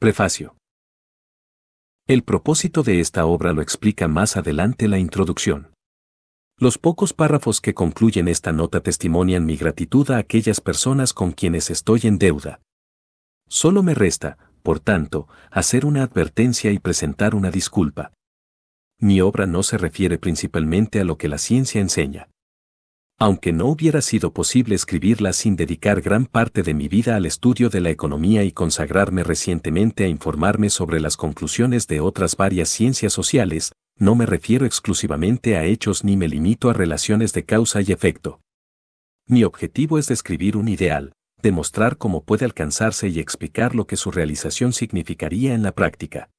Prefacio. El propósito de esta obra lo explica más adelante la introducción. Los pocos párrafos que concluyen esta nota testimonian mi gratitud a aquellas personas con quienes estoy en deuda. Solo me resta, por tanto, hacer una advertencia y presentar una disculpa. Mi obra no se refiere principalmente a lo que la ciencia enseña aunque no hubiera sido posible escribirla sin dedicar gran parte de mi vida al estudio de la economía y consagrarme recientemente a informarme sobre las conclusiones de otras varias ciencias sociales, no me refiero exclusivamente a hechos ni me limito a relaciones de causa y efecto. Mi objetivo es describir un ideal, demostrar cómo puede alcanzarse y explicar lo que su realización significaría en la práctica.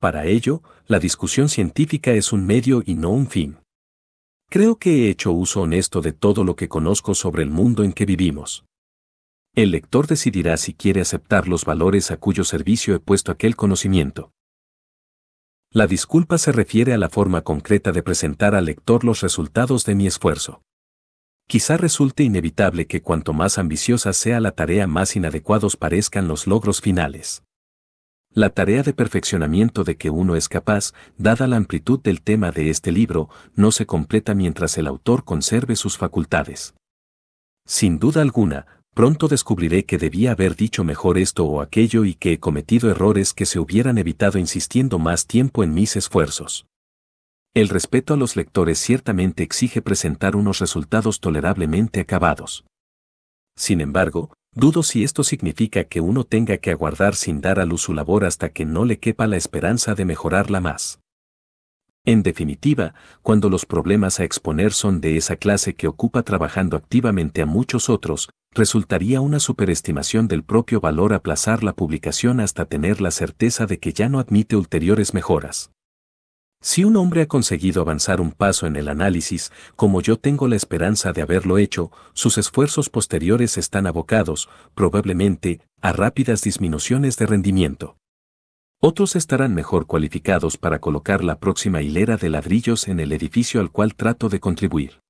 Para ello, la discusión científica es un medio y no un fin. Creo que he hecho uso honesto de todo lo que conozco sobre el mundo en que vivimos. El lector decidirá si quiere aceptar los valores a cuyo servicio he puesto aquel conocimiento. La disculpa se refiere a la forma concreta de presentar al lector los resultados de mi esfuerzo. Quizá resulte inevitable que cuanto más ambiciosa sea la tarea más inadecuados parezcan los logros finales. La tarea de perfeccionamiento de que uno es capaz, dada la amplitud del tema de este libro, no se completa mientras el autor conserve sus facultades. Sin duda alguna, pronto descubriré que debía haber dicho mejor esto o aquello y que he cometido errores que se hubieran evitado insistiendo más tiempo en mis esfuerzos. El respeto a los lectores ciertamente exige presentar unos resultados tolerablemente acabados. Sin embargo, Dudo si esto significa que uno tenga que aguardar sin dar a luz su labor hasta que no le quepa la esperanza de mejorarla más. En definitiva, cuando los problemas a exponer son de esa clase que ocupa trabajando activamente a muchos otros, resultaría una superestimación del propio valor aplazar la publicación hasta tener la certeza de que ya no admite ulteriores mejoras. Si un hombre ha conseguido avanzar un paso en el análisis, como yo tengo la esperanza de haberlo hecho, sus esfuerzos posteriores están abocados, probablemente, a rápidas disminuciones de rendimiento. Otros estarán mejor cualificados para colocar la próxima hilera de ladrillos en el edificio al cual trato de contribuir.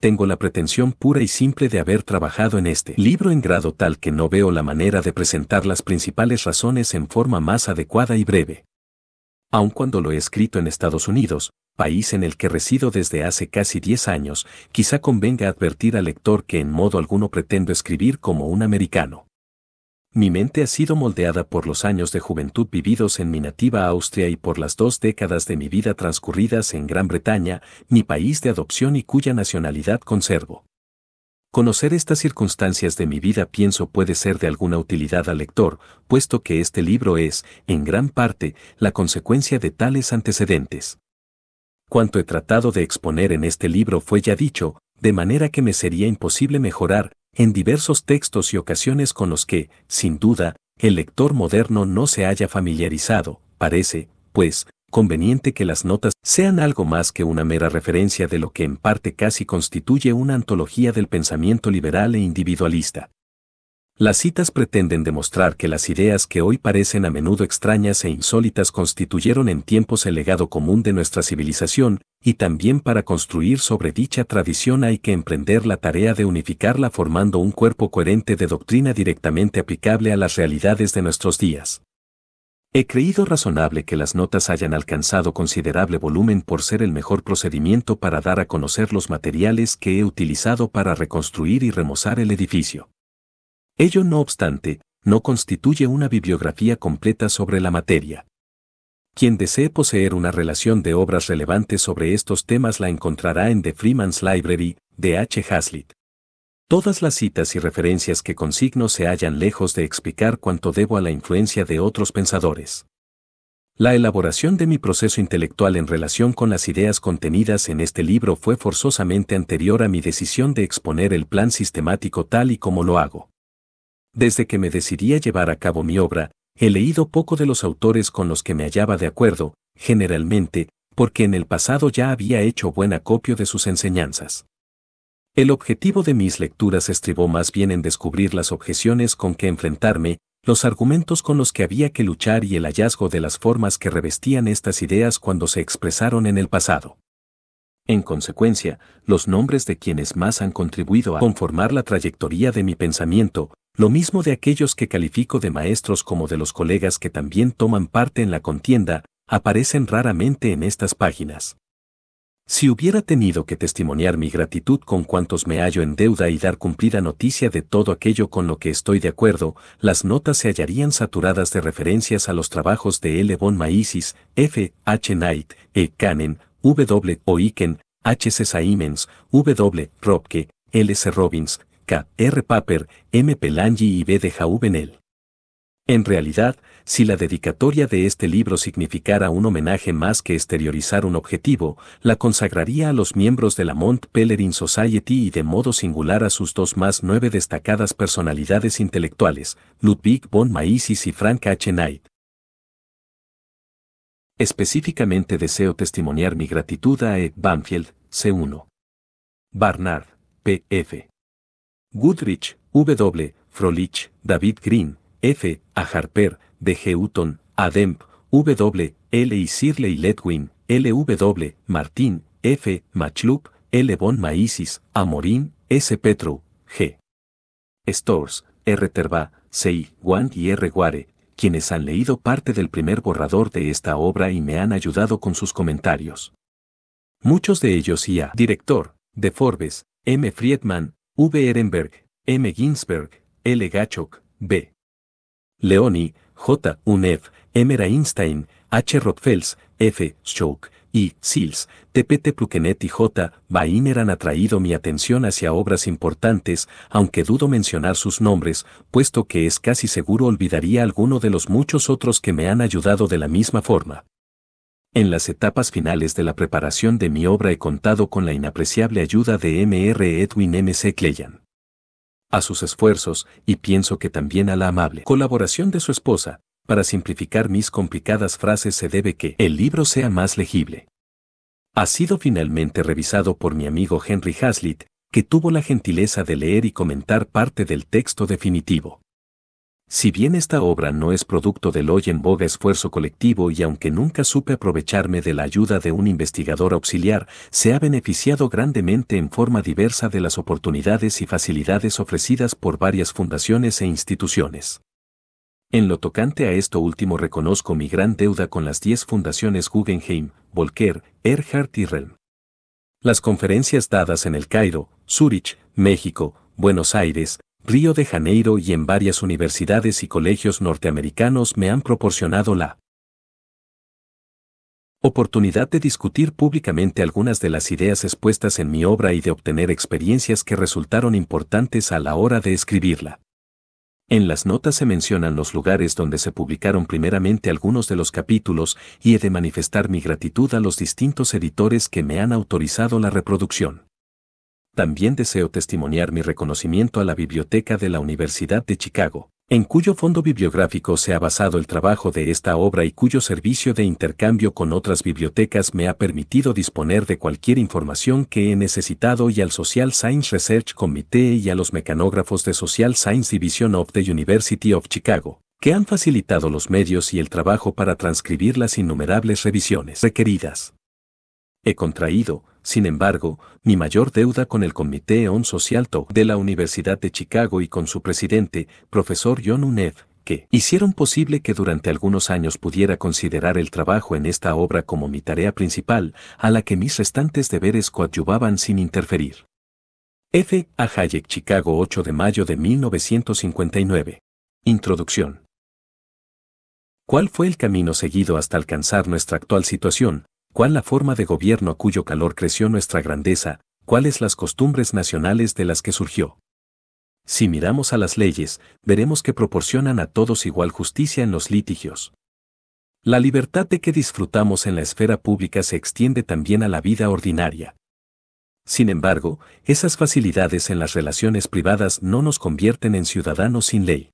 Tengo la pretensión pura y simple de haber trabajado en este libro en grado tal que no veo la manera de presentar las principales razones en forma más adecuada y breve aun cuando lo he escrito en Estados Unidos, país en el que resido desde hace casi diez años, quizá convenga advertir al lector que en modo alguno pretendo escribir como un americano. Mi mente ha sido moldeada por los años de juventud vividos en mi nativa Austria y por las dos décadas de mi vida transcurridas en Gran Bretaña, mi país de adopción y cuya nacionalidad conservo. Conocer estas circunstancias de mi vida pienso puede ser de alguna utilidad al lector, puesto que este libro es, en gran parte, la consecuencia de tales antecedentes. Cuanto he tratado de exponer en este libro fue ya dicho, de manera que me sería imposible mejorar, en diversos textos y ocasiones con los que, sin duda, el lector moderno no se haya familiarizado, parece, pues, conveniente que las notas sean algo más que una mera referencia de lo que en parte casi constituye una antología del pensamiento liberal e individualista. Las citas pretenden demostrar que las ideas que hoy parecen a menudo extrañas e insólitas constituyeron en tiempos el legado común de nuestra civilización, y también para construir sobre dicha tradición hay que emprender la tarea de unificarla formando un cuerpo coherente de doctrina directamente aplicable a las realidades de nuestros días. He creído razonable que las notas hayan alcanzado considerable volumen por ser el mejor procedimiento para dar a conocer los materiales que he utilizado para reconstruir y remozar el edificio. Ello no obstante, no constituye una bibliografía completa sobre la materia. Quien desee poseer una relación de obras relevantes sobre estos temas la encontrará en The Freeman's Library, de H. Hazlitt. Todas las citas y referencias que consigno se hallan lejos de explicar cuánto debo a la influencia de otros pensadores. La elaboración de mi proceso intelectual en relación con las ideas contenidas en este libro fue forzosamente anterior a mi decisión de exponer el plan sistemático tal y como lo hago. Desde que me decidí a llevar a cabo mi obra, he leído poco de los autores con los que me hallaba de acuerdo, generalmente, porque en el pasado ya había hecho buen acopio de sus enseñanzas. El objetivo de mis lecturas estribó más bien en descubrir las objeciones con que enfrentarme, los argumentos con los que había que luchar y el hallazgo de las formas que revestían estas ideas cuando se expresaron en el pasado. En consecuencia, los nombres de quienes más han contribuido a conformar la trayectoria de mi pensamiento, lo mismo de aquellos que califico de maestros como de los colegas que también toman parte en la contienda, aparecen raramente en estas páginas. Si hubiera tenido que testimoniar mi gratitud con cuantos me hallo en deuda y dar cumplida noticia de todo aquello con lo que estoy de acuerdo, las notas se hallarían saturadas de referencias a los trabajos de L. von Maisis, F. H. Knight, E. Cannon, W. Oiken, H. C. Saimens, W. Ropke, L. C. Robbins, K. R. Paper, M. Pelangi y B. de Jauvenel. En realidad, si la dedicatoria de este libro significara un homenaje más que exteriorizar un objetivo, la consagraría a los miembros de la Mont Pelerin Society y de modo singular a sus dos más nueve destacadas personalidades intelectuales, Ludwig von Mises y Frank H. Knight. Específicamente deseo testimoniar mi gratitud a E. Banfield, C1. Barnard, P.F. Goodrich, W. Frolich, David Green, F. A. Harper, de Uton, Ademp, W, L. y Sirley Ledwin, L. W, Martín, F. Machlup, L. Bon Maisis, Amorín, S. Petru, G. Stores, R. Terba, C. Wang y R. Guare, quienes han leído parte del primer borrador de esta obra y me han ayudado con sus comentarios. Muchos de ellos y a director, de Forbes, M. Friedman, V. Ehrenberg, M. Ginsberg, L. Gachok, B. Leoni, J. UNEF, M. Einstein, H. Rothfels, F. Schock y Sils, TPT Plukenet y J. Bainer han atraído mi atención hacia obras importantes, aunque dudo mencionar sus nombres, puesto que es casi seguro olvidaría alguno de los muchos otros que me han ayudado de la misma forma. En las etapas finales de la preparación de mi obra he contado con la inapreciable ayuda de M.R. Edwin C. Cleyan a sus esfuerzos y pienso que también a la amable colaboración de su esposa, para simplificar mis complicadas frases se debe que el libro sea más legible. Ha sido finalmente revisado por mi amigo Henry Hazlitt, que tuvo la gentileza de leer y comentar parte del texto definitivo. Si bien esta obra no es producto del hoy en boga esfuerzo colectivo y aunque nunca supe aprovecharme de la ayuda de un investigador auxiliar, se ha beneficiado grandemente en forma diversa de las oportunidades y facilidades ofrecidas por varias fundaciones e instituciones. En lo tocante a esto último reconozco mi gran deuda con las 10 fundaciones Guggenheim, Volcker, Erhard y RELM. Las conferencias dadas en El Cairo, Zúrich, México, Buenos Aires, Río de Janeiro y en varias universidades y colegios norteamericanos me han proporcionado la oportunidad de discutir públicamente algunas de las ideas expuestas en mi obra y de obtener experiencias que resultaron importantes a la hora de escribirla. En las notas se mencionan los lugares donde se publicaron primeramente algunos de los capítulos y he de manifestar mi gratitud a los distintos editores que me han autorizado la reproducción también deseo testimoniar mi reconocimiento a la Biblioteca de la Universidad de Chicago, en cuyo fondo bibliográfico se ha basado el trabajo de esta obra y cuyo servicio de intercambio con otras bibliotecas me ha permitido disponer de cualquier información que he necesitado y al Social Science Research Committee y a los mecanógrafos de Social Science Division of the University of Chicago, que han facilitado los medios y el trabajo para transcribir las innumerables revisiones requeridas. He contraído, sin embargo, mi mayor deuda con el Comité On Social de la Universidad de Chicago y con su presidente, profesor John Unev, que hicieron posible que durante algunos años pudiera considerar el trabajo en esta obra como mi tarea principal, a la que mis restantes deberes coadyuvaban sin interferir. F. A. Hayek, Chicago, 8 de mayo de 1959. Introducción. ¿Cuál fue el camino seguido hasta alcanzar nuestra actual situación, cuál la forma de gobierno a cuyo calor creció nuestra grandeza, cuáles las costumbres nacionales de las que surgió. Si miramos a las leyes, veremos que proporcionan a todos igual justicia en los litigios. La libertad de que disfrutamos en la esfera pública se extiende también a la vida ordinaria. Sin embargo, esas facilidades en las relaciones privadas no nos convierten en ciudadanos sin ley.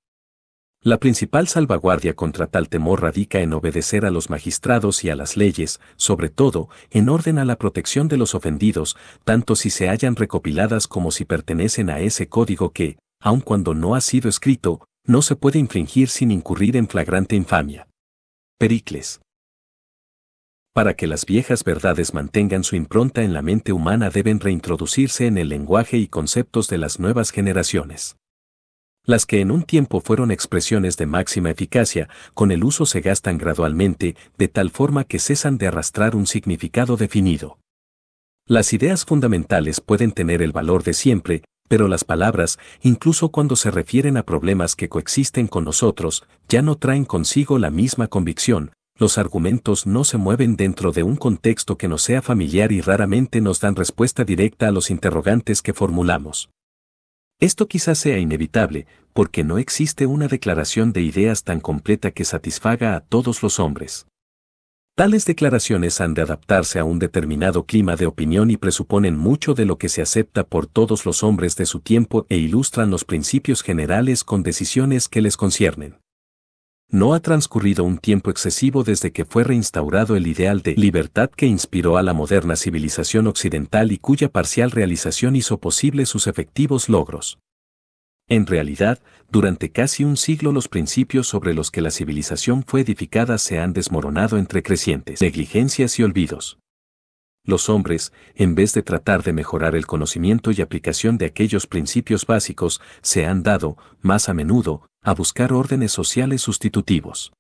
La principal salvaguardia contra tal temor radica en obedecer a los magistrados y a las leyes, sobre todo, en orden a la protección de los ofendidos, tanto si se hayan recopiladas como si pertenecen a ese código que, aun cuando no ha sido escrito, no se puede infringir sin incurrir en flagrante infamia. Pericles. Para que las viejas verdades mantengan su impronta en la mente humana deben reintroducirse en el lenguaje y conceptos de las nuevas generaciones. Las que en un tiempo fueron expresiones de máxima eficacia, con el uso se gastan gradualmente, de tal forma que cesan de arrastrar un significado definido. Las ideas fundamentales pueden tener el valor de siempre, pero las palabras, incluso cuando se refieren a problemas que coexisten con nosotros, ya no traen consigo la misma convicción, los argumentos no se mueven dentro de un contexto que nos sea familiar y raramente nos dan respuesta directa a los interrogantes que formulamos. Esto quizás sea inevitable, porque no existe una declaración de ideas tan completa que satisfaga a todos los hombres. Tales declaraciones han de adaptarse a un determinado clima de opinión y presuponen mucho de lo que se acepta por todos los hombres de su tiempo e ilustran los principios generales con decisiones que les conciernen no ha transcurrido un tiempo excesivo desde que fue reinstaurado el ideal de libertad que inspiró a la moderna civilización occidental y cuya parcial realización hizo posible sus efectivos logros. En realidad, durante casi un siglo los principios sobre los que la civilización fue edificada se han desmoronado entre crecientes negligencias y olvidos. Los hombres, en vez de tratar de mejorar el conocimiento y aplicación de aquellos principios básicos, se han dado, más a menudo, a buscar órdenes sociales sustitutivos.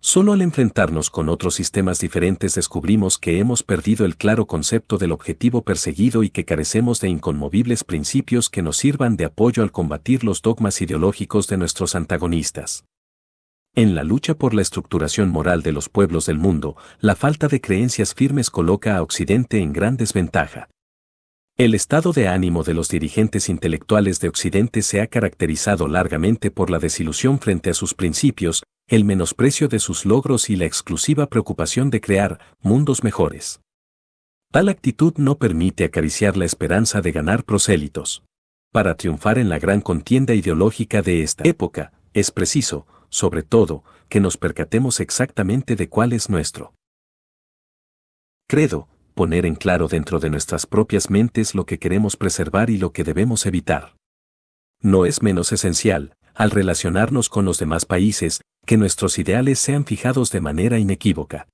Solo al enfrentarnos con otros sistemas diferentes descubrimos que hemos perdido el claro concepto del objetivo perseguido y que carecemos de inconmovibles principios que nos sirvan de apoyo al combatir los dogmas ideológicos de nuestros antagonistas. En la lucha por la estructuración moral de los pueblos del mundo, la falta de creencias firmes coloca a Occidente en gran desventaja, el estado de ánimo de los dirigentes intelectuales de Occidente se ha caracterizado largamente por la desilusión frente a sus principios, el menosprecio de sus logros y la exclusiva preocupación de crear mundos mejores. Tal actitud no permite acariciar la esperanza de ganar prosélitos. Para triunfar en la gran contienda ideológica de esta época, es preciso, sobre todo, que nos percatemos exactamente de cuál es nuestro credo, poner en claro dentro de nuestras propias mentes lo que queremos preservar y lo que debemos evitar. No es menos esencial, al relacionarnos con los demás países, que nuestros ideales sean fijados de manera inequívoca.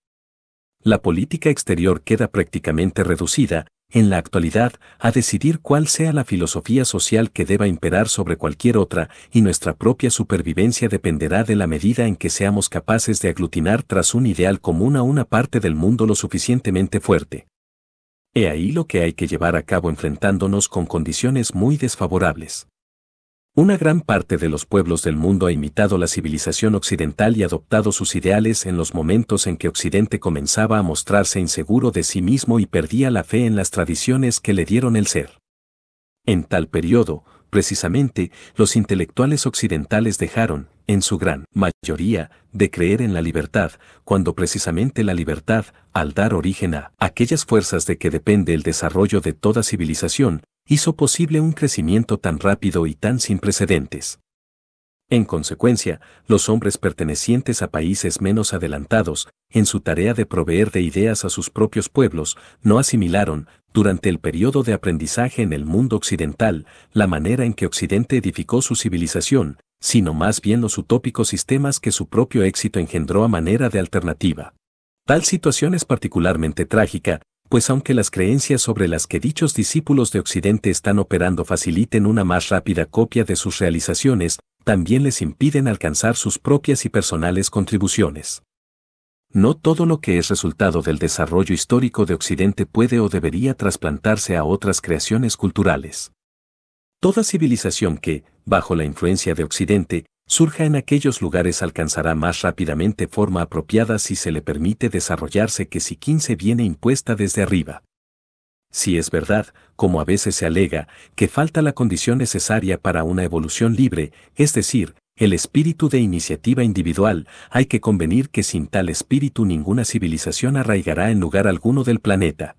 La política exterior queda prácticamente reducida, en la actualidad, a decidir cuál sea la filosofía social que deba imperar sobre cualquier otra, y nuestra propia supervivencia dependerá de la medida en que seamos capaces de aglutinar tras un ideal común a una parte del mundo lo suficientemente fuerte. He ahí lo que hay que llevar a cabo enfrentándonos con condiciones muy desfavorables. Una gran parte de los pueblos del mundo ha imitado la civilización occidental y adoptado sus ideales en los momentos en que Occidente comenzaba a mostrarse inseguro de sí mismo y perdía la fe en las tradiciones que le dieron el ser. En tal periodo, precisamente, los intelectuales occidentales dejaron, en su gran mayoría, de creer en la libertad, cuando precisamente la libertad, al dar origen a aquellas fuerzas de que depende el desarrollo de toda civilización, hizo posible un crecimiento tan rápido y tan sin precedentes. En consecuencia, los hombres pertenecientes a países menos adelantados, en su tarea de proveer de ideas a sus propios pueblos, no asimilaron, durante el periodo de aprendizaje en el mundo occidental, la manera en que Occidente edificó su civilización, sino más bien los utópicos sistemas que su propio éxito engendró a manera de alternativa. Tal situación es particularmente trágica, pues aunque las creencias sobre las que dichos discípulos de Occidente están operando faciliten una más rápida copia de sus realizaciones, también les impiden alcanzar sus propias y personales contribuciones. No todo lo que es resultado del desarrollo histórico de Occidente puede o debería trasplantarse a otras creaciones culturales. Toda civilización que, bajo la influencia de Occidente, surja en aquellos lugares alcanzará más rápidamente forma apropiada si se le permite desarrollarse que si 15 viene impuesta desde arriba. Si es verdad, como a veces se alega, que falta la condición necesaria para una evolución libre, es decir, el espíritu de iniciativa individual, hay que convenir que sin tal espíritu ninguna civilización arraigará en lugar alguno del planeta.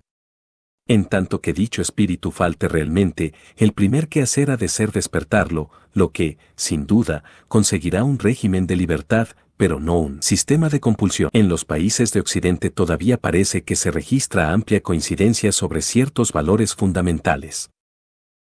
En tanto que dicho espíritu falte realmente, el primer que hacer ha de ser despertarlo, lo que, sin duda, conseguirá un régimen de libertad, pero no un sistema de compulsión. En los países de Occidente todavía parece que se registra amplia coincidencia sobre ciertos valores fundamentales.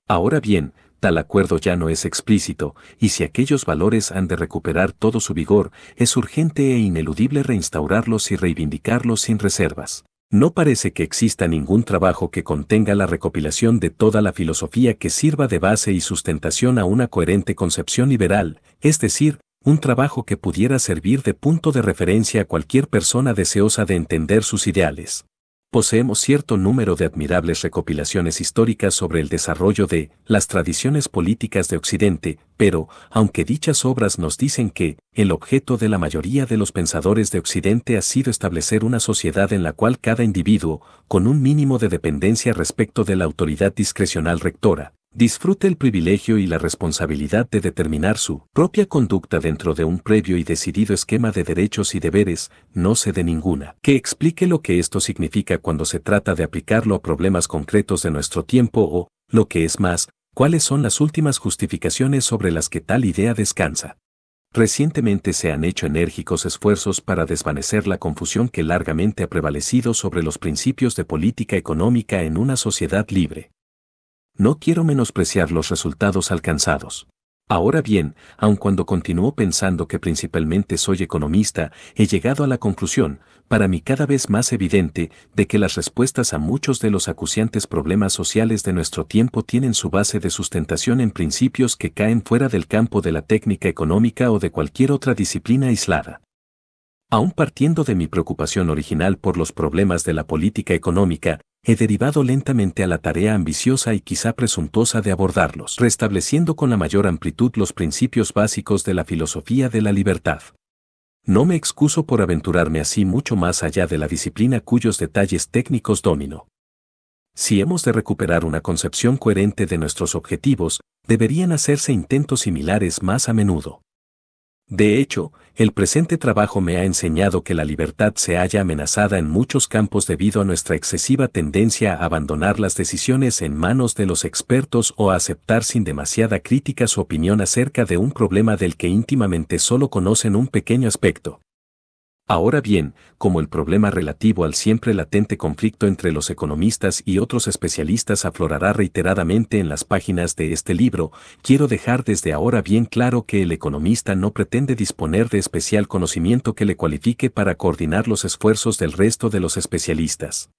Ahora bien, tal acuerdo ya no es explícito, y si aquellos valores han de recuperar todo su vigor, es urgente e ineludible reinstaurarlos y reivindicarlos sin reservas. No parece que exista ningún trabajo que contenga la recopilación de toda la filosofía que sirva de base y sustentación a una coherente concepción liberal, es decir, un trabajo que pudiera servir de punto de referencia a cualquier persona deseosa de entender sus ideales poseemos cierto número de admirables recopilaciones históricas sobre el desarrollo de las tradiciones políticas de Occidente, pero, aunque dichas obras nos dicen que, el objeto de la mayoría de los pensadores de Occidente ha sido establecer una sociedad en la cual cada individuo, con un mínimo de dependencia respecto de la autoridad discrecional rectora, Disfrute el privilegio y la responsabilidad de determinar su propia conducta dentro de un previo y decidido esquema de derechos y deberes, no sé de ninguna, que explique lo que esto significa cuando se trata de aplicarlo a problemas concretos de nuestro tiempo o, lo que es más, cuáles son las últimas justificaciones sobre las que tal idea descansa. Recientemente se han hecho enérgicos esfuerzos para desvanecer la confusión que largamente ha prevalecido sobre los principios de política económica en una sociedad libre no quiero menospreciar los resultados alcanzados. Ahora bien, aun cuando continúo pensando que principalmente soy economista, he llegado a la conclusión, para mí cada vez más evidente, de que las respuestas a muchos de los acuciantes problemas sociales de nuestro tiempo tienen su base de sustentación en principios que caen fuera del campo de la técnica económica o de cualquier otra disciplina aislada. Aun partiendo de mi preocupación original por los problemas de la política económica, he derivado lentamente a la tarea ambiciosa y quizá presuntuosa de abordarlos, restableciendo con la mayor amplitud los principios básicos de la filosofía de la libertad. No me excuso por aventurarme así mucho más allá de la disciplina cuyos detalles técnicos domino. Si hemos de recuperar una concepción coherente de nuestros objetivos, deberían hacerse intentos similares más a menudo. De hecho, el presente trabajo me ha enseñado que la libertad se halla amenazada en muchos campos debido a nuestra excesiva tendencia a abandonar las decisiones en manos de los expertos o a aceptar sin demasiada crítica su opinión acerca de un problema del que íntimamente solo conocen un pequeño aspecto. Ahora bien, como el problema relativo al siempre latente conflicto entre los economistas y otros especialistas aflorará reiteradamente en las páginas de este libro, quiero dejar desde ahora bien claro que el economista no pretende disponer de especial conocimiento que le cualifique para coordinar los esfuerzos del resto de los especialistas.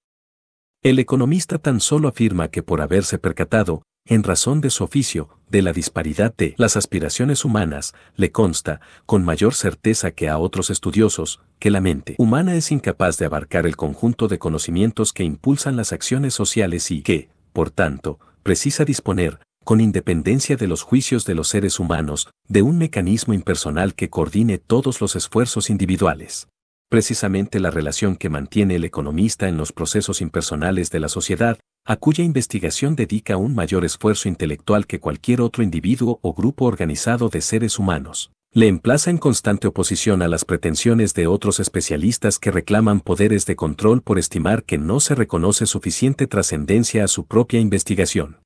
El economista tan solo afirma que por haberse percatado, en razón de su oficio, de la disparidad de las aspiraciones humanas, le consta, con mayor certeza que a otros estudiosos, que la mente humana es incapaz de abarcar el conjunto de conocimientos que impulsan las acciones sociales y que, por tanto, precisa disponer, con independencia de los juicios de los seres humanos, de un mecanismo impersonal que coordine todos los esfuerzos individuales. Precisamente la relación que mantiene el economista en los procesos impersonales de la sociedad a cuya investigación dedica un mayor esfuerzo intelectual que cualquier otro individuo o grupo organizado de seres humanos. Le emplaza en constante oposición a las pretensiones de otros especialistas que reclaman poderes de control por estimar que no se reconoce suficiente trascendencia a su propia investigación.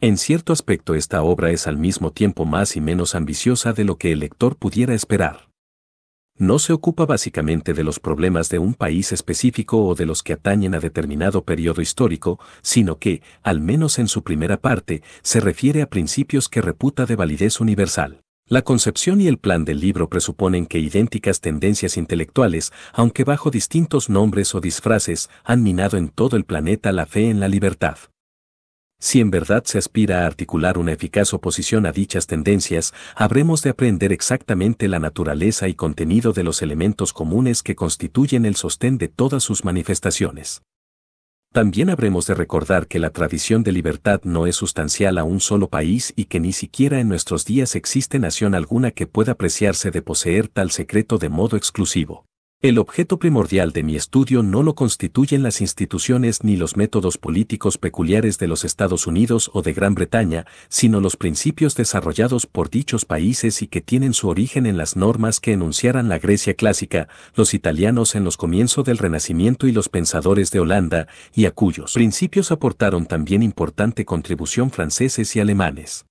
En cierto aspecto esta obra es al mismo tiempo más y menos ambiciosa de lo que el lector pudiera esperar no se ocupa básicamente de los problemas de un país específico o de los que atañen a determinado periodo histórico, sino que, al menos en su primera parte, se refiere a principios que reputa de validez universal. La concepción y el plan del libro presuponen que idénticas tendencias intelectuales, aunque bajo distintos nombres o disfraces, han minado en todo el planeta la fe en la libertad. Si en verdad se aspira a articular una eficaz oposición a dichas tendencias, habremos de aprender exactamente la naturaleza y contenido de los elementos comunes que constituyen el sostén de todas sus manifestaciones. También habremos de recordar que la tradición de libertad no es sustancial a un solo país y que ni siquiera en nuestros días existe nación alguna que pueda apreciarse de poseer tal secreto de modo exclusivo. El objeto primordial de mi estudio no lo constituyen las instituciones ni los métodos políticos peculiares de los Estados Unidos o de Gran Bretaña, sino los principios desarrollados por dichos países y que tienen su origen en las normas que enunciaran la Grecia clásica, los italianos en los comienzos del Renacimiento y los pensadores de Holanda, y a cuyos principios aportaron también importante contribución franceses y alemanes.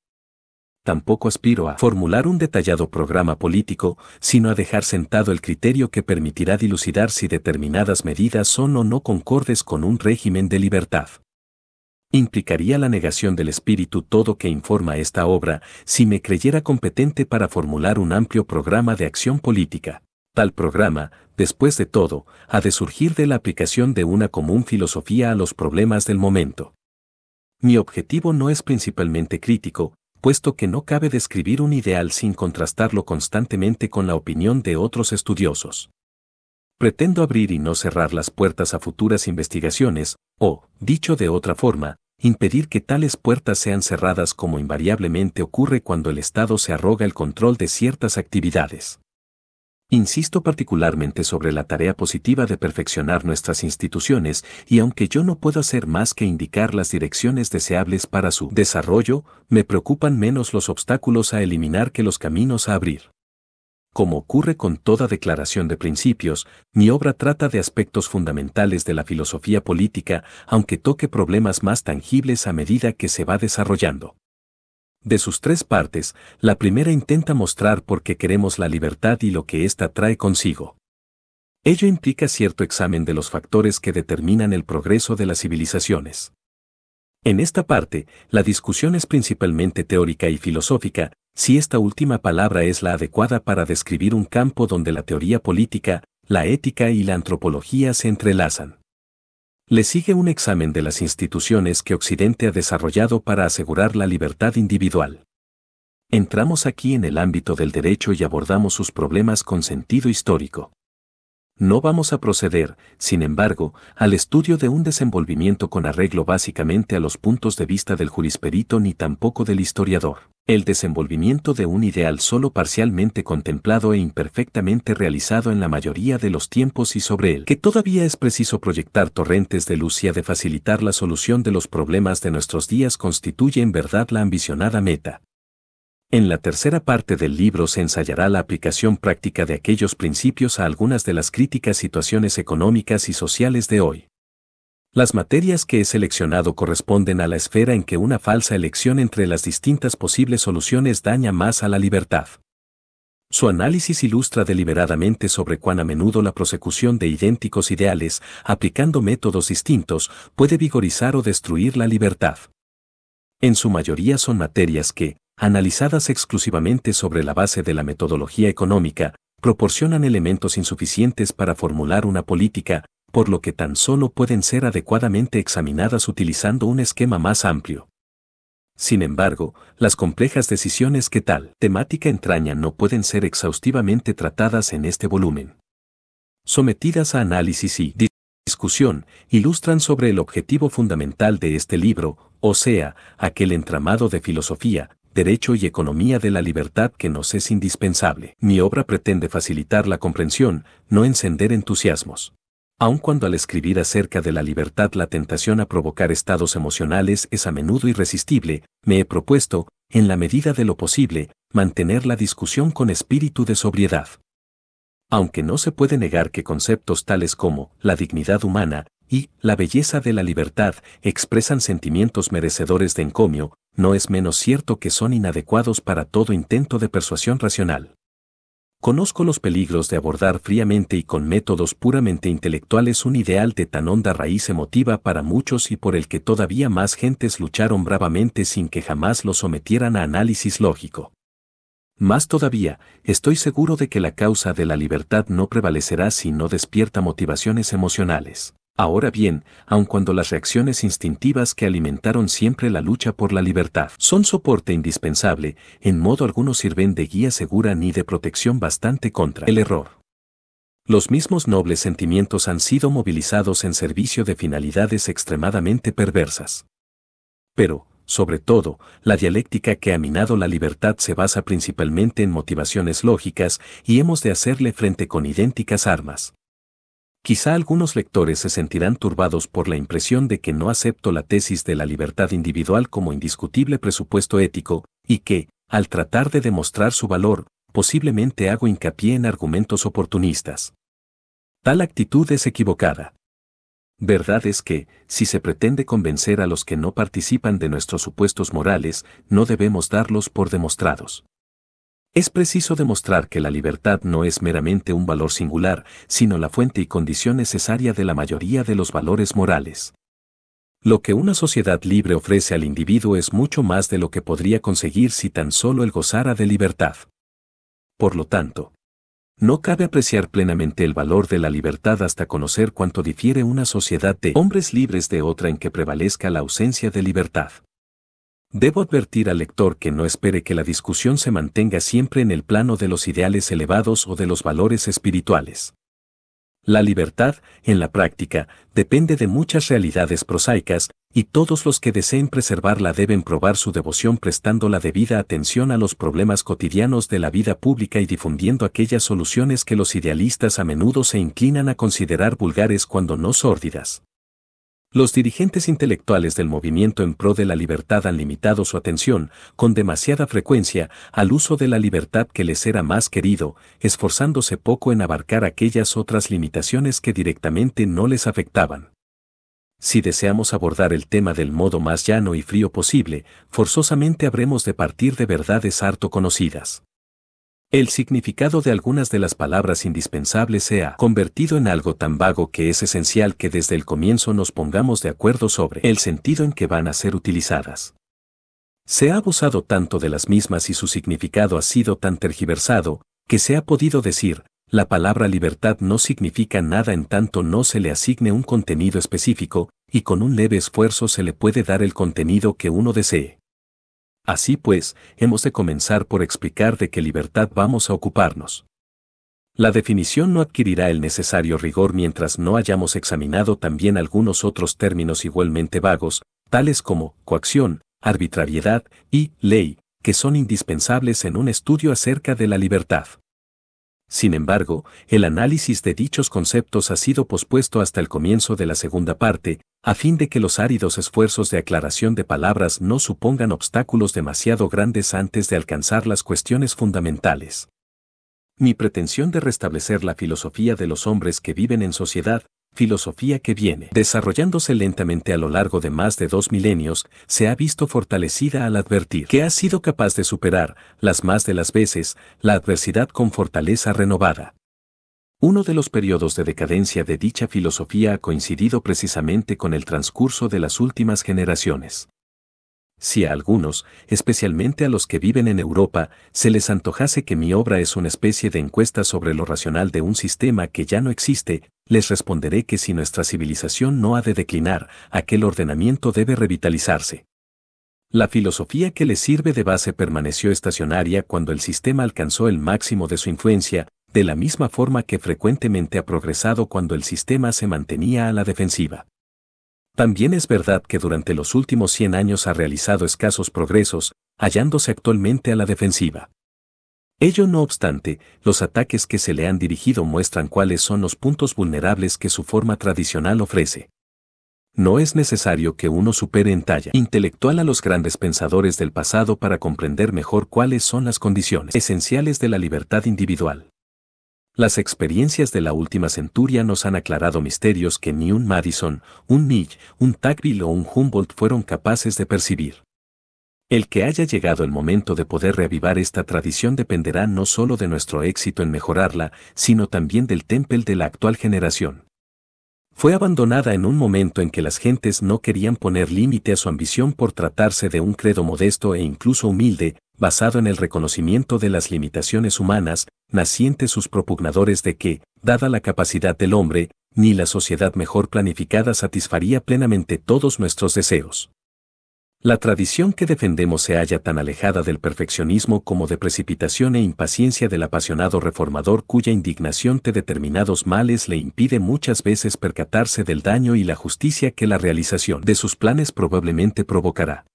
Tampoco aspiro a formular un detallado programa político, sino a dejar sentado el criterio que permitirá dilucidar si determinadas medidas son o no concordes con un régimen de libertad implicaría la negación del espíritu todo que informa esta obra si me creyera competente para formular un amplio programa de acción política. Tal programa, después de todo, ha de surgir de la aplicación de una común filosofía a los problemas del momento. Mi objetivo no es principalmente crítico, puesto que no cabe describir un ideal sin contrastarlo constantemente con la opinión de otros estudiosos. Pretendo abrir y no cerrar las puertas a futuras investigaciones, o, dicho de otra forma, impedir que tales puertas sean cerradas como invariablemente ocurre cuando el Estado se arroga el control de ciertas actividades. Insisto particularmente sobre la tarea positiva de perfeccionar nuestras instituciones y aunque yo no puedo hacer más que indicar las direcciones deseables para su desarrollo, me preocupan menos los obstáculos a eliminar que los caminos a abrir. Como ocurre con toda declaración de principios, mi obra trata de aspectos fundamentales de la filosofía política, aunque toque problemas más tangibles a medida que se va desarrollando. De sus tres partes, la primera intenta mostrar por qué queremos la libertad y lo que ésta trae consigo. Ello implica cierto examen de los factores que determinan el progreso de las civilizaciones. En esta parte, la discusión es principalmente teórica y filosófica, si esta última palabra es la adecuada para describir un campo donde la teoría política, la ética y la antropología se entrelazan. Le sigue un examen de las instituciones que Occidente ha desarrollado para asegurar la libertad individual. Entramos aquí en el ámbito del derecho y abordamos sus problemas con sentido histórico. No vamos a proceder, sin embargo, al estudio de un desenvolvimiento con arreglo básicamente a los puntos de vista del jurisperito ni tampoco del historiador el desenvolvimiento de un ideal solo parcialmente contemplado e imperfectamente realizado en la mayoría de los tiempos y sobre el que todavía es preciso proyectar torrentes de luz y de facilitar la solución de los problemas de nuestros días constituye en verdad la ambicionada meta. En la tercera parte del libro se ensayará la aplicación práctica de aquellos principios a algunas de las críticas situaciones económicas y sociales de hoy. Las materias que he seleccionado corresponden a la esfera en que una falsa elección entre las distintas posibles soluciones daña más a la libertad. Su análisis ilustra deliberadamente sobre cuán a menudo la prosecución de idénticos ideales, aplicando métodos distintos, puede vigorizar o destruir la libertad. En su mayoría son materias que, analizadas exclusivamente sobre la base de la metodología económica, proporcionan elementos insuficientes para formular una política, por lo que tan solo pueden ser adecuadamente examinadas utilizando un esquema más amplio. Sin embargo, las complejas decisiones que tal temática entraña no pueden ser exhaustivamente tratadas en este volumen. Sometidas a análisis y discusión, ilustran sobre el objetivo fundamental de este libro, o sea, aquel entramado de filosofía, derecho y economía de la libertad que nos es indispensable. Mi obra pretende facilitar la comprensión, no encender entusiasmos aun cuando al escribir acerca de la libertad la tentación a provocar estados emocionales es a menudo irresistible, me he propuesto, en la medida de lo posible, mantener la discusión con espíritu de sobriedad. Aunque no se puede negar que conceptos tales como la dignidad humana y la belleza de la libertad expresan sentimientos merecedores de encomio, no es menos cierto que son inadecuados para todo intento de persuasión racional. Conozco los peligros de abordar fríamente y con métodos puramente intelectuales un ideal de tan honda raíz emotiva para muchos y por el que todavía más gentes lucharon bravamente sin que jamás lo sometieran a análisis lógico. Más todavía, estoy seguro de que la causa de la libertad no prevalecerá si no despierta motivaciones emocionales. Ahora bien, aun cuando las reacciones instintivas que alimentaron siempre la lucha por la libertad son soporte indispensable, en modo alguno sirven de guía segura ni de protección bastante contra el error. Los mismos nobles sentimientos han sido movilizados en servicio de finalidades extremadamente perversas. Pero, sobre todo, la dialéctica que ha minado la libertad se basa principalmente en motivaciones lógicas y hemos de hacerle frente con idénticas armas. Quizá algunos lectores se sentirán turbados por la impresión de que no acepto la tesis de la libertad individual como indiscutible presupuesto ético, y que, al tratar de demostrar su valor, posiblemente hago hincapié en argumentos oportunistas. Tal actitud es equivocada. Verdad es que, si se pretende convencer a los que no participan de nuestros supuestos morales, no debemos darlos por demostrados. Es preciso demostrar que la libertad no es meramente un valor singular, sino la fuente y condición necesaria de la mayoría de los valores morales. Lo que una sociedad libre ofrece al individuo es mucho más de lo que podría conseguir si tan solo él gozara de libertad. Por lo tanto, no cabe apreciar plenamente el valor de la libertad hasta conocer cuánto difiere una sociedad de hombres libres de otra en que prevalezca la ausencia de libertad. Debo advertir al lector que no espere que la discusión se mantenga siempre en el plano de los ideales elevados o de los valores espirituales. La libertad, en la práctica, depende de muchas realidades prosaicas, y todos los que deseen preservarla deben probar su devoción prestando la debida atención a los problemas cotidianos de la vida pública y difundiendo aquellas soluciones que los idealistas a menudo se inclinan a considerar vulgares cuando no sórdidas. Los dirigentes intelectuales del movimiento en pro de la libertad han limitado su atención, con demasiada frecuencia, al uso de la libertad que les era más querido, esforzándose poco en abarcar aquellas otras limitaciones que directamente no les afectaban. Si deseamos abordar el tema del modo más llano y frío posible, forzosamente habremos de partir de verdades harto conocidas. El significado de algunas de las palabras indispensables se ha convertido en algo tan vago que es esencial que desde el comienzo nos pongamos de acuerdo sobre el sentido en que van a ser utilizadas. Se ha abusado tanto de las mismas y su significado ha sido tan tergiversado, que se ha podido decir, la palabra libertad no significa nada en tanto no se le asigne un contenido específico, y con un leve esfuerzo se le puede dar el contenido que uno desee. Así pues, hemos de comenzar por explicar de qué libertad vamos a ocuparnos. La definición no adquirirá el necesario rigor mientras no hayamos examinado también algunos otros términos igualmente vagos, tales como coacción, arbitrariedad y ley, que son indispensables en un estudio acerca de la libertad. Sin embargo, el análisis de dichos conceptos ha sido pospuesto hasta el comienzo de la segunda parte, a fin de que los áridos esfuerzos de aclaración de palabras no supongan obstáculos demasiado grandes antes de alcanzar las cuestiones fundamentales. Mi pretensión de restablecer la filosofía de los hombres que viven en sociedad, filosofía que viene desarrollándose lentamente a lo largo de más de dos milenios, se ha visto fortalecida al advertir que ha sido capaz de superar, las más de las veces, la adversidad con fortaleza renovada. Uno de los periodos de decadencia de dicha filosofía ha coincidido precisamente con el transcurso de las últimas generaciones. Si a algunos, especialmente a los que viven en Europa, se les antojase que mi obra es una especie de encuesta sobre lo racional de un sistema que ya no existe, les responderé que si nuestra civilización no ha de declinar, aquel ordenamiento debe revitalizarse. La filosofía que les sirve de base permaneció estacionaria cuando el sistema alcanzó el máximo de su influencia, de la misma forma que frecuentemente ha progresado cuando el sistema se mantenía a la defensiva. También es verdad que durante los últimos 100 años ha realizado escasos progresos, hallándose actualmente a la defensiva. Ello no obstante, los ataques que se le han dirigido muestran cuáles son los puntos vulnerables que su forma tradicional ofrece. No es necesario que uno supere en talla intelectual a los grandes pensadores del pasado para comprender mejor cuáles son las condiciones esenciales de la libertad individual. Las experiencias de la última centuria nos han aclarado misterios que ni un Madison, un Mill, un Tocqueville o un Humboldt fueron capaces de percibir. El que haya llegado el momento de poder reavivar esta tradición dependerá no solo de nuestro éxito en mejorarla, sino también del temple de la actual generación. Fue abandonada en un momento en que las gentes no querían poner límite a su ambición por tratarse de un credo modesto e incluso humilde, basado en el reconocimiento de las limitaciones humanas, nacientes sus propugnadores de que, dada la capacidad del hombre, ni la sociedad mejor planificada satisfaría plenamente todos nuestros deseos. La tradición que defendemos se halla tan alejada del perfeccionismo como de precipitación e impaciencia del apasionado reformador cuya indignación de determinados males le impide muchas veces percatarse del daño y la justicia que la realización de sus planes probablemente provocará.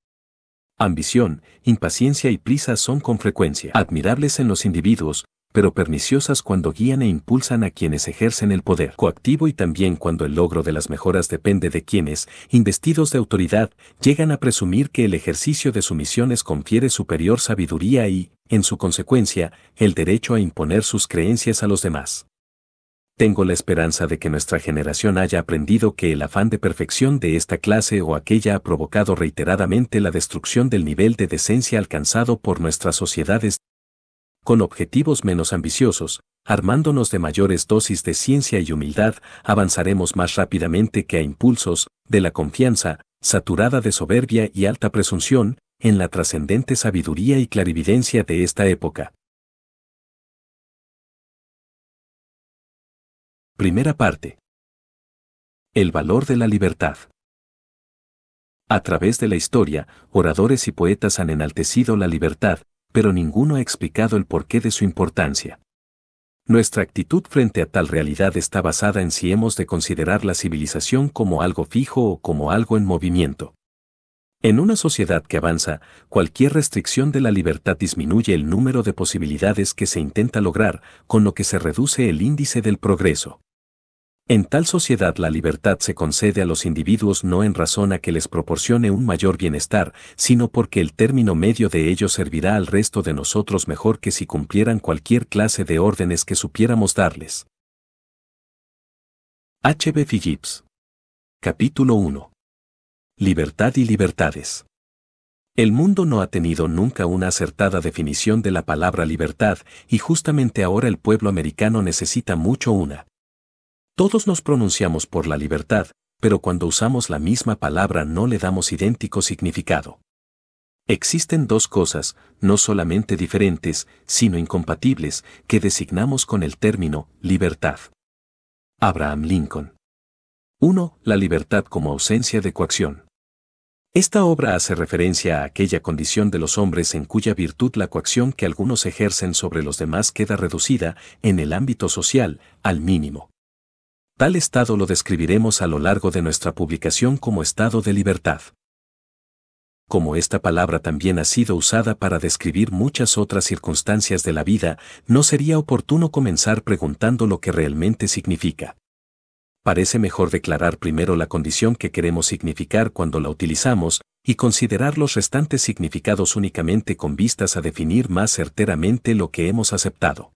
Ambición, impaciencia y prisa son con frecuencia admirables en los individuos, pero perniciosas cuando guían e impulsan a quienes ejercen el poder coactivo y también cuando el logro de las mejoras depende de quienes, investidos de autoridad, llegan a presumir que el ejercicio de sus misiones confiere superior sabiduría y, en su consecuencia, el derecho a imponer sus creencias a los demás. Tengo la esperanza de que nuestra generación haya aprendido que el afán de perfección de esta clase o aquella ha provocado reiteradamente la destrucción del nivel de decencia alcanzado por nuestras sociedades con objetivos menos ambiciosos, armándonos de mayores dosis de ciencia y humildad, avanzaremos más rápidamente que a impulsos de la confianza, saturada de soberbia y alta presunción, en la trascendente sabiduría y clarividencia de esta época. Primera parte. El valor de la libertad. A través de la historia, oradores y poetas han enaltecido la libertad, pero ninguno ha explicado el porqué de su importancia. Nuestra actitud frente a tal realidad está basada en si hemos de considerar la civilización como algo fijo o como algo en movimiento. En una sociedad que avanza, cualquier restricción de la libertad disminuye el número de posibilidades que se intenta lograr, con lo que se reduce el índice del progreso. En tal sociedad la libertad se concede a los individuos no en razón a que les proporcione un mayor bienestar, sino porque el término medio de ello servirá al resto de nosotros mejor que si cumplieran cualquier clase de órdenes que supiéramos darles. H. Phillips. Capítulo 1. Libertad y libertades. El mundo no ha tenido nunca una acertada definición de la palabra libertad, y justamente ahora el pueblo americano necesita mucho una. Todos nos pronunciamos por la libertad, pero cuando usamos la misma palabra no le damos idéntico significado. Existen dos cosas, no solamente diferentes, sino incompatibles, que designamos con el término libertad. Abraham Lincoln. 1. La libertad como ausencia de coacción. Esta obra hace referencia a aquella condición de los hombres en cuya virtud la coacción que algunos ejercen sobre los demás queda reducida, en el ámbito social, al mínimo. Tal estado lo describiremos a lo largo de nuestra publicación como estado de libertad. Como esta palabra también ha sido usada para describir muchas otras circunstancias de la vida, no sería oportuno comenzar preguntando lo que realmente significa. Parece mejor declarar primero la condición que queremos significar cuando la utilizamos, y considerar los restantes significados únicamente con vistas a definir más certeramente lo que hemos aceptado.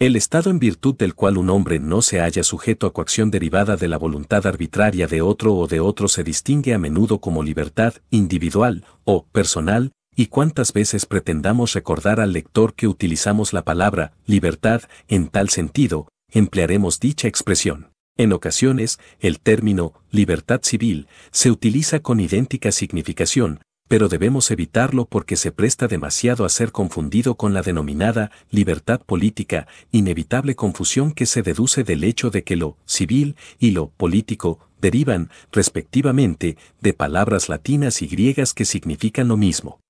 El estado en virtud del cual un hombre no se halla sujeto a coacción derivada de la voluntad arbitraria de otro o de otro se distingue a menudo como libertad individual o personal, y cuántas veces pretendamos recordar al lector que utilizamos la palabra libertad en tal sentido, emplearemos dicha expresión. En ocasiones, el término libertad civil se utiliza con idéntica significación, pero debemos evitarlo porque se presta demasiado a ser confundido con la denominada libertad política, inevitable confusión que se deduce del hecho de que lo civil y lo político derivan, respectivamente, de palabras latinas y griegas que significan lo mismo.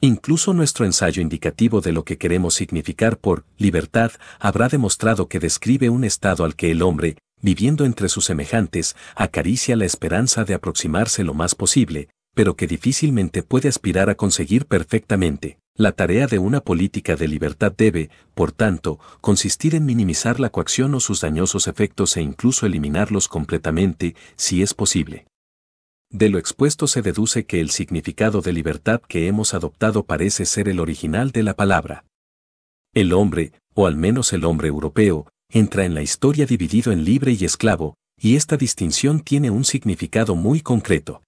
Incluso nuestro ensayo indicativo de lo que queremos significar por libertad habrá demostrado que describe un estado al que el hombre, viviendo entre sus semejantes, acaricia la esperanza de aproximarse lo más posible, pero que difícilmente puede aspirar a conseguir perfectamente. La tarea de una política de libertad debe, por tanto, consistir en minimizar la coacción o sus dañosos efectos e incluso eliminarlos completamente, si es posible. De lo expuesto se deduce que el significado de libertad que hemos adoptado parece ser el original de la palabra. El hombre, o al menos el hombre europeo, entra en la historia dividido en libre y esclavo, y esta distinción tiene un significado muy concreto.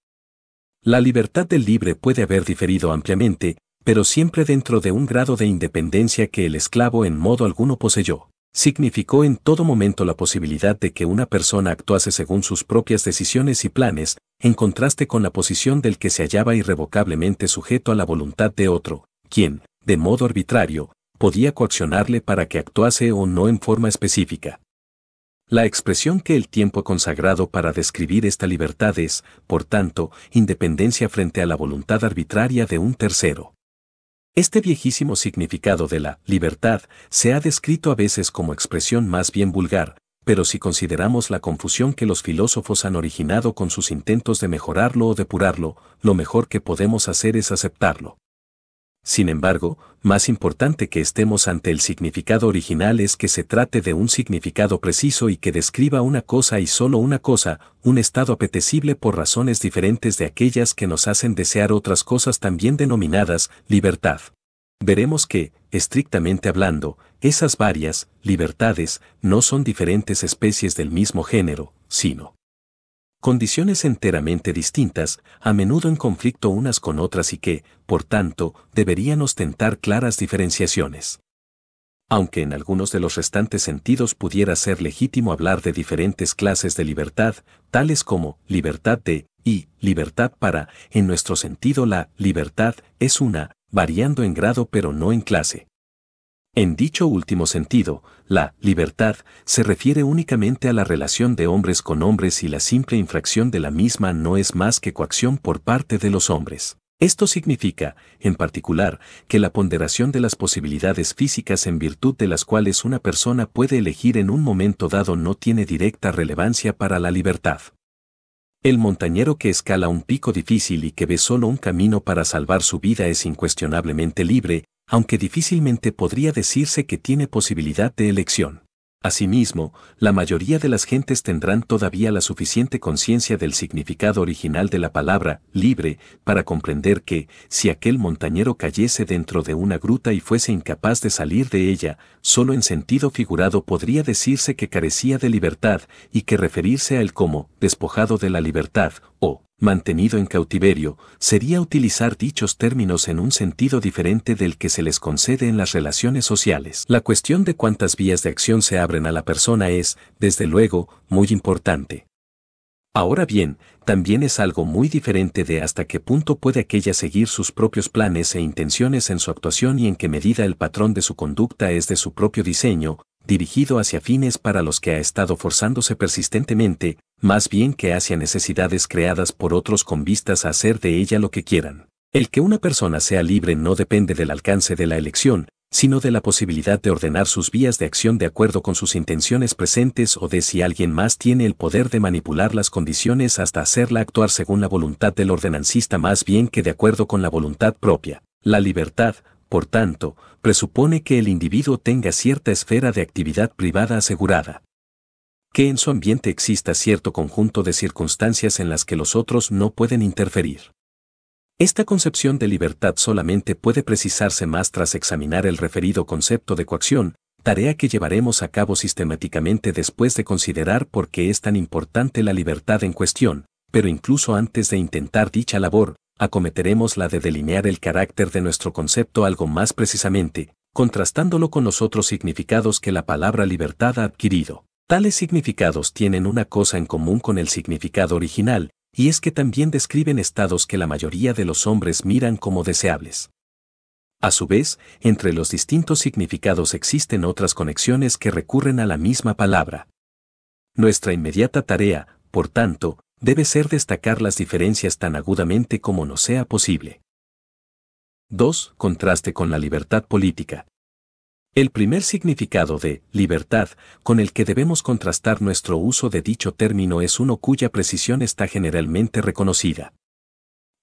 La libertad del libre puede haber diferido ampliamente, pero siempre dentro de un grado de independencia que el esclavo en modo alguno poseyó. Significó en todo momento la posibilidad de que una persona actuase según sus propias decisiones y planes, en contraste con la posición del que se hallaba irrevocablemente sujeto a la voluntad de otro, quien, de modo arbitrario, podía coaccionarle para que actuase o no en forma específica. La expresión que el tiempo ha consagrado para describir esta libertad es, por tanto, independencia frente a la voluntad arbitraria de un tercero. Este viejísimo significado de la libertad se ha descrito a veces como expresión más bien vulgar, pero si consideramos la confusión que los filósofos han originado con sus intentos de mejorarlo o depurarlo, lo mejor que podemos hacer es aceptarlo. Sin embargo, más importante que estemos ante el significado original es que se trate de un significado preciso y que describa una cosa y solo una cosa, un estado apetecible por razones diferentes de aquellas que nos hacen desear otras cosas también denominadas libertad. Veremos que, estrictamente hablando, esas varias libertades no son diferentes especies del mismo género, sino condiciones enteramente distintas, a menudo en conflicto unas con otras y que, por tanto, deberían ostentar claras diferenciaciones. Aunque en algunos de los restantes sentidos pudiera ser legítimo hablar de diferentes clases de libertad, tales como libertad de y libertad para, en nuestro sentido la libertad es una, variando en grado pero no en clase. En dicho último sentido, la libertad se refiere únicamente a la relación de hombres con hombres y la simple infracción de la misma no es más que coacción por parte de los hombres. Esto significa, en particular, que la ponderación de las posibilidades físicas en virtud de las cuales una persona puede elegir en un momento dado no tiene directa relevancia para la libertad. El montañero que escala un pico difícil y que ve solo un camino para salvar su vida es incuestionablemente libre, aunque difícilmente podría decirse que tiene posibilidad de elección. Asimismo, la mayoría de las gentes tendrán todavía la suficiente conciencia del significado original de la palabra libre para comprender que, si aquel montañero cayese dentro de una gruta y fuese incapaz de salir de ella, solo en sentido figurado podría decirse que carecía de libertad y que referirse a él como despojado de la libertad o mantenido en cautiverio, sería utilizar dichos términos en un sentido diferente del que se les concede en las relaciones sociales. La cuestión de cuántas vías de acción se abren a la persona es, desde luego, muy importante. Ahora bien, también es algo muy diferente de hasta qué punto puede aquella seguir sus propios planes e intenciones en su actuación y en qué medida el patrón de su conducta es de su propio diseño, dirigido hacia fines para los que ha estado forzándose persistentemente, más bien que hacia necesidades creadas por otros con vistas a hacer de ella lo que quieran. El que una persona sea libre no depende del alcance de la elección, sino de la posibilidad de ordenar sus vías de acción de acuerdo con sus intenciones presentes o de si alguien más tiene el poder de manipular las condiciones hasta hacerla actuar según la voluntad del ordenancista más bien que de acuerdo con la voluntad propia. La libertad, por tanto, presupone que el individuo tenga cierta esfera de actividad privada asegurada. Que en su ambiente exista cierto conjunto de circunstancias en las que los otros no pueden interferir. Esta concepción de libertad solamente puede precisarse más tras examinar el referido concepto de coacción, tarea que llevaremos a cabo sistemáticamente después de considerar por qué es tan importante la libertad en cuestión, pero incluso antes de intentar dicha labor, acometeremos la de delinear el carácter de nuestro concepto algo más precisamente, contrastándolo con los otros significados que la palabra libertad ha adquirido. Tales significados tienen una cosa en común con el significado original, y es que también describen estados que la mayoría de los hombres miran como deseables. A su vez, entre los distintos significados existen otras conexiones que recurren a la misma palabra. Nuestra inmediata tarea, por tanto, debe ser destacar las diferencias tan agudamente como no sea posible. 2. Contraste con la libertad política. El primer significado de libertad con el que debemos contrastar nuestro uso de dicho término es uno cuya precisión está generalmente reconocida.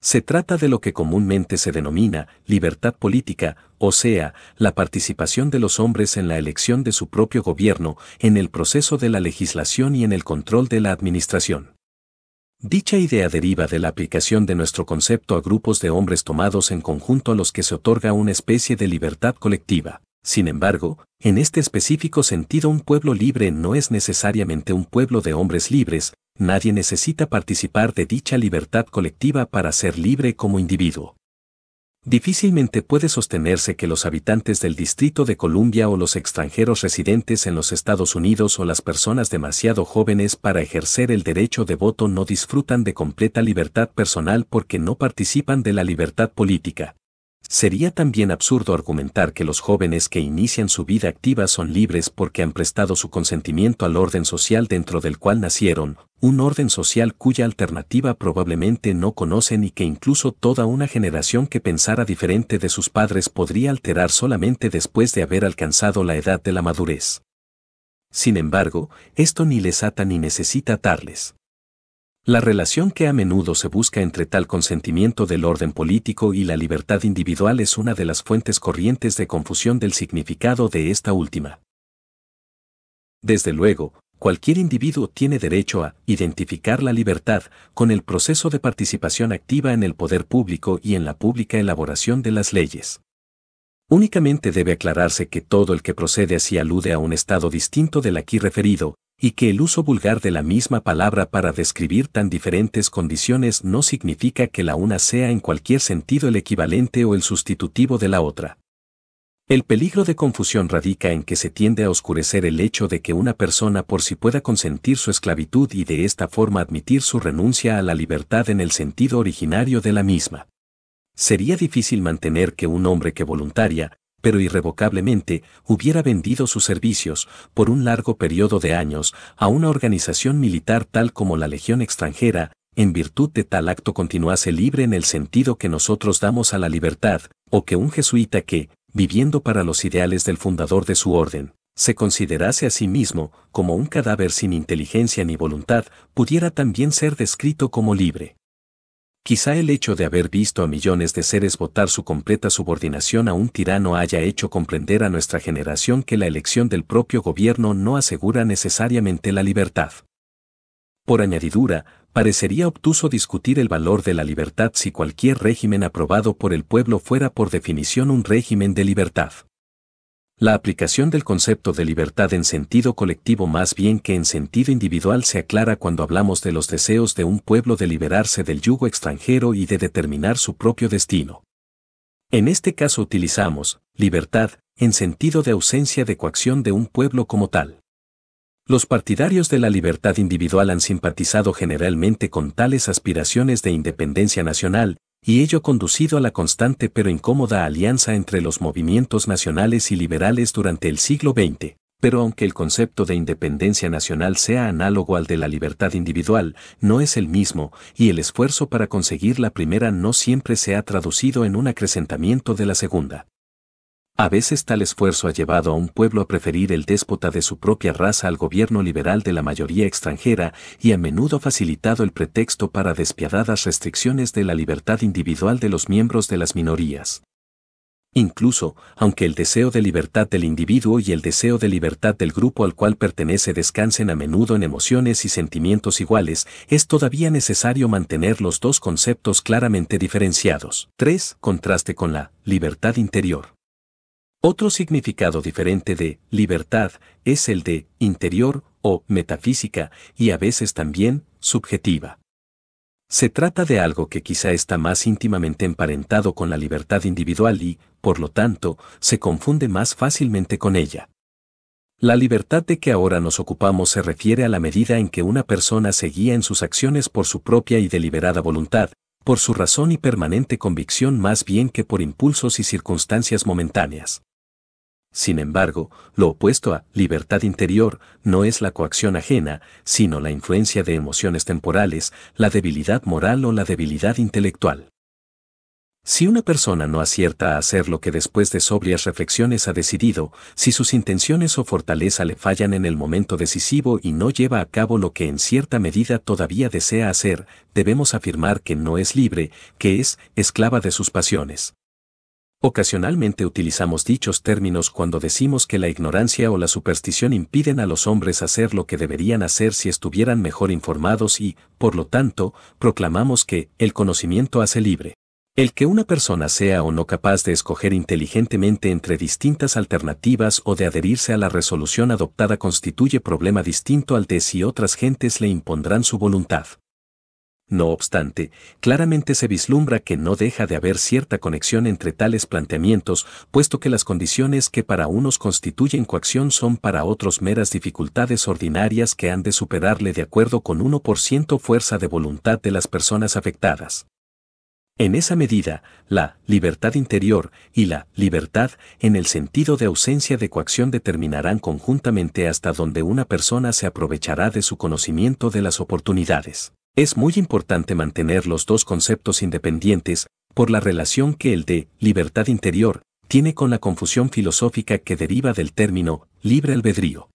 Se trata de lo que comúnmente se denomina libertad política, o sea, la participación de los hombres en la elección de su propio gobierno, en el proceso de la legislación y en el control de la administración. Dicha idea deriva de la aplicación de nuestro concepto a grupos de hombres tomados en conjunto a los que se otorga una especie de libertad colectiva. Sin embargo, en este específico sentido un pueblo libre no es necesariamente un pueblo de hombres libres, nadie necesita participar de dicha libertad colectiva para ser libre como individuo difícilmente puede sostenerse que los habitantes del Distrito de Columbia o los extranjeros residentes en los Estados Unidos o las personas demasiado jóvenes para ejercer el derecho de voto no disfrutan de completa libertad personal porque no participan de la libertad política. Sería también absurdo argumentar que los jóvenes que inician su vida activa son libres porque han prestado su consentimiento al orden social dentro del cual nacieron, un orden social cuya alternativa probablemente no conocen y que incluso toda una generación que pensara diferente de sus padres podría alterar solamente después de haber alcanzado la edad de la madurez. Sin embargo, esto ni les ata ni necesita atarles. La relación que a menudo se busca entre tal consentimiento del orden político y la libertad individual es una de las fuentes corrientes de confusión del significado de esta última. Desde luego, cualquier individuo tiene derecho a identificar la libertad con el proceso de participación activa en el poder público y en la pública elaboración de las leyes. Únicamente debe aclararse que todo el que procede así alude a un estado distinto del aquí referido, y que el uso vulgar de la misma palabra para describir tan diferentes condiciones no significa que la una sea en cualquier sentido el equivalente o el sustitutivo de la otra. El peligro de confusión radica en que se tiende a oscurecer el hecho de que una persona por sí pueda consentir su esclavitud y de esta forma admitir su renuncia a la libertad en el sentido originario de la misma. Sería difícil mantener que un hombre que voluntaria, pero irrevocablemente, hubiera vendido sus servicios, por un largo periodo de años, a una organización militar tal como la Legión extranjera, en virtud de tal acto continuase libre en el sentido que nosotros damos a la libertad, o que un jesuita que, viviendo para los ideales del fundador de su orden, se considerase a sí mismo como un cadáver sin inteligencia ni voluntad, pudiera también ser descrito como libre. Quizá el hecho de haber visto a millones de seres votar su completa subordinación a un tirano haya hecho comprender a nuestra generación que la elección del propio gobierno no asegura necesariamente la libertad. Por añadidura, Parecería obtuso discutir el valor de la libertad si cualquier régimen aprobado por el pueblo fuera por definición un régimen de libertad. La aplicación del concepto de libertad en sentido colectivo más bien que en sentido individual se aclara cuando hablamos de los deseos de un pueblo de liberarse del yugo extranjero y de determinar su propio destino. En este caso utilizamos libertad en sentido de ausencia de coacción de un pueblo como tal. Los partidarios de la libertad individual han simpatizado generalmente con tales aspiraciones de independencia nacional, y ello conducido a la constante pero incómoda alianza entre los movimientos nacionales y liberales durante el siglo XX. Pero aunque el concepto de independencia nacional sea análogo al de la libertad individual, no es el mismo, y el esfuerzo para conseguir la primera no siempre se ha traducido en un acrecentamiento de la segunda. A veces tal esfuerzo ha llevado a un pueblo a preferir el déspota de su propia raza al gobierno liberal de la mayoría extranjera y a menudo ha facilitado el pretexto para despiadadas restricciones de la libertad individual de los miembros de las minorías. Incluso, aunque el deseo de libertad del individuo y el deseo de libertad del grupo al cual pertenece descansen a menudo en emociones y sentimientos iguales, es todavía necesario mantener los dos conceptos claramente diferenciados. 3. Contraste con la libertad interior. Otro significado diferente de libertad es el de interior o metafísica y a veces también subjetiva. Se trata de algo que quizá está más íntimamente emparentado con la libertad individual y, por lo tanto, se confunde más fácilmente con ella. La libertad de que ahora nos ocupamos se refiere a la medida en que una persona se guía en sus acciones por su propia y deliberada voluntad, por su razón y permanente convicción más bien que por impulsos y circunstancias momentáneas. Sin embargo, lo opuesto a libertad interior no es la coacción ajena, sino la influencia de emociones temporales, la debilidad moral o la debilidad intelectual. Si una persona no acierta a hacer lo que después de sobrias reflexiones ha decidido, si sus intenciones o fortaleza le fallan en el momento decisivo y no lleva a cabo lo que en cierta medida todavía desea hacer, debemos afirmar que no es libre, que es esclava de sus pasiones. Ocasionalmente utilizamos dichos términos cuando decimos que la ignorancia o la superstición impiden a los hombres hacer lo que deberían hacer si estuvieran mejor informados y, por lo tanto, proclamamos que el conocimiento hace libre. El que una persona sea o no capaz de escoger inteligentemente entre distintas alternativas o de adherirse a la resolución adoptada constituye problema distinto al de si otras gentes le impondrán su voluntad. No obstante, claramente se vislumbra que no deja de haber cierta conexión entre tales planteamientos, puesto que las condiciones que para unos constituyen coacción son para otros meras dificultades ordinarias que han de superarle de acuerdo con 1% fuerza de voluntad de las personas afectadas. En esa medida, la libertad interior y la libertad en el sentido de ausencia de coacción determinarán conjuntamente hasta donde una persona se aprovechará de su conocimiento de las oportunidades. Es muy importante mantener los dos conceptos independientes por la relación que el de libertad interior tiene con la confusión filosófica que deriva del término libre albedrío.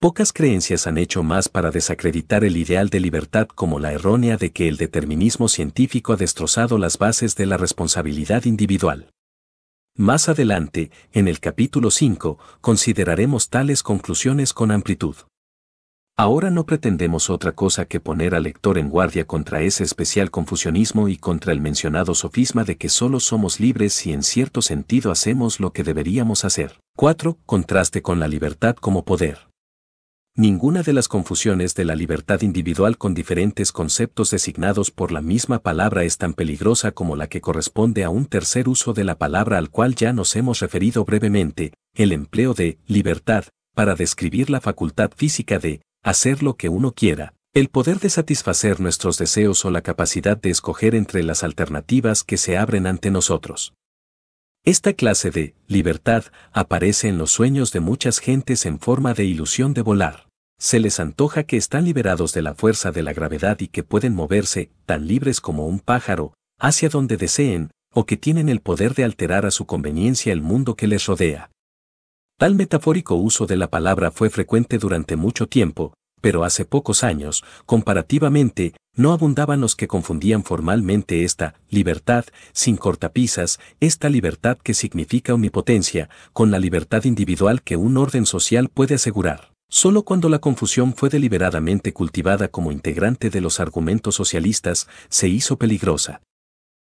Pocas creencias han hecho más para desacreditar el ideal de libertad como la errónea de que el determinismo científico ha destrozado las bases de la responsabilidad individual. Más adelante, en el capítulo 5, consideraremos tales conclusiones con amplitud. Ahora no pretendemos otra cosa que poner al lector en guardia contra ese especial confusionismo y contra el mencionado sofisma de que solo somos libres si en cierto sentido hacemos lo que deberíamos hacer. 4. Contraste con la libertad como poder. Ninguna de las confusiones de la libertad individual con diferentes conceptos designados por la misma palabra es tan peligrosa como la que corresponde a un tercer uso de la palabra al cual ya nos hemos referido brevemente, el empleo de libertad, para describir la facultad física de hacer lo que uno quiera, el poder de satisfacer nuestros deseos o la capacidad de escoger entre las alternativas que se abren ante nosotros. Esta clase de libertad aparece en los sueños de muchas gentes en forma de ilusión de volar. Se les antoja que están liberados de la fuerza de la gravedad y que pueden moverse, tan libres como un pájaro, hacia donde deseen, o que tienen el poder de alterar a su conveniencia el mundo que les rodea. Tal metafórico uso de la palabra fue frecuente durante mucho tiempo, pero hace pocos años, comparativamente, no abundaban los que confundían formalmente esta libertad sin cortapisas, esta libertad que significa omnipotencia, con la libertad individual que un orden social puede asegurar. Solo cuando la confusión fue deliberadamente cultivada como integrante de los argumentos socialistas, se hizo peligrosa.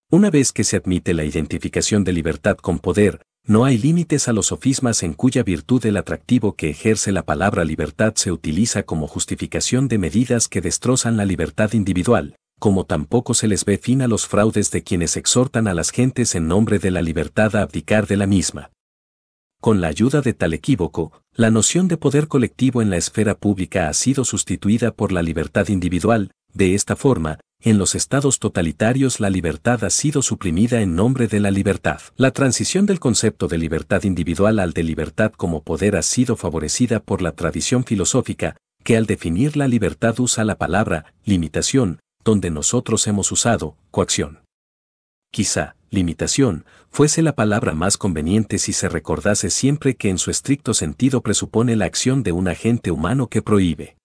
Una vez que se admite la identificación de libertad con poder, no hay límites a los sofismas en cuya virtud el atractivo que ejerce la palabra libertad se utiliza como justificación de medidas que destrozan la libertad individual, como tampoco se les ve fin a los fraudes de quienes exhortan a las gentes en nombre de la libertad a abdicar de la misma. Con la ayuda de tal equívoco, la noción de poder colectivo en la esfera pública ha sido sustituida por la libertad individual, de esta forma, en los estados totalitarios la libertad ha sido suprimida en nombre de la libertad. La transición del concepto de libertad individual al de libertad como poder ha sido favorecida por la tradición filosófica, que al definir la libertad usa la palabra limitación, donde nosotros hemos usado coacción. Quizá, limitación, fuese la palabra más conveniente si se recordase siempre que en su estricto sentido presupone la acción de un agente humano que prohíbe.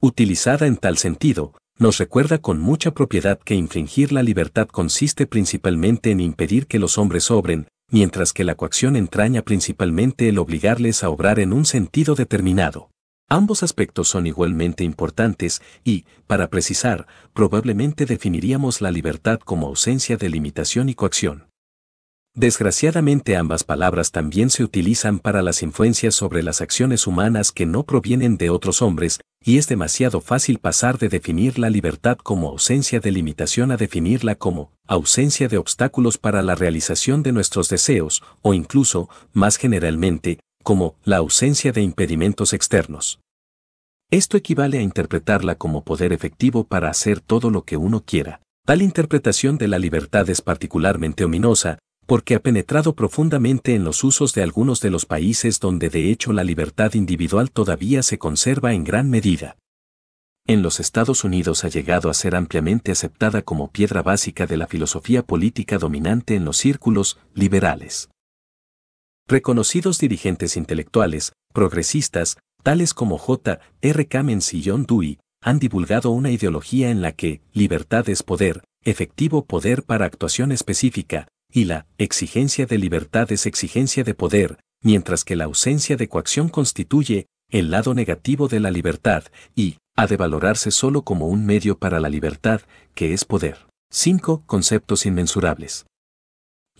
Utilizada en tal sentido, nos recuerda con mucha propiedad que infringir la libertad consiste principalmente en impedir que los hombres obren, mientras que la coacción entraña principalmente el obligarles a obrar en un sentido determinado. Ambos aspectos son igualmente importantes y, para precisar, probablemente definiríamos la libertad como ausencia de limitación y coacción. Desgraciadamente ambas palabras también se utilizan para las influencias sobre las acciones humanas que no provienen de otros hombres, y es demasiado fácil pasar de definir la libertad como ausencia de limitación a definirla como ausencia de obstáculos para la realización de nuestros deseos, o incluso, más generalmente, como la ausencia de impedimentos externos. Esto equivale a interpretarla como poder efectivo para hacer todo lo que uno quiera. Tal interpretación de la libertad es particularmente ominosa, porque ha penetrado profundamente en los usos de algunos de los países donde de hecho la libertad individual todavía se conserva en gran medida. En los Estados Unidos ha llegado a ser ampliamente aceptada como piedra básica de la filosofía política dominante en los círculos liberales. Reconocidos dirigentes intelectuales, progresistas, tales como J. R. Kamens y John Dewey, han divulgado una ideología en la que libertad es poder, efectivo poder para actuación específica, y la exigencia de libertad es exigencia de poder, mientras que la ausencia de coacción constituye el lado negativo de la libertad y ha de valorarse solo como un medio para la libertad, que es poder. 5. Conceptos inmensurables.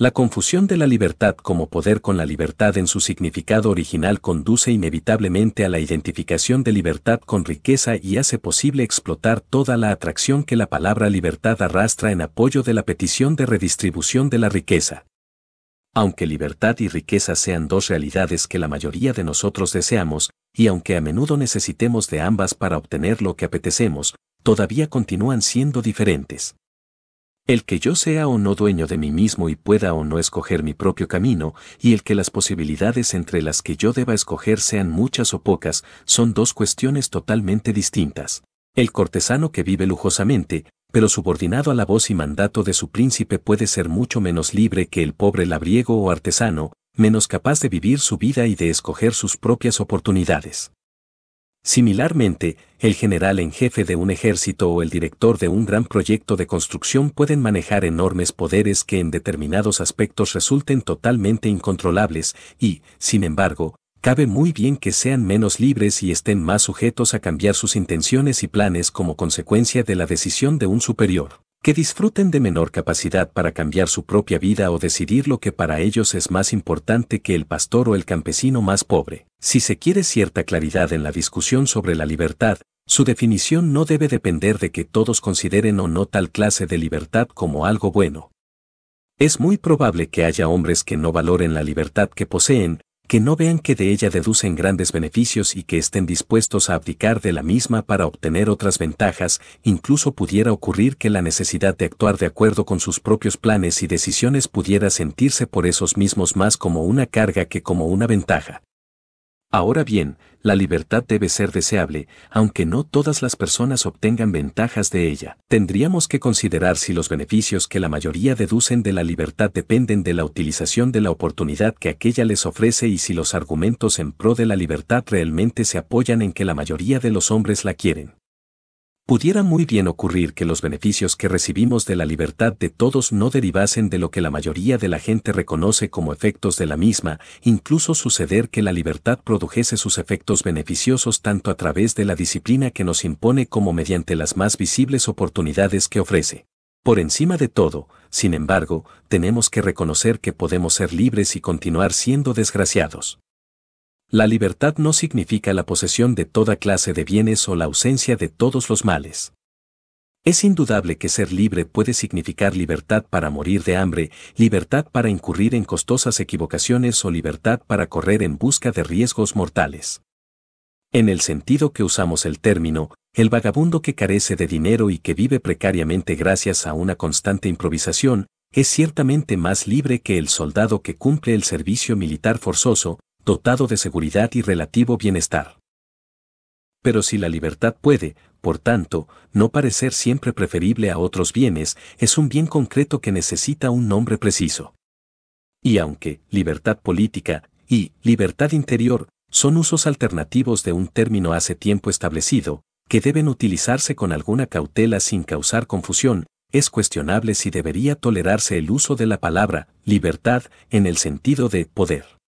La confusión de la libertad como poder con la libertad en su significado original conduce inevitablemente a la identificación de libertad con riqueza y hace posible explotar toda la atracción que la palabra libertad arrastra en apoyo de la petición de redistribución de la riqueza. Aunque libertad y riqueza sean dos realidades que la mayoría de nosotros deseamos, y aunque a menudo necesitemos de ambas para obtener lo que apetecemos, todavía continúan siendo diferentes el que yo sea o no dueño de mí mismo y pueda o no escoger mi propio camino, y el que las posibilidades entre las que yo deba escoger sean muchas o pocas, son dos cuestiones totalmente distintas. El cortesano que vive lujosamente, pero subordinado a la voz y mandato de su príncipe puede ser mucho menos libre que el pobre labriego o artesano, menos capaz de vivir su vida y de escoger sus propias oportunidades. Similarmente, el general en jefe de un ejército o el director de un gran proyecto de construcción pueden manejar enormes poderes que en determinados aspectos resulten totalmente incontrolables y, sin embargo, cabe muy bien que sean menos libres y estén más sujetos a cambiar sus intenciones y planes como consecuencia de la decisión de un superior que disfruten de menor capacidad para cambiar su propia vida o decidir lo que para ellos es más importante que el pastor o el campesino más pobre. Si se quiere cierta claridad en la discusión sobre la libertad, su definición no debe depender de que todos consideren o no tal clase de libertad como algo bueno. Es muy probable que haya hombres que no valoren la libertad que poseen, que no vean que de ella deducen grandes beneficios y que estén dispuestos a abdicar de la misma para obtener otras ventajas, incluso pudiera ocurrir que la necesidad de actuar de acuerdo con sus propios planes y decisiones pudiera sentirse por esos mismos más como una carga que como una ventaja. Ahora bien, la libertad debe ser deseable, aunque no todas las personas obtengan ventajas de ella. Tendríamos que considerar si los beneficios que la mayoría deducen de la libertad dependen de la utilización de la oportunidad que aquella les ofrece y si los argumentos en pro de la libertad realmente se apoyan en que la mayoría de los hombres la quieren. Pudiera muy bien ocurrir que los beneficios que recibimos de la libertad de todos no derivasen de lo que la mayoría de la gente reconoce como efectos de la misma, incluso suceder que la libertad produjese sus efectos beneficiosos tanto a través de la disciplina que nos impone como mediante las más visibles oportunidades que ofrece. Por encima de todo, sin embargo, tenemos que reconocer que podemos ser libres y continuar siendo desgraciados. La libertad no significa la posesión de toda clase de bienes o la ausencia de todos los males. Es indudable que ser libre puede significar libertad para morir de hambre, libertad para incurrir en costosas equivocaciones o libertad para correr en busca de riesgos mortales. En el sentido que usamos el término, el vagabundo que carece de dinero y que vive precariamente gracias a una constante improvisación, es ciertamente más libre que el soldado que cumple el servicio militar forzoso, dotado de seguridad y relativo bienestar. Pero si la libertad puede, por tanto, no parecer siempre preferible a otros bienes, es un bien concreto que necesita un nombre preciso. Y aunque libertad política y libertad interior son usos alternativos de un término hace tiempo establecido, que deben utilizarse con alguna cautela sin causar confusión, es cuestionable si debería tolerarse el uso de la palabra libertad en el sentido de poder.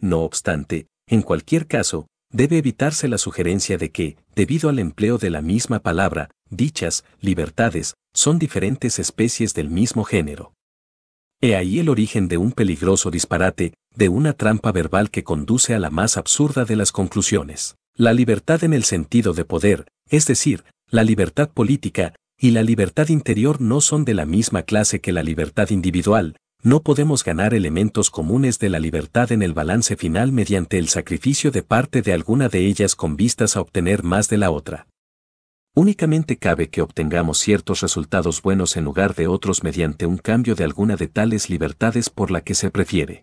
No obstante, en cualquier caso, debe evitarse la sugerencia de que, debido al empleo de la misma palabra, dichas libertades son diferentes especies del mismo género. He ahí el origen de un peligroso disparate, de una trampa verbal que conduce a la más absurda de las conclusiones. La libertad en el sentido de poder, es decir, la libertad política, y la libertad interior no son de la misma clase que la libertad individual, no podemos ganar elementos comunes de la libertad en el balance final mediante el sacrificio de parte de alguna de ellas con vistas a obtener más de la otra. Únicamente cabe que obtengamos ciertos resultados buenos en lugar de otros mediante un cambio de alguna de tales libertades por la que se prefiere.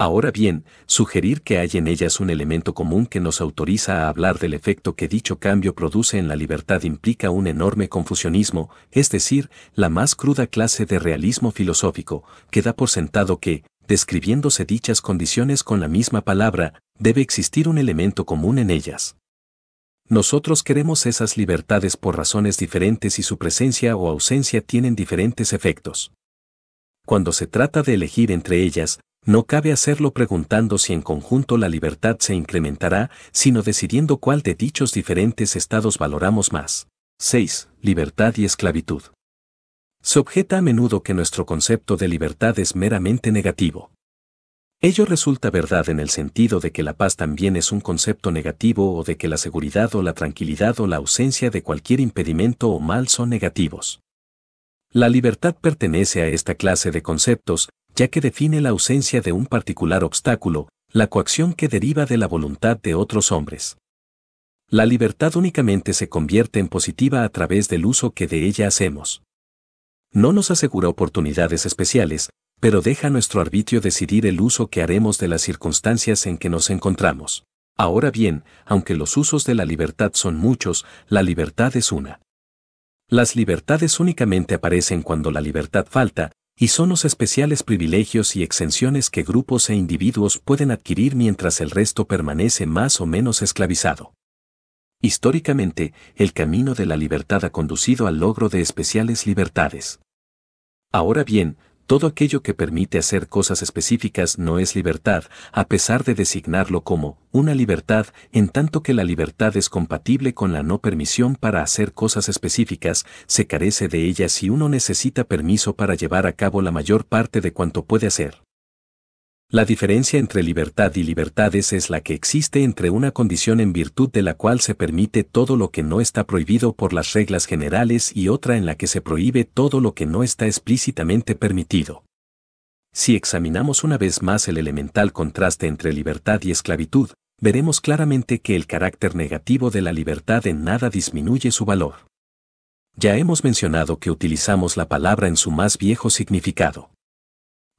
Ahora bien, sugerir que hay en ellas un elemento común que nos autoriza a hablar del efecto que dicho cambio produce en la libertad implica un enorme confusionismo, es decir, la más cruda clase de realismo filosófico, que da por sentado que, describiéndose dichas condiciones con la misma palabra, debe existir un elemento común en ellas. Nosotros queremos esas libertades por razones diferentes y su presencia o ausencia tienen diferentes efectos. Cuando se trata de elegir entre ellas, no cabe hacerlo preguntando si en conjunto la libertad se incrementará, sino decidiendo cuál de dichos diferentes estados valoramos más. 6. Libertad y esclavitud. Se objeta a menudo que nuestro concepto de libertad es meramente negativo. Ello resulta verdad en el sentido de que la paz también es un concepto negativo o de que la seguridad o la tranquilidad o la ausencia de cualquier impedimento o mal son negativos. La libertad pertenece a esta clase de conceptos, ya que define la ausencia de un particular obstáculo, la coacción que deriva de la voluntad de otros hombres. La libertad únicamente se convierte en positiva a través del uso que de ella hacemos. No nos asegura oportunidades especiales, pero deja nuestro arbitrio decidir el uso que haremos de las circunstancias en que nos encontramos. Ahora bien, aunque los usos de la libertad son muchos, la libertad es una. Las libertades únicamente aparecen cuando la libertad falta, y son los especiales privilegios y exenciones que grupos e individuos pueden adquirir mientras el resto permanece más o menos esclavizado. Históricamente, el camino de la libertad ha conducido al logro de especiales libertades. Ahora bien, todo aquello que permite hacer cosas específicas no es libertad, a pesar de designarlo como una libertad, en tanto que la libertad es compatible con la no permisión para hacer cosas específicas, se carece de ella si uno necesita permiso para llevar a cabo la mayor parte de cuanto puede hacer. La diferencia entre libertad y libertades es la que existe entre una condición en virtud de la cual se permite todo lo que no está prohibido por las reglas generales y otra en la que se prohíbe todo lo que no está explícitamente permitido. Si examinamos una vez más el elemental contraste entre libertad y esclavitud, veremos claramente que el carácter negativo de la libertad en nada disminuye su valor. Ya hemos mencionado que utilizamos la palabra en su más viejo significado.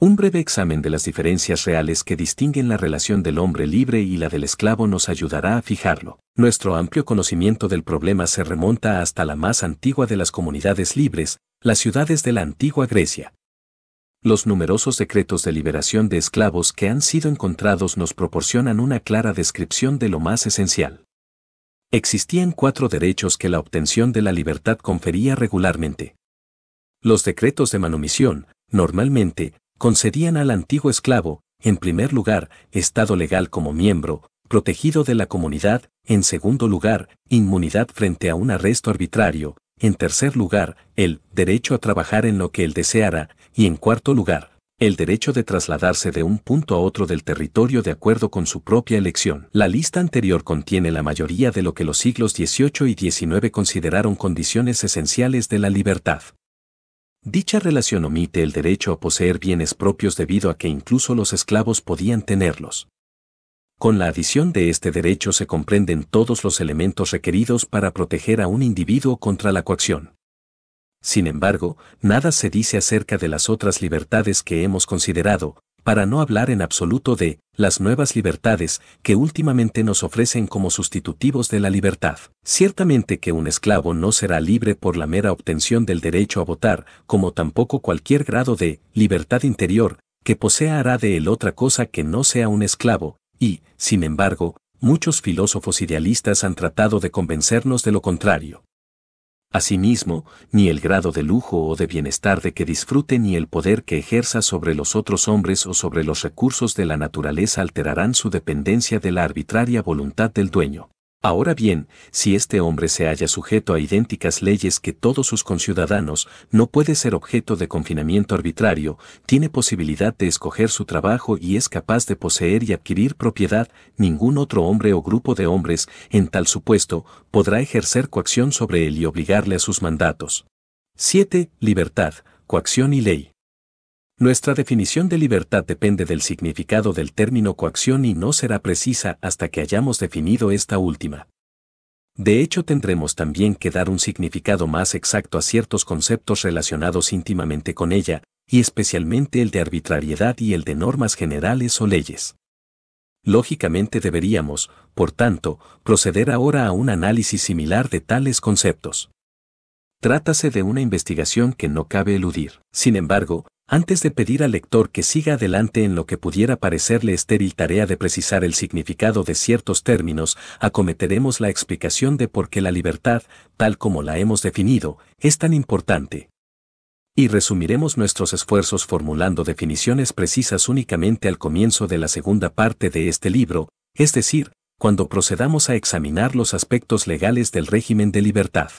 Un breve examen de las diferencias reales que distinguen la relación del hombre libre y la del esclavo nos ayudará a fijarlo. Nuestro amplio conocimiento del problema se remonta hasta la más antigua de las comunidades libres, las ciudades de la antigua Grecia. Los numerosos decretos de liberación de esclavos que han sido encontrados nos proporcionan una clara descripción de lo más esencial. Existían cuatro derechos que la obtención de la libertad confería regularmente. Los decretos de manumisión, normalmente, concedían al antiguo esclavo, en primer lugar, estado legal como miembro, protegido de la comunidad, en segundo lugar, inmunidad frente a un arresto arbitrario, en tercer lugar, el derecho a trabajar en lo que él deseara, y en cuarto lugar, el derecho de trasladarse de un punto a otro del territorio de acuerdo con su propia elección. La lista anterior contiene la mayoría de lo que los siglos XVIII y XIX consideraron condiciones esenciales de la libertad. Dicha relación omite el derecho a poseer bienes propios debido a que incluso los esclavos podían tenerlos. Con la adición de este derecho se comprenden todos los elementos requeridos para proteger a un individuo contra la coacción. Sin embargo, nada se dice acerca de las otras libertades que hemos considerado, para no hablar en absoluto de las nuevas libertades que últimamente nos ofrecen como sustitutivos de la libertad. Ciertamente que un esclavo no será libre por la mera obtención del derecho a votar, como tampoco cualquier grado de libertad interior que posea hará de él otra cosa que no sea un esclavo, y, sin embargo, muchos filósofos idealistas han tratado de convencernos de lo contrario. Asimismo, ni el grado de lujo o de bienestar de que disfrute ni el poder que ejerza sobre los otros hombres o sobre los recursos de la naturaleza alterarán su dependencia de la arbitraria voluntad del dueño. Ahora bien, si este hombre se halla sujeto a idénticas leyes que todos sus conciudadanos, no puede ser objeto de confinamiento arbitrario, tiene posibilidad de escoger su trabajo y es capaz de poseer y adquirir propiedad, ningún otro hombre o grupo de hombres, en tal supuesto, podrá ejercer coacción sobre él y obligarle a sus mandatos. 7. Libertad, coacción y ley. Nuestra definición de libertad depende del significado del término coacción y no será precisa hasta que hayamos definido esta última. De hecho, tendremos también que dar un significado más exacto a ciertos conceptos relacionados íntimamente con ella, y especialmente el de arbitrariedad y el de normas generales o leyes. Lógicamente deberíamos, por tanto, proceder ahora a un análisis similar de tales conceptos. Trátase de una investigación que no cabe eludir. Sin embargo, antes de pedir al lector que siga adelante en lo que pudiera parecerle estéril tarea de precisar el significado de ciertos términos, acometeremos la explicación de por qué la libertad, tal como la hemos definido, es tan importante. Y resumiremos nuestros esfuerzos formulando definiciones precisas únicamente al comienzo de la segunda parte de este libro, es decir, cuando procedamos a examinar los aspectos legales del régimen de libertad.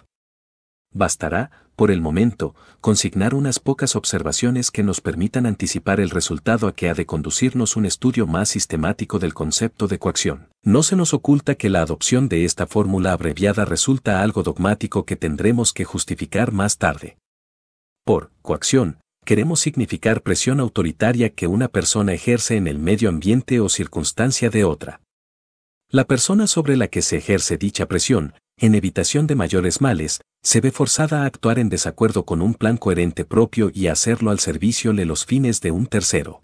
Bastará, por el momento, consignar unas pocas observaciones que nos permitan anticipar el resultado a que ha de conducirnos un estudio más sistemático del concepto de coacción. No se nos oculta que la adopción de esta fórmula abreviada resulta algo dogmático que tendremos que justificar más tarde. Por coacción, queremos significar presión autoritaria que una persona ejerce en el medio ambiente o circunstancia de otra. La persona sobre la que se ejerce dicha presión en evitación de mayores males, se ve forzada a actuar en desacuerdo con un plan coherente propio y hacerlo al servicio de los fines de un tercero.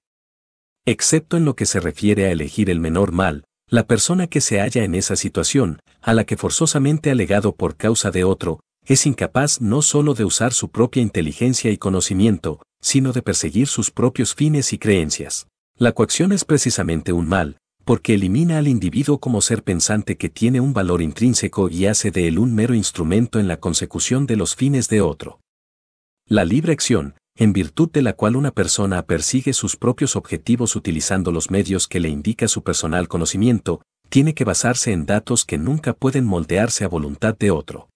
Excepto en lo que se refiere a elegir el menor mal, la persona que se halla en esa situación, a la que forzosamente ha legado por causa de otro, es incapaz no sólo de usar su propia inteligencia y conocimiento, sino de perseguir sus propios fines y creencias. La coacción es precisamente un mal, porque elimina al individuo como ser pensante que tiene un valor intrínseco y hace de él un mero instrumento en la consecución de los fines de otro. La libre acción, en virtud de la cual una persona persigue sus propios objetivos utilizando los medios que le indica su personal conocimiento, tiene que basarse en datos que nunca pueden moldearse a voluntad de otro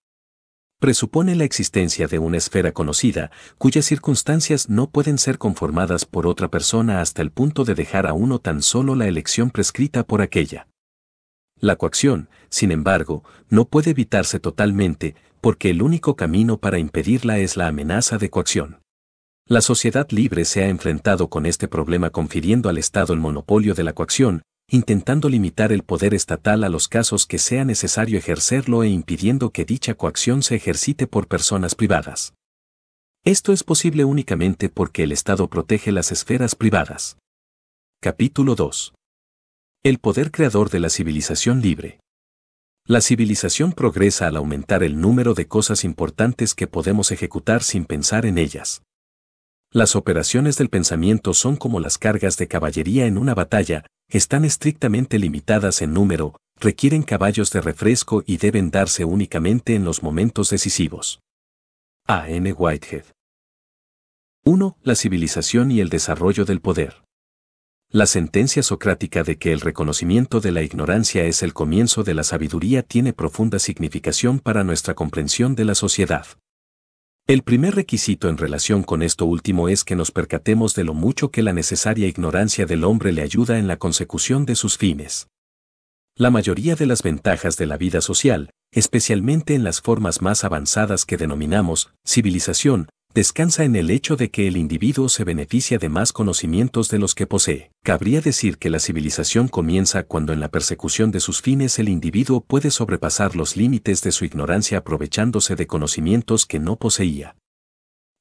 presupone la existencia de una esfera conocida cuyas circunstancias no pueden ser conformadas por otra persona hasta el punto de dejar a uno tan solo la elección prescrita por aquella. La coacción, sin embargo, no puede evitarse totalmente, porque el único camino para impedirla es la amenaza de coacción. La sociedad libre se ha enfrentado con este problema confiriendo al Estado el monopolio de la coacción, intentando limitar el poder estatal a los casos que sea necesario ejercerlo e impidiendo que dicha coacción se ejercite por personas privadas. Esto es posible únicamente porque el Estado protege las esferas privadas. Capítulo 2. El poder creador de la civilización libre. La civilización progresa al aumentar el número de cosas importantes que podemos ejecutar sin pensar en ellas. Las operaciones del pensamiento son como las cargas de caballería en una batalla, están estrictamente limitadas en número, requieren caballos de refresco y deben darse únicamente en los momentos decisivos. A. N. Whitehead 1. La civilización y el desarrollo del poder. La sentencia socrática de que el reconocimiento de la ignorancia es el comienzo de la sabiduría tiene profunda significación para nuestra comprensión de la sociedad. El primer requisito en relación con esto último es que nos percatemos de lo mucho que la necesaria ignorancia del hombre le ayuda en la consecución de sus fines. La mayoría de las ventajas de la vida social, especialmente en las formas más avanzadas que denominamos civilización, descansa en el hecho de que el individuo se beneficia de más conocimientos de los que posee. Cabría decir que la civilización comienza cuando en la persecución de sus fines el individuo puede sobrepasar los límites de su ignorancia aprovechándose de conocimientos que no poseía.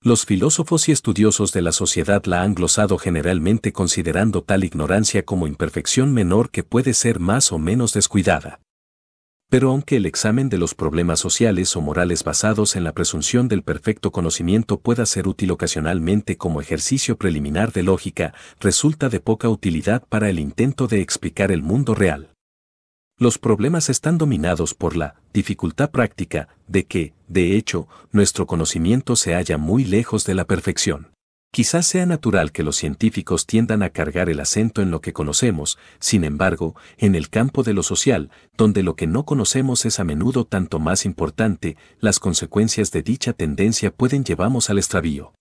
Los filósofos y estudiosos de la sociedad la han glosado generalmente considerando tal ignorancia como imperfección menor que puede ser más o menos descuidada pero aunque el examen de los problemas sociales o morales basados en la presunción del perfecto conocimiento pueda ser útil ocasionalmente como ejercicio preliminar de lógica, resulta de poca utilidad para el intento de explicar el mundo real. Los problemas están dominados por la dificultad práctica de que, de hecho, nuestro conocimiento se halla muy lejos de la perfección. Quizás sea natural que los científicos tiendan a cargar el acento en lo que conocemos, sin embargo, en el campo de lo social, donde lo que no conocemos es a menudo tanto más importante, las consecuencias de dicha tendencia pueden llevarnos al extravío.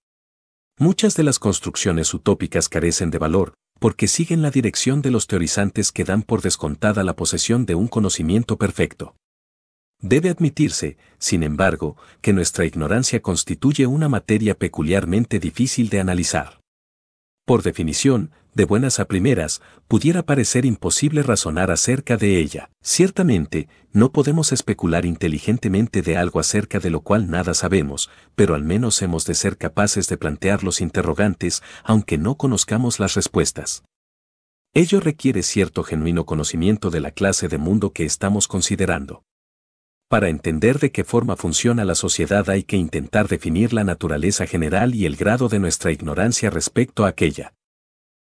Muchas de las construcciones utópicas carecen de valor, porque siguen la dirección de los teorizantes que dan por descontada la posesión de un conocimiento perfecto. Debe admitirse, sin embargo, que nuestra ignorancia constituye una materia peculiarmente difícil de analizar. Por definición, de buenas a primeras, pudiera parecer imposible razonar acerca de ella. Ciertamente, no podemos especular inteligentemente de algo acerca de lo cual nada sabemos, pero al menos hemos de ser capaces de plantear los interrogantes, aunque no conozcamos las respuestas. Ello requiere cierto genuino conocimiento de la clase de mundo que estamos considerando. Para entender de qué forma funciona la sociedad hay que intentar definir la naturaleza general y el grado de nuestra ignorancia respecto a aquella.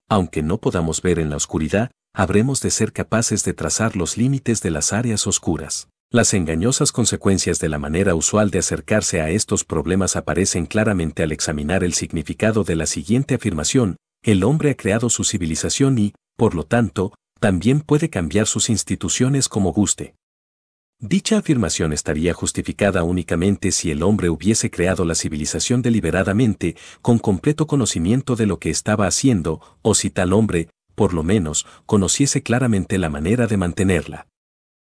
Aunque no podamos ver en la oscuridad, habremos de ser capaces de trazar los límites de las áreas oscuras. Las engañosas consecuencias de la manera usual de acercarse a estos problemas aparecen claramente al examinar el significado de la siguiente afirmación, el hombre ha creado su civilización y, por lo tanto, también puede cambiar sus instituciones como guste. Dicha afirmación estaría justificada únicamente si el hombre hubiese creado la civilización deliberadamente, con completo conocimiento de lo que estaba haciendo, o si tal hombre, por lo menos, conociese claramente la manera de mantenerla.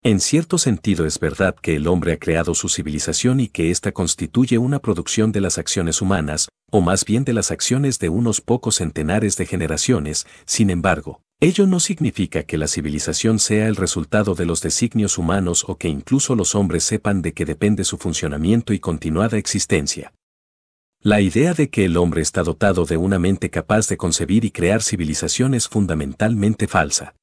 En cierto sentido es verdad que el hombre ha creado su civilización y que ésta constituye una producción de las acciones humanas, o más bien de las acciones de unos pocos centenares de generaciones, sin embargo, ello no significa que la civilización sea el resultado de los designios humanos o que incluso los hombres sepan de qué depende su funcionamiento y continuada existencia. La idea de que el hombre está dotado de una mente capaz de concebir y crear civilización es fundamentalmente falsa.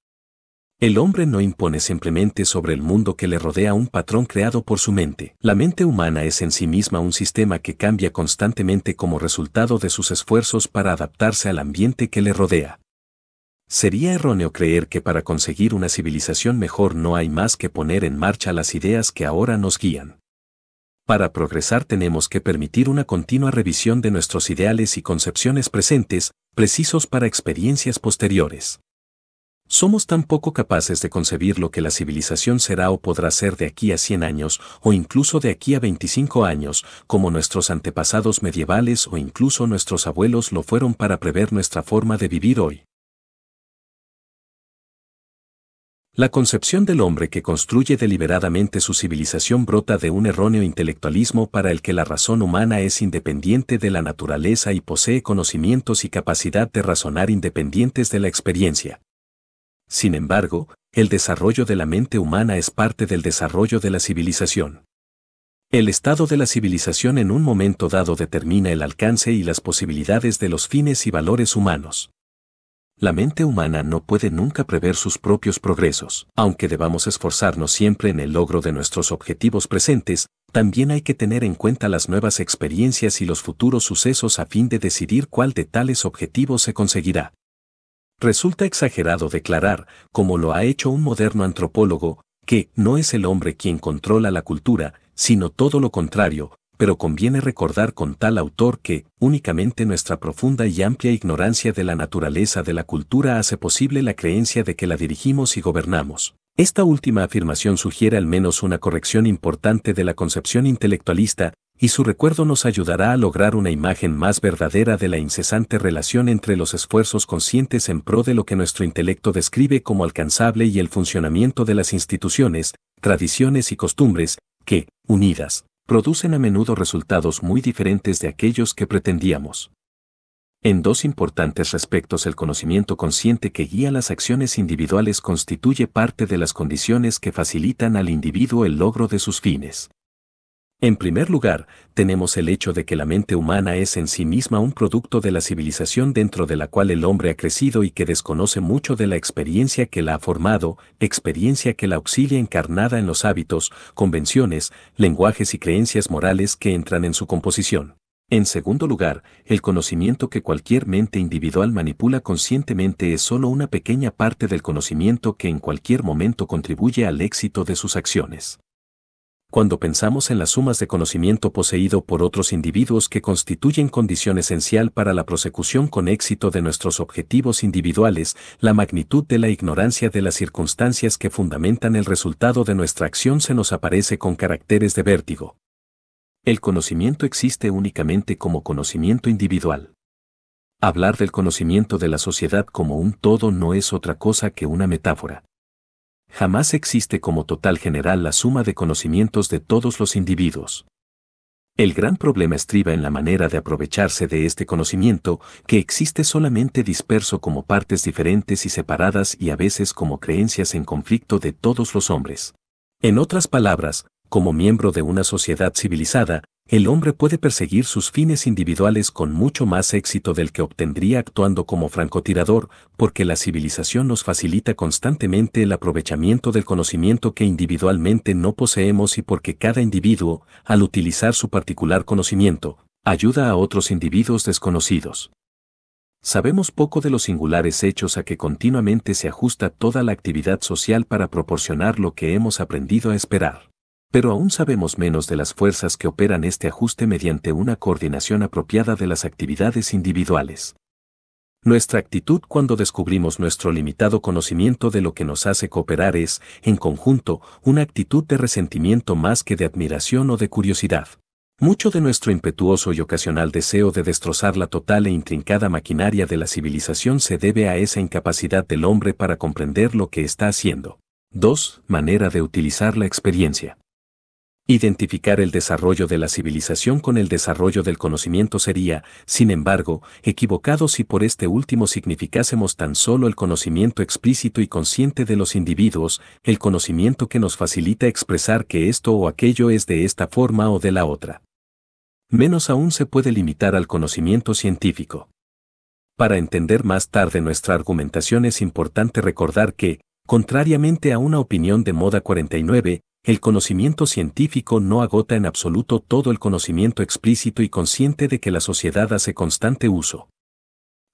El hombre no impone simplemente sobre el mundo que le rodea un patrón creado por su mente. La mente humana es en sí misma un sistema que cambia constantemente como resultado de sus esfuerzos para adaptarse al ambiente que le rodea. Sería erróneo creer que para conseguir una civilización mejor no hay más que poner en marcha las ideas que ahora nos guían. Para progresar tenemos que permitir una continua revisión de nuestros ideales y concepciones presentes, precisos para experiencias posteriores. Somos tan poco capaces de concebir lo que la civilización será o podrá ser de aquí a 100 años, o incluso de aquí a 25 años, como nuestros antepasados medievales o incluso nuestros abuelos lo fueron para prever nuestra forma de vivir hoy. La concepción del hombre que construye deliberadamente su civilización brota de un erróneo intelectualismo para el que la razón humana es independiente de la naturaleza y posee conocimientos y capacidad de razonar independientes de la experiencia. Sin embargo, el desarrollo de la mente humana es parte del desarrollo de la civilización. El estado de la civilización en un momento dado determina el alcance y las posibilidades de los fines y valores humanos. La mente humana no puede nunca prever sus propios progresos. Aunque debamos esforzarnos siempre en el logro de nuestros objetivos presentes, también hay que tener en cuenta las nuevas experiencias y los futuros sucesos a fin de decidir cuál de tales objetivos se conseguirá. Resulta exagerado declarar, como lo ha hecho un moderno antropólogo, que no es el hombre quien controla la cultura, sino todo lo contrario, pero conviene recordar con tal autor que únicamente nuestra profunda y amplia ignorancia de la naturaleza de la cultura hace posible la creencia de que la dirigimos y gobernamos. Esta última afirmación sugiere al menos una corrección importante de la concepción intelectualista y su recuerdo nos ayudará a lograr una imagen más verdadera de la incesante relación entre los esfuerzos conscientes en pro de lo que nuestro intelecto describe como alcanzable y el funcionamiento de las instituciones, tradiciones y costumbres, que, unidas, producen a menudo resultados muy diferentes de aquellos que pretendíamos. En dos importantes aspectos, el conocimiento consciente que guía las acciones individuales constituye parte de las condiciones que facilitan al individuo el logro de sus fines. En primer lugar, tenemos el hecho de que la mente humana es en sí misma un producto de la civilización dentro de la cual el hombre ha crecido y que desconoce mucho de la experiencia que la ha formado, experiencia que la auxilia encarnada en los hábitos, convenciones, lenguajes y creencias morales que entran en su composición. En segundo lugar, el conocimiento que cualquier mente individual manipula conscientemente es solo una pequeña parte del conocimiento que en cualquier momento contribuye al éxito de sus acciones cuando pensamos en las sumas de conocimiento poseído por otros individuos que constituyen condición esencial para la prosecución con éxito de nuestros objetivos individuales, la magnitud de la ignorancia de las circunstancias que fundamentan el resultado de nuestra acción se nos aparece con caracteres de vértigo. El conocimiento existe únicamente como conocimiento individual. Hablar del conocimiento de la sociedad como un todo no es otra cosa que una metáfora jamás existe como total general la suma de conocimientos de todos los individuos. El gran problema estriba en la manera de aprovecharse de este conocimiento que existe solamente disperso como partes diferentes y separadas y a veces como creencias en conflicto de todos los hombres. En otras palabras, como miembro de una sociedad civilizada, el hombre puede perseguir sus fines individuales con mucho más éxito del que obtendría actuando como francotirador, porque la civilización nos facilita constantemente el aprovechamiento del conocimiento que individualmente no poseemos y porque cada individuo, al utilizar su particular conocimiento, ayuda a otros individuos desconocidos. Sabemos poco de los singulares hechos a que continuamente se ajusta toda la actividad social para proporcionar lo que hemos aprendido a esperar pero aún sabemos menos de las fuerzas que operan este ajuste mediante una coordinación apropiada de las actividades individuales. Nuestra actitud cuando descubrimos nuestro limitado conocimiento de lo que nos hace cooperar es, en conjunto, una actitud de resentimiento más que de admiración o de curiosidad. Mucho de nuestro impetuoso y ocasional deseo de destrozar la total e intrincada maquinaria de la civilización se debe a esa incapacidad del hombre para comprender lo que está haciendo. 2. Manera de utilizar la experiencia. Identificar el desarrollo de la civilización con el desarrollo del conocimiento sería, sin embargo, equivocado si por este último significásemos tan solo el conocimiento explícito y consciente de los individuos, el conocimiento que nos facilita expresar que esto o aquello es de esta forma o de la otra. Menos aún se puede limitar al conocimiento científico. Para entender más tarde nuestra argumentación es importante recordar que, contrariamente a una opinión de moda 49, el conocimiento científico no agota en absoluto todo el conocimiento explícito y consciente de que la sociedad hace constante uso.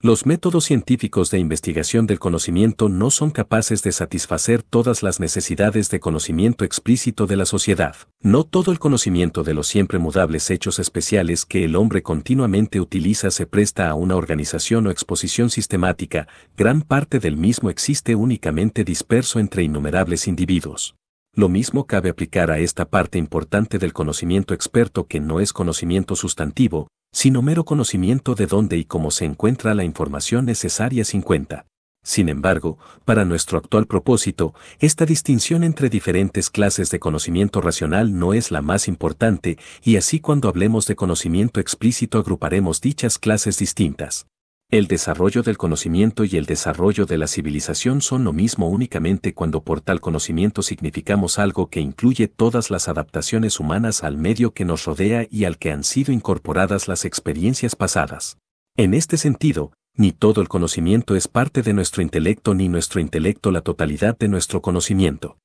Los métodos científicos de investigación del conocimiento no son capaces de satisfacer todas las necesidades de conocimiento explícito de la sociedad. No todo el conocimiento de los siempre mudables hechos especiales que el hombre continuamente utiliza se presta a una organización o exposición sistemática, gran parte del mismo existe únicamente disperso entre innumerables individuos. Lo mismo cabe aplicar a esta parte importante del conocimiento experto que no es conocimiento sustantivo, sino mero conocimiento de dónde y cómo se encuentra la información necesaria sin cuenta. Sin embargo, para nuestro actual propósito, esta distinción entre diferentes clases de conocimiento racional no es la más importante, y así cuando hablemos de conocimiento explícito agruparemos dichas clases distintas. El desarrollo del conocimiento y el desarrollo de la civilización son lo mismo únicamente cuando por tal conocimiento significamos algo que incluye todas las adaptaciones humanas al medio que nos rodea y al que han sido incorporadas las experiencias pasadas. En este sentido, ni todo el conocimiento es parte de nuestro intelecto ni nuestro intelecto la totalidad de nuestro conocimiento.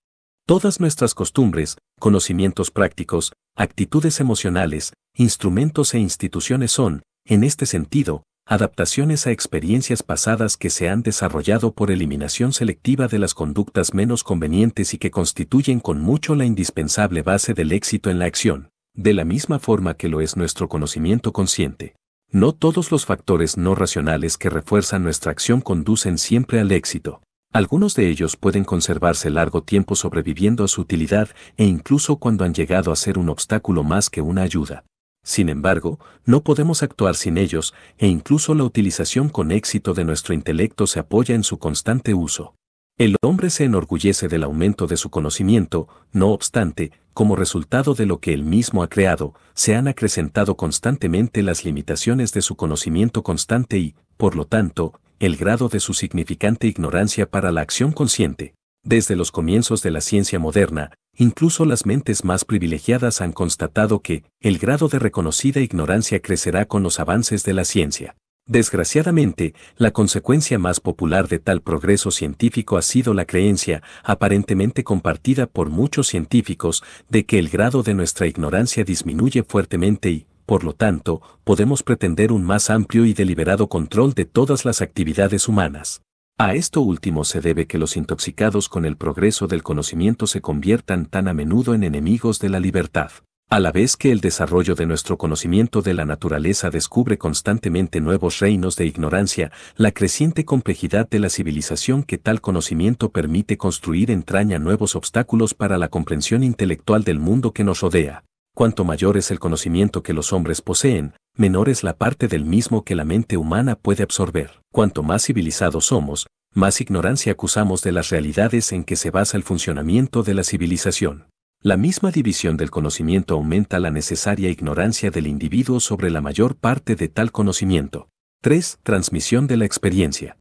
Todas nuestras costumbres, conocimientos prácticos, actitudes emocionales, instrumentos e instituciones son, en este sentido, adaptaciones a experiencias pasadas que se han desarrollado por eliminación selectiva de las conductas menos convenientes y que constituyen con mucho la indispensable base del éxito en la acción, de la misma forma que lo es nuestro conocimiento consciente. No todos los factores no racionales que refuerzan nuestra acción conducen siempre al éxito. Algunos de ellos pueden conservarse largo tiempo sobreviviendo a su utilidad e incluso cuando han llegado a ser un obstáculo más que una ayuda. Sin embargo, no podemos actuar sin ellos, e incluso la utilización con éxito de nuestro intelecto se apoya en su constante uso. El hombre se enorgullece del aumento de su conocimiento, no obstante, como resultado de lo que él mismo ha creado, se han acrecentado constantemente las limitaciones de su conocimiento constante y, por lo tanto, el grado de su significante ignorancia para la acción consciente. Desde los comienzos de la ciencia moderna, incluso las mentes más privilegiadas han constatado que el grado de reconocida ignorancia crecerá con los avances de la ciencia. Desgraciadamente, la consecuencia más popular de tal progreso científico ha sido la creencia, aparentemente compartida por muchos científicos, de que el grado de nuestra ignorancia disminuye fuertemente y, por lo tanto, podemos pretender un más amplio y deliberado control de todas las actividades humanas. A esto último se debe que los intoxicados con el progreso del conocimiento se conviertan tan a menudo en enemigos de la libertad. A la vez que el desarrollo de nuestro conocimiento de la naturaleza descubre constantemente nuevos reinos de ignorancia, la creciente complejidad de la civilización que tal conocimiento permite construir entraña nuevos obstáculos para la comprensión intelectual del mundo que nos rodea. Cuanto mayor es el conocimiento que los hombres poseen, menor es la parte del mismo que la mente humana puede absorber. Cuanto más civilizados somos, más ignorancia acusamos de las realidades en que se basa el funcionamiento de la civilización. La misma división del conocimiento aumenta la necesaria ignorancia del individuo sobre la mayor parte de tal conocimiento. 3. Transmisión de la experiencia.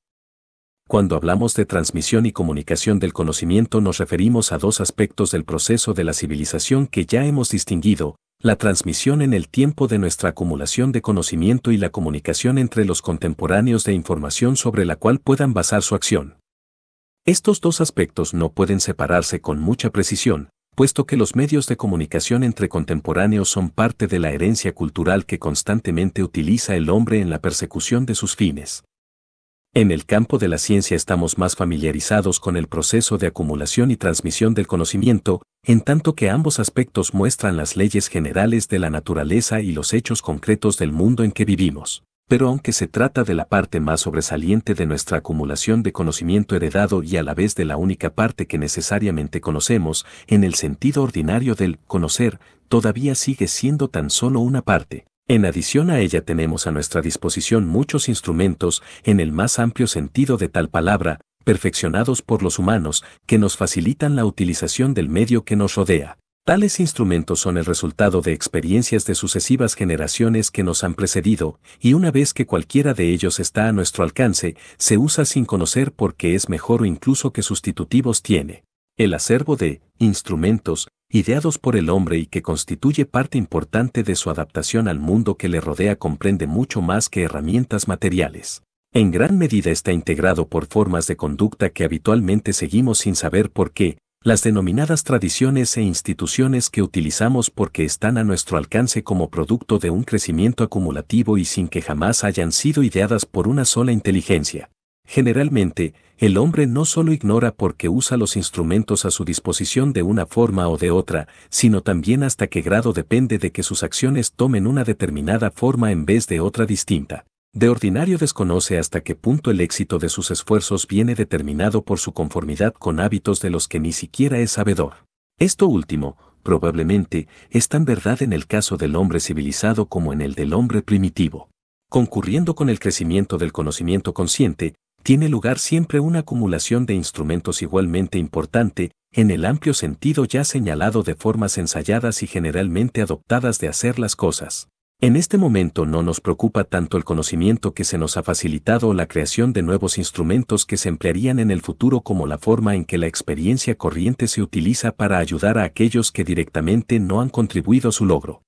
Cuando hablamos de transmisión y comunicación del conocimiento nos referimos a dos aspectos del proceso de la civilización que ya hemos distinguido, la transmisión en el tiempo de nuestra acumulación de conocimiento y la comunicación entre los contemporáneos de información sobre la cual puedan basar su acción. Estos dos aspectos no pueden separarse con mucha precisión, puesto que los medios de comunicación entre contemporáneos son parte de la herencia cultural que constantemente utiliza el hombre en la persecución de sus fines. En el campo de la ciencia estamos más familiarizados con el proceso de acumulación y transmisión del conocimiento, en tanto que ambos aspectos muestran las leyes generales de la naturaleza y los hechos concretos del mundo en que vivimos. Pero aunque se trata de la parte más sobresaliente de nuestra acumulación de conocimiento heredado y a la vez de la única parte que necesariamente conocemos, en el sentido ordinario del conocer, todavía sigue siendo tan solo una parte. En adición a ella tenemos a nuestra disposición muchos instrumentos, en el más amplio sentido de tal palabra, perfeccionados por los humanos, que nos facilitan la utilización del medio que nos rodea. Tales instrumentos son el resultado de experiencias de sucesivas generaciones que nos han precedido, y una vez que cualquiera de ellos está a nuestro alcance, se usa sin conocer por qué es mejor o incluso qué sustitutivos tiene el acervo de instrumentos ideados por el hombre y que constituye parte importante de su adaptación al mundo que le rodea comprende mucho más que herramientas materiales. En gran medida está integrado por formas de conducta que habitualmente seguimos sin saber por qué, las denominadas tradiciones e instituciones que utilizamos porque están a nuestro alcance como producto de un crecimiento acumulativo y sin que jamás hayan sido ideadas por una sola inteligencia. Generalmente, el hombre no solo ignora porque usa los instrumentos a su disposición de una forma o de otra, sino también hasta qué grado depende de que sus acciones tomen una determinada forma en vez de otra distinta. De ordinario desconoce hasta qué punto el éxito de sus esfuerzos viene determinado por su conformidad con hábitos de los que ni siquiera es sabedor. Esto último, probablemente, es tan verdad en el caso del hombre civilizado como en el del hombre primitivo. Concurriendo con el crecimiento del conocimiento consciente, tiene lugar siempre una acumulación de instrumentos igualmente importante, en el amplio sentido ya señalado de formas ensayadas y generalmente adoptadas de hacer las cosas. En este momento no nos preocupa tanto el conocimiento que se nos ha facilitado o la creación de nuevos instrumentos que se emplearían en el futuro como la forma en que la experiencia corriente se utiliza para ayudar a aquellos que directamente no han contribuido a su logro.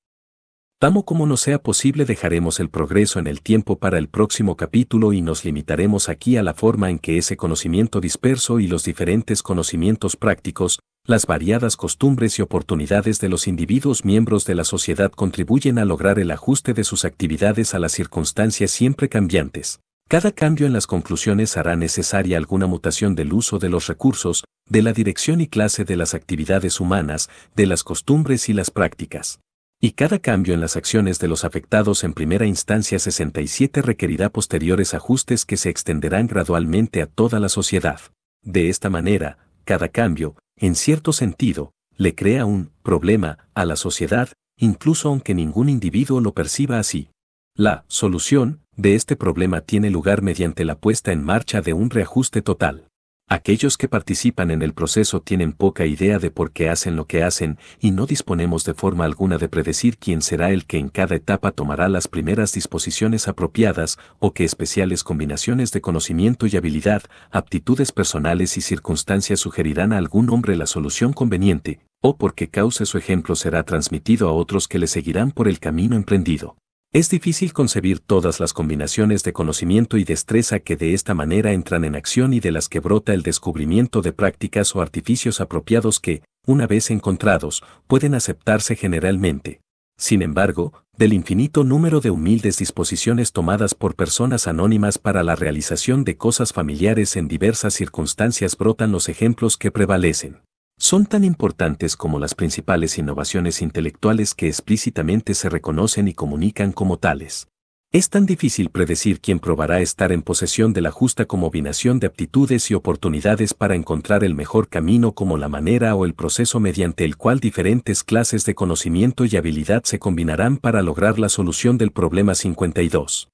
Tamo como no sea posible dejaremos el progreso en el tiempo para el próximo capítulo y nos limitaremos aquí a la forma en que ese conocimiento disperso y los diferentes conocimientos prácticos, las variadas costumbres y oportunidades de los individuos miembros de la sociedad contribuyen a lograr el ajuste de sus actividades a las circunstancias siempre cambiantes. Cada cambio en las conclusiones hará necesaria alguna mutación del uso de los recursos, de la dirección y clase de las actividades humanas, de las costumbres y las prácticas y cada cambio en las acciones de los afectados en primera instancia 67 requerirá posteriores ajustes que se extenderán gradualmente a toda la sociedad. De esta manera, cada cambio, en cierto sentido, le crea un problema a la sociedad, incluso aunque ningún individuo lo perciba así. La solución de este problema tiene lugar mediante la puesta en marcha de un reajuste total. Aquellos que participan en el proceso tienen poca idea de por qué hacen lo que hacen y no disponemos de forma alguna de predecir quién será el que en cada etapa tomará las primeras disposiciones apropiadas o que especiales combinaciones de conocimiento y habilidad, aptitudes personales y circunstancias sugerirán a algún hombre la solución conveniente, o por qué causa su ejemplo será transmitido a otros que le seguirán por el camino emprendido. Es difícil concebir todas las combinaciones de conocimiento y destreza que de esta manera entran en acción y de las que brota el descubrimiento de prácticas o artificios apropiados que, una vez encontrados, pueden aceptarse generalmente. Sin embargo, del infinito número de humildes disposiciones tomadas por personas anónimas para la realización de cosas familiares en diversas circunstancias brotan los ejemplos que prevalecen son tan importantes como las principales innovaciones intelectuales que explícitamente se reconocen y comunican como tales. Es tan difícil predecir quién probará estar en posesión de la justa combinación de aptitudes y oportunidades para encontrar el mejor camino como la manera o el proceso mediante el cual diferentes clases de conocimiento y habilidad se combinarán para lograr la solución del problema 52.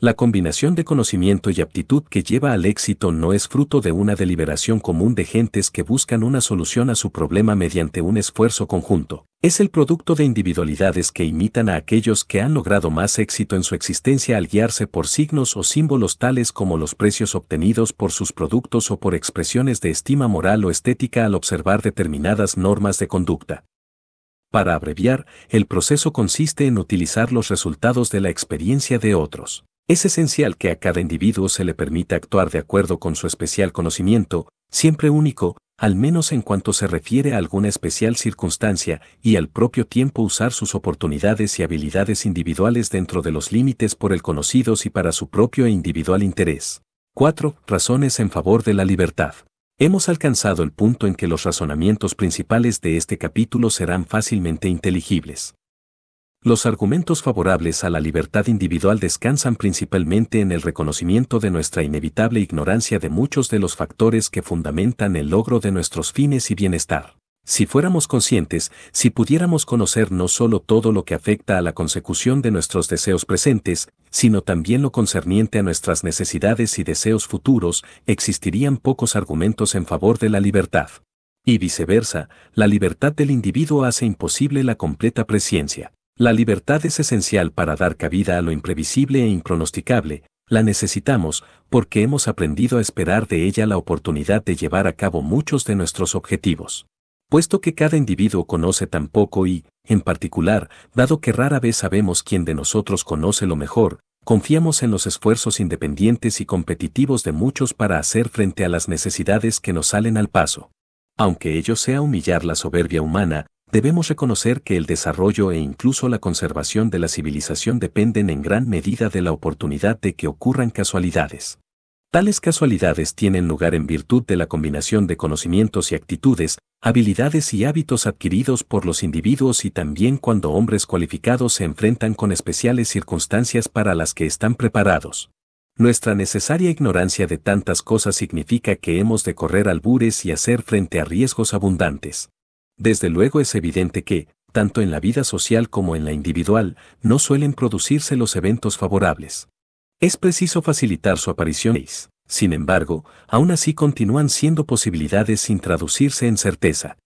La combinación de conocimiento y aptitud que lleva al éxito no es fruto de una deliberación común de gentes que buscan una solución a su problema mediante un esfuerzo conjunto. Es el producto de individualidades que imitan a aquellos que han logrado más éxito en su existencia al guiarse por signos o símbolos tales como los precios obtenidos por sus productos o por expresiones de estima moral o estética al observar determinadas normas de conducta. Para abreviar, el proceso consiste en utilizar los resultados de la experiencia de otros. Es esencial que a cada individuo se le permita actuar de acuerdo con su especial conocimiento, siempre único, al menos en cuanto se refiere a alguna especial circunstancia, y al propio tiempo usar sus oportunidades y habilidades individuales dentro de los límites por el conocidos y para su propio e individual interés. 4. Razones en favor de la libertad. Hemos alcanzado el punto en que los razonamientos principales de este capítulo serán fácilmente inteligibles. Los argumentos favorables a la libertad individual descansan principalmente en el reconocimiento de nuestra inevitable ignorancia de muchos de los factores que fundamentan el logro de nuestros fines y bienestar. Si fuéramos conscientes, si pudiéramos conocer no solo todo lo que afecta a la consecución de nuestros deseos presentes, sino también lo concerniente a nuestras necesidades y deseos futuros, existirían pocos argumentos en favor de la libertad. Y viceversa, la libertad del individuo hace imposible la completa presciencia. La libertad es esencial para dar cabida a lo imprevisible e impronosticable, la necesitamos porque hemos aprendido a esperar de ella la oportunidad de llevar a cabo muchos de nuestros objetivos. Puesto que cada individuo conoce tan poco y, en particular, dado que rara vez sabemos quién de nosotros conoce lo mejor, confiamos en los esfuerzos independientes y competitivos de muchos para hacer frente a las necesidades que nos salen al paso. Aunque ello sea humillar la soberbia humana, debemos reconocer que el desarrollo e incluso la conservación de la civilización dependen en gran medida de la oportunidad de que ocurran casualidades. Tales casualidades tienen lugar en virtud de la combinación de conocimientos y actitudes, habilidades y hábitos adquiridos por los individuos y también cuando hombres cualificados se enfrentan con especiales circunstancias para las que están preparados. Nuestra necesaria ignorancia de tantas cosas significa que hemos de correr albures y hacer frente a riesgos abundantes. Desde luego es evidente que, tanto en la vida social como en la individual, no suelen producirse los eventos favorables. Es preciso facilitar su aparición. Sin embargo, aún así continúan siendo posibilidades sin traducirse en certeza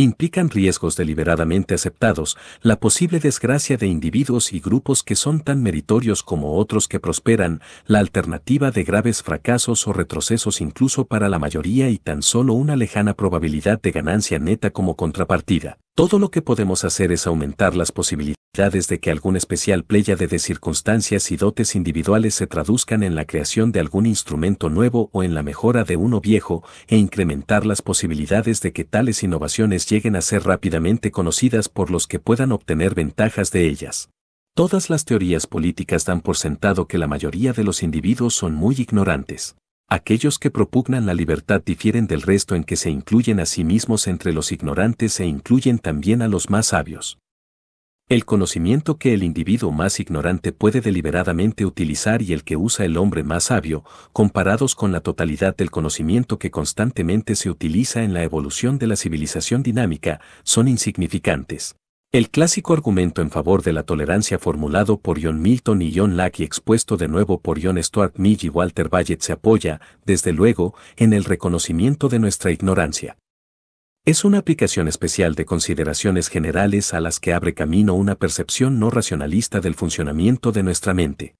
implican riesgos deliberadamente aceptados, la posible desgracia de individuos y grupos que son tan meritorios como otros que prosperan, la alternativa de graves fracasos o retrocesos incluso para la mayoría y tan solo una lejana probabilidad de ganancia neta como contrapartida. Todo lo que podemos hacer es aumentar las posibilidades de que algún especial pléyade de circunstancias y dotes individuales se traduzcan en la creación de algún instrumento nuevo o en la mejora de uno viejo, e incrementar las posibilidades de que tales innovaciones lleguen a ser rápidamente conocidas por los que puedan obtener ventajas de ellas. Todas las teorías políticas dan por sentado que la mayoría de los individuos son muy ignorantes. Aquellos que propugnan la libertad difieren del resto en que se incluyen a sí mismos entre los ignorantes e incluyen también a los más sabios. El conocimiento que el individuo más ignorante puede deliberadamente utilizar y el que usa el hombre más sabio, comparados con la totalidad del conocimiento que constantemente se utiliza en la evolución de la civilización dinámica, son insignificantes. El clásico argumento en favor de la tolerancia formulado por John Milton y John Locke y expuesto de nuevo por John Stuart Mill y Walter Bayet se apoya, desde luego, en el reconocimiento de nuestra ignorancia. Es una aplicación especial de consideraciones generales a las que abre camino una percepción no racionalista del funcionamiento de nuestra mente.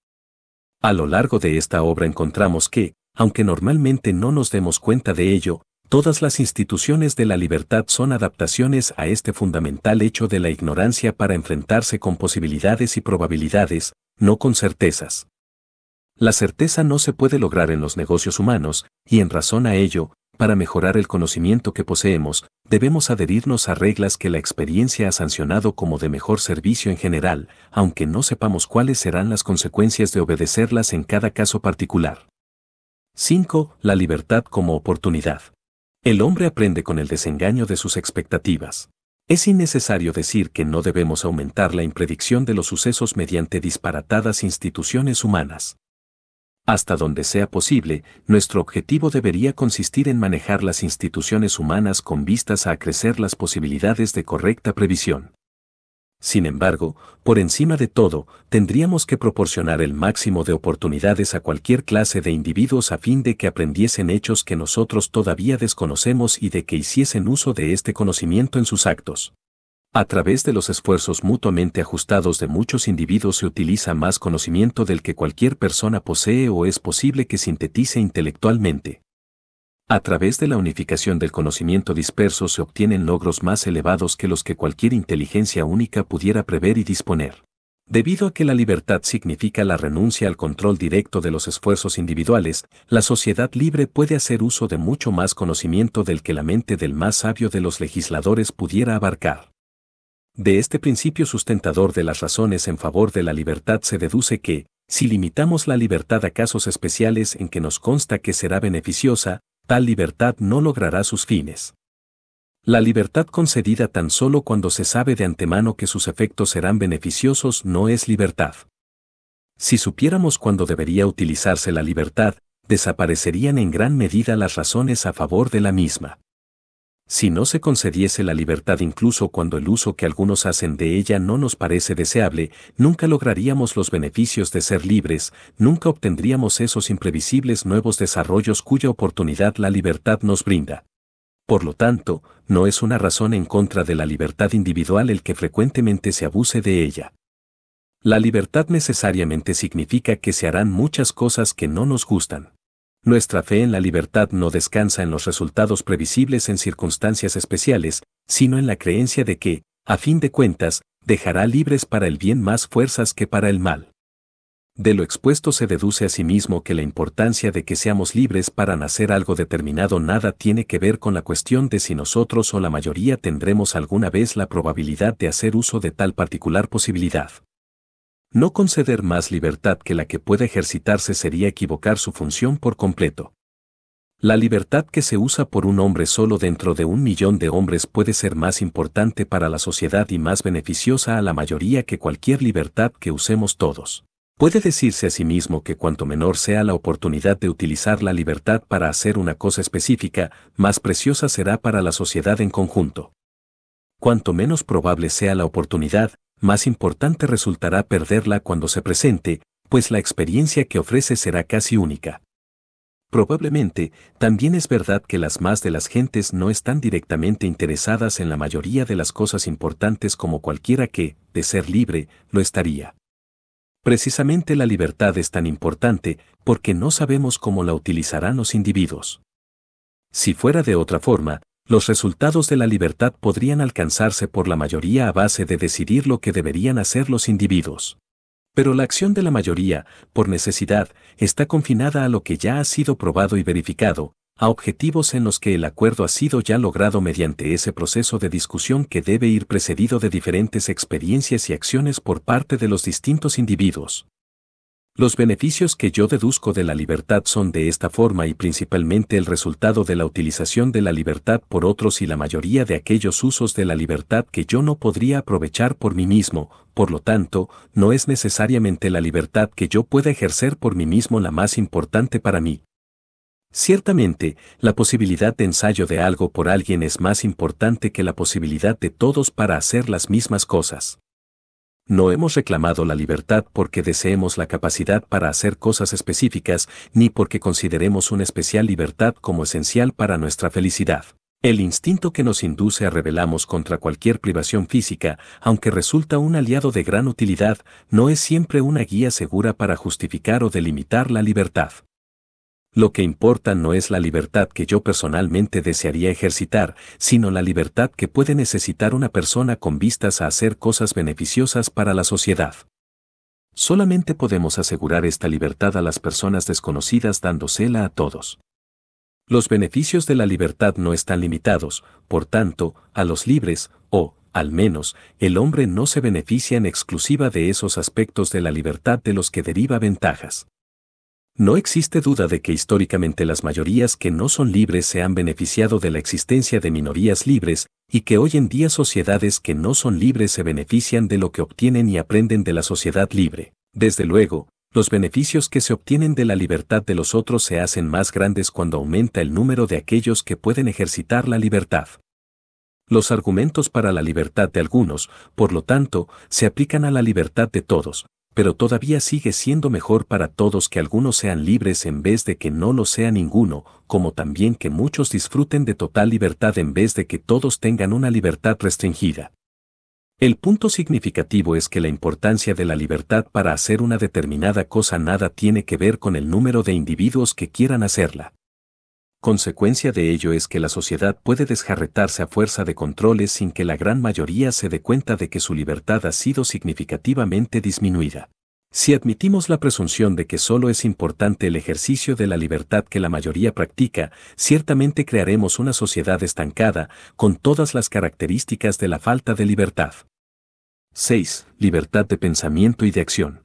A lo largo de esta obra encontramos que, aunque normalmente no nos demos cuenta de ello, Todas las instituciones de la libertad son adaptaciones a este fundamental hecho de la ignorancia para enfrentarse con posibilidades y probabilidades, no con certezas. La certeza no se puede lograr en los negocios humanos, y en razón a ello, para mejorar el conocimiento que poseemos, debemos adherirnos a reglas que la experiencia ha sancionado como de mejor servicio en general, aunque no sepamos cuáles serán las consecuencias de obedecerlas en cada caso particular. 5. La libertad como oportunidad. El hombre aprende con el desengaño de sus expectativas. Es innecesario decir que no debemos aumentar la impredicción de los sucesos mediante disparatadas instituciones humanas. Hasta donde sea posible, nuestro objetivo debería consistir en manejar las instituciones humanas con vistas a acrecer las posibilidades de correcta previsión. Sin embargo, por encima de todo, tendríamos que proporcionar el máximo de oportunidades a cualquier clase de individuos a fin de que aprendiesen hechos que nosotros todavía desconocemos y de que hiciesen uso de este conocimiento en sus actos. A través de los esfuerzos mutuamente ajustados de muchos individuos se utiliza más conocimiento del que cualquier persona posee o es posible que sintetice intelectualmente. A través de la unificación del conocimiento disperso se obtienen logros más elevados que los que cualquier inteligencia única pudiera prever y disponer. Debido a que la libertad significa la renuncia al control directo de los esfuerzos individuales, la sociedad libre puede hacer uso de mucho más conocimiento del que la mente del más sabio de los legisladores pudiera abarcar. De este principio sustentador de las razones en favor de la libertad se deduce que, si limitamos la libertad a casos especiales en que nos consta que será beneficiosa, tal libertad no logrará sus fines. La libertad concedida tan solo cuando se sabe de antemano que sus efectos serán beneficiosos no es libertad. Si supiéramos cuándo debería utilizarse la libertad, desaparecerían en gran medida las razones a favor de la misma si no se concediese la libertad incluso cuando el uso que algunos hacen de ella no nos parece deseable, nunca lograríamos los beneficios de ser libres, nunca obtendríamos esos imprevisibles nuevos desarrollos cuya oportunidad la libertad nos brinda. Por lo tanto, no es una razón en contra de la libertad individual el que frecuentemente se abuse de ella. La libertad necesariamente significa que se harán muchas cosas que no nos gustan. Nuestra fe en la libertad no descansa en los resultados previsibles en circunstancias especiales, sino en la creencia de que, a fin de cuentas, dejará libres para el bien más fuerzas que para el mal. De lo expuesto se deduce asimismo que la importancia de que seamos libres para nacer algo determinado nada tiene que ver con la cuestión de si nosotros o la mayoría tendremos alguna vez la probabilidad de hacer uso de tal particular posibilidad. No conceder más libertad que la que puede ejercitarse sería equivocar su función por completo. La libertad que se usa por un hombre solo dentro de un millón de hombres puede ser más importante para la sociedad y más beneficiosa a la mayoría que cualquier libertad que usemos todos. Puede decirse a sí mismo que cuanto menor sea la oportunidad de utilizar la libertad para hacer una cosa específica, más preciosa será para la sociedad en conjunto. Cuanto menos probable sea la oportunidad, más importante resultará perderla cuando se presente, pues la experiencia que ofrece será casi única. Probablemente, también es verdad que las más de las gentes no están directamente interesadas en la mayoría de las cosas importantes como cualquiera que, de ser libre, lo estaría. Precisamente la libertad es tan importante porque no sabemos cómo la utilizarán los individuos. Si fuera de otra forma, los resultados de la libertad podrían alcanzarse por la mayoría a base de decidir lo que deberían hacer los individuos. Pero la acción de la mayoría, por necesidad, está confinada a lo que ya ha sido probado y verificado, a objetivos en los que el acuerdo ha sido ya logrado mediante ese proceso de discusión que debe ir precedido de diferentes experiencias y acciones por parte de los distintos individuos. Los beneficios que yo deduzco de la libertad son de esta forma y principalmente el resultado de la utilización de la libertad por otros y la mayoría de aquellos usos de la libertad que yo no podría aprovechar por mí mismo, por lo tanto, no es necesariamente la libertad que yo pueda ejercer por mí mismo la más importante para mí. Ciertamente, la posibilidad de ensayo de algo por alguien es más importante que la posibilidad de todos para hacer las mismas cosas. No hemos reclamado la libertad porque deseemos la capacidad para hacer cosas específicas, ni porque consideremos una especial libertad como esencial para nuestra felicidad. El instinto que nos induce a rebelamos contra cualquier privación física, aunque resulta un aliado de gran utilidad, no es siempre una guía segura para justificar o delimitar la libertad. Lo que importa no es la libertad que yo personalmente desearía ejercitar, sino la libertad que puede necesitar una persona con vistas a hacer cosas beneficiosas para la sociedad. Solamente podemos asegurar esta libertad a las personas desconocidas dándosela a todos. Los beneficios de la libertad no están limitados, por tanto, a los libres, o, al menos, el hombre no se beneficia en exclusiva de esos aspectos de la libertad de los que deriva ventajas. No existe duda de que históricamente las mayorías que no son libres se han beneficiado de la existencia de minorías libres, y que hoy en día sociedades que no son libres se benefician de lo que obtienen y aprenden de la sociedad libre. Desde luego, los beneficios que se obtienen de la libertad de los otros se hacen más grandes cuando aumenta el número de aquellos que pueden ejercitar la libertad. Los argumentos para la libertad de algunos, por lo tanto, se aplican a la libertad de todos, pero todavía sigue siendo mejor para todos que algunos sean libres en vez de que no lo sea ninguno, como también que muchos disfruten de total libertad en vez de que todos tengan una libertad restringida. El punto significativo es que la importancia de la libertad para hacer una determinada cosa nada tiene que ver con el número de individuos que quieran hacerla. Consecuencia de ello es que la sociedad puede desjarretarse a fuerza de controles sin que la gran mayoría se dé cuenta de que su libertad ha sido significativamente disminuida. Si admitimos la presunción de que solo es importante el ejercicio de la libertad que la mayoría practica, ciertamente crearemos una sociedad estancada, con todas las características de la falta de libertad. 6. Libertad de pensamiento y de acción.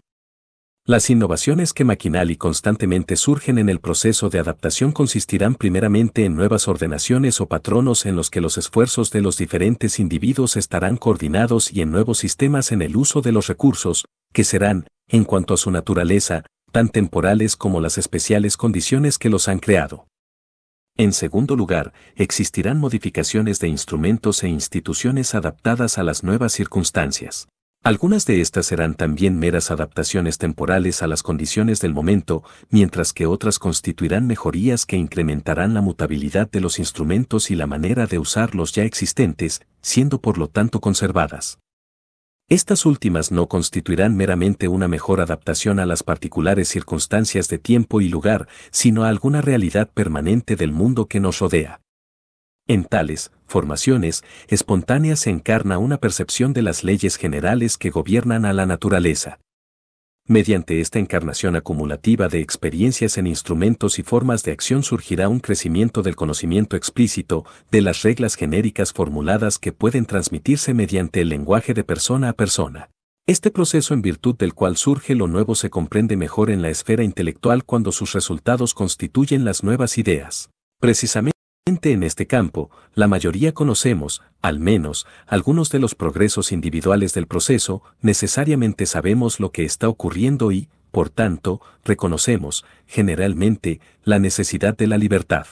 Las innovaciones que maquinal y constantemente surgen en el proceso de adaptación consistirán primeramente en nuevas ordenaciones o patronos en los que los esfuerzos de los diferentes individuos estarán coordinados y en nuevos sistemas en el uso de los recursos, que serán, en cuanto a su naturaleza, tan temporales como las especiales condiciones que los han creado. En segundo lugar, existirán modificaciones de instrumentos e instituciones adaptadas a las nuevas circunstancias. Algunas de estas serán también meras adaptaciones temporales a las condiciones del momento, mientras que otras constituirán mejorías que incrementarán la mutabilidad de los instrumentos y la manera de usarlos ya existentes, siendo por lo tanto conservadas. Estas últimas no constituirán meramente una mejor adaptación a las particulares circunstancias de tiempo y lugar, sino a alguna realidad permanente del mundo que nos rodea. En tales formaciones espontáneas se encarna una percepción de las leyes generales que gobiernan a la naturaleza. Mediante esta encarnación acumulativa de experiencias en instrumentos y formas de acción surgirá un crecimiento del conocimiento explícito de las reglas genéricas formuladas que pueden transmitirse mediante el lenguaje de persona a persona. Este proceso en virtud del cual surge lo nuevo se comprende mejor en la esfera intelectual cuando sus resultados constituyen las nuevas ideas. Precisamente en este campo, la mayoría conocemos, al menos, algunos de los progresos individuales del proceso, necesariamente sabemos lo que está ocurriendo y, por tanto, reconocemos, generalmente, la necesidad de la libertad.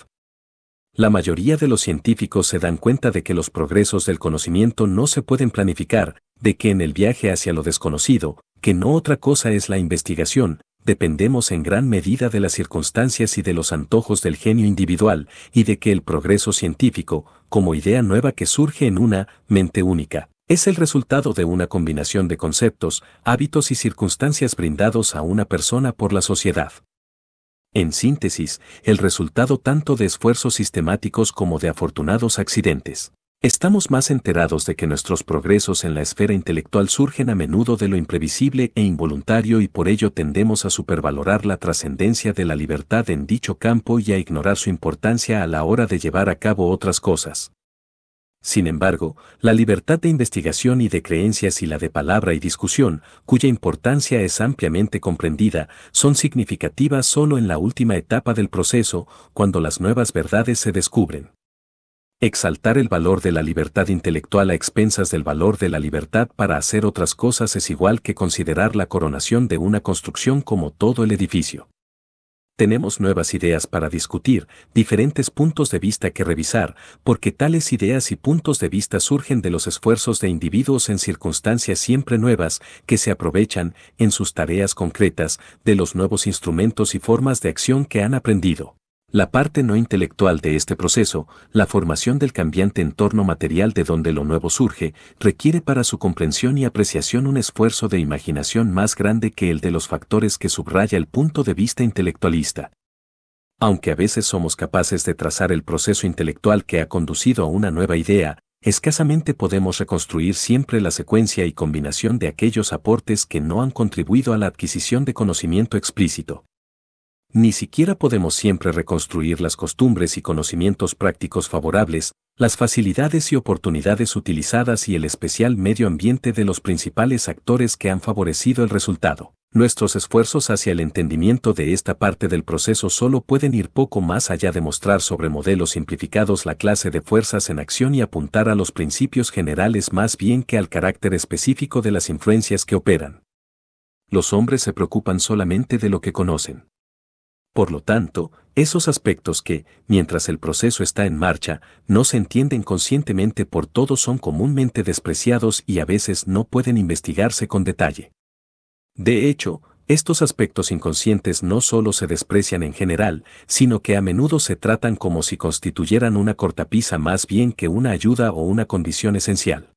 La mayoría de los científicos se dan cuenta de que los progresos del conocimiento no se pueden planificar, de que en el viaje hacia lo desconocido, que no otra cosa es la investigación, dependemos en gran medida de las circunstancias y de los antojos del genio individual y de que el progreso científico, como idea nueva que surge en una mente única, es el resultado de una combinación de conceptos, hábitos y circunstancias brindados a una persona por la sociedad. En síntesis, el resultado tanto de esfuerzos sistemáticos como de afortunados accidentes. Estamos más enterados de que nuestros progresos en la esfera intelectual surgen a menudo de lo imprevisible e involuntario y por ello tendemos a supervalorar la trascendencia de la libertad en dicho campo y a ignorar su importancia a la hora de llevar a cabo otras cosas. Sin embargo, la libertad de investigación y de creencias y la de palabra y discusión, cuya importancia es ampliamente comprendida, son significativas solo en la última etapa del proceso, cuando las nuevas verdades se descubren. Exaltar el valor de la libertad intelectual a expensas del valor de la libertad para hacer otras cosas es igual que considerar la coronación de una construcción como todo el edificio. Tenemos nuevas ideas para discutir, diferentes puntos de vista que revisar, porque tales ideas y puntos de vista surgen de los esfuerzos de individuos en circunstancias siempre nuevas, que se aprovechan, en sus tareas concretas, de los nuevos instrumentos y formas de acción que han aprendido. La parte no intelectual de este proceso, la formación del cambiante entorno material de donde lo nuevo surge, requiere para su comprensión y apreciación un esfuerzo de imaginación más grande que el de los factores que subraya el punto de vista intelectualista. Aunque a veces somos capaces de trazar el proceso intelectual que ha conducido a una nueva idea, escasamente podemos reconstruir siempre la secuencia y combinación de aquellos aportes que no han contribuido a la adquisición de conocimiento explícito ni siquiera podemos siempre reconstruir las costumbres y conocimientos prácticos favorables, las facilidades y oportunidades utilizadas y el especial medio ambiente de los principales actores que han favorecido el resultado. Nuestros esfuerzos hacia el entendimiento de esta parte del proceso solo pueden ir poco más allá de mostrar sobre modelos simplificados la clase de fuerzas en acción y apuntar a los principios generales más bien que al carácter específico de las influencias que operan. Los hombres se preocupan solamente de lo que conocen. Por lo tanto, esos aspectos que, mientras el proceso está en marcha, no se entienden conscientemente por todos son comúnmente despreciados y a veces no pueden investigarse con detalle. De hecho, estos aspectos inconscientes no solo se desprecian en general, sino que a menudo se tratan como si constituyeran una cortapisa más bien que una ayuda o una condición esencial.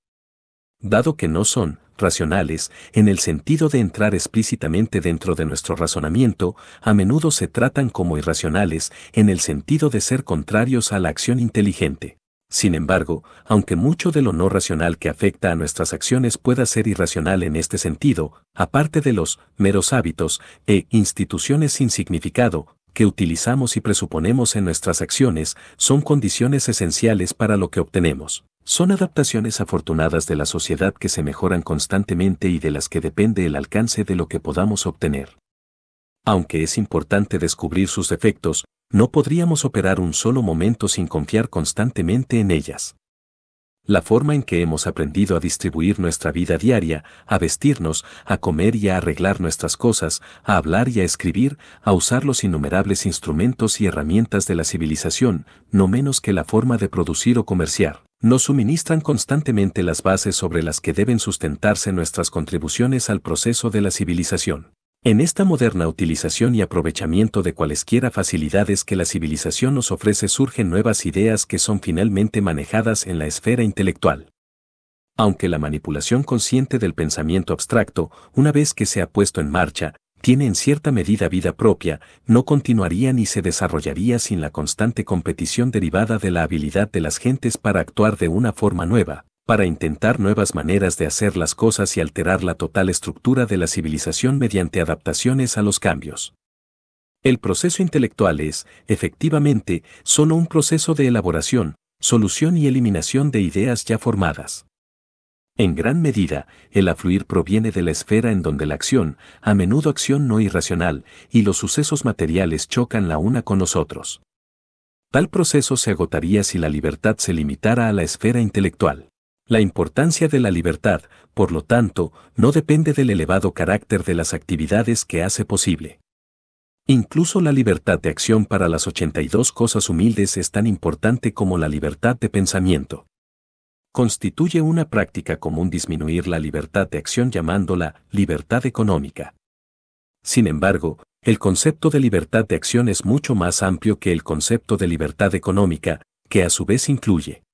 Dado que no son, racionales, en el sentido de entrar explícitamente dentro de nuestro razonamiento, a menudo se tratan como irracionales, en el sentido de ser contrarios a la acción inteligente. Sin embargo, aunque mucho de lo no racional que afecta a nuestras acciones pueda ser irracional en este sentido, aparte de los meros hábitos e instituciones sin significado, que utilizamos y presuponemos en nuestras acciones son condiciones esenciales para lo que obtenemos. Son adaptaciones afortunadas de la sociedad que se mejoran constantemente y de las que depende el alcance de lo que podamos obtener. Aunque es importante descubrir sus defectos, no podríamos operar un solo momento sin confiar constantemente en ellas. La forma en que hemos aprendido a distribuir nuestra vida diaria, a vestirnos, a comer y a arreglar nuestras cosas, a hablar y a escribir, a usar los innumerables instrumentos y herramientas de la civilización, no menos que la forma de producir o comerciar nos suministran constantemente las bases sobre las que deben sustentarse nuestras contribuciones al proceso de la civilización. En esta moderna utilización y aprovechamiento de cualesquiera facilidades que la civilización nos ofrece surgen nuevas ideas que son finalmente manejadas en la esfera intelectual. Aunque la manipulación consciente del pensamiento abstracto, una vez que se ha puesto en marcha, tiene en cierta medida vida propia, no continuaría ni se desarrollaría sin la constante competición derivada de la habilidad de las gentes para actuar de una forma nueva, para intentar nuevas maneras de hacer las cosas y alterar la total estructura de la civilización mediante adaptaciones a los cambios. El proceso intelectual es, efectivamente, solo un proceso de elaboración, solución y eliminación de ideas ya formadas. En gran medida, el afluir proviene de la esfera en donde la acción, a menudo acción no irracional, y los sucesos materiales chocan la una con los otros. Tal proceso se agotaría si la libertad se limitara a la esfera intelectual. La importancia de la libertad, por lo tanto, no depende del elevado carácter de las actividades que hace posible. Incluso la libertad de acción para las 82 cosas humildes es tan importante como la libertad de pensamiento constituye una práctica común disminuir la libertad de acción llamándola libertad económica. Sin embargo, el concepto de libertad de acción es mucho más amplio que el concepto de libertad económica, que a su vez incluye.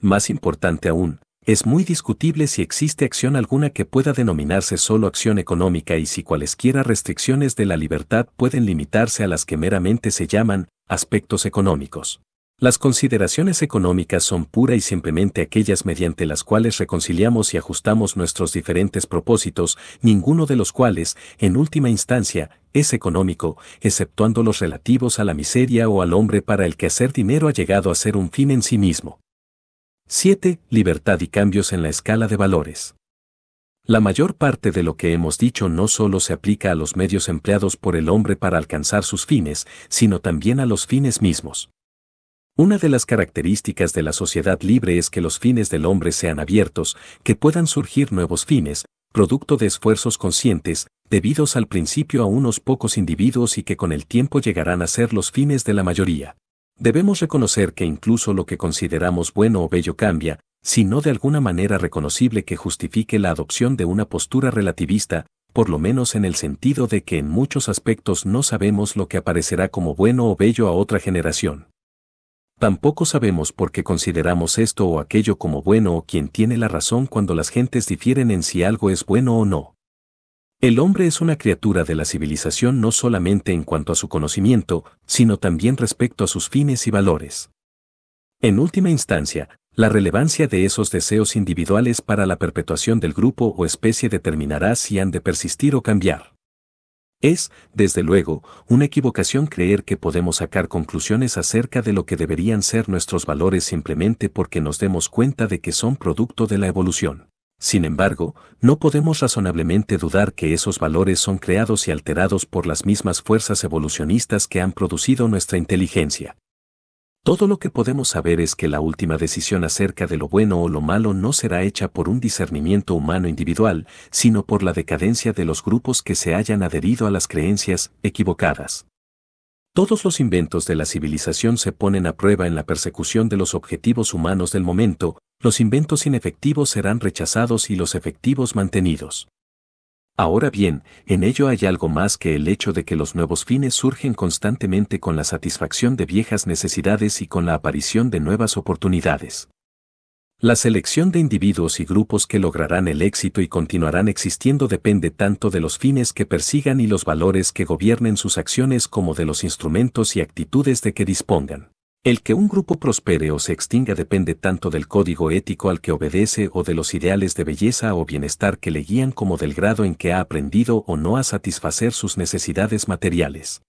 Más importante aún, es muy discutible si existe acción alguna que pueda denominarse solo acción económica y si cualesquiera restricciones de la libertad pueden limitarse a las que meramente se llaman aspectos económicos. Las consideraciones económicas son pura y simplemente aquellas mediante las cuales reconciliamos y ajustamos nuestros diferentes propósitos, ninguno de los cuales, en última instancia, es económico, exceptuando los relativos a la miseria o al hombre para el que hacer dinero ha llegado a ser un fin en sí mismo. 7. Libertad y cambios en la escala de valores. La mayor parte de lo que hemos dicho no solo se aplica a los medios empleados por el hombre para alcanzar sus fines, sino también a los fines mismos. Una de las características de la sociedad libre es que los fines del hombre sean abiertos, que puedan surgir nuevos fines, producto de esfuerzos conscientes, debidos al principio a unos pocos individuos y que con el tiempo llegarán a ser los fines de la mayoría. Debemos reconocer que incluso lo que consideramos bueno o bello cambia, si no de alguna manera reconocible que justifique la adopción de una postura relativista, por lo menos en el sentido de que en muchos aspectos no sabemos lo que aparecerá como bueno o bello a otra generación. Tampoco sabemos por qué consideramos esto o aquello como bueno o quien tiene la razón cuando las gentes difieren en si algo es bueno o no. El hombre es una criatura de la civilización no solamente en cuanto a su conocimiento, sino también respecto a sus fines y valores. En última instancia, la relevancia de esos deseos individuales para la perpetuación del grupo o especie determinará si han de persistir o cambiar. Es, desde luego, una equivocación creer que podemos sacar conclusiones acerca de lo que deberían ser nuestros valores simplemente porque nos demos cuenta de que son producto de la evolución. Sin embargo, no podemos razonablemente dudar que esos valores son creados y alterados por las mismas fuerzas evolucionistas que han producido nuestra inteligencia. Todo lo que podemos saber es que la última decisión acerca de lo bueno o lo malo no será hecha por un discernimiento humano individual, sino por la decadencia de los grupos que se hayan adherido a las creencias equivocadas. Todos los inventos de la civilización se ponen a prueba en la persecución de los objetivos humanos del momento, los inventos inefectivos serán rechazados y los efectivos mantenidos. Ahora bien, en ello hay algo más que el hecho de que los nuevos fines surgen constantemente con la satisfacción de viejas necesidades y con la aparición de nuevas oportunidades. La selección de individuos y grupos que lograrán el éxito y continuarán existiendo depende tanto de los fines que persigan y los valores que gobiernen sus acciones como de los instrumentos y actitudes de que dispongan. El que un grupo prospere o se extinga depende tanto del código ético al que obedece o de los ideales de belleza o bienestar que le guían como del grado en que ha aprendido o no a satisfacer sus necesidades materiales.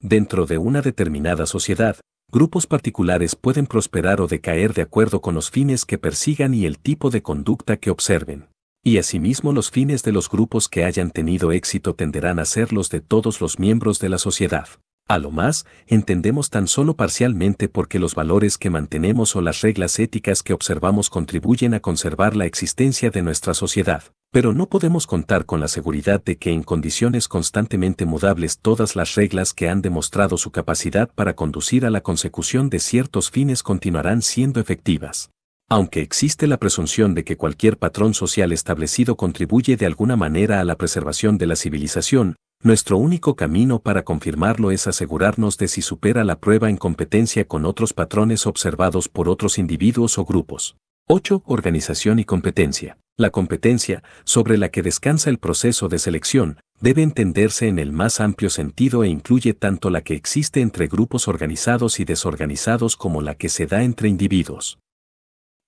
Dentro de una determinada sociedad, grupos particulares pueden prosperar o decaer de acuerdo con los fines que persigan y el tipo de conducta que observen. Y asimismo los fines de los grupos que hayan tenido éxito tenderán a ser los de todos los miembros de la sociedad. A lo más, entendemos tan solo parcialmente porque los valores que mantenemos o las reglas éticas que observamos contribuyen a conservar la existencia de nuestra sociedad, pero no podemos contar con la seguridad de que en condiciones constantemente mudables todas las reglas que han demostrado su capacidad para conducir a la consecución de ciertos fines continuarán siendo efectivas. Aunque existe la presunción de que cualquier patrón social establecido contribuye de alguna manera a la preservación de la civilización, nuestro único camino para confirmarlo es asegurarnos de si supera la prueba en competencia con otros patrones observados por otros individuos o grupos. 8. Organización y competencia. La competencia, sobre la que descansa el proceso de selección, debe entenderse en el más amplio sentido e incluye tanto la que existe entre grupos organizados y desorganizados como la que se da entre individuos.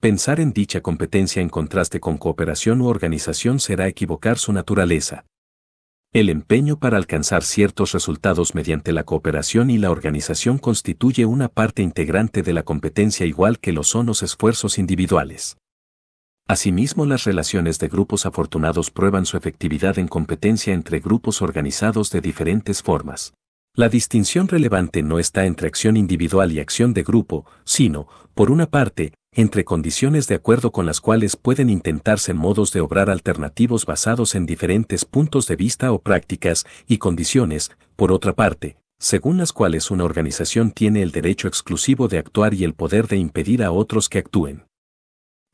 Pensar en dicha competencia en contraste con cooperación u organización será equivocar su naturaleza. El empeño para alcanzar ciertos resultados mediante la cooperación y la organización constituye una parte integrante de la competencia igual que lo son los esfuerzos individuales. Asimismo, las relaciones de grupos afortunados prueban su efectividad en competencia entre grupos organizados de diferentes formas. La distinción relevante no está entre acción individual y acción de grupo, sino, por una parte, entre condiciones de acuerdo con las cuales pueden intentarse modos de obrar alternativos basados en diferentes puntos de vista o prácticas y condiciones, por otra parte, según las cuales una organización tiene el derecho exclusivo de actuar y el poder de impedir a otros que actúen.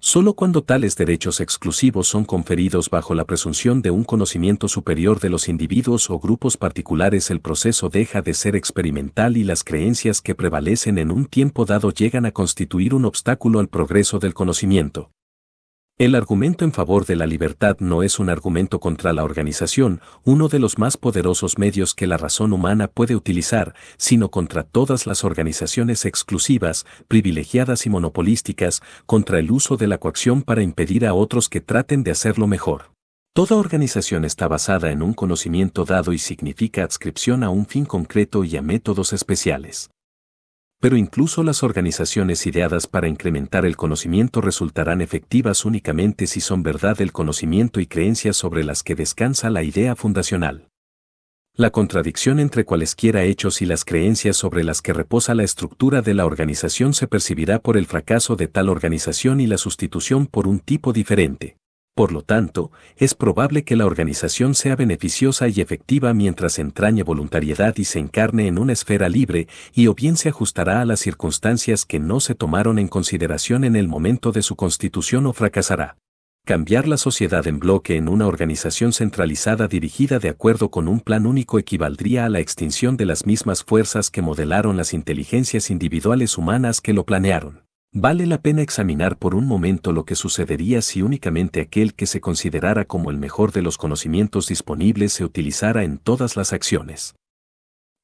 Solo cuando tales derechos exclusivos son conferidos bajo la presunción de un conocimiento superior de los individuos o grupos particulares el proceso deja de ser experimental y las creencias que prevalecen en un tiempo dado llegan a constituir un obstáculo al progreso del conocimiento. El argumento en favor de la libertad no es un argumento contra la organización, uno de los más poderosos medios que la razón humana puede utilizar, sino contra todas las organizaciones exclusivas, privilegiadas y monopolísticas, contra el uso de la coacción para impedir a otros que traten de hacerlo mejor. Toda organización está basada en un conocimiento dado y significa adscripción a un fin concreto y a métodos especiales pero incluso las organizaciones ideadas para incrementar el conocimiento resultarán efectivas únicamente si son verdad el conocimiento y creencias sobre las que descansa la idea fundacional. La contradicción entre cualesquiera hechos y las creencias sobre las que reposa la estructura de la organización se percibirá por el fracaso de tal organización y la sustitución por un tipo diferente. Por lo tanto, es probable que la organización sea beneficiosa y efectiva mientras entrañe voluntariedad y se encarne en una esfera libre y o bien se ajustará a las circunstancias que no se tomaron en consideración en el momento de su constitución o fracasará. Cambiar la sociedad en bloque en una organización centralizada dirigida de acuerdo con un plan único equivaldría a la extinción de las mismas fuerzas que modelaron las inteligencias individuales humanas que lo planearon. Vale la pena examinar por un momento lo que sucedería si únicamente aquel que se considerara como el mejor de los conocimientos disponibles se utilizara en todas las acciones.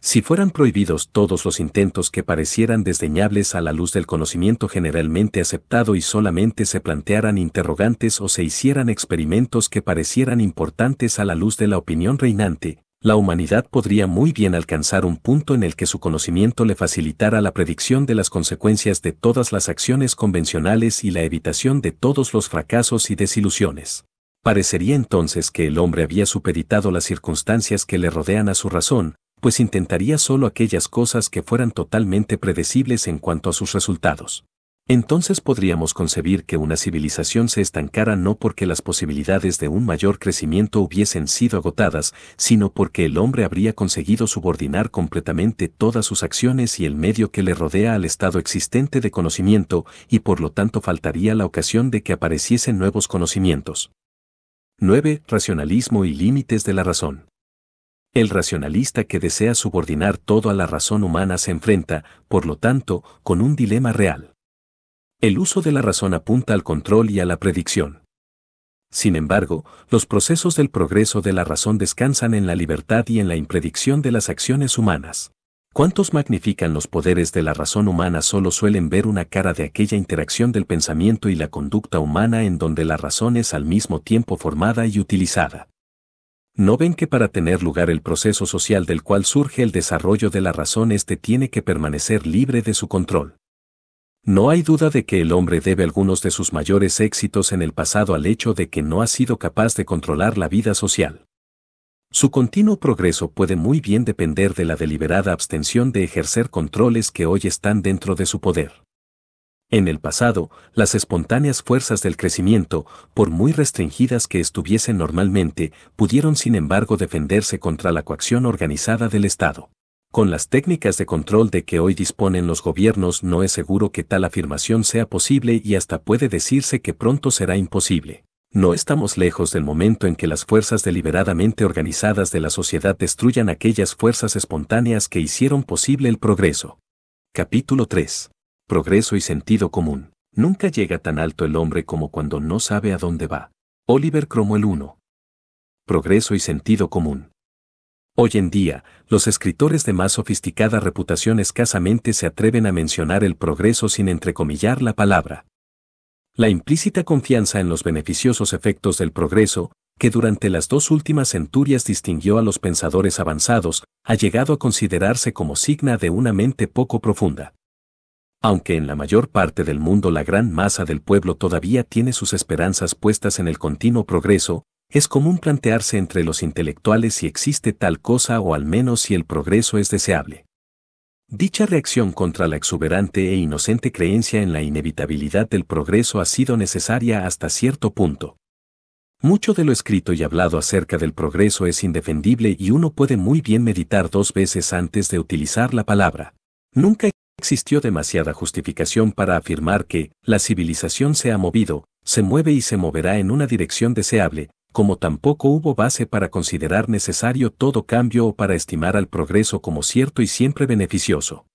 Si fueran prohibidos todos los intentos que parecieran desdeñables a la luz del conocimiento generalmente aceptado y solamente se plantearan interrogantes o se hicieran experimentos que parecieran importantes a la luz de la opinión reinante, la humanidad podría muy bien alcanzar un punto en el que su conocimiento le facilitara la predicción de las consecuencias de todas las acciones convencionales y la evitación de todos los fracasos y desilusiones. Parecería entonces que el hombre había supeditado las circunstancias que le rodean a su razón, pues intentaría solo aquellas cosas que fueran totalmente predecibles en cuanto a sus resultados. Entonces podríamos concebir que una civilización se estancara no porque las posibilidades de un mayor crecimiento hubiesen sido agotadas, sino porque el hombre habría conseguido subordinar completamente todas sus acciones y el medio que le rodea al estado existente de conocimiento, y por lo tanto faltaría la ocasión de que apareciesen nuevos conocimientos. 9. Racionalismo y límites de la razón. El racionalista que desea subordinar todo a la razón humana se enfrenta, por lo tanto, con un dilema real el uso de la razón apunta al control y a la predicción. Sin embargo, los procesos del progreso de la razón descansan en la libertad y en la impredicción de las acciones humanas. ¿Cuántos magnifican los poderes de la razón humana solo suelen ver una cara de aquella interacción del pensamiento y la conducta humana en donde la razón es al mismo tiempo formada y utilizada? ¿No ven que para tener lugar el proceso social del cual surge el desarrollo de la razón este tiene que permanecer libre de su control? No hay duda de que el hombre debe algunos de sus mayores éxitos en el pasado al hecho de que no ha sido capaz de controlar la vida social. Su continuo progreso puede muy bien depender de la deliberada abstención de ejercer controles que hoy están dentro de su poder. En el pasado, las espontáneas fuerzas del crecimiento, por muy restringidas que estuviesen normalmente, pudieron sin embargo defenderse contra la coacción organizada del Estado. Con las técnicas de control de que hoy disponen los gobiernos no es seguro que tal afirmación sea posible y hasta puede decirse que pronto será imposible. No estamos lejos del momento en que las fuerzas deliberadamente organizadas de la sociedad destruyan aquellas fuerzas espontáneas que hicieron posible el progreso. Capítulo 3. Progreso y sentido común. Nunca llega tan alto el hombre como cuando no sabe a dónde va. Oliver Cromwell 1. Progreso y sentido común. Hoy en día, los escritores de más sofisticada reputación escasamente se atreven a mencionar el progreso sin entrecomillar la palabra. La implícita confianza en los beneficiosos efectos del progreso, que durante las dos últimas centurias distinguió a los pensadores avanzados, ha llegado a considerarse como signa de una mente poco profunda. Aunque en la mayor parte del mundo la gran masa del pueblo todavía tiene sus esperanzas puestas en el continuo progreso, es común plantearse entre los intelectuales si existe tal cosa o al menos si el progreso es deseable. Dicha reacción contra la exuberante e inocente creencia en la inevitabilidad del progreso ha sido necesaria hasta cierto punto. Mucho de lo escrito y hablado acerca del progreso es indefendible y uno puede muy bien meditar dos veces antes de utilizar la palabra. Nunca existió demasiada justificación para afirmar que la civilización se ha movido, se mueve y se moverá en una dirección deseable, como tampoco hubo base para considerar necesario todo cambio o para estimar al progreso como cierto y siempre beneficioso.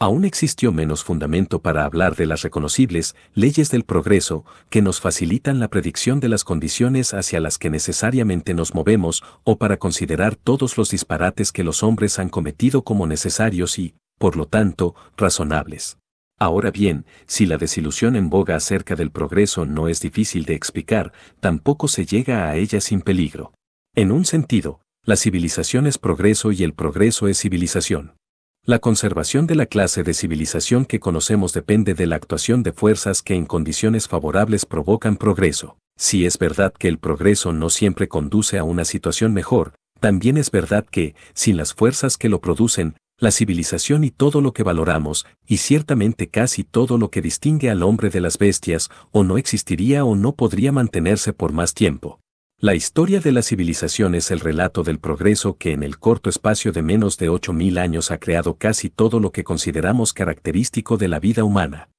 Aún existió menos fundamento para hablar de las reconocibles leyes del progreso que nos facilitan la predicción de las condiciones hacia las que necesariamente nos movemos o para considerar todos los disparates que los hombres han cometido como necesarios y, por lo tanto, razonables. Ahora bien, si la desilusión en boga acerca del progreso no es difícil de explicar, tampoco se llega a ella sin peligro. En un sentido, la civilización es progreso y el progreso es civilización. La conservación de la clase de civilización que conocemos depende de la actuación de fuerzas que en condiciones favorables provocan progreso. Si es verdad que el progreso no siempre conduce a una situación mejor, también es verdad que, sin las fuerzas que lo producen, la civilización y todo lo que valoramos, y ciertamente casi todo lo que distingue al hombre de las bestias, o no existiría o no podría mantenerse por más tiempo. La historia de la civilización es el relato del progreso que en el corto espacio de menos de 8.000 años ha creado casi todo lo que consideramos característico de la vida humana.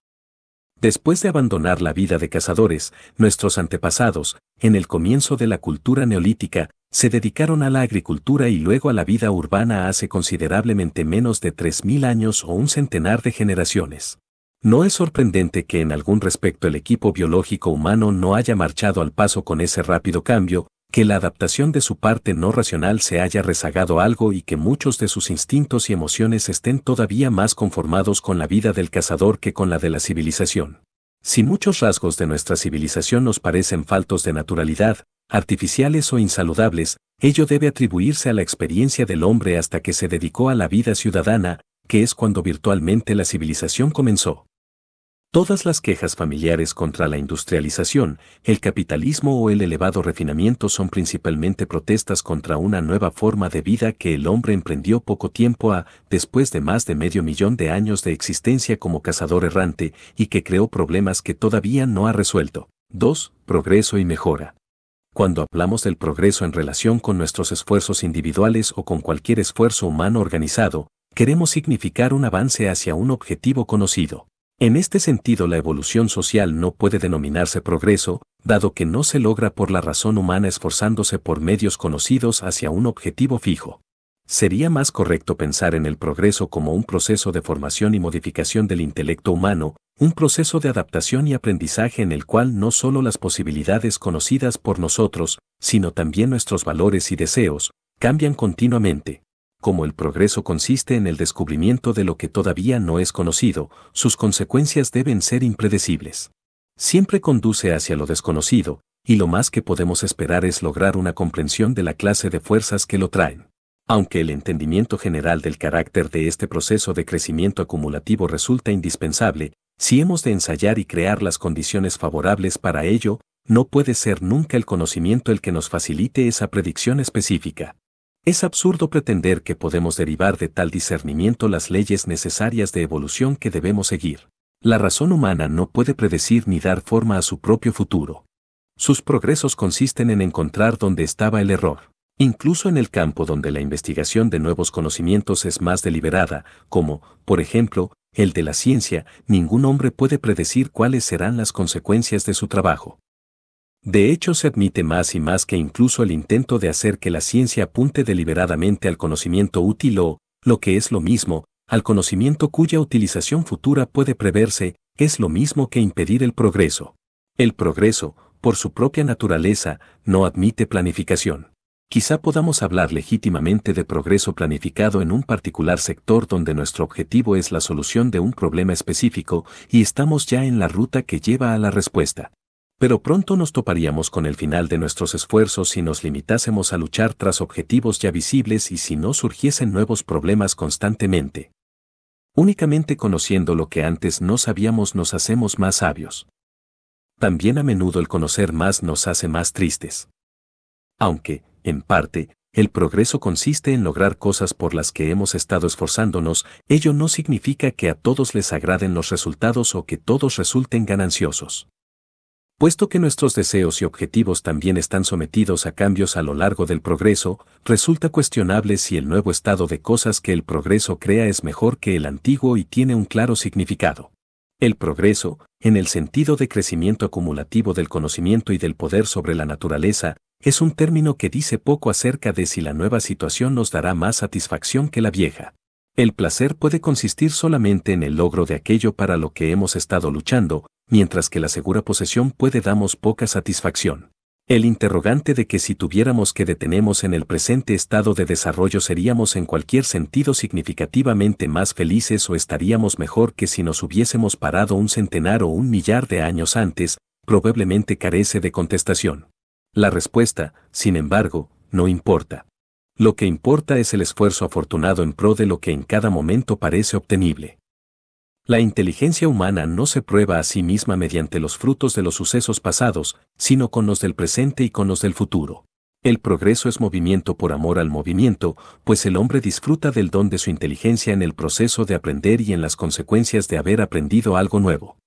Después de abandonar la vida de cazadores, nuestros antepasados, en el comienzo de la cultura neolítica, se dedicaron a la agricultura y luego a la vida urbana hace considerablemente menos de 3.000 años o un centenar de generaciones. No es sorprendente que en algún respecto el equipo biológico humano no haya marchado al paso con ese rápido cambio, que la adaptación de su parte no racional se haya rezagado algo y que muchos de sus instintos y emociones estén todavía más conformados con la vida del cazador que con la de la civilización. Si muchos rasgos de nuestra civilización nos parecen faltos de naturalidad, artificiales o insaludables, ello debe atribuirse a la experiencia del hombre hasta que se dedicó a la vida ciudadana, que es cuando virtualmente la civilización comenzó. Todas las quejas familiares contra la industrialización, el capitalismo o el elevado refinamiento son principalmente protestas contra una nueva forma de vida que el hombre emprendió poco tiempo a, después de más de medio millón de años de existencia como cazador errante, y que creó problemas que todavía no ha resuelto. 2. Progreso y mejora cuando hablamos del progreso en relación con nuestros esfuerzos individuales o con cualquier esfuerzo humano organizado, queremos significar un avance hacia un objetivo conocido. En este sentido, la evolución social no puede denominarse progreso, dado que no se logra por la razón humana esforzándose por medios conocidos hacia un objetivo fijo. Sería más correcto pensar en el progreso como un proceso de formación y modificación del intelecto humano, un proceso de adaptación y aprendizaje en el cual no solo las posibilidades conocidas por nosotros, sino también nuestros valores y deseos, cambian continuamente. Como el progreso consiste en el descubrimiento de lo que todavía no es conocido, sus consecuencias deben ser impredecibles. Siempre conduce hacia lo desconocido, y lo más que podemos esperar es lograr una comprensión de la clase de fuerzas que lo traen aunque el entendimiento general del carácter de este proceso de crecimiento acumulativo resulta indispensable, si hemos de ensayar y crear las condiciones favorables para ello, no puede ser nunca el conocimiento el que nos facilite esa predicción específica. Es absurdo pretender que podemos derivar de tal discernimiento las leyes necesarias de evolución que debemos seguir. La razón humana no puede predecir ni dar forma a su propio futuro. Sus progresos consisten en encontrar dónde estaba el error incluso en el campo donde la investigación de nuevos conocimientos es más deliberada, como, por ejemplo, el de la ciencia, ningún hombre puede predecir cuáles serán las consecuencias de su trabajo. De hecho, se admite más y más que incluso el intento de hacer que la ciencia apunte deliberadamente al conocimiento útil o, lo que es lo mismo, al conocimiento cuya utilización futura puede preverse, es lo mismo que impedir el progreso. El progreso, por su propia naturaleza, no admite planificación. Quizá podamos hablar legítimamente de progreso planificado en un particular sector donde nuestro objetivo es la solución de un problema específico y estamos ya en la ruta que lleva a la respuesta. Pero pronto nos toparíamos con el final de nuestros esfuerzos si nos limitásemos a luchar tras objetivos ya visibles y si no surgiesen nuevos problemas constantemente. Únicamente conociendo lo que antes no sabíamos nos hacemos más sabios. También a menudo el conocer más nos hace más tristes. Aunque, en parte, el progreso consiste en lograr cosas por las que hemos estado esforzándonos, ello no significa que a todos les agraden los resultados o que todos resulten gananciosos. Puesto que nuestros deseos y objetivos también están sometidos a cambios a lo largo del progreso, resulta cuestionable si el nuevo estado de cosas que el progreso crea es mejor que el antiguo y tiene un claro significado. El progreso, en el sentido de crecimiento acumulativo del conocimiento y del poder sobre la naturaleza, es un término que dice poco acerca de si la nueva situación nos dará más satisfacción que la vieja. El placer puede consistir solamente en el logro de aquello para lo que hemos estado luchando, mientras que la segura posesión puede darnos poca satisfacción. El interrogante de que si tuviéramos que detenemos en el presente estado de desarrollo seríamos en cualquier sentido significativamente más felices o estaríamos mejor que si nos hubiésemos parado un centenar o un millar de años antes, probablemente carece de contestación. La respuesta, sin embargo, no importa. Lo que importa es el esfuerzo afortunado en pro de lo que en cada momento parece obtenible. La inteligencia humana no se prueba a sí misma mediante los frutos de los sucesos pasados, sino con los del presente y con los del futuro. El progreso es movimiento por amor al movimiento, pues el hombre disfruta del don de su inteligencia en el proceso de aprender y en las consecuencias de haber aprendido algo nuevo.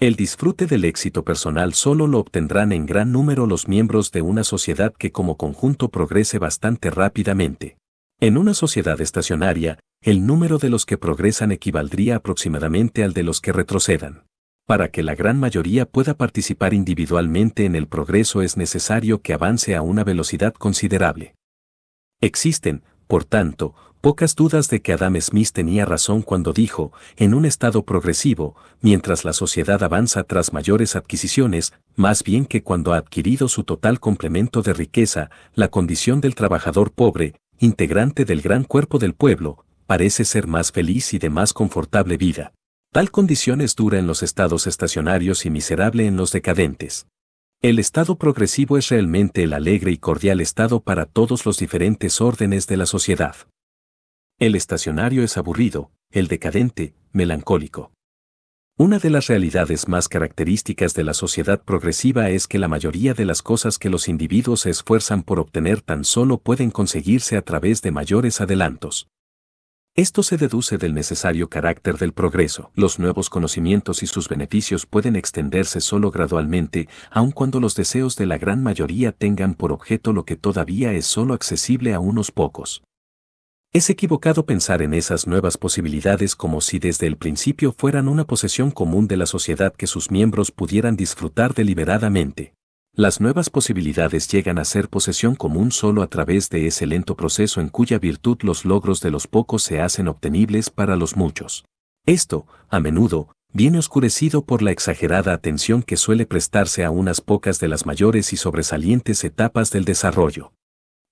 El disfrute del éxito personal solo lo obtendrán en gran número los miembros de una sociedad que como conjunto progrese bastante rápidamente. En una sociedad estacionaria, el número de los que progresan equivaldría aproximadamente al de los que retrocedan. Para que la gran mayoría pueda participar individualmente en el progreso es necesario que avance a una velocidad considerable. Existen, por tanto, pocas dudas de que Adam Smith tenía razón cuando dijo, en un estado progresivo, mientras la sociedad avanza tras mayores adquisiciones, más bien que cuando ha adquirido su total complemento de riqueza, la condición del trabajador pobre, integrante del gran cuerpo del pueblo, parece ser más feliz y de más confortable vida. Tal condición es dura en los estados estacionarios y miserable en los decadentes. El estado progresivo es realmente el alegre y cordial estado para todos los diferentes órdenes de la sociedad. El estacionario es aburrido, el decadente, melancólico. Una de las realidades más características de la sociedad progresiva es que la mayoría de las cosas que los individuos se esfuerzan por obtener tan solo pueden conseguirse a través de mayores adelantos. Esto se deduce del necesario carácter del progreso. Los nuevos conocimientos y sus beneficios pueden extenderse solo gradualmente, aun cuando los deseos de la gran mayoría tengan por objeto lo que todavía es solo accesible a unos pocos. Es equivocado pensar en esas nuevas posibilidades como si desde el principio fueran una posesión común de la sociedad que sus miembros pudieran disfrutar deliberadamente. Las nuevas posibilidades llegan a ser posesión común solo a través de ese lento proceso en cuya virtud los logros de los pocos se hacen obtenibles para los muchos. Esto, a menudo, viene oscurecido por la exagerada atención que suele prestarse a unas pocas de las mayores y sobresalientes etapas del desarrollo.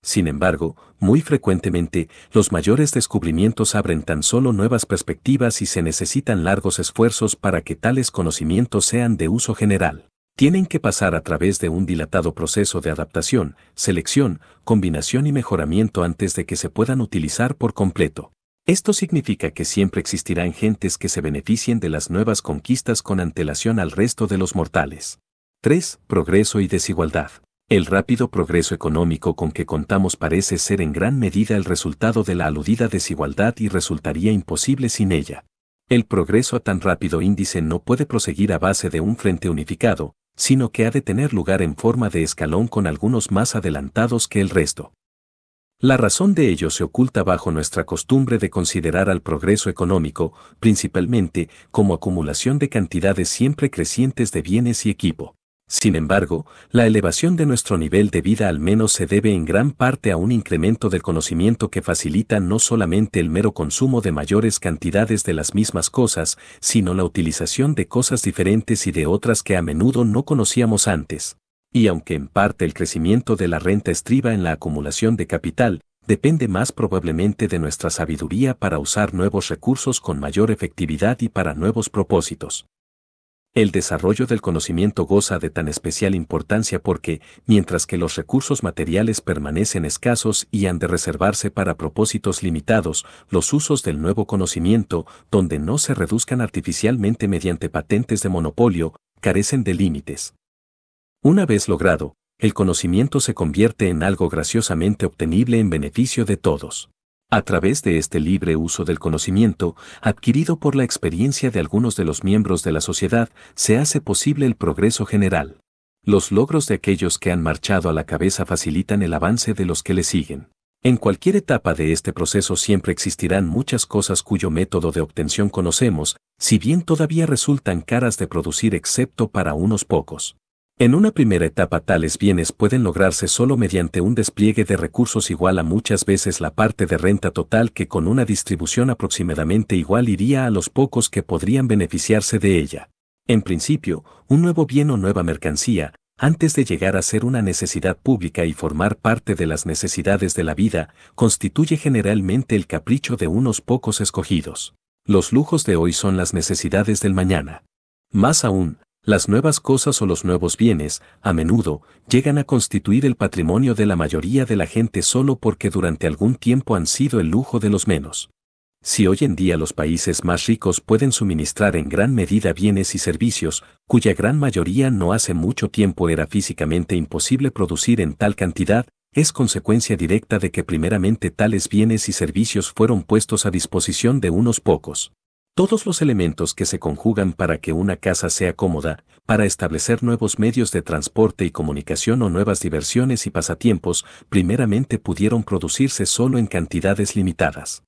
Sin embargo, muy frecuentemente, los mayores descubrimientos abren tan solo nuevas perspectivas y se necesitan largos esfuerzos para que tales conocimientos sean de uso general. Tienen que pasar a través de un dilatado proceso de adaptación, selección, combinación y mejoramiento antes de que se puedan utilizar por completo. Esto significa que siempre existirán gentes que se beneficien de las nuevas conquistas con antelación al resto de los mortales. 3. Progreso y desigualdad. El rápido progreso económico con que contamos parece ser en gran medida el resultado de la aludida desigualdad y resultaría imposible sin ella. El progreso a tan rápido índice no puede proseguir a base de un frente unificado, sino que ha de tener lugar en forma de escalón con algunos más adelantados que el resto. La razón de ello se oculta bajo nuestra costumbre de considerar al progreso económico, principalmente, como acumulación de cantidades siempre crecientes de bienes y equipo. Sin embargo, la elevación de nuestro nivel de vida al menos se debe en gran parte a un incremento del conocimiento que facilita no solamente el mero consumo de mayores cantidades de las mismas cosas, sino la utilización de cosas diferentes y de otras que a menudo no conocíamos antes. Y aunque en parte el crecimiento de la renta estriba en la acumulación de capital, depende más probablemente de nuestra sabiduría para usar nuevos recursos con mayor efectividad y para nuevos propósitos. El desarrollo del conocimiento goza de tan especial importancia porque, mientras que los recursos materiales permanecen escasos y han de reservarse para propósitos limitados, los usos del nuevo conocimiento, donde no se reduzcan artificialmente mediante patentes de monopolio, carecen de límites. Una vez logrado, el conocimiento se convierte en algo graciosamente obtenible en beneficio de todos. A través de este libre uso del conocimiento, adquirido por la experiencia de algunos de los miembros de la sociedad, se hace posible el progreso general. Los logros de aquellos que han marchado a la cabeza facilitan el avance de los que le siguen. En cualquier etapa de este proceso siempre existirán muchas cosas cuyo método de obtención conocemos, si bien todavía resultan caras de producir excepto para unos pocos. En una primera etapa tales bienes pueden lograrse solo mediante un despliegue de recursos igual a muchas veces la parte de renta total que con una distribución aproximadamente igual iría a los pocos que podrían beneficiarse de ella. En principio, un nuevo bien o nueva mercancía, antes de llegar a ser una necesidad pública y formar parte de las necesidades de la vida, constituye generalmente el capricho de unos pocos escogidos. Los lujos de hoy son las necesidades del mañana. Más aún, las nuevas cosas o los nuevos bienes, a menudo, llegan a constituir el patrimonio de la mayoría de la gente solo porque durante algún tiempo han sido el lujo de los menos. Si hoy en día los países más ricos pueden suministrar en gran medida bienes y servicios, cuya gran mayoría no hace mucho tiempo era físicamente imposible producir en tal cantidad, es consecuencia directa de que primeramente tales bienes y servicios fueron puestos a disposición de unos pocos. Todos los elementos que se conjugan para que una casa sea cómoda, para establecer nuevos medios de transporte y comunicación o nuevas diversiones y pasatiempos, primeramente pudieron producirse solo en cantidades limitadas.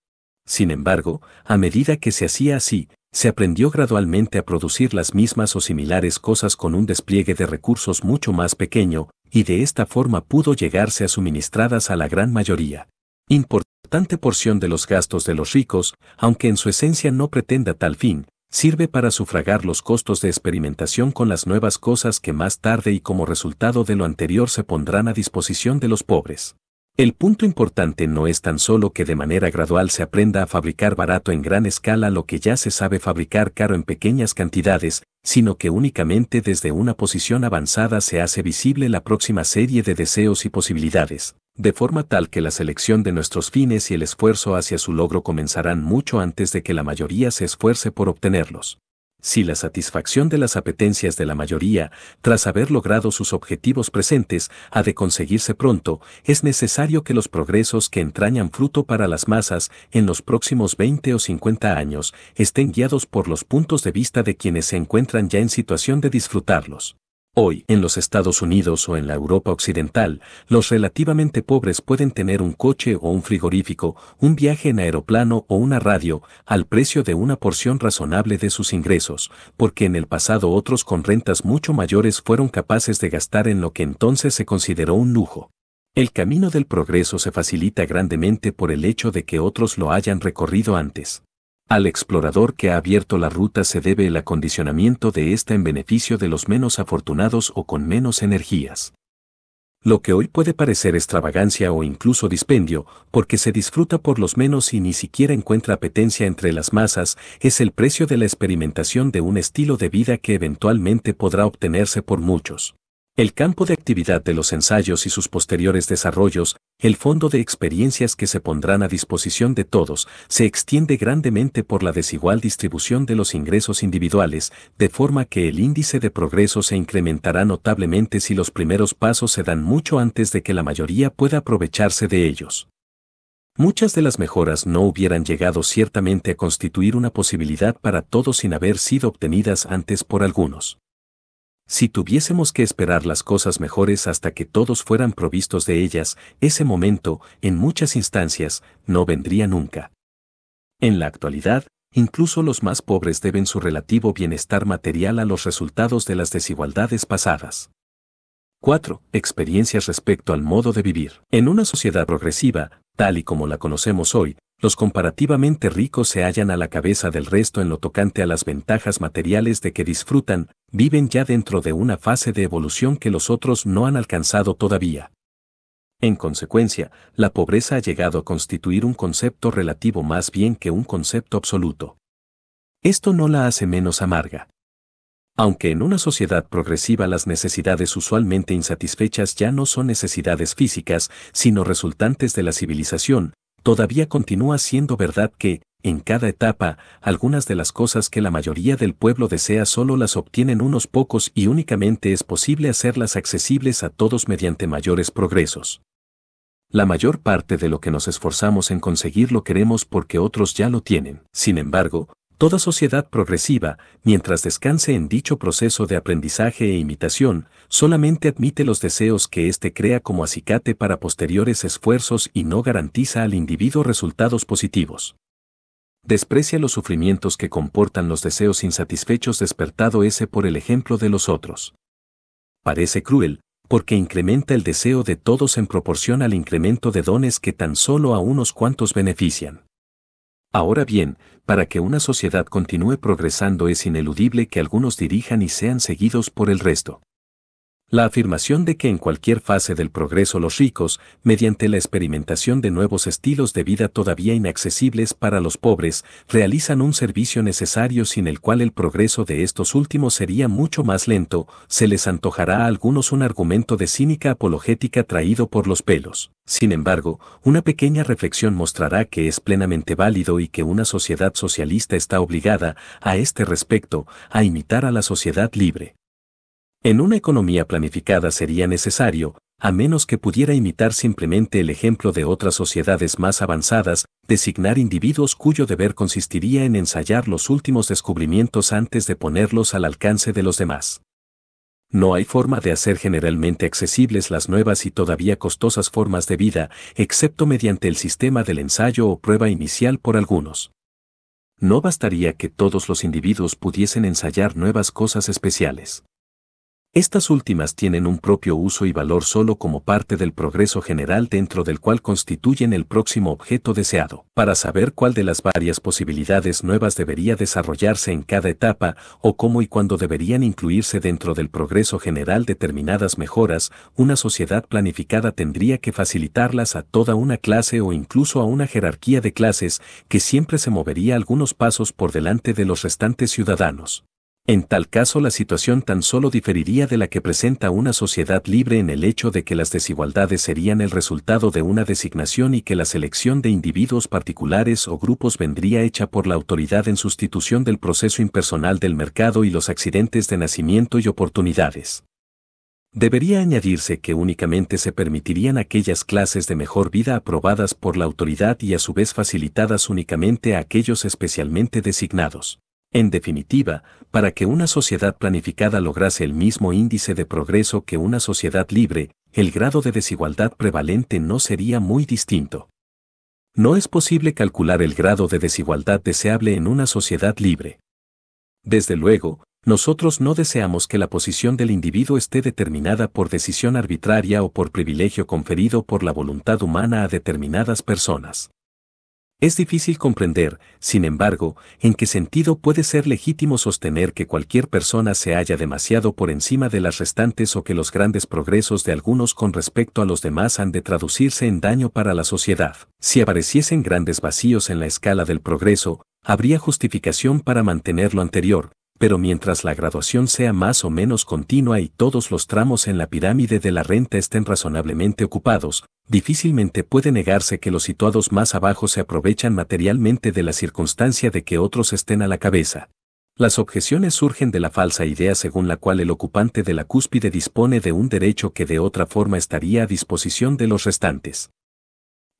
Sin embargo, a medida que se hacía así, se aprendió gradualmente a producir las mismas o similares cosas con un despliegue de recursos mucho más pequeño, y de esta forma pudo llegarse a suministradas a la gran mayoría, Importante porción de los gastos de los ricos, aunque en su esencia no pretenda tal fin, sirve para sufragar los costos de experimentación con las nuevas cosas que más tarde y como resultado de lo anterior se pondrán a disposición de los pobres. El punto importante no es tan solo que de manera gradual se aprenda a fabricar barato en gran escala lo que ya se sabe fabricar caro en pequeñas cantidades, sino que únicamente desde una posición avanzada se hace visible la próxima serie de deseos y posibilidades de forma tal que la selección de nuestros fines y el esfuerzo hacia su logro comenzarán mucho antes de que la mayoría se esfuerce por obtenerlos. Si la satisfacción de las apetencias de la mayoría, tras haber logrado sus objetivos presentes, ha de conseguirse pronto, es necesario que los progresos que entrañan fruto para las masas en los próximos 20 o 50 años estén guiados por los puntos de vista de quienes se encuentran ya en situación de disfrutarlos. Hoy, en los Estados Unidos o en la Europa Occidental, los relativamente pobres pueden tener un coche o un frigorífico, un viaje en aeroplano o una radio, al precio de una porción razonable de sus ingresos, porque en el pasado otros con rentas mucho mayores fueron capaces de gastar en lo que entonces se consideró un lujo. El camino del progreso se facilita grandemente por el hecho de que otros lo hayan recorrido antes. Al explorador que ha abierto la ruta se debe el acondicionamiento de esta en beneficio de los menos afortunados o con menos energías. Lo que hoy puede parecer extravagancia o incluso dispendio, porque se disfruta por los menos y ni siquiera encuentra apetencia entre las masas, es el precio de la experimentación de un estilo de vida que eventualmente podrá obtenerse por muchos el campo de actividad de los ensayos y sus posteriores desarrollos, el fondo de experiencias que se pondrán a disposición de todos, se extiende grandemente por la desigual distribución de los ingresos individuales, de forma que el índice de progreso se incrementará notablemente si los primeros pasos se dan mucho antes de que la mayoría pueda aprovecharse de ellos. Muchas de las mejoras no hubieran llegado ciertamente a constituir una posibilidad para todos sin haber sido obtenidas antes por algunos. Si tuviésemos que esperar las cosas mejores hasta que todos fueran provistos de ellas, ese momento, en muchas instancias, no vendría nunca. En la actualidad, incluso los más pobres deben su relativo bienestar material a los resultados de las desigualdades pasadas. 4. Experiencias respecto al modo de vivir. En una sociedad progresiva, tal y como la conocemos hoy, los comparativamente ricos se hallan a la cabeza del resto en lo tocante a las ventajas materiales de que disfrutan, viven ya dentro de una fase de evolución que los otros no han alcanzado todavía. En consecuencia, la pobreza ha llegado a constituir un concepto relativo más bien que un concepto absoluto. Esto no la hace menos amarga. Aunque en una sociedad progresiva las necesidades usualmente insatisfechas ya no son necesidades físicas, sino resultantes de la civilización, todavía continúa siendo verdad que, en cada etapa, algunas de las cosas que la mayoría del pueblo desea solo las obtienen unos pocos y únicamente es posible hacerlas accesibles a todos mediante mayores progresos. La mayor parte de lo que nos esforzamos en conseguir lo queremos porque otros ya lo tienen. Sin embargo, Toda sociedad progresiva, mientras descanse en dicho proceso de aprendizaje e imitación, solamente admite los deseos que éste crea como acicate para posteriores esfuerzos y no garantiza al individuo resultados positivos. Desprecia los sufrimientos que comportan los deseos insatisfechos despertado ese por el ejemplo de los otros. Parece cruel, porque incrementa el deseo de todos en proporción al incremento de dones que tan solo a unos cuantos benefician. Ahora bien, para que una sociedad continúe progresando es ineludible que algunos dirijan y sean seguidos por el resto. La afirmación de que en cualquier fase del progreso los ricos, mediante la experimentación de nuevos estilos de vida todavía inaccesibles para los pobres, realizan un servicio necesario sin el cual el progreso de estos últimos sería mucho más lento, se les antojará a algunos un argumento de cínica apologética traído por los pelos. Sin embargo, una pequeña reflexión mostrará que es plenamente válido y que una sociedad socialista está obligada, a este respecto, a imitar a la sociedad libre. En una economía planificada sería necesario, a menos que pudiera imitar simplemente el ejemplo de otras sociedades más avanzadas, designar individuos cuyo deber consistiría en ensayar los últimos descubrimientos antes de ponerlos al alcance de los demás. No hay forma de hacer generalmente accesibles las nuevas y todavía costosas formas de vida, excepto mediante el sistema del ensayo o prueba inicial por algunos. No bastaría que todos los individuos pudiesen ensayar nuevas cosas especiales. Estas últimas tienen un propio uso y valor solo como parte del progreso general dentro del cual constituyen el próximo objeto deseado. Para saber cuál de las varias posibilidades nuevas debería desarrollarse en cada etapa o cómo y cuándo deberían incluirse dentro del progreso general determinadas mejoras, una sociedad planificada tendría que facilitarlas a toda una clase o incluso a una jerarquía de clases que siempre se movería algunos pasos por delante de los restantes ciudadanos. En tal caso la situación tan solo diferiría de la que presenta una sociedad libre en el hecho de que las desigualdades serían el resultado de una designación y que la selección de individuos particulares o grupos vendría hecha por la autoridad en sustitución del proceso impersonal del mercado y los accidentes de nacimiento y oportunidades. Debería añadirse que únicamente se permitirían aquellas clases de mejor vida aprobadas por la autoridad y a su vez facilitadas únicamente a aquellos especialmente designados. En definitiva, para que una sociedad planificada lograse el mismo índice de progreso que una sociedad libre, el grado de desigualdad prevalente no sería muy distinto. No es posible calcular el grado de desigualdad deseable en una sociedad libre. Desde luego, nosotros no deseamos que la posición del individuo esté determinada por decisión arbitraria o por privilegio conferido por la voluntad humana a determinadas personas. Es difícil comprender, sin embargo, en qué sentido puede ser legítimo sostener que cualquier persona se haya demasiado por encima de las restantes o que los grandes progresos de algunos con respecto a los demás han de traducirse en daño para la sociedad. Si apareciesen grandes vacíos en la escala del progreso, habría justificación para mantener lo anterior, pero mientras la graduación sea más o menos continua y todos los tramos en la pirámide de la renta estén razonablemente ocupados, difícilmente puede negarse que los situados más abajo se aprovechan materialmente de la circunstancia de que otros estén a la cabeza. Las objeciones surgen de la falsa idea según la cual el ocupante de la cúspide dispone de un derecho que de otra forma estaría a disposición de los restantes.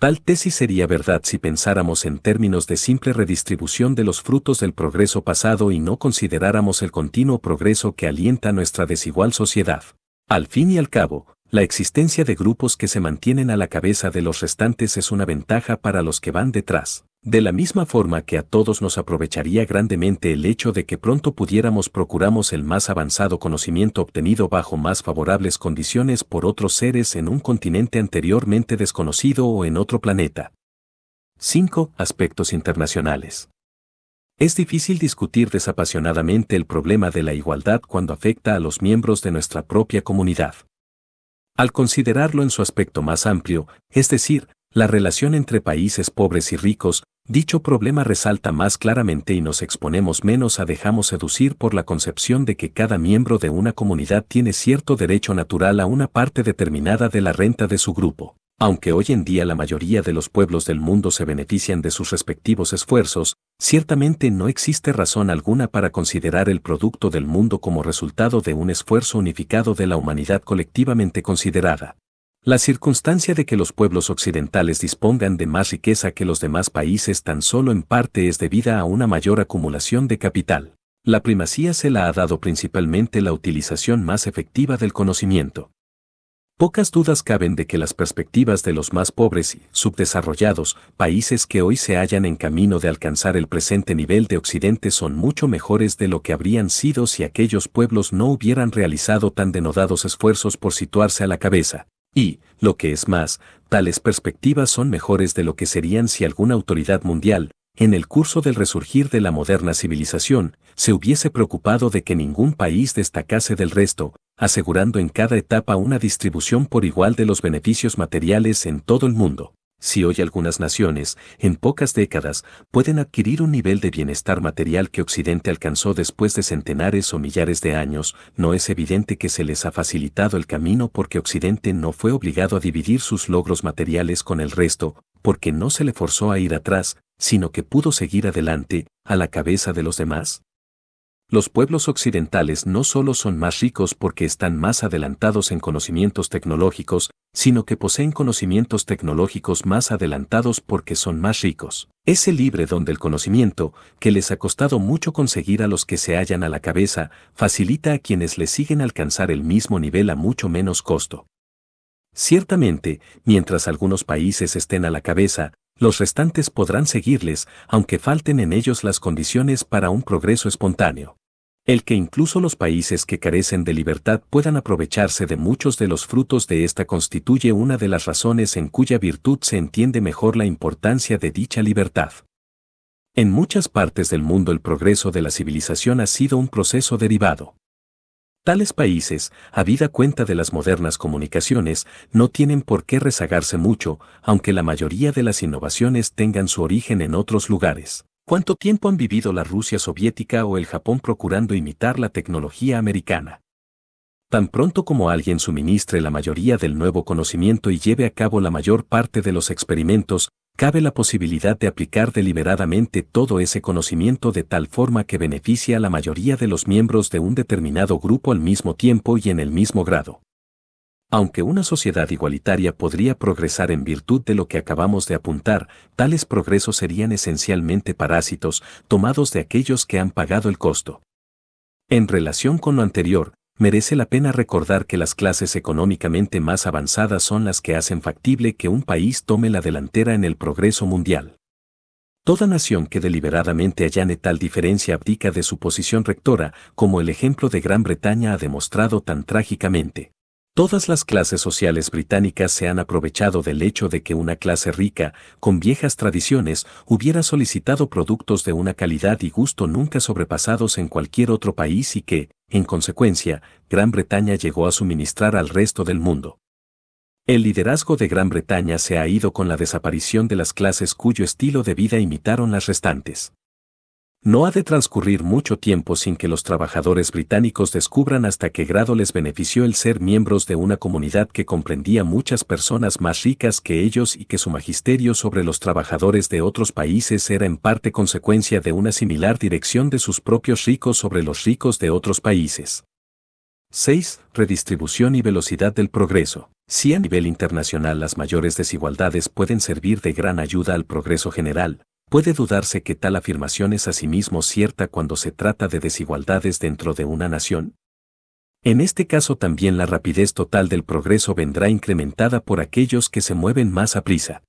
Tal tesis sería verdad si pensáramos en términos de simple redistribución de los frutos del progreso pasado y no consideráramos el continuo progreso que alienta nuestra desigual sociedad. Al fin y al cabo, la existencia de grupos que se mantienen a la cabeza de los restantes es una ventaja para los que van detrás. De la misma forma que a todos nos aprovecharía grandemente el hecho de que pronto pudiéramos procuramos el más avanzado conocimiento obtenido bajo más favorables condiciones por otros seres en un continente anteriormente desconocido o en otro planeta. 5. Aspectos internacionales. Es difícil discutir desapasionadamente el problema de la igualdad cuando afecta a los miembros de nuestra propia comunidad. Al considerarlo en su aspecto más amplio, es decir, la relación entre países pobres y ricos, dicho problema resalta más claramente y nos exponemos menos a dejamos seducir por la concepción de que cada miembro de una comunidad tiene cierto derecho natural a una parte determinada de la renta de su grupo. Aunque hoy en día la mayoría de los pueblos del mundo se benefician de sus respectivos esfuerzos, ciertamente no existe razón alguna para considerar el producto del mundo como resultado de un esfuerzo unificado de la humanidad colectivamente considerada. La circunstancia de que los pueblos occidentales dispongan de más riqueza que los demás países tan solo en parte es debida a una mayor acumulación de capital. La primacía se la ha dado principalmente la utilización más efectiva del conocimiento. Pocas dudas caben de que las perspectivas de los más pobres y subdesarrollados países que hoy se hallan en camino de alcanzar el presente nivel de Occidente son mucho mejores de lo que habrían sido si aquellos pueblos no hubieran realizado tan denodados esfuerzos por situarse a la cabeza, y, lo que es más, tales perspectivas son mejores de lo que serían si alguna autoridad mundial, en el curso del resurgir de la moderna civilización, se hubiese preocupado de que ningún país destacase del resto, asegurando en cada etapa una distribución por igual de los beneficios materiales en todo el mundo. Si hoy algunas naciones, en pocas décadas, pueden adquirir un nivel de bienestar material que Occidente alcanzó después de centenares o millares de años, no es evidente que se les ha facilitado el camino porque Occidente no fue obligado a dividir sus logros materiales con el resto, porque no se le forzó a ir atrás, sino que pudo seguir adelante, a la cabeza de los demás los pueblos occidentales no solo son más ricos porque están más adelantados en conocimientos tecnológicos, sino que poseen conocimientos tecnológicos más adelantados porque son más ricos. Ese libre donde el conocimiento, que les ha costado mucho conseguir a los que se hallan a la cabeza, facilita a quienes le siguen alcanzar el mismo nivel a mucho menos costo. Ciertamente, mientras algunos países estén a la cabeza, los restantes podrán seguirles, aunque falten en ellos las condiciones para un progreso espontáneo el que incluso los países que carecen de libertad puedan aprovecharse de muchos de los frutos de esta constituye una de las razones en cuya virtud se entiende mejor la importancia de dicha libertad. En muchas partes del mundo el progreso de la civilización ha sido un proceso derivado. Tales países, habida cuenta de las modernas comunicaciones, no tienen por qué rezagarse mucho, aunque la mayoría de las innovaciones tengan su origen en otros lugares. ¿Cuánto tiempo han vivido la Rusia soviética o el Japón procurando imitar la tecnología americana? Tan pronto como alguien suministre la mayoría del nuevo conocimiento y lleve a cabo la mayor parte de los experimentos, cabe la posibilidad de aplicar deliberadamente todo ese conocimiento de tal forma que beneficie a la mayoría de los miembros de un determinado grupo al mismo tiempo y en el mismo grado. Aunque una sociedad igualitaria podría progresar en virtud de lo que acabamos de apuntar, tales progresos serían esencialmente parásitos tomados de aquellos que han pagado el costo. En relación con lo anterior, merece la pena recordar que las clases económicamente más avanzadas son las que hacen factible que un país tome la delantera en el progreso mundial. Toda nación que deliberadamente allane tal diferencia abdica de su posición rectora, como el ejemplo de Gran Bretaña ha demostrado tan trágicamente. Todas las clases sociales británicas se han aprovechado del hecho de que una clase rica, con viejas tradiciones, hubiera solicitado productos de una calidad y gusto nunca sobrepasados en cualquier otro país y que, en consecuencia, Gran Bretaña llegó a suministrar al resto del mundo. El liderazgo de Gran Bretaña se ha ido con la desaparición de las clases cuyo estilo de vida imitaron las restantes. No ha de transcurrir mucho tiempo sin que los trabajadores británicos descubran hasta qué grado les benefició el ser miembros de una comunidad que comprendía muchas personas más ricas que ellos y que su magisterio sobre los trabajadores de otros países era en parte consecuencia de una similar dirección de sus propios ricos sobre los ricos de otros países. 6. Redistribución y velocidad del progreso. Si a nivel internacional las mayores desigualdades pueden servir de gran ayuda al progreso general, puede dudarse que tal afirmación es asimismo cierta cuando se trata de desigualdades dentro de una nación. En este caso también la rapidez total del progreso vendrá incrementada por aquellos que se mueven más a prisa.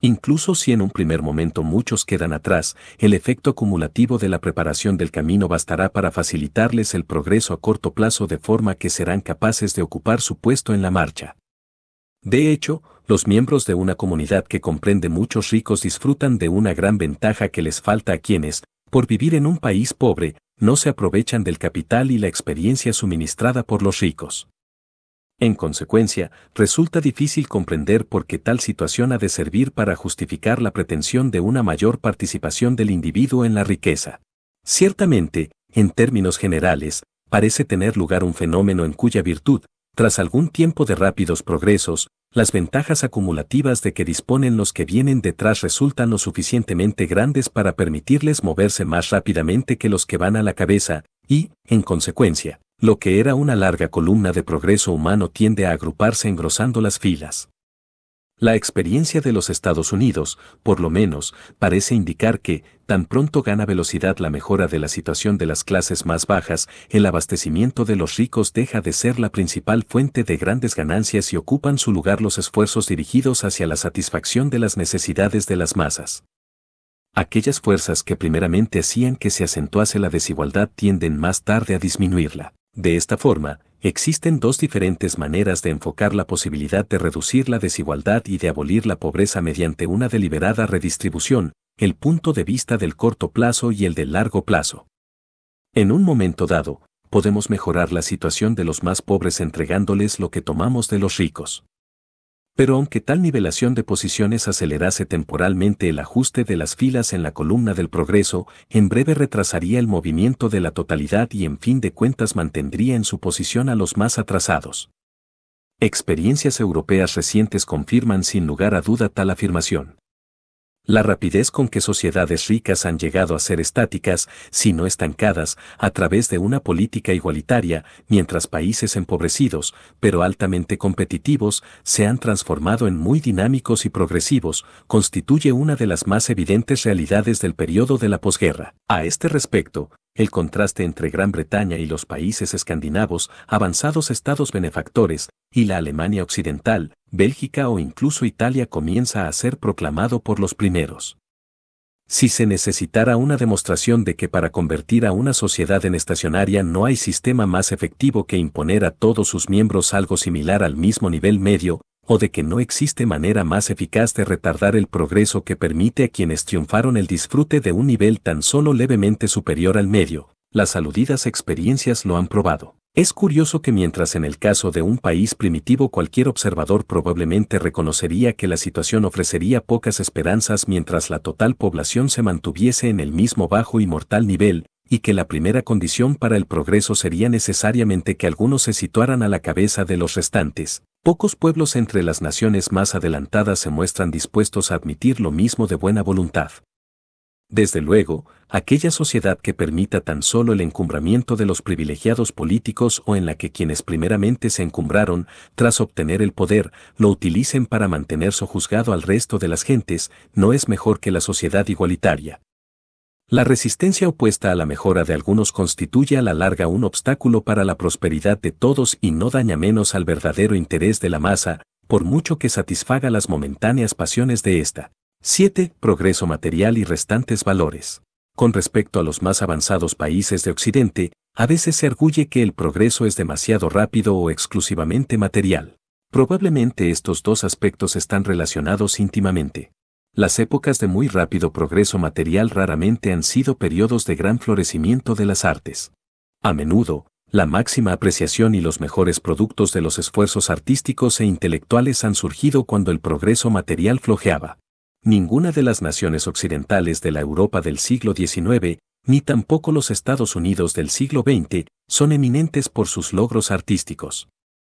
Incluso si en un primer momento muchos quedan atrás, el efecto acumulativo de la preparación del camino bastará para facilitarles el progreso a corto plazo de forma que serán capaces de ocupar su puesto en la marcha. De hecho, los miembros de una comunidad que comprende muchos ricos disfrutan de una gran ventaja que les falta a quienes, por vivir en un país pobre, no se aprovechan del capital y la experiencia suministrada por los ricos. En consecuencia, resulta difícil comprender por qué tal situación ha de servir para justificar la pretensión de una mayor participación del individuo en la riqueza. Ciertamente, en términos generales, parece tener lugar un fenómeno en cuya virtud, tras algún tiempo de rápidos progresos, las ventajas acumulativas de que disponen los que vienen detrás resultan lo suficientemente grandes para permitirles moverse más rápidamente que los que van a la cabeza, y, en consecuencia, lo que era una larga columna de progreso humano tiende a agruparse engrosando las filas. La experiencia de los Estados Unidos, por lo menos, parece indicar que, tan pronto gana velocidad la mejora de la situación de las clases más bajas, el abastecimiento de los ricos deja de ser la principal fuente de grandes ganancias y ocupan su lugar los esfuerzos dirigidos hacia la satisfacción de las necesidades de las masas. Aquellas fuerzas que primeramente hacían que se acentuase la desigualdad tienden más tarde a disminuirla. De esta forma, Existen dos diferentes maneras de enfocar la posibilidad de reducir la desigualdad y de abolir la pobreza mediante una deliberada redistribución, el punto de vista del corto plazo y el del largo plazo. En un momento dado, podemos mejorar la situación de los más pobres entregándoles lo que tomamos de los ricos. Pero aunque tal nivelación de posiciones acelerase temporalmente el ajuste de las filas en la columna del progreso, en breve retrasaría el movimiento de la totalidad y en fin de cuentas mantendría en su posición a los más atrasados. Experiencias europeas recientes confirman sin lugar a duda tal afirmación. La rapidez con que sociedades ricas han llegado a ser estáticas, si no estancadas, a través de una política igualitaria, mientras países empobrecidos, pero altamente competitivos, se han transformado en muy dinámicos y progresivos, constituye una de las más evidentes realidades del periodo de la posguerra. A este respecto, el contraste entre Gran Bretaña y los países escandinavos, avanzados estados benefactores, y la Alemania occidental, Bélgica o incluso Italia comienza a ser proclamado por los primeros. Si se necesitara una demostración de que para convertir a una sociedad en estacionaria no hay sistema más efectivo que imponer a todos sus miembros algo similar al mismo nivel medio, o de que no existe manera más eficaz de retardar el progreso que permite a quienes triunfaron el disfrute de un nivel tan solo levemente superior al medio. Las aludidas experiencias lo han probado. Es curioso que mientras en el caso de un país primitivo cualquier observador probablemente reconocería que la situación ofrecería pocas esperanzas mientras la total población se mantuviese en el mismo bajo y mortal nivel, y que la primera condición para el progreso sería necesariamente que algunos se situaran a la cabeza de los restantes. Pocos pueblos entre las naciones más adelantadas se muestran dispuestos a admitir lo mismo de buena voluntad. Desde luego, aquella sociedad que permita tan solo el encumbramiento de los privilegiados políticos o en la que quienes primeramente se encumbraron, tras obtener el poder, lo utilicen para mantener sojuzgado al resto de las gentes, no es mejor que la sociedad igualitaria. La resistencia opuesta a la mejora de algunos constituye a la larga un obstáculo para la prosperidad de todos y no daña menos al verdadero interés de la masa, por mucho que satisfaga las momentáneas pasiones de ésta. 7. Progreso material y restantes valores. Con respecto a los más avanzados países de Occidente, a veces se arguye que el progreso es demasiado rápido o exclusivamente material. Probablemente estos dos aspectos están relacionados íntimamente. Las épocas de muy rápido progreso material raramente han sido periodos de gran florecimiento de las artes. A menudo, la máxima apreciación y los mejores productos de los esfuerzos artísticos e intelectuales han surgido cuando el progreso material flojeaba. Ninguna de las naciones occidentales de la Europa del siglo XIX, ni tampoco los Estados Unidos del siglo XX, son eminentes por sus logros artísticos.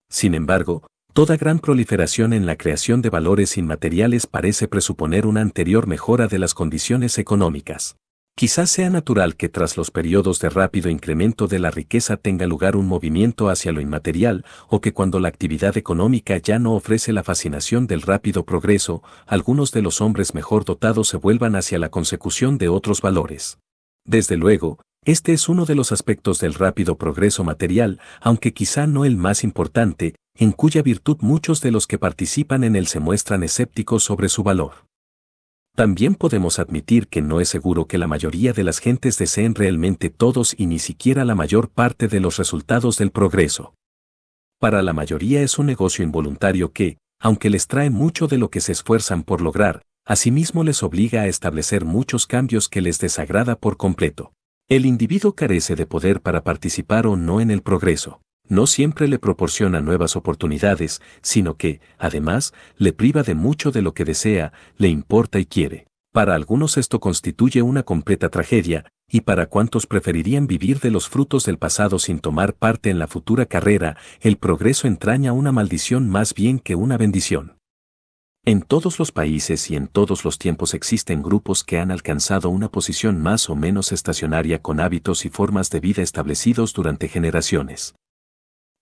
Sin embargo, Toda gran proliferación en la creación de valores inmateriales parece presuponer una anterior mejora de las condiciones económicas. Quizás sea natural que tras los periodos de rápido incremento de la riqueza tenga lugar un movimiento hacia lo inmaterial, o que cuando la actividad económica ya no ofrece la fascinación del rápido progreso, algunos de los hombres mejor dotados se vuelvan hacia la consecución de otros valores. Desde luego, este es uno de los aspectos del rápido progreso material, aunque quizá no el más importante, en cuya virtud muchos de los que participan en él se muestran escépticos sobre su valor. También podemos admitir que no es seguro que la mayoría de las gentes deseen realmente todos y ni siquiera la mayor parte de los resultados del progreso. Para la mayoría es un negocio involuntario que, aunque les trae mucho de lo que se esfuerzan por lograr, asimismo les obliga a establecer muchos cambios que les desagrada por completo. El individuo carece de poder para participar o no en el progreso no siempre le proporciona nuevas oportunidades, sino que, además, le priva de mucho de lo que desea, le importa y quiere. Para algunos esto constituye una completa tragedia, y para cuantos preferirían vivir de los frutos del pasado sin tomar parte en la futura carrera, el progreso entraña una maldición más bien que una bendición. En todos los países y en todos los tiempos existen grupos que han alcanzado una posición más o menos estacionaria con hábitos y formas de vida establecidos durante generaciones.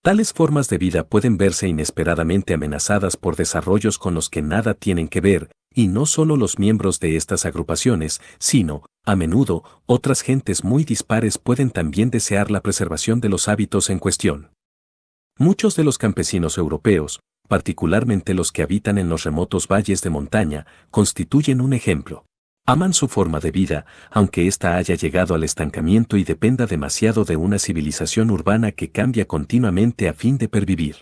Tales formas de vida pueden verse inesperadamente amenazadas por desarrollos con los que nada tienen que ver, y no solo los miembros de estas agrupaciones, sino, a menudo, otras gentes muy dispares pueden también desear la preservación de los hábitos en cuestión. Muchos de los campesinos europeos, particularmente los que habitan en los remotos valles de montaña, constituyen un ejemplo. Aman su forma de vida, aunque ésta haya llegado al estancamiento y dependa demasiado de una civilización urbana que cambia continuamente a fin de pervivir.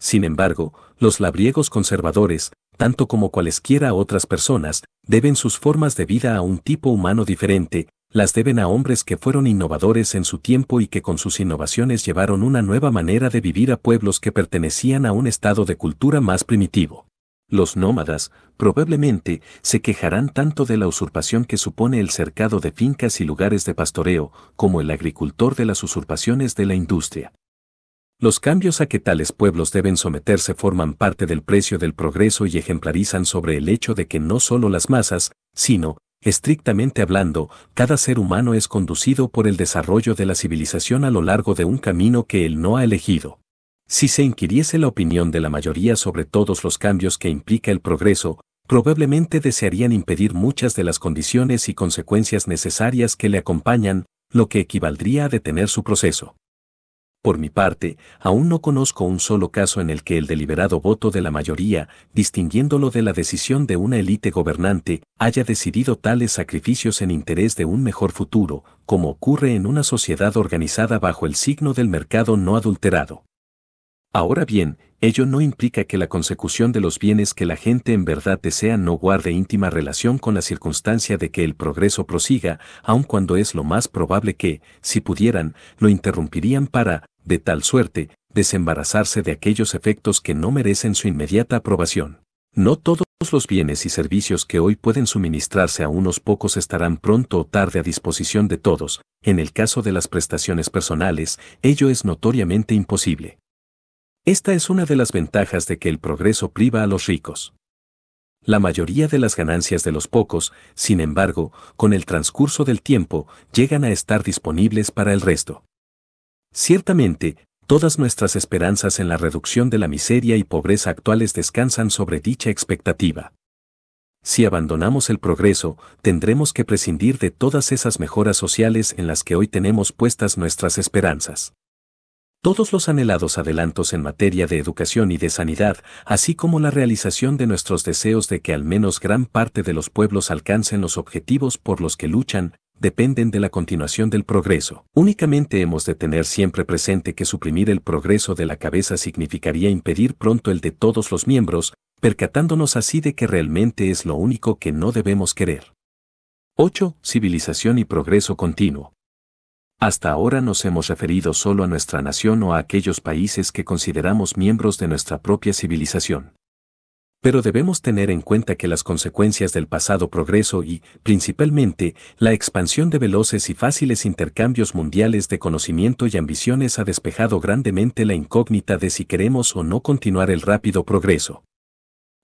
Sin embargo, los labriegos conservadores, tanto como cualesquiera otras personas, deben sus formas de vida a un tipo humano diferente, las deben a hombres que fueron innovadores en su tiempo y que con sus innovaciones llevaron una nueva manera de vivir a pueblos que pertenecían a un estado de cultura más primitivo. Los nómadas, probablemente, se quejarán tanto de la usurpación que supone el cercado de fincas y lugares de pastoreo, como el agricultor de las usurpaciones de la industria. Los cambios a que tales pueblos deben someterse forman parte del precio del progreso y ejemplarizan sobre el hecho de que no solo las masas, sino, estrictamente hablando, cada ser humano es conducido por el desarrollo de la civilización a lo largo de un camino que él no ha elegido. Si se inquiriese la opinión de la mayoría sobre todos los cambios que implica el progreso, probablemente desearían impedir muchas de las condiciones y consecuencias necesarias que le acompañan, lo que equivaldría a detener su proceso. Por mi parte, aún no conozco un solo caso en el que el deliberado voto de la mayoría, distinguiéndolo de la decisión de una élite gobernante, haya decidido tales sacrificios en interés de un mejor futuro, como ocurre en una sociedad organizada bajo el signo del mercado no adulterado. Ahora bien, ello no implica que la consecución de los bienes que la gente en verdad desea no guarde íntima relación con la circunstancia de que el progreso prosiga, aun cuando es lo más probable que, si pudieran, lo interrumpirían para, de tal suerte, desembarazarse de aquellos efectos que no merecen su inmediata aprobación. No todos los bienes y servicios que hoy pueden suministrarse a unos pocos estarán pronto o tarde a disposición de todos. En el caso de las prestaciones personales, ello es notoriamente imposible. Esta es una de las ventajas de que el progreso priva a los ricos. La mayoría de las ganancias de los pocos, sin embargo, con el transcurso del tiempo, llegan a estar disponibles para el resto. Ciertamente, todas nuestras esperanzas en la reducción de la miseria y pobreza actuales descansan sobre dicha expectativa. Si abandonamos el progreso, tendremos que prescindir de todas esas mejoras sociales en las que hoy tenemos puestas nuestras esperanzas todos los anhelados adelantos en materia de educación y de sanidad, así como la realización de nuestros deseos de que al menos gran parte de los pueblos alcancen los objetivos por los que luchan, dependen de la continuación del progreso. Únicamente hemos de tener siempre presente que suprimir el progreso de la cabeza significaría impedir pronto el de todos los miembros, percatándonos así de que realmente es lo único que no debemos querer. 8. Civilización y progreso continuo. Hasta ahora nos hemos referido solo a nuestra nación o a aquellos países que consideramos miembros de nuestra propia civilización. Pero debemos tener en cuenta que las consecuencias del pasado progreso y, principalmente, la expansión de veloces y fáciles intercambios mundiales de conocimiento y ambiciones ha despejado grandemente la incógnita de si queremos o no continuar el rápido progreso.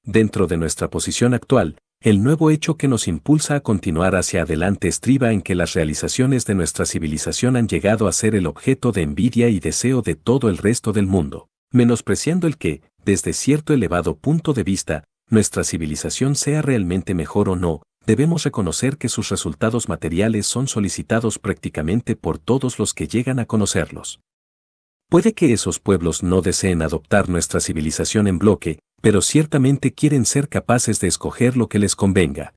Dentro de nuestra posición actual, el nuevo hecho que nos impulsa a continuar hacia adelante estriba en que las realizaciones de nuestra civilización han llegado a ser el objeto de envidia y deseo de todo el resto del mundo, menospreciando el que, desde cierto elevado punto de vista, nuestra civilización sea realmente mejor o no, debemos reconocer que sus resultados materiales son solicitados prácticamente por todos los que llegan a conocerlos. Puede que esos pueblos no deseen adoptar nuestra civilización en bloque, pero ciertamente quieren ser capaces de escoger lo que les convenga.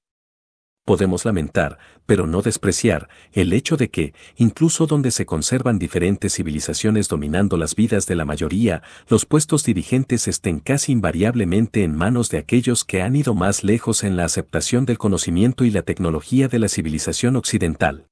Podemos lamentar, pero no despreciar, el hecho de que, incluso donde se conservan diferentes civilizaciones dominando las vidas de la mayoría, los puestos dirigentes estén casi invariablemente en manos de aquellos que han ido más lejos en la aceptación del conocimiento y la tecnología de la civilización occidental.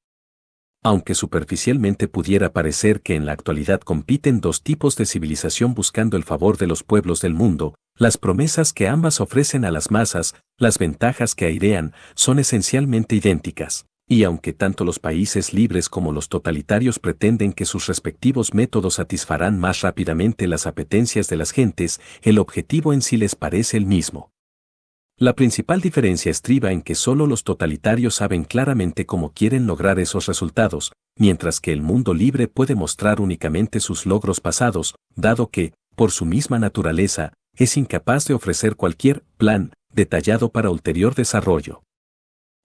Aunque superficialmente pudiera parecer que en la actualidad compiten dos tipos de civilización buscando el favor de los pueblos del mundo, las promesas que ambas ofrecen a las masas, las ventajas que airean, son esencialmente idénticas. Y aunque tanto los países libres como los totalitarios pretenden que sus respectivos métodos satisfarán más rápidamente las apetencias de las gentes, el objetivo en sí les parece el mismo. La principal diferencia estriba en que solo los totalitarios saben claramente cómo quieren lograr esos resultados, mientras que el mundo libre puede mostrar únicamente sus logros pasados, dado que, por su misma naturaleza, es incapaz de ofrecer cualquier plan detallado para ulterior desarrollo.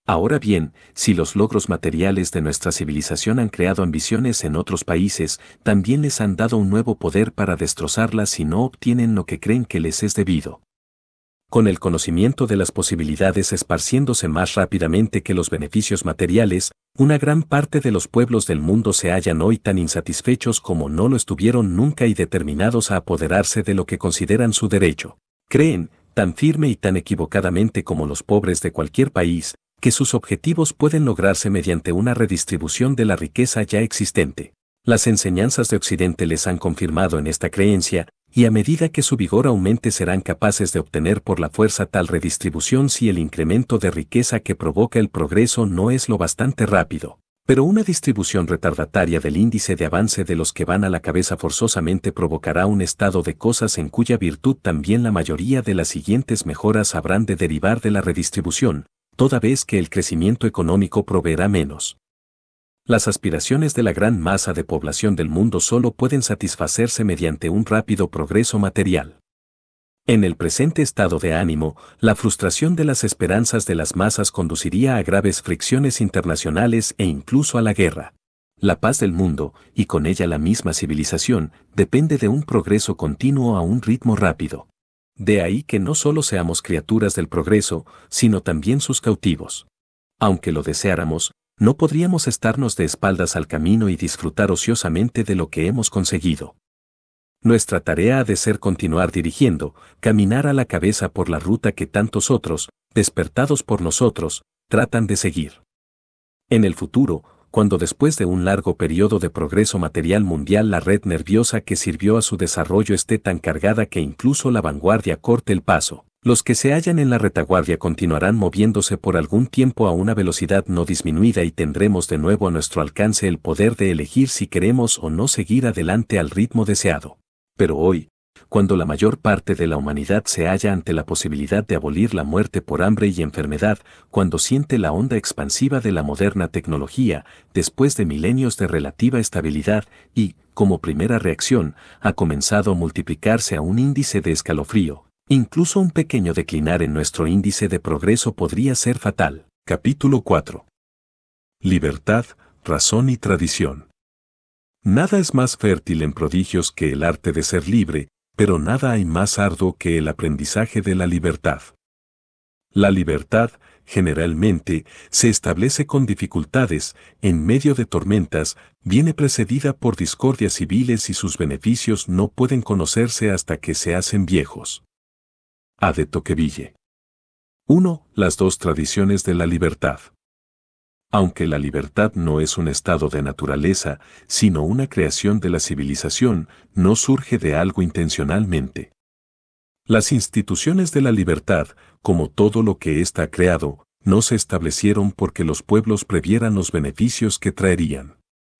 Ahora bien, si los logros materiales de nuestra civilización han creado ambiciones en otros países, también les han dado un nuevo poder para destrozarlas si no obtienen lo que creen que les es debido. Con el conocimiento de las posibilidades esparciéndose más rápidamente que los beneficios materiales, una gran parte de los pueblos del mundo se hallan hoy tan insatisfechos como no lo estuvieron nunca y determinados a apoderarse de lo que consideran su derecho. Creen, tan firme y tan equivocadamente como los pobres de cualquier país, que sus objetivos pueden lograrse mediante una redistribución de la riqueza ya existente. Las enseñanzas de Occidente les han confirmado en esta creencia, y a medida que su vigor aumente serán capaces de obtener por la fuerza tal redistribución si el incremento de riqueza que provoca el progreso no es lo bastante rápido. Pero una distribución retardataria del índice de avance de los que van a la cabeza forzosamente provocará un estado de cosas en cuya virtud también la mayoría de las siguientes mejoras habrán de derivar de la redistribución, toda vez que el crecimiento económico proveerá menos las aspiraciones de la gran masa de población del mundo solo pueden satisfacerse mediante un rápido progreso material. En el presente estado de ánimo, la frustración de las esperanzas de las masas conduciría a graves fricciones internacionales e incluso a la guerra. La paz del mundo, y con ella la misma civilización, depende de un progreso continuo a un ritmo rápido. De ahí que no solo seamos criaturas del progreso, sino también sus cautivos. Aunque lo deseáramos, no podríamos estarnos de espaldas al camino y disfrutar ociosamente de lo que hemos conseguido. Nuestra tarea ha de ser continuar dirigiendo, caminar a la cabeza por la ruta que tantos otros, despertados por nosotros, tratan de seguir. En el futuro, cuando después de un largo periodo de progreso material mundial la red nerviosa que sirvió a su desarrollo esté tan cargada que incluso la vanguardia corte el paso, los que se hallan en la retaguardia continuarán moviéndose por algún tiempo a una velocidad no disminuida y tendremos de nuevo a nuestro alcance el poder de elegir si queremos o no seguir adelante al ritmo deseado. Pero hoy, cuando la mayor parte de la humanidad se halla ante la posibilidad de abolir la muerte por hambre y enfermedad, cuando siente la onda expansiva de la moderna tecnología, después de milenios de relativa estabilidad, y, como primera reacción, ha comenzado a multiplicarse a un índice de escalofrío, Incluso un pequeño declinar en nuestro índice de progreso podría ser fatal. Capítulo 4. Libertad, razón y tradición. Nada es más fértil en prodigios que el arte de ser libre, pero nada hay más arduo que el aprendizaje de la libertad. La libertad, generalmente, se establece con dificultades, en medio de tormentas, viene precedida por discordias civiles y sus beneficios no pueden conocerse hasta que se hacen viejos de Toqueville. 1. Las dos tradiciones de la libertad. Aunque la libertad no es un estado de naturaleza, sino una creación de la civilización, no surge de algo intencionalmente. Las instituciones de la libertad, como todo lo que está creado, no se establecieron porque los pueblos previeran los beneficios que traerían.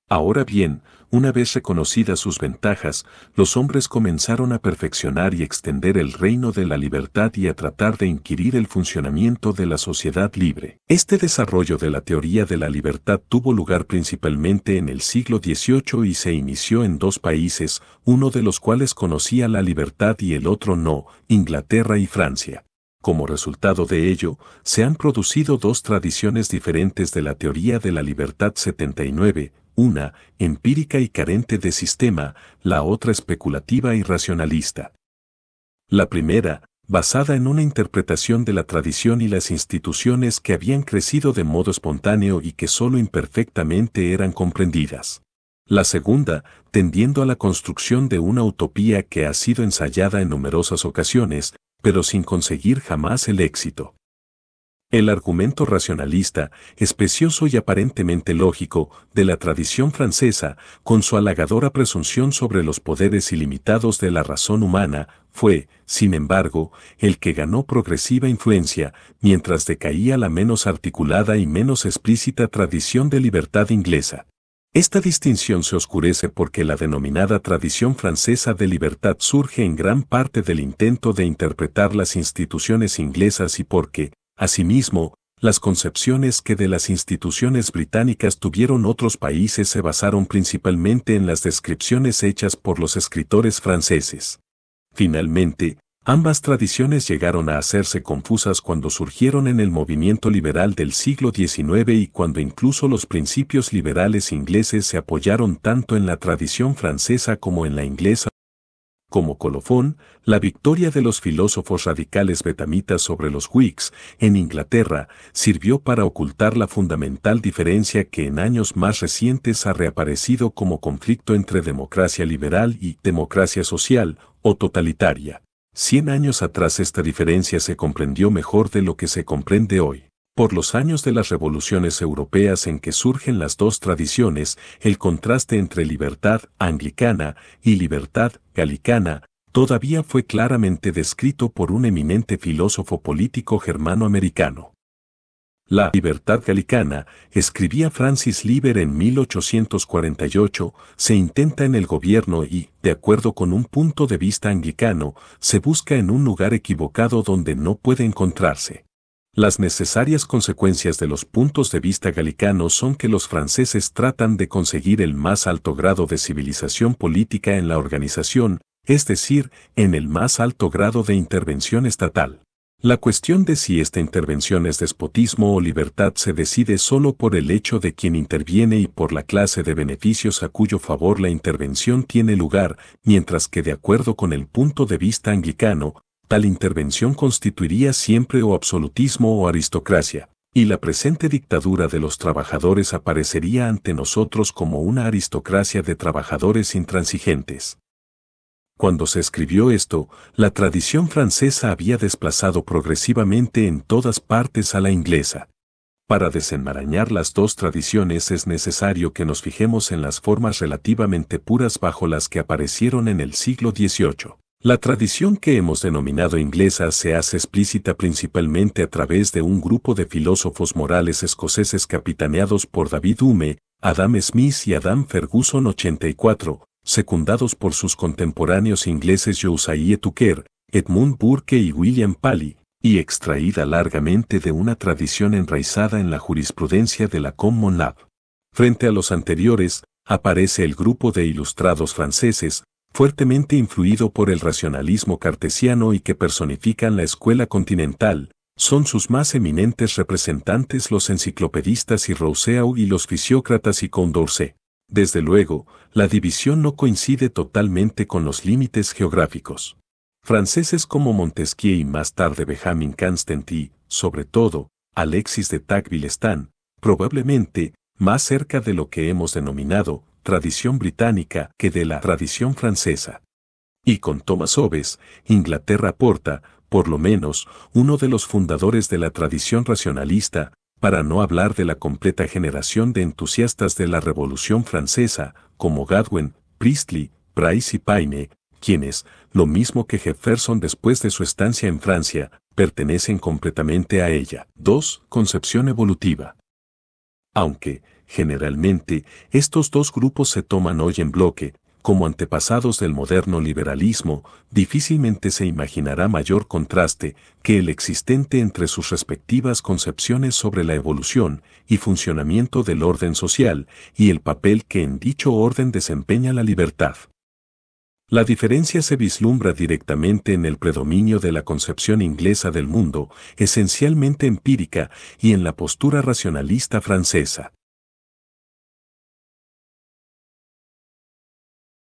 Ahora bien, una vez reconocidas sus ventajas, los hombres comenzaron a perfeccionar y extender el reino de la libertad y a tratar de inquirir el funcionamiento de la sociedad libre. Este desarrollo de la teoría de la libertad tuvo lugar principalmente en el siglo XVIII y se inició en dos países, uno de los cuales conocía la libertad y el otro no, Inglaterra y Francia. Como resultado de ello, se han producido dos tradiciones diferentes de la teoría de la libertad 79, una, empírica y carente de sistema, la otra especulativa y racionalista. La primera, basada en una interpretación de la tradición y las instituciones que habían crecido de modo espontáneo y que sólo imperfectamente eran comprendidas. La segunda, tendiendo a la construcción de una utopía que ha sido ensayada en numerosas ocasiones, pero sin conseguir jamás el éxito. El argumento racionalista, especioso y aparentemente lógico, de la tradición francesa, con su halagadora presunción sobre los poderes ilimitados de la razón humana, fue, sin embargo, el que ganó progresiva influencia, mientras decaía la menos articulada y menos explícita tradición de libertad inglesa. Esta distinción se oscurece porque la denominada tradición francesa de libertad surge en gran parte del intento de interpretar las instituciones inglesas y porque, Asimismo, las concepciones que de las instituciones británicas tuvieron otros países se basaron principalmente en las descripciones hechas por los escritores franceses. Finalmente, ambas tradiciones llegaron a hacerse confusas cuando surgieron en el movimiento liberal del siglo XIX y cuando incluso los principios liberales ingleses se apoyaron tanto en la tradición francesa como en la inglesa como colofón, la victoria de los filósofos radicales betamitas sobre los Whigs en Inglaterra sirvió para ocultar la fundamental diferencia que en años más recientes ha reaparecido como conflicto entre democracia liberal y democracia social o totalitaria. Cien años atrás esta diferencia se comprendió mejor de lo que se comprende hoy. Por los años de las revoluciones europeas en que surgen las dos tradiciones, el contraste entre libertad anglicana y libertad galicana todavía fue claramente descrito por un eminente filósofo político germano-americano. La libertad galicana, escribía Francis Lieber en 1848, se intenta en el gobierno y, de acuerdo con un punto de vista anglicano, se busca en un lugar equivocado donde no puede encontrarse. Las necesarias consecuencias de los puntos de vista galicanos son que los franceses tratan de conseguir el más alto grado de civilización política en la organización, es decir, en el más alto grado de intervención estatal. La cuestión de si esta intervención es despotismo o libertad se decide solo por el hecho de quien interviene y por la clase de beneficios a cuyo favor la intervención tiene lugar, mientras que de acuerdo con el punto de vista anglicano, tal intervención constituiría siempre o absolutismo o aristocracia, y la presente dictadura de los trabajadores aparecería ante nosotros como una aristocracia de trabajadores intransigentes. Cuando se escribió esto, la tradición francesa había desplazado progresivamente en todas partes a la inglesa. Para desenmarañar las dos tradiciones es necesario que nos fijemos en las formas relativamente puras bajo las que aparecieron en el siglo XVIII. La tradición que hemos denominado inglesa se hace explícita principalmente a través de un grupo de filósofos morales escoceses capitaneados por David Hume, Adam Smith y Adam Ferguson 84, secundados por sus contemporáneos ingleses Josiah Tucker, Edmund Burke y William Paley, y extraída largamente de una tradición enraizada en la jurisprudencia de la Common Law. Frente a los anteriores, aparece el grupo de ilustrados franceses, fuertemente influido por el racionalismo cartesiano y que personifican la escuela continental, son sus más eminentes representantes los enciclopedistas y Rousseau y los fisiócratas y Condorcet. Desde luego, la división no coincide totalmente con los límites geográficos. Franceses como Montesquieu y más tarde Benjamin Constant y, sobre todo, Alexis de Tocqueville están, probablemente, más cerca de lo que hemos denominado tradición británica que de la tradición francesa. Y con Thomas Hobbes, Inglaterra aporta, por lo menos, uno de los fundadores de la tradición racionalista, para no hablar de la completa generación de entusiastas de la Revolución Francesa, como Godwin, Priestley, Price y Paine, quienes, lo mismo que Jefferson después de su estancia en Francia, pertenecen completamente a ella. 2. Concepción evolutiva. Aunque, Generalmente, estos dos grupos se toman hoy en bloque, como antepasados del moderno liberalismo, difícilmente se imaginará mayor contraste que el existente entre sus respectivas concepciones sobre la evolución y funcionamiento del orden social y el papel que en dicho orden desempeña la libertad. La diferencia se vislumbra directamente en el predominio de la concepción inglesa del mundo, esencialmente empírica, y en la postura racionalista francesa.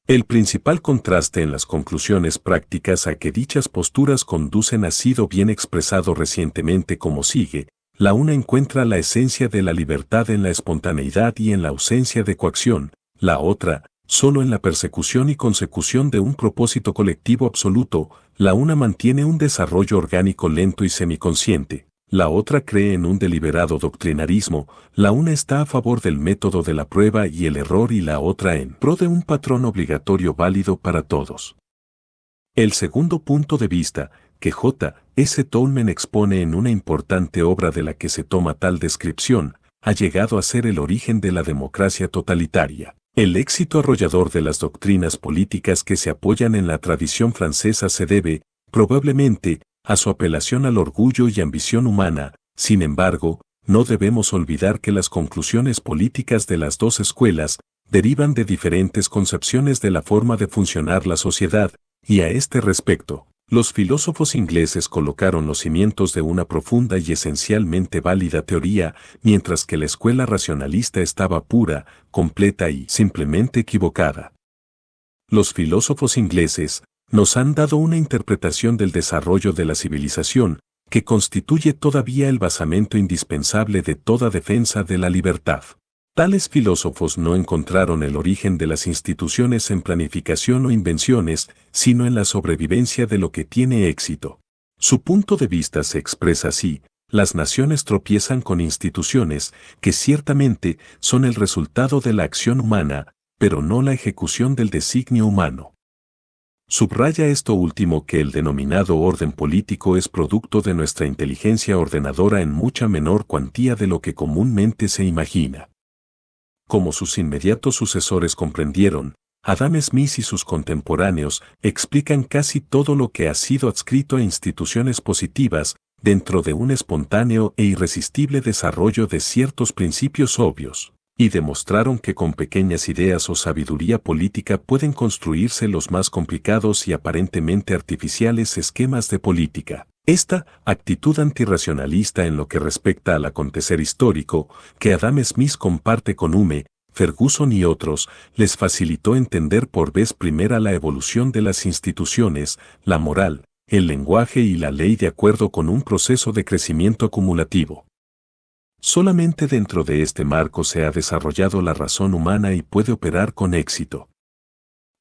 El principal contraste en las conclusiones prácticas a que dichas posturas conducen ha sido bien expresado recientemente como sigue, la una encuentra la esencia de la libertad en la espontaneidad y en la ausencia de coacción, la otra, solo en la persecución y consecución de un propósito colectivo absoluto, la una mantiene un desarrollo orgánico lento y semiconsciente, la otra cree en un deliberado doctrinarismo, la una está a favor del método de la prueba y el error y la otra en pro de un patrón obligatorio válido para todos. El segundo punto de vista, que J. S. Tolman expone en una importante obra de la que se toma tal descripción, ha llegado a ser el origen de la democracia totalitaria. El éxito arrollador de las doctrinas políticas que se apoyan en la tradición francesa se debe, probablemente, a su apelación al orgullo y ambición humana, sin embargo, no debemos olvidar que las conclusiones políticas de las dos escuelas derivan de diferentes concepciones de la forma de funcionar la sociedad, y a este respecto, los filósofos ingleses colocaron los cimientos de una profunda y esencialmente válida teoría, mientras que la escuela racionalista estaba pura, completa y simplemente equivocada. Los filósofos ingleses, nos han dado una interpretación del desarrollo de la civilización que constituye todavía el basamento indispensable de toda defensa de la libertad. Tales filósofos no encontraron el origen de las instituciones en planificación o invenciones, sino en la sobrevivencia de lo que tiene éxito. Su punto de vista se expresa así, las naciones tropiezan con instituciones que ciertamente son el resultado de la acción humana, pero no la ejecución del designio humano. Subraya esto último que el denominado orden político es producto de nuestra inteligencia ordenadora en mucha menor cuantía de lo que comúnmente se imagina. Como sus inmediatos sucesores comprendieron, Adam Smith y sus contemporáneos explican casi todo lo que ha sido adscrito a instituciones positivas dentro de un espontáneo e irresistible desarrollo de ciertos principios obvios y demostraron que con pequeñas ideas o sabiduría política pueden construirse los más complicados y aparentemente artificiales esquemas de política. Esta actitud antirracionalista en lo que respecta al acontecer histórico, que Adam Smith comparte con Hume, Ferguson y otros, les facilitó entender por vez primera la evolución de las instituciones, la moral, el lenguaje y la ley de acuerdo con un proceso de crecimiento acumulativo. Solamente dentro de este marco se ha desarrollado la razón humana y puede operar con éxito.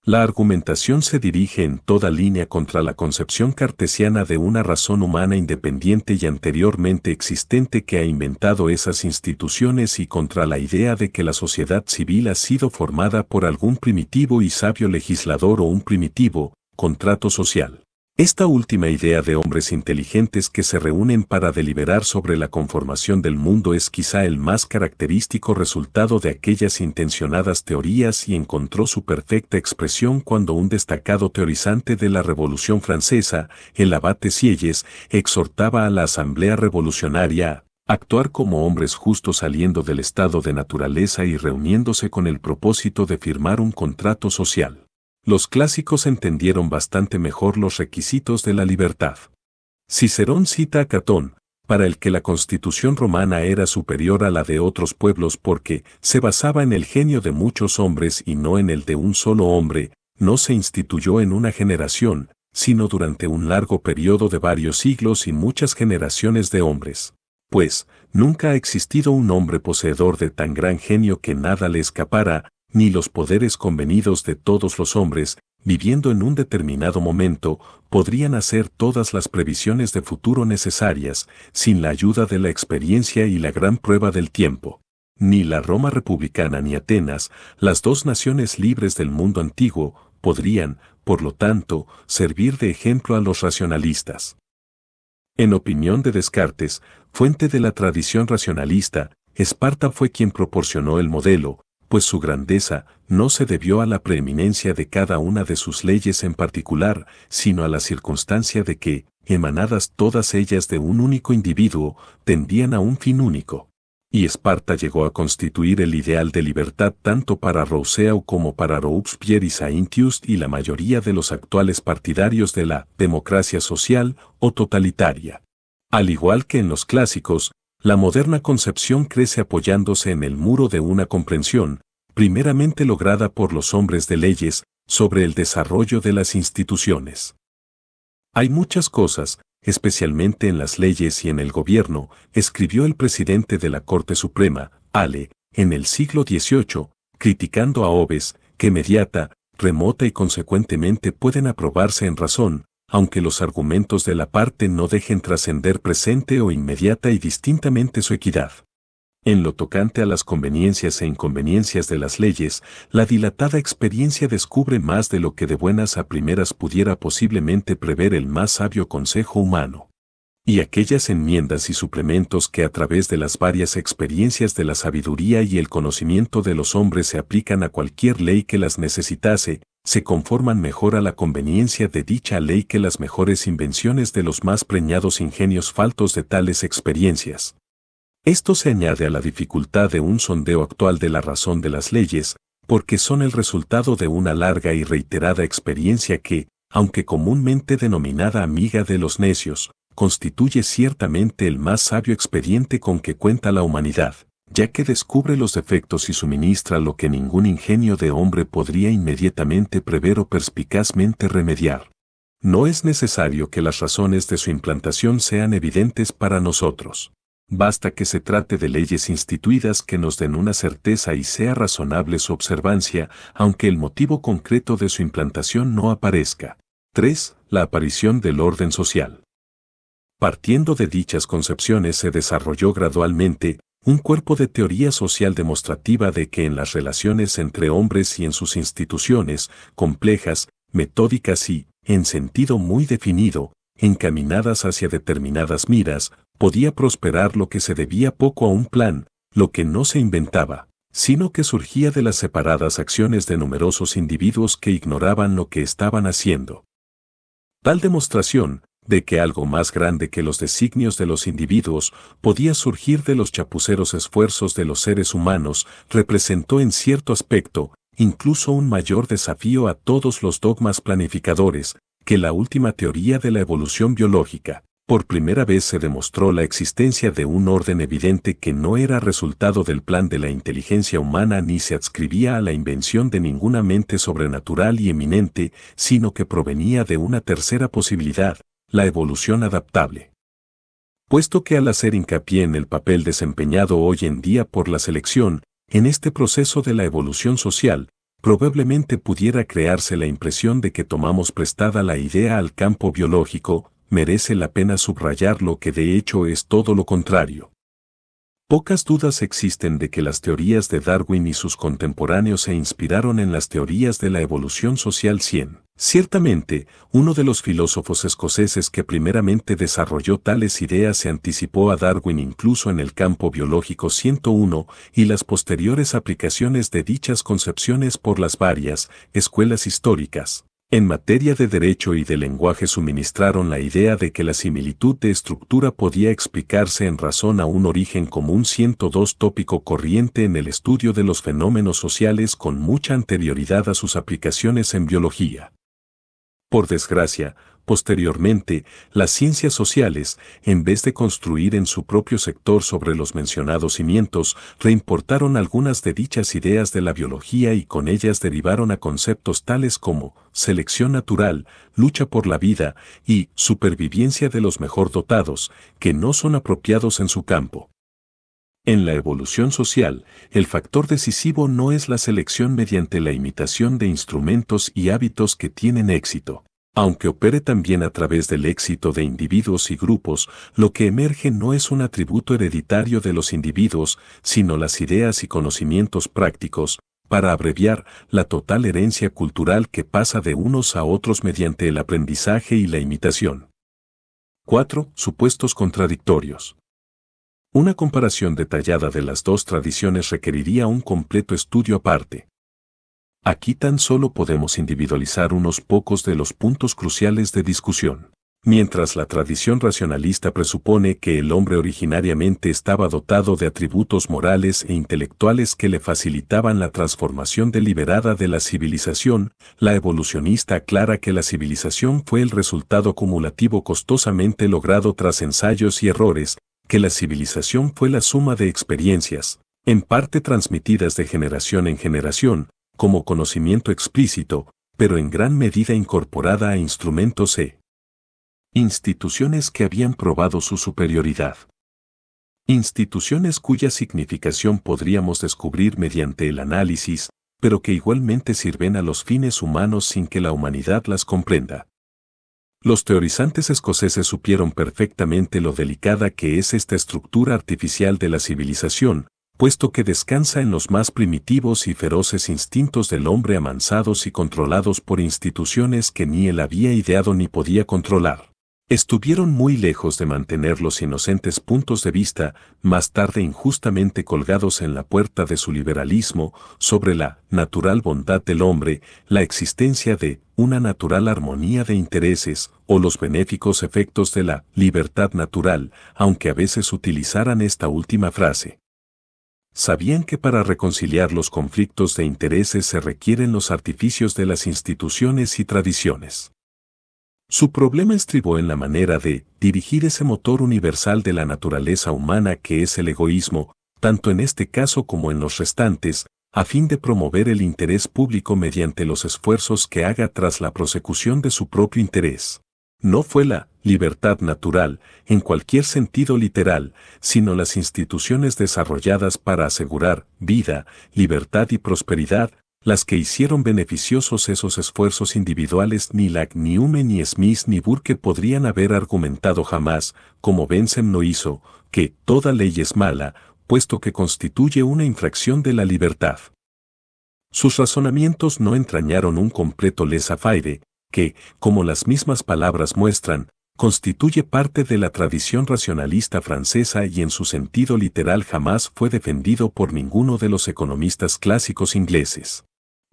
La argumentación se dirige en toda línea contra la concepción cartesiana de una razón humana independiente y anteriormente existente que ha inventado esas instituciones y contra la idea de que la sociedad civil ha sido formada por algún primitivo y sabio legislador o un primitivo contrato social. Esta última idea de hombres inteligentes que se reúnen para deliberar sobre la conformación del mundo es quizá el más característico resultado de aquellas intencionadas teorías y encontró su perfecta expresión cuando un destacado teorizante de la Revolución Francesa, el abate Sieyes, exhortaba a la Asamblea Revolucionaria a actuar como hombres justos saliendo del estado de naturaleza y reuniéndose con el propósito de firmar un contrato social los clásicos entendieron bastante mejor los requisitos de la libertad. Cicerón cita a Catón, para el que la constitución romana era superior a la de otros pueblos porque se basaba en el genio de muchos hombres y no en el de un solo hombre, no se instituyó en una generación, sino durante un largo periodo de varios siglos y muchas generaciones de hombres. Pues, nunca ha existido un hombre poseedor de tan gran genio que nada le escapara, ni los poderes convenidos de todos los hombres, viviendo en un determinado momento, podrían hacer todas las previsiones de futuro necesarias, sin la ayuda de la experiencia y la gran prueba del tiempo. Ni la Roma republicana ni Atenas, las dos naciones libres del mundo antiguo, podrían, por lo tanto, servir de ejemplo a los racionalistas. En opinión de Descartes, fuente de la tradición racionalista, Esparta fue quien proporcionó el modelo, pues su grandeza no se debió a la preeminencia de cada una de sus leyes en particular, sino a la circunstancia de que, emanadas todas ellas de un único individuo, tendían a un fin único. Y Esparta llegó a constituir el ideal de libertad tanto para Rousseau como para Robespierre y Saint-Just y la mayoría de los actuales partidarios de la democracia social o totalitaria. Al igual que en los clásicos, la moderna concepción crece apoyándose en el muro de una comprensión, primeramente lograda por los hombres de leyes, sobre el desarrollo de las instituciones. Hay muchas cosas, especialmente en las leyes y en el gobierno, escribió el presidente de la Corte Suprema, Ale, en el siglo XVIII, criticando a Oves, que mediata, remota y consecuentemente pueden aprobarse en razón, aunque los argumentos de la parte no dejen trascender presente o inmediata y distintamente su equidad. En lo tocante a las conveniencias e inconveniencias de las leyes, la dilatada experiencia descubre más de lo que de buenas a primeras pudiera posiblemente prever el más sabio consejo humano y aquellas enmiendas y suplementos que a través de las varias experiencias de la sabiduría y el conocimiento de los hombres se aplican a cualquier ley que las necesitase, se conforman mejor a la conveniencia de dicha ley que las mejores invenciones de los más preñados ingenios faltos de tales experiencias. Esto se añade a la dificultad de un sondeo actual de la razón de las leyes, porque son el resultado de una larga y reiterada experiencia que, aunque comúnmente denominada amiga de los necios, constituye ciertamente el más sabio expediente con que cuenta la humanidad, ya que descubre los defectos y suministra lo que ningún ingenio de hombre podría inmediatamente prever o perspicazmente remediar. No es necesario que las razones de su implantación sean evidentes para nosotros. Basta que se trate de leyes instituidas que nos den una certeza y sea razonable su observancia, aunque el motivo concreto de su implantación no aparezca. 3. La aparición del orden social. Partiendo de dichas concepciones se desarrolló gradualmente un cuerpo de teoría social demostrativa de que en las relaciones entre hombres y en sus instituciones, complejas, metódicas y, en sentido muy definido, encaminadas hacia determinadas miras, podía prosperar lo que se debía poco a un plan, lo que no se inventaba, sino que surgía de las separadas acciones de numerosos individuos que ignoraban lo que estaban haciendo. Tal demostración, de que algo más grande que los designios de los individuos podía surgir de los chapuceros esfuerzos de los seres humanos, representó en cierto aspecto incluso un mayor desafío a todos los dogmas planificadores que la última teoría de la evolución biológica. Por primera vez se demostró la existencia de un orden evidente que no era resultado del plan de la inteligencia humana ni se adscribía a la invención de ninguna mente sobrenatural y eminente, sino que provenía de una tercera posibilidad, la evolución adaptable. Puesto que al hacer hincapié en el papel desempeñado hoy en día por la selección, en este proceso de la evolución social, probablemente pudiera crearse la impresión de que tomamos prestada la idea al campo biológico, merece la pena subrayar lo que de hecho es todo lo contrario. Pocas dudas existen de que las teorías de Darwin y sus contemporáneos se inspiraron en las teorías de la evolución social 100. Ciertamente, uno de los filósofos escoceses que primeramente desarrolló tales ideas se anticipó a Darwin incluso en el campo biológico 101 y las posteriores aplicaciones de dichas concepciones por las varias escuelas históricas. En materia de derecho y de lenguaje suministraron la idea de que la similitud de estructura podía explicarse en razón a un origen común 102 tópico corriente en el estudio de los fenómenos sociales con mucha anterioridad a sus aplicaciones en biología. Por desgracia, posteriormente, las ciencias sociales, en vez de construir en su propio sector sobre los mencionados cimientos, reimportaron algunas de dichas ideas de la biología y con ellas derivaron a conceptos tales como selección natural, lucha por la vida y supervivencia de los mejor dotados, que no son apropiados en su campo. En la evolución social, el factor decisivo no es la selección mediante la imitación de instrumentos y hábitos que tienen éxito, aunque opere también a través del éxito de individuos y grupos, lo que emerge no es un atributo hereditario de los individuos, sino las ideas y conocimientos prácticos, para abreviar, la total herencia cultural que pasa de unos a otros mediante el aprendizaje y la imitación. 4. Supuestos contradictorios. Una comparación detallada de las dos tradiciones requeriría un completo estudio aparte. Aquí tan solo podemos individualizar unos pocos de los puntos cruciales de discusión. Mientras la tradición racionalista presupone que el hombre originariamente estaba dotado de atributos morales e intelectuales que le facilitaban la transformación deliberada de la civilización, la evolucionista aclara que la civilización fue el resultado acumulativo costosamente logrado tras ensayos y errores, que la civilización fue la suma de experiencias, en parte transmitidas de generación en generación, como conocimiento explícito, pero en gran medida incorporada a instrumentos e instituciones que habían probado su superioridad. Instituciones cuya significación podríamos descubrir mediante el análisis, pero que igualmente sirven a los fines humanos sin que la humanidad las comprenda. Los teorizantes escoceses supieron perfectamente lo delicada que es esta estructura artificial de la civilización, puesto que descansa en los más primitivos y feroces instintos del hombre amansados y controlados por instituciones que ni él había ideado ni podía controlar estuvieron muy lejos de mantener los inocentes puntos de vista, más tarde injustamente colgados en la puerta de su liberalismo, sobre la natural bondad del hombre, la existencia de una natural armonía de intereses o los benéficos efectos de la libertad natural, aunque a veces utilizaran esta última frase. Sabían que para reconciliar los conflictos de intereses se requieren los artificios de las instituciones y tradiciones. Su problema estribó en la manera de dirigir ese motor universal de la naturaleza humana que es el egoísmo, tanto en este caso como en los restantes, a fin de promover el interés público mediante los esfuerzos que haga tras la prosecución de su propio interés. No fue la libertad natural, en cualquier sentido literal, sino las instituciones desarrolladas para asegurar vida, libertad y prosperidad, las que hicieron beneficiosos esos esfuerzos individuales ni Lack, ni Hume, ni Smith, ni Burke podrían haber argumentado jamás, como Benson no hizo, que toda ley es mala, puesto que constituye una infracción de la libertad. Sus razonamientos no entrañaron un completo lesa fide, que, como las mismas palabras muestran, constituye parte de la tradición racionalista francesa y en su sentido literal jamás fue defendido por ninguno de los economistas clásicos ingleses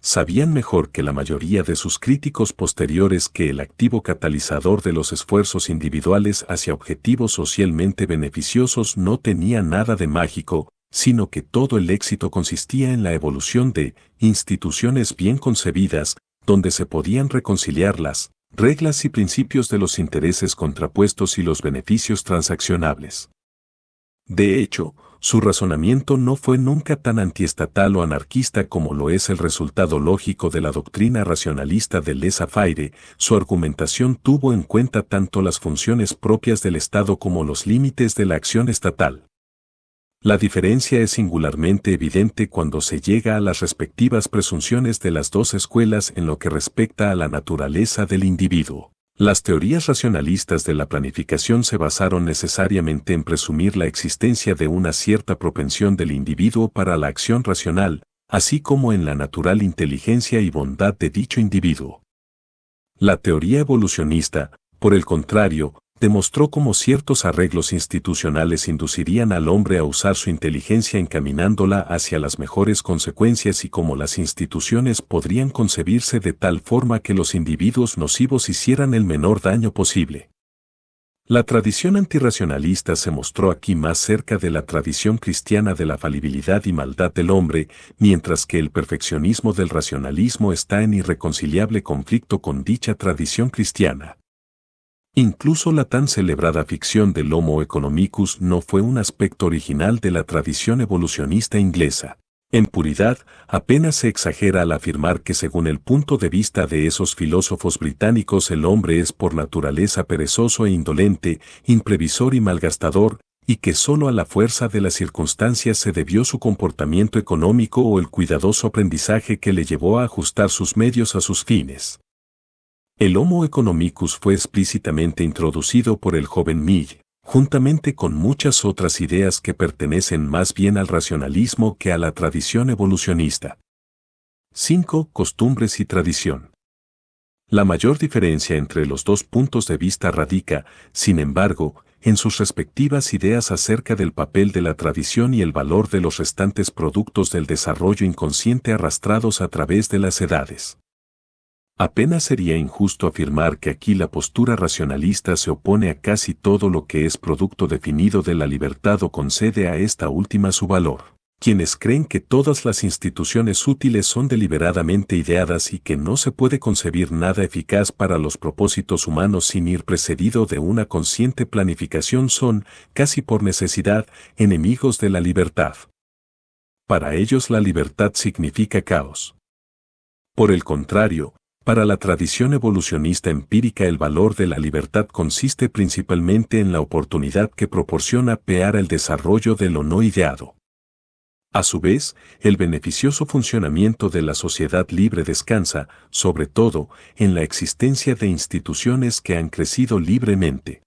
sabían mejor que la mayoría de sus críticos posteriores que el activo catalizador de los esfuerzos individuales hacia objetivos socialmente beneficiosos no tenía nada de mágico, sino que todo el éxito consistía en la evolución de instituciones bien concebidas, donde se podían reconciliar las reglas y principios de los intereses contrapuestos y los beneficios transaccionables. De hecho, su razonamiento no fue nunca tan antiestatal o anarquista como lo es el resultado lógico de la doctrina racionalista de Lesa Faire, su argumentación tuvo en cuenta tanto las funciones propias del Estado como los límites de la acción estatal. La diferencia es singularmente evidente cuando se llega a las respectivas presunciones de las dos escuelas en lo que respecta a la naturaleza del individuo. Las teorías racionalistas de la planificación se basaron necesariamente en presumir la existencia de una cierta propensión del individuo para la acción racional, así como en la natural inteligencia y bondad de dicho individuo. La teoría evolucionista, por el contrario, demostró cómo ciertos arreglos institucionales inducirían al hombre a usar su inteligencia encaminándola hacia las mejores consecuencias y cómo las instituciones podrían concebirse de tal forma que los individuos nocivos hicieran el menor daño posible. La tradición antirracionalista se mostró aquí más cerca de la tradición cristiana de la falibilidad y maldad del hombre, mientras que el perfeccionismo del racionalismo está en irreconciliable conflicto con dicha tradición cristiana. Incluso la tan celebrada ficción del Homo economicus no fue un aspecto original de la tradición evolucionista inglesa. En puridad, apenas se exagera al afirmar que según el punto de vista de esos filósofos británicos el hombre es por naturaleza perezoso e indolente, imprevisor y malgastador, y que solo a la fuerza de las circunstancias se debió su comportamiento económico o el cuidadoso aprendizaje que le llevó a ajustar sus medios a sus fines. El Homo economicus fue explícitamente introducido por el joven Mill, juntamente con muchas otras ideas que pertenecen más bien al racionalismo que a la tradición evolucionista. 5. Costumbres y tradición. La mayor diferencia entre los dos puntos de vista radica, sin embargo, en sus respectivas ideas acerca del papel de la tradición y el valor de los restantes productos del desarrollo inconsciente arrastrados a través de las edades. Apenas sería injusto afirmar que aquí la postura racionalista se opone a casi todo lo que es producto definido de la libertad o concede a esta última su valor. Quienes creen que todas las instituciones útiles son deliberadamente ideadas y que no se puede concebir nada eficaz para los propósitos humanos sin ir precedido de una consciente planificación son, casi por necesidad, enemigos de la libertad. Para ellos la libertad significa caos. Por el contrario, para la tradición evolucionista empírica el valor de la libertad consiste principalmente en la oportunidad que proporciona pear el desarrollo de lo no ideado. A su vez, el beneficioso funcionamiento de la sociedad libre descansa, sobre todo, en la existencia de instituciones que han crecido libremente.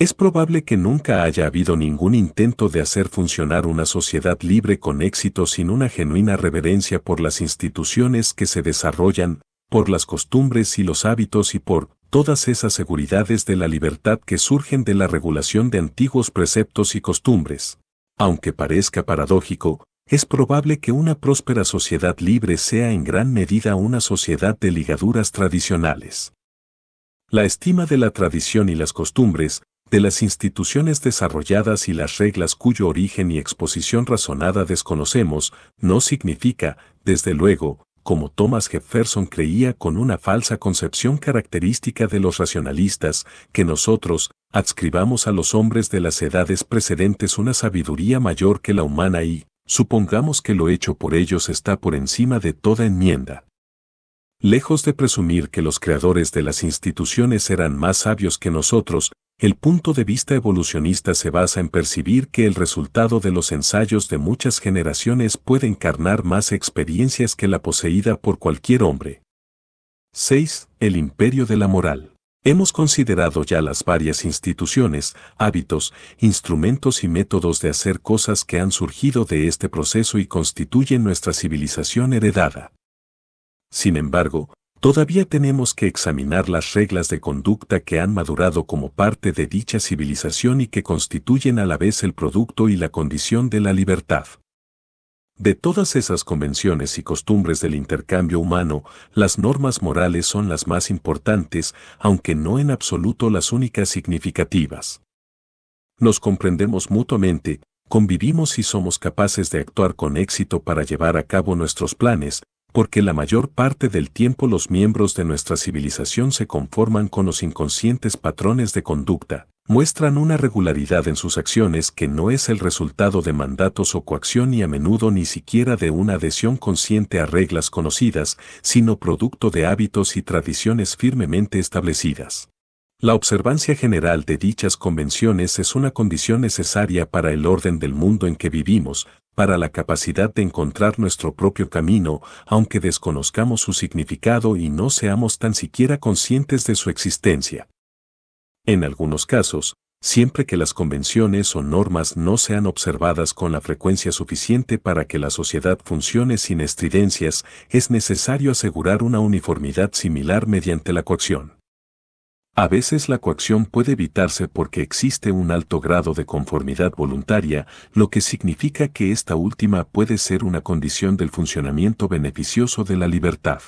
Es probable que nunca haya habido ningún intento de hacer funcionar una sociedad libre con éxito sin una genuina reverencia por las instituciones que se desarrollan, por las costumbres y los hábitos y por todas esas seguridades de la libertad que surgen de la regulación de antiguos preceptos y costumbres. Aunque parezca paradójico, es probable que una próspera sociedad libre sea en gran medida una sociedad de ligaduras tradicionales. La estima de la tradición y las costumbres, de las instituciones desarrolladas y las reglas cuyo origen y exposición razonada desconocemos, no significa, desde luego, como Thomas Jefferson creía con una falsa concepción característica de los racionalistas, que nosotros adscribamos a los hombres de las edades precedentes una sabiduría mayor que la humana y, supongamos que lo hecho por ellos está por encima de toda enmienda. Lejos de presumir que los creadores de las instituciones eran más sabios que nosotros, el punto de vista evolucionista se basa en percibir que el resultado de los ensayos de muchas generaciones puede encarnar más experiencias que la poseída por cualquier hombre. 6. El imperio de la moral. Hemos considerado ya las varias instituciones, hábitos, instrumentos y métodos de hacer cosas que han surgido de este proceso y constituyen nuestra civilización heredada. Sin embargo, Todavía tenemos que examinar las reglas de conducta que han madurado como parte de dicha civilización y que constituyen a la vez el producto y la condición de la libertad. De todas esas convenciones y costumbres del intercambio humano, las normas morales son las más importantes, aunque no en absoluto las únicas significativas. Nos comprendemos mutuamente, convivimos y somos capaces de actuar con éxito para llevar a cabo nuestros planes, porque la mayor parte del tiempo los miembros de nuestra civilización se conforman con los inconscientes patrones de conducta, muestran una regularidad en sus acciones que no es el resultado de mandatos o coacción y a menudo ni siquiera de una adhesión consciente a reglas conocidas, sino producto de hábitos y tradiciones firmemente establecidas. La observancia general de dichas convenciones es una condición necesaria para el orden del mundo en que vivimos, para la capacidad de encontrar nuestro propio camino, aunque desconozcamos su significado y no seamos tan siquiera conscientes de su existencia. En algunos casos, siempre que las convenciones o normas no sean observadas con la frecuencia suficiente para que la sociedad funcione sin estridencias, es necesario asegurar una uniformidad similar mediante la coacción. A veces la coacción puede evitarse porque existe un alto grado de conformidad voluntaria, lo que significa que esta última puede ser una condición del funcionamiento beneficioso de la libertad.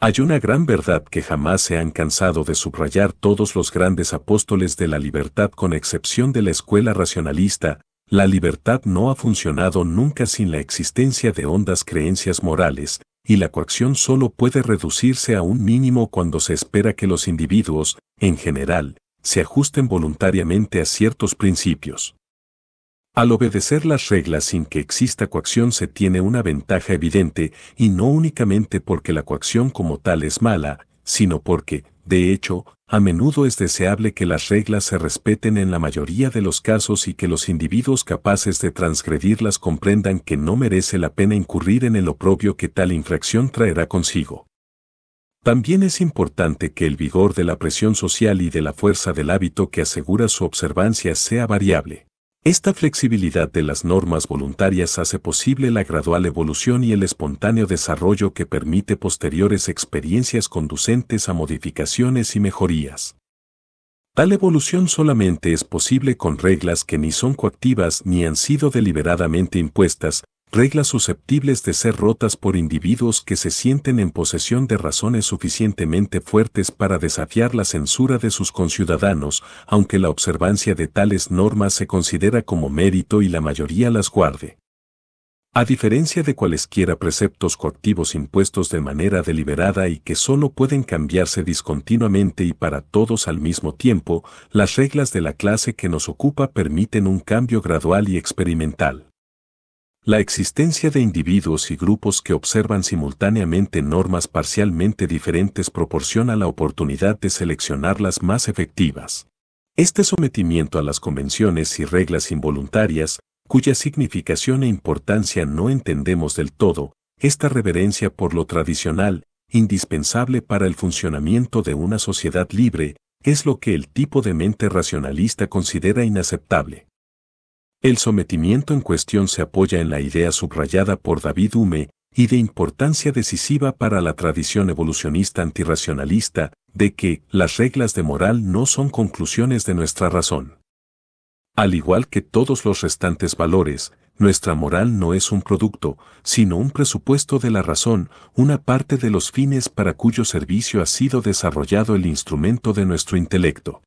Hay una gran verdad que jamás se han cansado de subrayar todos los grandes apóstoles de la libertad con excepción de la escuela racionalista, la libertad no ha funcionado nunca sin la existencia de hondas creencias morales, y la coacción solo puede reducirse a un mínimo cuando se espera que los individuos, en general, se ajusten voluntariamente a ciertos principios. Al obedecer las reglas sin que exista coacción se tiene una ventaja evidente, y no únicamente porque la coacción como tal es mala, sino porque, de hecho, a menudo es deseable que las reglas se respeten en la mayoría de los casos y que los individuos capaces de transgredirlas comprendan que no merece la pena incurrir en el oprobio que tal infracción traerá consigo. También es importante que el vigor de la presión social y de la fuerza del hábito que asegura su observancia sea variable. Esta flexibilidad de las normas voluntarias hace posible la gradual evolución y el espontáneo desarrollo que permite posteriores experiencias conducentes a modificaciones y mejorías. Tal evolución solamente es posible con reglas que ni son coactivas ni han sido deliberadamente impuestas, reglas susceptibles de ser rotas por individuos que se sienten en posesión de razones suficientemente fuertes para desafiar la censura de sus conciudadanos, aunque la observancia de tales normas se considera como mérito y la mayoría las guarde. A diferencia de cualesquiera preceptos coactivos impuestos de manera deliberada y que solo pueden cambiarse discontinuamente y para todos al mismo tiempo, las reglas de la clase que nos ocupa permiten un cambio gradual y experimental. La existencia de individuos y grupos que observan simultáneamente normas parcialmente diferentes proporciona la oportunidad de seleccionar las más efectivas. Este sometimiento a las convenciones y reglas involuntarias, cuya significación e importancia no entendemos del todo, esta reverencia por lo tradicional, indispensable para el funcionamiento de una sociedad libre, es lo que el tipo de mente racionalista considera inaceptable. El sometimiento en cuestión se apoya en la idea subrayada por David Hume y de importancia decisiva para la tradición evolucionista antirracionalista de que las reglas de moral no son conclusiones de nuestra razón. Al igual que todos los restantes valores, nuestra moral no es un producto, sino un presupuesto de la razón, una parte de los fines para cuyo servicio ha sido desarrollado el instrumento de nuestro intelecto.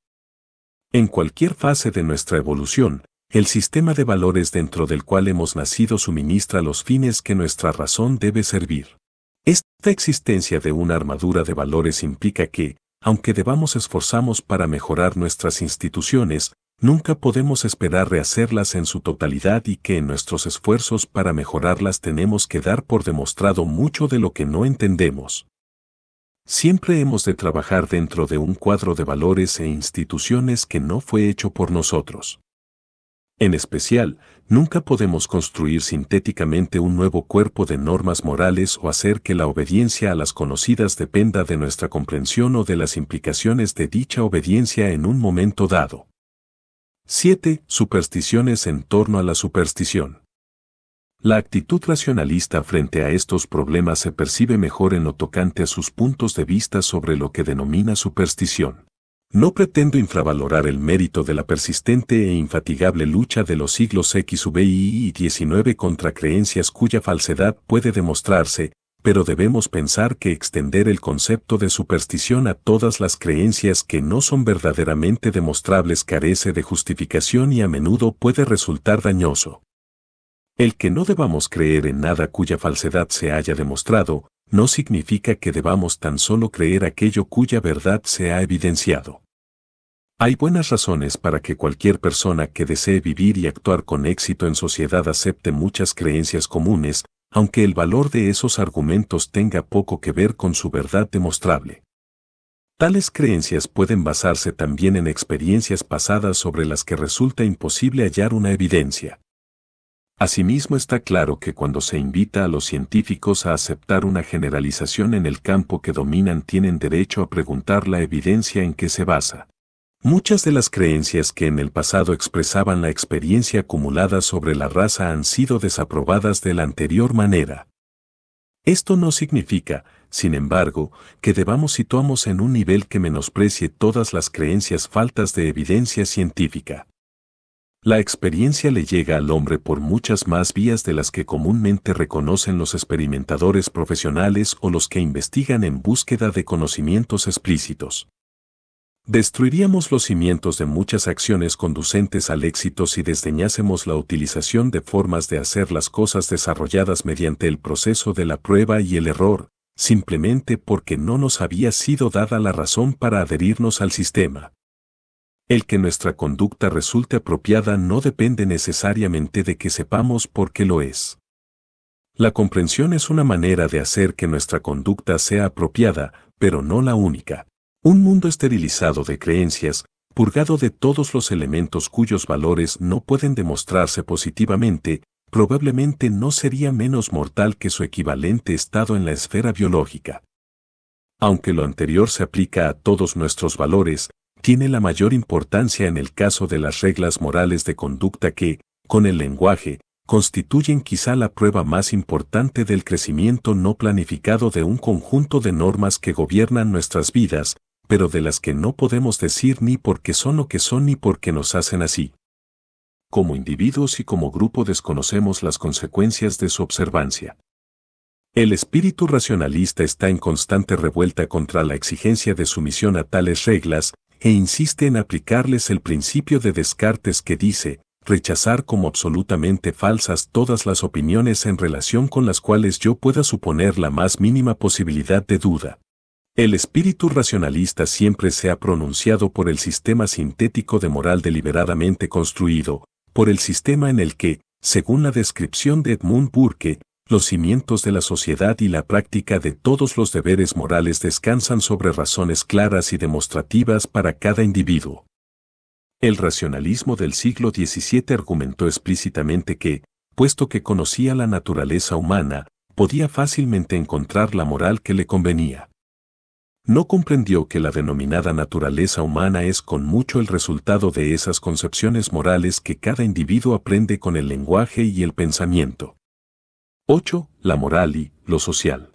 En cualquier fase de nuestra evolución, el sistema de valores dentro del cual hemos nacido suministra los fines que nuestra razón debe servir. Esta existencia de una armadura de valores implica que, aunque debamos esforzamos para mejorar nuestras instituciones, nunca podemos esperar rehacerlas en su totalidad y que en nuestros esfuerzos para mejorarlas tenemos que dar por demostrado mucho de lo que no entendemos. Siempre hemos de trabajar dentro de un cuadro de valores e instituciones que no fue hecho por nosotros. En especial, nunca podemos construir sintéticamente un nuevo cuerpo de normas morales o hacer que la obediencia a las conocidas dependa de nuestra comprensión o de las implicaciones de dicha obediencia en un momento dado. 7. Supersticiones en torno a la superstición. La actitud racionalista frente a estos problemas se percibe mejor en lo tocante a sus puntos de vista sobre lo que denomina superstición. No pretendo infravalorar el mérito de la persistente e infatigable lucha de los siglos XVI y XIX contra creencias cuya falsedad puede demostrarse, pero debemos pensar que extender el concepto de superstición a todas las creencias que no son verdaderamente demostrables carece de justificación y a menudo puede resultar dañoso. El que no debamos creer en nada cuya falsedad se haya demostrado, no significa que debamos tan solo creer aquello cuya verdad se ha evidenciado. Hay buenas razones para que cualquier persona que desee vivir y actuar con éxito en sociedad acepte muchas creencias comunes, aunque el valor de esos argumentos tenga poco que ver con su verdad demostrable. Tales creencias pueden basarse también en experiencias pasadas sobre las que resulta imposible hallar una evidencia. Asimismo está claro que cuando se invita a los científicos a aceptar una generalización en el campo que dominan tienen derecho a preguntar la evidencia en que se basa. Muchas de las creencias que en el pasado expresaban la experiencia acumulada sobre la raza han sido desaprobadas de la anterior manera. Esto no significa, sin embargo, que debamos situamos en un nivel que menosprecie todas las creencias faltas de evidencia científica. La experiencia le llega al hombre por muchas más vías de las que comúnmente reconocen los experimentadores profesionales o los que investigan en búsqueda de conocimientos explícitos destruiríamos los cimientos de muchas acciones conducentes al éxito si desdeñásemos la utilización de formas de hacer las cosas desarrolladas mediante el proceso de la prueba y el error, simplemente porque no nos había sido dada la razón para adherirnos al sistema. El que nuestra conducta resulte apropiada no depende necesariamente de que sepamos por qué lo es. La comprensión es una manera de hacer que nuestra conducta sea apropiada, pero no la única. Un mundo esterilizado de creencias, purgado de todos los elementos cuyos valores no pueden demostrarse positivamente, probablemente no sería menos mortal que su equivalente estado en la esfera biológica. Aunque lo anterior se aplica a todos nuestros valores, tiene la mayor importancia en el caso de las reglas morales de conducta que, con el lenguaje, constituyen quizá la prueba más importante del crecimiento no planificado de un conjunto de normas que gobiernan nuestras vidas, pero de las que no podemos decir ni por qué son lo que son ni por qué nos hacen así. Como individuos y como grupo desconocemos las consecuencias de su observancia. El espíritu racionalista está en constante revuelta contra la exigencia de sumisión a tales reglas e insiste en aplicarles el principio de Descartes que dice, rechazar como absolutamente falsas todas las opiniones en relación con las cuales yo pueda suponer la más mínima posibilidad de duda. El espíritu racionalista siempre se ha pronunciado por el sistema sintético de moral deliberadamente construido, por el sistema en el que, según la descripción de Edmund Burke, los cimientos de la sociedad y la práctica de todos los deberes morales descansan sobre razones claras y demostrativas para cada individuo. El racionalismo del siglo XVII argumentó explícitamente que, puesto que conocía la naturaleza humana, podía fácilmente encontrar la moral que le convenía no comprendió que la denominada naturaleza humana es con mucho el resultado de esas concepciones morales que cada individuo aprende con el lenguaje y el pensamiento. 8. La moral y lo social.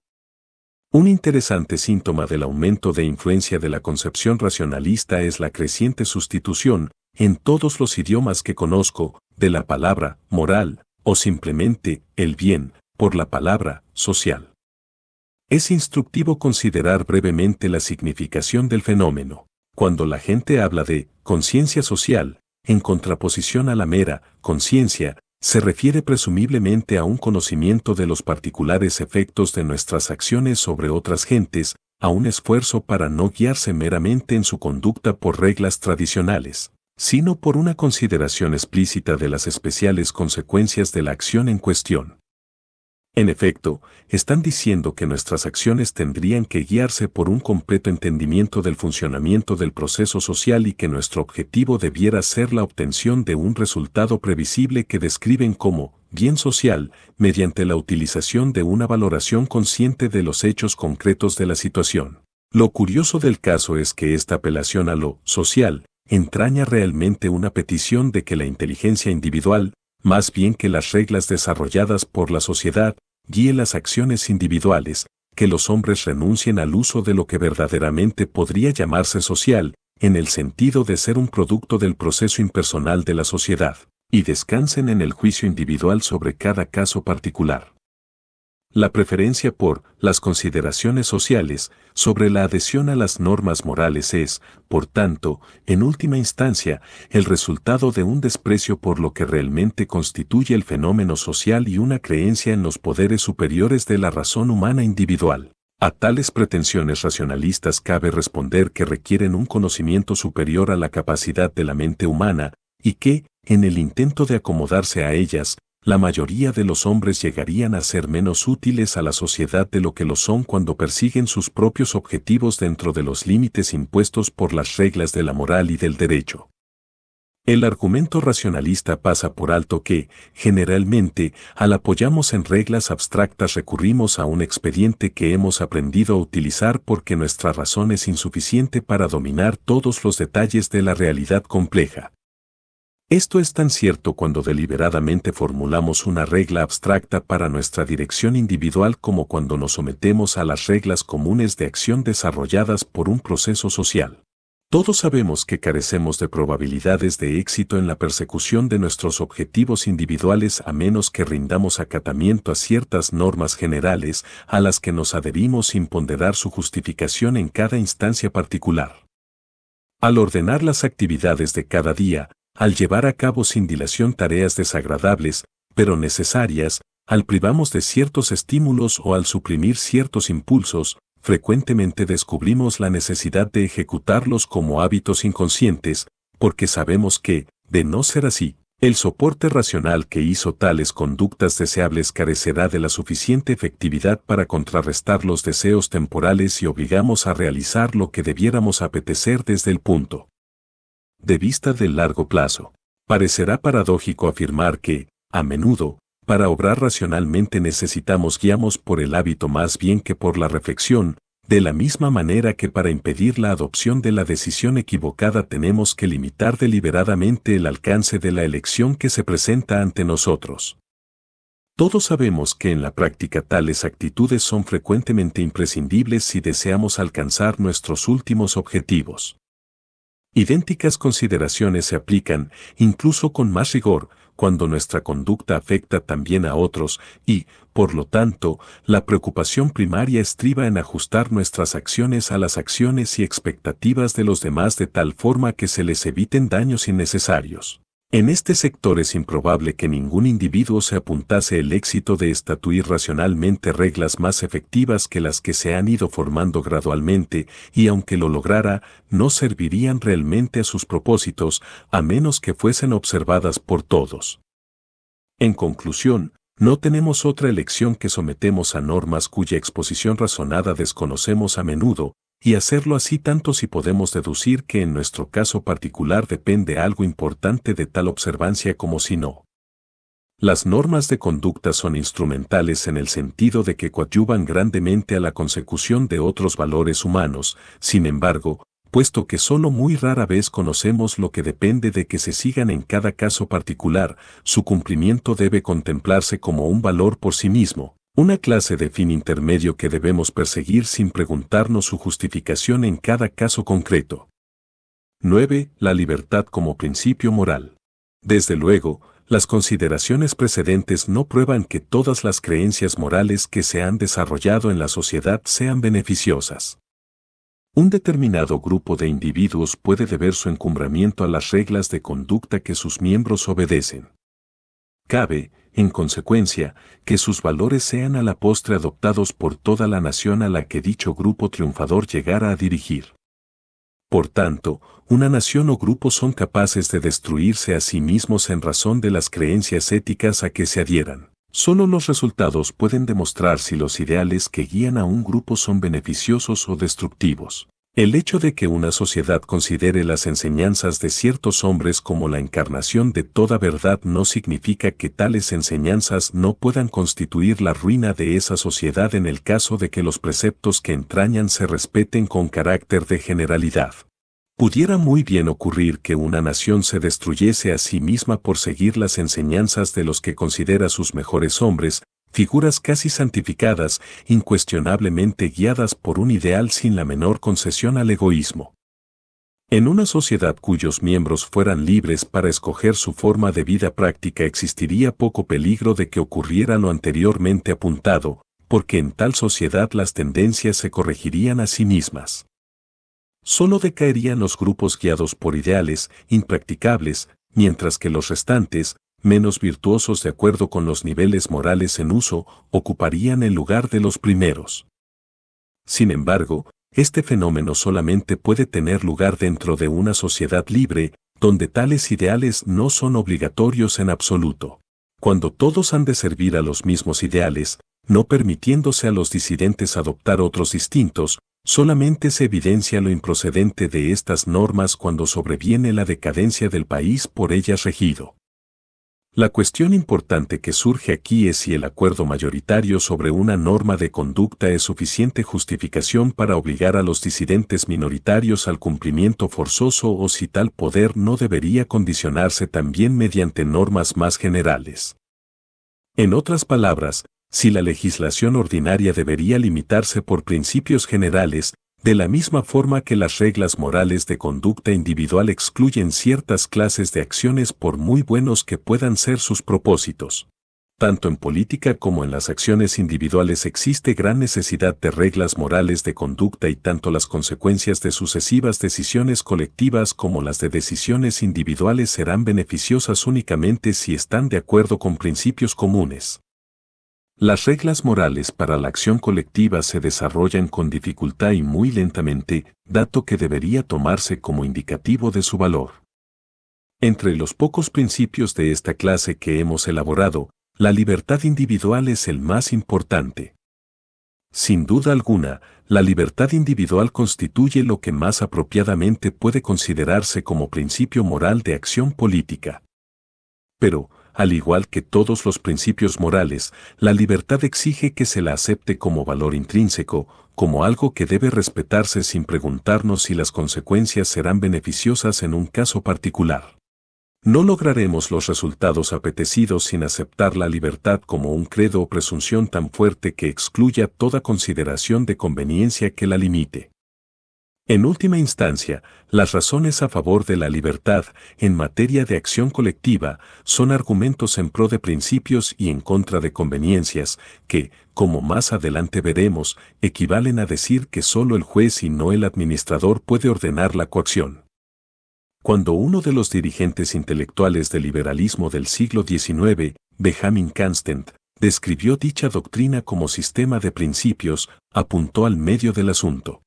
Un interesante síntoma del aumento de influencia de la concepción racionalista es la creciente sustitución, en todos los idiomas que conozco, de la palabra moral, o simplemente el bien, por la palabra social. Es instructivo considerar brevemente la significación del fenómeno. Cuando la gente habla de conciencia social, en contraposición a la mera conciencia, se refiere presumiblemente a un conocimiento de los particulares efectos de nuestras acciones sobre otras gentes, a un esfuerzo para no guiarse meramente en su conducta por reglas tradicionales, sino por una consideración explícita de las especiales consecuencias de la acción en cuestión. En efecto, están diciendo que nuestras acciones tendrían que guiarse por un completo entendimiento del funcionamiento del proceso social y que nuestro objetivo debiera ser la obtención de un resultado previsible que describen como bien social, mediante la utilización de una valoración consciente de los hechos concretos de la situación. Lo curioso del caso es que esta apelación a lo social entraña realmente una petición de que la inteligencia individual, más bien que las reglas desarrolladas por la sociedad, guíe las acciones individuales, que los hombres renuncien al uso de lo que verdaderamente podría llamarse social, en el sentido de ser un producto del proceso impersonal de la sociedad, y descansen en el juicio individual sobre cada caso particular la preferencia por las consideraciones sociales sobre la adhesión a las normas morales es, por tanto, en última instancia, el resultado de un desprecio por lo que realmente constituye el fenómeno social y una creencia en los poderes superiores de la razón humana individual. A tales pretensiones racionalistas cabe responder que requieren un conocimiento superior a la capacidad de la mente humana, y que, en el intento de acomodarse a ellas, la mayoría de los hombres llegarían a ser menos útiles a la sociedad de lo que lo son cuando persiguen sus propios objetivos dentro de los límites impuestos por las reglas de la moral y del derecho. El argumento racionalista pasa por alto que, generalmente, al apoyamos en reglas abstractas recurrimos a un expediente que hemos aprendido a utilizar porque nuestra razón es insuficiente para dominar todos los detalles de la realidad compleja. Esto es tan cierto cuando deliberadamente formulamos una regla abstracta para nuestra dirección individual como cuando nos sometemos a las reglas comunes de acción desarrolladas por un proceso social. Todos sabemos que carecemos de probabilidades de éxito en la persecución de nuestros objetivos individuales a menos que rindamos acatamiento a ciertas normas generales a las que nos adherimos sin ponderar su justificación en cada instancia particular. Al ordenar las actividades de cada día, al llevar a cabo sin dilación tareas desagradables, pero necesarias, al privamos de ciertos estímulos o al suprimir ciertos impulsos, frecuentemente descubrimos la necesidad de ejecutarlos como hábitos inconscientes, porque sabemos que, de no ser así, el soporte racional que hizo tales conductas deseables carecerá de la suficiente efectividad para contrarrestar los deseos temporales y obligamos a realizar lo que debiéramos apetecer desde el punto de vista del largo plazo. Parecerá paradójico afirmar que, a menudo, para obrar racionalmente necesitamos guiamos por el hábito más bien que por la reflexión, de la misma manera que para impedir la adopción de la decisión equivocada tenemos que limitar deliberadamente el alcance de la elección que se presenta ante nosotros. Todos sabemos que en la práctica tales actitudes son frecuentemente imprescindibles si deseamos alcanzar nuestros últimos objetivos. Idénticas consideraciones se aplican, incluso con más rigor, cuando nuestra conducta afecta también a otros y, por lo tanto, la preocupación primaria estriba en ajustar nuestras acciones a las acciones y expectativas de los demás de tal forma que se les eviten daños innecesarios. En este sector es improbable que ningún individuo se apuntase el éxito de estatuir racionalmente reglas más efectivas que las que se han ido formando gradualmente y aunque lo lograra, no servirían realmente a sus propósitos a menos que fuesen observadas por todos. En conclusión, no tenemos otra elección que sometemos a normas cuya exposición razonada desconocemos a menudo, y hacerlo así tanto si podemos deducir que en nuestro caso particular depende algo importante de tal observancia como si no. Las normas de conducta son instrumentales en el sentido de que coadyuvan grandemente a la consecución de otros valores humanos, sin embargo, puesto que solo muy rara vez conocemos lo que depende de que se sigan en cada caso particular, su cumplimiento debe contemplarse como un valor por sí mismo, una clase de fin intermedio que debemos perseguir sin preguntarnos su justificación en cada caso concreto. 9. La libertad como principio moral. Desde luego, las consideraciones precedentes no prueban que todas las creencias morales que se han desarrollado en la sociedad sean beneficiosas. Un determinado grupo de individuos puede deber su encumbramiento a las reglas de conducta que sus miembros obedecen. Cabe, en consecuencia, que sus valores sean a la postre adoptados por toda la nación a la que dicho grupo triunfador llegara a dirigir. Por tanto, una nación o grupo son capaces de destruirse a sí mismos en razón de las creencias éticas a que se adhieran. Solo los resultados pueden demostrar si los ideales que guían a un grupo son beneficiosos o destructivos. El hecho de que una sociedad considere las enseñanzas de ciertos hombres como la encarnación de toda verdad no significa que tales enseñanzas no puedan constituir la ruina de esa sociedad en el caso de que los preceptos que entrañan se respeten con carácter de generalidad. Pudiera muy bien ocurrir que una nación se destruyese a sí misma por seguir las enseñanzas de los que considera sus mejores hombres, figuras casi santificadas, incuestionablemente guiadas por un ideal sin la menor concesión al egoísmo. En una sociedad cuyos miembros fueran libres para escoger su forma de vida práctica existiría poco peligro de que ocurriera lo anteriormente apuntado, porque en tal sociedad las tendencias se corregirían a sí mismas. Solo decaerían los grupos guiados por ideales impracticables, mientras que los restantes, menos virtuosos de acuerdo con los niveles morales en uso, ocuparían el lugar de los primeros. Sin embargo, este fenómeno solamente puede tener lugar dentro de una sociedad libre, donde tales ideales no son obligatorios en absoluto. Cuando todos han de servir a los mismos ideales, no permitiéndose a los disidentes adoptar otros distintos, solamente se evidencia lo improcedente de estas normas cuando sobreviene la decadencia del país por ellas regido. La cuestión importante que surge aquí es si el acuerdo mayoritario sobre una norma de conducta es suficiente justificación para obligar a los disidentes minoritarios al cumplimiento forzoso o si tal poder no debería condicionarse también mediante normas más generales. En otras palabras, si la legislación ordinaria debería limitarse por principios generales, de la misma forma que las reglas morales de conducta individual excluyen ciertas clases de acciones por muy buenos que puedan ser sus propósitos. Tanto en política como en las acciones individuales existe gran necesidad de reglas morales de conducta y tanto las consecuencias de sucesivas decisiones colectivas como las de decisiones individuales serán beneficiosas únicamente si están de acuerdo con principios comunes. Las reglas morales para la acción colectiva se desarrollan con dificultad y muy lentamente, dato que debería tomarse como indicativo de su valor. Entre los pocos principios de esta clase que hemos elaborado, la libertad individual es el más importante. Sin duda alguna, la libertad individual constituye lo que más apropiadamente puede considerarse como principio moral de acción política. Pero, al igual que todos los principios morales, la libertad exige que se la acepte como valor intrínseco, como algo que debe respetarse sin preguntarnos si las consecuencias serán beneficiosas en un caso particular. No lograremos los resultados apetecidos sin aceptar la libertad como un credo o presunción tan fuerte que excluya toda consideración de conveniencia que la limite. En última instancia, las razones a favor de la libertad en materia de acción colectiva son argumentos en pro de principios y en contra de conveniencias que, como más adelante veremos, equivalen a decir que solo el juez y no el administrador puede ordenar la coacción. Cuando uno de los dirigentes intelectuales del liberalismo del siglo XIX, Benjamin Constant, describió dicha doctrina como sistema de principios, apuntó al medio del asunto.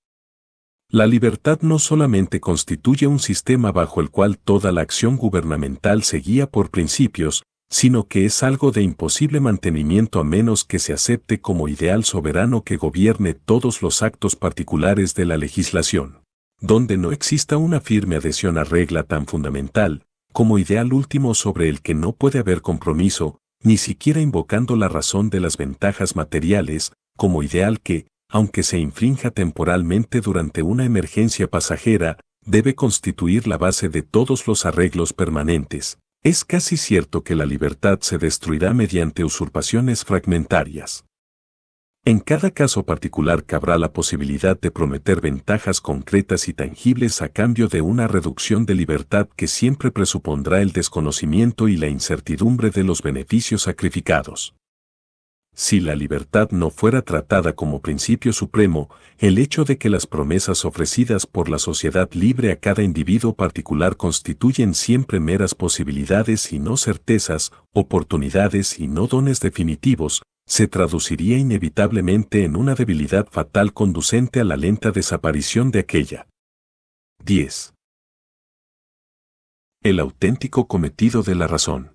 La libertad no solamente constituye un sistema bajo el cual toda la acción gubernamental se guía por principios, sino que es algo de imposible mantenimiento a menos que se acepte como ideal soberano que gobierne todos los actos particulares de la legislación, donde no exista una firme adhesión a regla tan fundamental, como ideal último sobre el que no puede haber compromiso, ni siquiera invocando la razón de las ventajas materiales, como ideal que, aunque se infrinja temporalmente durante una emergencia pasajera, debe constituir la base de todos los arreglos permanentes. Es casi cierto que la libertad se destruirá mediante usurpaciones fragmentarias. En cada caso particular cabrá la posibilidad de prometer ventajas concretas y tangibles a cambio de una reducción de libertad que siempre presupondrá el desconocimiento y la incertidumbre de los beneficios sacrificados. Si la libertad no fuera tratada como principio supremo, el hecho de que las promesas ofrecidas por la sociedad libre a cada individuo particular constituyen siempre meras posibilidades y no certezas, oportunidades y no dones definitivos, se traduciría inevitablemente en una debilidad fatal conducente a la lenta desaparición de aquella. 10. El auténtico cometido de la razón.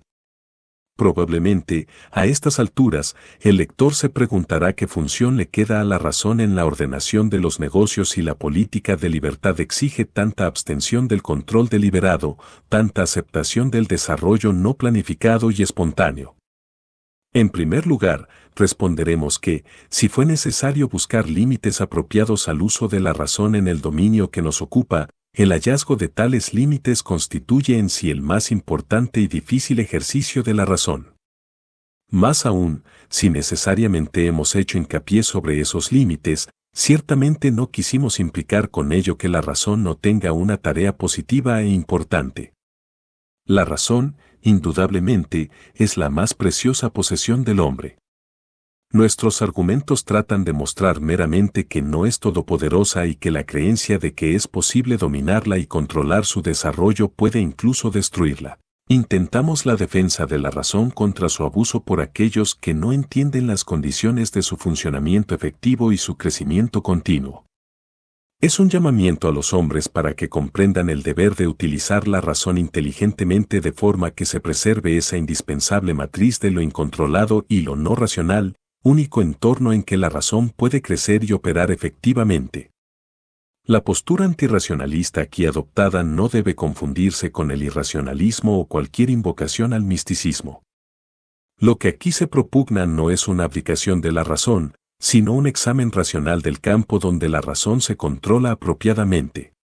Probablemente, a estas alturas, el lector se preguntará qué función le queda a la razón en la ordenación de los negocios y la política de libertad exige tanta abstención del control deliberado, tanta aceptación del desarrollo no planificado y espontáneo. En primer lugar, responderemos que, si fue necesario buscar límites apropiados al uso de la razón en el dominio que nos ocupa, el hallazgo de tales límites constituye en sí el más importante y difícil ejercicio de la razón. Más aún, si necesariamente hemos hecho hincapié sobre esos límites, ciertamente no quisimos implicar con ello que la razón no tenga una tarea positiva e importante. La razón, indudablemente, es la más preciosa posesión del hombre. Nuestros argumentos tratan de mostrar meramente que no es todopoderosa y que la creencia de que es posible dominarla y controlar su desarrollo puede incluso destruirla. Intentamos la defensa de la razón contra su abuso por aquellos que no entienden las condiciones de su funcionamiento efectivo y su crecimiento continuo. Es un llamamiento a los hombres para que comprendan el deber de utilizar la razón inteligentemente de forma que se preserve esa indispensable matriz de lo incontrolado y lo no racional, único entorno en que la razón puede crecer y operar efectivamente. La postura antirracionalista aquí adoptada no debe confundirse con el irracionalismo o cualquier invocación al misticismo. Lo que aquí se propugna no es una abdicación de la razón, sino un examen racional del campo donde la razón se controla apropiadamente.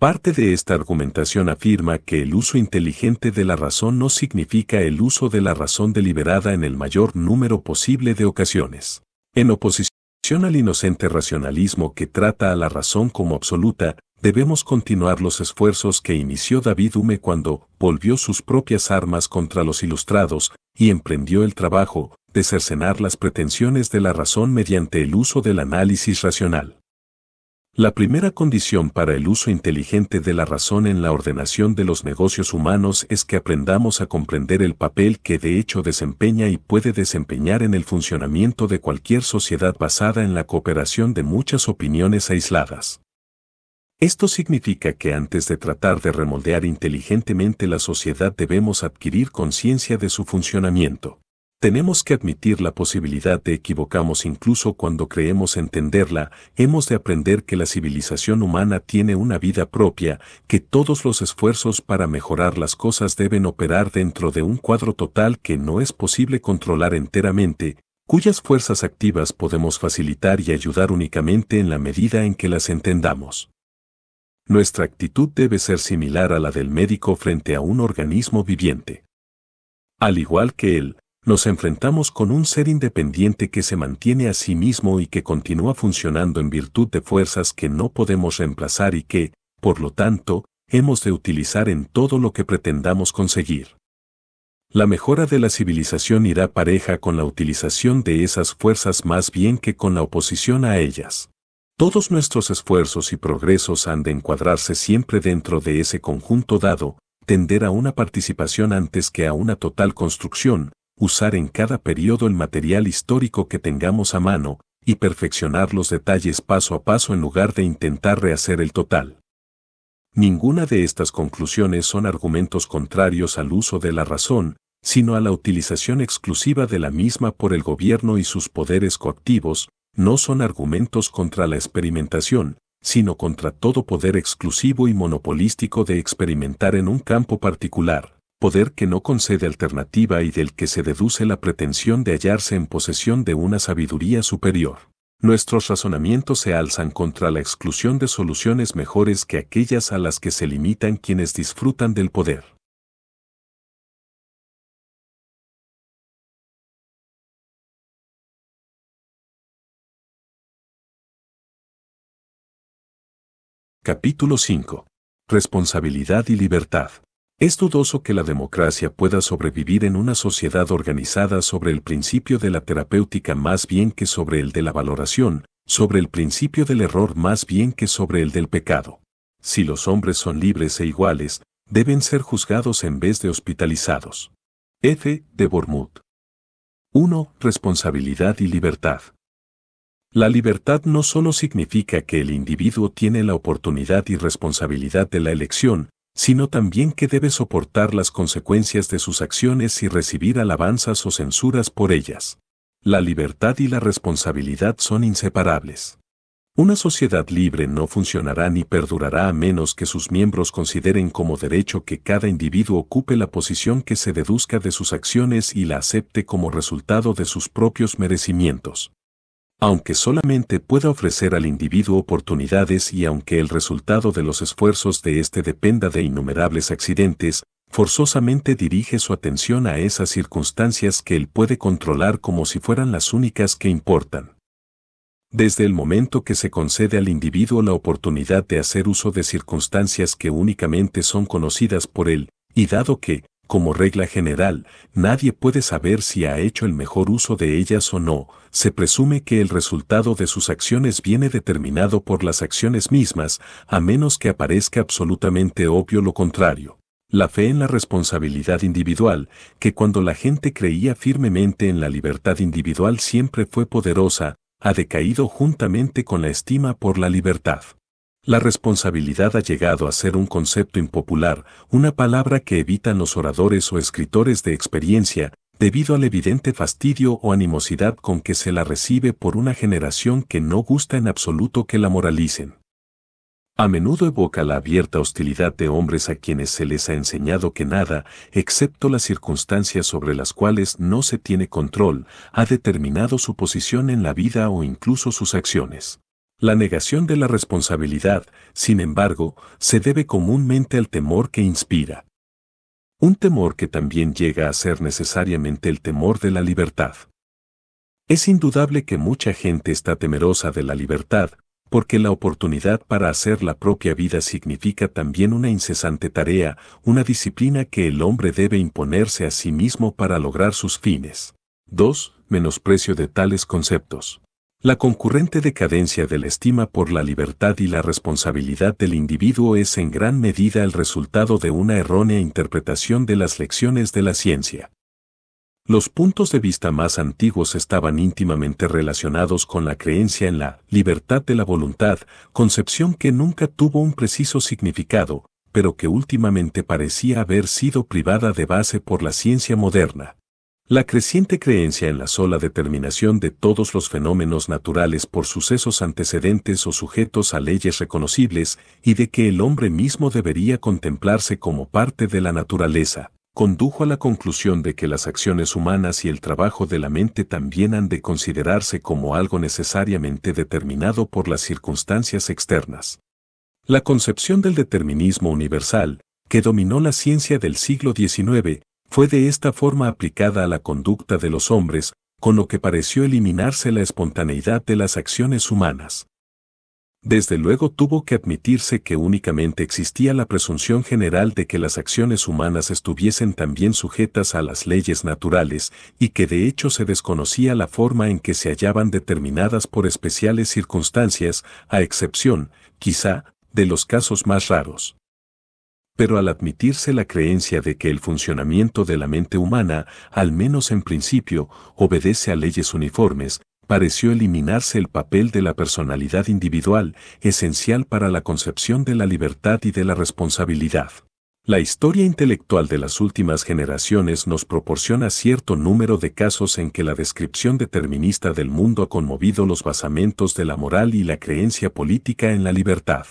Parte de esta argumentación afirma que el uso inteligente de la razón no significa el uso de la razón deliberada en el mayor número posible de ocasiones. En oposición al inocente racionalismo que trata a la razón como absoluta, debemos continuar los esfuerzos que inició David Hume cuando volvió sus propias armas contra los ilustrados y emprendió el trabajo de cercenar las pretensiones de la razón mediante el uso del análisis racional. La primera condición para el uso inteligente de la razón en la ordenación de los negocios humanos es que aprendamos a comprender el papel que de hecho desempeña y puede desempeñar en el funcionamiento de cualquier sociedad basada en la cooperación de muchas opiniones aisladas. Esto significa que antes de tratar de remoldear inteligentemente la sociedad debemos adquirir conciencia de su funcionamiento. Tenemos que admitir la posibilidad de equivocamos incluso cuando creemos entenderla, hemos de aprender que la civilización humana tiene una vida propia, que todos los esfuerzos para mejorar las cosas deben operar dentro de un cuadro total que no es posible controlar enteramente, cuyas fuerzas activas podemos facilitar y ayudar únicamente en la medida en que las entendamos. Nuestra actitud debe ser similar a la del médico frente a un organismo viviente. Al igual que él, nos enfrentamos con un ser independiente que se mantiene a sí mismo y que continúa funcionando en virtud de fuerzas que no podemos reemplazar y que, por lo tanto, hemos de utilizar en todo lo que pretendamos conseguir. La mejora de la civilización irá pareja con la utilización de esas fuerzas más bien que con la oposición a ellas. Todos nuestros esfuerzos y progresos han de encuadrarse siempre dentro de ese conjunto dado, tender a una participación antes que a una total construcción, usar en cada periodo el material histórico que tengamos a mano, y perfeccionar los detalles paso a paso en lugar de intentar rehacer el total. Ninguna de estas conclusiones son argumentos contrarios al uso de la razón, sino a la utilización exclusiva de la misma por el gobierno y sus poderes coactivos, no son argumentos contra la experimentación, sino contra todo poder exclusivo y monopolístico de experimentar en un campo particular poder que no concede alternativa y del que se deduce la pretensión de hallarse en posesión de una sabiduría superior. Nuestros razonamientos se alzan contra la exclusión de soluciones mejores que aquellas a las que se limitan quienes disfrutan del poder. Capítulo 5. Responsabilidad y libertad. Es dudoso que la democracia pueda sobrevivir en una sociedad organizada sobre el principio de la terapéutica más bien que sobre el de la valoración, sobre el principio del error más bien que sobre el del pecado. Si los hombres son libres e iguales, deben ser juzgados en vez de hospitalizados. F. de Bormuth. 1. Responsabilidad y libertad. La libertad no solo significa que el individuo tiene la oportunidad y responsabilidad de la elección, sino también que debe soportar las consecuencias de sus acciones y recibir alabanzas o censuras por ellas. La libertad y la responsabilidad son inseparables. Una sociedad libre no funcionará ni perdurará a menos que sus miembros consideren como derecho que cada individuo ocupe la posición que se deduzca de sus acciones y la acepte como resultado de sus propios merecimientos. Aunque solamente pueda ofrecer al individuo oportunidades y aunque el resultado de los esfuerzos de éste dependa de innumerables accidentes, forzosamente dirige su atención a esas circunstancias que él puede controlar como si fueran las únicas que importan. Desde el momento que se concede al individuo la oportunidad de hacer uso de circunstancias que únicamente son conocidas por él, y dado que, como regla general, nadie puede saber si ha hecho el mejor uso de ellas o no, se presume que el resultado de sus acciones viene determinado por las acciones mismas, a menos que aparezca absolutamente obvio lo contrario. La fe en la responsabilidad individual, que cuando la gente creía firmemente en la libertad individual siempre fue poderosa, ha decaído juntamente con la estima por la libertad. La responsabilidad ha llegado a ser un concepto impopular, una palabra que evitan los oradores o escritores de experiencia, debido al evidente fastidio o animosidad con que se la recibe por una generación que no gusta en absoluto que la moralicen. A menudo evoca la abierta hostilidad de hombres a quienes se les ha enseñado que nada, excepto las circunstancias sobre las cuales no se tiene control, ha determinado su posición en la vida o incluso sus acciones. La negación de la responsabilidad, sin embargo, se debe comúnmente al temor que inspira. Un temor que también llega a ser necesariamente el temor de la libertad. Es indudable que mucha gente está temerosa de la libertad, porque la oportunidad para hacer la propia vida significa también una incesante tarea, una disciplina que el hombre debe imponerse a sí mismo para lograr sus fines. 2. Menosprecio de tales conceptos. La concurrente decadencia de la estima por la libertad y la responsabilidad del individuo es en gran medida el resultado de una errónea interpretación de las lecciones de la ciencia. Los puntos de vista más antiguos estaban íntimamente relacionados con la creencia en la libertad de la voluntad, concepción que nunca tuvo un preciso significado, pero que últimamente parecía haber sido privada de base por la ciencia moderna. La creciente creencia en la sola determinación de todos los fenómenos naturales por sucesos antecedentes o sujetos a leyes reconocibles y de que el hombre mismo debería contemplarse como parte de la naturaleza, condujo a la conclusión de que las acciones humanas y el trabajo de la mente también han de considerarse como algo necesariamente determinado por las circunstancias externas. La concepción del determinismo universal, que dominó la ciencia del siglo XIX, fue de esta forma aplicada a la conducta de los hombres, con lo que pareció eliminarse la espontaneidad de las acciones humanas. Desde luego tuvo que admitirse que únicamente existía la presunción general de que las acciones humanas estuviesen también sujetas a las leyes naturales y que de hecho se desconocía la forma en que se hallaban determinadas por especiales circunstancias, a excepción, quizá, de los casos más raros pero al admitirse la creencia de que el funcionamiento de la mente humana, al menos en principio, obedece a leyes uniformes, pareció eliminarse el papel de la personalidad individual, esencial para la concepción de la libertad y de la responsabilidad. La historia intelectual de las últimas generaciones nos proporciona cierto número de casos en que la descripción determinista del mundo ha conmovido los basamentos de la moral y la creencia política en la libertad.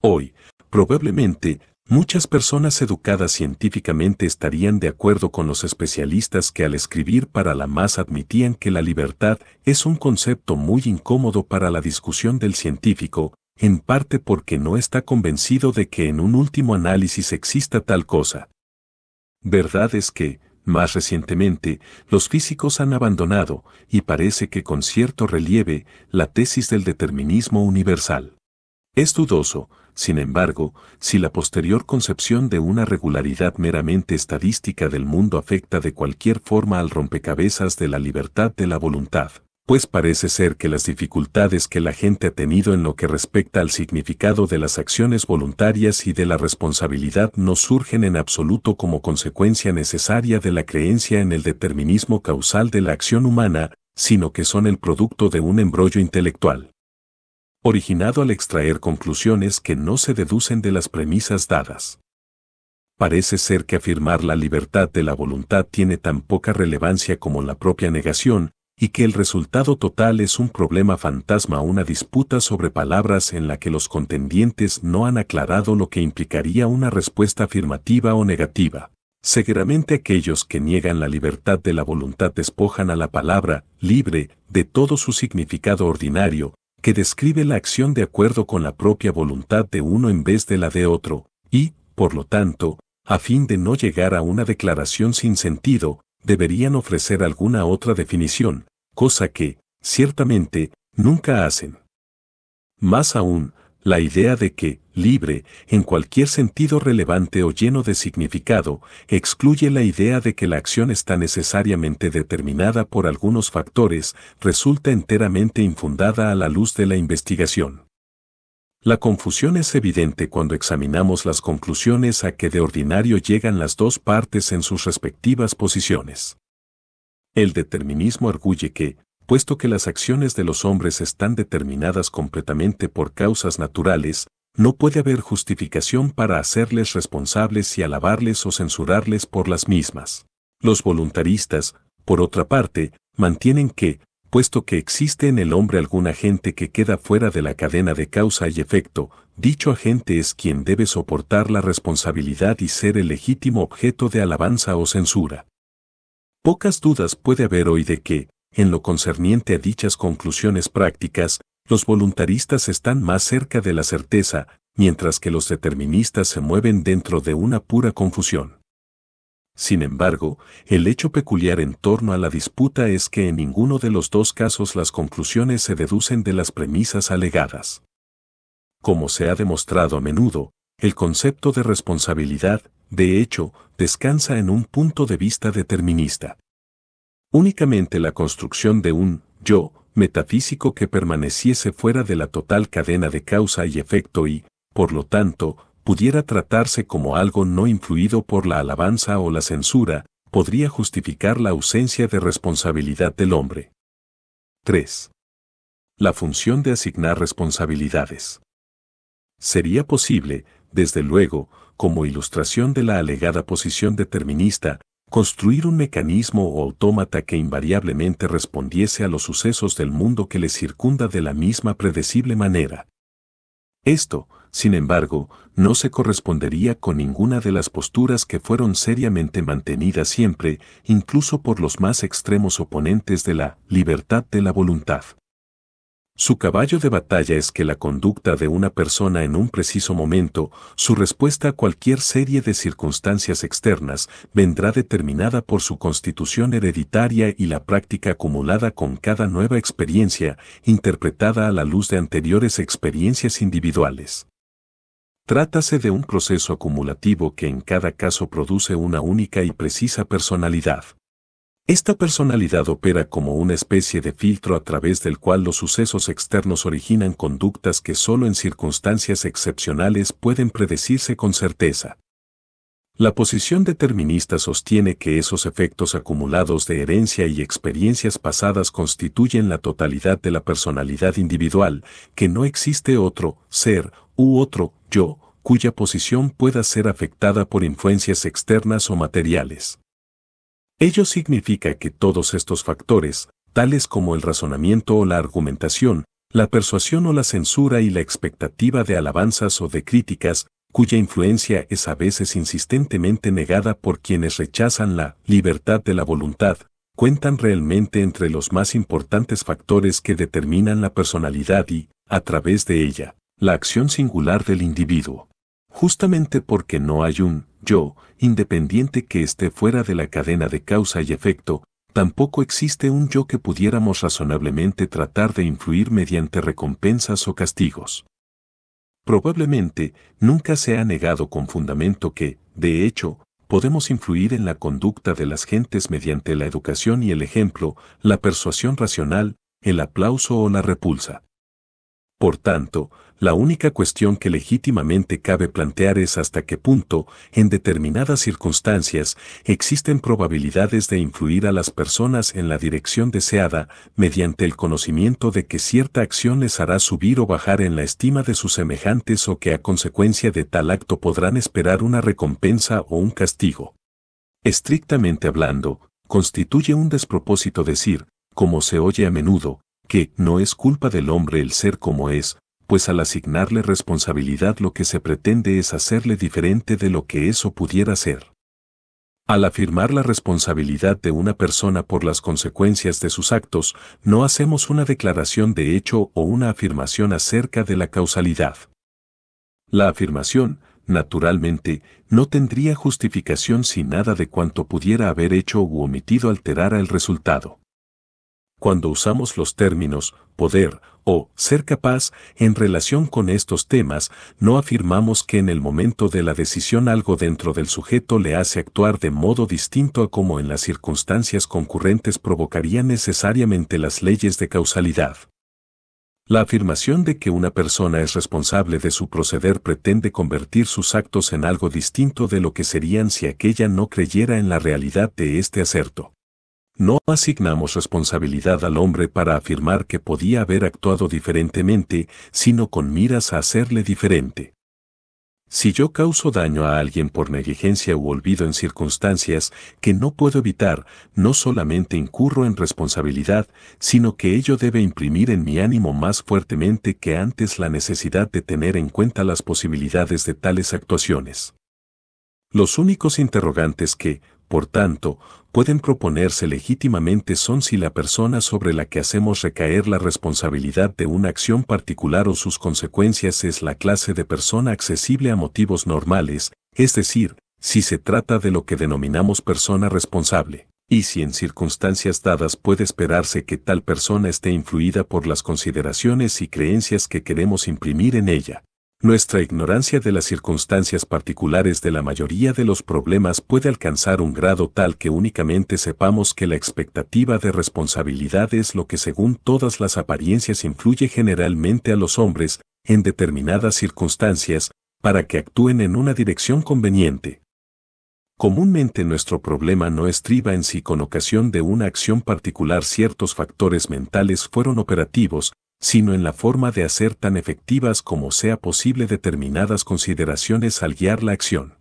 Hoy, probablemente, Muchas personas educadas científicamente estarían de acuerdo con los especialistas que al escribir para la más admitían que la libertad es un concepto muy incómodo para la discusión del científico, en parte porque no está convencido de que en un último análisis exista tal cosa. Verdad es que, más recientemente, los físicos han abandonado, y parece que con cierto relieve, la tesis del determinismo universal. Es dudoso, sin embargo, si la posterior concepción de una regularidad meramente estadística del mundo afecta de cualquier forma al rompecabezas de la libertad de la voluntad, pues parece ser que las dificultades que la gente ha tenido en lo que respecta al significado de las acciones voluntarias y de la responsabilidad no surgen en absoluto como consecuencia necesaria de la creencia en el determinismo causal de la acción humana, sino que son el producto de un embrollo intelectual originado al extraer conclusiones que no se deducen de las premisas dadas. Parece ser que afirmar la libertad de la voluntad tiene tan poca relevancia como la propia negación, y que el resultado total es un problema fantasma, una disputa sobre palabras en la que los contendientes no han aclarado lo que implicaría una respuesta afirmativa o negativa. Seguramente aquellos que niegan la libertad de la voluntad despojan a la palabra libre de todo su significado ordinario, que describe la acción de acuerdo con la propia voluntad de uno en vez de la de otro, y, por lo tanto, a fin de no llegar a una declaración sin sentido, deberían ofrecer alguna otra definición, cosa que, ciertamente, nunca hacen. Más aún, la idea de que, libre, en cualquier sentido relevante o lleno de significado, excluye la idea de que la acción está necesariamente determinada por algunos factores, resulta enteramente infundada a la luz de la investigación. La confusión es evidente cuando examinamos las conclusiones a que de ordinario llegan las dos partes en sus respectivas posiciones. El determinismo arguye que, puesto que las acciones de los hombres están determinadas completamente por causas naturales, no puede haber justificación para hacerles responsables y alabarles o censurarles por las mismas. Los voluntaristas, por otra parte, mantienen que, puesto que existe en el hombre algún agente que queda fuera de la cadena de causa y efecto, dicho agente es quien debe soportar la responsabilidad y ser el legítimo objeto de alabanza o censura. Pocas dudas puede haber hoy de que, en lo concerniente a dichas conclusiones prácticas, los voluntaristas están más cerca de la certeza, mientras que los deterministas se mueven dentro de una pura confusión. Sin embargo, el hecho peculiar en torno a la disputa es que en ninguno de los dos casos las conclusiones se deducen de las premisas alegadas. Como se ha demostrado a menudo, el concepto de responsabilidad, de hecho, descansa en un punto de vista determinista. Únicamente la construcción de un yo metafísico que permaneciese fuera de la total cadena de causa y efecto y, por lo tanto, pudiera tratarse como algo no influido por la alabanza o la censura, podría justificar la ausencia de responsabilidad del hombre. 3. La función de asignar responsabilidades. Sería posible, desde luego, como ilustración de la alegada posición determinista, construir un mecanismo o autómata que invariablemente respondiese a los sucesos del mundo que le circunda de la misma predecible manera. Esto, sin embargo, no se correspondería con ninguna de las posturas que fueron seriamente mantenidas siempre, incluso por los más extremos oponentes de la libertad de la voluntad. Su caballo de batalla es que la conducta de una persona en un preciso momento, su respuesta a cualquier serie de circunstancias externas, vendrá determinada por su constitución hereditaria y la práctica acumulada con cada nueva experiencia, interpretada a la luz de anteriores experiencias individuales. Trátase de un proceso acumulativo que en cada caso produce una única y precisa personalidad. Esta personalidad opera como una especie de filtro a través del cual los sucesos externos originan conductas que solo en circunstancias excepcionales pueden predecirse con certeza. La posición determinista sostiene que esos efectos acumulados de herencia y experiencias pasadas constituyen la totalidad de la personalidad individual, que no existe otro ser u otro yo cuya posición pueda ser afectada por influencias externas o materiales. Ello significa que todos estos factores, tales como el razonamiento o la argumentación, la persuasión o la censura y la expectativa de alabanzas o de críticas, cuya influencia es a veces insistentemente negada por quienes rechazan la libertad de la voluntad, cuentan realmente entre los más importantes factores que determinan la personalidad y, a través de ella, la acción singular del individuo justamente porque no hay un yo independiente que esté fuera de la cadena de causa y efecto, tampoco existe un yo que pudiéramos razonablemente tratar de influir mediante recompensas o castigos. Probablemente, nunca se ha negado con fundamento que, de hecho, podemos influir en la conducta de las gentes mediante la educación y el ejemplo, la persuasión racional, el aplauso o la repulsa. Por tanto, la única cuestión que legítimamente cabe plantear es hasta qué punto, en determinadas circunstancias, existen probabilidades de influir a las personas en la dirección deseada mediante el conocimiento de que cierta acción les hará subir o bajar en la estima de sus semejantes o que a consecuencia de tal acto podrán esperar una recompensa o un castigo. Estrictamente hablando, constituye un despropósito decir, como se oye a menudo, que no es culpa del hombre el ser como es, pues al asignarle responsabilidad lo que se pretende es hacerle diferente de lo que eso pudiera ser. Al afirmar la responsabilidad de una persona por las consecuencias de sus actos, no hacemos una declaración de hecho o una afirmación acerca de la causalidad. La afirmación, naturalmente, no tendría justificación si nada de cuanto pudiera haber hecho u omitido alterara el resultado cuando usamos los términos poder o ser capaz en relación con estos temas, no afirmamos que en el momento de la decisión algo dentro del sujeto le hace actuar de modo distinto a como en las circunstancias concurrentes provocaría necesariamente las leyes de causalidad. La afirmación de que una persona es responsable de su proceder pretende convertir sus actos en algo distinto de lo que serían si aquella no creyera en la realidad de este acerto. No asignamos responsabilidad al hombre para afirmar que podía haber actuado diferentemente, sino con miras a hacerle diferente. Si yo causo daño a alguien por negligencia u olvido en circunstancias que no puedo evitar, no solamente incurro en responsabilidad, sino que ello debe imprimir en mi ánimo más fuertemente que antes la necesidad de tener en cuenta las posibilidades de tales actuaciones. Los únicos interrogantes que, por tanto, pueden proponerse legítimamente son si la persona sobre la que hacemos recaer la responsabilidad de una acción particular o sus consecuencias es la clase de persona accesible a motivos normales, es decir, si se trata de lo que denominamos persona responsable, y si en circunstancias dadas puede esperarse que tal persona esté influida por las consideraciones y creencias que queremos imprimir en ella. Nuestra ignorancia de las circunstancias particulares de la mayoría de los problemas puede alcanzar un grado tal que únicamente sepamos que la expectativa de responsabilidad es lo que según todas las apariencias influye generalmente a los hombres, en determinadas circunstancias, para que actúen en una dirección conveniente. Comúnmente nuestro problema no estriba en si con ocasión de una acción particular ciertos factores mentales fueron operativos, sino en la forma de hacer tan efectivas como sea posible determinadas consideraciones al guiar la acción.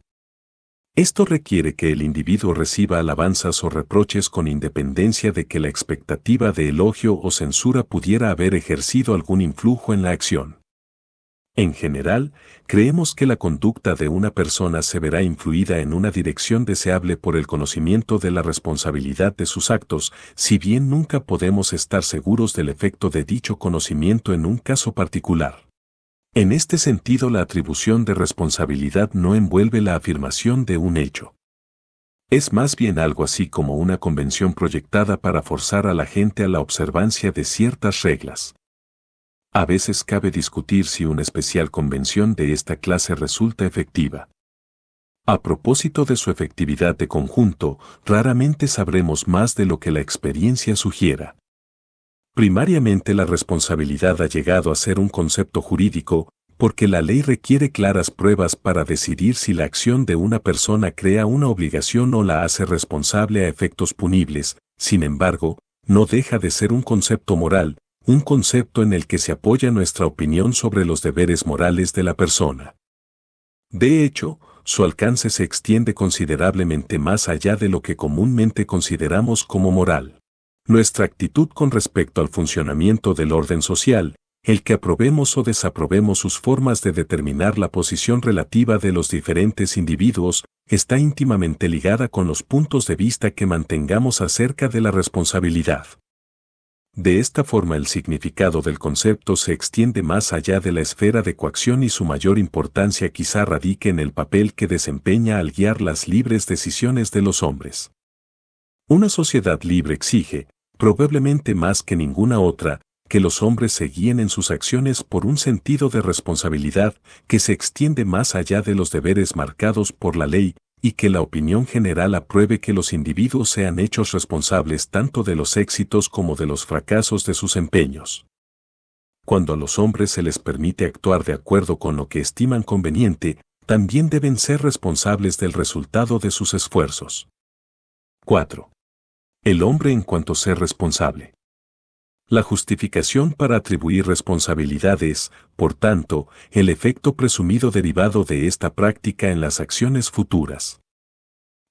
Esto requiere que el individuo reciba alabanzas o reproches con independencia de que la expectativa de elogio o censura pudiera haber ejercido algún influjo en la acción. En general, creemos que la conducta de una persona se verá influida en una dirección deseable por el conocimiento de la responsabilidad de sus actos, si bien nunca podemos estar seguros del efecto de dicho conocimiento en un caso particular. En este sentido, la atribución de responsabilidad no envuelve la afirmación de un hecho. Es más bien algo así como una convención proyectada para forzar a la gente a la observancia de ciertas reglas. A veces cabe discutir si una especial convención de esta clase resulta efectiva. A propósito de su efectividad de conjunto, raramente sabremos más de lo que la experiencia sugiera. Primariamente la responsabilidad ha llegado a ser un concepto jurídico, porque la ley requiere claras pruebas para decidir si la acción de una persona crea una obligación o la hace responsable a efectos punibles, sin embargo, no deja de ser un concepto moral, un concepto en el que se apoya nuestra opinión sobre los deberes morales de la persona. De hecho, su alcance se extiende considerablemente más allá de lo que comúnmente consideramos como moral. Nuestra actitud con respecto al funcionamiento del orden social, el que aprobemos o desaprobemos sus formas de determinar la posición relativa de los diferentes individuos, está íntimamente ligada con los puntos de vista que mantengamos acerca de la responsabilidad. De esta forma el significado del concepto se extiende más allá de la esfera de coacción y su mayor importancia quizá radique en el papel que desempeña al guiar las libres decisiones de los hombres. Una sociedad libre exige, probablemente más que ninguna otra, que los hombres se guíen en sus acciones por un sentido de responsabilidad que se extiende más allá de los deberes marcados por la ley, y que la opinión general apruebe que los individuos sean hechos responsables tanto de los éxitos como de los fracasos de sus empeños. Cuando a los hombres se les permite actuar de acuerdo con lo que estiman conveniente, también deben ser responsables del resultado de sus esfuerzos. 4. El hombre en cuanto ser responsable. La justificación para atribuir responsabilidades, por tanto, el efecto presumido derivado de esta práctica en las acciones futuras.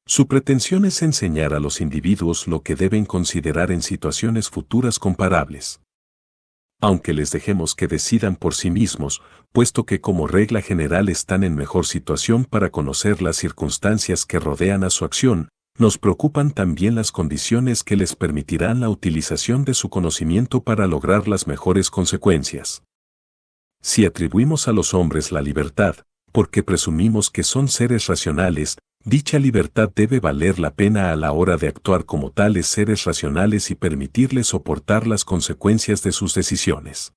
Su pretensión es enseñar a los individuos lo que deben considerar en situaciones futuras comparables. Aunque les dejemos que decidan por sí mismos, puesto que como regla general están en mejor situación para conocer las circunstancias que rodean a su acción, nos preocupan también las condiciones que les permitirán la utilización de su conocimiento para lograr las mejores consecuencias. Si atribuimos a los hombres la libertad, porque presumimos que son seres racionales, dicha libertad debe valer la pena a la hora de actuar como tales seres racionales y permitirles soportar las consecuencias de sus decisiones.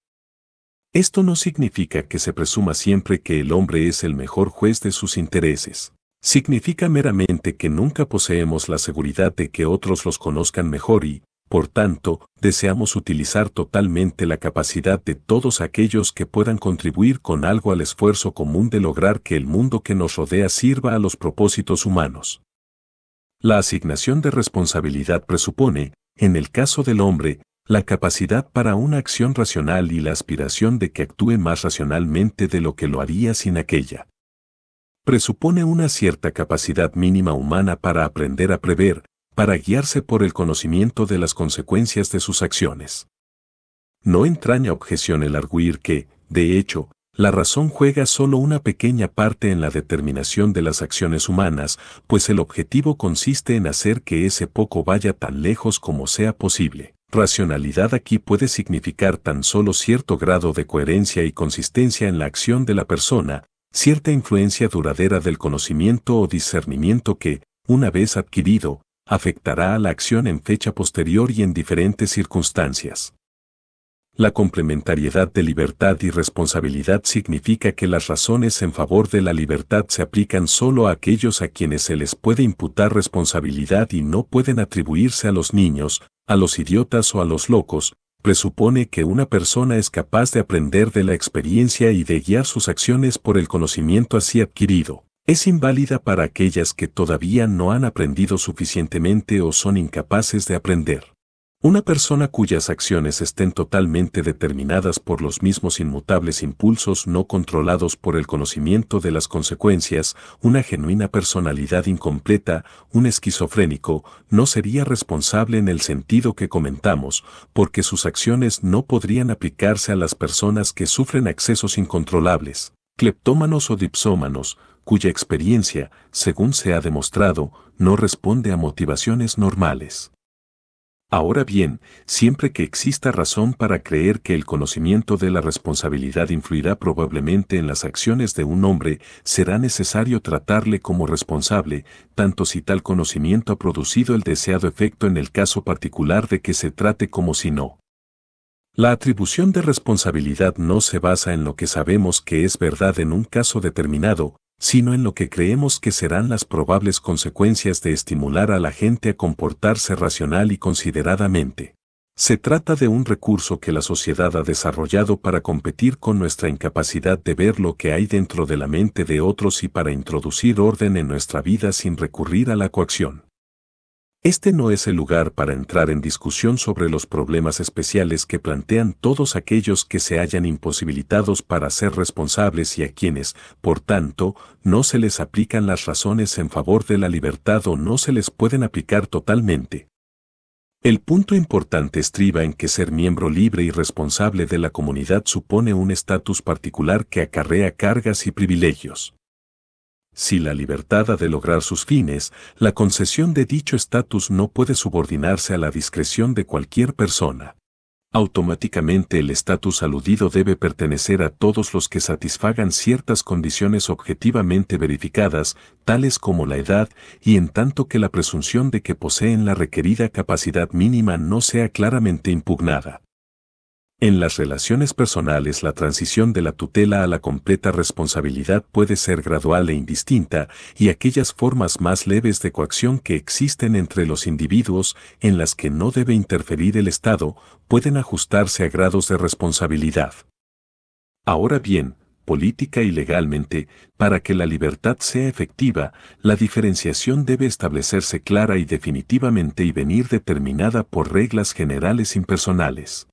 Esto no significa que se presuma siempre que el hombre es el mejor juez de sus intereses significa meramente que nunca poseemos la seguridad de que otros los conozcan mejor y, por tanto, deseamos utilizar totalmente la capacidad de todos aquellos que puedan contribuir con algo al esfuerzo común de lograr que el mundo que nos rodea sirva a los propósitos humanos. La asignación de responsabilidad presupone, en el caso del hombre, la capacidad para una acción racional y la aspiración de que actúe más racionalmente de lo que lo haría sin aquella presupone una cierta capacidad mínima humana para aprender a prever, para guiarse por el conocimiento de las consecuencias de sus acciones. No entraña objeción el arguir que, de hecho, la razón juega solo una pequeña parte en la determinación de las acciones humanas, pues el objetivo consiste en hacer que ese poco vaya tan lejos como sea posible. Racionalidad aquí puede significar tan solo cierto grado de coherencia y consistencia en la acción de la persona, cierta influencia duradera del conocimiento o discernimiento que, una vez adquirido, afectará a la acción en fecha posterior y en diferentes circunstancias. La complementariedad de libertad y responsabilidad significa que las razones en favor de la libertad se aplican solo a aquellos a quienes se les puede imputar responsabilidad y no pueden atribuirse a los niños, a los idiotas o a los locos, presupone que una persona es capaz de aprender de la experiencia y de guiar sus acciones por el conocimiento así adquirido. Es inválida para aquellas que todavía no han aprendido suficientemente o son incapaces de aprender. Una persona cuyas acciones estén totalmente determinadas por los mismos inmutables impulsos no controlados por el conocimiento de las consecuencias, una genuina personalidad incompleta, un esquizofrénico, no sería responsable en el sentido que comentamos, porque sus acciones no podrían aplicarse a las personas que sufren accesos incontrolables, cleptómanos o dipsómanos, cuya experiencia, según se ha demostrado, no responde a motivaciones normales. Ahora bien, siempre que exista razón para creer que el conocimiento de la responsabilidad influirá probablemente en las acciones de un hombre, será necesario tratarle como responsable, tanto si tal conocimiento ha producido el deseado efecto en el caso particular de que se trate como si no. La atribución de responsabilidad no se basa en lo que sabemos que es verdad en un caso determinado, sino en lo que creemos que serán las probables consecuencias de estimular a la gente a comportarse racional y consideradamente. Se trata de un recurso que la sociedad ha desarrollado para competir con nuestra incapacidad de ver lo que hay dentro de la mente de otros y para introducir orden en nuestra vida sin recurrir a la coacción. Este no es el lugar para entrar en discusión sobre los problemas especiales que plantean todos aquellos que se hayan imposibilitados para ser responsables y a quienes, por tanto, no se les aplican las razones en favor de la libertad o no se les pueden aplicar totalmente. El punto importante estriba en que ser miembro libre y responsable de la comunidad supone un estatus particular que acarrea cargas y privilegios. Si la libertad ha de lograr sus fines, la concesión de dicho estatus no puede subordinarse a la discreción de cualquier persona. Automáticamente el estatus aludido debe pertenecer a todos los que satisfagan ciertas condiciones objetivamente verificadas, tales como la edad, y en tanto que la presunción de que poseen la requerida capacidad mínima no sea claramente impugnada. En las relaciones personales la transición de la tutela a la completa responsabilidad puede ser gradual e indistinta, y aquellas formas más leves de coacción que existen entre los individuos, en las que no debe interferir el Estado, pueden ajustarse a grados de responsabilidad. Ahora bien, política y legalmente, para que la libertad sea efectiva, la diferenciación debe establecerse clara y definitivamente y venir determinada por reglas generales impersonales.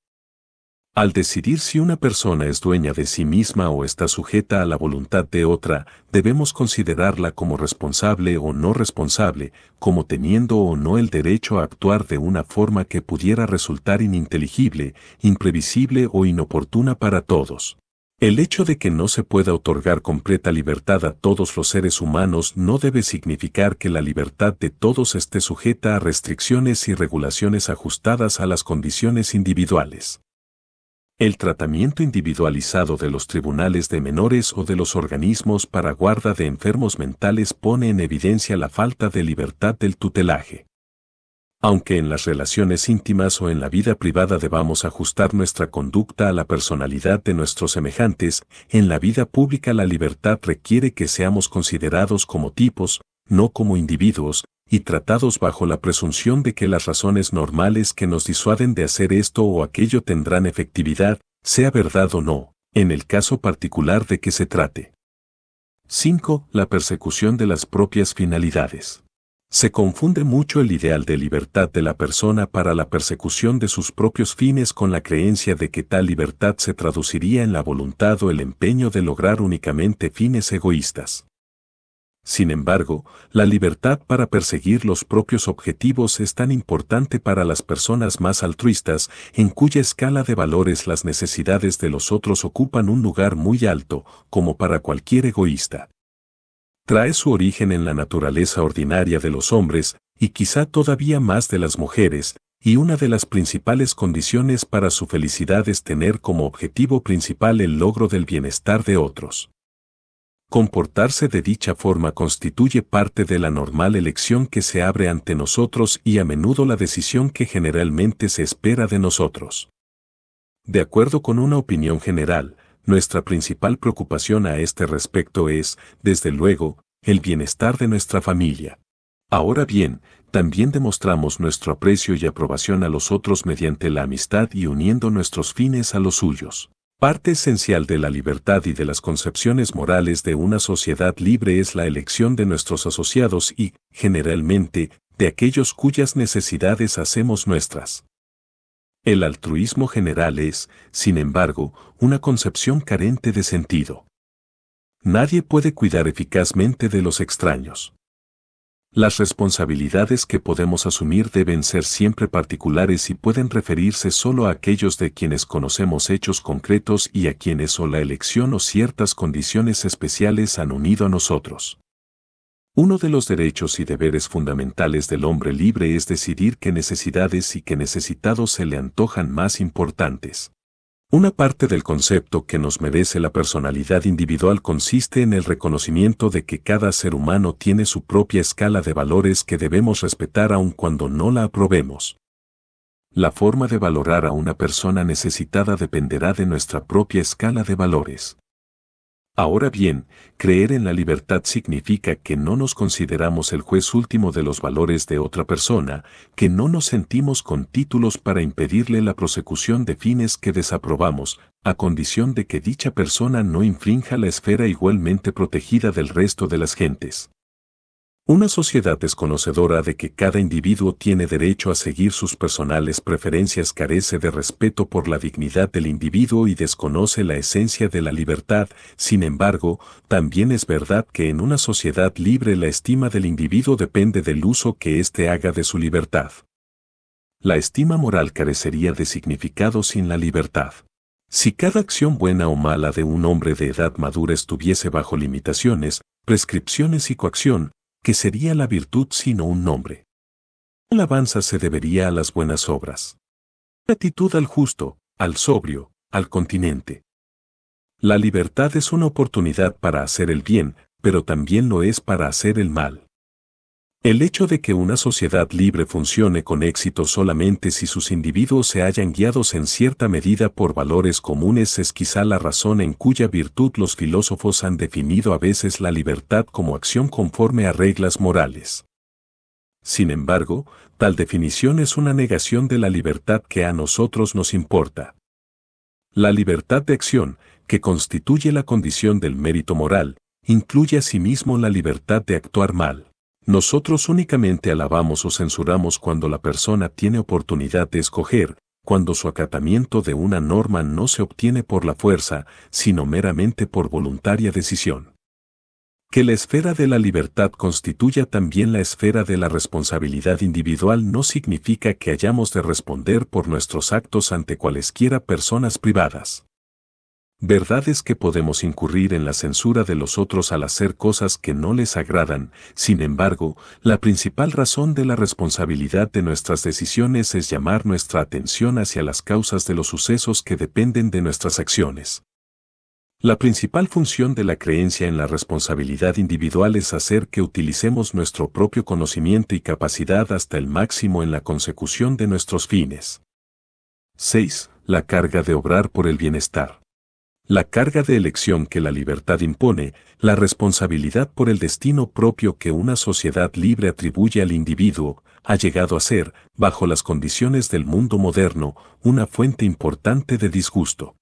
Al decidir si una persona es dueña de sí misma o está sujeta a la voluntad de otra, debemos considerarla como responsable o no responsable, como teniendo o no el derecho a actuar de una forma que pudiera resultar ininteligible, imprevisible o inoportuna para todos. El hecho de que no se pueda otorgar completa libertad a todos los seres humanos no debe significar que la libertad de todos esté sujeta a restricciones y regulaciones ajustadas a las condiciones individuales. El tratamiento individualizado de los tribunales de menores o de los organismos para guarda de enfermos mentales pone en evidencia la falta de libertad del tutelaje. Aunque en las relaciones íntimas o en la vida privada debamos ajustar nuestra conducta a la personalidad de nuestros semejantes, en la vida pública la libertad requiere que seamos considerados como tipos, no como individuos, y tratados bajo la presunción de que las razones normales que nos disuaden de hacer esto o aquello tendrán efectividad, sea verdad o no, en el caso particular de que se trate. 5. La persecución de las propias finalidades. Se confunde mucho el ideal de libertad de la persona para la persecución de sus propios fines con la creencia de que tal libertad se traduciría en la voluntad o el empeño de lograr únicamente fines egoístas. Sin embargo, la libertad para perseguir los propios objetivos es tan importante para las personas más altruistas, en cuya escala de valores las necesidades de los otros ocupan un lugar muy alto, como para cualquier egoísta. Trae su origen en la naturaleza ordinaria de los hombres, y quizá todavía más de las mujeres, y una de las principales condiciones para su felicidad es tener como objetivo principal el logro del bienestar de otros. Comportarse de dicha forma constituye parte de la normal elección que se abre ante nosotros y a menudo la decisión que generalmente se espera de nosotros. De acuerdo con una opinión general, nuestra principal preocupación a este respecto es, desde luego, el bienestar de nuestra familia. Ahora bien, también demostramos nuestro aprecio y aprobación a los otros mediante la amistad y uniendo nuestros fines a los suyos. Parte esencial de la libertad y de las concepciones morales de una sociedad libre es la elección de nuestros asociados y, generalmente, de aquellos cuyas necesidades hacemos nuestras. El altruismo general es, sin embargo, una concepción carente de sentido. Nadie puede cuidar eficazmente de los extraños. Las responsabilidades que podemos asumir deben ser siempre particulares y pueden referirse solo a aquellos de quienes conocemos hechos concretos y a quienes o la elección o ciertas condiciones especiales han unido a nosotros. Uno de los derechos y deberes fundamentales del hombre libre es decidir qué necesidades y qué necesitados se le antojan más importantes. Una parte del concepto que nos merece la personalidad individual consiste en el reconocimiento de que cada ser humano tiene su propia escala de valores que debemos respetar aun cuando no la aprobemos. La forma de valorar a una persona necesitada dependerá de nuestra propia escala de valores. Ahora bien, creer en la libertad significa que no nos consideramos el juez último de los valores de otra persona, que no nos sentimos con títulos para impedirle la prosecución de fines que desaprobamos, a condición de que dicha persona no infrinja la esfera igualmente protegida del resto de las gentes. Una sociedad desconocedora de que cada individuo tiene derecho a seguir sus personales preferencias carece de respeto por la dignidad del individuo y desconoce la esencia de la libertad. Sin embargo, también es verdad que en una sociedad libre la estima del individuo depende del uso que éste haga de su libertad. La estima moral carecería de significado sin la libertad. Si cada acción buena o mala de un hombre de edad madura estuviese bajo limitaciones, prescripciones y coacción, que sería la virtud sino un nombre. La alabanza se debería a las buenas obras. Gratitud al justo, al sobrio, al continente. La libertad es una oportunidad para hacer el bien, pero también lo es para hacer el mal. El hecho de que una sociedad libre funcione con éxito solamente si sus individuos se hayan guiados en cierta medida por valores comunes es quizá la razón en cuya virtud los filósofos han definido a veces la libertad como acción conforme a reglas morales. Sin embargo, tal definición es una negación de la libertad que a nosotros nos importa. La libertad de acción, que constituye la condición del mérito moral, incluye asimismo la libertad de actuar mal. Nosotros únicamente alabamos o censuramos cuando la persona tiene oportunidad de escoger, cuando su acatamiento de una norma no se obtiene por la fuerza, sino meramente por voluntaria decisión. Que la esfera de la libertad constituya también la esfera de la responsabilidad individual no significa que hayamos de responder por nuestros actos ante cualesquiera personas privadas. Verdad es que podemos incurrir en la censura de los otros al hacer cosas que no les agradan, sin embargo, la principal razón de la responsabilidad de nuestras decisiones es llamar nuestra atención hacia las causas de los sucesos que dependen de nuestras acciones. La principal función de la creencia en la responsabilidad individual es hacer que utilicemos nuestro propio conocimiento y capacidad hasta el máximo en la consecución de nuestros fines. 6. La carga de obrar por el bienestar la carga de elección que la libertad impone, la responsabilidad por el destino propio que una sociedad libre atribuye al individuo, ha llegado a ser, bajo las condiciones del mundo moderno, una fuente importante de disgusto.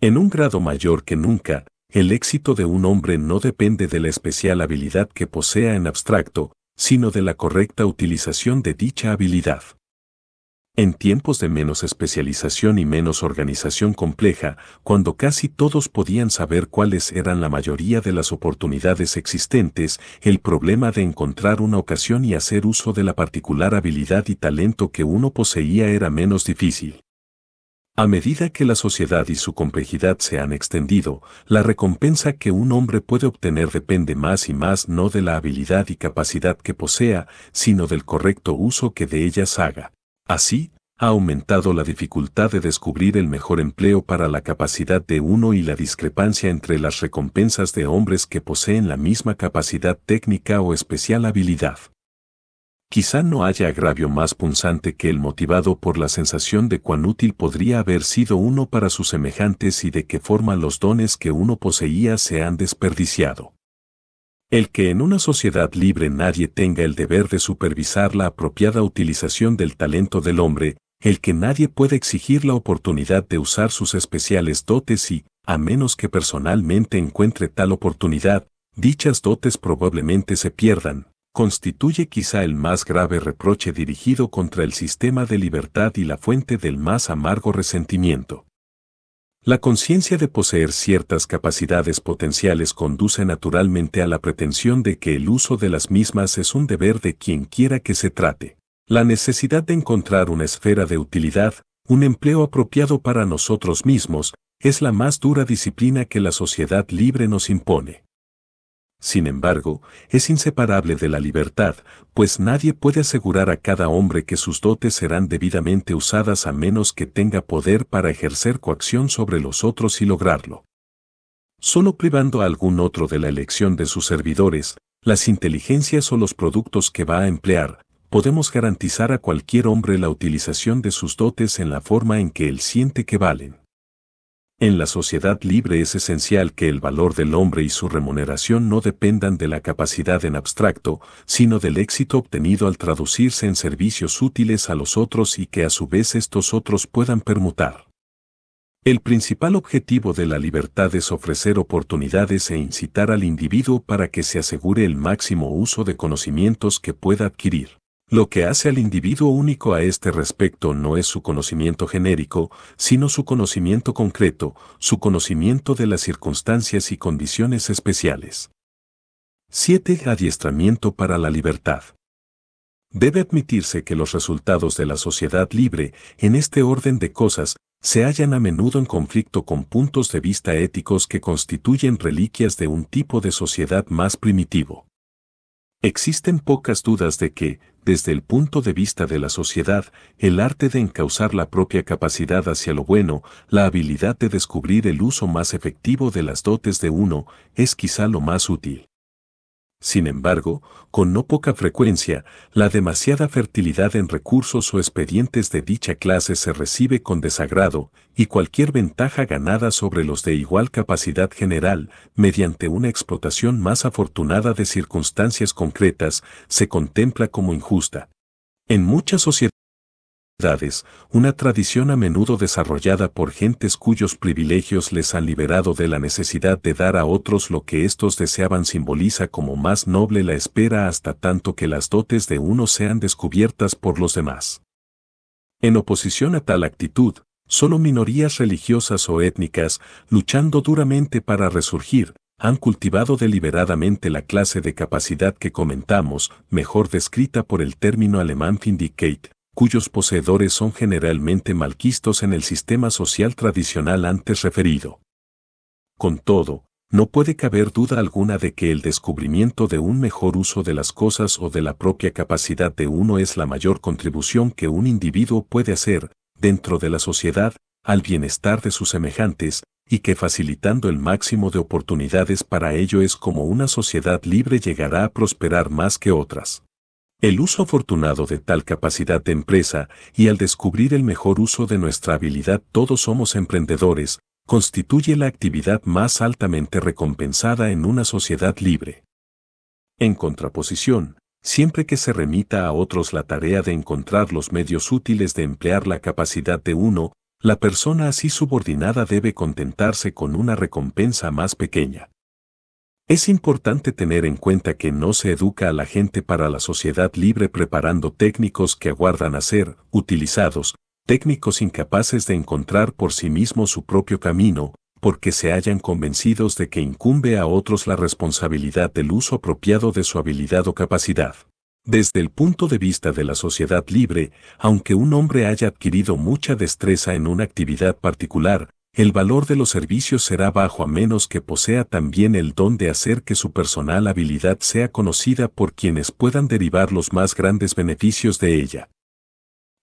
En un grado mayor que nunca, el éxito de un hombre no depende de la especial habilidad que posea en abstracto, sino de la correcta utilización de dicha habilidad. En tiempos de menos especialización y menos organización compleja, cuando casi todos podían saber cuáles eran la mayoría de las oportunidades existentes, el problema de encontrar una ocasión y hacer uso de la particular habilidad y talento que uno poseía era menos difícil. A medida que la sociedad y su complejidad se han extendido, la recompensa que un hombre puede obtener depende más y más no de la habilidad y capacidad que posea, sino del correcto uso que de ellas haga. Así, ha aumentado la dificultad de descubrir el mejor empleo para la capacidad de uno y la discrepancia entre las recompensas de hombres que poseen la misma capacidad técnica o especial habilidad. Quizá no haya agravio más punzante que el motivado por la sensación de cuán útil podría haber sido uno para sus semejantes y de qué forma los dones que uno poseía se han desperdiciado el que en una sociedad libre nadie tenga el deber de supervisar la apropiada utilización del talento del hombre, el que nadie pueda exigir la oportunidad de usar sus especiales dotes y, a menos que personalmente encuentre tal oportunidad, dichas dotes probablemente se pierdan, constituye quizá el más grave reproche dirigido contra el sistema de libertad y la fuente del más amargo resentimiento. La conciencia de poseer ciertas capacidades potenciales conduce naturalmente a la pretensión de que el uso de las mismas es un deber de quien quiera que se trate. La necesidad de encontrar una esfera de utilidad, un empleo apropiado para nosotros mismos, es la más dura disciplina que la sociedad libre nos impone. Sin embargo, es inseparable de la libertad, pues nadie puede asegurar a cada hombre que sus dotes serán debidamente usadas a menos que tenga poder para ejercer coacción sobre los otros y lograrlo. Solo privando a algún otro de la elección de sus servidores, las inteligencias o los productos que va a emplear, podemos garantizar a cualquier hombre la utilización de sus dotes en la forma en que él siente que valen. En la sociedad libre es esencial que el valor del hombre y su remuneración no dependan de la capacidad en abstracto, sino del éxito obtenido al traducirse en servicios útiles a los otros y que a su vez estos otros puedan permutar. El principal objetivo de la libertad es ofrecer oportunidades e incitar al individuo para que se asegure el máximo uso de conocimientos que pueda adquirir. Lo que hace al individuo único a este respecto no es su conocimiento genérico, sino su conocimiento concreto, su conocimiento de las circunstancias y condiciones especiales. 7. Adiestramiento para la libertad. Debe admitirse que los resultados de la sociedad libre, en este orden de cosas, se hallan a menudo en conflicto con puntos de vista éticos que constituyen reliquias de un tipo de sociedad más primitivo. Existen pocas dudas de que, desde el punto de vista de la sociedad, el arte de encauzar la propia capacidad hacia lo bueno, la habilidad de descubrir el uso más efectivo de las dotes de uno, es quizá lo más útil. Sin embargo, con no poca frecuencia, la demasiada fertilidad en recursos o expedientes de dicha clase se recibe con desagrado, y cualquier ventaja ganada sobre los de igual capacidad general, mediante una explotación más afortunada de circunstancias concretas, se contempla como injusta. En muchas sociedades, una tradición a menudo desarrollada por gentes cuyos privilegios les han liberado de la necesidad de dar a otros lo que éstos deseaban simboliza como más noble la espera hasta tanto que las dotes de uno sean descubiertas por los demás. En oposición a tal actitud, solo minorías religiosas o étnicas, luchando duramente para resurgir, han cultivado deliberadamente la clase de capacidad que comentamos, mejor descrita por el término alemán Findigkeit, cuyos poseedores son generalmente malquistos en el sistema social tradicional antes referido. Con todo, no puede caber duda alguna de que el descubrimiento de un mejor uso de las cosas o de la propia capacidad de uno es la mayor contribución que un individuo puede hacer, dentro de la sociedad, al bienestar de sus semejantes, y que facilitando el máximo de oportunidades para ello es como una sociedad libre llegará a prosperar más que otras. El uso afortunado de tal capacidad de empresa y al descubrir el mejor uso de nuestra habilidad todos somos emprendedores, constituye la actividad más altamente recompensada en una sociedad libre. En contraposición, siempre que se remita a otros la tarea de encontrar los medios útiles de emplear la capacidad de uno, la persona así subordinada debe contentarse con una recompensa más pequeña. Es importante tener en cuenta que no se educa a la gente para la sociedad libre preparando técnicos que aguardan a ser utilizados, técnicos incapaces de encontrar por sí mismo su propio camino, porque se hayan convencidos de que incumbe a otros la responsabilidad del uso apropiado de su habilidad o capacidad. Desde el punto de vista de la sociedad libre, aunque un hombre haya adquirido mucha destreza en una actividad particular, el valor de los servicios será bajo a menos que posea también el don de hacer que su personal habilidad sea conocida por quienes puedan derivar los más grandes beneficios de ella.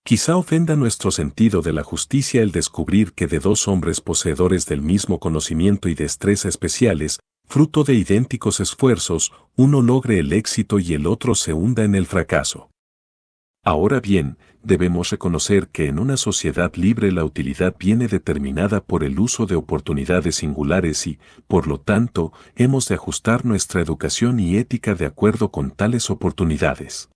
Quizá ofenda nuestro sentido de la justicia el descubrir que de dos hombres poseedores del mismo conocimiento y destreza especiales, fruto de idénticos esfuerzos, uno logre el éxito y el otro se hunda en el fracaso. Ahora bien, debemos reconocer que en una sociedad libre la utilidad viene determinada por el uso de oportunidades singulares y, por lo tanto, hemos de ajustar nuestra educación y ética de acuerdo con tales oportunidades.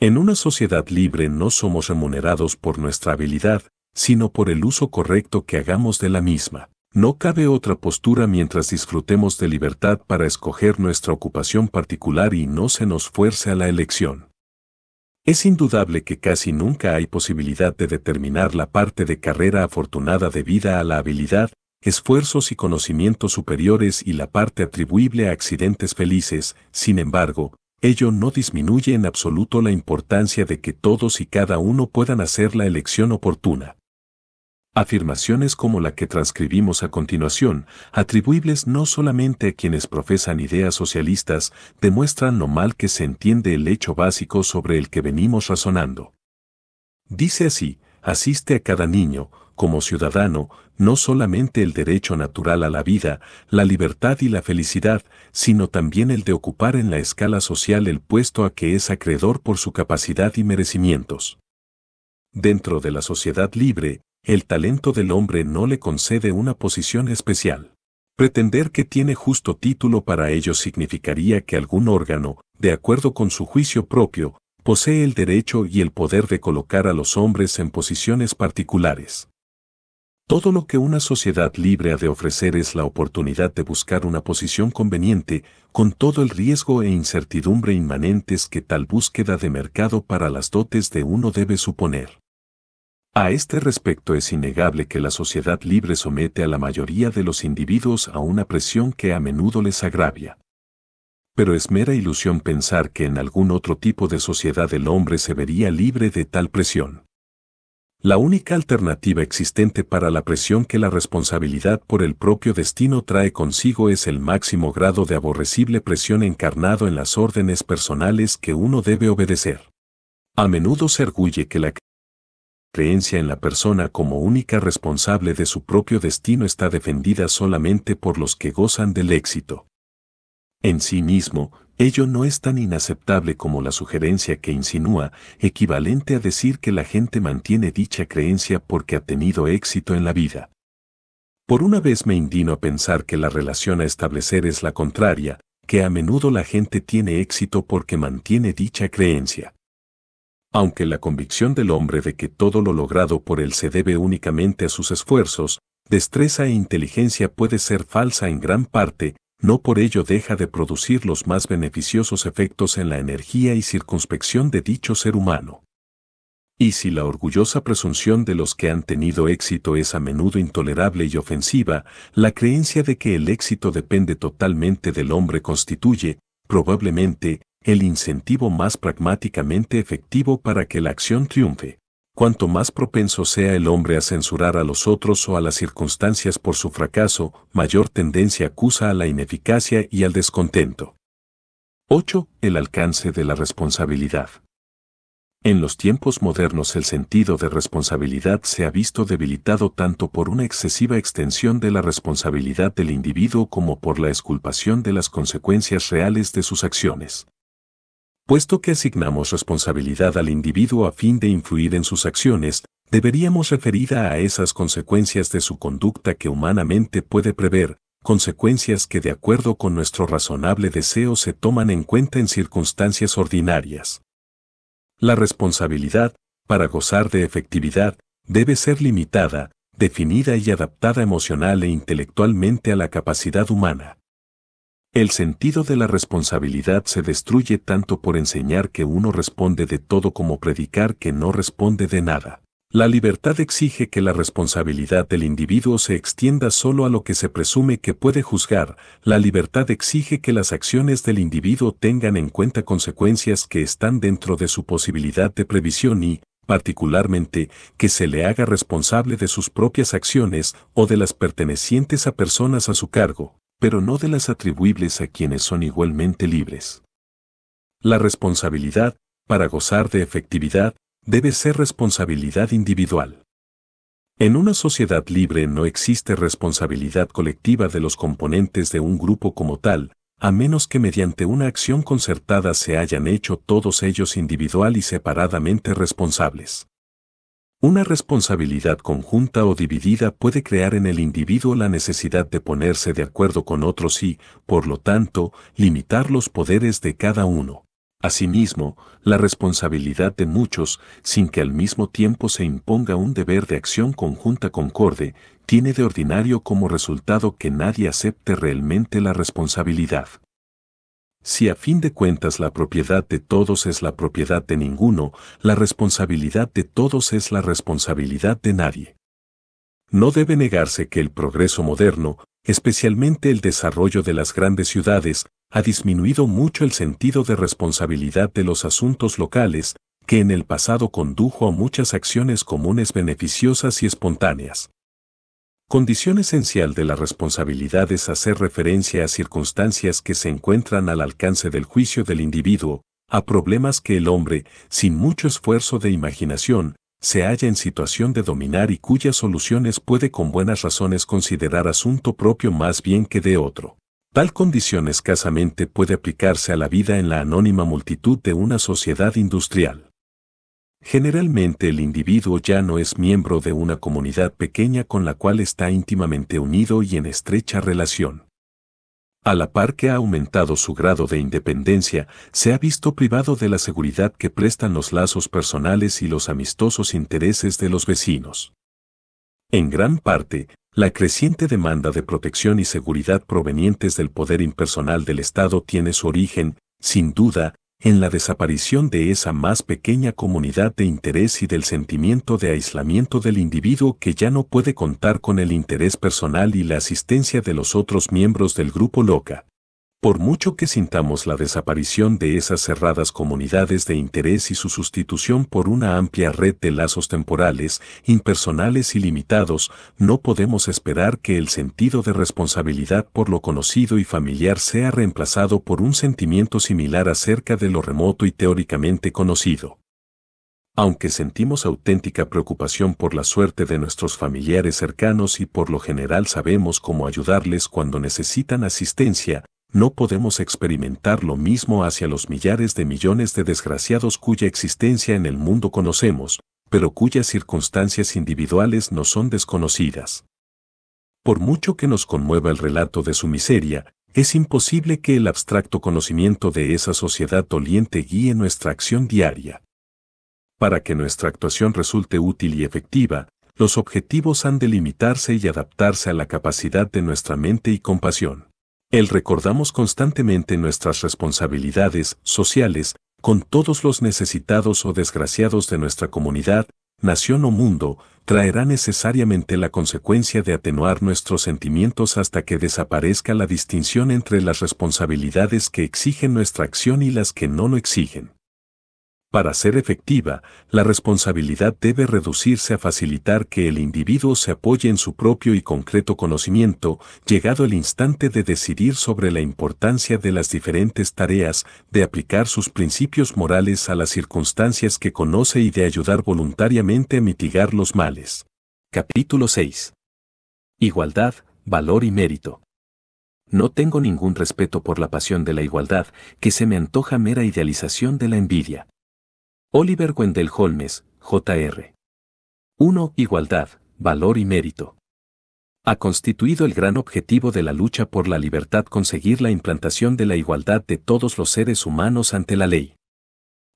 En una sociedad libre no somos remunerados por nuestra habilidad, sino por el uso correcto que hagamos de la misma. No cabe otra postura mientras disfrutemos de libertad para escoger nuestra ocupación particular y no se nos fuerce a la elección. Es indudable que casi nunca hay posibilidad de determinar la parte de carrera afortunada debida a la habilidad, esfuerzos y conocimientos superiores y la parte atribuible a accidentes felices, sin embargo, ello no disminuye en absoluto la importancia de que todos y cada uno puedan hacer la elección oportuna. Afirmaciones como la que transcribimos a continuación, atribuibles no solamente a quienes profesan ideas socialistas, demuestran lo mal que se entiende el hecho básico sobre el que venimos razonando. Dice así, asiste a cada niño, como ciudadano, no solamente el derecho natural a la vida, la libertad y la felicidad, sino también el de ocupar en la escala social el puesto a que es acreedor por su capacidad y merecimientos. Dentro de la sociedad libre, el talento del hombre no le concede una posición especial. Pretender que tiene justo título para ello significaría que algún órgano, de acuerdo con su juicio propio, posee el derecho y el poder de colocar a los hombres en posiciones particulares. Todo lo que una sociedad libre ha de ofrecer es la oportunidad de buscar una posición conveniente, con todo el riesgo e incertidumbre inmanentes que tal búsqueda de mercado para las dotes de uno debe suponer. A este respecto es innegable que la sociedad libre somete a la mayoría de los individuos a una presión que a menudo les agravia. Pero es mera ilusión pensar que en algún otro tipo de sociedad el hombre se vería libre de tal presión. La única alternativa existente para la presión que la responsabilidad por el propio destino trae consigo es el máximo grado de aborrecible presión encarnado en las órdenes personales que uno debe obedecer. A menudo se arguye que la creencia en la persona como única responsable de su propio destino está defendida solamente por los que gozan del éxito. En sí mismo, ello no es tan inaceptable como la sugerencia que insinúa, equivalente a decir que la gente mantiene dicha creencia porque ha tenido éxito en la vida. Por una vez me indino a pensar que la relación a establecer es la contraria, que a menudo la gente tiene éxito porque mantiene dicha creencia. Aunque la convicción del hombre de que todo lo logrado por él se debe únicamente a sus esfuerzos, destreza e inteligencia puede ser falsa en gran parte, no por ello deja de producir los más beneficiosos efectos en la energía y circunspección de dicho ser humano. Y si la orgullosa presunción de los que han tenido éxito es a menudo intolerable y ofensiva, la creencia de que el éxito depende totalmente del hombre constituye, probablemente, el incentivo más pragmáticamente efectivo para que la acción triunfe. Cuanto más propenso sea el hombre a censurar a los otros o a las circunstancias por su fracaso, mayor tendencia acusa a la ineficacia y al descontento. 8. El alcance de la responsabilidad. En los tiempos modernos el sentido de responsabilidad se ha visto debilitado tanto por una excesiva extensión de la responsabilidad del individuo como por la exculpación de las consecuencias reales de sus acciones puesto que asignamos responsabilidad al individuo a fin de influir en sus acciones, deberíamos referir a esas consecuencias de su conducta que humanamente puede prever, consecuencias que de acuerdo con nuestro razonable deseo se toman en cuenta en circunstancias ordinarias. La responsabilidad, para gozar de efectividad, debe ser limitada, definida y adaptada emocional e intelectualmente a la capacidad humana. El sentido de la responsabilidad se destruye tanto por enseñar que uno responde de todo como predicar que no responde de nada. La libertad exige que la responsabilidad del individuo se extienda solo a lo que se presume que puede juzgar, la libertad exige que las acciones del individuo tengan en cuenta consecuencias que están dentro de su posibilidad de previsión y, particularmente, que se le haga responsable de sus propias acciones o de las pertenecientes a personas a su cargo, pero no de las atribuibles a quienes son igualmente libres. La responsabilidad, para gozar de efectividad, debe ser responsabilidad individual. En una sociedad libre no existe responsabilidad colectiva de los componentes de un grupo como tal, a menos que mediante una acción concertada se hayan hecho todos ellos individual y separadamente responsables. Una responsabilidad conjunta o dividida puede crear en el individuo la necesidad de ponerse de acuerdo con otros y, por lo tanto, limitar los poderes de cada uno. Asimismo, la responsabilidad de muchos, sin que al mismo tiempo se imponga un deber de acción conjunta concorde, tiene de ordinario como resultado que nadie acepte realmente la responsabilidad. Si a fin de cuentas la propiedad de todos es la propiedad de ninguno, la responsabilidad de todos es la responsabilidad de nadie. No debe negarse que el progreso moderno, especialmente el desarrollo de las grandes ciudades, ha disminuido mucho el sentido de responsabilidad de los asuntos locales, que en el pasado condujo a muchas acciones comunes beneficiosas y espontáneas. Condición esencial de la responsabilidad es hacer referencia a circunstancias que se encuentran al alcance del juicio del individuo, a problemas que el hombre, sin mucho esfuerzo de imaginación, se halla en situación de dominar y cuyas soluciones puede con buenas razones considerar asunto propio más bien que de otro. Tal condición escasamente puede aplicarse a la vida en la anónima multitud de una sociedad industrial. Generalmente el individuo ya no es miembro de una comunidad pequeña con la cual está íntimamente unido y en estrecha relación. A la par que ha aumentado su grado de independencia, se ha visto privado de la seguridad que prestan los lazos personales y los amistosos intereses de los vecinos. En gran parte, la creciente demanda de protección y seguridad provenientes del poder impersonal del Estado tiene su origen, sin duda, en la desaparición de esa más pequeña comunidad de interés y del sentimiento de aislamiento del individuo que ya no puede contar con el interés personal y la asistencia de los otros miembros del grupo loca, por mucho que sintamos la desaparición de esas cerradas comunidades de interés y su sustitución por una amplia red de lazos temporales, impersonales y limitados, no podemos esperar que el sentido de responsabilidad por lo conocido y familiar sea reemplazado por un sentimiento similar acerca de lo remoto y teóricamente conocido. Aunque sentimos auténtica preocupación por la suerte de nuestros familiares cercanos y por lo general sabemos cómo ayudarles cuando necesitan asistencia, no podemos experimentar lo mismo hacia los millares de millones de desgraciados cuya existencia en el mundo conocemos, pero cuyas circunstancias individuales nos son desconocidas. Por mucho que nos conmueva el relato de su miseria, es imposible que el abstracto conocimiento de esa sociedad doliente guíe nuestra acción diaria. Para que nuestra actuación resulte útil y efectiva, los objetivos han de limitarse y adaptarse a la capacidad de nuestra mente y compasión. El recordamos constantemente nuestras responsabilidades sociales con todos los necesitados o desgraciados de nuestra comunidad, nación o mundo, traerá necesariamente la consecuencia de atenuar nuestros sentimientos hasta que desaparezca la distinción entre las responsabilidades que exigen nuestra acción y las que no lo exigen. Para ser efectiva, la responsabilidad debe reducirse a facilitar que el individuo se apoye en su propio y concreto conocimiento, llegado el instante de decidir sobre la importancia de las diferentes tareas, de aplicar sus principios morales a las circunstancias que conoce y de ayudar voluntariamente a mitigar los males. Capítulo 6. Igualdad, valor y mérito. No tengo ningún respeto por la pasión de la igualdad, que se me antoja mera idealización de la envidia. Oliver Wendell Holmes, Jr. 1. Igualdad, valor y mérito. Ha constituido el gran objetivo de la lucha por la libertad conseguir la implantación de la igualdad de todos los seres humanos ante la ley.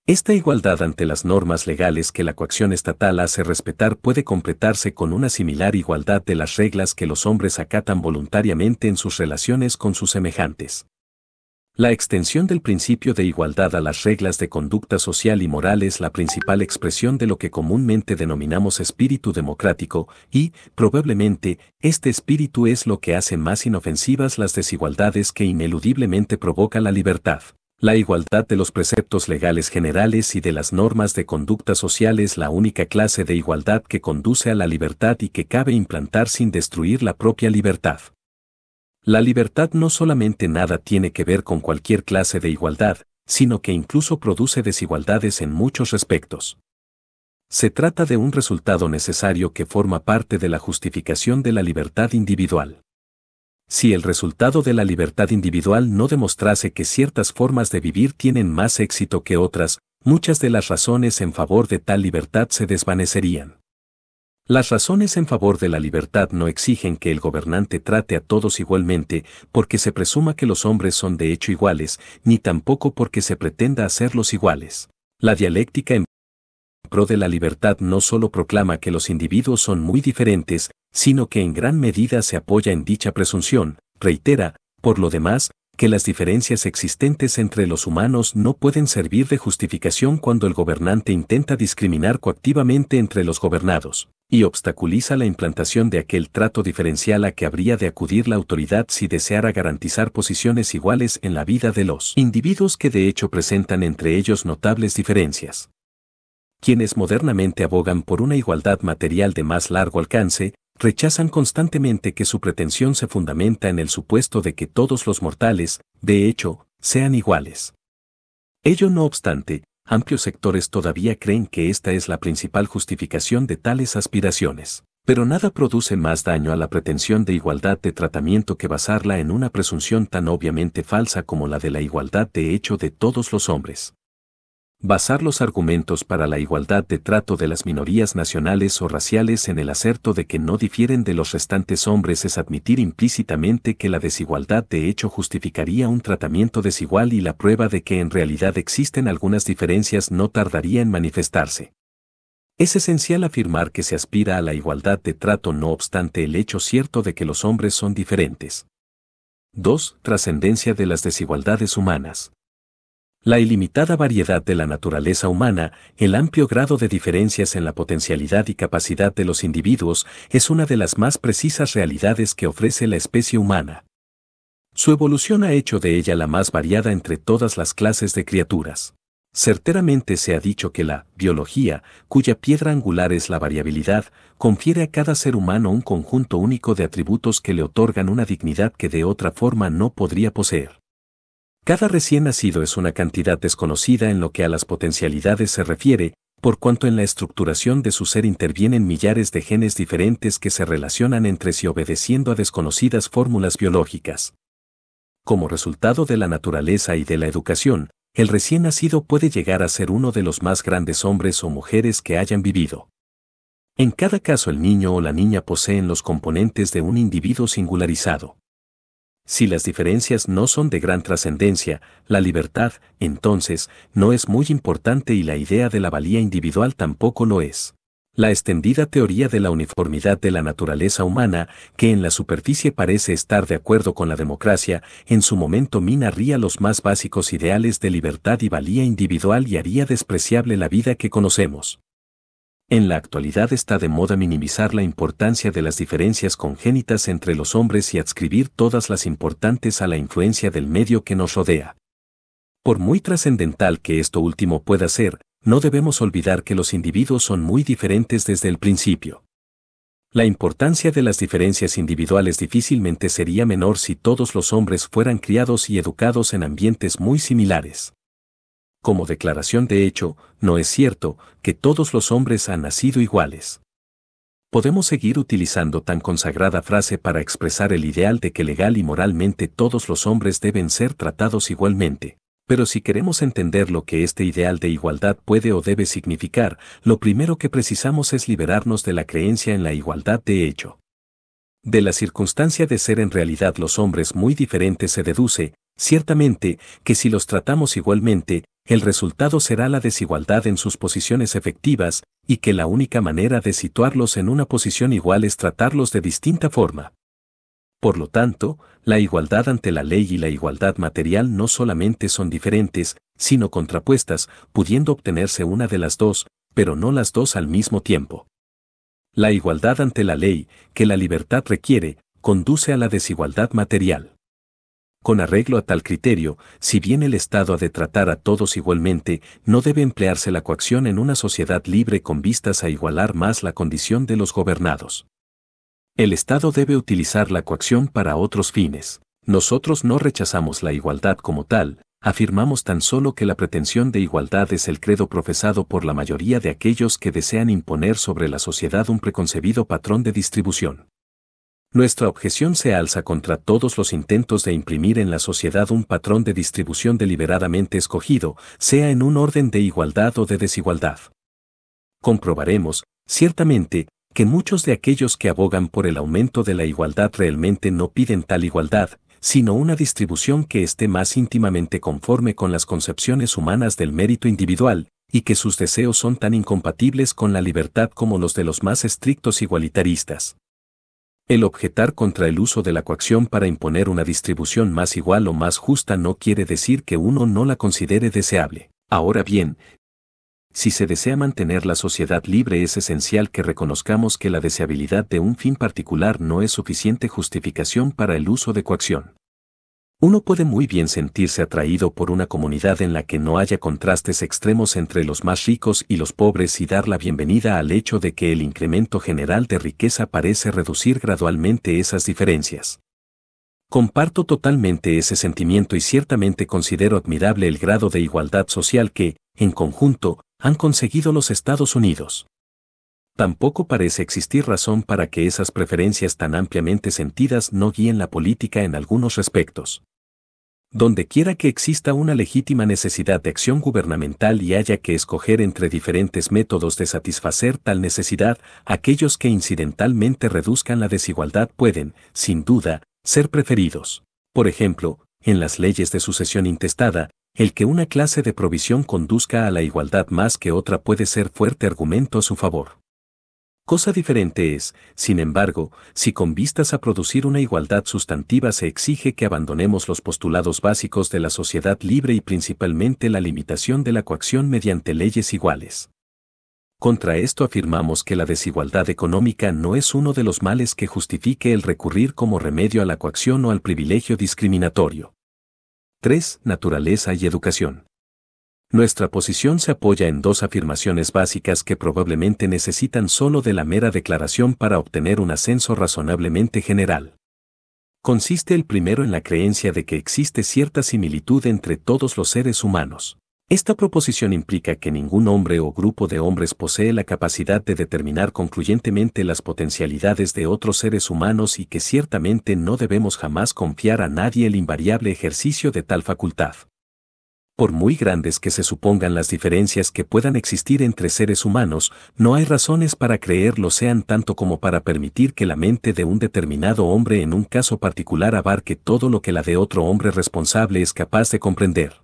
Esta igualdad ante las normas legales que la coacción estatal hace respetar puede completarse con una similar igualdad de las reglas que los hombres acatan voluntariamente en sus relaciones con sus semejantes. La extensión del principio de igualdad a las reglas de conducta social y moral es la principal expresión de lo que comúnmente denominamos espíritu democrático, y, probablemente, este espíritu es lo que hace más inofensivas las desigualdades que ineludiblemente provoca la libertad. La igualdad de los preceptos legales generales y de las normas de conducta social es la única clase de igualdad que conduce a la libertad y que cabe implantar sin destruir la propia libertad. La libertad no solamente nada tiene que ver con cualquier clase de igualdad, sino que incluso produce desigualdades en muchos respectos. Se trata de un resultado necesario que forma parte de la justificación de la libertad individual. Si el resultado de la libertad individual no demostrase que ciertas formas de vivir tienen más éxito que otras, muchas de las razones en favor de tal libertad se desvanecerían. Las razones en favor de la libertad no exigen que el gobernante trate a todos igualmente porque se presuma que los hombres son de hecho iguales, ni tampoco porque se pretenda hacerlos iguales. La dialéctica en pro de la libertad no solo proclama que los individuos son muy diferentes, sino que en gran medida se apoya en dicha presunción, reitera, por lo demás, que las diferencias existentes entre los humanos no pueden servir de justificación cuando el gobernante intenta discriminar coactivamente entre los gobernados y obstaculiza la implantación de aquel trato diferencial a que habría de acudir la autoridad si deseara garantizar posiciones iguales en la vida de los individuos que de hecho presentan entre ellos notables diferencias. Quienes modernamente abogan por una igualdad material de más largo alcance, rechazan constantemente que su pretensión se fundamenta en el supuesto de que todos los mortales, de hecho, sean iguales. Ello no obstante, amplios sectores todavía creen que esta es la principal justificación de tales aspiraciones. Pero nada produce más daño a la pretensión de igualdad de tratamiento que basarla en una presunción tan obviamente falsa como la de la igualdad de hecho de todos los hombres basar los argumentos para la igualdad de trato de las minorías nacionales o raciales en el acerto de que no difieren de los restantes hombres es admitir implícitamente que la desigualdad de hecho justificaría un tratamiento desigual y la prueba de que en realidad existen algunas diferencias no tardaría en manifestarse. Es esencial afirmar que se aspira a la igualdad de trato no obstante el hecho cierto de que los hombres son diferentes. 2. Trascendencia de las desigualdades humanas. La ilimitada variedad de la naturaleza humana, el amplio grado de diferencias en la potencialidad y capacidad de los individuos, es una de las más precisas realidades que ofrece la especie humana. Su evolución ha hecho de ella la más variada entre todas las clases de criaturas. Certeramente se ha dicho que la biología, cuya piedra angular es la variabilidad, confiere a cada ser humano un conjunto único de atributos que le otorgan una dignidad que de otra forma no podría poseer. Cada recién nacido es una cantidad desconocida en lo que a las potencialidades se refiere, por cuanto en la estructuración de su ser intervienen millares de genes diferentes que se relacionan entre sí obedeciendo a desconocidas fórmulas biológicas. Como resultado de la naturaleza y de la educación, el recién nacido puede llegar a ser uno de los más grandes hombres o mujeres que hayan vivido. En cada caso el niño o la niña poseen los componentes de un individuo singularizado. Si las diferencias no son de gran trascendencia, la libertad, entonces, no es muy importante y la idea de la valía individual tampoco lo es. La extendida teoría de la uniformidad de la naturaleza humana, que en la superficie parece estar de acuerdo con la democracia, en su momento minaría los más básicos ideales de libertad y valía individual y haría despreciable la vida que conocemos. En la actualidad está de moda minimizar la importancia de las diferencias congénitas entre los hombres y adscribir todas las importantes a la influencia del medio que nos rodea. Por muy trascendental que esto último pueda ser, no debemos olvidar que los individuos son muy diferentes desde el principio. La importancia de las diferencias individuales difícilmente sería menor si todos los hombres fueran criados y educados en ambientes muy similares como declaración de hecho, no es cierto que todos los hombres han nacido iguales. Podemos seguir utilizando tan consagrada frase para expresar el ideal de que legal y moralmente todos los hombres deben ser tratados igualmente. Pero si queremos entender lo que este ideal de igualdad puede o debe significar, lo primero que precisamos es liberarnos de la creencia en la igualdad de hecho. De la circunstancia de ser en realidad los hombres muy diferentes se deduce Ciertamente, que si los tratamos igualmente, el resultado será la desigualdad en sus posiciones efectivas, y que la única manera de situarlos en una posición igual es tratarlos de distinta forma. Por lo tanto, la igualdad ante la ley y la igualdad material no solamente son diferentes, sino contrapuestas, pudiendo obtenerse una de las dos, pero no las dos al mismo tiempo. La igualdad ante la ley, que la libertad requiere, conduce a la desigualdad material. Con arreglo a tal criterio, si bien el Estado ha de tratar a todos igualmente, no debe emplearse la coacción en una sociedad libre con vistas a igualar más la condición de los gobernados. El Estado debe utilizar la coacción para otros fines. Nosotros no rechazamos la igualdad como tal, afirmamos tan solo que la pretensión de igualdad es el credo profesado por la mayoría de aquellos que desean imponer sobre la sociedad un preconcebido patrón de distribución nuestra objeción se alza contra todos los intentos de imprimir en la sociedad un patrón de distribución deliberadamente escogido, sea en un orden de igualdad o de desigualdad. Comprobaremos, ciertamente, que muchos de aquellos que abogan por el aumento de la igualdad realmente no piden tal igualdad, sino una distribución que esté más íntimamente conforme con las concepciones humanas del mérito individual, y que sus deseos son tan incompatibles con la libertad como los de los más estrictos igualitaristas. El objetar contra el uso de la coacción para imponer una distribución más igual o más justa no quiere decir que uno no la considere deseable. Ahora bien, si se desea mantener la sociedad libre es esencial que reconozcamos que la deseabilidad de un fin particular no es suficiente justificación para el uso de coacción. Uno puede muy bien sentirse atraído por una comunidad en la que no haya contrastes extremos entre los más ricos y los pobres y dar la bienvenida al hecho de que el incremento general de riqueza parece reducir gradualmente esas diferencias. Comparto totalmente ese sentimiento y ciertamente considero admirable el grado de igualdad social que, en conjunto, han conseguido los Estados Unidos. Tampoco parece existir razón para que esas preferencias tan ampliamente sentidas no guíen la política en algunos aspectos. Donde quiera que exista una legítima necesidad de acción gubernamental y haya que escoger entre diferentes métodos de satisfacer tal necesidad, aquellos que incidentalmente reduzcan la desigualdad pueden, sin duda, ser preferidos. Por ejemplo, en las leyes de sucesión intestada, el que una clase de provisión conduzca a la igualdad más que otra puede ser fuerte argumento a su favor. Cosa diferente es, sin embargo, si con vistas a producir una igualdad sustantiva se exige que abandonemos los postulados básicos de la sociedad libre y principalmente la limitación de la coacción mediante leyes iguales. Contra esto afirmamos que la desigualdad económica no es uno de los males que justifique el recurrir como remedio a la coacción o al privilegio discriminatorio. 3. Naturaleza y educación. Nuestra posición se apoya en dos afirmaciones básicas que probablemente necesitan solo de la mera declaración para obtener un ascenso razonablemente general. Consiste el primero en la creencia de que existe cierta similitud entre todos los seres humanos. Esta proposición implica que ningún hombre o grupo de hombres posee la capacidad de determinar concluyentemente las potencialidades de otros seres humanos y que ciertamente no debemos jamás confiar a nadie el invariable ejercicio de tal facultad por muy grandes que se supongan las diferencias que puedan existir entre seres humanos, no hay razones para creerlo sean tanto como para permitir que la mente de un determinado hombre en un caso particular abarque todo lo que la de otro hombre responsable es capaz de comprender.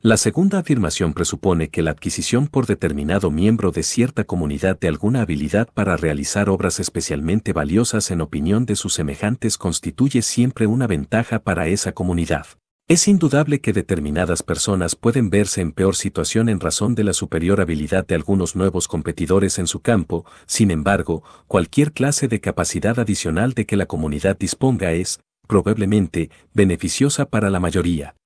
La segunda afirmación presupone que la adquisición por determinado miembro de cierta comunidad de alguna habilidad para realizar obras especialmente valiosas en opinión de sus semejantes constituye siempre una ventaja para esa comunidad. Es indudable que determinadas personas pueden verse en peor situación en razón de la superior habilidad de algunos nuevos competidores en su campo, sin embargo, cualquier clase de capacidad adicional de que la comunidad disponga es, probablemente, beneficiosa para la mayoría.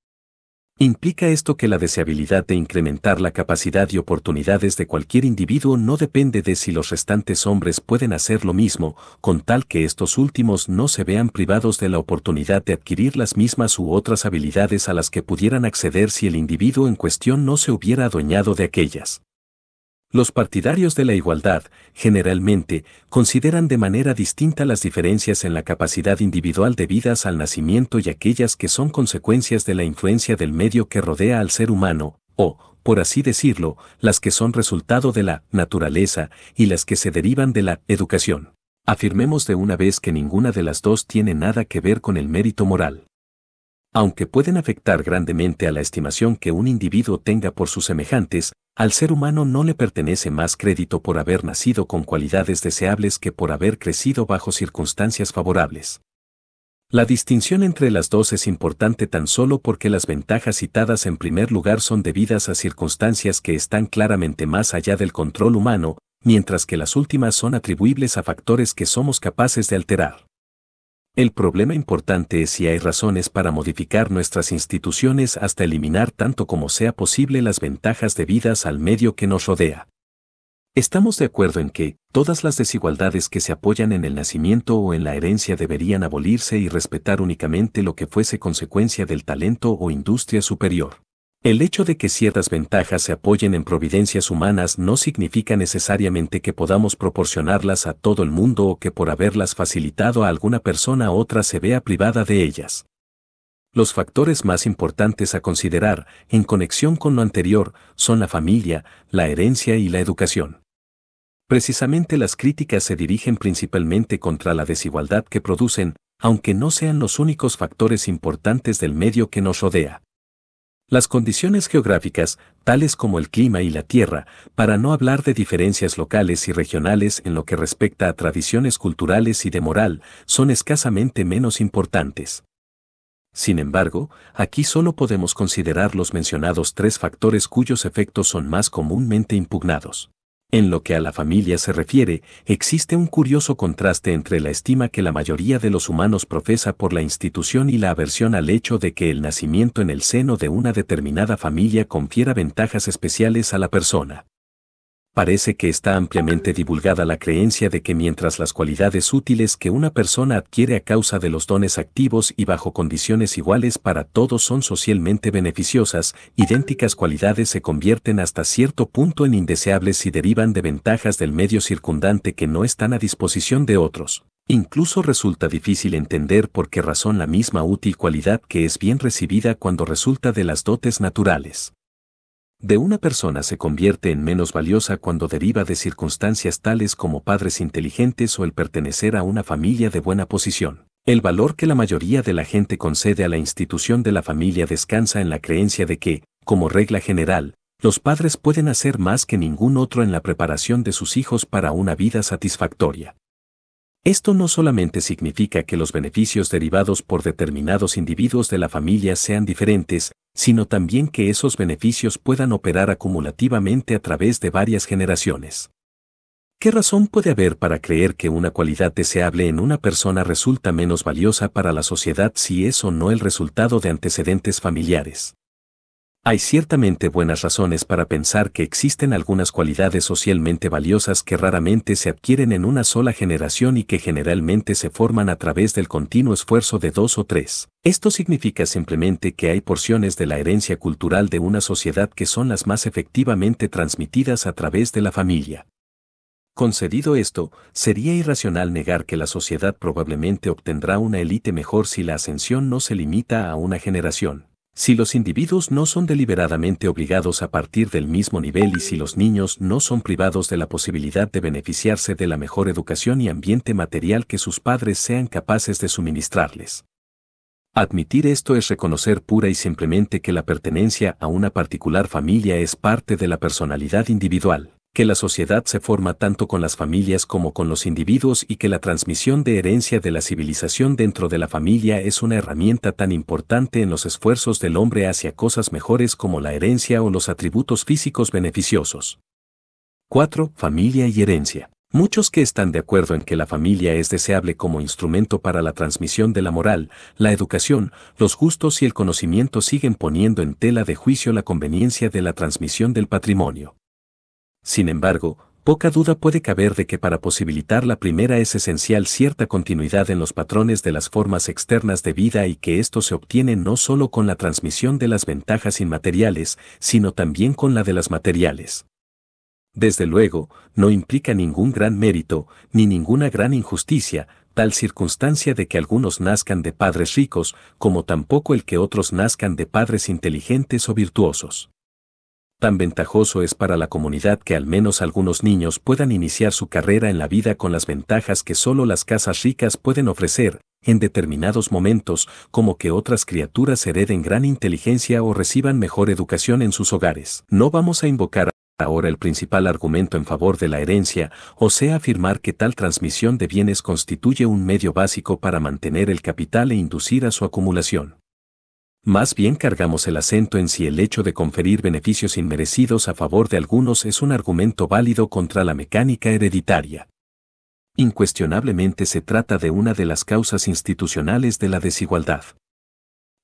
Implica esto que la deseabilidad de incrementar la capacidad y oportunidades de cualquier individuo no depende de si los restantes hombres pueden hacer lo mismo, con tal que estos últimos no se vean privados de la oportunidad de adquirir las mismas u otras habilidades a las que pudieran acceder si el individuo en cuestión no se hubiera adueñado de aquellas. Los partidarios de la igualdad, generalmente, consideran de manera distinta las diferencias en la capacidad individual debidas al nacimiento y aquellas que son consecuencias de la influencia del medio que rodea al ser humano, o, por así decirlo, las que son resultado de la naturaleza y las que se derivan de la educación. Afirmemos de una vez que ninguna de las dos tiene nada que ver con el mérito moral. Aunque pueden afectar grandemente a la estimación que un individuo tenga por sus semejantes, al ser humano no le pertenece más crédito por haber nacido con cualidades deseables que por haber crecido bajo circunstancias favorables. La distinción entre las dos es importante tan solo porque las ventajas citadas en primer lugar son debidas a circunstancias que están claramente más allá del control humano, mientras que las últimas son atribuibles a factores que somos capaces de alterar. El problema importante es si hay razones para modificar nuestras instituciones hasta eliminar tanto como sea posible las ventajas debidas al medio que nos rodea. Estamos de acuerdo en que todas las desigualdades que se apoyan en el nacimiento o en la herencia deberían abolirse y respetar únicamente lo que fuese consecuencia del talento o industria superior. El hecho de que ciertas ventajas se apoyen en providencias humanas no significa necesariamente que podamos proporcionarlas a todo el mundo o que por haberlas facilitado a alguna persona otra se vea privada de ellas. Los factores más importantes a considerar, en conexión con lo anterior, son la familia, la herencia y la educación. Precisamente las críticas se dirigen principalmente contra la desigualdad que producen, aunque no sean los únicos factores importantes del medio que nos rodea. Las condiciones geográficas, tales como el clima y la tierra, para no hablar de diferencias locales y regionales en lo que respecta a tradiciones culturales y de moral, son escasamente menos importantes. Sin embargo, aquí solo podemos considerar los mencionados tres factores cuyos efectos son más comúnmente impugnados. En lo que a la familia se refiere, existe un curioso contraste entre la estima que la mayoría de los humanos profesa por la institución y la aversión al hecho de que el nacimiento en el seno de una determinada familia confiera ventajas especiales a la persona parece que está ampliamente divulgada la creencia de que mientras las cualidades útiles que una persona adquiere a causa de los dones activos y bajo condiciones iguales para todos son socialmente beneficiosas, idénticas cualidades se convierten hasta cierto punto en indeseables y derivan de ventajas del medio circundante que no están a disposición de otros. Incluso resulta difícil entender por qué razón la misma útil cualidad que es bien recibida cuando resulta de las dotes naturales de una persona se convierte en menos valiosa cuando deriva de circunstancias tales como padres inteligentes o el pertenecer a una familia de buena posición. El valor que la mayoría de la gente concede a la institución de la familia descansa en la creencia de que, como regla general, los padres pueden hacer más que ningún otro en la preparación de sus hijos para una vida satisfactoria. Esto no solamente significa que los beneficios derivados por determinados individuos de la familia sean diferentes, sino también que esos beneficios puedan operar acumulativamente a través de varias generaciones. ¿Qué razón puede haber para creer que una cualidad deseable en una persona resulta menos valiosa para la sociedad si es o no el resultado de antecedentes familiares? Hay ciertamente buenas razones para pensar que existen algunas cualidades socialmente valiosas que raramente se adquieren en una sola generación y que generalmente se forman a través del continuo esfuerzo de dos o tres. Esto significa simplemente que hay porciones de la herencia cultural de una sociedad que son las más efectivamente transmitidas a través de la familia. Concedido esto, sería irracional negar que la sociedad probablemente obtendrá una élite mejor si la ascensión no se limita a una generación. Si los individuos no son deliberadamente obligados a partir del mismo nivel y si los niños no son privados de la posibilidad de beneficiarse de la mejor educación y ambiente material que sus padres sean capaces de suministrarles. Admitir esto es reconocer pura y simplemente que la pertenencia a una particular familia es parte de la personalidad individual que la sociedad se forma tanto con las familias como con los individuos y que la transmisión de herencia de la civilización dentro de la familia es una herramienta tan importante en los esfuerzos del hombre hacia cosas mejores como la herencia o los atributos físicos beneficiosos. 4. Familia y herencia. Muchos que están de acuerdo en que la familia es deseable como instrumento para la transmisión de la moral, la educación, los gustos y el conocimiento siguen poniendo en tela de juicio la conveniencia de la transmisión del patrimonio. Sin embargo, poca duda puede caber de que para posibilitar la primera es esencial cierta continuidad en los patrones de las formas externas de vida y que esto se obtiene no solo con la transmisión de las ventajas inmateriales, sino también con la de las materiales. Desde luego, no implica ningún gran mérito, ni ninguna gran injusticia, tal circunstancia de que algunos nazcan de padres ricos, como tampoco el que otros nazcan de padres inteligentes o virtuosos tan ventajoso es para la comunidad que al menos algunos niños puedan iniciar su carrera en la vida con las ventajas que solo las casas ricas pueden ofrecer, en determinados momentos, como que otras criaturas hereden gran inteligencia o reciban mejor educación en sus hogares. No vamos a invocar ahora el principal argumento en favor de la herencia, o sea afirmar que tal transmisión de bienes constituye un medio básico para mantener el capital e inducir a su acumulación. Más bien cargamos el acento en si el hecho de conferir beneficios inmerecidos a favor de algunos es un argumento válido contra la mecánica hereditaria. Incuestionablemente se trata de una de las causas institucionales de la desigualdad.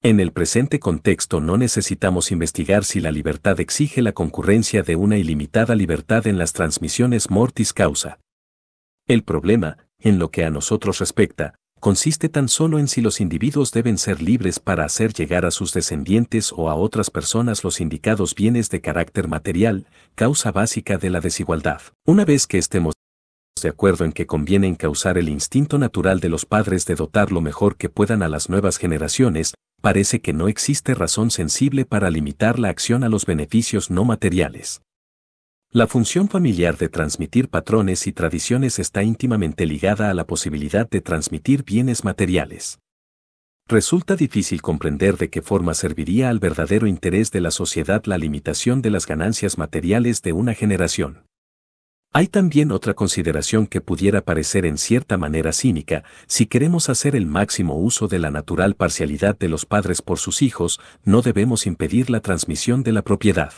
En el presente contexto no necesitamos investigar si la libertad exige la concurrencia de una ilimitada libertad en las transmisiones mortis causa. El problema, en lo que a nosotros respecta, consiste tan solo en si los individuos deben ser libres para hacer llegar a sus descendientes o a otras personas los indicados bienes de carácter material, causa básica de la desigualdad. Una vez que estemos de acuerdo en que conviene encauzar el instinto natural de los padres de dotar lo mejor que puedan a las nuevas generaciones, parece que no existe razón sensible para limitar la acción a los beneficios no materiales. La función familiar de transmitir patrones y tradiciones está íntimamente ligada a la posibilidad de transmitir bienes materiales. Resulta difícil comprender de qué forma serviría al verdadero interés de la sociedad la limitación de las ganancias materiales de una generación. Hay también otra consideración que pudiera parecer en cierta manera cínica, si queremos hacer el máximo uso de la natural parcialidad de los padres por sus hijos, no debemos impedir la transmisión de la propiedad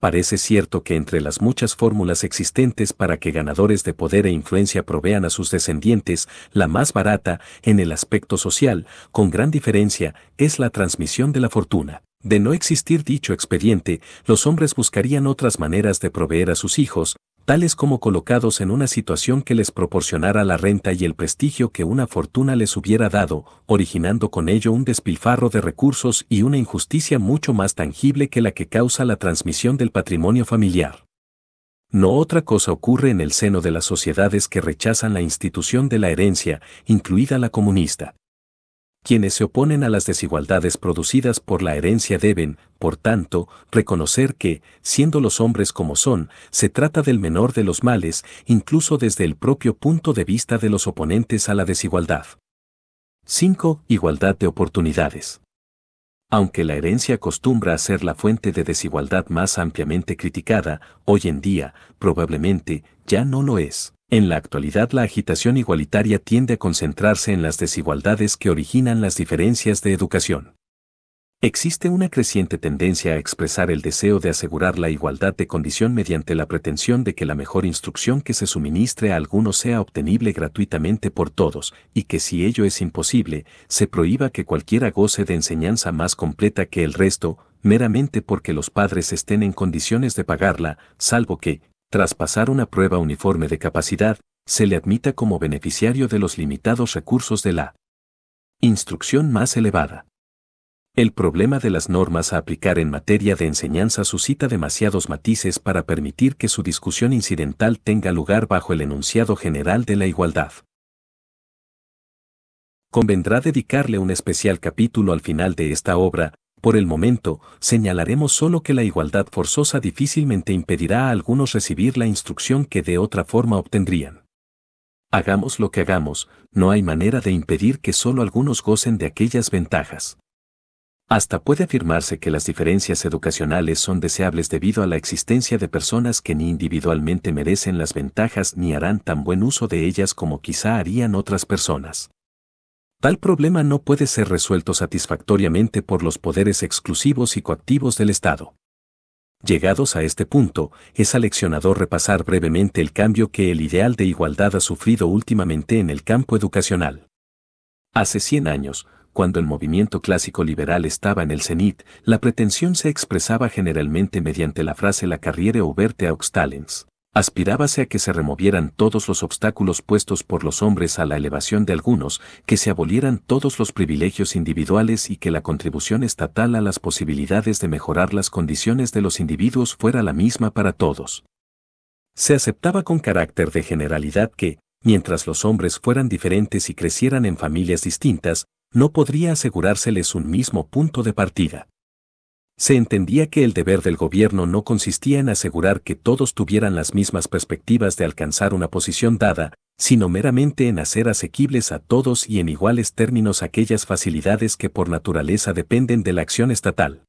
parece cierto que entre las muchas fórmulas existentes para que ganadores de poder e influencia provean a sus descendientes, la más barata, en el aspecto social, con gran diferencia, es la transmisión de la fortuna. De no existir dicho expediente, los hombres buscarían otras maneras de proveer a sus hijos, tales como colocados en una situación que les proporcionara la renta y el prestigio que una fortuna les hubiera dado, originando con ello un despilfarro de recursos y una injusticia mucho más tangible que la que causa la transmisión del patrimonio familiar. No otra cosa ocurre en el seno de las sociedades que rechazan la institución de la herencia, incluida la comunista. Quienes se oponen a las desigualdades producidas por la herencia deben, por tanto, reconocer que, siendo los hombres como son, se trata del menor de los males, incluso desde el propio punto de vista de los oponentes a la desigualdad. 5. Igualdad de oportunidades. Aunque la herencia acostumbra a ser la fuente de desigualdad más ampliamente criticada, hoy en día, probablemente, ya no lo es. En la actualidad la agitación igualitaria tiende a concentrarse en las desigualdades que originan las diferencias de educación. Existe una creciente tendencia a expresar el deseo de asegurar la igualdad de condición mediante la pretensión de que la mejor instrucción que se suministre a alguno sea obtenible gratuitamente por todos, y que si ello es imposible, se prohíba que cualquiera goce de enseñanza más completa que el resto, meramente porque los padres estén en condiciones de pagarla, salvo que, tras pasar una prueba uniforme de capacidad, se le admita como beneficiario de los limitados recursos de la instrucción más elevada. El problema de las normas a aplicar en materia de enseñanza suscita demasiados matices para permitir que su discusión incidental tenga lugar bajo el enunciado general de la igualdad. Convendrá dedicarle un especial capítulo al final de esta obra, por el momento, señalaremos solo que la igualdad forzosa difícilmente impedirá a algunos recibir la instrucción que de otra forma obtendrían. Hagamos lo que hagamos, no hay manera de impedir que solo algunos gocen de aquellas ventajas. Hasta puede afirmarse que las diferencias educacionales son deseables debido a la existencia de personas que ni individualmente merecen las ventajas ni harán tan buen uso de ellas como quizá harían otras personas. Tal problema no puede ser resuelto satisfactoriamente por los poderes exclusivos y coactivos del Estado. Llegados a este punto, es aleccionador repasar brevemente el cambio que el ideal de igualdad ha sufrido últimamente en el campo educacional. Hace 100 años, cuando el movimiento clásico liberal estaba en el cenit, la pretensión se expresaba generalmente mediante la frase la carrière ouverte aux talents, aspirábase a que se removieran todos los obstáculos puestos por los hombres a la elevación de algunos, que se abolieran todos los privilegios individuales y que la contribución estatal a las posibilidades de mejorar las condiciones de los individuos fuera la misma para todos. Se aceptaba con carácter de generalidad que, mientras los hombres fueran diferentes y crecieran en familias distintas, no podría asegurárseles un mismo punto de partida. Se entendía que el deber del gobierno no consistía en asegurar que todos tuvieran las mismas perspectivas de alcanzar una posición dada, sino meramente en hacer asequibles a todos y en iguales términos aquellas facilidades que por naturaleza dependen de la acción estatal.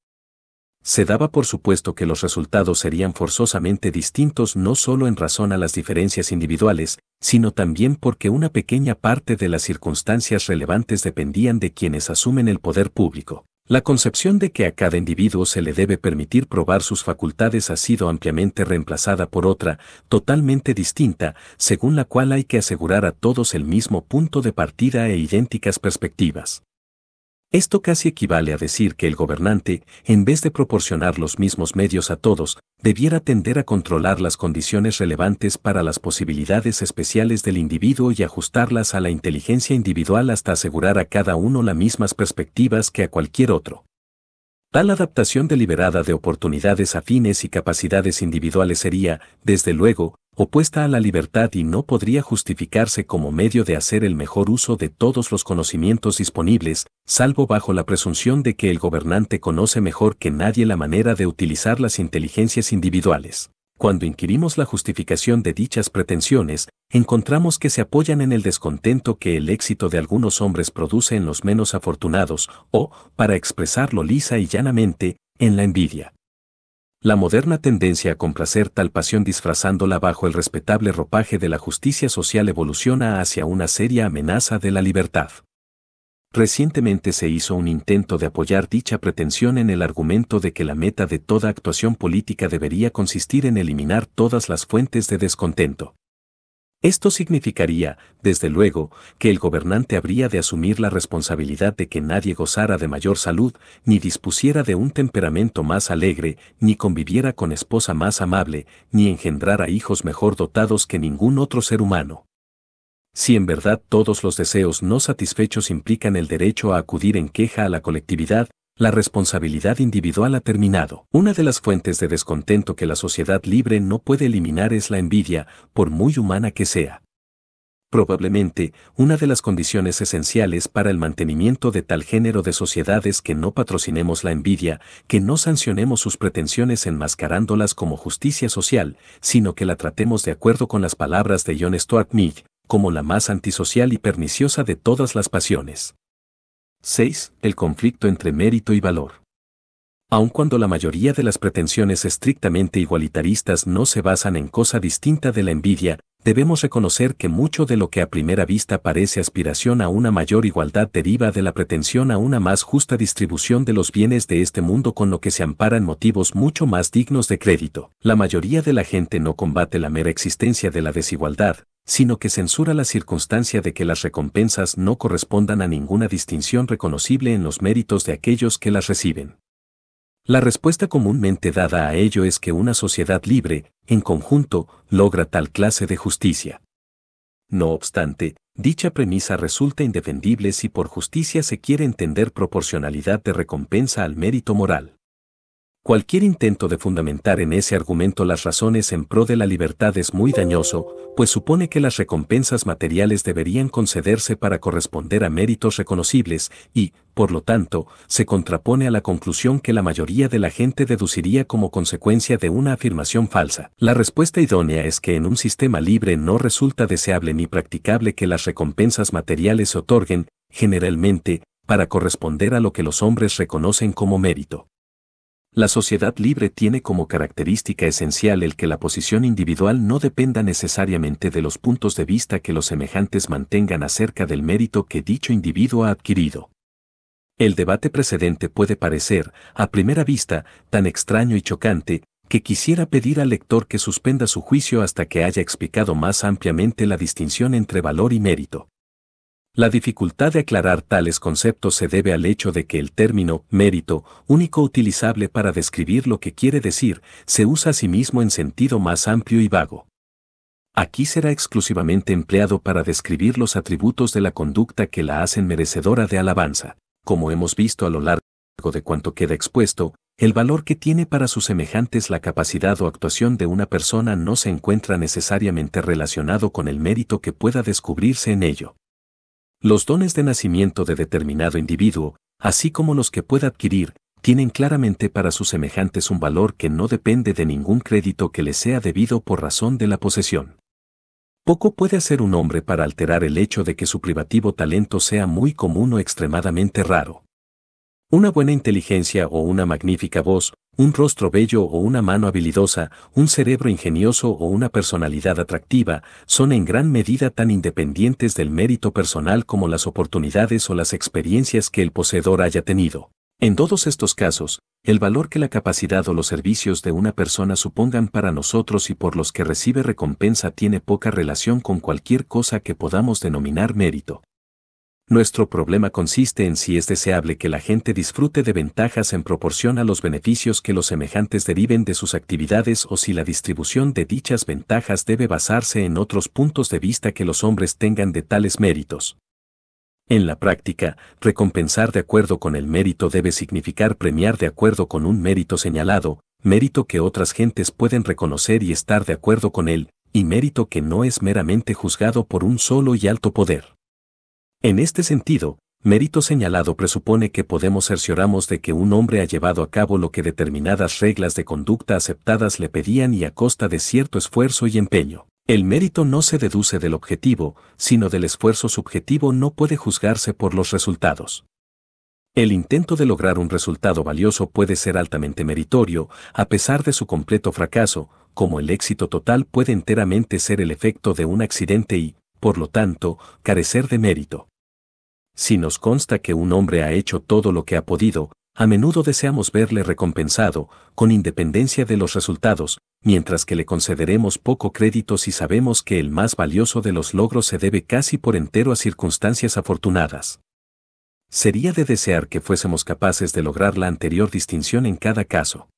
Se daba por supuesto que los resultados serían forzosamente distintos no solo en razón a las diferencias individuales, sino también porque una pequeña parte de las circunstancias relevantes dependían de quienes asumen el poder público. La concepción de que a cada individuo se le debe permitir probar sus facultades ha sido ampliamente reemplazada por otra, totalmente distinta, según la cual hay que asegurar a todos el mismo punto de partida e idénticas perspectivas. Esto casi equivale a decir que el gobernante, en vez de proporcionar los mismos medios a todos, debiera tender a controlar las condiciones relevantes para las posibilidades especiales del individuo y ajustarlas a la inteligencia individual hasta asegurar a cada uno las mismas perspectivas que a cualquier otro. Tal adaptación deliberada de oportunidades afines y capacidades individuales sería, desde luego, opuesta a la libertad y no podría justificarse como medio de hacer el mejor uso de todos los conocimientos disponibles, salvo bajo la presunción de que el gobernante conoce mejor que nadie la manera de utilizar las inteligencias individuales. Cuando inquirimos la justificación de dichas pretensiones, encontramos que se apoyan en el descontento que el éxito de algunos hombres produce en los menos afortunados o, para expresarlo lisa y llanamente, en la envidia. La moderna tendencia a complacer tal pasión disfrazándola bajo el respetable ropaje de la justicia social evoluciona hacia una seria amenaza de la libertad. Recientemente se hizo un intento de apoyar dicha pretensión en el argumento de que la meta de toda actuación política debería consistir en eliminar todas las fuentes de descontento. Esto significaría, desde luego, que el gobernante habría de asumir la responsabilidad de que nadie gozara de mayor salud, ni dispusiera de un temperamento más alegre, ni conviviera con esposa más amable, ni engendrara hijos mejor dotados que ningún otro ser humano si en verdad todos los deseos no satisfechos implican el derecho a acudir en queja a la colectividad, la responsabilidad individual ha terminado. Una de las fuentes de descontento que la sociedad libre no puede eliminar es la envidia, por muy humana que sea. Probablemente, una de las condiciones esenciales para el mantenimiento de tal género de sociedades que no patrocinemos la envidia, que no sancionemos sus pretensiones enmascarándolas como justicia social, sino que la tratemos de acuerdo con las palabras de John Stuart Mill, como la más antisocial y perniciosa de todas las pasiones. 6. El conflicto entre mérito y valor. Aun cuando la mayoría de las pretensiones estrictamente igualitaristas no se basan en cosa distinta de la envidia, debemos reconocer que mucho de lo que a primera vista parece aspiración a una mayor igualdad deriva de la pretensión a una más justa distribución de los bienes de este mundo con lo que se amparan motivos mucho más dignos de crédito. La mayoría de la gente no combate la mera existencia de la desigualdad, sino que censura la circunstancia de que las recompensas no correspondan a ninguna distinción reconocible en los méritos de aquellos que las reciben. La respuesta comúnmente dada a ello es que una sociedad libre, en conjunto, logra tal clase de justicia. No obstante, dicha premisa resulta indefendible si por justicia se quiere entender proporcionalidad de recompensa al mérito moral. Cualquier intento de fundamentar en ese argumento las razones en pro de la libertad es muy dañoso, pues supone que las recompensas materiales deberían concederse para corresponder a méritos reconocibles y, por lo tanto, se contrapone a la conclusión que la mayoría de la gente deduciría como consecuencia de una afirmación falsa. La respuesta idónea es que en un sistema libre no resulta deseable ni practicable que las recompensas materiales se otorguen, generalmente, para corresponder a lo que los hombres reconocen como mérito. La sociedad libre tiene como característica esencial el que la posición individual no dependa necesariamente de los puntos de vista que los semejantes mantengan acerca del mérito que dicho individuo ha adquirido. El debate precedente puede parecer, a primera vista, tan extraño y chocante, que quisiera pedir al lector que suspenda su juicio hasta que haya explicado más ampliamente la distinción entre valor y mérito. La dificultad de aclarar tales conceptos se debe al hecho de que el término mérito, único utilizable para describir lo que quiere decir, se usa a sí mismo en sentido más amplio y vago. Aquí será exclusivamente empleado para describir los atributos de la conducta que la hacen merecedora de alabanza, como hemos visto a lo largo de cuanto queda expuesto, el valor que tiene para sus semejantes la capacidad o actuación de una persona no se encuentra necesariamente relacionado con el mérito que pueda descubrirse en ello. Los dones de nacimiento de determinado individuo, así como los que pueda adquirir, tienen claramente para sus semejantes un valor que no depende de ningún crédito que le sea debido por razón de la posesión. Poco puede hacer un hombre para alterar el hecho de que su privativo talento sea muy común o extremadamente raro. Una buena inteligencia o una magnífica voz, un rostro bello o una mano habilidosa, un cerebro ingenioso o una personalidad atractiva, son en gran medida tan independientes del mérito personal como las oportunidades o las experiencias que el poseedor haya tenido. En todos estos casos, el valor que la capacidad o los servicios de una persona supongan para nosotros y por los que recibe recompensa tiene poca relación con cualquier cosa que podamos denominar mérito nuestro problema consiste en si es deseable que la gente disfrute de ventajas en proporción a los beneficios que los semejantes deriven de sus actividades o si la distribución de dichas ventajas debe basarse en otros puntos de vista que los hombres tengan de tales méritos. En la práctica, recompensar de acuerdo con el mérito debe significar premiar de acuerdo con un mérito señalado, mérito que otras gentes pueden reconocer y estar de acuerdo con él, y mérito que no es meramente juzgado por un solo y alto poder. En este sentido, mérito señalado presupone que podemos cercioramos de que un hombre ha llevado a cabo lo que determinadas reglas de conducta aceptadas le pedían y a costa de cierto esfuerzo y empeño. El mérito no se deduce del objetivo, sino del esfuerzo subjetivo no puede juzgarse por los resultados. El intento de lograr un resultado valioso puede ser altamente meritorio, a pesar de su completo fracaso, como el éxito total puede enteramente ser el efecto de un accidente y, por lo tanto, carecer de mérito. Si nos consta que un hombre ha hecho todo lo que ha podido, a menudo deseamos verle recompensado, con independencia de los resultados, mientras que le concederemos poco crédito si sabemos que el más valioso de los logros se debe casi por entero a circunstancias afortunadas. Sería de desear que fuésemos capaces de lograr la anterior distinción en cada caso.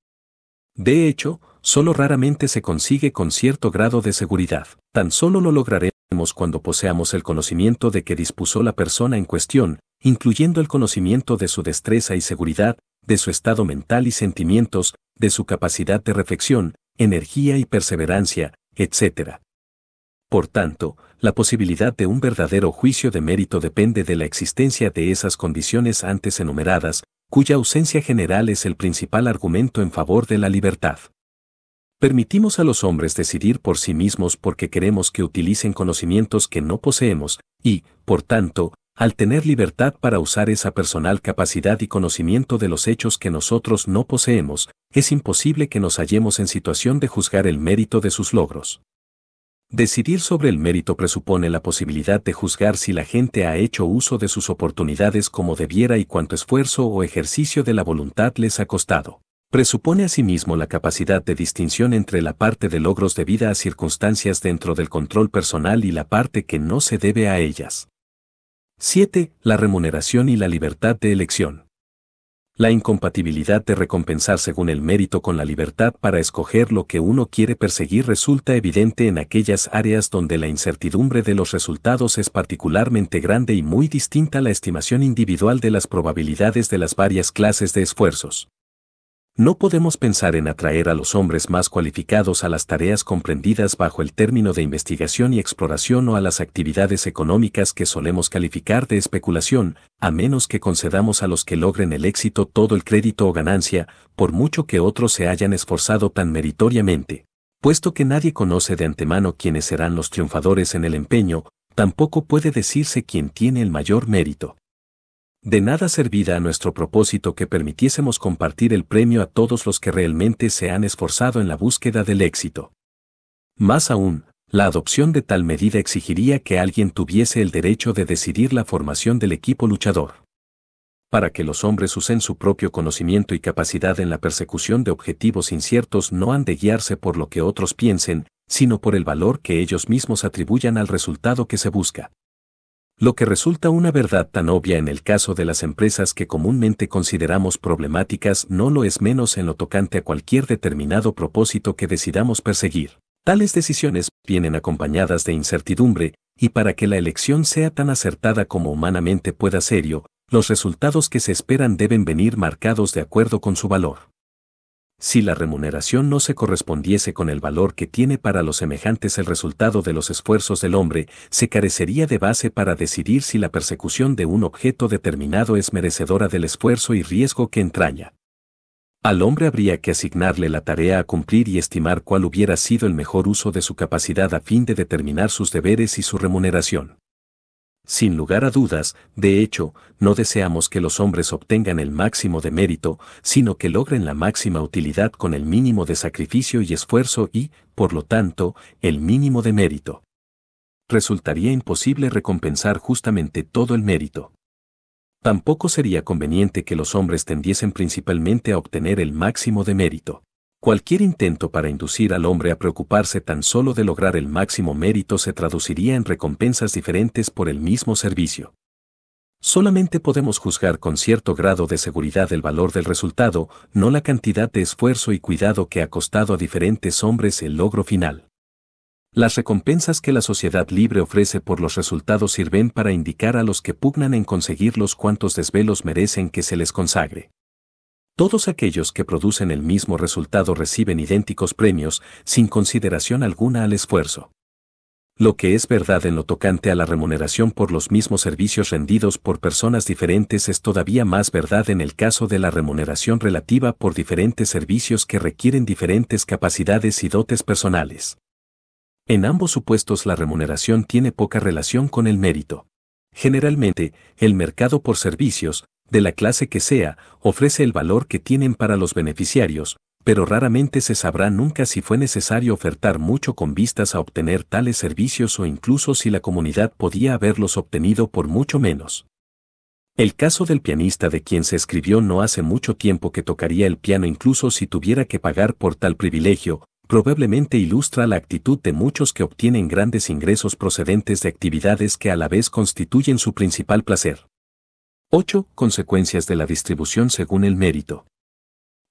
De hecho, solo raramente se consigue con cierto grado de seguridad. Tan solo lo lograremos cuando poseamos el conocimiento de que dispuso la persona en cuestión, incluyendo el conocimiento de su destreza y seguridad, de su estado mental y sentimientos, de su capacidad de reflexión, energía y perseverancia, etc. Por tanto, la posibilidad de un verdadero juicio de mérito depende de la existencia de esas condiciones antes enumeradas, cuya ausencia general es el principal argumento en favor de la libertad. Permitimos a los hombres decidir por sí mismos porque queremos que utilicen conocimientos que no poseemos, y, por tanto, al tener libertad para usar esa personal capacidad y conocimiento de los hechos que nosotros no poseemos, es imposible que nos hallemos en situación de juzgar el mérito de sus logros. Decidir sobre el mérito presupone la posibilidad de juzgar si la gente ha hecho uso de sus oportunidades como debiera y cuánto esfuerzo o ejercicio de la voluntad les ha costado presupone asimismo la capacidad de distinción entre la parte de logros debida a circunstancias dentro del control personal y la parte que no se debe a ellas. 7. La remuneración y la libertad de elección. La incompatibilidad de recompensar según el mérito con la libertad para escoger lo que uno quiere perseguir resulta evidente en aquellas áreas donde la incertidumbre de los resultados es particularmente grande y muy distinta a la estimación individual de las probabilidades de las varias clases de esfuerzos. No podemos pensar en atraer a los hombres más cualificados a las tareas comprendidas bajo el término de investigación y exploración o a las actividades económicas que solemos calificar de especulación, a menos que concedamos a los que logren el éxito todo el crédito o ganancia, por mucho que otros se hayan esforzado tan meritoriamente. Puesto que nadie conoce de antemano quiénes serán los triunfadores en el empeño, tampoco puede decirse quién tiene el mayor mérito de nada servida a nuestro propósito que permitiésemos compartir el premio a todos los que realmente se han esforzado en la búsqueda del éxito. Más aún, la adopción de tal medida exigiría que alguien tuviese el derecho de decidir la formación del equipo luchador. Para que los hombres usen su propio conocimiento y capacidad en la persecución de objetivos inciertos no han de guiarse por lo que otros piensen, sino por el valor que ellos mismos atribuyan al resultado que se busca lo que resulta una verdad tan obvia en el caso de las empresas que comúnmente consideramos problemáticas no lo es menos en lo tocante a cualquier determinado propósito que decidamos perseguir. Tales decisiones vienen acompañadas de incertidumbre, y para que la elección sea tan acertada como humanamente pueda serio, los resultados que se esperan deben venir marcados de acuerdo con su valor si la remuneración no se correspondiese con el valor que tiene para los semejantes el resultado de los esfuerzos del hombre, se carecería de base para decidir si la persecución de un objeto determinado es merecedora del esfuerzo y riesgo que entraña. Al hombre habría que asignarle la tarea a cumplir y estimar cuál hubiera sido el mejor uso de su capacidad a fin de determinar sus deberes y su remuneración. Sin lugar a dudas, de hecho, no deseamos que los hombres obtengan el máximo de mérito, sino que logren la máxima utilidad con el mínimo de sacrificio y esfuerzo y, por lo tanto, el mínimo de mérito. Resultaría imposible recompensar justamente todo el mérito. Tampoco sería conveniente que los hombres tendiesen principalmente a obtener el máximo de mérito. Cualquier intento para inducir al hombre a preocuparse tan solo de lograr el máximo mérito se traduciría en recompensas diferentes por el mismo servicio. Solamente podemos juzgar con cierto grado de seguridad el valor del resultado, no la cantidad de esfuerzo y cuidado que ha costado a diferentes hombres el logro final. Las recompensas que la sociedad libre ofrece por los resultados sirven para indicar a los que pugnan en conseguirlos cuántos desvelos merecen que se les consagre. Todos aquellos que producen el mismo resultado reciben idénticos premios sin consideración alguna al esfuerzo. Lo que es verdad en lo tocante a la remuneración por los mismos servicios rendidos por personas diferentes es todavía más verdad en el caso de la remuneración relativa por diferentes servicios que requieren diferentes capacidades y dotes personales. En ambos supuestos la remuneración tiene poca relación con el mérito. Generalmente, el mercado por servicios, de la clase que sea, ofrece el valor que tienen para los beneficiarios, pero raramente se sabrá nunca si fue necesario ofertar mucho con vistas a obtener tales servicios o incluso si la comunidad podía haberlos obtenido por mucho menos. El caso del pianista de quien se escribió no hace mucho tiempo que tocaría el piano incluso si tuviera que pagar por tal privilegio, probablemente ilustra la actitud de muchos que obtienen grandes ingresos procedentes de actividades que a la vez constituyen su principal placer. 8. Consecuencias de la distribución según el mérito.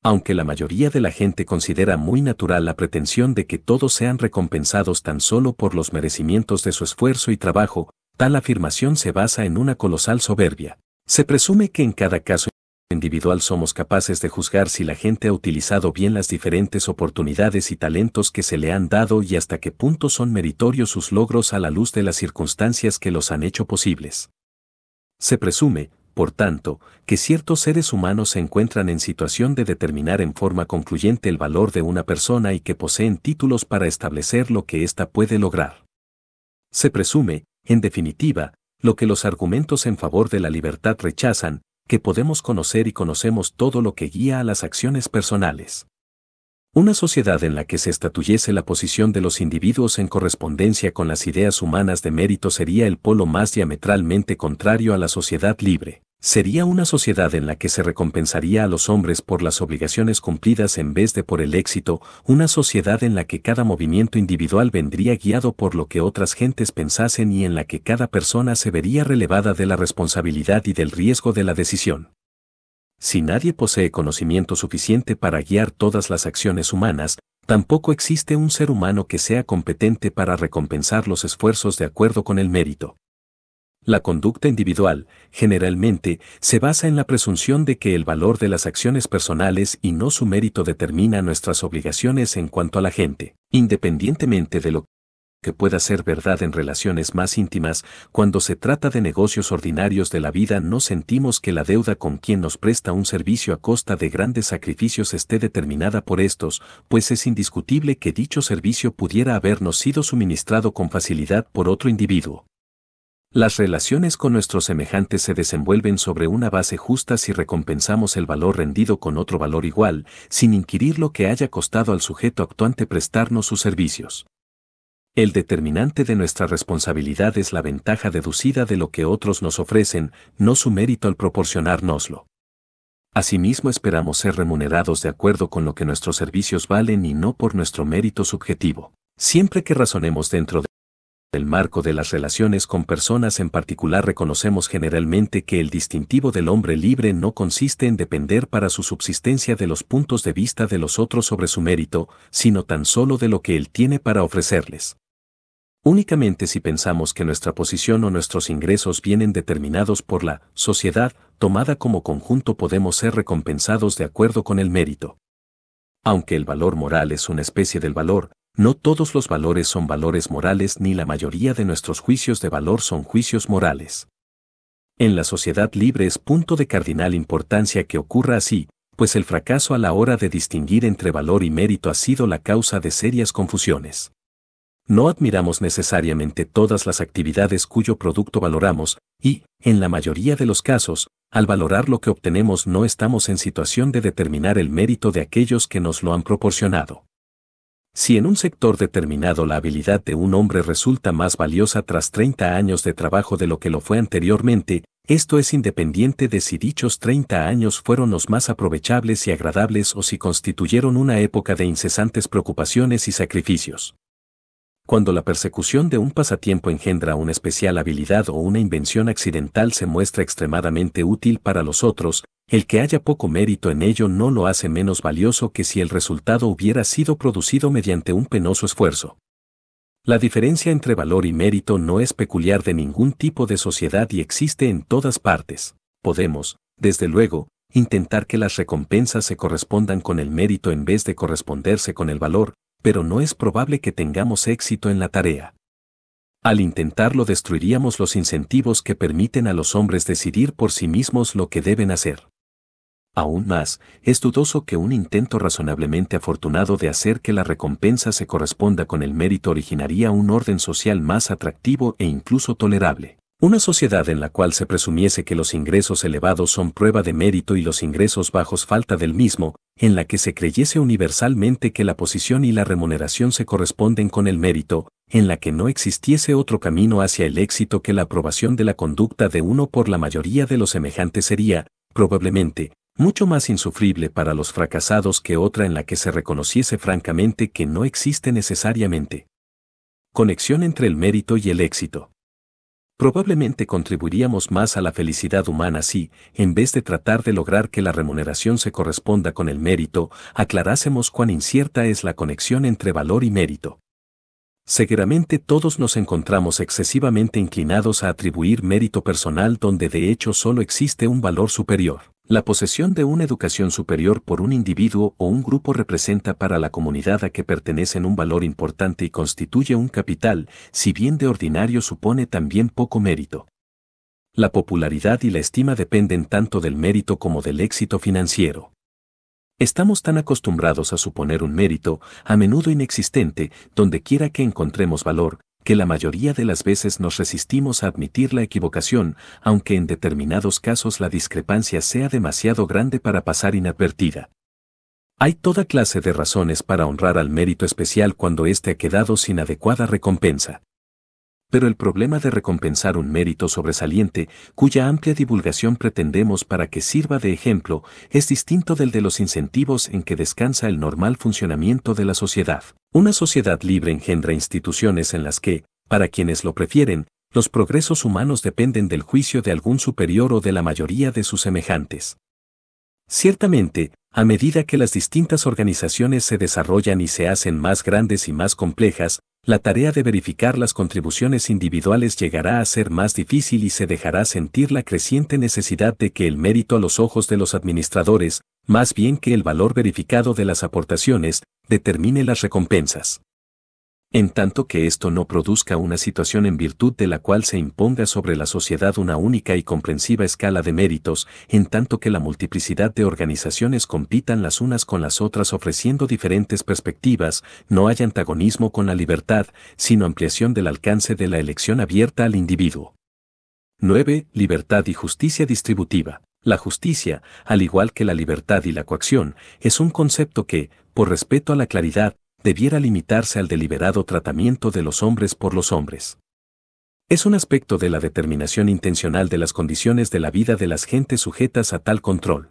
Aunque la mayoría de la gente considera muy natural la pretensión de que todos sean recompensados tan solo por los merecimientos de su esfuerzo y trabajo, tal afirmación se basa en una colosal soberbia. Se presume que en cada caso individual somos capaces de juzgar si la gente ha utilizado bien las diferentes oportunidades y talentos que se le han dado y hasta qué punto son meritorios sus logros a la luz de las circunstancias que los han hecho posibles. Se presume, por tanto, que ciertos seres humanos se encuentran en situación de determinar en forma concluyente el valor de una persona y que poseen títulos para establecer lo que ésta puede lograr. Se presume, en definitiva, lo que los argumentos en favor de la libertad rechazan, que podemos conocer y conocemos todo lo que guía a las acciones personales. Una sociedad en la que se estatuyese la posición de los individuos en correspondencia con las ideas humanas de mérito sería el polo más diametralmente contrario a la sociedad libre. Sería una sociedad en la que se recompensaría a los hombres por las obligaciones cumplidas en vez de por el éxito, una sociedad en la que cada movimiento individual vendría guiado por lo que otras gentes pensasen y en la que cada persona se vería relevada de la responsabilidad y del riesgo de la decisión. Si nadie posee conocimiento suficiente para guiar todas las acciones humanas, tampoco existe un ser humano que sea competente para recompensar los esfuerzos de acuerdo con el mérito. La conducta individual, generalmente, se basa en la presunción de que el valor de las acciones personales y no su mérito determina nuestras obligaciones en cuanto a la gente, independientemente de lo que pueda ser verdad en relaciones más íntimas, cuando se trata de negocios ordinarios de la vida no sentimos que la deuda con quien nos presta un servicio a costa de grandes sacrificios esté determinada por estos, pues es indiscutible que dicho servicio pudiera habernos sido suministrado con facilidad por otro individuo. Las relaciones con nuestros semejantes se desenvuelven sobre una base justa si recompensamos el valor rendido con otro valor igual, sin inquirir lo que haya costado al sujeto actuante prestarnos sus servicios. El determinante de nuestra responsabilidad es la ventaja deducida de lo que otros nos ofrecen, no su mérito al proporcionárnoslo. Asimismo esperamos ser remunerados de acuerdo con lo que nuestros servicios valen y no por nuestro mérito subjetivo. Siempre que razonemos dentro del marco de las relaciones con personas en particular reconocemos generalmente que el distintivo del hombre libre no consiste en depender para su subsistencia de los puntos de vista de los otros sobre su mérito, sino tan solo de lo que él tiene para ofrecerles. Únicamente si pensamos que nuestra posición o nuestros ingresos vienen determinados por la sociedad tomada como conjunto podemos ser recompensados de acuerdo con el mérito. Aunque el valor moral es una especie del valor, no todos los valores son valores morales ni la mayoría de nuestros juicios de valor son juicios morales. En la sociedad libre es punto de cardinal importancia que ocurra así, pues el fracaso a la hora de distinguir entre valor y mérito ha sido la causa de serias confusiones no admiramos necesariamente todas las actividades cuyo producto valoramos, y, en la mayoría de los casos, al valorar lo que obtenemos no estamos en situación de determinar el mérito de aquellos que nos lo han proporcionado. Si en un sector determinado la habilidad de un hombre resulta más valiosa tras 30 años de trabajo de lo que lo fue anteriormente, esto es independiente de si dichos 30 años fueron los más aprovechables y agradables o si constituyeron una época de incesantes preocupaciones y sacrificios. Cuando la persecución de un pasatiempo engendra una especial habilidad o una invención accidental se muestra extremadamente útil para los otros, el que haya poco mérito en ello no lo hace menos valioso que si el resultado hubiera sido producido mediante un penoso esfuerzo. La diferencia entre valor y mérito no es peculiar de ningún tipo de sociedad y existe en todas partes. Podemos, desde luego, intentar que las recompensas se correspondan con el mérito en vez de corresponderse con el valor, pero no es probable que tengamos éxito en la tarea. Al intentarlo destruiríamos los incentivos que permiten a los hombres decidir por sí mismos lo que deben hacer. Aún más, es dudoso que un intento razonablemente afortunado de hacer que la recompensa se corresponda con el mérito originaría un orden social más atractivo e incluso tolerable. Una sociedad en la cual se presumiese que los ingresos elevados son prueba de mérito y los ingresos bajos falta del mismo, en la que se creyese universalmente que la posición y la remuneración se corresponden con el mérito, en la que no existiese otro camino hacia el éxito que la aprobación de la conducta de uno por la mayoría de los semejantes sería, probablemente, mucho más insufrible para los fracasados que otra en la que se reconociese francamente que no existe necesariamente conexión entre el mérito y el éxito probablemente contribuiríamos más a la felicidad humana si, en vez de tratar de lograr que la remuneración se corresponda con el mérito, aclarásemos cuán incierta es la conexión entre valor y mérito. Seguramente todos nos encontramos excesivamente inclinados a atribuir mérito personal donde de hecho solo existe un valor superior. La posesión de una educación superior por un individuo o un grupo representa para la comunidad a que pertenecen un valor importante y constituye un capital, si bien de ordinario supone también poco mérito. La popularidad y la estima dependen tanto del mérito como del éxito financiero. Estamos tan acostumbrados a suponer un mérito, a menudo inexistente, dondequiera que encontremos valor, que la mayoría de las veces nos resistimos a admitir la equivocación, aunque en determinados casos la discrepancia sea demasiado grande para pasar inadvertida. Hay toda clase de razones para honrar al mérito especial cuando éste ha quedado sin adecuada recompensa. Pero el problema de recompensar un mérito sobresaliente, cuya amplia divulgación pretendemos para que sirva de ejemplo, es distinto del de los incentivos en que descansa el normal funcionamiento de la sociedad. Una sociedad libre engendra instituciones en las que, para quienes lo prefieren, los progresos humanos dependen del juicio de algún superior o de la mayoría de sus semejantes. Ciertamente, a medida que las distintas organizaciones se desarrollan y se hacen más grandes y más complejas, la tarea de verificar las contribuciones individuales llegará a ser más difícil y se dejará sentir la creciente necesidad de que el mérito a los ojos de los administradores, más bien que el valor verificado de las aportaciones, determine las recompensas. En tanto que esto no produzca una situación en virtud de la cual se imponga sobre la sociedad una única y comprensiva escala de méritos, en tanto que la multiplicidad de organizaciones compitan las unas con las otras ofreciendo diferentes perspectivas, no hay antagonismo con la libertad, sino ampliación del alcance de la elección abierta al individuo. 9. Libertad y justicia distributiva. La justicia, al igual que la libertad y la coacción, es un concepto que, por respeto a la claridad, debiera limitarse al deliberado tratamiento de los hombres por los hombres. Es un aspecto de la determinación intencional de las condiciones de la vida de las gentes sujetas a tal control.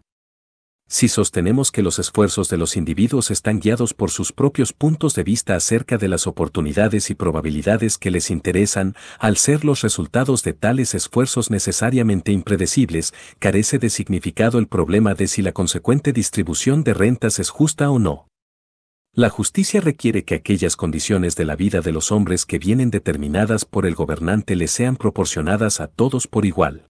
Si sostenemos que los esfuerzos de los individuos están guiados por sus propios puntos de vista acerca de las oportunidades y probabilidades que les interesan, al ser los resultados de tales esfuerzos necesariamente impredecibles, carece de significado el problema de si la consecuente distribución de rentas es justa o no. La justicia requiere que aquellas condiciones de la vida de los hombres que vienen determinadas por el gobernante les sean proporcionadas a todos por igual.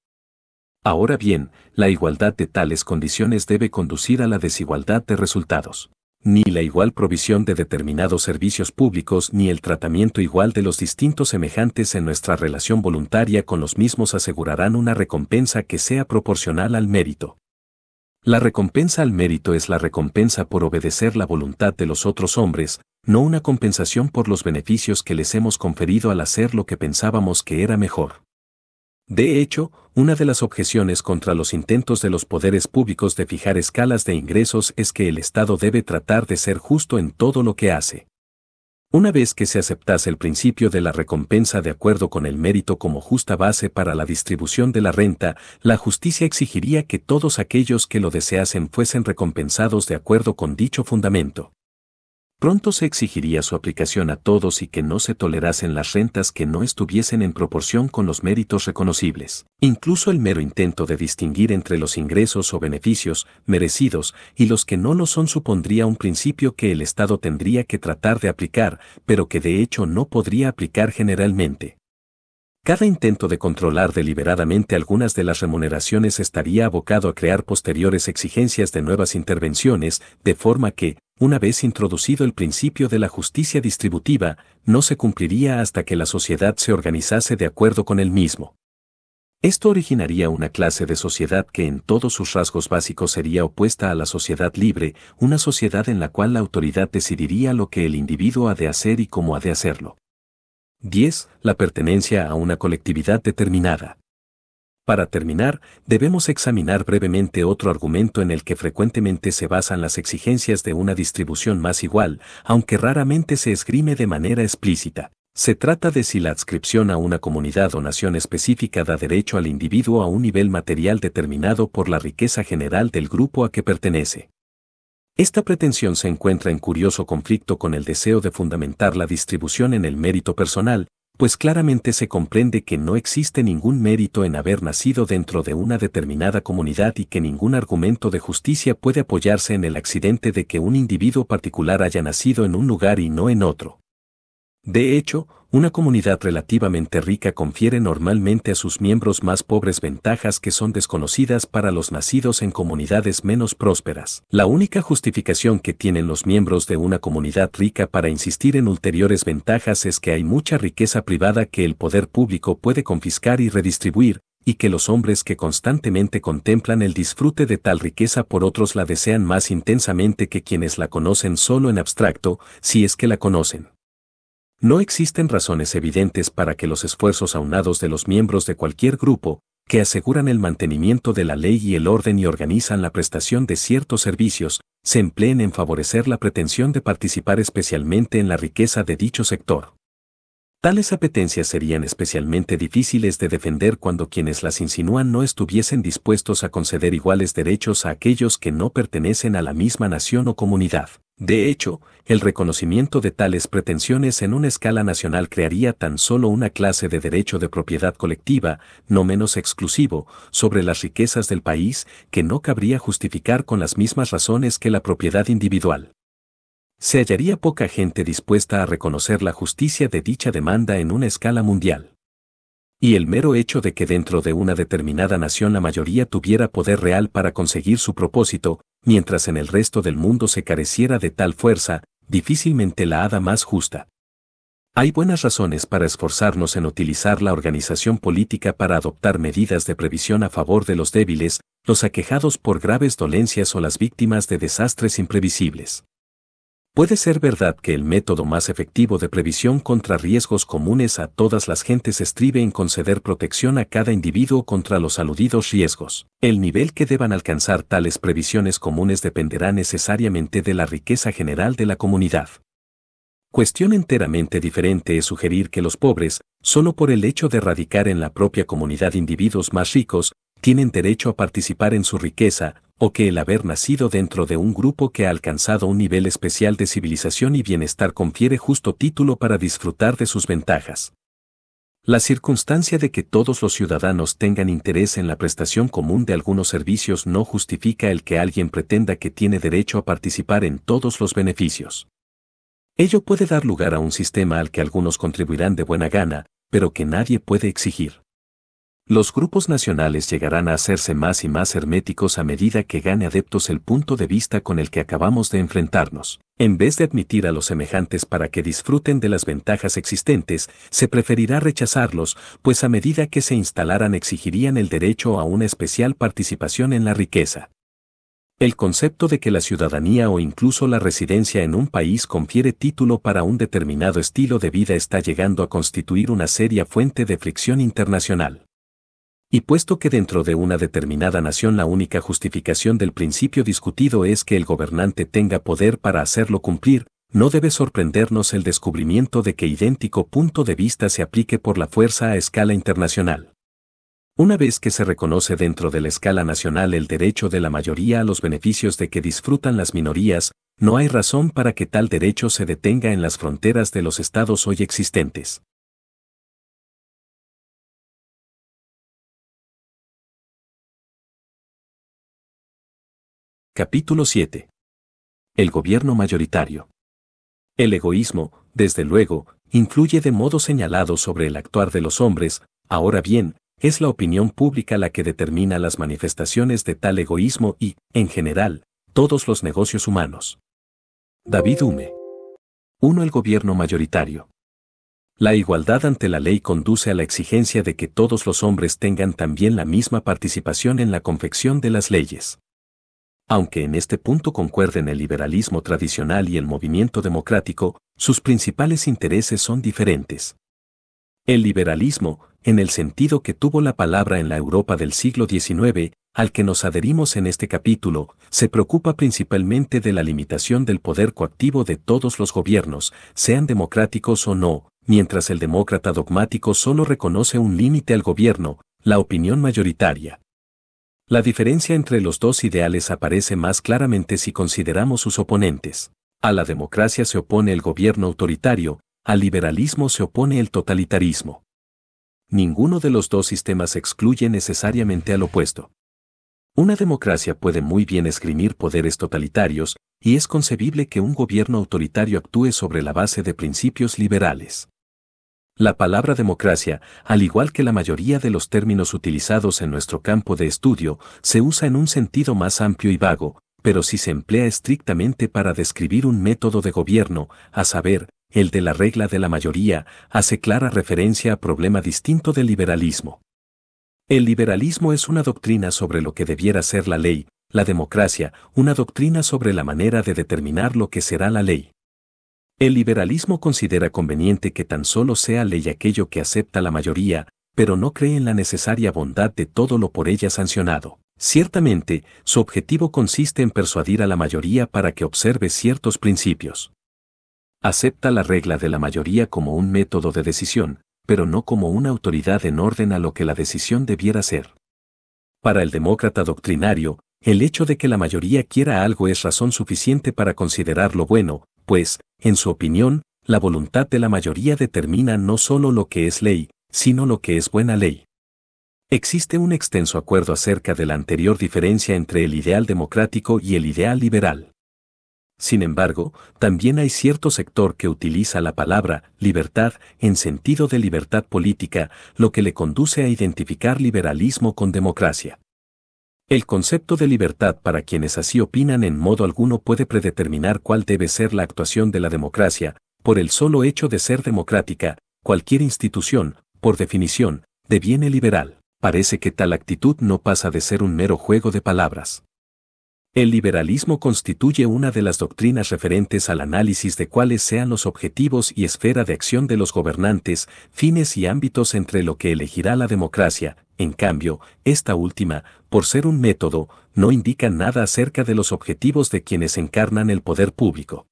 Ahora bien, la igualdad de tales condiciones debe conducir a la desigualdad de resultados. Ni la igual provisión de determinados servicios públicos ni el tratamiento igual de los distintos semejantes en nuestra relación voluntaria con los mismos asegurarán una recompensa que sea proporcional al mérito. La recompensa al mérito es la recompensa por obedecer la voluntad de los otros hombres, no una compensación por los beneficios que les hemos conferido al hacer lo que pensábamos que era mejor. De hecho, una de las objeciones contra los intentos de los poderes públicos de fijar escalas de ingresos es que el Estado debe tratar de ser justo en todo lo que hace. Una vez que se aceptase el principio de la recompensa de acuerdo con el mérito como justa base para la distribución de la renta, la justicia exigiría que todos aquellos que lo deseasen fuesen recompensados de acuerdo con dicho fundamento. Pronto se exigiría su aplicación a todos y que no se tolerasen las rentas que no estuviesen en proporción con los méritos reconocibles. Incluso el mero intento de distinguir entre los ingresos o beneficios merecidos y los que no lo son supondría un principio que el Estado tendría que tratar de aplicar, pero que de hecho no podría aplicar generalmente. Cada intento de controlar deliberadamente algunas de las remuneraciones estaría abocado a crear posteriores exigencias de nuevas intervenciones, de forma que, una vez introducido el principio de la justicia distributiva, no se cumpliría hasta que la sociedad se organizase de acuerdo con el mismo. Esto originaría una clase de sociedad que en todos sus rasgos básicos sería opuesta a la sociedad libre, una sociedad en la cual la autoridad decidiría lo que el individuo ha de hacer y cómo ha de hacerlo. 10. La pertenencia a una colectividad determinada. Para terminar, debemos examinar brevemente otro argumento en el que frecuentemente se basan las exigencias de una distribución más igual, aunque raramente se esgrime de manera explícita. Se trata de si la adscripción a una comunidad o nación específica da derecho al individuo a un nivel material determinado por la riqueza general del grupo a que pertenece. Esta pretensión se encuentra en curioso conflicto con el deseo de fundamentar la distribución en el mérito personal, pues claramente se comprende que no existe ningún mérito en haber nacido dentro de una determinada comunidad y que ningún argumento de justicia puede apoyarse en el accidente de que un individuo particular haya nacido en un lugar y no en otro. De hecho, una comunidad relativamente rica confiere normalmente a sus miembros más pobres ventajas que son desconocidas para los nacidos en comunidades menos prósperas. La única justificación que tienen los miembros de una comunidad rica para insistir en ulteriores ventajas es que hay mucha riqueza privada que el poder público puede confiscar y redistribuir, y que los hombres que constantemente contemplan el disfrute de tal riqueza por otros la desean más intensamente que quienes la conocen solo en abstracto, si es que la conocen. No existen razones evidentes para que los esfuerzos aunados de los miembros de cualquier grupo, que aseguran el mantenimiento de la ley y el orden y organizan la prestación de ciertos servicios, se empleen en favorecer la pretensión de participar especialmente en la riqueza de dicho sector. Tales apetencias serían especialmente difíciles de defender cuando quienes las insinúan no estuviesen dispuestos a conceder iguales derechos a aquellos que no pertenecen a la misma nación o comunidad. De hecho, el reconocimiento de tales pretensiones en una escala nacional crearía tan solo una clase de derecho de propiedad colectiva, no menos exclusivo, sobre las riquezas del país, que no cabría justificar con las mismas razones que la propiedad individual. Se hallaría poca gente dispuesta a reconocer la justicia de dicha demanda en una escala mundial. Y el mero hecho de que dentro de una determinada nación la mayoría tuviera poder real para conseguir su propósito, mientras en el resto del mundo se careciera de tal fuerza, difícilmente la hada más justa. Hay buenas razones para esforzarnos en utilizar la organización política para adoptar medidas de previsión a favor de los débiles, los aquejados por graves dolencias o las víctimas de desastres imprevisibles. Puede ser verdad que el método más efectivo de previsión contra riesgos comunes a todas las gentes estribe en conceder protección a cada individuo contra los aludidos riesgos. El nivel que deban alcanzar tales previsiones comunes dependerá necesariamente de la riqueza general de la comunidad. Cuestión enteramente diferente es sugerir que los pobres, solo por el hecho de radicar en la propia comunidad individuos más ricos, tienen derecho a participar en su riqueza, o que el haber nacido dentro de un grupo que ha alcanzado un nivel especial de civilización y bienestar confiere justo título para disfrutar de sus ventajas. La circunstancia de que todos los ciudadanos tengan interés en la prestación común de algunos servicios no justifica el que alguien pretenda que tiene derecho a participar en todos los beneficios. Ello puede dar lugar a un sistema al que algunos contribuirán de buena gana, pero que nadie puede exigir. Los grupos nacionales llegarán a hacerse más y más herméticos a medida que gane adeptos el punto de vista con el que acabamos de enfrentarnos. En vez de admitir a los semejantes para que disfruten de las ventajas existentes, se preferirá rechazarlos, pues a medida que se instalaran exigirían el derecho a una especial participación en la riqueza. El concepto de que la ciudadanía o incluso la residencia en un país confiere título para un determinado estilo de vida está llegando a constituir una seria fuente de fricción internacional. Y puesto que dentro de una determinada nación la única justificación del principio discutido es que el gobernante tenga poder para hacerlo cumplir, no debe sorprendernos el descubrimiento de que idéntico punto de vista se aplique por la fuerza a escala internacional. Una vez que se reconoce dentro de la escala nacional el derecho de la mayoría a los beneficios de que disfrutan las minorías, no hay razón para que tal derecho se detenga en las fronteras de los estados hoy existentes. Capítulo 7. El gobierno mayoritario. El egoísmo, desde luego, influye de modo señalado sobre el actuar de los hombres, ahora bien, es la opinión pública la que determina las manifestaciones de tal egoísmo y, en general, todos los negocios humanos. David Hume. 1. El gobierno mayoritario. La igualdad ante la ley conduce a la exigencia de que todos los hombres tengan también la misma participación en la confección de las leyes aunque en este punto concuerden el liberalismo tradicional y el movimiento democrático, sus principales intereses son diferentes. El liberalismo, en el sentido que tuvo la palabra en la Europa del siglo XIX, al que nos adherimos en este capítulo, se preocupa principalmente de la limitación del poder coactivo de todos los gobiernos, sean democráticos o no, mientras el demócrata dogmático solo reconoce un límite al gobierno, la opinión mayoritaria, la diferencia entre los dos ideales aparece más claramente si consideramos sus oponentes. A la democracia se opone el gobierno autoritario, al liberalismo se opone el totalitarismo. Ninguno de los dos sistemas excluye necesariamente al opuesto. Una democracia puede muy bien esgrimir poderes totalitarios, y es concebible que un gobierno autoritario actúe sobre la base de principios liberales. La palabra democracia, al igual que la mayoría de los términos utilizados en nuestro campo de estudio, se usa en un sentido más amplio y vago, pero si se emplea estrictamente para describir un método de gobierno, a saber, el de la regla de la mayoría, hace clara referencia a problema distinto del liberalismo. El liberalismo es una doctrina sobre lo que debiera ser la ley, la democracia, una doctrina sobre la manera de determinar lo que será la ley. El liberalismo considera conveniente que tan solo sea ley aquello que acepta la mayoría, pero no cree en la necesaria bondad de todo lo por ella sancionado. Ciertamente, su objetivo consiste en persuadir a la mayoría para que observe ciertos principios. Acepta la regla de la mayoría como un método de decisión, pero no como una autoridad en orden a lo que la decisión debiera ser. Para el demócrata doctrinario, el hecho de que la mayoría quiera algo es razón suficiente para considerarlo bueno, pues, en su opinión, la voluntad de la mayoría determina no solo lo que es ley, sino lo que es buena ley. Existe un extenso acuerdo acerca de la anterior diferencia entre el ideal democrático y el ideal liberal. Sin embargo, también hay cierto sector que utiliza la palabra libertad en sentido de libertad política, lo que le conduce a identificar liberalismo con democracia. El concepto de libertad para quienes así opinan en modo alguno puede predeterminar cuál debe ser la actuación de la democracia, por el solo hecho de ser democrática, cualquier institución, por definición, deviene liberal. Parece que tal actitud no pasa de ser un mero juego de palabras. El liberalismo constituye una de las doctrinas referentes al análisis de cuáles sean los objetivos y esfera de acción de los gobernantes, fines y ámbitos entre lo que elegirá la democracia. En cambio, esta última, por ser un método, no indica nada acerca de los objetivos de quienes encarnan el poder público.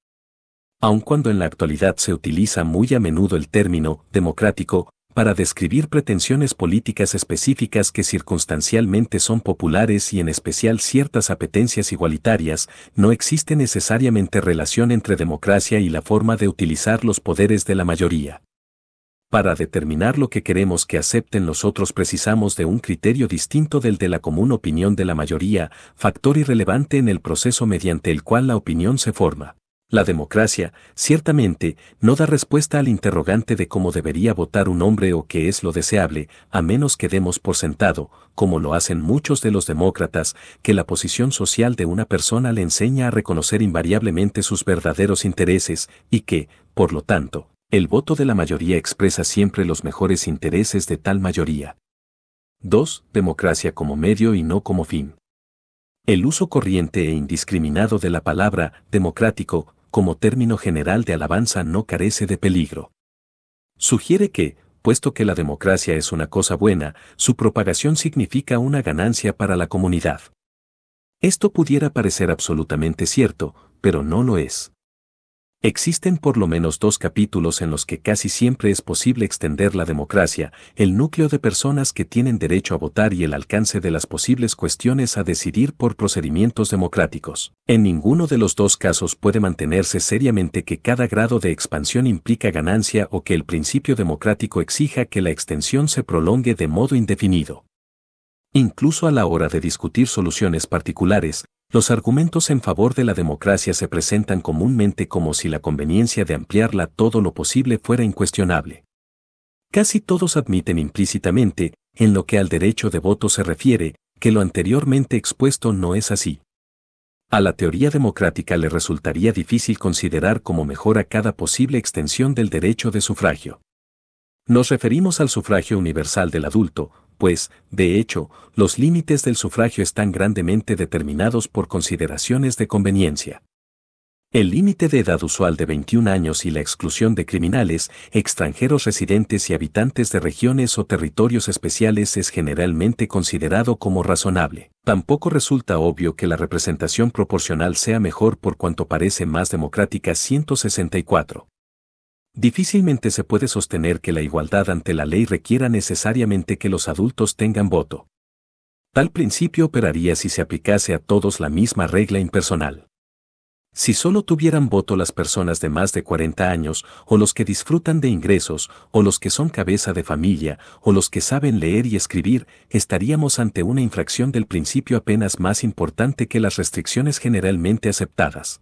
Aun cuando en la actualidad se utiliza muy a menudo el término democrático para describir pretensiones políticas específicas que circunstancialmente son populares y en especial ciertas apetencias igualitarias, no existe necesariamente relación entre democracia y la forma de utilizar los poderes de la mayoría. Para determinar lo que queremos que acepten los otros precisamos de un criterio distinto del de la común opinión de la mayoría, factor irrelevante en el proceso mediante el cual la opinión se forma. La democracia, ciertamente, no da respuesta al interrogante de cómo debería votar un hombre o qué es lo deseable, a menos que demos por sentado, como lo hacen muchos de los demócratas, que la posición social de una persona le enseña a reconocer invariablemente sus verdaderos intereses y que, por lo tanto, el voto de la mayoría expresa siempre los mejores intereses de tal mayoría. 2. Democracia como medio y no como fin. El uso corriente e indiscriminado de la palabra democrático como término general de alabanza no carece de peligro. Sugiere que, puesto que la democracia es una cosa buena, su propagación significa una ganancia para la comunidad. Esto pudiera parecer absolutamente cierto, pero no lo es. Existen por lo menos dos capítulos en los que casi siempre es posible extender la democracia, el núcleo de personas que tienen derecho a votar y el alcance de las posibles cuestiones a decidir por procedimientos democráticos. En ninguno de los dos casos puede mantenerse seriamente que cada grado de expansión implica ganancia o que el principio democrático exija que la extensión se prolongue de modo indefinido. Incluso a la hora de discutir soluciones particulares, los argumentos en favor de la democracia se presentan comúnmente como si la conveniencia de ampliarla todo lo posible fuera incuestionable. Casi todos admiten implícitamente, en lo que al derecho de voto se refiere, que lo anteriormente expuesto no es así. A la teoría democrática le resultaría difícil considerar como mejora cada posible extensión del derecho de sufragio. Nos referimos al sufragio universal del adulto, pues, de hecho, los límites del sufragio están grandemente determinados por consideraciones de conveniencia. El límite de edad usual de 21 años y la exclusión de criminales, extranjeros residentes y habitantes de regiones o territorios especiales es generalmente considerado como razonable. Tampoco resulta obvio que la representación proporcional sea mejor por cuanto parece más democrática 164. Difícilmente se puede sostener que la igualdad ante la ley requiera necesariamente que los adultos tengan voto. Tal principio operaría si se aplicase a todos la misma regla impersonal. Si solo tuvieran voto las personas de más de 40 años, o los que disfrutan de ingresos, o los que son cabeza de familia, o los que saben leer y escribir, estaríamos ante una infracción del principio apenas más importante que las restricciones generalmente aceptadas.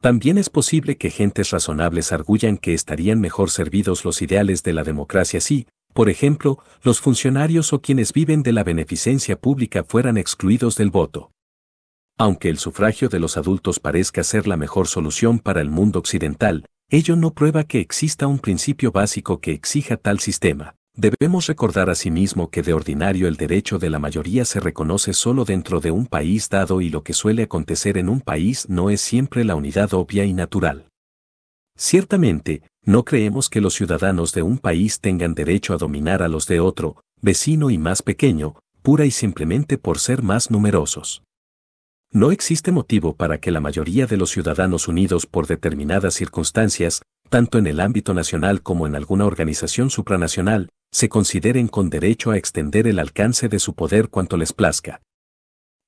También es posible que gentes razonables arguyan que estarían mejor servidos los ideales de la democracia si, por ejemplo, los funcionarios o quienes viven de la beneficencia pública fueran excluidos del voto. Aunque el sufragio de los adultos parezca ser la mejor solución para el mundo occidental, ello no prueba que exista un principio básico que exija tal sistema. Debemos recordar asimismo que de ordinario el derecho de la mayoría se reconoce solo dentro de un país dado y lo que suele acontecer en un país no es siempre la unidad obvia y natural. Ciertamente, no creemos que los ciudadanos de un país tengan derecho a dominar a los de otro, vecino y más pequeño, pura y simplemente por ser más numerosos. No existe motivo para que la mayoría de los ciudadanos unidos por determinadas circunstancias, tanto en el ámbito nacional como en alguna organización supranacional, se consideren con derecho a extender el alcance de su poder cuanto les plazca.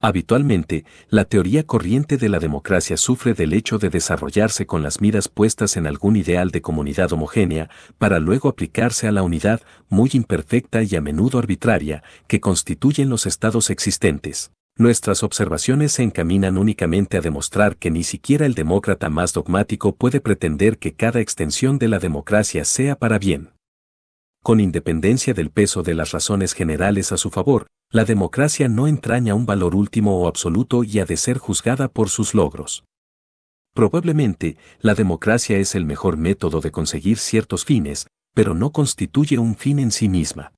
Habitualmente, la teoría corriente de la democracia sufre del hecho de desarrollarse con las miras puestas en algún ideal de comunidad homogénea, para luego aplicarse a la unidad, muy imperfecta y a menudo arbitraria, que constituyen los estados existentes. Nuestras observaciones se encaminan únicamente a demostrar que ni siquiera el demócrata más dogmático puede pretender que cada extensión de la democracia sea para bien. Con independencia del peso de las razones generales a su favor, la democracia no entraña un valor último o absoluto y ha de ser juzgada por sus logros. Probablemente, la democracia es el mejor método de conseguir ciertos fines, pero no constituye un fin en sí misma.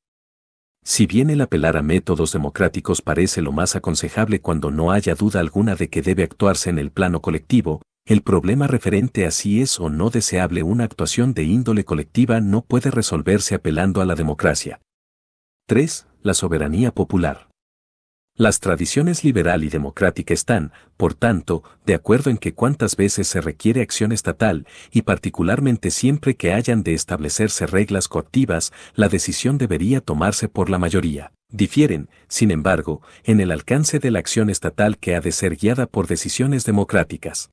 Si bien el apelar a métodos democráticos parece lo más aconsejable cuando no haya duda alguna de que debe actuarse en el plano colectivo, el problema referente a si es o no deseable una actuación de índole colectiva no puede resolverse apelando a la democracia. 3. La soberanía popular. Las tradiciones liberal y democrática están, por tanto, de acuerdo en que cuantas veces se requiere acción estatal, y particularmente siempre que hayan de establecerse reglas coactivas, la decisión debería tomarse por la mayoría. Difieren, sin embargo, en el alcance de la acción estatal que ha de ser guiada por decisiones democráticas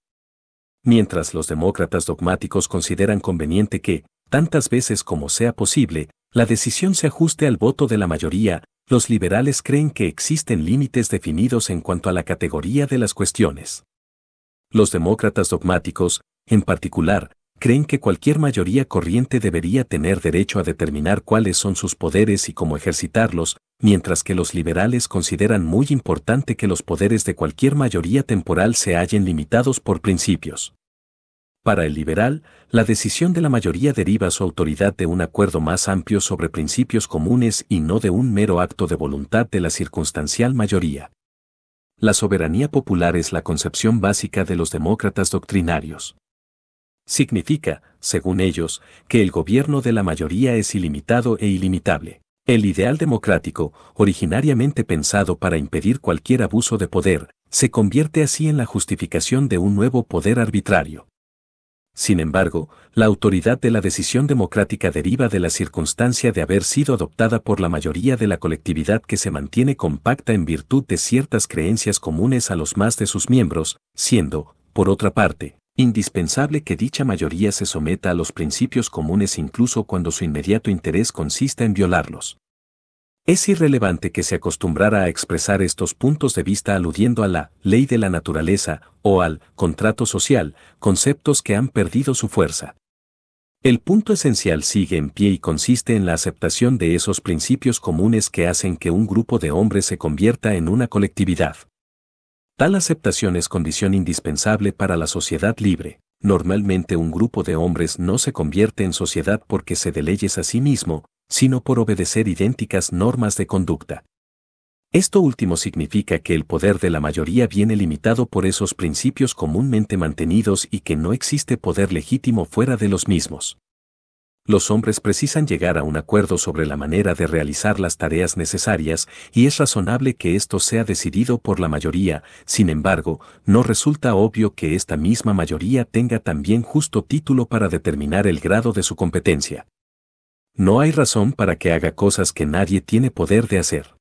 mientras los demócratas dogmáticos consideran conveniente que, tantas veces como sea posible, la decisión se ajuste al voto de la mayoría, los liberales creen que existen límites definidos en cuanto a la categoría de las cuestiones. Los demócratas dogmáticos, en particular, creen que cualquier mayoría corriente debería tener derecho a determinar cuáles son sus poderes y cómo ejercitarlos, mientras que los liberales consideran muy importante que los poderes de cualquier mayoría temporal se hallen limitados por principios. Para el liberal, la decisión de la mayoría deriva su autoridad de un acuerdo más amplio sobre principios comunes y no de un mero acto de voluntad de la circunstancial mayoría. La soberanía popular es la concepción básica de los demócratas doctrinarios. Significa, según ellos, que el gobierno de la mayoría es ilimitado e ilimitable. El ideal democrático, originariamente pensado para impedir cualquier abuso de poder, se convierte así en la justificación de un nuevo poder arbitrario. Sin embargo, la autoridad de la decisión democrática deriva de la circunstancia de haber sido adoptada por la mayoría de la colectividad que se mantiene compacta en virtud de ciertas creencias comunes a los más de sus miembros, siendo, por otra parte, indispensable que dicha mayoría se someta a los principios comunes incluso cuando su inmediato interés consista en violarlos. Es irrelevante que se acostumbrara a expresar estos puntos de vista aludiendo a la ley de la naturaleza o al contrato social, conceptos que han perdido su fuerza. El punto esencial sigue en pie y consiste en la aceptación de esos principios comunes que hacen que un grupo de hombres se convierta en una colectividad. Tal aceptación es condición indispensable para la sociedad libre. Normalmente un grupo de hombres no se convierte en sociedad porque se de leyes a sí mismo, sino por obedecer idénticas normas de conducta. Esto último significa que el poder de la mayoría viene limitado por esos principios comúnmente mantenidos y que no existe poder legítimo fuera de los mismos los hombres precisan llegar a un acuerdo sobre la manera de realizar las tareas necesarias y es razonable que esto sea decidido por la mayoría, sin embargo, no resulta obvio que esta misma mayoría tenga también justo título para determinar el grado de su competencia. No hay razón para que haga cosas que nadie tiene poder de hacer.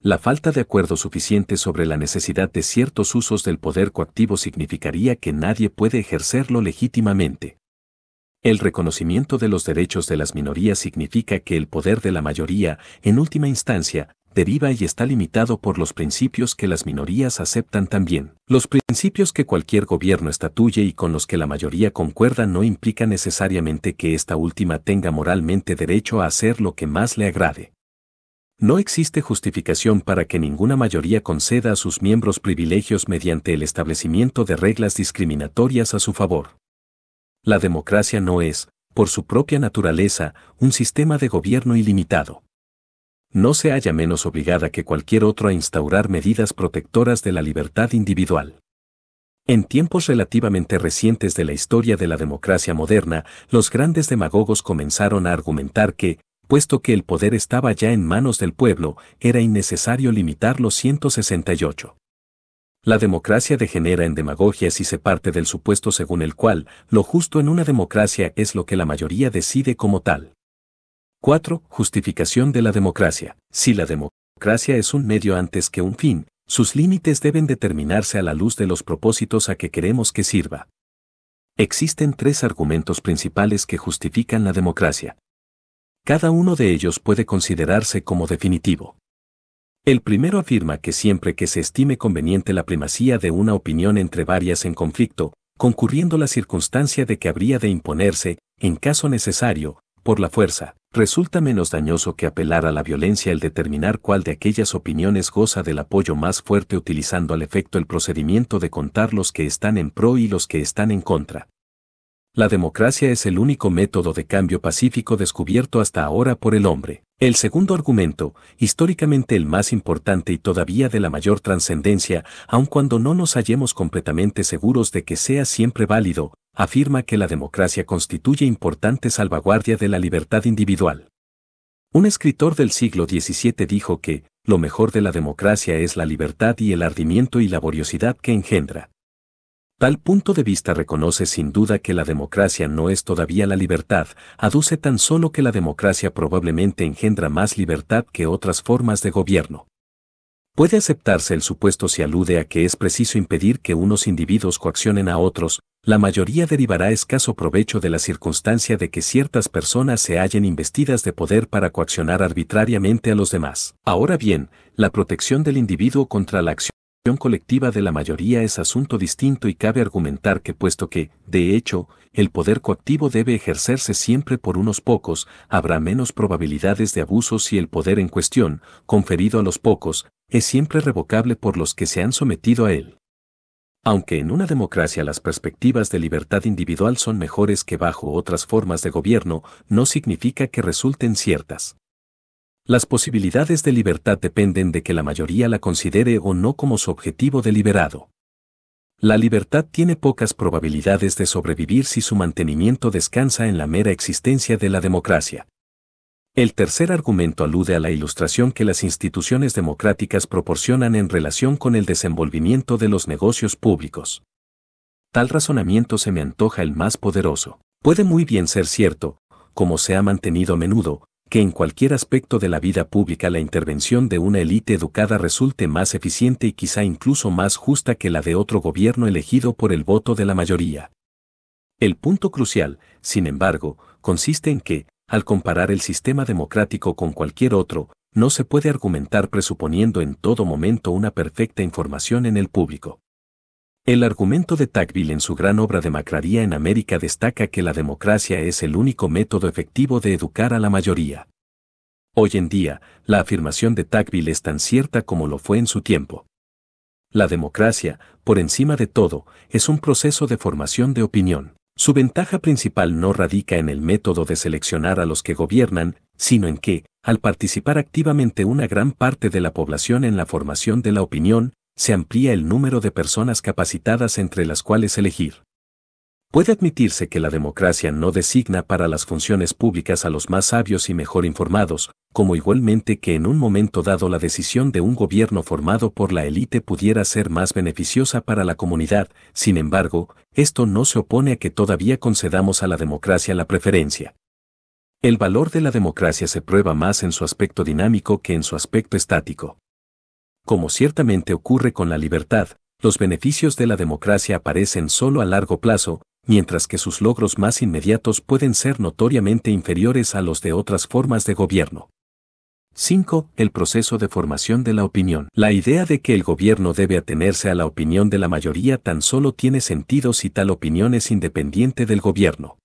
La falta de acuerdo suficiente sobre la necesidad de ciertos usos del poder coactivo significaría que nadie puede ejercerlo legítimamente. El reconocimiento de los derechos de las minorías significa que el poder de la mayoría, en última instancia, deriva y está limitado por los principios que las minorías aceptan también. Los principios que cualquier gobierno estatuye y con los que la mayoría concuerda no implica necesariamente que esta última tenga moralmente derecho a hacer lo que más le agrade. No existe justificación para que ninguna mayoría conceda a sus miembros privilegios mediante el establecimiento de reglas discriminatorias a su favor. La democracia no es, por su propia naturaleza, un sistema de gobierno ilimitado. No se halla menos obligada que cualquier otro a instaurar medidas protectoras de la libertad individual. En tiempos relativamente recientes de la historia de la democracia moderna, los grandes demagogos comenzaron a argumentar que, puesto que el poder estaba ya en manos del pueblo, era innecesario limitar los 168. La democracia degenera en demagogia y se parte del supuesto según el cual lo justo en una democracia es lo que la mayoría decide como tal. 4. Justificación de la democracia. Si la democracia es un medio antes que un fin, sus límites deben determinarse a la luz de los propósitos a que queremos que sirva. Existen tres argumentos principales que justifican la democracia. Cada uno de ellos puede considerarse como definitivo. El primero afirma que siempre que se estime conveniente la primacía de una opinión entre varias en conflicto, concurriendo la circunstancia de que habría de imponerse, en caso necesario, por la fuerza, resulta menos dañoso que apelar a la violencia el determinar cuál de aquellas opiniones goza del apoyo más fuerte utilizando al efecto el procedimiento de contar los que están en pro y los que están en contra, la democracia es el único método de cambio pacífico descubierto hasta ahora por el hombre. El segundo argumento, históricamente el más importante y todavía de la mayor trascendencia, aun cuando no nos hallemos completamente seguros de que sea siempre válido, afirma que la democracia constituye importante salvaguardia de la libertad individual. Un escritor del siglo XVII dijo que, lo mejor de la democracia es la libertad y el ardimiento y laboriosidad que engendra. Tal punto de vista reconoce sin duda que la democracia no es todavía la libertad, aduce tan solo que la democracia probablemente engendra más libertad que otras formas de gobierno. Puede aceptarse el supuesto si alude a que es preciso impedir que unos individuos coaccionen a otros, la mayoría derivará escaso provecho de la circunstancia de que ciertas personas se hallen investidas de poder para coaccionar arbitrariamente a los demás. Ahora bien, la protección del individuo contra la acción colectiva de la mayoría es asunto distinto y cabe argumentar que puesto que, de hecho, el poder coactivo debe ejercerse siempre por unos pocos, habrá menos probabilidades de abuso si el poder en cuestión, conferido a los pocos, es siempre revocable por los que se han sometido a él. Aunque en una democracia las perspectivas de libertad individual son mejores que bajo otras formas de gobierno, no significa que resulten ciertas. Las posibilidades de libertad dependen de que la mayoría la considere o no como su objetivo deliberado. La libertad tiene pocas probabilidades de sobrevivir si su mantenimiento descansa en la mera existencia de la democracia. El tercer argumento alude a la ilustración que las instituciones democráticas proporcionan en relación con el desenvolvimiento de los negocios públicos. Tal razonamiento se me antoja el más poderoso. Puede muy bien ser cierto, como se ha mantenido a menudo, que en cualquier aspecto de la vida pública la intervención de una élite educada resulte más eficiente y quizá incluso más justa que la de otro gobierno elegido por el voto de la mayoría. El punto crucial, sin embargo, consiste en que, al comparar el sistema democrático con cualquier otro, no se puede argumentar presuponiendo en todo momento una perfecta información en el público. El argumento de Tacville en su gran obra Democracia en América destaca que la democracia es el único método efectivo de educar a la mayoría. Hoy en día, la afirmación de Tacville es tan cierta como lo fue en su tiempo. La democracia, por encima de todo, es un proceso de formación de opinión. Su ventaja principal no radica en el método de seleccionar a los que gobiernan, sino en que, al participar activamente una gran parte de la población en la formación de la opinión, se amplía el número de personas capacitadas entre las cuales elegir. Puede admitirse que la democracia no designa para las funciones públicas a los más sabios y mejor informados, como igualmente que en un momento dado la decisión de un gobierno formado por la élite pudiera ser más beneficiosa para la comunidad, sin embargo, esto no se opone a que todavía concedamos a la democracia la preferencia. El valor de la democracia se prueba más en su aspecto dinámico que en su aspecto estático como ciertamente ocurre con la libertad, los beneficios de la democracia aparecen solo a largo plazo, mientras que sus logros más inmediatos pueden ser notoriamente inferiores a los de otras formas de gobierno. 5. El proceso de formación de la opinión. La idea de que el gobierno debe atenerse a la opinión de la mayoría tan solo tiene sentido si tal opinión es independiente del gobierno.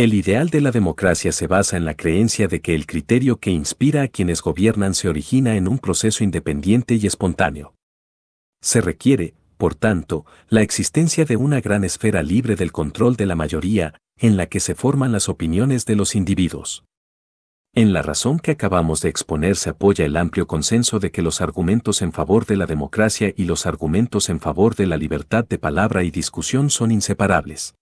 El ideal de la democracia se basa en la creencia de que el criterio que inspira a quienes gobiernan se origina en un proceso independiente y espontáneo. Se requiere, por tanto, la existencia de una gran esfera libre del control de la mayoría, en la que se forman las opiniones de los individuos. En la razón que acabamos de exponer se apoya el amplio consenso de que los argumentos en favor de la democracia y los argumentos en favor de la libertad de palabra y discusión son inseparables.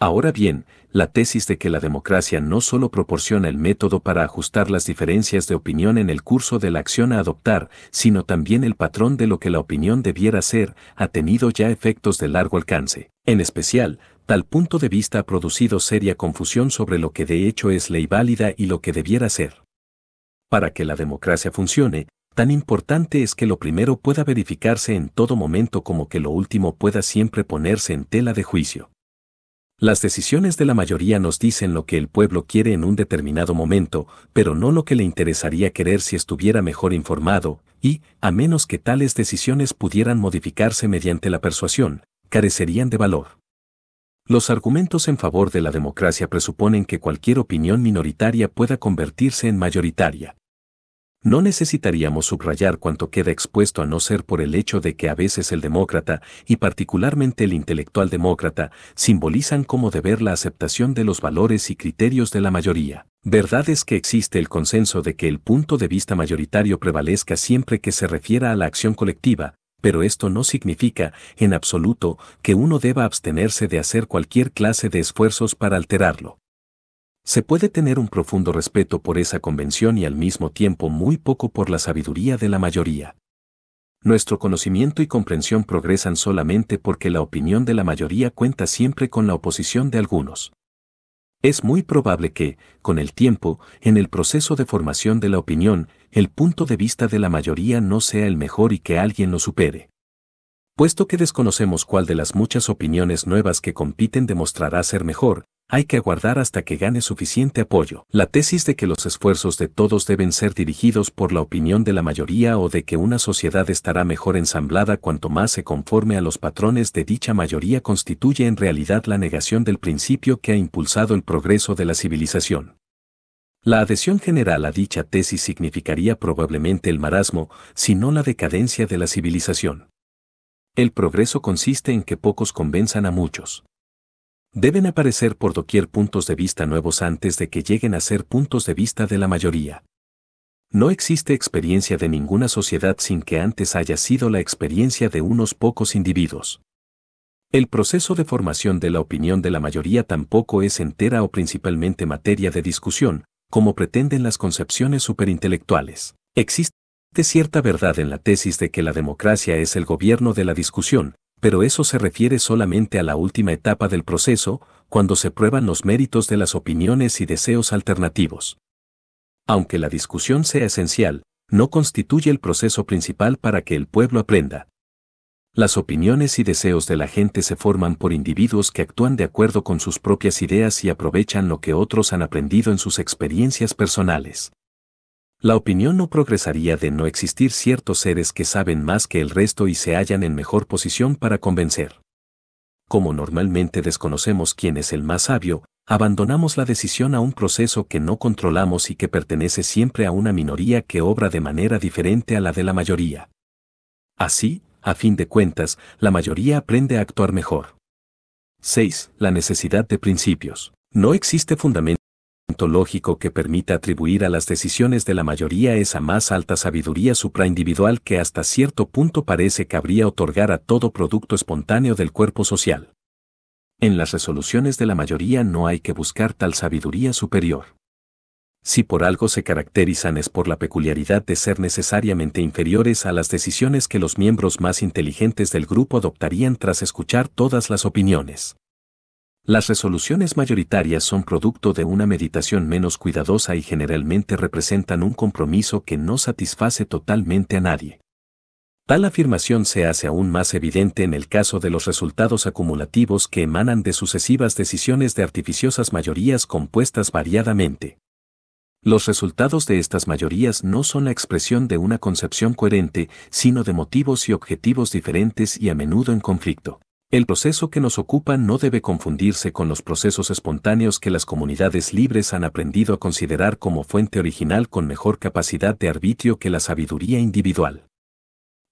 Ahora bien, la tesis de que la democracia no solo proporciona el método para ajustar las diferencias de opinión en el curso de la acción a adoptar, sino también el patrón de lo que la opinión debiera ser, ha tenido ya efectos de largo alcance. En especial, tal punto de vista ha producido seria confusión sobre lo que de hecho es ley válida y lo que debiera ser. Para que la democracia funcione, tan importante es que lo primero pueda verificarse en todo momento como que lo último pueda siempre ponerse en tela de juicio. Las decisiones de la mayoría nos dicen lo que el pueblo quiere en un determinado momento, pero no lo que le interesaría querer si estuviera mejor informado, y, a menos que tales decisiones pudieran modificarse mediante la persuasión, carecerían de valor. Los argumentos en favor de la democracia presuponen que cualquier opinión minoritaria pueda convertirse en mayoritaria. No necesitaríamos subrayar cuanto queda expuesto a no ser por el hecho de que a veces el demócrata, y particularmente el intelectual demócrata, simbolizan como deber la aceptación de los valores y criterios de la mayoría. Verdad es que existe el consenso de que el punto de vista mayoritario prevalezca siempre que se refiera a la acción colectiva, pero esto no significa, en absoluto, que uno deba abstenerse de hacer cualquier clase de esfuerzos para alterarlo. Se puede tener un profundo respeto por esa convención y al mismo tiempo muy poco por la sabiduría de la mayoría. Nuestro conocimiento y comprensión progresan solamente porque la opinión de la mayoría cuenta siempre con la oposición de algunos. Es muy probable que, con el tiempo, en el proceso de formación de la opinión, el punto de vista de la mayoría no sea el mejor y que alguien lo supere. Puesto que desconocemos cuál de las muchas opiniones nuevas que compiten demostrará ser mejor, hay que aguardar hasta que gane suficiente apoyo. La tesis de que los esfuerzos de todos deben ser dirigidos por la opinión de la mayoría o de que una sociedad estará mejor ensamblada cuanto más se conforme a los patrones de dicha mayoría constituye en realidad la negación del principio que ha impulsado el progreso de la civilización. La adhesión general a dicha tesis significaría probablemente el marasmo, si no la decadencia de la civilización. El progreso consiste en que pocos convenzan a muchos. Deben aparecer por doquier puntos de vista nuevos antes de que lleguen a ser puntos de vista de la mayoría. No existe experiencia de ninguna sociedad sin que antes haya sido la experiencia de unos pocos individuos. El proceso de formación de la opinión de la mayoría tampoco es entera o principalmente materia de discusión, como pretenden las concepciones superintelectuales. Existe cierta verdad en la tesis de que la democracia es el gobierno de la discusión, pero eso se refiere solamente a la última etapa del proceso, cuando se prueban los méritos de las opiniones y deseos alternativos. Aunque la discusión sea esencial, no constituye el proceso principal para que el pueblo aprenda. Las opiniones y deseos de la gente se forman por individuos que actúan de acuerdo con sus propias ideas y aprovechan lo que otros han aprendido en sus experiencias personales. La opinión no progresaría de no existir ciertos seres que saben más que el resto y se hallan en mejor posición para convencer. Como normalmente desconocemos quién es el más sabio, abandonamos la decisión a un proceso que no controlamos y que pertenece siempre a una minoría que obra de manera diferente a la de la mayoría. Así, a fin de cuentas, la mayoría aprende a actuar mejor. 6. La necesidad de principios. No existe fundamento lógico que permita atribuir a las decisiones de la mayoría esa más alta sabiduría supraindividual que hasta cierto punto parece cabría otorgar a todo producto espontáneo del cuerpo social. En las resoluciones de la mayoría no hay que buscar tal sabiduría superior. Si por algo se caracterizan es por la peculiaridad de ser necesariamente inferiores a las decisiones que los miembros más inteligentes del grupo adoptarían tras escuchar todas las opiniones. Las resoluciones mayoritarias son producto de una meditación menos cuidadosa y generalmente representan un compromiso que no satisface totalmente a nadie. Tal afirmación se hace aún más evidente en el caso de los resultados acumulativos que emanan de sucesivas decisiones de artificiosas mayorías compuestas variadamente. Los resultados de estas mayorías no son la expresión de una concepción coherente, sino de motivos y objetivos diferentes y a menudo en conflicto. El proceso que nos ocupa no debe confundirse con los procesos espontáneos que las comunidades libres han aprendido a considerar como fuente original con mejor capacidad de arbitrio que la sabiduría individual.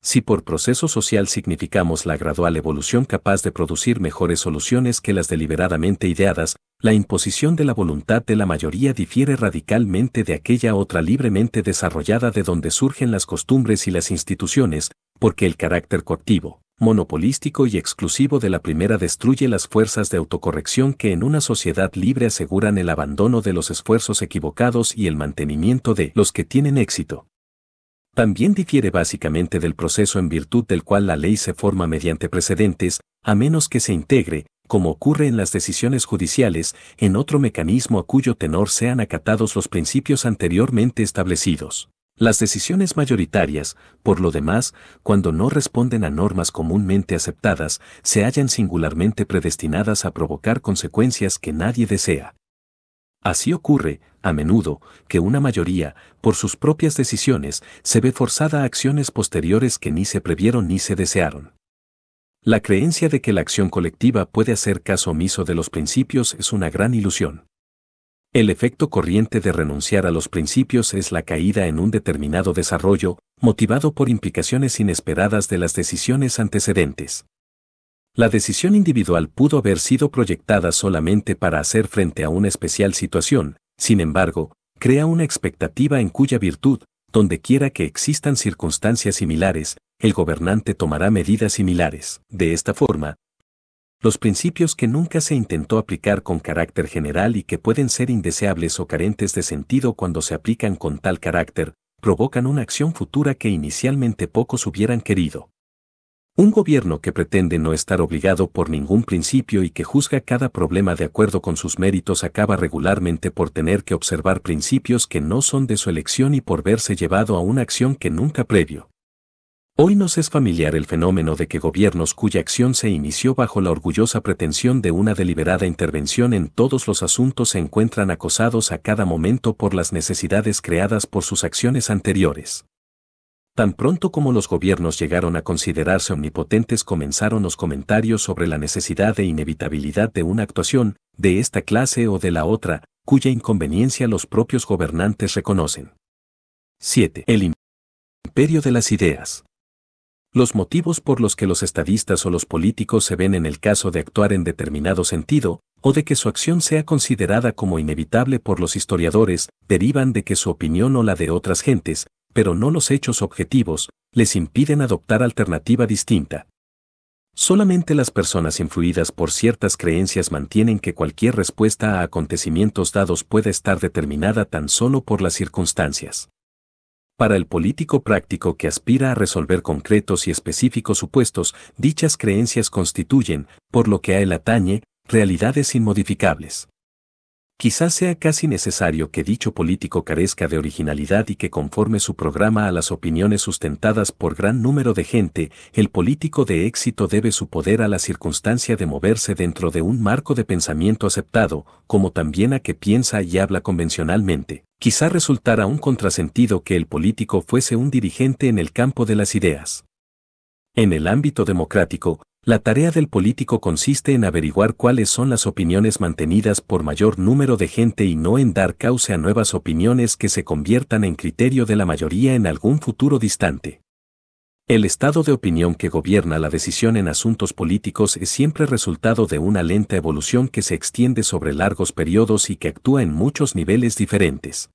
Si por proceso social significamos la gradual evolución capaz de producir mejores soluciones que las deliberadamente ideadas, la imposición de la voluntad de la mayoría difiere radicalmente de aquella otra libremente desarrollada de donde surgen las costumbres y las instituciones, porque el carácter coactivo, monopolístico y exclusivo de la primera destruye las fuerzas de autocorrección que en una sociedad libre aseguran el abandono de los esfuerzos equivocados y el mantenimiento de los que tienen éxito. También difiere básicamente del proceso en virtud del cual la ley se forma mediante precedentes, a menos que se integre, como ocurre en las decisiones judiciales, en otro mecanismo a cuyo tenor sean acatados los principios anteriormente establecidos. Las decisiones mayoritarias, por lo demás, cuando no responden a normas comúnmente aceptadas, se hallan singularmente predestinadas a provocar consecuencias que nadie desea. Así ocurre, a menudo, que una mayoría, por sus propias decisiones, se ve forzada a acciones posteriores que ni se previeron ni se desearon. La creencia de que la acción colectiva puede hacer caso omiso de los principios es una gran ilusión. El efecto corriente de renunciar a los principios es la caída en un determinado desarrollo, motivado por implicaciones inesperadas de las decisiones antecedentes. La decisión individual pudo haber sido proyectada solamente para hacer frente a una especial situación, sin embargo, crea una expectativa en cuya virtud, donde quiera que existan circunstancias similares, el gobernante tomará medidas similares. De esta forma, los principios que nunca se intentó aplicar con carácter general y que pueden ser indeseables o carentes de sentido cuando se aplican con tal carácter, provocan una acción futura que inicialmente pocos hubieran querido. Un gobierno que pretende no estar obligado por ningún principio y que juzga cada problema de acuerdo con sus méritos acaba regularmente por tener que observar principios que no son de su elección y por verse llevado a una acción que nunca previo Hoy nos es familiar el fenómeno de que gobiernos cuya acción se inició bajo la orgullosa pretensión de una deliberada intervención en todos los asuntos se encuentran acosados a cada momento por las necesidades creadas por sus acciones anteriores. Tan pronto como los gobiernos llegaron a considerarse omnipotentes comenzaron los comentarios sobre la necesidad e inevitabilidad de una actuación, de esta clase o de la otra, cuya inconveniencia los propios gobernantes reconocen. 7. El imperio de las ideas. Los motivos por los que los estadistas o los políticos se ven en el caso de actuar en determinado sentido, o de que su acción sea considerada como inevitable por los historiadores, derivan de que su opinión o la de otras gentes, pero no los hechos objetivos, les impiden adoptar alternativa distinta. Solamente las personas influidas por ciertas creencias mantienen que cualquier respuesta a acontecimientos dados puede estar determinada tan solo por las circunstancias. Para el político práctico que aspira a resolver concretos y específicos supuestos, dichas creencias constituyen, por lo que a él atañe, realidades inmodificables. Quizás sea casi necesario que dicho político carezca de originalidad y que conforme su programa a las opiniones sustentadas por gran número de gente, el político de éxito debe su poder a la circunstancia de moverse dentro de un marco de pensamiento aceptado, como también a que piensa y habla convencionalmente. Quizá resultara un contrasentido que el político fuese un dirigente en el campo de las ideas. En el ámbito democrático, la tarea del político consiste en averiguar cuáles son las opiniones mantenidas por mayor número de gente y no en dar cause a nuevas opiniones que se conviertan en criterio de la mayoría en algún futuro distante. El estado de opinión que gobierna la decisión en asuntos políticos es siempre resultado de una lenta evolución que se extiende sobre largos periodos y que actúa en muchos niveles diferentes.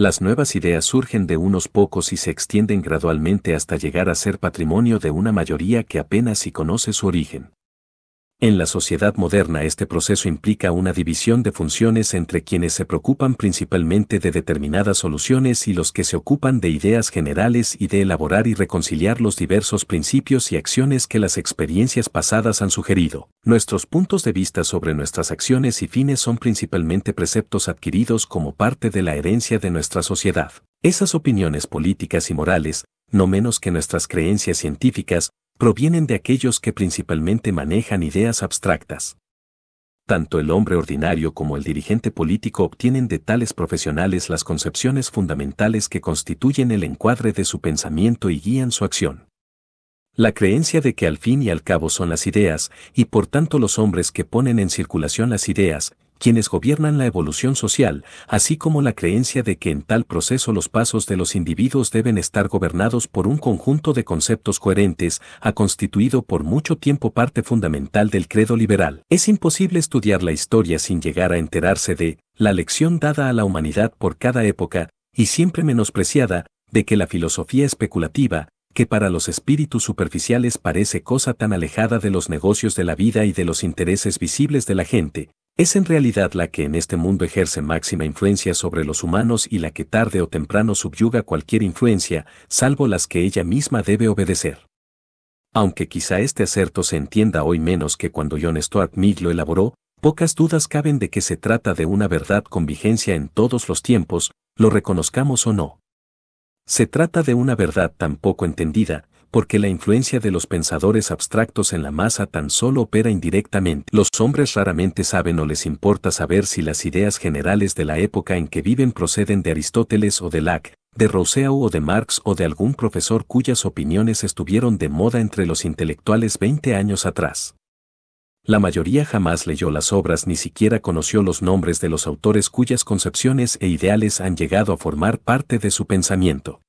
Las nuevas ideas surgen de unos pocos y se extienden gradualmente hasta llegar a ser patrimonio de una mayoría que apenas si conoce su origen. En la sociedad moderna este proceso implica una división de funciones entre quienes se preocupan principalmente de determinadas soluciones y los que se ocupan de ideas generales y de elaborar y reconciliar los diversos principios y acciones que las experiencias pasadas han sugerido. Nuestros puntos de vista sobre nuestras acciones y fines son principalmente preceptos adquiridos como parte de la herencia de nuestra sociedad. Esas opiniones políticas y morales, no menos que nuestras creencias científicas, provienen de aquellos que principalmente manejan ideas abstractas. Tanto el hombre ordinario como el dirigente político obtienen de tales profesionales las concepciones fundamentales que constituyen el encuadre de su pensamiento y guían su acción. La creencia de que al fin y al cabo son las ideas, y por tanto los hombres que ponen en circulación las ideas, quienes gobiernan la evolución social, así como la creencia de que en tal proceso los pasos de los individuos deben estar gobernados por un conjunto de conceptos coherentes, ha constituido por mucho tiempo parte fundamental del credo liberal. Es imposible estudiar la historia sin llegar a enterarse de la lección dada a la humanidad por cada época, y siempre menospreciada, de que la filosofía especulativa, que para los espíritus superficiales parece cosa tan alejada de los negocios de la vida y de los intereses visibles de la gente, es en realidad la que en este mundo ejerce máxima influencia sobre los humanos y la que tarde o temprano subyuga cualquier influencia, salvo las que ella misma debe obedecer. Aunque quizá este acerto se entienda hoy menos que cuando John Stuart Mill lo elaboró, pocas dudas caben de que se trata de una verdad con vigencia en todos los tiempos, lo reconozcamos o no. Se trata de una verdad tan poco entendida, porque la influencia de los pensadores abstractos en la masa tan solo opera indirectamente. Los hombres raramente saben o les importa saber si las ideas generales de la época en que viven proceden de Aristóteles o de Lac, de Rousseau o de Marx o de algún profesor cuyas opiniones estuvieron de moda entre los intelectuales 20 años atrás. La mayoría jamás leyó las obras ni siquiera conoció los nombres de los autores cuyas concepciones e ideales han llegado a formar parte de su pensamiento.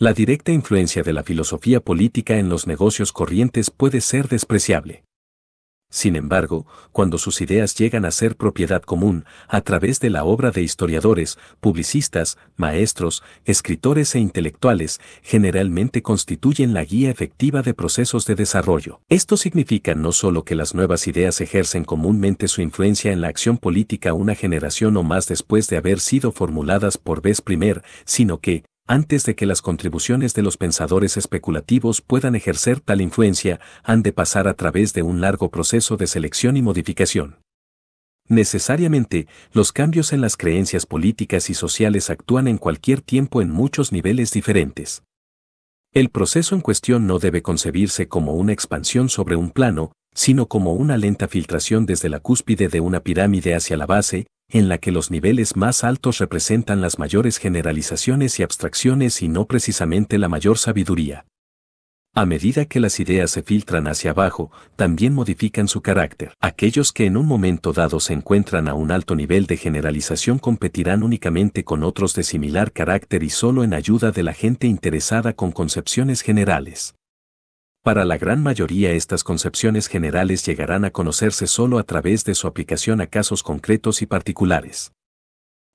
La directa influencia de la filosofía política en los negocios corrientes puede ser despreciable. Sin embargo, cuando sus ideas llegan a ser propiedad común, a través de la obra de historiadores, publicistas, maestros, escritores e intelectuales, generalmente constituyen la guía efectiva de procesos de desarrollo. Esto significa no solo que las nuevas ideas ejercen comúnmente su influencia en la acción política una generación o más después de haber sido formuladas por vez primer, sino que, antes de que las contribuciones de los pensadores especulativos puedan ejercer tal influencia, han de pasar a través de un largo proceso de selección y modificación. Necesariamente, los cambios en las creencias políticas y sociales actúan en cualquier tiempo en muchos niveles diferentes. El proceso en cuestión no debe concebirse como una expansión sobre un plano, sino como una lenta filtración desde la cúspide de una pirámide hacia la base, en la que los niveles más altos representan las mayores generalizaciones y abstracciones y no precisamente la mayor sabiduría. A medida que las ideas se filtran hacia abajo, también modifican su carácter. Aquellos que en un momento dado se encuentran a un alto nivel de generalización competirán únicamente con otros de similar carácter y solo en ayuda de la gente interesada con concepciones generales. Para la gran mayoría estas concepciones generales llegarán a conocerse solo a través de su aplicación a casos concretos y particulares.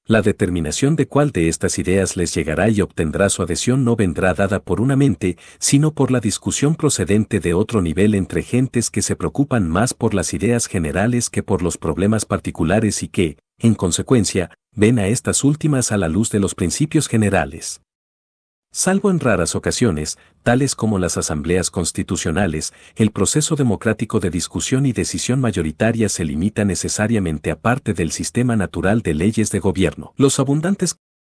La determinación de cuál de estas ideas les llegará y obtendrá su adhesión no vendrá dada por una mente, sino por la discusión procedente de otro nivel entre gentes que se preocupan más por las ideas generales que por los problemas particulares y que, en consecuencia, ven a estas últimas a la luz de los principios generales. Salvo en raras ocasiones, tales como las asambleas constitucionales, el proceso democrático de discusión y decisión mayoritaria se limita necesariamente a parte del sistema natural de leyes de gobierno. Los abundantes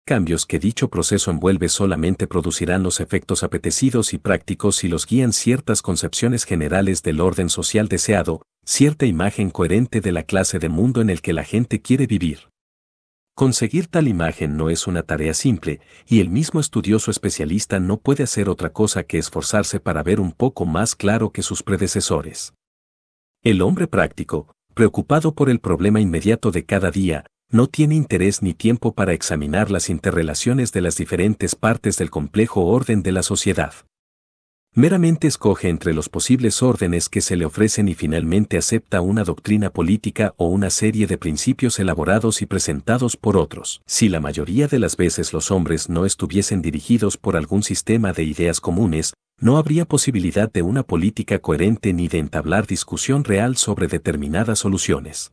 cambios que dicho proceso envuelve solamente producirán los efectos apetecidos y prácticos si los guían ciertas concepciones generales del orden social deseado, cierta imagen coherente de la clase de mundo en el que la gente quiere vivir. Conseguir tal imagen no es una tarea simple, y el mismo estudioso especialista no puede hacer otra cosa que esforzarse para ver un poco más claro que sus predecesores. El hombre práctico, preocupado por el problema inmediato de cada día, no tiene interés ni tiempo para examinar las interrelaciones de las diferentes partes del complejo orden de la sociedad meramente escoge entre los posibles órdenes que se le ofrecen y finalmente acepta una doctrina política o una serie de principios elaborados y presentados por otros. Si la mayoría de las veces los hombres no estuviesen dirigidos por algún sistema de ideas comunes, no habría posibilidad de una política coherente ni de entablar discusión real sobre determinadas soluciones.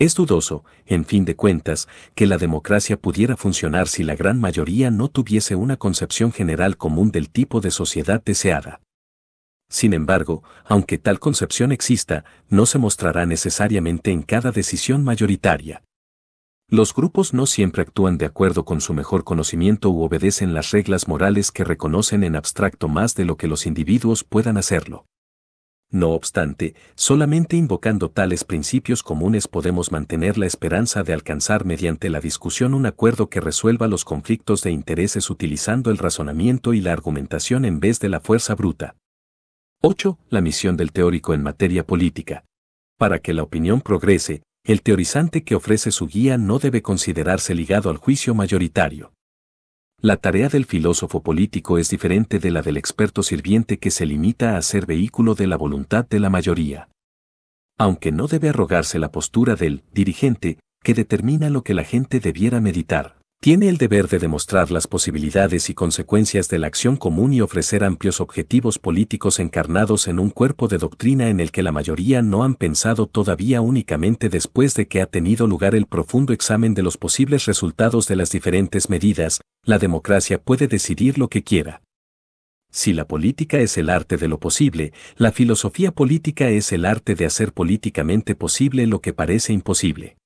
Es dudoso, en fin de cuentas, que la democracia pudiera funcionar si la gran mayoría no tuviese una concepción general común del tipo de sociedad deseada. Sin embargo, aunque tal concepción exista, no se mostrará necesariamente en cada decisión mayoritaria. Los grupos no siempre actúan de acuerdo con su mejor conocimiento u obedecen las reglas morales que reconocen en abstracto más de lo que los individuos puedan hacerlo. No obstante, solamente invocando tales principios comunes podemos mantener la esperanza de alcanzar mediante la discusión un acuerdo que resuelva los conflictos de intereses utilizando el razonamiento y la argumentación en vez de la fuerza bruta. 8. La misión del teórico en materia política. Para que la opinión progrese, el teorizante que ofrece su guía no debe considerarse ligado al juicio mayoritario. La tarea del filósofo político es diferente de la del experto sirviente que se limita a ser vehículo de la voluntad de la mayoría. Aunque no debe arrogarse la postura del dirigente, que determina lo que la gente debiera meditar, tiene el deber de demostrar las posibilidades y consecuencias de la acción común y ofrecer amplios objetivos políticos encarnados en un cuerpo de doctrina en el que la mayoría no han pensado todavía únicamente después de que ha tenido lugar el profundo examen de los posibles resultados de las diferentes medidas, la democracia puede decidir lo que quiera. Si la política es el arte de lo posible, la filosofía política es el arte de hacer políticamente posible lo que parece imposible.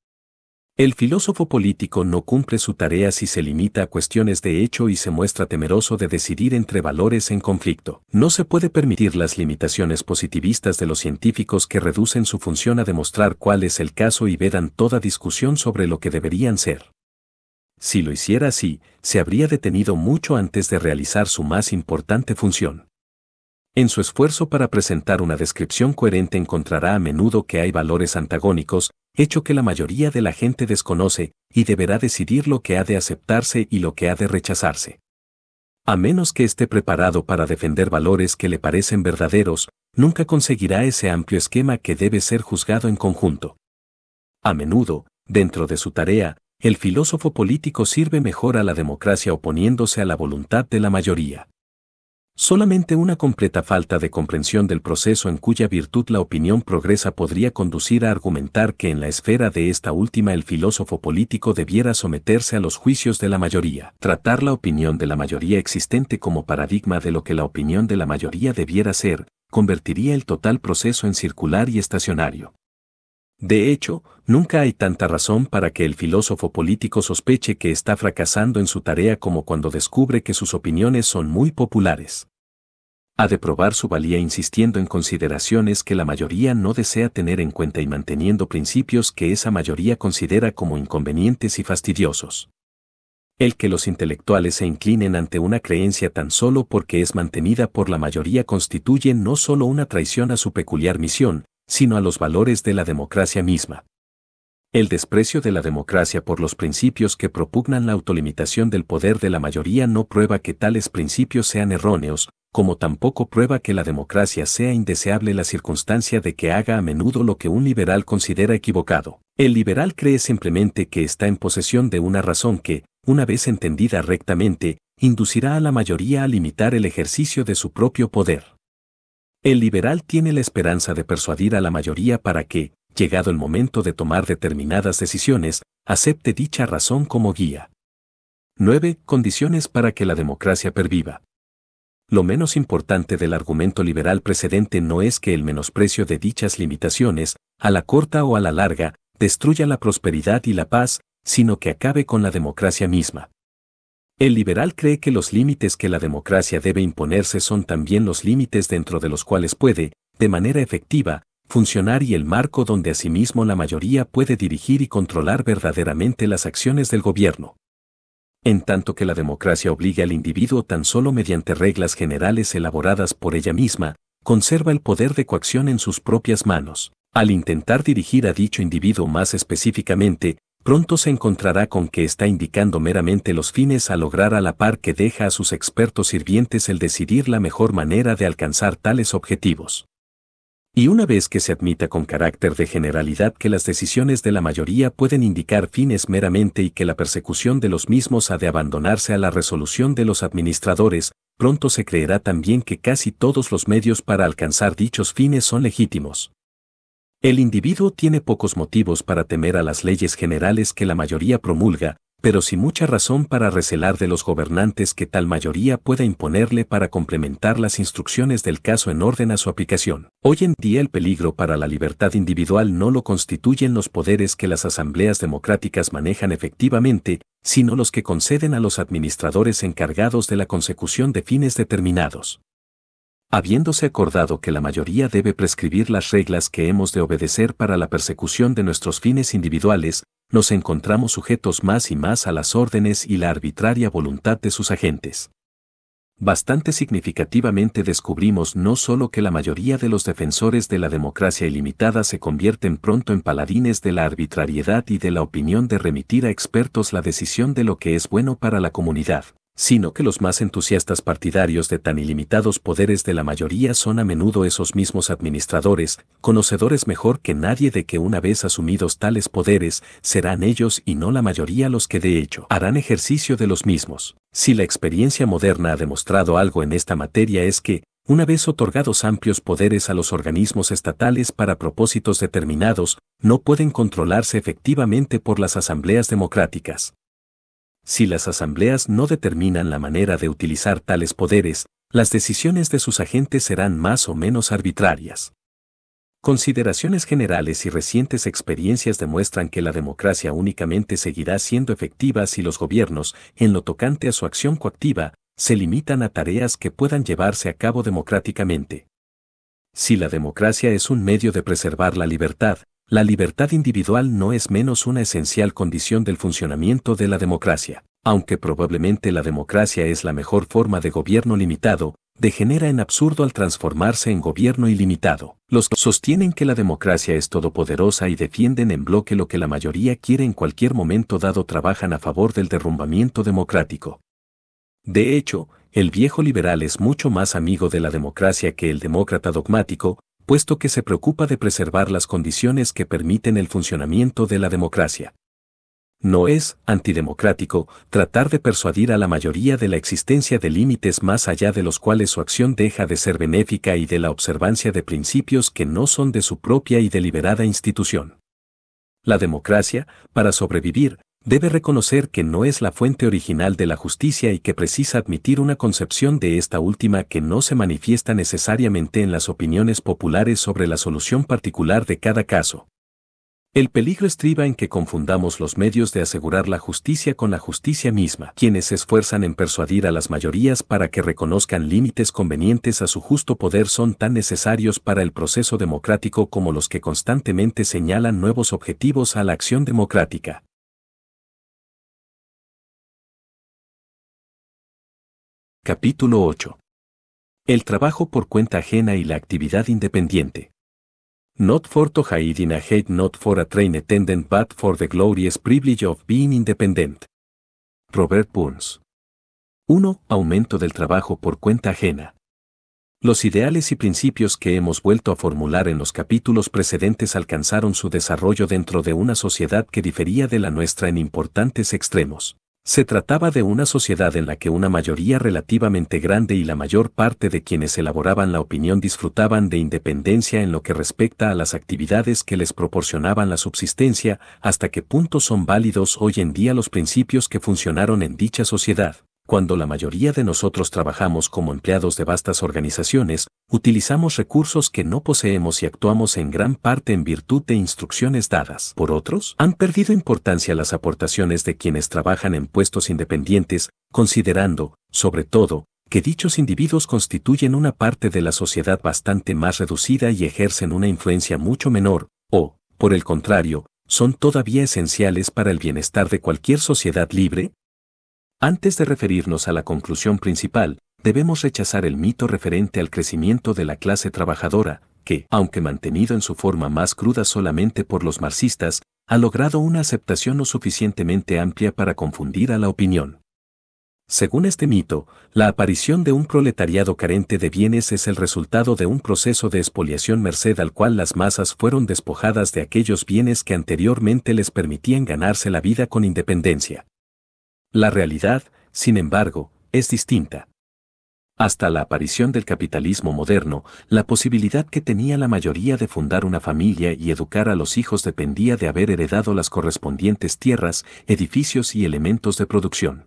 El filósofo político no cumple su tarea si se limita a cuestiones de hecho y se muestra temeroso de decidir entre valores en conflicto. No se puede permitir las limitaciones positivistas de los científicos que reducen su función a demostrar cuál es el caso y vedan toda discusión sobre lo que deberían ser. Si lo hiciera así, se habría detenido mucho antes de realizar su más importante función. En su esfuerzo para presentar una descripción coherente encontrará a menudo que hay valores antagónicos, hecho que la mayoría de la gente desconoce, y deberá decidir lo que ha de aceptarse y lo que ha de rechazarse. A menos que esté preparado para defender valores que le parecen verdaderos, nunca conseguirá ese amplio esquema que debe ser juzgado en conjunto. A menudo, dentro de su tarea, el filósofo político sirve mejor a la democracia oponiéndose a la voluntad de la mayoría. Solamente una completa falta de comprensión del proceso en cuya virtud la opinión progresa podría conducir a argumentar que en la esfera de esta última el filósofo político debiera someterse a los juicios de la mayoría, tratar la opinión de la mayoría existente como paradigma de lo que la opinión de la mayoría debiera ser, convertiría el total proceso en circular y estacionario. De hecho, nunca hay tanta razón para que el filósofo político sospeche que está fracasando en su tarea como cuando descubre que sus opiniones son muy populares. Ha de probar su valía insistiendo en consideraciones que la mayoría no desea tener en cuenta y manteniendo principios que esa mayoría considera como inconvenientes y fastidiosos. El que los intelectuales se inclinen ante una creencia tan solo porque es mantenida por la mayoría constituye no solo una traición a su peculiar misión, sino a los valores de la democracia misma. El desprecio de la democracia por los principios que propugnan la autolimitación del poder de la mayoría no prueba que tales principios sean erróneos, como tampoco prueba que la democracia sea indeseable la circunstancia de que haga a menudo lo que un liberal considera equivocado. El liberal cree simplemente que está en posesión de una razón que, una vez entendida rectamente, inducirá a la mayoría a limitar el ejercicio de su propio poder. El liberal tiene la esperanza de persuadir a la mayoría para que, llegado el momento de tomar determinadas decisiones, acepte dicha razón como guía. 9. Condiciones para que la democracia perviva. Lo menos importante del argumento liberal precedente no es que el menosprecio de dichas limitaciones, a la corta o a la larga, destruya la prosperidad y la paz, sino que acabe con la democracia misma. El liberal cree que los límites que la democracia debe imponerse son también los límites dentro de los cuales puede, de manera efectiva, funcionar y el marco donde asimismo la mayoría puede dirigir y controlar verdaderamente las acciones del gobierno. En tanto que la democracia obliga al individuo tan solo mediante reglas generales elaboradas por ella misma, conserva el poder de coacción en sus propias manos. Al intentar dirigir a dicho individuo más específicamente, pronto se encontrará con que está indicando meramente los fines a lograr a la par que deja a sus expertos sirvientes el decidir la mejor manera de alcanzar tales objetivos. Y una vez que se admita con carácter de generalidad que las decisiones de la mayoría pueden indicar fines meramente y que la persecución de los mismos ha de abandonarse a la resolución de los administradores, pronto se creerá también que casi todos los medios para alcanzar dichos fines son legítimos. El individuo tiene pocos motivos para temer a las leyes generales que la mayoría promulga, pero sí mucha razón para recelar de los gobernantes que tal mayoría pueda imponerle para complementar las instrucciones del caso en orden a su aplicación. Hoy en día el peligro para la libertad individual no lo constituyen los poderes que las asambleas democráticas manejan efectivamente, sino los que conceden a los administradores encargados de la consecución de fines determinados habiéndose acordado que la mayoría debe prescribir las reglas que hemos de obedecer para la persecución de nuestros fines individuales, nos encontramos sujetos más y más a las órdenes y la arbitraria voluntad de sus agentes. Bastante significativamente descubrimos no solo que la mayoría de los defensores de la democracia ilimitada se convierten pronto en paladines de la arbitrariedad y de la opinión de remitir a expertos la decisión de lo que es bueno para la comunidad, sino que los más entusiastas partidarios de tan ilimitados poderes de la mayoría son a menudo esos mismos administradores, conocedores mejor que nadie de que una vez asumidos tales poderes, serán ellos y no la mayoría los que de hecho harán ejercicio de los mismos. Si la experiencia moderna ha demostrado algo en esta materia es que, una vez otorgados amplios poderes a los organismos estatales para propósitos determinados, no pueden controlarse efectivamente por las asambleas democráticas. Si las asambleas no determinan la manera de utilizar tales poderes, las decisiones de sus agentes serán más o menos arbitrarias. Consideraciones generales y recientes experiencias demuestran que la democracia únicamente seguirá siendo efectiva si los gobiernos, en lo tocante a su acción coactiva, se limitan a tareas que puedan llevarse a cabo democráticamente. Si la democracia es un medio de preservar la libertad, la libertad individual no es menos una esencial condición del funcionamiento de la democracia. Aunque probablemente la democracia es la mejor forma de gobierno limitado, degenera en absurdo al transformarse en gobierno ilimitado. Los que sostienen que la democracia es todopoderosa y defienden en bloque lo que la mayoría quiere en cualquier momento dado trabajan a favor del derrumbamiento democrático. De hecho, el viejo liberal es mucho más amigo de la democracia que el demócrata dogmático, puesto que se preocupa de preservar las condiciones que permiten el funcionamiento de la democracia. No es antidemocrático tratar de persuadir a la mayoría de la existencia de límites más allá de los cuales su acción deja de ser benéfica y de la observancia de principios que no son de su propia y deliberada institución. La democracia, para sobrevivir, debe reconocer que no es la fuente original de la justicia y que precisa admitir una concepción de esta última que no se manifiesta necesariamente en las opiniones populares sobre la solución particular de cada caso. El peligro estriba en que confundamos los medios de asegurar la justicia con la justicia misma, quienes se esfuerzan en persuadir a las mayorías para que reconozcan límites convenientes a su justo poder son tan necesarios para el proceso democrático como los que constantemente señalan nuevos objetivos a la acción democrática. Capítulo 8. El trabajo por cuenta ajena y la actividad independiente. Not for to hide in a hate, not for a train attendant, but for the glorious privilege of being independent. Robert Burns. 1. Aumento del trabajo por cuenta ajena. Los ideales y principios que hemos vuelto a formular en los capítulos precedentes alcanzaron su desarrollo dentro de una sociedad que difería de la nuestra en importantes extremos. Se trataba de una sociedad en la que una mayoría relativamente grande y la mayor parte de quienes elaboraban la opinión disfrutaban de independencia en lo que respecta a las actividades que les proporcionaban la subsistencia, hasta qué punto son válidos hoy en día los principios que funcionaron en dicha sociedad. Cuando la mayoría de nosotros trabajamos como empleados de vastas organizaciones, utilizamos recursos que no poseemos y actuamos en gran parte en virtud de instrucciones dadas por otros, han perdido importancia las aportaciones de quienes trabajan en puestos independientes, considerando, sobre todo, que dichos individuos constituyen una parte de la sociedad bastante más reducida y ejercen una influencia mucho menor, o, por el contrario, son todavía esenciales para el bienestar de cualquier sociedad libre, antes de referirnos a la conclusión principal, debemos rechazar el mito referente al crecimiento de la clase trabajadora, que, aunque mantenido en su forma más cruda solamente por los marxistas, ha logrado una aceptación lo suficientemente amplia para confundir a la opinión. Según este mito, la aparición de un proletariado carente de bienes es el resultado de un proceso de expoliación merced al cual las masas fueron despojadas de aquellos bienes que anteriormente les permitían ganarse la vida con independencia. La realidad, sin embargo, es distinta. Hasta la aparición del capitalismo moderno, la posibilidad que tenía la mayoría de fundar una familia y educar a los hijos dependía de haber heredado las correspondientes tierras, edificios y elementos de producción.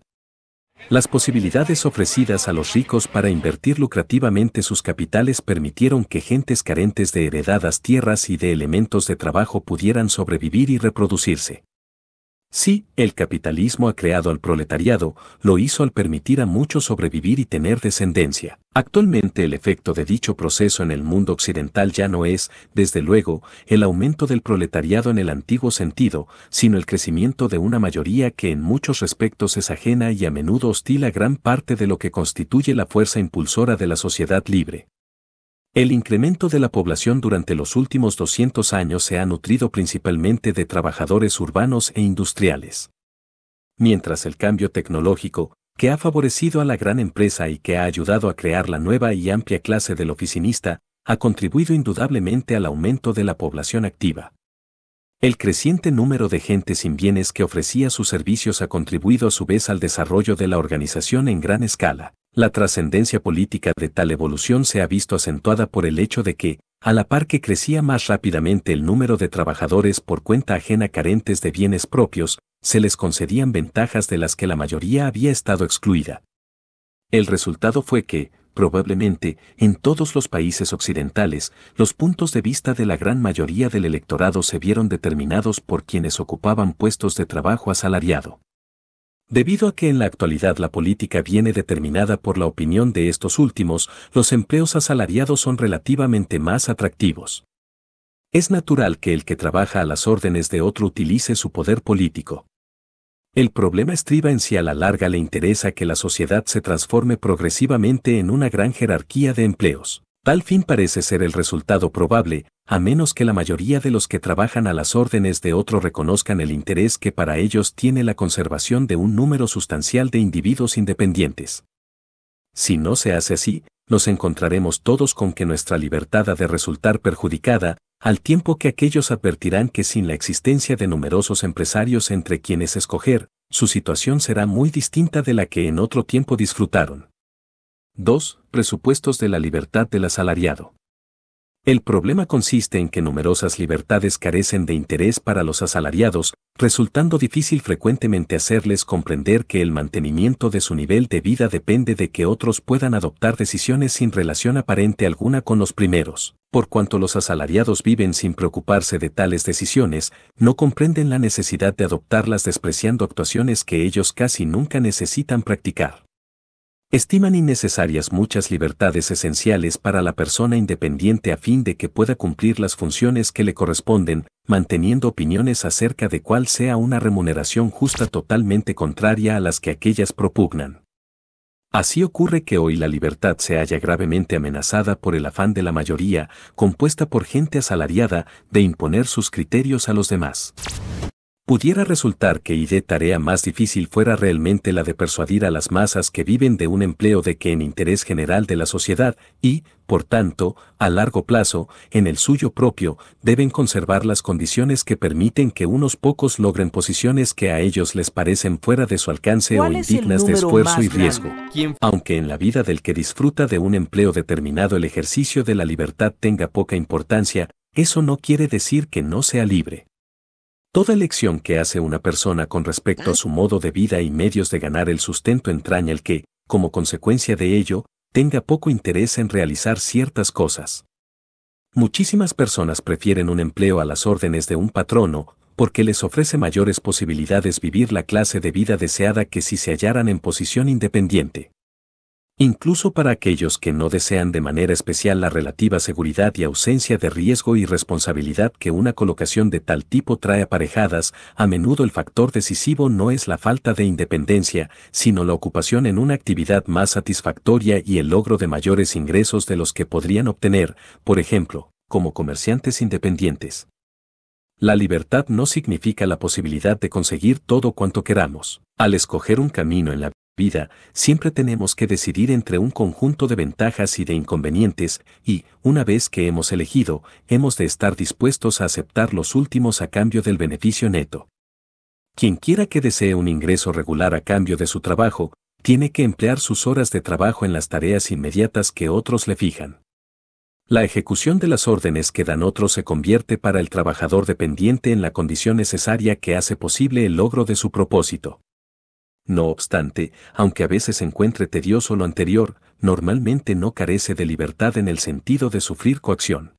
Las posibilidades ofrecidas a los ricos para invertir lucrativamente sus capitales permitieron que gentes carentes de heredadas tierras y de elementos de trabajo pudieran sobrevivir y reproducirse. Sí, el capitalismo ha creado al proletariado, lo hizo al permitir a muchos sobrevivir y tener descendencia. Actualmente el efecto de dicho proceso en el mundo occidental ya no es, desde luego, el aumento del proletariado en el antiguo sentido, sino el crecimiento de una mayoría que en muchos respectos es ajena y a menudo hostil a gran parte de lo que constituye la fuerza impulsora de la sociedad libre. El incremento de la población durante los últimos 200 años se ha nutrido principalmente de trabajadores urbanos e industriales. Mientras el cambio tecnológico, que ha favorecido a la gran empresa y que ha ayudado a crear la nueva y amplia clase del oficinista, ha contribuido indudablemente al aumento de la población activa. El creciente número de gente sin bienes que ofrecía sus servicios ha contribuido a su vez al desarrollo de la organización en gran escala. La trascendencia política de tal evolución se ha visto acentuada por el hecho de que, a la par que crecía más rápidamente el número de trabajadores por cuenta ajena carentes de bienes propios, se les concedían ventajas de las que la mayoría había estado excluida. El resultado fue que, probablemente, en todos los países occidentales, los puntos de vista de la gran mayoría del electorado se vieron determinados por quienes ocupaban puestos de trabajo asalariado. Debido a que en la actualidad la política viene determinada por la opinión de estos últimos, los empleos asalariados son relativamente más atractivos. Es natural que el que trabaja a las órdenes de otro utilice su poder político. El problema estriba en si a la larga le interesa que la sociedad se transforme progresivamente en una gran jerarquía de empleos. Tal fin parece ser el resultado probable, a menos que la mayoría de los que trabajan a las órdenes de otro reconozcan el interés que para ellos tiene la conservación de un número sustancial de individuos independientes. Si no se hace así, nos encontraremos todos con que nuestra libertad ha de resultar perjudicada, al tiempo que aquellos advertirán que sin la existencia de numerosos empresarios entre quienes escoger, su situación será muy distinta de la que en otro tiempo disfrutaron. 2. Presupuestos de la libertad del asalariado. El problema consiste en que numerosas libertades carecen de interés para los asalariados, resultando difícil frecuentemente hacerles comprender que el mantenimiento de su nivel de vida depende de que otros puedan adoptar decisiones sin relación aparente alguna con los primeros. Por cuanto los asalariados viven sin preocuparse de tales decisiones, no comprenden la necesidad de adoptarlas despreciando actuaciones que ellos casi nunca necesitan practicar. Estiman innecesarias muchas libertades esenciales para la persona independiente a fin de que pueda cumplir las funciones que le corresponden, manteniendo opiniones acerca de cuál sea una remuneración justa totalmente contraria a las que aquellas propugnan. Así ocurre que hoy la libertad se halla gravemente amenazada por el afán de la mayoría, compuesta por gente asalariada, de imponer sus criterios a los demás. Pudiera resultar que y tarea más difícil fuera realmente la de persuadir a las masas que viven de un empleo de que en interés general de la sociedad y, por tanto, a largo plazo, en el suyo propio, deben conservar las condiciones que permiten que unos pocos logren posiciones que a ellos les parecen fuera de su alcance o indignas de esfuerzo y riesgo. Aunque en la vida del que disfruta de un empleo determinado el ejercicio de la libertad tenga poca importancia, eso no quiere decir que no sea libre. Toda elección que hace una persona con respecto a su modo de vida y medios de ganar el sustento entraña el que, como consecuencia de ello, tenga poco interés en realizar ciertas cosas. Muchísimas personas prefieren un empleo a las órdenes de un patrono, porque les ofrece mayores posibilidades vivir la clase de vida deseada que si se hallaran en posición independiente incluso para aquellos que no desean de manera especial la relativa seguridad y ausencia de riesgo y responsabilidad que una colocación de tal tipo trae aparejadas, a menudo el factor decisivo no es la falta de independencia, sino la ocupación en una actividad más satisfactoria y el logro de mayores ingresos de los que podrían obtener, por ejemplo, como comerciantes independientes. La libertad no significa la posibilidad de conseguir todo cuanto queramos. Al escoger un camino en la vida, siempre tenemos que decidir entre un conjunto de ventajas y de inconvenientes, y, una vez que hemos elegido, hemos de estar dispuestos a aceptar los últimos a cambio del beneficio neto. Quien quiera que desee un ingreso regular a cambio de su trabajo, tiene que emplear sus horas de trabajo en las tareas inmediatas que otros le fijan. La ejecución de las órdenes que dan otros se convierte para el trabajador dependiente en la condición necesaria que hace posible el logro de su propósito. No obstante, aunque a veces encuentre tedioso lo anterior, normalmente no carece de libertad en el sentido de sufrir coacción.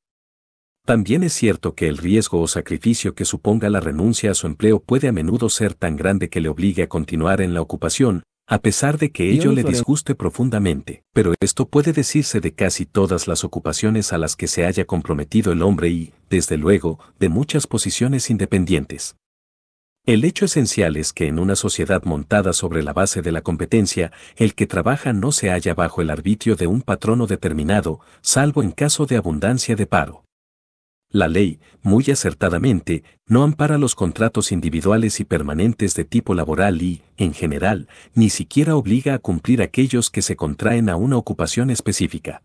También es cierto que el riesgo o sacrificio que suponga la renuncia a su empleo puede a menudo ser tan grande que le obligue a continuar en la ocupación, a pesar de que ello le disguste profundamente. Pero esto puede decirse de casi todas las ocupaciones a las que se haya comprometido el hombre y, desde luego, de muchas posiciones independientes. El hecho esencial es que en una sociedad montada sobre la base de la competencia, el que trabaja no se halla bajo el arbitrio de un patrono determinado, salvo en caso de abundancia de paro. La ley, muy acertadamente, no ampara los contratos individuales y permanentes de tipo laboral y, en general, ni siquiera obliga a cumplir aquellos que se contraen a una ocupación específica.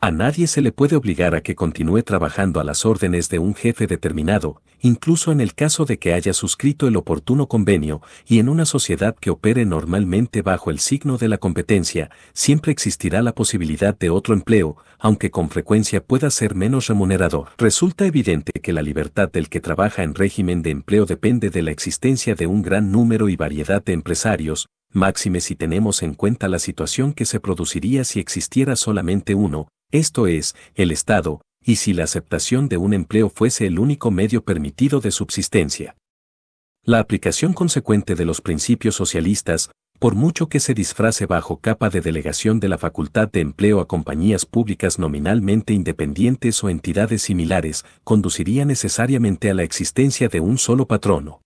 A nadie se le puede obligar a que continúe trabajando a las órdenes de un jefe determinado, incluso en el caso de que haya suscrito el oportuno convenio, y en una sociedad que opere normalmente bajo el signo de la competencia, siempre existirá la posibilidad de otro empleo, aunque con frecuencia pueda ser menos remunerado. Resulta evidente que la libertad del que trabaja en régimen de empleo depende de la existencia de un gran número y variedad de empresarios, máxime si tenemos en cuenta la situación que se produciría si existiera solamente uno, esto es, el Estado, y si la aceptación de un empleo fuese el único medio permitido de subsistencia. La aplicación consecuente de los principios socialistas, por mucho que se disfrace bajo capa de delegación de la facultad de empleo a compañías públicas nominalmente independientes o entidades similares, conduciría necesariamente a la existencia de un solo patrono.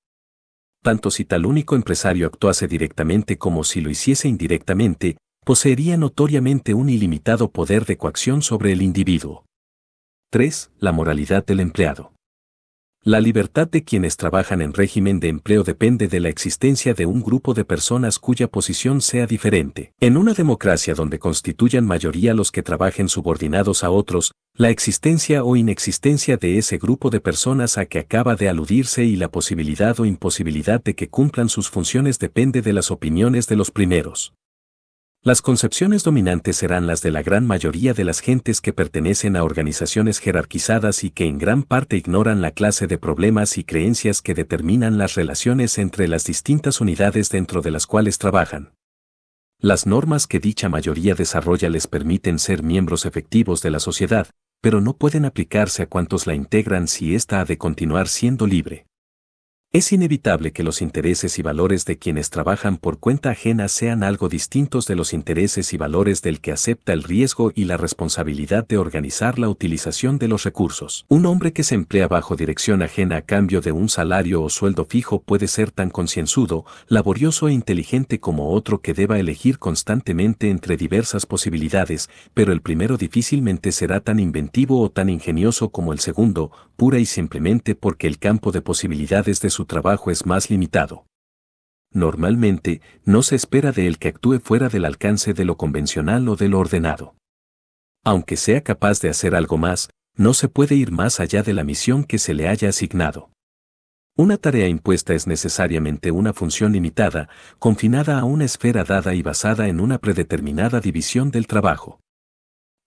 Tanto si tal único empresario actuase directamente como si lo hiciese indirectamente, poseería notoriamente un ilimitado poder de coacción sobre el individuo. 3. La moralidad del empleado. La libertad de quienes trabajan en régimen de empleo depende de la existencia de un grupo de personas cuya posición sea diferente. En una democracia donde constituyan mayoría los que trabajen subordinados a otros, la existencia o inexistencia de ese grupo de personas a que acaba de aludirse y la posibilidad o imposibilidad de que cumplan sus funciones depende de las opiniones de los primeros. Las concepciones dominantes serán las de la gran mayoría de las gentes que pertenecen a organizaciones jerarquizadas y que en gran parte ignoran la clase de problemas y creencias que determinan las relaciones entre las distintas unidades dentro de las cuales trabajan. Las normas que dicha mayoría desarrolla les permiten ser miembros efectivos de la sociedad, pero no pueden aplicarse a cuantos la integran si ésta ha de continuar siendo libre. Es inevitable que los intereses y valores de quienes trabajan por cuenta ajena sean algo distintos de los intereses y valores del que acepta el riesgo y la responsabilidad de organizar la utilización de los recursos. Un hombre que se emplea bajo dirección ajena a cambio de un salario o sueldo fijo puede ser tan concienzudo, laborioso e inteligente como otro que deba elegir constantemente entre diversas posibilidades, pero el primero difícilmente será tan inventivo o tan ingenioso como el segundo, pura y simplemente porque el campo de posibilidades de su trabajo es más limitado. Normalmente, no se espera de él que actúe fuera del alcance de lo convencional o de lo ordenado. Aunque sea capaz de hacer algo más, no se puede ir más allá de la misión que se le haya asignado. Una tarea impuesta es necesariamente una función limitada, confinada a una esfera dada y basada en una predeterminada división del trabajo.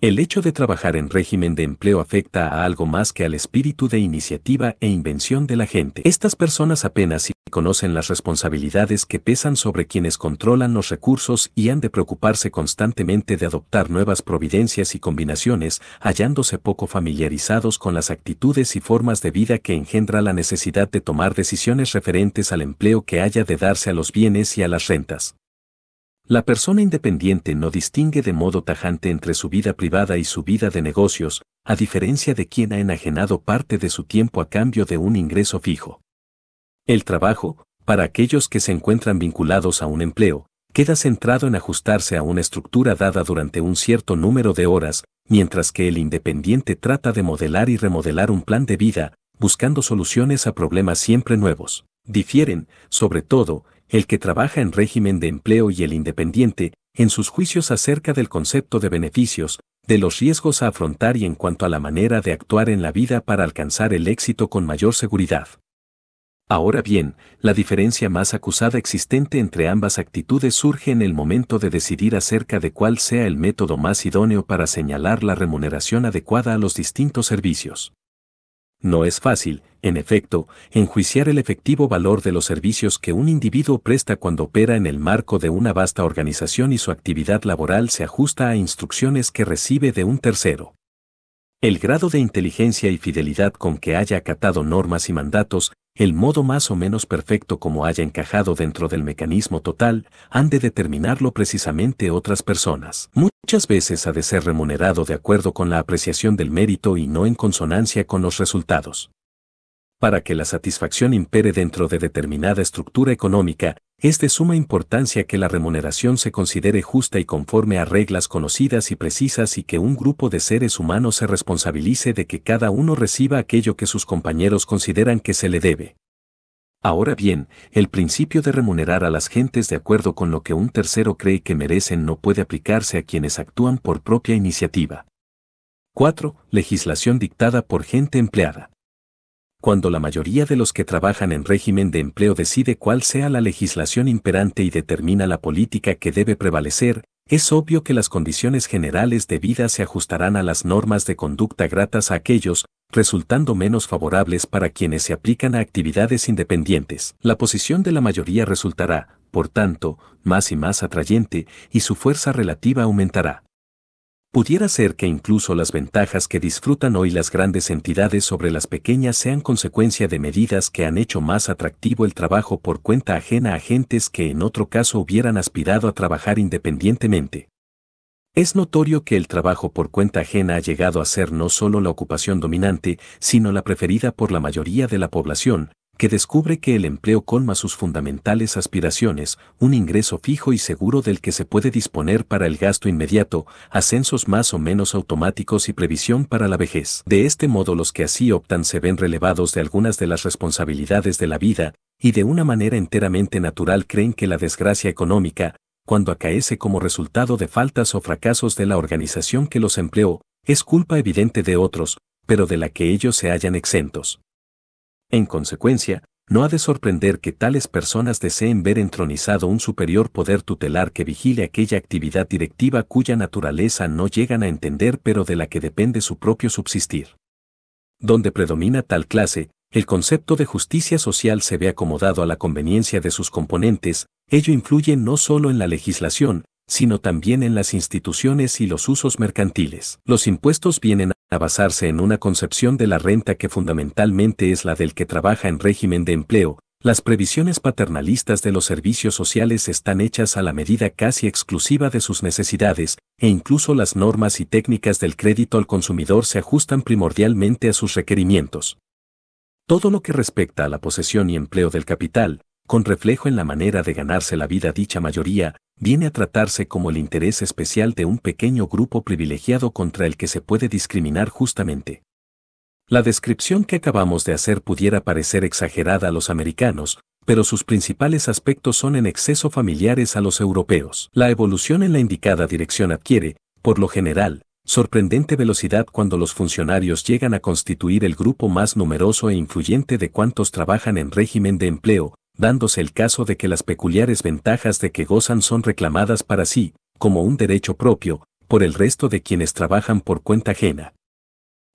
El hecho de trabajar en régimen de empleo afecta a algo más que al espíritu de iniciativa e invención de la gente. Estas personas apenas si conocen las responsabilidades que pesan sobre quienes controlan los recursos y han de preocuparse constantemente de adoptar nuevas providencias y combinaciones, hallándose poco familiarizados con las actitudes y formas de vida que engendra la necesidad de tomar decisiones referentes al empleo que haya de darse a los bienes y a las rentas. La persona independiente no distingue de modo tajante entre su vida privada y su vida de negocios, a diferencia de quien ha enajenado parte de su tiempo a cambio de un ingreso fijo. El trabajo, para aquellos que se encuentran vinculados a un empleo, queda centrado en ajustarse a una estructura dada durante un cierto número de horas, mientras que el independiente trata de modelar y remodelar un plan de vida, buscando soluciones a problemas siempre nuevos. Difieren, sobre todo, el que trabaja en régimen de empleo y el independiente, en sus juicios acerca del concepto de beneficios, de los riesgos a afrontar y en cuanto a la manera de actuar en la vida para alcanzar el éxito con mayor seguridad. Ahora bien, la diferencia más acusada existente entre ambas actitudes surge en el momento de decidir acerca de cuál sea el método más idóneo para señalar la remuneración adecuada a los distintos servicios. No es fácil, en efecto, enjuiciar el efectivo valor de los servicios que un individuo presta cuando opera en el marco de una vasta organización y su actividad laboral se ajusta a instrucciones que recibe de un tercero. El grado de inteligencia y fidelidad con que haya acatado normas y mandatos el modo más o menos perfecto como haya encajado dentro del mecanismo total, han de determinarlo precisamente otras personas. Muchas veces ha de ser remunerado de acuerdo con la apreciación del mérito y no en consonancia con los resultados. Para que la satisfacción impere dentro de determinada estructura económica, es de suma importancia que la remuneración se considere justa y conforme a reglas conocidas y precisas y que un grupo de seres humanos se responsabilice de que cada uno reciba aquello que sus compañeros consideran que se le debe. Ahora bien, el principio de remunerar a las gentes de acuerdo con lo que un tercero cree que merecen no puede aplicarse a quienes actúan por propia iniciativa. 4. Legislación dictada por gente empleada cuando la mayoría de los que trabajan en régimen de empleo decide cuál sea la legislación imperante y determina la política que debe prevalecer, es obvio que las condiciones generales de vida se ajustarán a las normas de conducta gratas a aquellos, resultando menos favorables para quienes se aplican a actividades independientes. La posición de la mayoría resultará, por tanto, más y más atrayente, y su fuerza relativa aumentará. Pudiera ser que incluso las ventajas que disfrutan hoy las grandes entidades sobre las pequeñas sean consecuencia de medidas que han hecho más atractivo el trabajo por cuenta ajena a gentes que en otro caso hubieran aspirado a trabajar independientemente. Es notorio que el trabajo por cuenta ajena ha llegado a ser no solo la ocupación dominante, sino la preferida por la mayoría de la población, que descubre que el empleo colma sus fundamentales aspiraciones, un ingreso fijo y seguro del que se puede disponer para el gasto inmediato, ascensos más o menos automáticos y previsión para la vejez. De este modo los que así optan se ven relevados de algunas de las responsabilidades de la vida, y de una manera enteramente natural creen que la desgracia económica, cuando acaece como resultado de faltas o fracasos de la organización que los empleó, es culpa evidente de otros, pero de la que ellos se hallan exentos. En consecuencia, no ha de sorprender que tales personas deseen ver entronizado un superior poder tutelar que vigile aquella actividad directiva cuya naturaleza no llegan a entender pero de la que depende su propio subsistir. Donde predomina tal clase, el concepto de justicia social se ve acomodado a la conveniencia de sus componentes, ello influye no solo en la legislación, sino también en las instituciones y los usos mercantiles. Los impuestos vienen a basarse en una concepción de la renta que fundamentalmente es la del que trabaja en régimen de empleo, las previsiones paternalistas de los servicios sociales están hechas a la medida casi exclusiva de sus necesidades, e incluso las normas y técnicas del crédito al consumidor se ajustan primordialmente a sus requerimientos. Todo lo que respecta a la posesión y empleo del capital, con reflejo en la manera de ganarse la vida dicha mayoría, viene a tratarse como el interés especial de un pequeño grupo privilegiado contra el que se puede discriminar justamente. La descripción que acabamos de hacer pudiera parecer exagerada a los americanos, pero sus principales aspectos son en exceso familiares a los europeos. La evolución en la indicada dirección adquiere, por lo general, sorprendente velocidad cuando los funcionarios llegan a constituir el grupo más numeroso e influyente de cuantos trabajan en régimen de empleo, dándose el caso de que las peculiares ventajas de que gozan son reclamadas para sí, como un derecho propio, por el resto de quienes trabajan por cuenta ajena.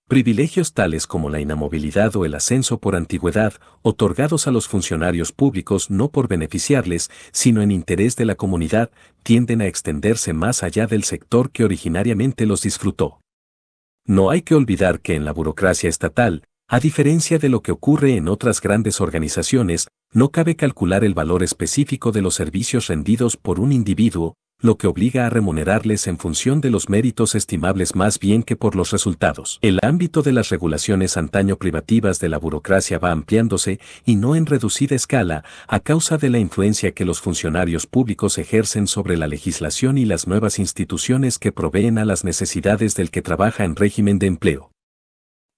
Privilegios tales como la inamovilidad o el ascenso por antigüedad, otorgados a los funcionarios públicos no por beneficiarles, sino en interés de la comunidad, tienden a extenderse más allá del sector que originariamente los disfrutó. No hay que olvidar que en la burocracia estatal, a diferencia de lo que ocurre en otras grandes organizaciones, no cabe calcular el valor específico de los servicios rendidos por un individuo, lo que obliga a remunerarles en función de los méritos estimables más bien que por los resultados. El ámbito de las regulaciones antaño privativas de la burocracia va ampliándose y no en reducida escala a causa de la influencia que los funcionarios públicos ejercen sobre la legislación y las nuevas instituciones que proveen a las necesidades del que trabaja en régimen de empleo.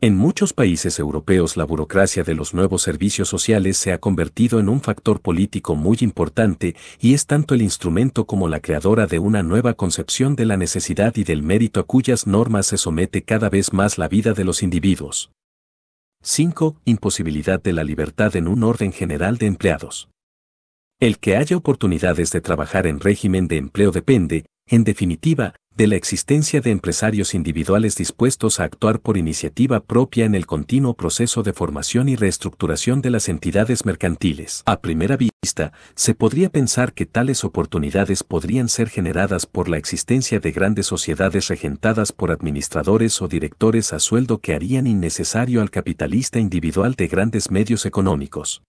En muchos países europeos la burocracia de los nuevos servicios sociales se ha convertido en un factor político muy importante y es tanto el instrumento como la creadora de una nueva concepción de la necesidad y del mérito a cuyas normas se somete cada vez más la vida de los individuos. 5. Imposibilidad de la libertad en un orden general de empleados. El que haya oportunidades de trabajar en régimen de empleo depende, en definitiva, de la existencia de empresarios individuales dispuestos a actuar por iniciativa propia en el continuo proceso de formación y reestructuración de las entidades mercantiles. A primera vista, se podría pensar que tales oportunidades podrían ser generadas por la existencia de grandes sociedades regentadas por administradores o directores a sueldo que harían innecesario al capitalista individual de grandes medios económicos.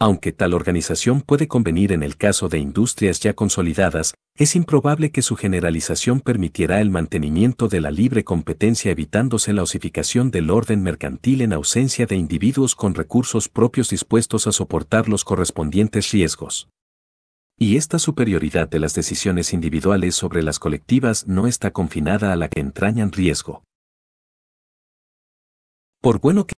Aunque tal organización puede convenir en el caso de industrias ya consolidadas, es improbable que su generalización permitiera el mantenimiento de la libre competencia evitándose la osificación del orden mercantil en ausencia de individuos con recursos propios dispuestos a soportar los correspondientes riesgos. Y esta superioridad de las decisiones individuales sobre las colectivas no está confinada a la que entrañan riesgo. Por bueno que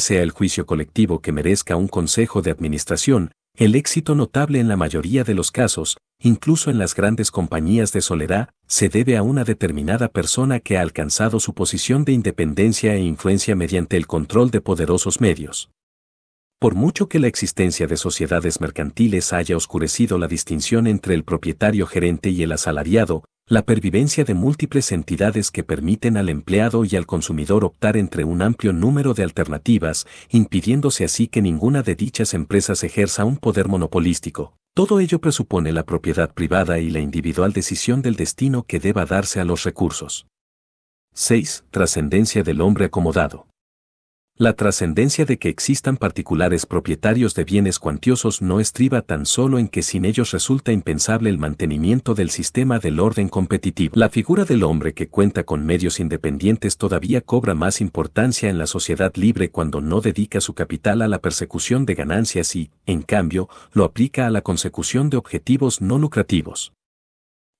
sea el juicio colectivo que merezca un consejo de administración, el éxito notable en la mayoría de los casos, incluso en las grandes compañías de soledad, se debe a una determinada persona que ha alcanzado su posición de independencia e influencia mediante el control de poderosos medios. Por mucho que la existencia de sociedades mercantiles haya oscurecido la distinción entre el propietario gerente y el asalariado, la pervivencia de múltiples entidades que permiten al empleado y al consumidor optar entre un amplio número de alternativas, impidiéndose así que ninguna de dichas empresas ejerza un poder monopolístico. Todo ello presupone la propiedad privada y la individual decisión del destino que deba darse a los recursos. 6. Trascendencia del hombre acomodado. La trascendencia de que existan particulares propietarios de bienes cuantiosos no estriba tan solo en que sin ellos resulta impensable el mantenimiento del sistema del orden competitivo. La figura del hombre que cuenta con medios independientes todavía cobra más importancia en la sociedad libre cuando no dedica su capital a la persecución de ganancias y, en cambio, lo aplica a la consecución de objetivos no lucrativos.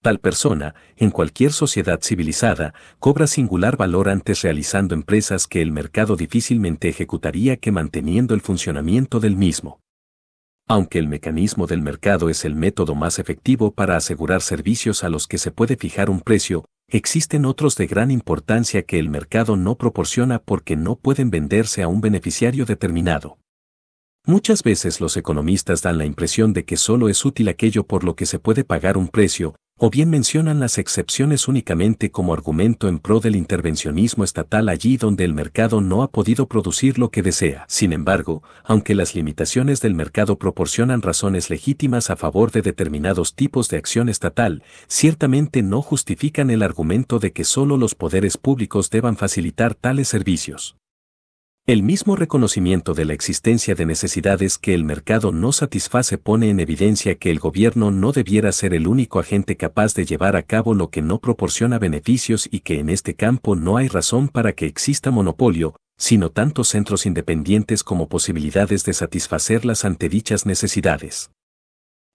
Tal persona, en cualquier sociedad civilizada, cobra singular valor antes realizando empresas que el mercado difícilmente ejecutaría que manteniendo el funcionamiento del mismo. Aunque el mecanismo del mercado es el método más efectivo para asegurar servicios a los que se puede fijar un precio, existen otros de gran importancia que el mercado no proporciona porque no pueden venderse a un beneficiario determinado. Muchas veces los economistas dan la impresión de que solo es útil aquello por lo que se puede pagar un precio, o bien mencionan las excepciones únicamente como argumento en pro del intervencionismo estatal allí donde el mercado no ha podido producir lo que desea. Sin embargo, aunque las limitaciones del mercado proporcionan razones legítimas a favor de determinados tipos de acción estatal, ciertamente no justifican el argumento de que solo los poderes públicos deban facilitar tales servicios. El mismo reconocimiento de la existencia de necesidades que el mercado no satisface pone en evidencia que el gobierno no debiera ser el único agente capaz de llevar a cabo lo que no proporciona beneficios y que en este campo no hay razón para que exista monopolio, sino tantos centros independientes como posibilidades de satisfacer las antedichas necesidades.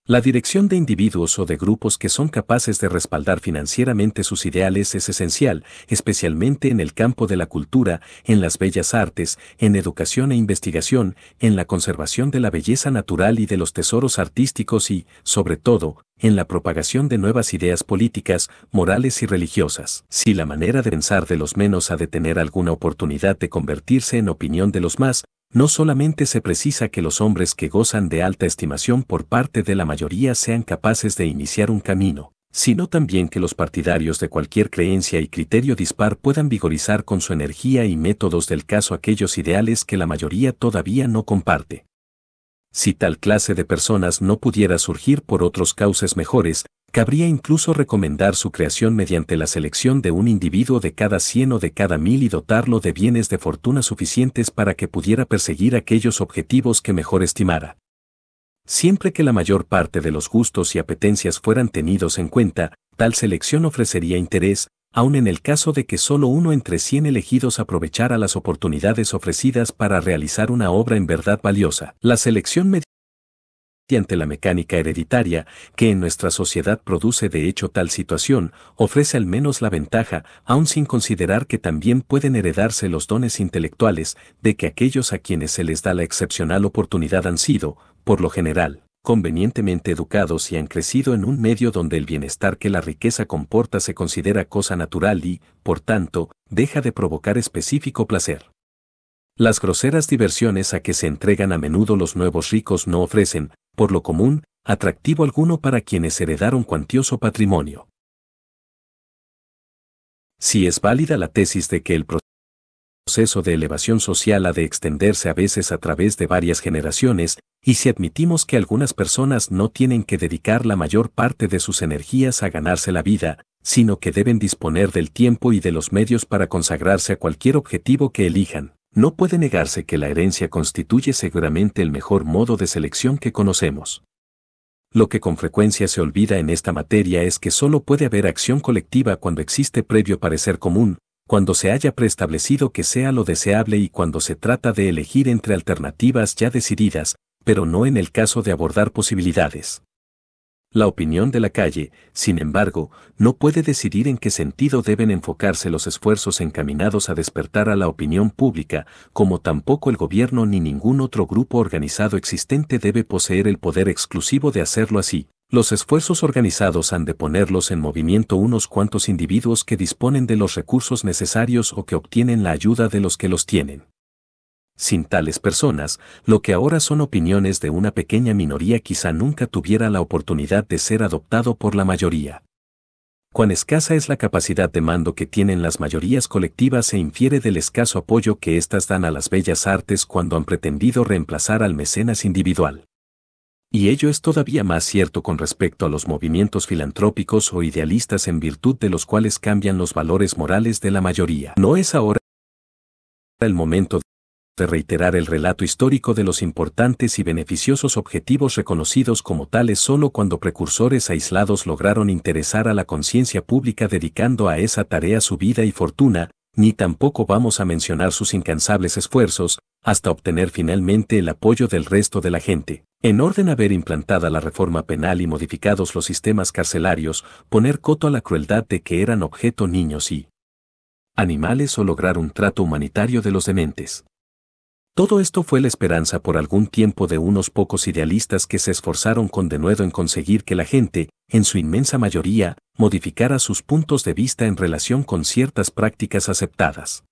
La dirección de individuos o de grupos que son capaces de respaldar financieramente sus ideales es esencial, especialmente en el campo de la cultura, en las bellas artes, en educación e investigación, en la conservación de la belleza natural y de los tesoros artísticos y, sobre todo, en la propagación de nuevas ideas políticas, morales y religiosas. Si la manera de pensar de los menos ha de tener alguna oportunidad de convertirse en opinión de los más, no solamente se precisa que los hombres que gozan de alta estimación por parte de la mayoría sean capaces de iniciar un camino, sino también que los partidarios de cualquier creencia y criterio dispar puedan vigorizar con su energía y métodos del caso aquellos ideales que la mayoría todavía no comparte. Si tal clase de personas no pudiera surgir por otros causas mejores, cabría incluso recomendar su creación mediante la selección de un individuo de cada cien o de cada mil y dotarlo de bienes de fortuna suficientes para que pudiera perseguir aquellos objetivos que mejor estimara. Siempre que la mayor parte de los gustos y apetencias fueran tenidos en cuenta, tal selección ofrecería interés, aun en el caso de que solo uno entre cien elegidos aprovechara las oportunidades ofrecidas para realizar una obra en verdad valiosa. La selección y ante la mecánica hereditaria que en nuestra sociedad produce de hecho tal situación, ofrece al menos la ventaja, aun sin considerar que también pueden heredarse los dones intelectuales de que aquellos a quienes se les da la excepcional oportunidad han sido, por lo general, convenientemente educados y han crecido en un medio donde el bienestar que la riqueza comporta se considera cosa natural y, por tanto, deja de provocar específico placer. Las groseras diversiones a que se entregan a menudo los nuevos ricos no ofrecen, por lo común, atractivo alguno para quienes heredaron cuantioso patrimonio. Si es válida la tesis de que el proceso de elevación social ha de extenderse a veces a través de varias generaciones, y si admitimos que algunas personas no tienen que dedicar la mayor parte de sus energías a ganarse la vida, sino que deben disponer del tiempo y de los medios para consagrarse a cualquier objetivo que elijan, no puede negarse que la herencia constituye seguramente el mejor modo de selección que conocemos. Lo que con frecuencia se olvida en esta materia es que solo puede haber acción colectiva cuando existe previo parecer común, cuando se haya preestablecido que sea lo deseable y cuando se trata de elegir entre alternativas ya decididas, pero no en el caso de abordar posibilidades. La opinión de la calle, sin embargo, no puede decidir en qué sentido deben enfocarse los esfuerzos encaminados a despertar a la opinión pública, como tampoco el gobierno ni ningún otro grupo organizado existente debe poseer el poder exclusivo de hacerlo así. Los esfuerzos organizados han de ponerlos en movimiento unos cuantos individuos que disponen de los recursos necesarios o que obtienen la ayuda de los que los tienen. Sin tales personas, lo que ahora son opiniones de una pequeña minoría quizá nunca tuviera la oportunidad de ser adoptado por la mayoría. Cuán escasa es la capacidad de mando que tienen las mayorías colectivas se infiere del escaso apoyo que éstas dan a las bellas artes cuando han pretendido reemplazar al mecenas individual. Y ello es todavía más cierto con respecto a los movimientos filantrópicos o idealistas en virtud de los cuales cambian los valores morales de la mayoría. No es ahora el momento de de reiterar el relato histórico de los importantes y beneficiosos objetivos reconocidos como tales solo cuando precursores aislados lograron interesar a la conciencia pública dedicando a esa tarea su vida y fortuna, ni tampoco vamos a mencionar sus incansables esfuerzos, hasta obtener finalmente el apoyo del resto de la gente. En orden a ver implantada la reforma penal y modificados los sistemas carcelarios, poner coto a la crueldad de que eran objeto niños y animales o lograr un trato humanitario de los dementes. Todo esto fue la esperanza por algún tiempo de unos pocos idealistas que se esforzaron con denuedo en conseguir que la gente, en su inmensa mayoría, modificara sus puntos de vista en relación con ciertas prácticas aceptadas.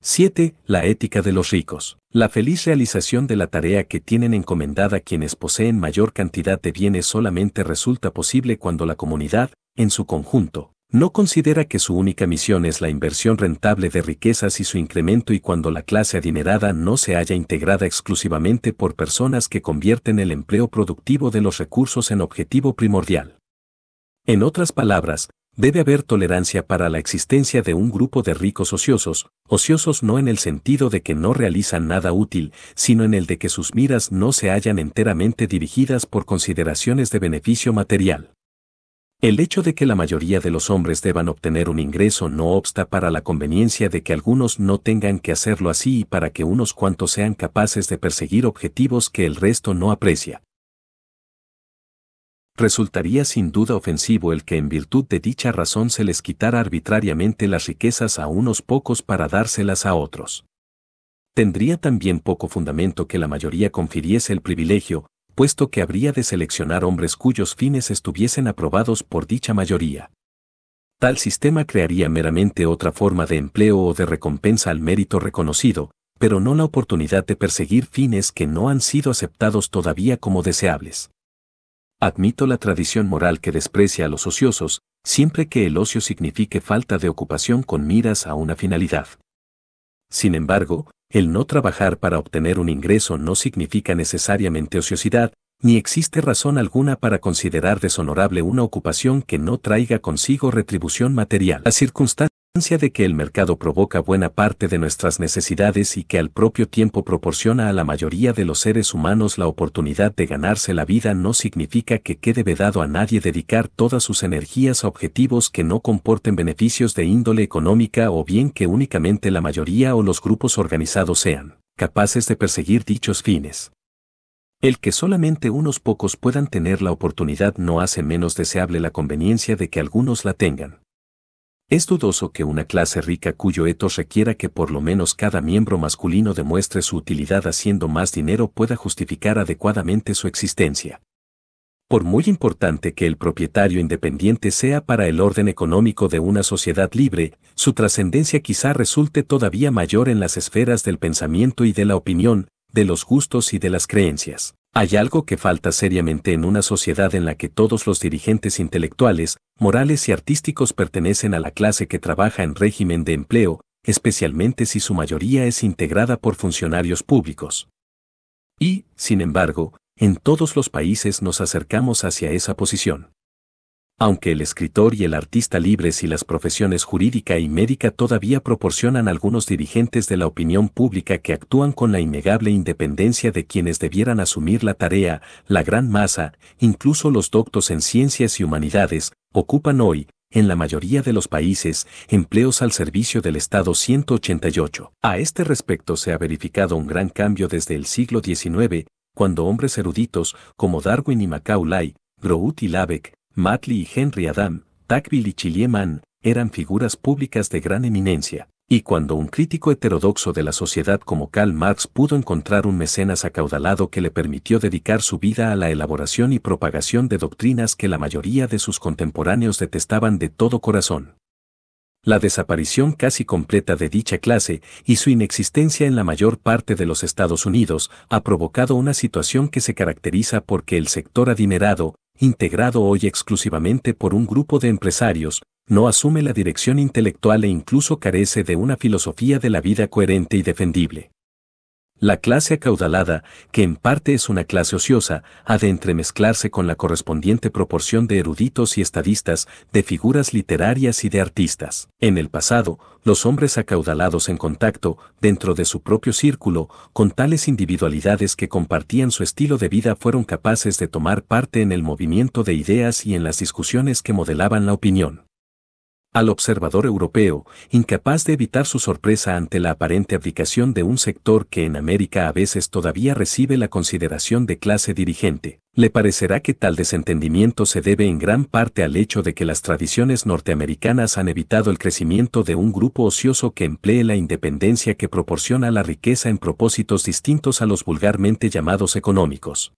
7. La ética de los ricos. La feliz realización de la tarea que tienen encomendada quienes poseen mayor cantidad de bienes solamente resulta posible cuando la comunidad, en su conjunto, no considera que su única misión es la inversión rentable de riquezas y su incremento y cuando la clase adinerada no se haya integrada exclusivamente por personas que convierten el empleo productivo de los recursos en objetivo primordial. En otras palabras, debe haber tolerancia para la existencia de un grupo de ricos ociosos, ociosos no en el sentido de que no realizan nada útil, sino en el de que sus miras no se hayan enteramente dirigidas por consideraciones de beneficio material. El hecho de que la mayoría de los hombres deban obtener un ingreso no obsta para la conveniencia de que algunos no tengan que hacerlo así y para que unos cuantos sean capaces de perseguir objetivos que el resto no aprecia. Resultaría sin duda ofensivo el que en virtud de dicha razón se les quitara arbitrariamente las riquezas a unos pocos para dárselas a otros. Tendría también poco fundamento que la mayoría confiriese el privilegio, puesto que habría de seleccionar hombres cuyos fines estuviesen aprobados por dicha mayoría. Tal sistema crearía meramente otra forma de empleo o de recompensa al mérito reconocido, pero no la oportunidad de perseguir fines que no han sido aceptados todavía como deseables. Admito la tradición moral que desprecia a los ociosos, siempre que el ocio signifique falta de ocupación con miras a una finalidad. Sin embargo, el no trabajar para obtener un ingreso no significa necesariamente ociosidad, ni existe razón alguna para considerar deshonorable una ocupación que no traiga consigo retribución material. La circunstancia la de que el mercado provoca buena parte de nuestras necesidades y que al propio tiempo proporciona a la mayoría de los seres humanos la oportunidad de ganarse la vida no significa que quede vedado a nadie dedicar todas sus energías a objetivos que no comporten beneficios de índole económica o bien que únicamente la mayoría o los grupos organizados sean capaces de perseguir dichos fines. El que solamente unos pocos puedan tener la oportunidad no hace menos deseable la conveniencia de que algunos la tengan. Es dudoso que una clase rica cuyo etos requiera que por lo menos cada miembro masculino demuestre su utilidad haciendo más dinero pueda justificar adecuadamente su existencia. Por muy importante que el propietario independiente sea para el orden económico de una sociedad libre, su trascendencia quizá resulte todavía mayor en las esferas del pensamiento y de la opinión, de los gustos y de las creencias. Hay algo que falta seriamente en una sociedad en la que todos los dirigentes intelectuales, morales y artísticos pertenecen a la clase que trabaja en régimen de empleo, especialmente si su mayoría es integrada por funcionarios públicos. Y, sin embargo, en todos los países nos acercamos hacia esa posición aunque el escritor y el artista libres y las profesiones jurídica y médica todavía proporcionan algunos dirigentes de la opinión pública que actúan con la innegable independencia de quienes debieran asumir la tarea, la gran masa, incluso los doctos en ciencias y humanidades, ocupan hoy, en la mayoría de los países, empleos al servicio del Estado 188. A este respecto se ha verificado un gran cambio desde el siglo XIX, cuando hombres eruditos, como Darwin y Macaulay, Groot y Labeck, Matley y Henry Adam, Tacville y Chilieman, eran figuras públicas de gran eminencia, y cuando un crítico heterodoxo de la sociedad como Karl Marx pudo encontrar un mecenas acaudalado que le permitió dedicar su vida a la elaboración y propagación de doctrinas que la mayoría de sus contemporáneos detestaban de todo corazón. La desaparición casi completa de dicha clase y su inexistencia en la mayor parte de los Estados Unidos ha provocado una situación que se caracteriza porque el sector adinerado, integrado hoy exclusivamente por un grupo de empresarios, no asume la dirección intelectual e incluso carece de una filosofía de la vida coherente y defendible la clase acaudalada, que en parte es una clase ociosa, ha de entremezclarse con la correspondiente proporción de eruditos y estadistas, de figuras literarias y de artistas. En el pasado, los hombres acaudalados en contacto, dentro de su propio círculo, con tales individualidades que compartían su estilo de vida fueron capaces de tomar parte en el movimiento de ideas y en las discusiones que modelaban la opinión. Al observador europeo, incapaz de evitar su sorpresa ante la aparente abdicación de un sector que en América a veces todavía recibe la consideración de clase dirigente, le parecerá que tal desentendimiento se debe en gran parte al hecho de que las tradiciones norteamericanas han evitado el crecimiento de un grupo ocioso que emplee la independencia que proporciona la riqueza en propósitos distintos a los vulgarmente llamados económicos.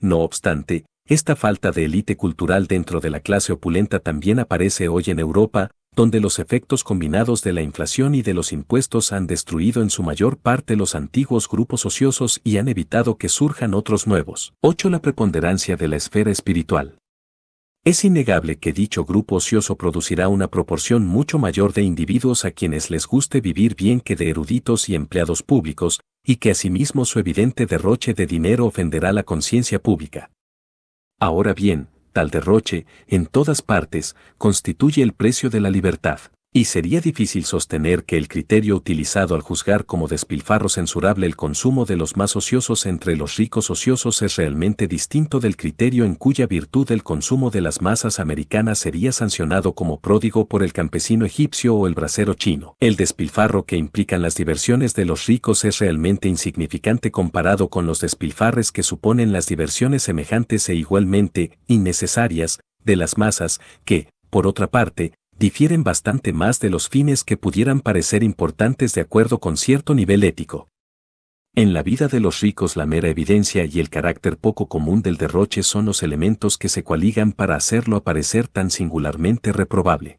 No obstante, esta falta de élite cultural dentro de la clase opulenta también aparece hoy en Europa, donde los efectos combinados de la inflación y de los impuestos han destruido en su mayor parte los antiguos grupos ociosos y han evitado que surjan otros nuevos. 8. La preponderancia de la esfera espiritual. Es innegable que dicho grupo ocioso producirá una proporción mucho mayor de individuos a quienes les guste vivir bien que de eruditos y empleados públicos, y que asimismo su evidente derroche de dinero ofenderá la conciencia pública. Ahora bien, tal derroche, en todas partes, constituye el precio de la libertad. Y sería difícil sostener que el criterio utilizado al juzgar como despilfarro censurable el consumo de los más ociosos entre los ricos ociosos es realmente distinto del criterio en cuya virtud el consumo de las masas americanas sería sancionado como pródigo por el campesino egipcio o el brasero chino. El despilfarro que implican las diversiones de los ricos es realmente insignificante comparado con los despilfarres que suponen las diversiones semejantes e igualmente innecesarias de las masas que, por otra parte, difieren bastante más de los fines que pudieran parecer importantes de acuerdo con cierto nivel ético. En la vida de los ricos la mera evidencia y el carácter poco común del derroche son los elementos que se cualigan para hacerlo aparecer tan singularmente reprobable.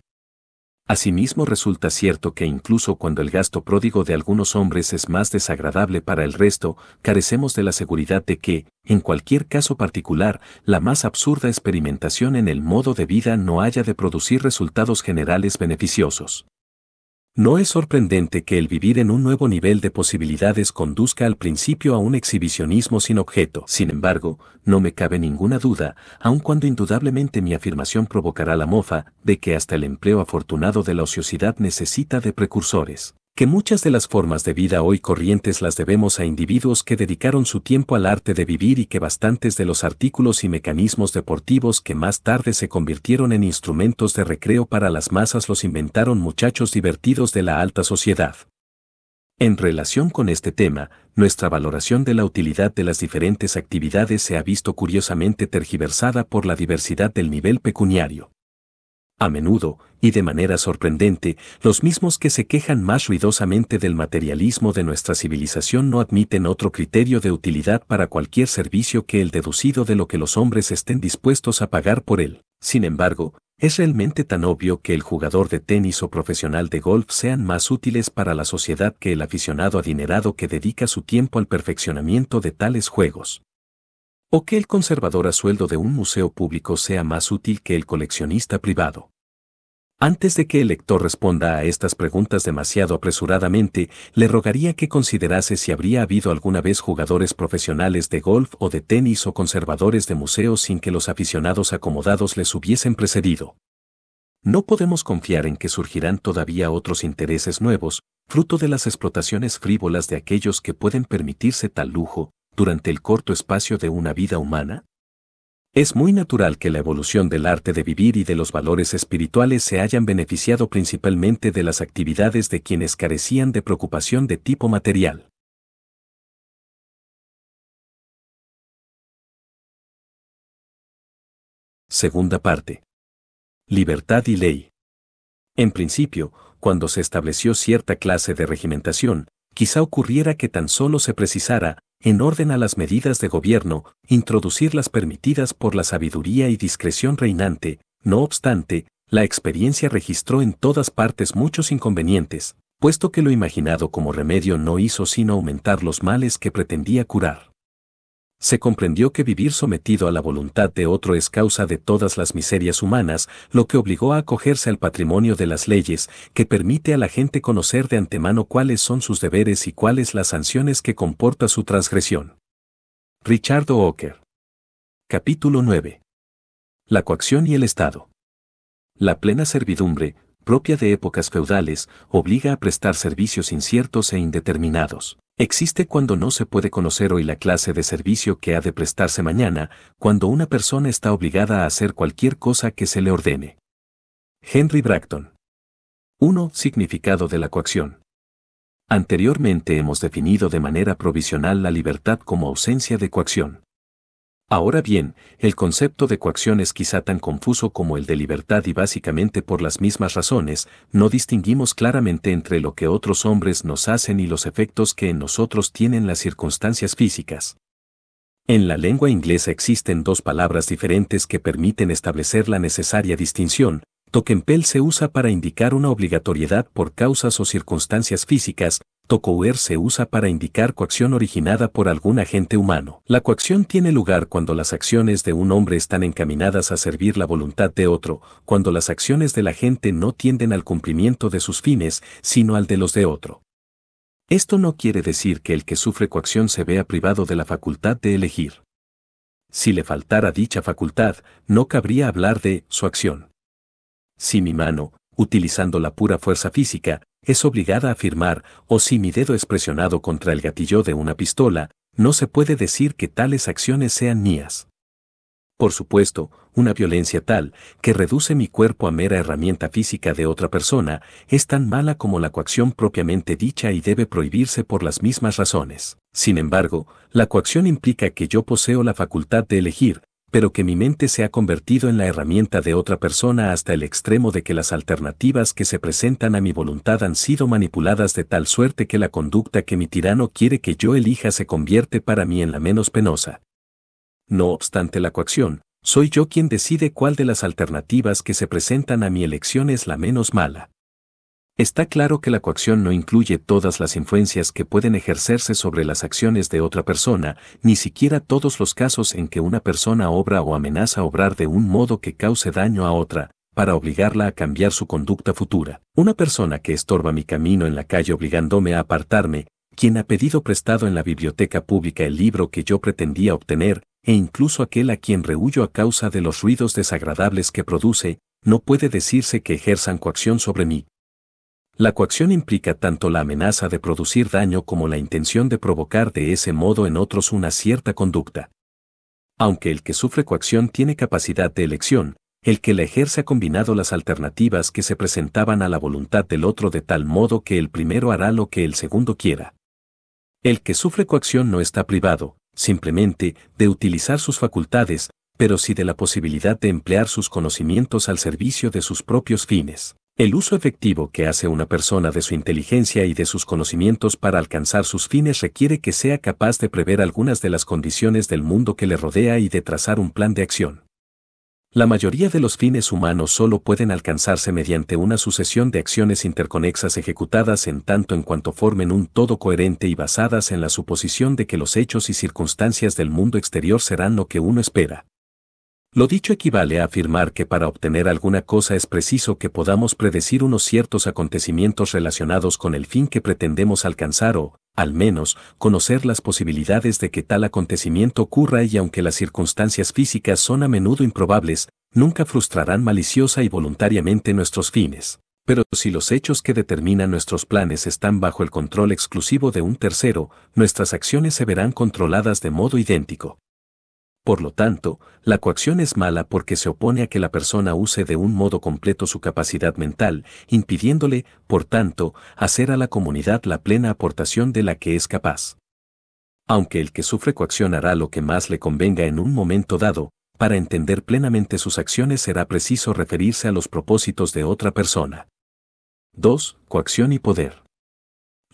Asimismo resulta cierto que incluso cuando el gasto pródigo de algunos hombres es más desagradable para el resto, carecemos de la seguridad de que, en cualquier caso particular, la más absurda experimentación en el modo de vida no haya de producir resultados generales beneficiosos. No es sorprendente que el vivir en un nuevo nivel de posibilidades conduzca al principio a un exhibicionismo sin objeto. Sin embargo, no me cabe ninguna duda, aun cuando indudablemente mi afirmación provocará la mofa, de que hasta el empleo afortunado de la ociosidad necesita de precursores que muchas de las formas de vida hoy corrientes las debemos a individuos que dedicaron su tiempo al arte de vivir y que bastantes de los artículos y mecanismos deportivos que más tarde se convirtieron en instrumentos de recreo para las masas los inventaron muchachos divertidos de la alta sociedad. En relación con este tema, nuestra valoración de la utilidad de las diferentes actividades se ha visto curiosamente tergiversada por la diversidad del nivel pecuniario a menudo, y de manera sorprendente, los mismos que se quejan más ruidosamente del materialismo de nuestra civilización no admiten otro criterio de utilidad para cualquier servicio que el deducido de lo que los hombres estén dispuestos a pagar por él. Sin embargo, es realmente tan obvio que el jugador de tenis o profesional de golf sean más útiles para la sociedad que el aficionado adinerado que dedica su tiempo al perfeccionamiento de tales juegos. O que el conservador a sueldo de un museo público sea más útil que el coleccionista privado. Antes de que el lector responda a estas preguntas demasiado apresuradamente, le rogaría que considerase si habría habido alguna vez jugadores profesionales de golf o de tenis o conservadores de museos sin que los aficionados acomodados les hubiesen precedido. No podemos confiar en que surgirán todavía otros intereses nuevos, fruto de las explotaciones frívolas de aquellos que pueden permitirse tal lujo, durante el corto espacio de una vida humana, es muy natural que la evolución del arte de vivir y de los valores espirituales se hayan beneficiado principalmente de las actividades de quienes carecían de preocupación de tipo material. Segunda parte. Libertad y ley. En principio, cuando se estableció cierta clase de regimentación, quizá ocurriera que tan solo se precisara, en orden a las medidas de gobierno, introducir permitidas por la sabiduría y discreción reinante, no obstante, la experiencia registró en todas partes muchos inconvenientes, puesto que lo imaginado como remedio no hizo sino aumentar los males que pretendía curar se comprendió que vivir sometido a la voluntad de otro es causa de todas las miserias humanas, lo que obligó a acogerse al patrimonio de las leyes, que permite a la gente conocer de antemano cuáles son sus deberes y cuáles las sanciones que comporta su transgresión. Richard Oker. Capítulo 9. La coacción y el Estado. La plena servidumbre, propia de épocas feudales, obliga a prestar servicios inciertos e indeterminados. Existe cuando no se puede conocer hoy la clase de servicio que ha de prestarse mañana, cuando una persona está obligada a hacer cualquier cosa que se le ordene. Henry Bracton. 1. Significado de la coacción. Anteriormente hemos definido de manera provisional la libertad como ausencia de coacción. Ahora bien, el concepto de coacción es quizá tan confuso como el de libertad y básicamente por las mismas razones, no distinguimos claramente entre lo que otros hombres nos hacen y los efectos que en nosotros tienen las circunstancias físicas. En la lengua inglesa existen dos palabras diferentes que permiten establecer la necesaria distinción. Tokenpell se usa para indicar una obligatoriedad por causas o circunstancias físicas, coer se usa para indicar coacción originada por algún agente humano. La coacción tiene lugar cuando las acciones de un hombre están encaminadas a servir la voluntad de otro, cuando las acciones de la gente no tienden al cumplimiento de sus fines, sino al de los de otro. Esto no quiere decir que el que sufre coacción se vea privado de la facultad de elegir. Si le faltara dicha facultad, no cabría hablar de su acción. Si mi mano, utilizando la pura fuerza física, es obligada a afirmar, o oh, si mi dedo es presionado contra el gatillo de una pistola, no se puede decir que tales acciones sean mías. Por supuesto, una violencia tal, que reduce mi cuerpo a mera herramienta física de otra persona, es tan mala como la coacción propiamente dicha y debe prohibirse por las mismas razones. Sin embargo, la coacción implica que yo poseo la facultad de elegir, pero que mi mente se ha convertido en la herramienta de otra persona hasta el extremo de que las alternativas que se presentan a mi voluntad han sido manipuladas de tal suerte que la conducta que mi tirano quiere que yo elija se convierte para mí en la menos penosa. No obstante la coacción, soy yo quien decide cuál de las alternativas que se presentan a mi elección es la menos mala. Está claro que la coacción no incluye todas las influencias que pueden ejercerse sobre las acciones de otra persona, ni siquiera todos los casos en que una persona obra o amenaza obrar de un modo que cause daño a otra, para obligarla a cambiar su conducta futura. Una persona que estorba mi camino en la calle obligándome a apartarme, quien ha pedido prestado en la biblioteca pública el libro que yo pretendía obtener, e incluso aquel a quien rehuyo a causa de los ruidos desagradables que produce, no puede decirse que ejerzan coacción sobre mí, la coacción implica tanto la amenaza de producir daño como la intención de provocar de ese modo en otros una cierta conducta. Aunque el que sufre coacción tiene capacidad de elección, el que la ejerce ha combinado las alternativas que se presentaban a la voluntad del otro de tal modo que el primero hará lo que el segundo quiera. El que sufre coacción no está privado, simplemente, de utilizar sus facultades, pero sí de la posibilidad de emplear sus conocimientos al servicio de sus propios fines. El uso efectivo que hace una persona de su inteligencia y de sus conocimientos para alcanzar sus fines requiere que sea capaz de prever algunas de las condiciones del mundo que le rodea y de trazar un plan de acción. La mayoría de los fines humanos solo pueden alcanzarse mediante una sucesión de acciones interconexas ejecutadas en tanto en cuanto formen un todo coherente y basadas en la suposición de que los hechos y circunstancias del mundo exterior serán lo que uno espera. Lo dicho equivale a afirmar que para obtener alguna cosa es preciso que podamos predecir unos ciertos acontecimientos relacionados con el fin que pretendemos alcanzar o, al menos, conocer las posibilidades de que tal acontecimiento ocurra y aunque las circunstancias físicas son a menudo improbables, nunca frustrarán maliciosa y voluntariamente nuestros fines. Pero si los hechos que determinan nuestros planes están bajo el control exclusivo de un tercero, nuestras acciones se verán controladas de modo idéntico. Por lo tanto, la coacción es mala porque se opone a que la persona use de un modo completo su capacidad mental, impidiéndole, por tanto, hacer a la comunidad la plena aportación de la que es capaz. Aunque el que sufre coacción hará lo que más le convenga en un momento dado, para entender plenamente sus acciones será preciso referirse a los propósitos de otra persona. 2. Coacción y poder.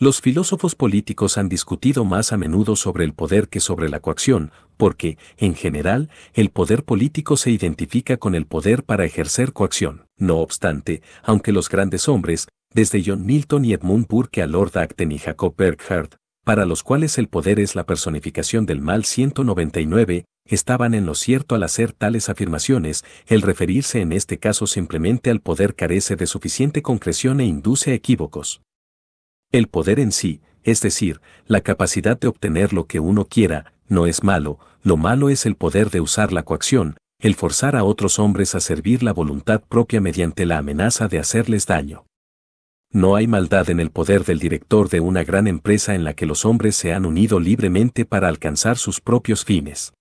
Los filósofos políticos han discutido más a menudo sobre el poder que sobre la coacción, porque, en general, el poder político se identifica con el poder para ejercer coacción. No obstante, aunque los grandes hombres, desde John Milton y Edmund Burke a Lord Acton y Jacob Burckhardt, para los cuales el poder es la personificación del mal 199, estaban en lo cierto al hacer tales afirmaciones, el referirse en este caso simplemente al poder carece de suficiente concreción e induce a equívocos. El poder en sí, es decir, la capacidad de obtener lo que uno quiera, no es malo, lo malo es el poder de usar la coacción, el forzar a otros hombres a servir la voluntad propia mediante la amenaza de hacerles daño. No hay maldad en el poder del director de una gran empresa en la que los hombres se han unido libremente para alcanzar sus propios fines.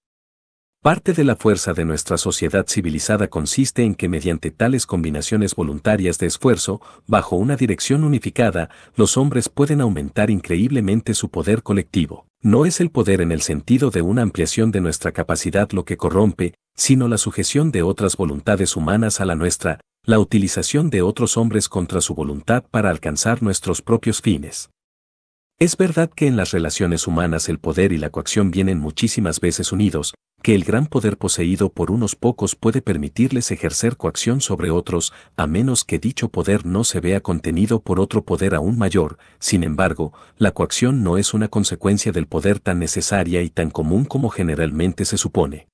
Parte de la fuerza de nuestra sociedad civilizada consiste en que mediante tales combinaciones voluntarias de esfuerzo, bajo una dirección unificada, los hombres pueden aumentar increíblemente su poder colectivo. No es el poder en el sentido de una ampliación de nuestra capacidad lo que corrompe, sino la sujeción de otras voluntades humanas a la nuestra, la utilización de otros hombres contra su voluntad para alcanzar nuestros propios fines. Es verdad que en las relaciones humanas el poder y la coacción vienen muchísimas veces unidos, que el gran poder poseído por unos pocos puede permitirles ejercer coacción sobre otros, a menos que dicho poder no se vea contenido por otro poder aún mayor, sin embargo, la coacción no es una consecuencia del poder tan necesaria y tan común como generalmente se supone.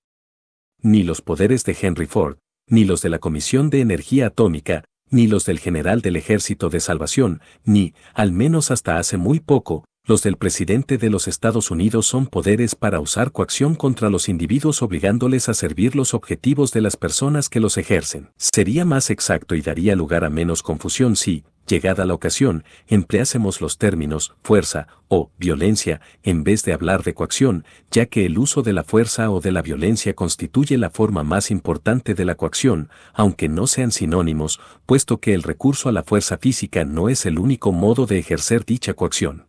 Ni los poderes de Henry Ford, ni los de la Comisión de Energía Atómica, ni los del general del Ejército de Salvación, ni, al menos hasta hace muy poco, los del presidente de los Estados Unidos son poderes para usar coacción contra los individuos obligándoles a servir los objetivos de las personas que los ejercen. Sería más exacto y daría lugar a menos confusión si, llegada la ocasión, empleásemos los términos fuerza o violencia en vez de hablar de coacción, ya que el uso de la fuerza o de la violencia constituye la forma más importante de la coacción, aunque no sean sinónimos, puesto que el recurso a la fuerza física no es el único modo de ejercer dicha coacción.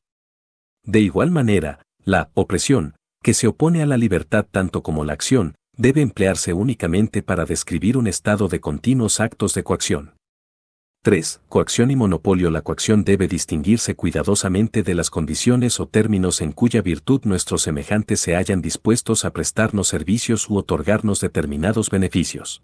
De igual manera, la opresión, que se opone a la libertad tanto como la acción, debe emplearse únicamente para describir un estado de continuos actos de coacción. 3. Coacción y monopolio. La coacción debe distinguirse cuidadosamente de las condiciones o términos en cuya virtud nuestros semejantes se hayan dispuestos a prestarnos servicios u otorgarnos determinados beneficios.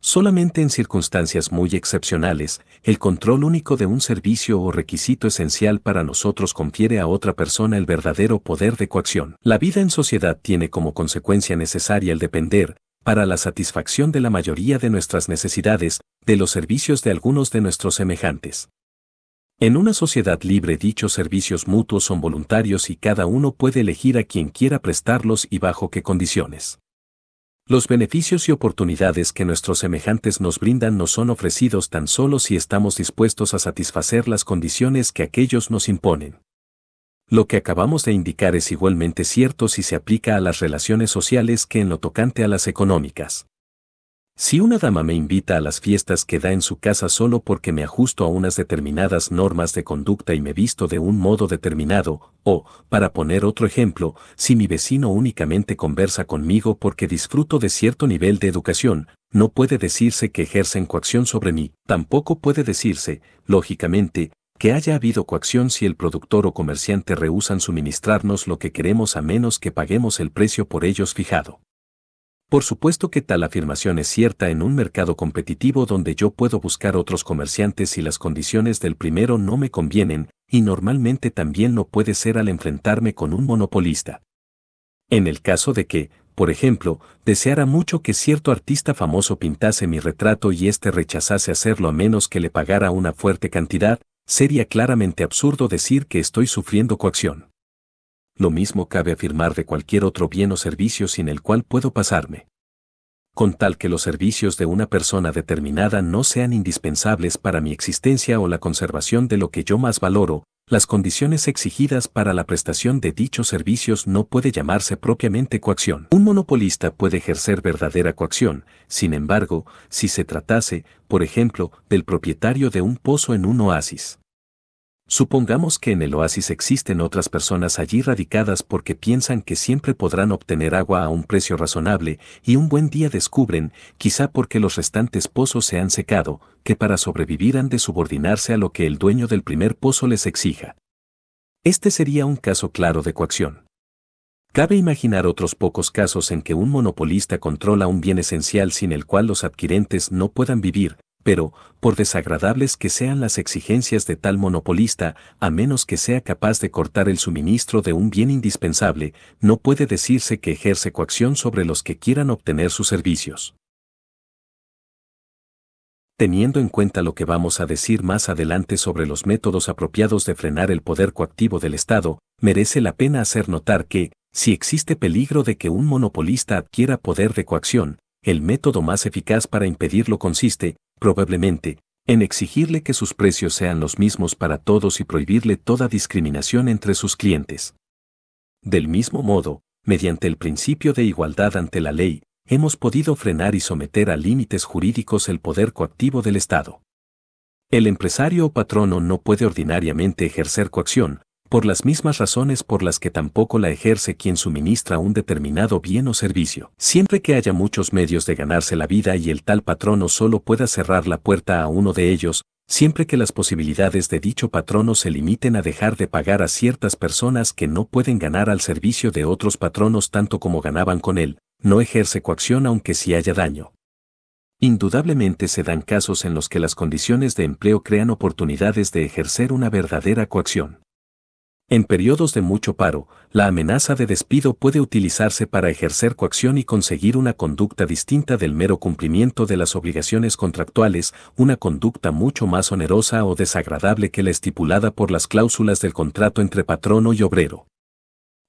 Solamente en circunstancias muy excepcionales, el control único de un servicio o requisito esencial para nosotros confiere a otra persona el verdadero poder de coacción. La vida en sociedad tiene como consecuencia necesaria el depender, para la satisfacción de la mayoría de nuestras necesidades, de los servicios de algunos de nuestros semejantes. En una sociedad libre dichos servicios mutuos son voluntarios y cada uno puede elegir a quien quiera prestarlos y bajo qué condiciones. Los beneficios y oportunidades que nuestros semejantes nos brindan no son ofrecidos tan solo si estamos dispuestos a satisfacer las condiciones que aquellos nos imponen. Lo que acabamos de indicar es igualmente cierto si se aplica a las relaciones sociales que en lo tocante a las económicas. Si una dama me invita a las fiestas que da en su casa solo porque me ajusto a unas determinadas normas de conducta y me visto de un modo determinado, o, para poner otro ejemplo, si mi vecino únicamente conversa conmigo porque disfruto de cierto nivel de educación, no puede decirse que ejercen coacción sobre mí, tampoco puede decirse, lógicamente, que haya habido coacción si el productor o comerciante rehúsan suministrarnos lo que queremos a menos que paguemos el precio por ellos fijado. Por supuesto que tal afirmación es cierta en un mercado competitivo donde yo puedo buscar otros comerciantes si las condiciones del primero no me convienen, y normalmente también no puede ser al enfrentarme con un monopolista. En el caso de que, por ejemplo, deseara mucho que cierto artista famoso pintase mi retrato y éste rechazase hacerlo a menos que le pagara una fuerte cantidad, sería claramente absurdo decir que estoy sufriendo coacción lo mismo cabe afirmar de cualquier otro bien o servicio sin el cual puedo pasarme. Con tal que los servicios de una persona determinada no sean indispensables para mi existencia o la conservación de lo que yo más valoro, las condiciones exigidas para la prestación de dichos servicios no puede llamarse propiamente coacción. Un monopolista puede ejercer verdadera coacción, sin embargo, si se tratase, por ejemplo, del propietario de un pozo en un oasis. Supongamos que en el oasis existen otras personas allí radicadas porque piensan que siempre podrán obtener agua a un precio razonable y un buen día descubren, quizá porque los restantes pozos se han secado, que para sobrevivir han de subordinarse a lo que el dueño del primer pozo les exija. Este sería un caso claro de coacción. Cabe imaginar otros pocos casos en que un monopolista controla un bien esencial sin el cual los adquirentes no puedan vivir, pero, por desagradables que sean las exigencias de tal monopolista, a menos que sea capaz de cortar el suministro de un bien indispensable, no puede decirse que ejerce coacción sobre los que quieran obtener sus servicios. Teniendo en cuenta lo que vamos a decir más adelante sobre los métodos apropiados de frenar el poder coactivo del Estado, merece la pena hacer notar que, si existe peligro de que un monopolista adquiera poder de coacción, el método más eficaz para impedirlo consiste, probablemente, en exigirle que sus precios sean los mismos para todos y prohibirle toda discriminación entre sus clientes. Del mismo modo, mediante el principio de igualdad ante la ley, hemos podido frenar y someter a límites jurídicos el poder coactivo del Estado. El empresario o patrono no puede ordinariamente ejercer coacción, por las mismas razones por las que tampoco la ejerce quien suministra un determinado bien o servicio. Siempre que haya muchos medios de ganarse la vida y el tal patrono solo pueda cerrar la puerta a uno de ellos, siempre que las posibilidades de dicho patrono se limiten a dejar de pagar a ciertas personas que no pueden ganar al servicio de otros patronos tanto como ganaban con él, no ejerce coacción aunque sí haya daño. Indudablemente se dan casos en los que las condiciones de empleo crean oportunidades de ejercer una verdadera coacción. En periodos de mucho paro, la amenaza de despido puede utilizarse para ejercer coacción y conseguir una conducta distinta del mero cumplimiento de las obligaciones contractuales, una conducta mucho más onerosa o desagradable que la estipulada por las cláusulas del contrato entre patrono y obrero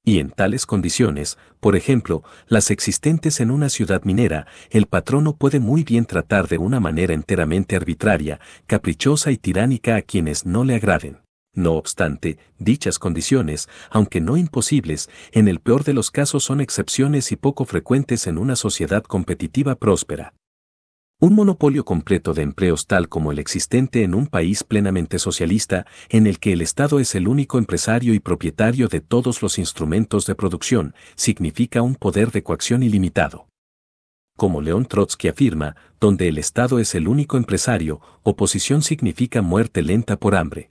y en tales condiciones, por ejemplo, las existentes en una ciudad minera, el patrono puede muy bien tratar de una manera enteramente arbitraria, caprichosa y tiránica a quienes no le agraden. No obstante, dichas condiciones, aunque no imposibles, en el peor de los casos son excepciones y poco frecuentes en una sociedad competitiva próspera. Un monopolio completo de empleos tal como el existente en un país plenamente socialista, en el que el Estado es el único empresario y propietario de todos los instrumentos de producción, significa un poder de coacción ilimitado. Como León Trotsky afirma, donde el Estado es el único empresario, oposición significa muerte lenta por hambre.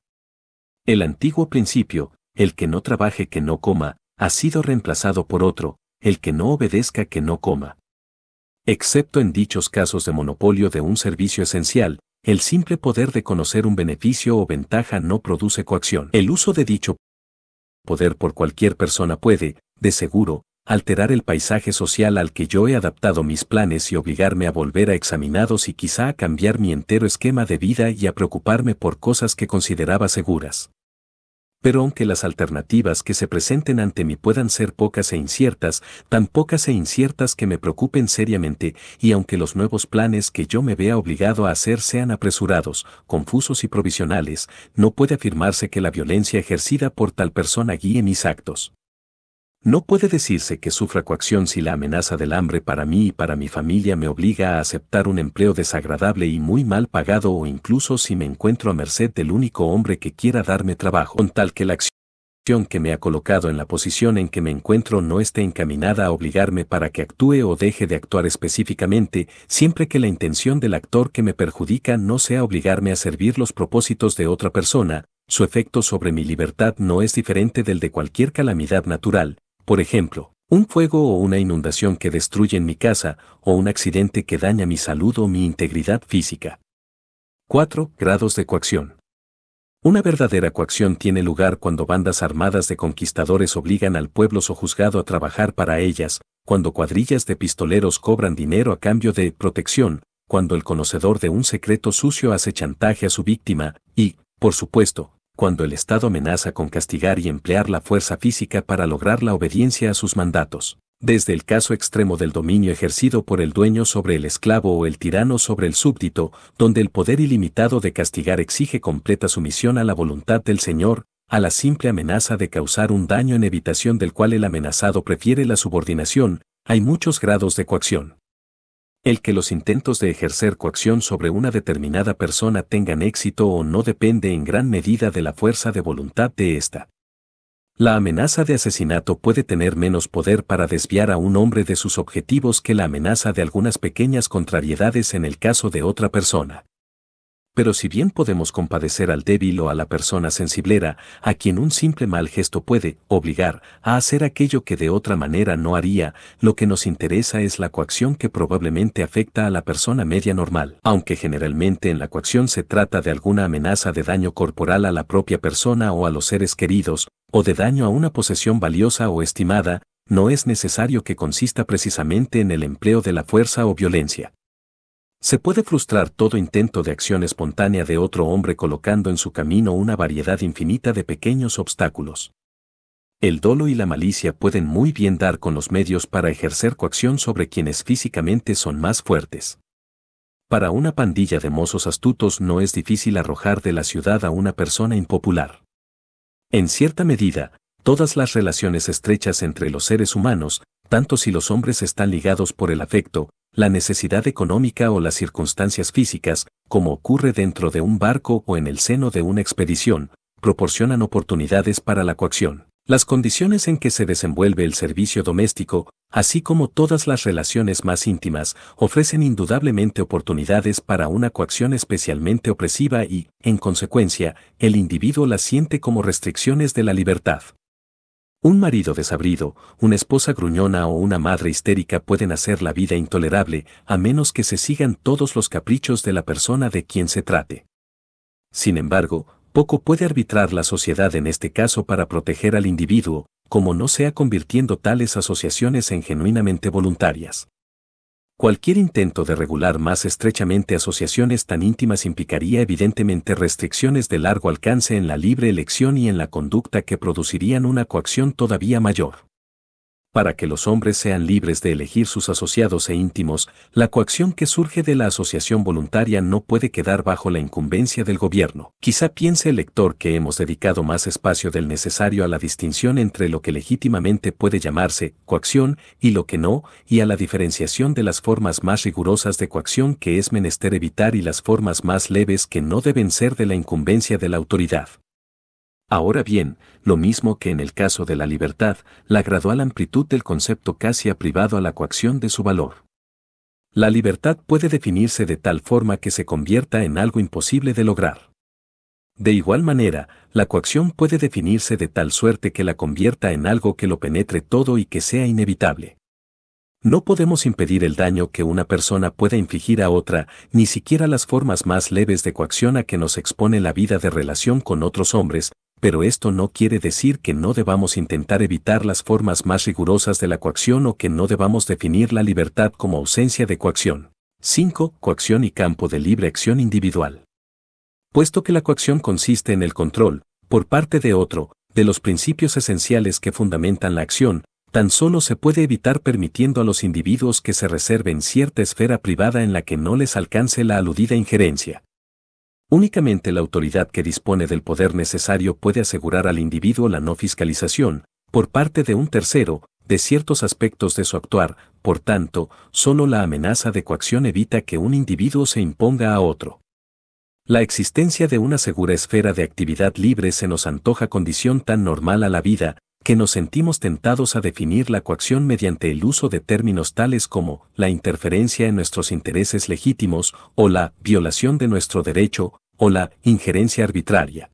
El antiguo principio, el que no trabaje que no coma, ha sido reemplazado por otro, el que no obedezca que no coma. Excepto en dichos casos de monopolio de un servicio esencial, el simple poder de conocer un beneficio o ventaja no produce coacción. El uso de dicho poder por cualquier persona puede, de seguro, alterar el paisaje social al que yo he adaptado mis planes y obligarme a volver a examinados y quizá a cambiar mi entero esquema de vida y a preocuparme por cosas que consideraba seguras pero aunque las alternativas que se presenten ante mí puedan ser pocas e inciertas, tan pocas e inciertas que me preocupen seriamente, y aunque los nuevos planes que yo me vea obligado a hacer sean apresurados, confusos y provisionales, no puede afirmarse que la violencia ejercida por tal persona guíe mis actos. No puede decirse que sufra coacción si la amenaza del hambre para mí y para mi familia me obliga a aceptar un empleo desagradable y muy mal pagado o incluso si me encuentro a merced del único hombre que quiera darme trabajo, con tal que la acción que me ha colocado en la posición en que me encuentro no esté encaminada a obligarme para que actúe o deje de actuar específicamente, siempre que la intención del actor que me perjudica no sea obligarme a servir los propósitos de otra persona, su efecto sobre mi libertad no es diferente del de cualquier calamidad natural, por ejemplo, un fuego o una inundación que destruyen mi casa, o un accidente que daña mi salud o mi integridad física. 4. Grados de coacción. Una verdadera coacción tiene lugar cuando bandas armadas de conquistadores obligan al pueblo sojuzgado a trabajar para ellas, cuando cuadrillas de pistoleros cobran dinero a cambio de protección, cuando el conocedor de un secreto sucio hace chantaje a su víctima, y, por supuesto, cuando el Estado amenaza con castigar y emplear la fuerza física para lograr la obediencia a sus mandatos, desde el caso extremo del dominio ejercido por el dueño sobre el esclavo o el tirano sobre el súbdito, donde el poder ilimitado de castigar exige completa sumisión a la voluntad del Señor, a la simple amenaza de causar un daño en evitación del cual el amenazado prefiere la subordinación, hay muchos grados de coacción. El que los intentos de ejercer coacción sobre una determinada persona tengan éxito o no depende en gran medida de la fuerza de voluntad de ésta. La amenaza de asesinato puede tener menos poder para desviar a un hombre de sus objetivos que la amenaza de algunas pequeñas contrariedades en el caso de otra persona pero si bien podemos compadecer al débil o a la persona sensiblera, a quien un simple mal gesto puede obligar a hacer aquello que de otra manera no haría, lo que nos interesa es la coacción que probablemente afecta a la persona media normal. Aunque generalmente en la coacción se trata de alguna amenaza de daño corporal a la propia persona o a los seres queridos, o de daño a una posesión valiosa o estimada, no es necesario que consista precisamente en el empleo de la fuerza o violencia. Se puede frustrar todo intento de acción espontánea de otro hombre colocando en su camino una variedad infinita de pequeños obstáculos. El dolo y la malicia pueden muy bien dar con los medios para ejercer coacción sobre quienes físicamente son más fuertes. Para una pandilla de mozos astutos no es difícil arrojar de la ciudad a una persona impopular. En cierta medida, todas las relaciones estrechas entre los seres humanos, tanto si los hombres están ligados por el afecto, la necesidad económica o las circunstancias físicas, como ocurre dentro de un barco o en el seno de una expedición, proporcionan oportunidades para la coacción. Las condiciones en que se desenvuelve el servicio doméstico, así como todas las relaciones más íntimas, ofrecen indudablemente oportunidades para una coacción especialmente opresiva y, en consecuencia, el individuo las siente como restricciones de la libertad. Un marido desabrido, una esposa gruñona o una madre histérica pueden hacer la vida intolerable a menos que se sigan todos los caprichos de la persona de quien se trate. Sin embargo, poco puede arbitrar la sociedad en este caso para proteger al individuo, como no sea convirtiendo tales asociaciones en genuinamente voluntarias. Cualquier intento de regular más estrechamente asociaciones tan íntimas implicaría evidentemente restricciones de largo alcance en la libre elección y en la conducta que producirían una coacción todavía mayor para que los hombres sean libres de elegir sus asociados e íntimos, la coacción que surge de la asociación voluntaria no puede quedar bajo la incumbencia del gobierno. Quizá piense el lector que hemos dedicado más espacio del necesario a la distinción entre lo que legítimamente puede llamarse coacción y lo que no, y a la diferenciación de las formas más rigurosas de coacción que es menester evitar y las formas más leves que no deben ser de la incumbencia de la autoridad. Ahora bien, lo mismo que en el caso de la libertad, la gradual amplitud del concepto casi ha privado a la coacción de su valor. La libertad puede definirse de tal forma que se convierta en algo imposible de lograr. De igual manera, la coacción puede definirse de tal suerte que la convierta en algo que lo penetre todo y que sea inevitable. No podemos impedir el daño que una persona pueda infligir a otra, ni siquiera las formas más leves de coacción a que nos expone la vida de relación con otros hombres, pero esto no quiere decir que no debamos intentar evitar las formas más rigurosas de la coacción o que no debamos definir la libertad como ausencia de coacción. 5. Coacción y campo de libre acción individual. Puesto que la coacción consiste en el control, por parte de otro, de los principios esenciales que fundamentan la acción, tan solo se puede evitar permitiendo a los individuos que se reserven cierta esfera privada en la que no les alcance la aludida injerencia. Únicamente la autoridad que dispone del poder necesario puede asegurar al individuo la no fiscalización, por parte de un tercero, de ciertos aspectos de su actuar, por tanto, solo la amenaza de coacción evita que un individuo se imponga a otro. La existencia de una segura esfera de actividad libre se nos antoja condición tan normal a la vida, que nos sentimos tentados a definir la coacción mediante el uso de términos tales como la interferencia en nuestros intereses legítimos o la violación de nuestro derecho o la injerencia arbitraria.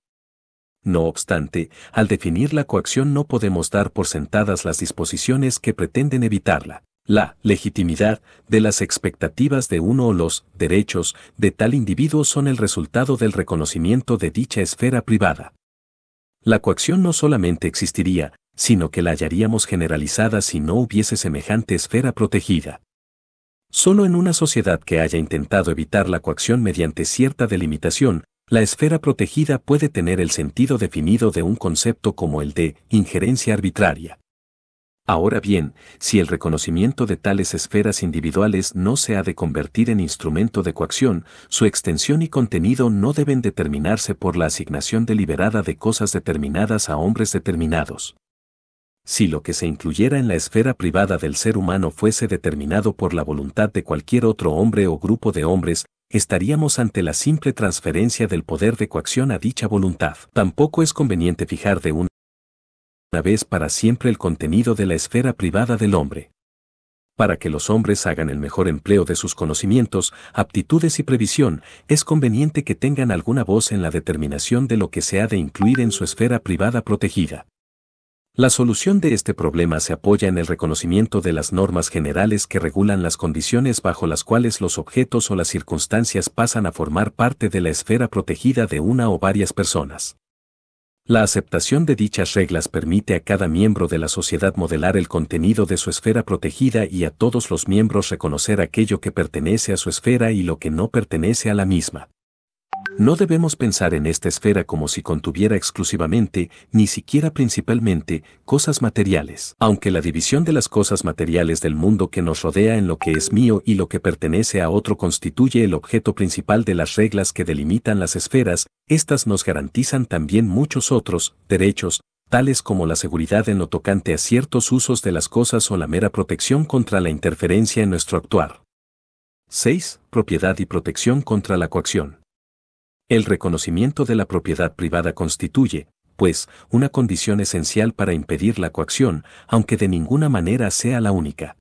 No obstante, al definir la coacción no podemos dar por sentadas las disposiciones que pretenden evitarla, la legitimidad de las expectativas de uno o los derechos de tal individuo son el resultado del reconocimiento de dicha esfera privada. La coacción no solamente existiría, sino que la hallaríamos generalizada si no hubiese semejante esfera protegida. Solo en una sociedad que haya intentado evitar la coacción mediante cierta delimitación, la esfera protegida puede tener el sentido definido de un concepto como el de injerencia arbitraria. Ahora bien, si el reconocimiento de tales esferas individuales no se ha de convertir en instrumento de coacción, su extensión y contenido no deben determinarse por la asignación deliberada de cosas determinadas a hombres determinados si lo que se incluyera en la esfera privada del ser humano fuese determinado por la voluntad de cualquier otro hombre o grupo de hombres, estaríamos ante la simple transferencia del poder de coacción a dicha voluntad. Tampoco es conveniente fijar de una vez para siempre el contenido de la esfera privada del hombre. Para que los hombres hagan el mejor empleo de sus conocimientos, aptitudes y previsión, es conveniente que tengan alguna voz en la determinación de lo que se ha de incluir en su esfera privada protegida. La solución de este problema se apoya en el reconocimiento de las normas generales que regulan las condiciones bajo las cuales los objetos o las circunstancias pasan a formar parte de la esfera protegida de una o varias personas. La aceptación de dichas reglas permite a cada miembro de la sociedad modelar el contenido de su esfera protegida y a todos los miembros reconocer aquello que pertenece a su esfera y lo que no pertenece a la misma. No debemos pensar en esta esfera como si contuviera exclusivamente, ni siquiera principalmente, cosas materiales. Aunque la división de las cosas materiales del mundo que nos rodea en lo que es mío y lo que pertenece a otro constituye el objeto principal de las reglas que delimitan las esferas, estas nos garantizan también muchos otros derechos, tales como la seguridad en lo tocante a ciertos usos de las cosas o la mera protección contra la interferencia en nuestro actuar. 6. Propiedad y protección contra la coacción. El reconocimiento de la propiedad privada constituye, pues, una condición esencial para impedir la coacción, aunque de ninguna manera sea la única.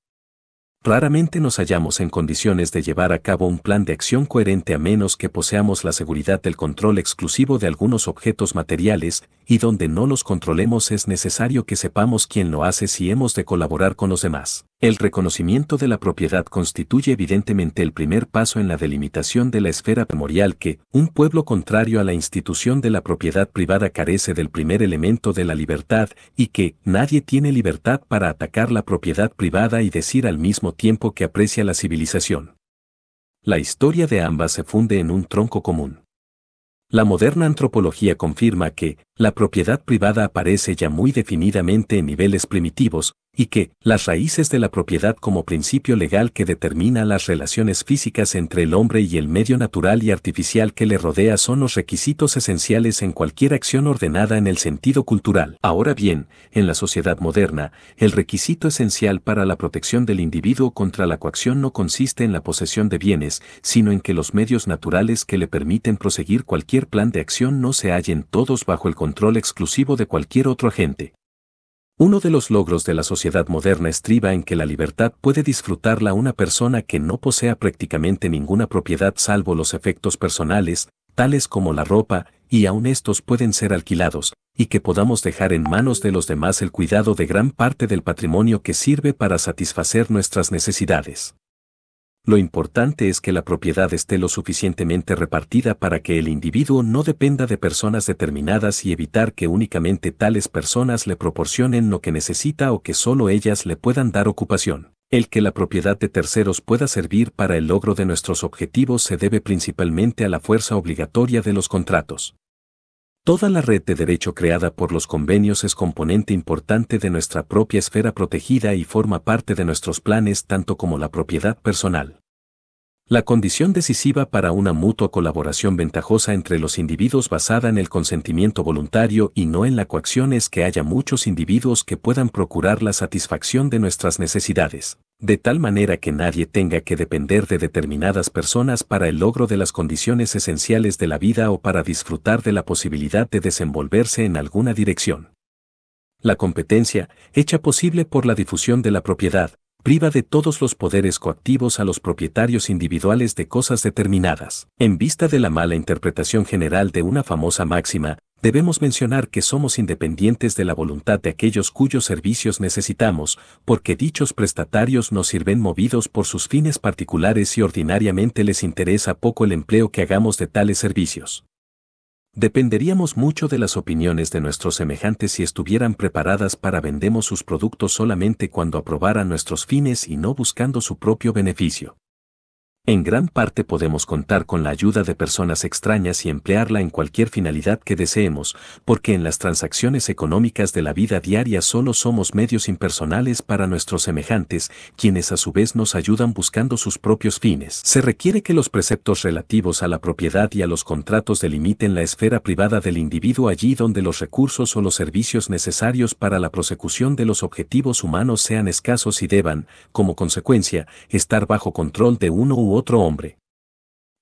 Raramente nos hallamos en condiciones de llevar a cabo un plan de acción coherente a menos que poseamos la seguridad del control exclusivo de algunos objetos materiales, y donde no los controlemos es necesario que sepamos quién lo hace si hemos de colaborar con los demás. El reconocimiento de la propiedad constituye evidentemente el primer paso en la delimitación de la esfera memorial que, un pueblo contrario a la institución de la propiedad privada carece del primer elemento de la libertad y que nadie tiene libertad para atacar la propiedad privada y decir al mismo tiempo que aprecia la civilización. La historia de ambas se funde en un tronco común. La moderna antropología confirma que la propiedad privada aparece ya muy definidamente en niveles primitivos, y que las raíces de la propiedad como principio legal que determina las relaciones físicas entre el hombre y el medio natural y artificial que le rodea son los requisitos esenciales en cualquier acción ordenada en el sentido cultural. Ahora bien, en la sociedad moderna, el requisito esencial para la protección del individuo contra la coacción no consiste en la posesión de bienes, sino en que los medios naturales que le permiten proseguir cualquier plan de acción no se hallen todos bajo el control exclusivo de cualquier otro agente. Uno de los logros de la sociedad moderna estriba en que la libertad puede disfrutarla una persona que no posea prácticamente ninguna propiedad salvo los efectos personales, tales como la ropa, y aun estos pueden ser alquilados, y que podamos dejar en manos de los demás el cuidado de gran parte del patrimonio que sirve para satisfacer nuestras necesidades. Lo importante es que la propiedad esté lo suficientemente repartida para que el individuo no dependa de personas determinadas y evitar que únicamente tales personas le proporcionen lo que necesita o que solo ellas le puedan dar ocupación. El que la propiedad de terceros pueda servir para el logro de nuestros objetivos se debe principalmente a la fuerza obligatoria de los contratos. Toda la red de derecho creada por los convenios es componente importante de nuestra propia esfera protegida y forma parte de nuestros planes tanto como la propiedad personal. La condición decisiva para una mutua colaboración ventajosa entre los individuos basada en el consentimiento voluntario y no en la coacción es que haya muchos individuos que puedan procurar la satisfacción de nuestras necesidades de tal manera que nadie tenga que depender de determinadas personas para el logro de las condiciones esenciales de la vida o para disfrutar de la posibilidad de desenvolverse en alguna dirección. La competencia, hecha posible por la difusión de la propiedad, priva de todos los poderes coactivos a los propietarios individuales de cosas determinadas. En vista de la mala interpretación general de una famosa máxima, Debemos mencionar que somos independientes de la voluntad de aquellos cuyos servicios necesitamos, porque dichos prestatarios nos sirven movidos por sus fines particulares y ordinariamente les interesa poco el empleo que hagamos de tales servicios. Dependeríamos mucho de las opiniones de nuestros semejantes si estuvieran preparadas para vendemos sus productos solamente cuando aprobaran nuestros fines y no buscando su propio beneficio. En gran parte podemos contar con la ayuda de personas extrañas y emplearla en cualquier finalidad que deseemos, porque en las transacciones económicas de la vida diaria solo somos medios impersonales para nuestros semejantes, quienes a su vez nos ayudan buscando sus propios fines. Se requiere que los preceptos relativos a la propiedad y a los contratos delimiten la esfera privada del individuo allí donde los recursos o los servicios necesarios para la prosecución de los objetivos humanos sean escasos y deban, como consecuencia, estar bajo control de uno u otro hombre.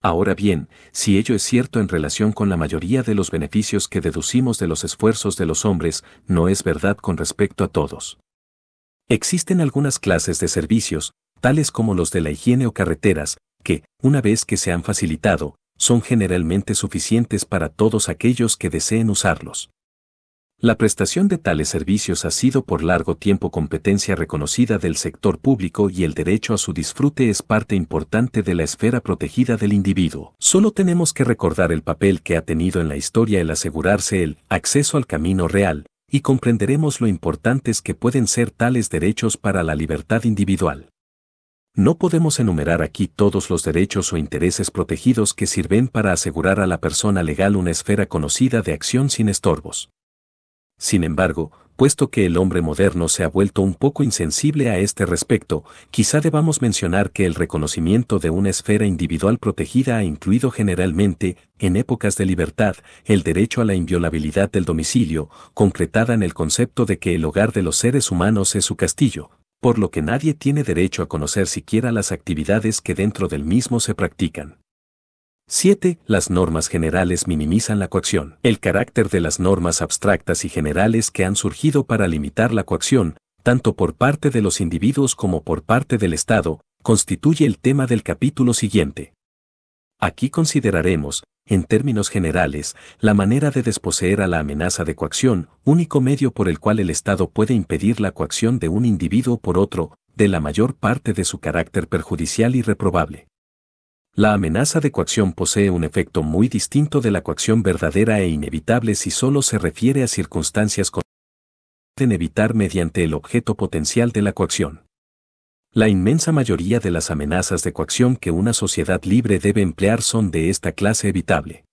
Ahora bien, si ello es cierto en relación con la mayoría de los beneficios que deducimos de los esfuerzos de los hombres, no es verdad con respecto a todos. Existen algunas clases de servicios, tales como los de la higiene o carreteras, que, una vez que se han facilitado, son generalmente suficientes para todos aquellos que deseen usarlos. La prestación de tales servicios ha sido por largo tiempo competencia reconocida del sector público y el derecho a su disfrute es parte importante de la esfera protegida del individuo. Solo tenemos que recordar el papel que ha tenido en la historia el asegurarse el acceso al camino real, y comprenderemos lo importantes que pueden ser tales derechos para la libertad individual. No podemos enumerar aquí todos los derechos o intereses protegidos que sirven para asegurar a la persona legal una esfera conocida de acción sin estorbos. Sin embargo, puesto que el hombre moderno se ha vuelto un poco insensible a este respecto, quizá debamos mencionar que el reconocimiento de una esfera individual protegida ha incluido generalmente, en épocas de libertad, el derecho a la inviolabilidad del domicilio, concretada en el concepto de que el hogar de los seres humanos es su castillo, por lo que nadie tiene derecho a conocer siquiera las actividades que dentro del mismo se practican. 7. Las normas generales minimizan la coacción. El carácter de las normas abstractas y generales que han surgido para limitar la coacción, tanto por parte de los individuos como por parte del Estado, constituye el tema del capítulo siguiente. Aquí consideraremos, en términos generales, la manera de desposeer a la amenaza de coacción, único medio por el cual el Estado puede impedir la coacción de un individuo por otro, de la mayor parte de su carácter perjudicial y reprobable. La amenaza de coacción posee un efecto muy distinto de la coacción verdadera e inevitable si solo se refiere a circunstancias con pueden evitar mediante el objeto potencial de la coacción. La inmensa mayoría de las amenazas de coacción que una sociedad libre debe emplear son de esta clase evitable.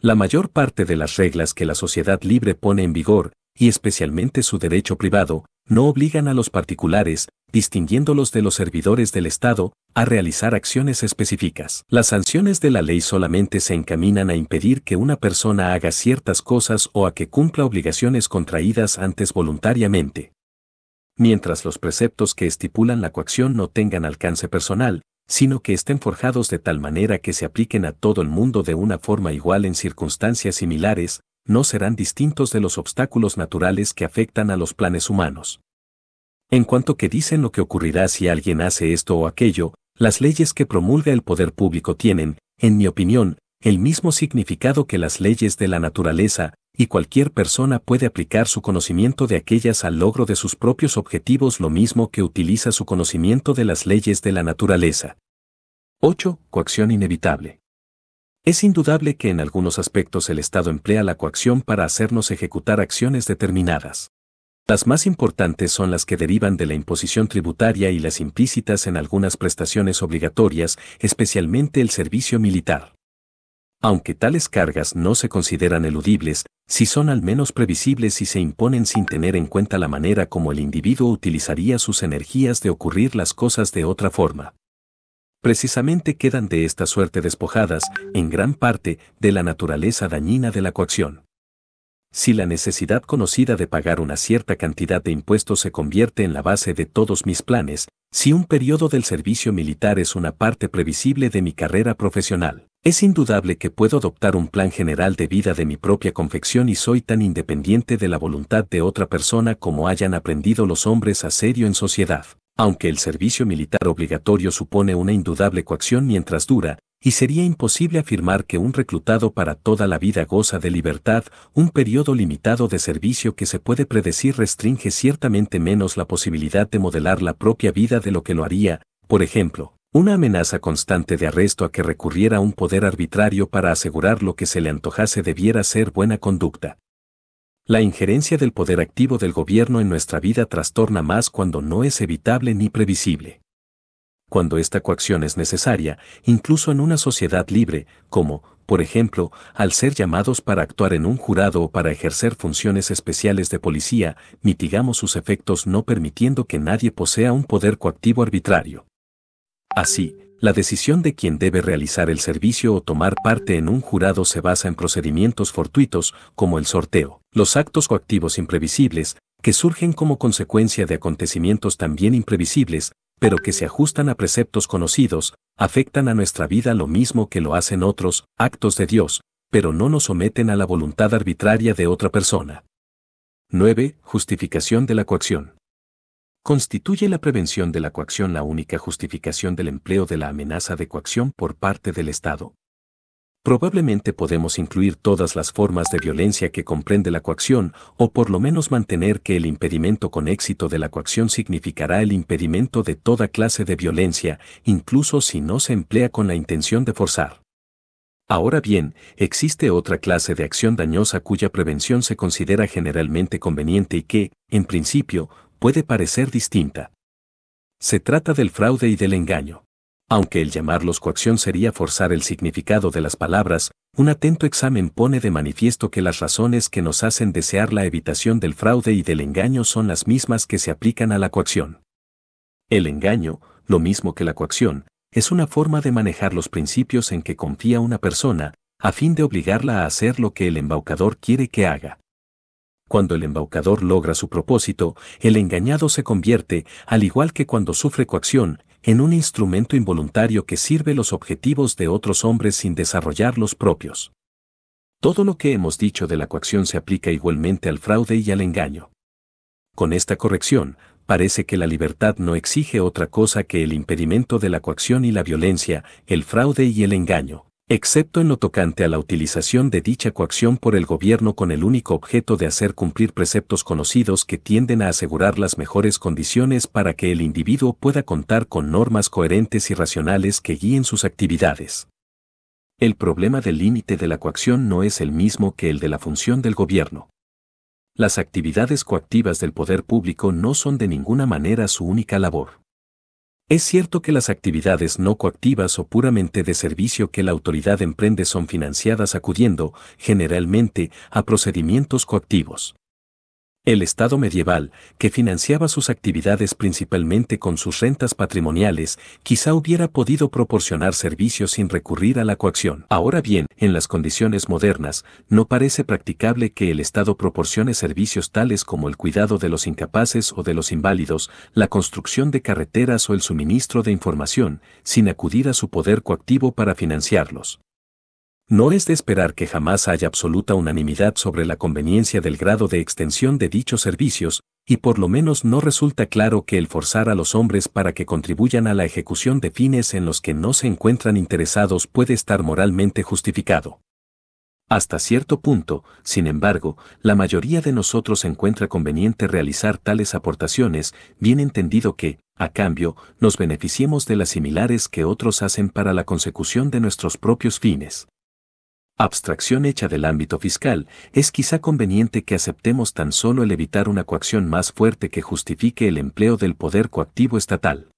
La mayor parte de las reglas que la sociedad libre pone en vigor, y especialmente su derecho privado, no obligan a los particulares, distinguiéndolos de los servidores del Estado, a realizar acciones específicas. Las sanciones de la ley solamente se encaminan a impedir que una persona haga ciertas cosas o a que cumpla obligaciones contraídas antes voluntariamente. Mientras los preceptos que estipulan la coacción no tengan alcance personal, sino que estén forjados de tal manera que se apliquen a todo el mundo de una forma igual en circunstancias similares, no serán distintos de los obstáculos naturales que afectan a los planes humanos en cuanto que dicen lo que ocurrirá si alguien hace esto o aquello, las leyes que promulga el poder público tienen, en mi opinión, el mismo significado que las leyes de la naturaleza, y cualquier persona puede aplicar su conocimiento de aquellas al logro de sus propios objetivos lo mismo que utiliza su conocimiento de las leyes de la naturaleza. 8. Coacción inevitable. Es indudable que en algunos aspectos el Estado emplea la coacción para hacernos ejecutar acciones determinadas. Las más importantes son las que derivan de la imposición tributaria y las implícitas en algunas prestaciones obligatorias, especialmente el servicio militar. Aunque tales cargas no se consideran eludibles, si son al menos previsibles y se imponen sin tener en cuenta la manera como el individuo utilizaría sus energías de ocurrir las cosas de otra forma. Precisamente quedan de esta suerte despojadas, en gran parte, de la naturaleza dañina de la coacción. Si la necesidad conocida de pagar una cierta cantidad de impuestos se convierte en la base de todos mis planes, si un periodo del servicio militar es una parte previsible de mi carrera profesional, es indudable que puedo adoptar un plan general de vida de mi propia confección y soy tan independiente de la voluntad de otra persona como hayan aprendido los hombres a serio en sociedad aunque el servicio militar obligatorio supone una indudable coacción mientras dura, y sería imposible afirmar que un reclutado para toda la vida goza de libertad, un periodo limitado de servicio que se puede predecir restringe ciertamente menos la posibilidad de modelar la propia vida de lo que lo haría, por ejemplo, una amenaza constante de arresto a que recurriera un poder arbitrario para asegurar lo que se le antojase debiera ser buena conducta. La injerencia del poder activo del gobierno en nuestra vida trastorna más cuando no es evitable ni previsible. Cuando esta coacción es necesaria, incluso en una sociedad libre, como, por ejemplo, al ser llamados para actuar en un jurado o para ejercer funciones especiales de policía, mitigamos sus efectos no permitiendo que nadie posea un poder coactivo arbitrario. Así, la decisión de quién debe realizar el servicio o tomar parte en un jurado se basa en procedimientos fortuitos, como el sorteo los actos coactivos imprevisibles, que surgen como consecuencia de acontecimientos también imprevisibles, pero que se ajustan a preceptos conocidos, afectan a nuestra vida lo mismo que lo hacen otros, actos de Dios, pero no nos someten a la voluntad arbitraria de otra persona. 9. Justificación de la coacción. ¿Constituye la prevención de la coacción la única justificación del empleo de la amenaza de coacción por parte del Estado? probablemente podemos incluir todas las formas de violencia que comprende la coacción, o por lo menos mantener que el impedimento con éxito de la coacción significará el impedimento de toda clase de violencia, incluso si no se emplea con la intención de forzar. Ahora bien, existe otra clase de acción dañosa cuya prevención se considera generalmente conveniente y que, en principio, puede parecer distinta. Se trata del fraude y del engaño. Aunque el llamarlos coacción sería forzar el significado de las palabras, un atento examen pone de manifiesto que las razones que nos hacen desear la evitación del fraude y del engaño son las mismas que se aplican a la coacción. El engaño, lo mismo que la coacción, es una forma de manejar los principios en que confía una persona, a fin de obligarla a hacer lo que el embaucador quiere que haga. Cuando el embaucador logra su propósito, el engañado se convierte, al igual que cuando sufre coacción, en un instrumento involuntario que sirve los objetivos de otros hombres sin desarrollar los propios. Todo lo que hemos dicho de la coacción se aplica igualmente al fraude y al engaño. Con esta corrección, parece que la libertad no exige otra cosa que el impedimento de la coacción y la violencia, el fraude y el engaño, excepto en lo tocante a la utilización de dicha coacción por el gobierno con el único objeto de hacer cumplir preceptos conocidos que tienden a asegurar las mejores condiciones para que el individuo pueda contar con normas coherentes y racionales que guíen sus actividades. El problema del límite de la coacción no es el mismo que el de la función del gobierno. Las actividades coactivas del poder público no son de ninguna manera su única labor. Es cierto que las actividades no coactivas o puramente de servicio que la autoridad emprende son financiadas acudiendo, generalmente, a procedimientos coactivos. El Estado medieval, que financiaba sus actividades principalmente con sus rentas patrimoniales, quizá hubiera podido proporcionar servicios sin recurrir a la coacción. Ahora bien, en las condiciones modernas, no parece practicable que el Estado proporcione servicios tales como el cuidado de los incapaces o de los inválidos, la construcción de carreteras o el suministro de información, sin acudir a su poder coactivo para financiarlos. No es de esperar que jamás haya absoluta unanimidad sobre la conveniencia del grado de extensión de dichos servicios, y por lo menos no resulta claro que el forzar a los hombres para que contribuyan a la ejecución de fines en los que no se encuentran interesados puede estar moralmente justificado. Hasta cierto punto, sin embargo, la mayoría de nosotros encuentra conveniente realizar tales aportaciones, bien entendido que, a cambio, nos beneficiemos de las similares que otros hacen para la consecución de nuestros propios fines abstracción hecha del ámbito fiscal, es quizá conveniente que aceptemos tan solo el evitar una coacción más fuerte que justifique el empleo del poder coactivo estatal.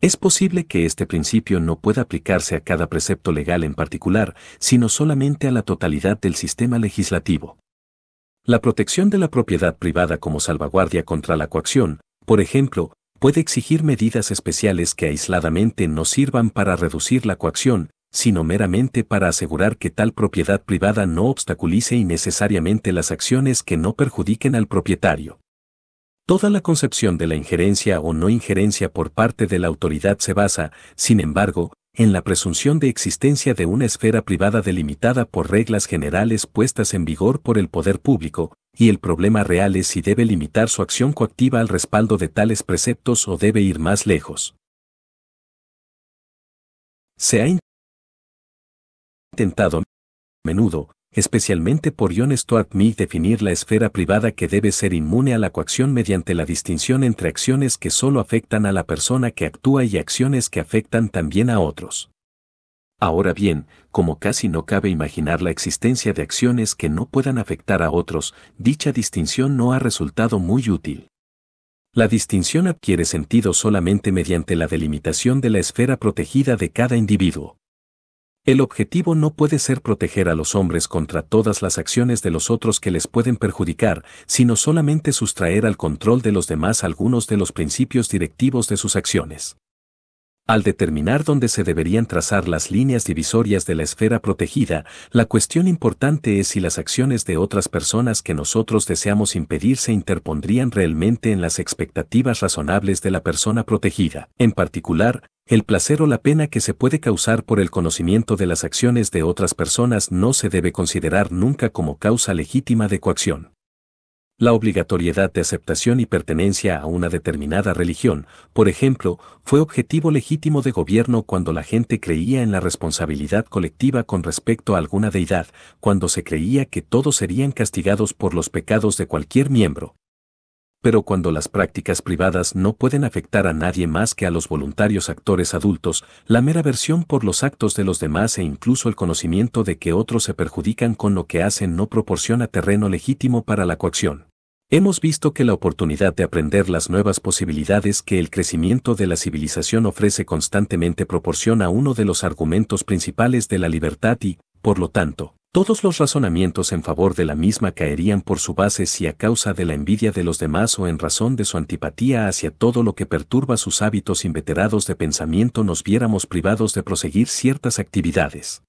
Es posible que este principio no pueda aplicarse a cada precepto legal en particular, sino solamente a la totalidad del sistema legislativo. La protección de la propiedad privada como salvaguardia contra la coacción, por ejemplo, puede exigir medidas especiales que aisladamente no sirvan para reducir la coacción, sino meramente para asegurar que tal propiedad privada no obstaculice innecesariamente las acciones que no perjudiquen al propietario. Toda la concepción de la injerencia o no injerencia por parte de la autoridad se basa, sin embargo, en la presunción de existencia de una esfera privada delimitada por reglas generales puestas en vigor por el poder público, y el problema real es si debe limitar su acción coactiva al respaldo de tales preceptos o debe ir más lejos. Se ha intentado menudo, especialmente por John Stuart Mill definir la esfera privada que debe ser inmune a la coacción mediante la distinción entre acciones que solo afectan a la persona que actúa y acciones que afectan también a otros. Ahora bien, como casi no cabe imaginar la existencia de acciones que no puedan afectar a otros, dicha distinción no ha resultado muy útil. La distinción adquiere sentido solamente mediante la delimitación de la esfera protegida de cada individuo. El objetivo no puede ser proteger a los hombres contra todas las acciones de los otros que les pueden perjudicar, sino solamente sustraer al control de los demás algunos de los principios directivos de sus acciones. Al determinar dónde se deberían trazar las líneas divisorias de la esfera protegida, la cuestión importante es si las acciones de otras personas que nosotros deseamos impedir se interpondrían realmente en las expectativas razonables de la persona protegida. En particular, el placer o la pena que se puede causar por el conocimiento de las acciones de otras personas no se debe considerar nunca como causa legítima de coacción. La obligatoriedad de aceptación y pertenencia a una determinada religión, por ejemplo, fue objetivo legítimo de gobierno cuando la gente creía en la responsabilidad colectiva con respecto a alguna deidad, cuando se creía que todos serían castigados por los pecados de cualquier miembro, pero cuando las prácticas privadas no pueden afectar a nadie más que a los voluntarios actores adultos, la mera versión por los actos de los demás e incluso el conocimiento de que otros se perjudican con lo que hacen no proporciona terreno legítimo para la coacción. Hemos visto que la oportunidad de aprender las nuevas posibilidades que el crecimiento de la civilización ofrece constantemente proporciona uno de los argumentos principales de la libertad y, por lo tanto, todos los razonamientos en favor de la misma caerían por su base si a causa de la envidia de los demás o en razón de su antipatía hacia todo lo que perturba sus hábitos inveterados de pensamiento nos viéramos privados de proseguir ciertas actividades.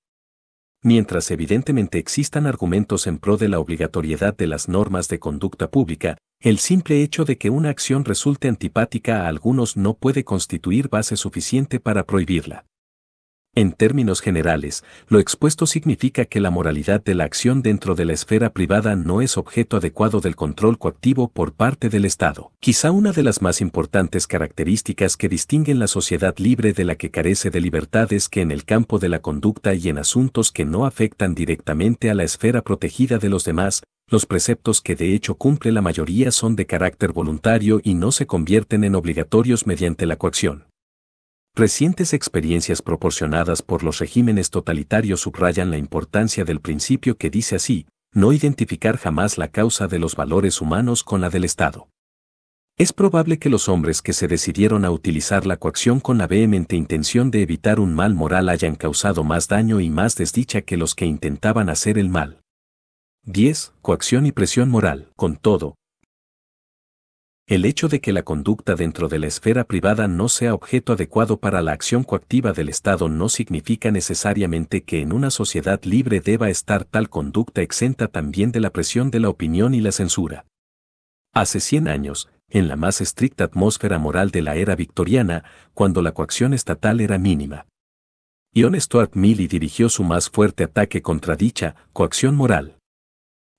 Mientras evidentemente existan argumentos en pro de la obligatoriedad de las normas de conducta pública, el simple hecho de que una acción resulte antipática a algunos no puede constituir base suficiente para prohibirla. En términos generales, lo expuesto significa que la moralidad de la acción dentro de la esfera privada no es objeto adecuado del control coactivo por parte del Estado. Quizá una de las más importantes características que distinguen la sociedad libre de la que carece de libertad es que en el campo de la conducta y en asuntos que no afectan directamente a la esfera protegida de los demás, los preceptos que de hecho cumple la mayoría son de carácter voluntario y no se convierten en obligatorios mediante la coacción. Recientes experiencias proporcionadas por los regímenes totalitarios subrayan la importancia del principio que dice así, no identificar jamás la causa de los valores humanos con la del Estado. Es probable que los hombres que se decidieron a utilizar la coacción con la vehemente intención de evitar un mal moral hayan causado más daño y más desdicha que los que intentaban hacer el mal. 10. Coacción y presión moral. Con todo, el hecho de que la conducta dentro de la esfera privada no sea objeto adecuado para la acción coactiva del Estado no significa necesariamente que en una sociedad libre deba estar tal conducta exenta también de la presión de la opinión y la censura. Hace 100 años, en la más estricta atmósfera moral de la era victoriana, cuando la coacción estatal era mínima. John Stuart Mill dirigió su más fuerte ataque contra dicha coacción moral.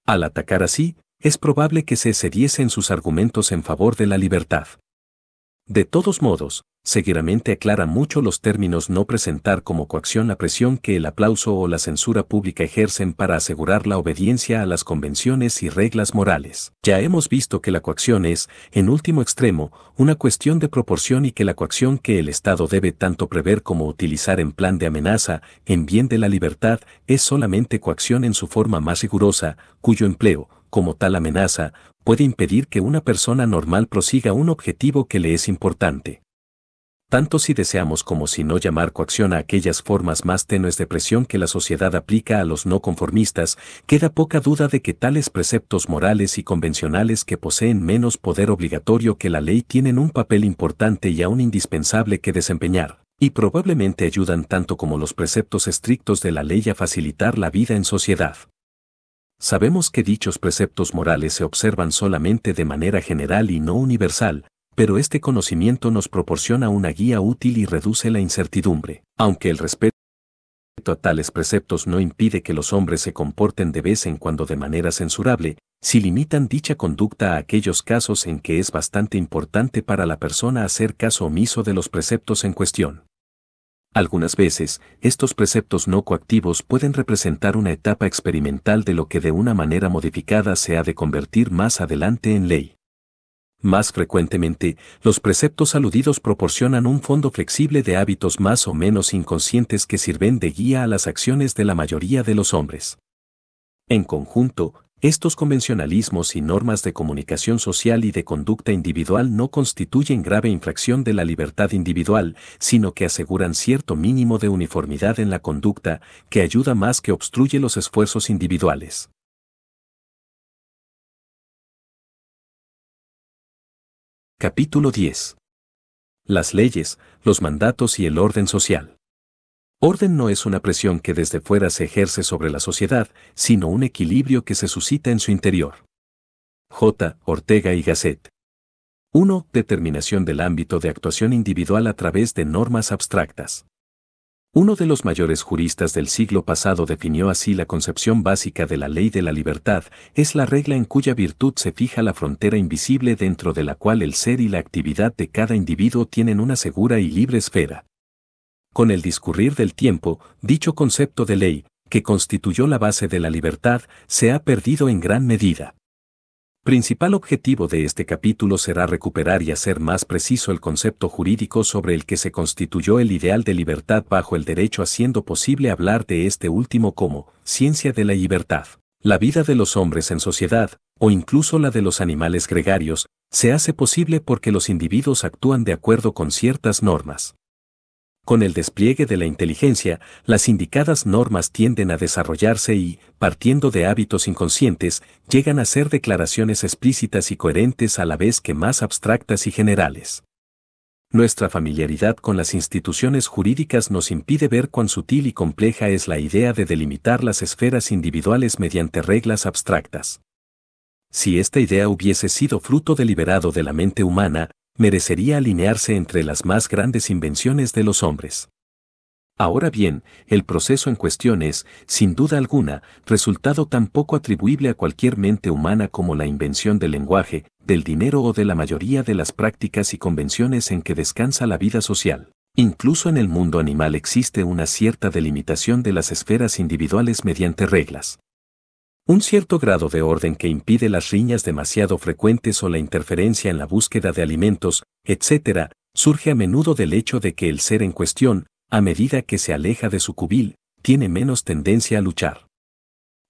Al atacar así, es probable que se cediesen sus argumentos en favor de la libertad. De todos modos, seguramente aclara mucho los términos no presentar como coacción la presión que el aplauso o la censura pública ejercen para asegurar la obediencia a las convenciones y reglas morales. Ya hemos visto que la coacción es, en último extremo, una cuestión de proporción y que la coacción que el Estado debe tanto prever como utilizar en plan de amenaza, en bien de la libertad, es solamente coacción en su forma más rigurosa, cuyo empleo, como tal amenaza, puede impedir que una persona normal prosiga un objetivo que le es importante. Tanto si deseamos como si no llamar coacción a aquellas formas más tenues de presión que la sociedad aplica a los no conformistas, queda poca duda de que tales preceptos morales y convencionales que poseen menos poder obligatorio que la ley tienen un papel importante y aún indispensable que desempeñar y probablemente ayudan tanto como los preceptos estrictos de la ley a facilitar la vida en sociedad. Sabemos que dichos preceptos morales se observan solamente de manera general y no universal, pero este conocimiento nos proporciona una guía útil y reduce la incertidumbre, aunque el respeto a tales preceptos no impide que los hombres se comporten de vez en cuando de manera censurable, si limitan dicha conducta a aquellos casos en que es bastante importante para la persona hacer caso omiso de los preceptos en cuestión. Algunas veces, estos preceptos no coactivos pueden representar una etapa experimental de lo que de una manera modificada se ha de convertir más adelante en ley. Más frecuentemente, los preceptos aludidos proporcionan un fondo flexible de hábitos más o menos inconscientes que sirven de guía a las acciones de la mayoría de los hombres. En conjunto, estos convencionalismos y normas de comunicación social y de conducta individual no constituyen grave infracción de la libertad individual, sino que aseguran cierto mínimo de uniformidad en la conducta, que ayuda más que obstruye los esfuerzos individuales. Capítulo 10. Las leyes, los mandatos y el orden social. Orden no es una presión que desde fuera se ejerce sobre la sociedad, sino un equilibrio que se suscita en su interior. J. Ortega y Gasset. 1. Determinación del ámbito de actuación individual a través de normas abstractas. Uno de los mayores juristas del siglo pasado definió así la concepción básica de la ley de la libertad, es la regla en cuya virtud se fija la frontera invisible dentro de la cual el ser y la actividad de cada individuo tienen una segura y libre esfera con el discurrir del tiempo, dicho concepto de ley, que constituyó la base de la libertad, se ha perdido en gran medida. Principal objetivo de este capítulo será recuperar y hacer más preciso el concepto jurídico sobre el que se constituyó el ideal de libertad bajo el derecho haciendo posible hablar de este último como ciencia de la libertad. La vida de los hombres en sociedad, o incluso la de los animales gregarios, se hace posible porque los individuos actúan de acuerdo con ciertas normas. Con el despliegue de la inteligencia, las indicadas normas tienden a desarrollarse y, partiendo de hábitos inconscientes, llegan a ser declaraciones explícitas y coherentes a la vez que más abstractas y generales. Nuestra familiaridad con las instituciones jurídicas nos impide ver cuán sutil y compleja es la idea de delimitar las esferas individuales mediante reglas abstractas. Si esta idea hubiese sido fruto deliberado de la mente humana, merecería alinearse entre las más grandes invenciones de los hombres. Ahora bien, el proceso en cuestión es, sin duda alguna, resultado tan poco atribuible a cualquier mente humana como la invención del lenguaje, del dinero o de la mayoría de las prácticas y convenciones en que descansa la vida social. Incluso en el mundo animal existe una cierta delimitación de las esferas individuales mediante reglas. Un cierto grado de orden que impide las riñas demasiado frecuentes o la interferencia en la búsqueda de alimentos, etc., surge a menudo del hecho de que el ser en cuestión, a medida que se aleja de su cubil, tiene menos tendencia a luchar.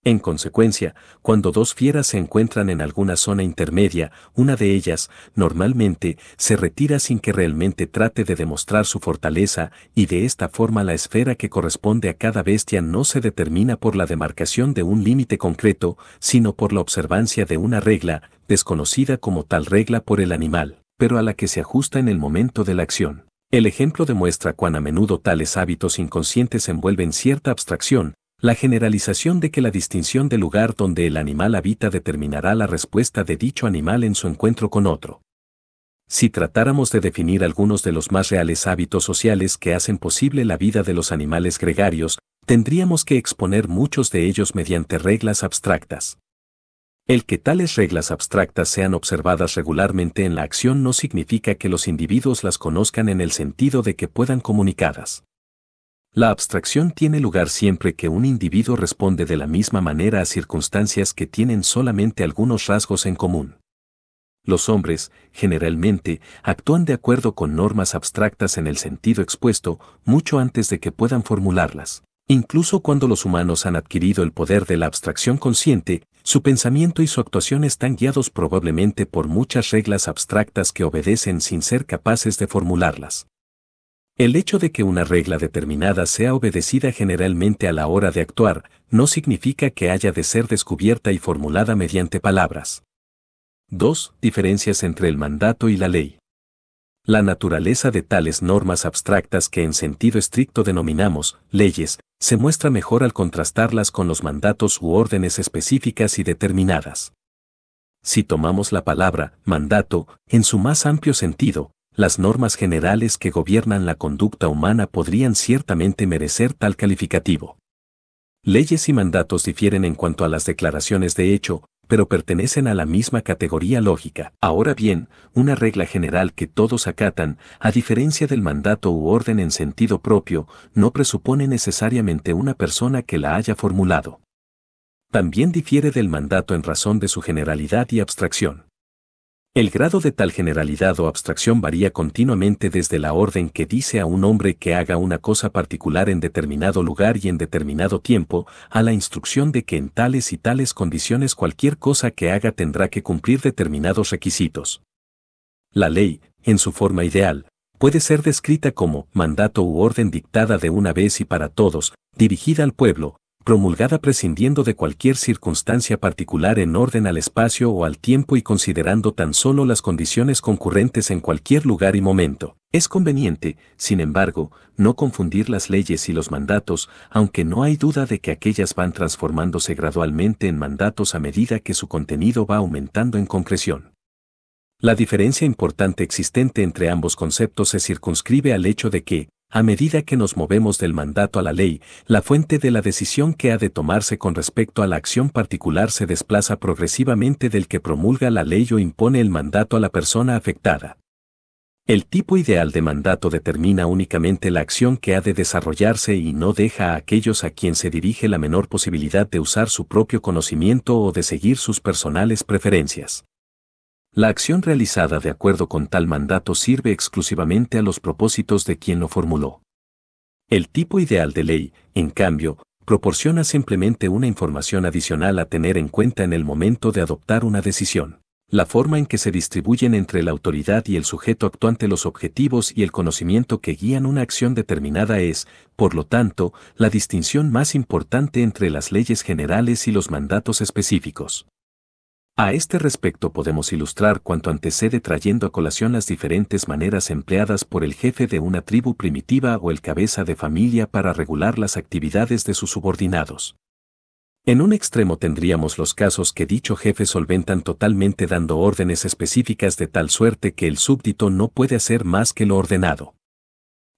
En consecuencia, cuando dos fieras se encuentran en alguna zona intermedia, una de ellas, normalmente, se retira sin que realmente trate de demostrar su fortaleza, y de esta forma la esfera que corresponde a cada bestia no se determina por la demarcación de un límite concreto, sino por la observancia de una regla, desconocida como tal regla por el animal, pero a la que se ajusta en el momento de la acción. El ejemplo demuestra cuán a menudo tales hábitos inconscientes envuelven cierta abstracción, la generalización de que la distinción del lugar donde el animal habita determinará la respuesta de dicho animal en su encuentro con otro. Si tratáramos de definir algunos de los más reales hábitos sociales que hacen posible la vida de los animales gregarios, tendríamos que exponer muchos de ellos mediante reglas abstractas. El que tales reglas abstractas sean observadas regularmente en la acción no significa que los individuos las conozcan en el sentido de que puedan comunicadas. La abstracción tiene lugar siempre que un individuo responde de la misma manera a circunstancias que tienen solamente algunos rasgos en común. Los hombres, generalmente, actúan de acuerdo con normas abstractas en el sentido expuesto mucho antes de que puedan formularlas. Incluso cuando los humanos han adquirido el poder de la abstracción consciente, su pensamiento y su actuación están guiados probablemente por muchas reglas abstractas que obedecen sin ser capaces de formularlas. El hecho de que una regla determinada sea obedecida generalmente a la hora de actuar no significa que haya de ser descubierta y formulada mediante palabras. 2. Diferencias entre el mandato y la ley. La naturaleza de tales normas abstractas que en sentido estricto denominamos leyes se muestra mejor al contrastarlas con los mandatos u órdenes específicas y determinadas. Si tomamos la palabra mandato en su más amplio sentido, las normas generales que gobiernan la conducta humana podrían ciertamente merecer tal calificativo. Leyes y mandatos difieren en cuanto a las declaraciones de hecho, pero pertenecen a la misma categoría lógica. Ahora bien, una regla general que todos acatan, a diferencia del mandato u orden en sentido propio, no presupone necesariamente una persona que la haya formulado. También difiere del mandato en razón de su generalidad y abstracción. El grado de tal generalidad o abstracción varía continuamente desde la orden que dice a un hombre que haga una cosa particular en determinado lugar y en determinado tiempo, a la instrucción de que en tales y tales condiciones cualquier cosa que haga tendrá que cumplir determinados requisitos. La ley, en su forma ideal, puede ser descrita como mandato u orden dictada de una vez y para todos, dirigida al pueblo, promulgada prescindiendo de cualquier circunstancia particular en orden al espacio o al tiempo y considerando tan solo las condiciones concurrentes en cualquier lugar y momento. Es conveniente, sin embargo, no confundir las leyes y los mandatos, aunque no hay duda de que aquellas van transformándose gradualmente en mandatos a medida que su contenido va aumentando en concreción. La diferencia importante existente entre ambos conceptos se circunscribe al hecho de que, a medida que nos movemos del mandato a la ley, la fuente de la decisión que ha de tomarse con respecto a la acción particular se desplaza progresivamente del que promulga la ley o impone el mandato a la persona afectada. El tipo ideal de mandato determina únicamente la acción que ha de desarrollarse y no deja a aquellos a quien se dirige la menor posibilidad de usar su propio conocimiento o de seguir sus personales preferencias. La acción realizada de acuerdo con tal mandato sirve exclusivamente a los propósitos de quien lo formuló. El tipo ideal de ley, en cambio, proporciona simplemente una información adicional a tener en cuenta en el momento de adoptar una decisión. La forma en que se distribuyen entre la autoridad y el sujeto actuante los objetivos y el conocimiento que guían una acción determinada es, por lo tanto, la distinción más importante entre las leyes generales y los mandatos específicos. A este respecto podemos ilustrar cuanto antecede trayendo a colación las diferentes maneras empleadas por el jefe de una tribu primitiva o el cabeza de familia para regular las actividades de sus subordinados. En un extremo tendríamos los casos que dicho jefe solventan totalmente dando órdenes específicas de tal suerte que el súbdito no puede hacer más que lo ordenado.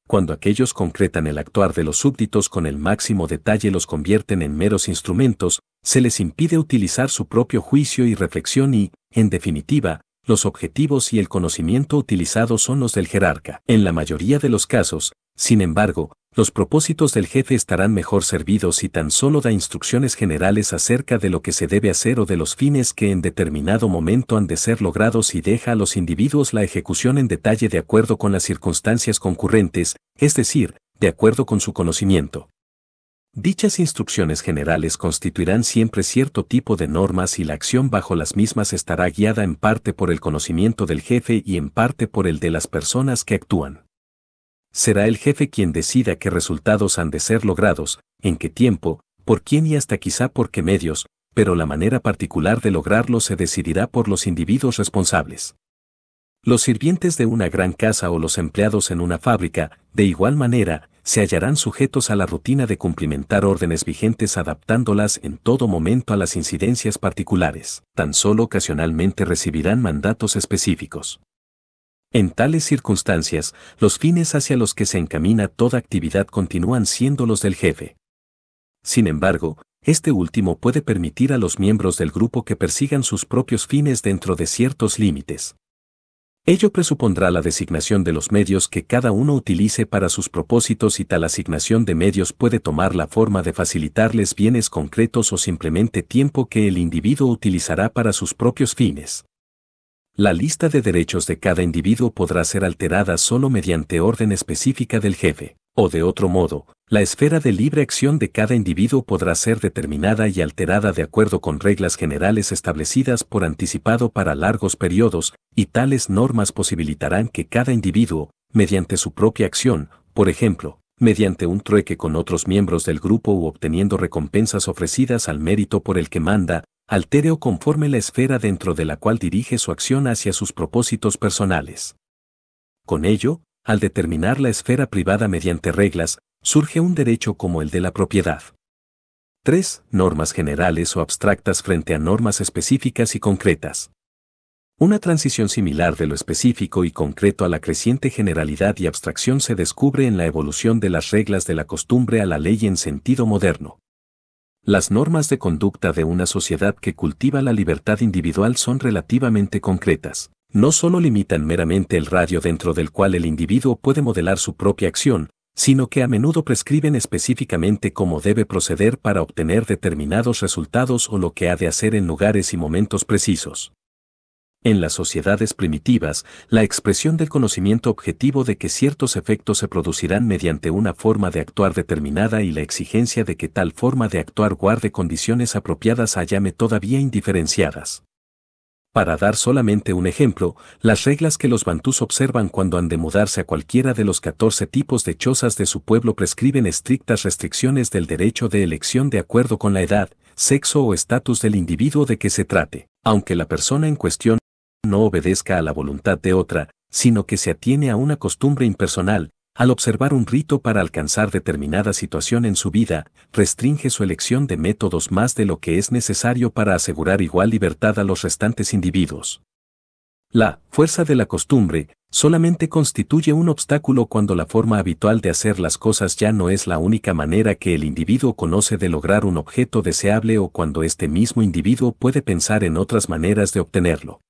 Cuando aquellos concretan el actuar de los súbditos con el máximo detalle los convierten en meros instrumentos, se les impide utilizar su propio juicio y reflexión y, en definitiva, los objetivos y el conocimiento utilizados son los del jerarca. En la mayoría de los casos, sin embargo, los propósitos del jefe estarán mejor servidos si tan solo da instrucciones generales acerca de lo que se debe hacer o de los fines que en determinado momento han de ser logrados y deja a los individuos la ejecución en detalle de acuerdo con las circunstancias concurrentes, es decir, de acuerdo con su conocimiento. Dichas instrucciones generales constituirán siempre cierto tipo de normas y la acción bajo las mismas estará guiada en parte por el conocimiento del jefe y en parte por el de las personas que actúan. Será el jefe quien decida qué resultados han de ser logrados, en qué tiempo, por quién y hasta quizá por qué medios, pero la manera particular de lograrlo se decidirá por los individuos responsables. Los sirvientes de una gran casa o los empleados en una fábrica, de igual manera, se hallarán sujetos a la rutina de cumplimentar órdenes vigentes adaptándolas en todo momento a las incidencias particulares, tan solo ocasionalmente recibirán mandatos específicos. En tales circunstancias, los fines hacia los que se encamina toda actividad continúan siendo los del jefe. Sin embargo, este último puede permitir a los miembros del grupo que persigan sus propios fines dentro de ciertos límites, Ello presupondrá la designación de los medios que cada uno utilice para sus propósitos y tal asignación de medios puede tomar la forma de facilitarles bienes concretos o simplemente tiempo que el individuo utilizará para sus propios fines. La lista de derechos de cada individuo podrá ser alterada solo mediante orden específica del jefe o de otro modo, la esfera de libre acción de cada individuo podrá ser determinada y alterada de acuerdo con reglas generales establecidas por anticipado para largos periodos, y tales normas posibilitarán que cada individuo, mediante su propia acción, por ejemplo, mediante un trueque con otros miembros del grupo u obteniendo recompensas ofrecidas al mérito por el que manda, altere o conforme la esfera dentro de la cual dirige su acción hacia sus propósitos personales. Con ello, al determinar la esfera privada mediante reglas, surge un derecho como el de la propiedad. 3. Normas generales o abstractas frente a normas específicas y concretas. Una transición similar de lo específico y concreto a la creciente generalidad y abstracción se descubre en la evolución de las reglas de la costumbre a la ley en sentido moderno. Las normas de conducta de una sociedad que cultiva la libertad individual son relativamente concretas no solo limitan meramente el radio dentro del cual el individuo puede modelar su propia acción, sino que a menudo prescriben específicamente cómo debe proceder para obtener determinados resultados o lo que ha de hacer en lugares y momentos precisos. En las sociedades primitivas, la expresión del conocimiento objetivo de que ciertos efectos se producirán mediante una forma de actuar determinada y la exigencia de que tal forma de actuar guarde condiciones apropiadas a llame todavía indiferenciadas. Para dar solamente un ejemplo, las reglas que los bantús observan cuando han de mudarse a cualquiera de los 14 tipos de chozas de su pueblo prescriben estrictas restricciones del derecho de elección de acuerdo con la edad, sexo o estatus del individuo de que se trate, aunque la persona en cuestión no obedezca a la voluntad de otra, sino que se atiene a una costumbre impersonal, al observar un rito para alcanzar determinada situación en su vida, restringe su elección de métodos más de lo que es necesario para asegurar igual libertad a los restantes individuos. La fuerza de la costumbre solamente constituye un obstáculo cuando la forma habitual de hacer las cosas ya no es la única manera que el individuo conoce de lograr un objeto deseable o cuando este mismo individuo puede pensar en otras maneras de obtenerlo.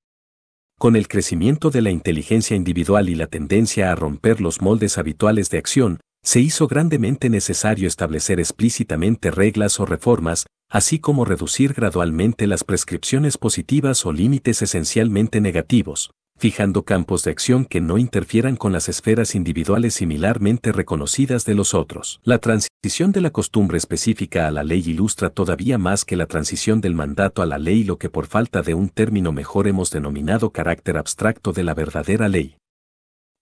Con el crecimiento de la inteligencia individual y la tendencia a romper los moldes habituales de acción, se hizo grandemente necesario establecer explícitamente reglas o reformas, así como reducir gradualmente las prescripciones positivas o límites esencialmente negativos, fijando campos de acción que no interfieran con las esferas individuales similarmente reconocidas de los otros. La transición de la costumbre específica a la ley ilustra todavía más que la transición del mandato a la ley lo que por falta de un término mejor hemos denominado carácter abstracto de la verdadera ley.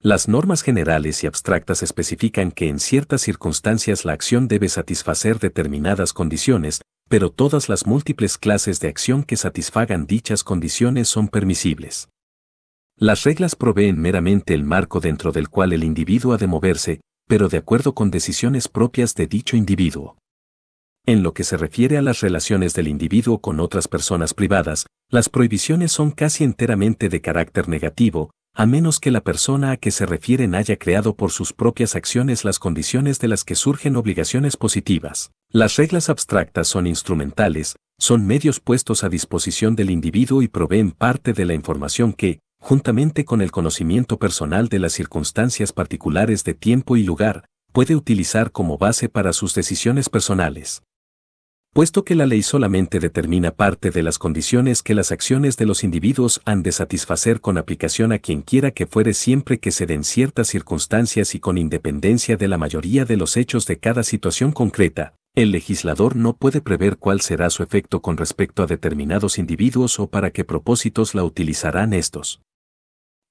Las normas generales y abstractas especifican que en ciertas circunstancias la acción debe satisfacer determinadas condiciones, pero todas las múltiples clases de acción que satisfagan dichas condiciones son permisibles. Las reglas proveen meramente el marco dentro del cual el individuo ha de moverse, pero de acuerdo con decisiones propias de dicho individuo. En lo que se refiere a las relaciones del individuo con otras personas privadas, las prohibiciones son casi enteramente de carácter negativo, a menos que la persona a que se refieren haya creado por sus propias acciones las condiciones de las que surgen obligaciones positivas. Las reglas abstractas son instrumentales, son medios puestos a disposición del individuo y proveen parte de la información que, juntamente con el conocimiento personal de las circunstancias particulares de tiempo y lugar, puede utilizar como base para sus decisiones personales. Puesto que la ley solamente determina parte de las condiciones que las acciones de los individuos han de satisfacer con aplicación a quien quiera que fuere siempre que se den ciertas circunstancias y con independencia de la mayoría de los hechos de cada situación concreta, el legislador no puede prever cuál será su efecto con respecto a determinados individuos o para qué propósitos la utilizarán estos.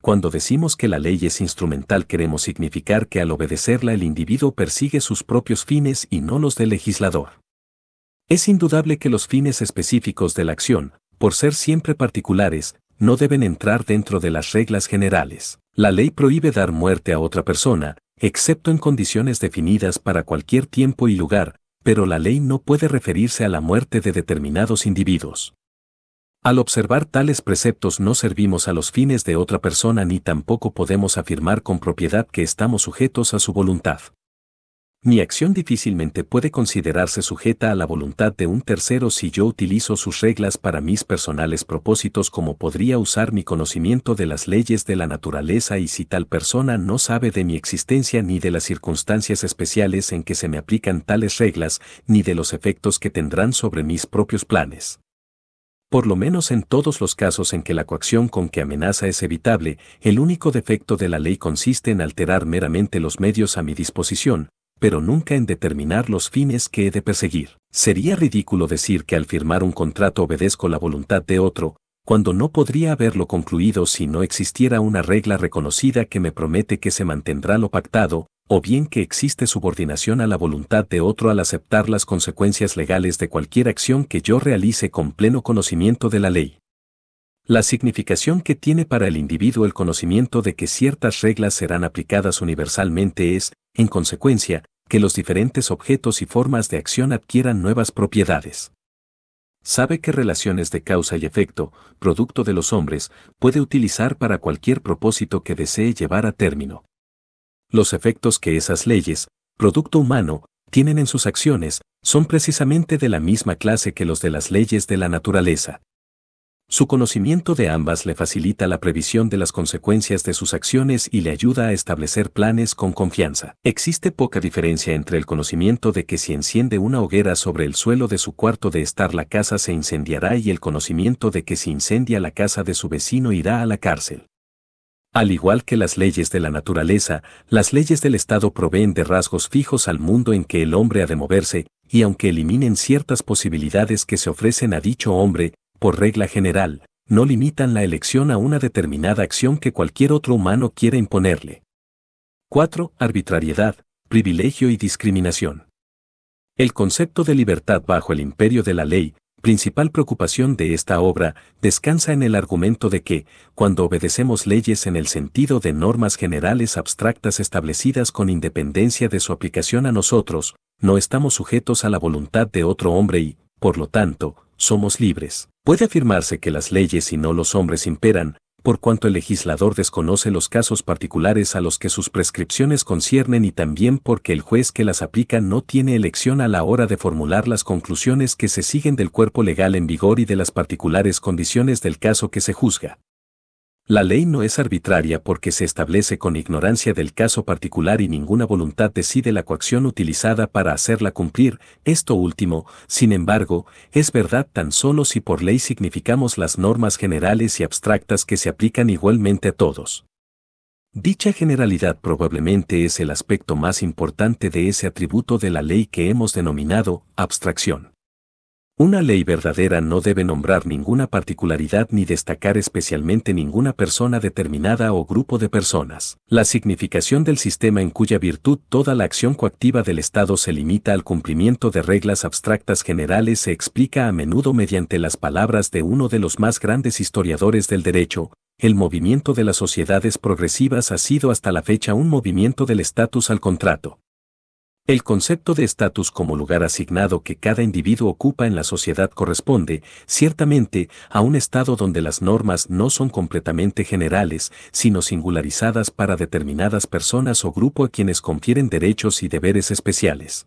Cuando decimos que la ley es instrumental queremos significar que al obedecerla el individuo persigue sus propios fines y no los del legislador. Es indudable que los fines específicos de la acción, por ser siempre particulares, no deben entrar dentro de las reglas generales. La ley prohíbe dar muerte a otra persona, excepto en condiciones definidas para cualquier tiempo y lugar, pero la ley no puede referirse a la muerte de determinados individuos. Al observar tales preceptos no servimos a los fines de otra persona ni tampoco podemos afirmar con propiedad que estamos sujetos a su voluntad. Mi acción difícilmente puede considerarse sujeta a la voluntad de un tercero si yo utilizo sus reglas para mis personales propósitos como podría usar mi conocimiento de las leyes de la naturaleza y si tal persona no sabe de mi existencia ni de las circunstancias especiales en que se me aplican tales reglas, ni de los efectos que tendrán sobre mis propios planes. Por lo menos en todos los casos en que la coacción con que amenaza es evitable, el único defecto de la ley consiste en alterar meramente los medios a mi disposición, pero nunca en determinar los fines que he de perseguir. Sería ridículo decir que al firmar un contrato obedezco la voluntad de otro, cuando no podría haberlo concluido si no existiera una regla reconocida que me promete que se mantendrá lo pactado, o bien que existe subordinación a la voluntad de otro al aceptar las consecuencias legales de cualquier acción que yo realice con pleno conocimiento de la ley. La significación que tiene para el individuo el conocimiento de que ciertas reglas serán aplicadas universalmente es, en consecuencia, que los diferentes objetos y formas de acción adquieran nuevas propiedades. Sabe qué relaciones de causa y efecto, producto de los hombres, puede utilizar para cualquier propósito que desee llevar a término los efectos que esas leyes, producto humano, tienen en sus acciones, son precisamente de la misma clase que los de las leyes de la naturaleza. Su conocimiento de ambas le facilita la previsión de las consecuencias de sus acciones y le ayuda a establecer planes con confianza. Existe poca diferencia entre el conocimiento de que si enciende una hoguera sobre el suelo de su cuarto de estar la casa se incendiará y el conocimiento de que si incendia la casa de su vecino irá a la cárcel. Al igual que las leyes de la naturaleza, las leyes del Estado proveen de rasgos fijos al mundo en que el hombre ha de moverse, y aunque eliminen ciertas posibilidades que se ofrecen a dicho hombre, por regla general, no limitan la elección a una determinada acción que cualquier otro humano quiera imponerle. 4. Arbitrariedad, privilegio y discriminación. El concepto de libertad bajo el imperio de la ley principal preocupación de esta obra descansa en el argumento de que, cuando obedecemos leyes en el sentido de normas generales abstractas establecidas con independencia de su aplicación a nosotros, no estamos sujetos a la voluntad de otro hombre y, por lo tanto, somos libres. Puede afirmarse que las leyes y no los hombres imperan, por cuanto el legislador desconoce los casos particulares a los que sus prescripciones conciernen y también porque el juez que las aplica no tiene elección a la hora de formular las conclusiones que se siguen del cuerpo legal en vigor y de las particulares condiciones del caso que se juzga. La ley no es arbitraria porque se establece con ignorancia del caso particular y ninguna voluntad decide la coacción utilizada para hacerla cumplir. Esto último, sin embargo, es verdad tan solo si por ley significamos las normas generales y abstractas que se aplican igualmente a todos. Dicha generalidad probablemente es el aspecto más importante de ese atributo de la ley que hemos denominado abstracción. Una ley verdadera no debe nombrar ninguna particularidad ni destacar especialmente ninguna persona determinada o grupo de personas. La significación del sistema en cuya virtud toda la acción coactiva del Estado se limita al cumplimiento de reglas abstractas generales se explica a menudo mediante las palabras de uno de los más grandes historiadores del derecho, el movimiento de las sociedades progresivas ha sido hasta la fecha un movimiento del estatus al contrato. El concepto de estatus como lugar asignado que cada individuo ocupa en la sociedad corresponde, ciertamente, a un estado donde las normas no son completamente generales, sino singularizadas para determinadas personas o grupo a quienes confieren derechos y deberes especiales.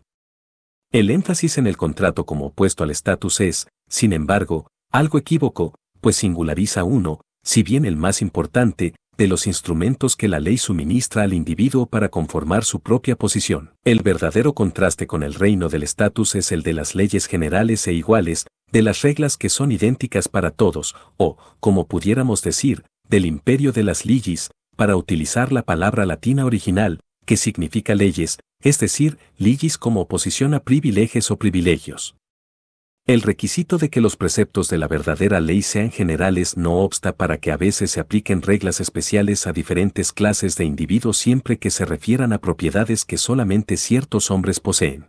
El énfasis en el contrato como opuesto al estatus es, sin embargo, algo equívoco, pues singulariza uno, si bien el más importante, de los instrumentos que la ley suministra al individuo para conformar su propia posición. El verdadero contraste con el reino del estatus es el de las leyes generales e iguales, de las reglas que son idénticas para todos, o, como pudiéramos decir, del imperio de las ligis, para utilizar la palabra latina original, que significa leyes, es decir, ligis como oposición a privilegios o privilegios. El requisito de que los preceptos de la verdadera ley sean generales no obsta para que a veces se apliquen reglas especiales a diferentes clases de individuos siempre que se refieran a propiedades que solamente ciertos hombres poseen.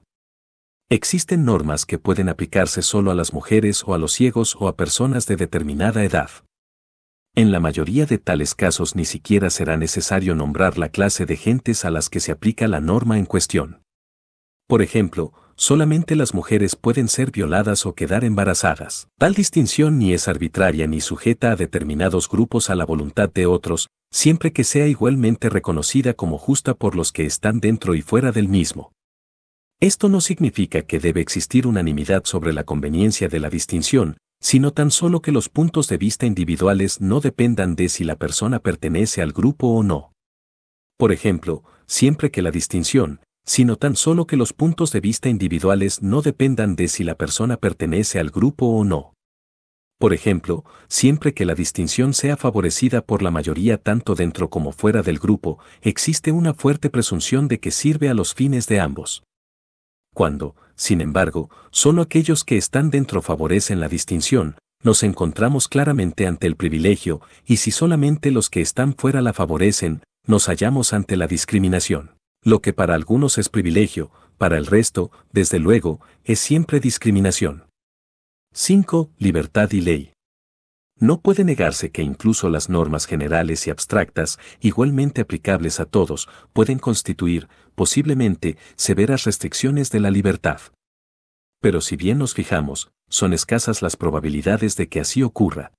Existen normas que pueden aplicarse solo a las mujeres o a los ciegos o a personas de determinada edad. En la mayoría de tales casos ni siquiera será necesario nombrar la clase de gentes a las que se aplica la norma en cuestión. Por ejemplo, solamente las mujeres pueden ser violadas o quedar embarazadas. Tal distinción ni es arbitraria ni sujeta a determinados grupos a la voluntad de otros, siempre que sea igualmente reconocida como justa por los que están dentro y fuera del mismo. Esto no significa que debe existir unanimidad sobre la conveniencia de la distinción, sino tan solo que los puntos de vista individuales no dependan de si la persona pertenece al grupo o no. Por ejemplo, siempre que la distinción, sino tan solo que los puntos de vista individuales no dependan de si la persona pertenece al grupo o no. Por ejemplo, siempre que la distinción sea favorecida por la mayoría tanto dentro como fuera del grupo, existe una fuerte presunción de que sirve a los fines de ambos. Cuando, sin embargo, solo aquellos que están dentro favorecen la distinción, nos encontramos claramente ante el privilegio, y si solamente los que están fuera la favorecen, nos hallamos ante la discriminación. Lo que para algunos es privilegio, para el resto, desde luego, es siempre discriminación. 5. Libertad y ley. No puede negarse que incluso las normas generales y abstractas, igualmente aplicables a todos, pueden constituir, posiblemente, severas restricciones de la libertad. Pero si bien nos fijamos, son escasas las probabilidades de que así ocurra.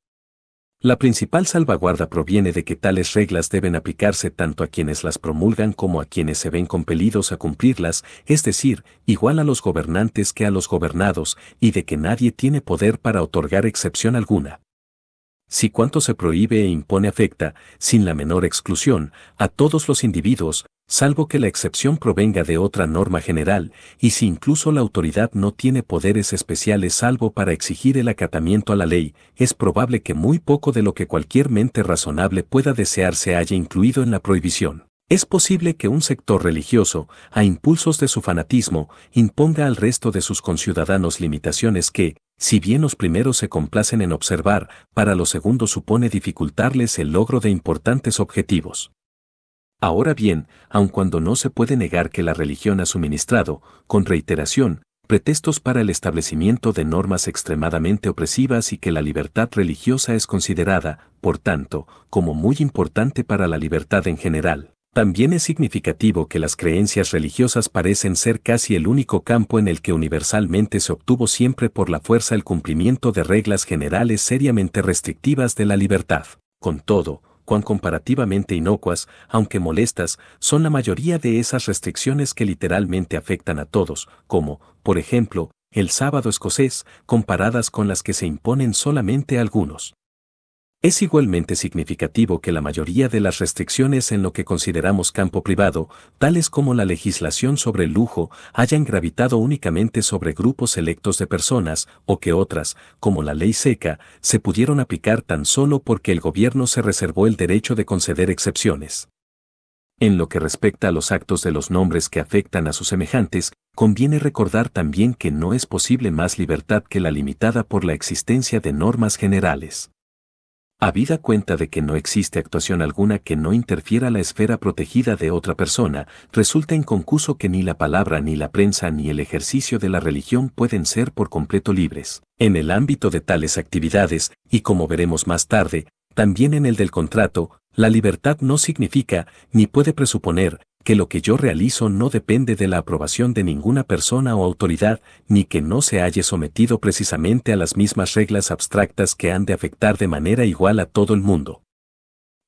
La principal salvaguarda proviene de que tales reglas deben aplicarse tanto a quienes las promulgan como a quienes se ven compelidos a cumplirlas, es decir, igual a los gobernantes que a los gobernados, y de que nadie tiene poder para otorgar excepción alguna. Si cuanto se prohíbe e impone afecta, sin la menor exclusión, a todos los individuos, salvo que la excepción provenga de otra norma general, y si incluso la autoridad no tiene poderes especiales salvo para exigir el acatamiento a la ley, es probable que muy poco de lo que cualquier mente razonable pueda desear se haya incluido en la prohibición. Es posible que un sector religioso, a impulsos de su fanatismo, imponga al resto de sus conciudadanos limitaciones que, si bien los primeros se complacen en observar, para los segundos supone dificultarles el logro de importantes objetivos. Ahora bien, aun cuando no se puede negar que la religión ha suministrado, con reiteración, pretextos para el establecimiento de normas extremadamente opresivas y que la libertad religiosa es considerada, por tanto, como muy importante para la libertad en general. También es significativo que las creencias religiosas parecen ser casi el único campo en el que universalmente se obtuvo siempre por la fuerza el cumplimiento de reglas generales seriamente restrictivas de la libertad. Con todo, cuán comparativamente inocuas, aunque molestas, son la mayoría de esas restricciones que literalmente afectan a todos, como, por ejemplo, el sábado escocés, comparadas con las que se imponen solamente a algunos. Es igualmente significativo que la mayoría de las restricciones en lo que consideramos campo privado, tales como la legislación sobre el lujo, hayan gravitado únicamente sobre grupos selectos de personas, o que otras, como la ley seca, se pudieron aplicar tan solo porque el gobierno se reservó el derecho de conceder excepciones. En lo que respecta a los actos de los nombres que afectan a sus semejantes, conviene recordar también que no es posible más libertad que la limitada por la existencia de normas generales. Habida cuenta de que no existe actuación alguna que no interfiera la esfera protegida de otra persona, resulta inconcluso que ni la palabra ni la prensa ni el ejercicio de la religión pueden ser por completo libres. En el ámbito de tales actividades, y como veremos más tarde, también en el del contrato, la libertad no significa, ni puede presuponer, que lo que yo realizo no depende de la aprobación de ninguna persona o autoridad, ni que no se haya sometido precisamente a las mismas reglas abstractas que han de afectar de manera igual a todo el mundo.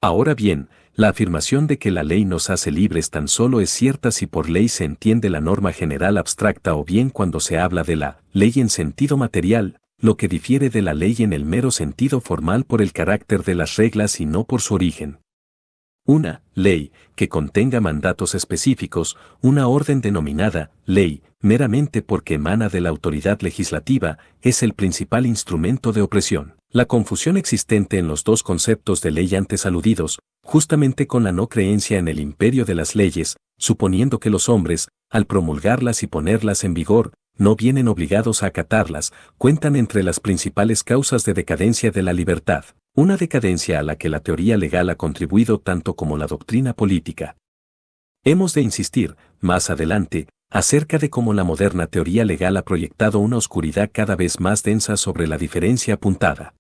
Ahora bien, la afirmación de que la ley nos hace libres tan solo es cierta si por ley se entiende la norma general abstracta o bien cuando se habla de la ley en sentido material, lo que difiere de la ley en el mero sentido formal por el carácter de las reglas y no por su origen una ley que contenga mandatos específicos, una orden denominada ley, meramente porque emana de la autoridad legislativa, es el principal instrumento de opresión. La confusión existente en los dos conceptos de ley antes aludidos, justamente con la no creencia en el imperio de las leyes, suponiendo que los hombres, al promulgarlas y ponerlas en vigor, no vienen obligados a acatarlas, cuentan entre las principales causas de decadencia de la libertad. Una decadencia a la que la teoría legal ha contribuido tanto como la doctrina política. Hemos de insistir, más adelante, acerca de cómo la moderna teoría legal ha proyectado una oscuridad cada vez más densa sobre la diferencia apuntada.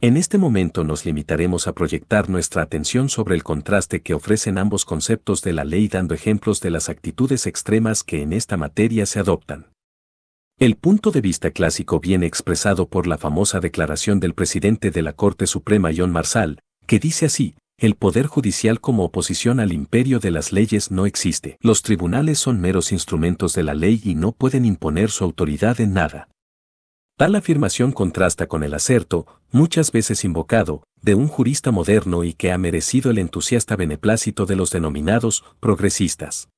En este momento nos limitaremos a proyectar nuestra atención sobre el contraste que ofrecen ambos conceptos de la ley dando ejemplos de las actitudes extremas que en esta materia se adoptan. El punto de vista clásico viene expresado por la famosa declaración del presidente de la Corte Suprema John Marsal, que dice así, el poder judicial como oposición al imperio de las leyes no existe. Los tribunales son meros instrumentos de la ley y no pueden imponer su autoridad en nada. Tal afirmación contrasta con el acerto, muchas veces invocado, de un jurista moderno y que ha merecido el entusiasta beneplácito de los denominados progresistas.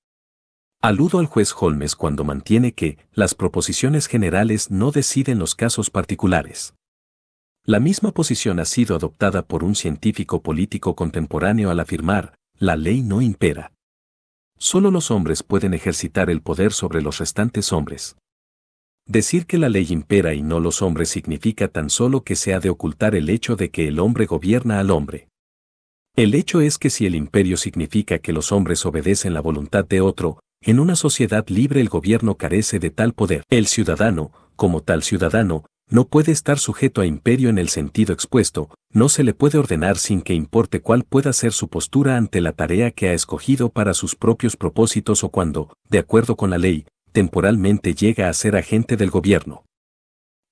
Aludo al juez Holmes cuando mantiene que las proposiciones generales no deciden los casos particulares. La misma posición ha sido adoptada por un científico político contemporáneo al afirmar, la ley no impera. Solo los hombres pueden ejercitar el poder sobre los restantes hombres. Decir que la ley impera y no los hombres significa tan solo que se ha de ocultar el hecho de que el hombre gobierna al hombre. El hecho es que si el imperio significa que los hombres obedecen la voluntad de otro, en una sociedad libre el gobierno carece de tal poder. El ciudadano, como tal ciudadano, no puede estar sujeto a imperio en el sentido expuesto, no se le puede ordenar sin que importe cuál pueda ser su postura ante la tarea que ha escogido para sus propios propósitos o cuando, de acuerdo con la ley, temporalmente llega a ser agente del gobierno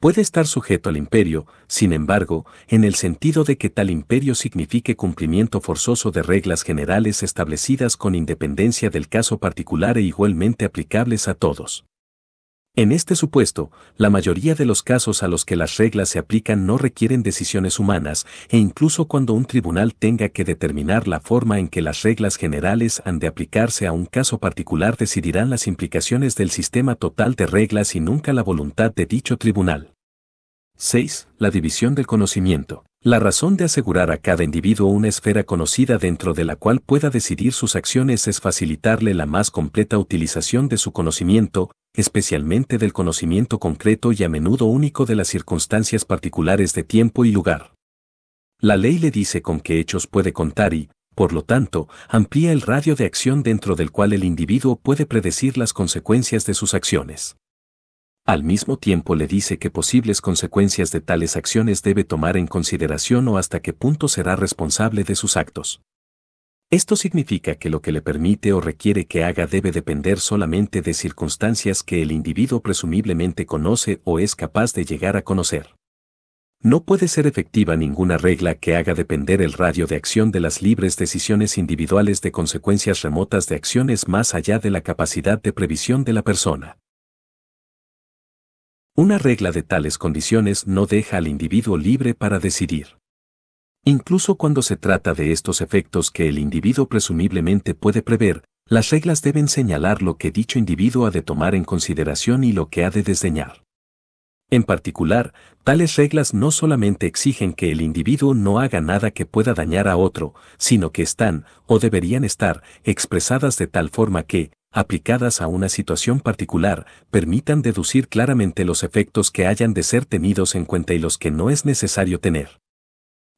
puede estar sujeto al imperio, sin embargo, en el sentido de que tal imperio signifique cumplimiento forzoso de reglas generales establecidas con independencia del caso particular e igualmente aplicables a todos. En este supuesto, la mayoría de los casos a los que las reglas se aplican no requieren decisiones humanas, e incluso cuando un tribunal tenga que determinar la forma en que las reglas generales han de aplicarse a un caso particular decidirán las implicaciones del sistema total de reglas y nunca la voluntad de dicho tribunal. 6. La división del conocimiento. La razón de asegurar a cada individuo una esfera conocida dentro de la cual pueda decidir sus acciones es facilitarle la más completa utilización de su conocimiento, especialmente del conocimiento concreto y a menudo único de las circunstancias particulares de tiempo y lugar. La ley le dice con qué hechos puede contar y, por lo tanto, amplía el radio de acción dentro del cual el individuo puede predecir las consecuencias de sus acciones. Al mismo tiempo le dice que posibles consecuencias de tales acciones debe tomar en consideración o hasta qué punto será responsable de sus actos. Esto significa que lo que le permite o requiere que haga debe depender solamente de circunstancias que el individuo presumiblemente conoce o es capaz de llegar a conocer. No puede ser efectiva ninguna regla que haga depender el radio de acción de las libres decisiones individuales de consecuencias remotas de acciones más allá de la capacidad de previsión de la persona. Una regla de tales condiciones no deja al individuo libre para decidir. Incluso cuando se trata de estos efectos que el individuo presumiblemente puede prever, las reglas deben señalar lo que dicho individuo ha de tomar en consideración y lo que ha de desdeñar. En particular, tales reglas no solamente exigen que el individuo no haga nada que pueda dañar a otro, sino que están, o deberían estar, expresadas de tal forma que, aplicadas a una situación particular, permitan deducir claramente los efectos que hayan de ser tenidos en cuenta y los que no es necesario tener.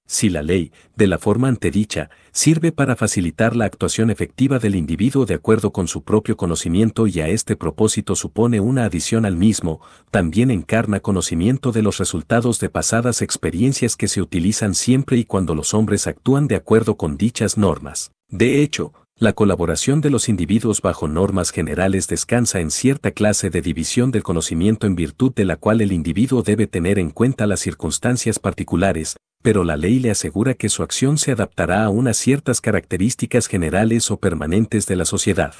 Si la ley, de la forma antedicha, sirve para facilitar la actuación efectiva del individuo de acuerdo con su propio conocimiento y a este propósito supone una adición al mismo, también encarna conocimiento de los resultados de pasadas experiencias que se utilizan siempre y cuando los hombres actúan de acuerdo con dichas normas. De hecho, la colaboración de los individuos bajo normas generales descansa en cierta clase de división del conocimiento en virtud de la cual el individuo debe tener en cuenta las circunstancias particulares, pero la ley le asegura que su acción se adaptará a unas ciertas características generales o permanentes de la sociedad.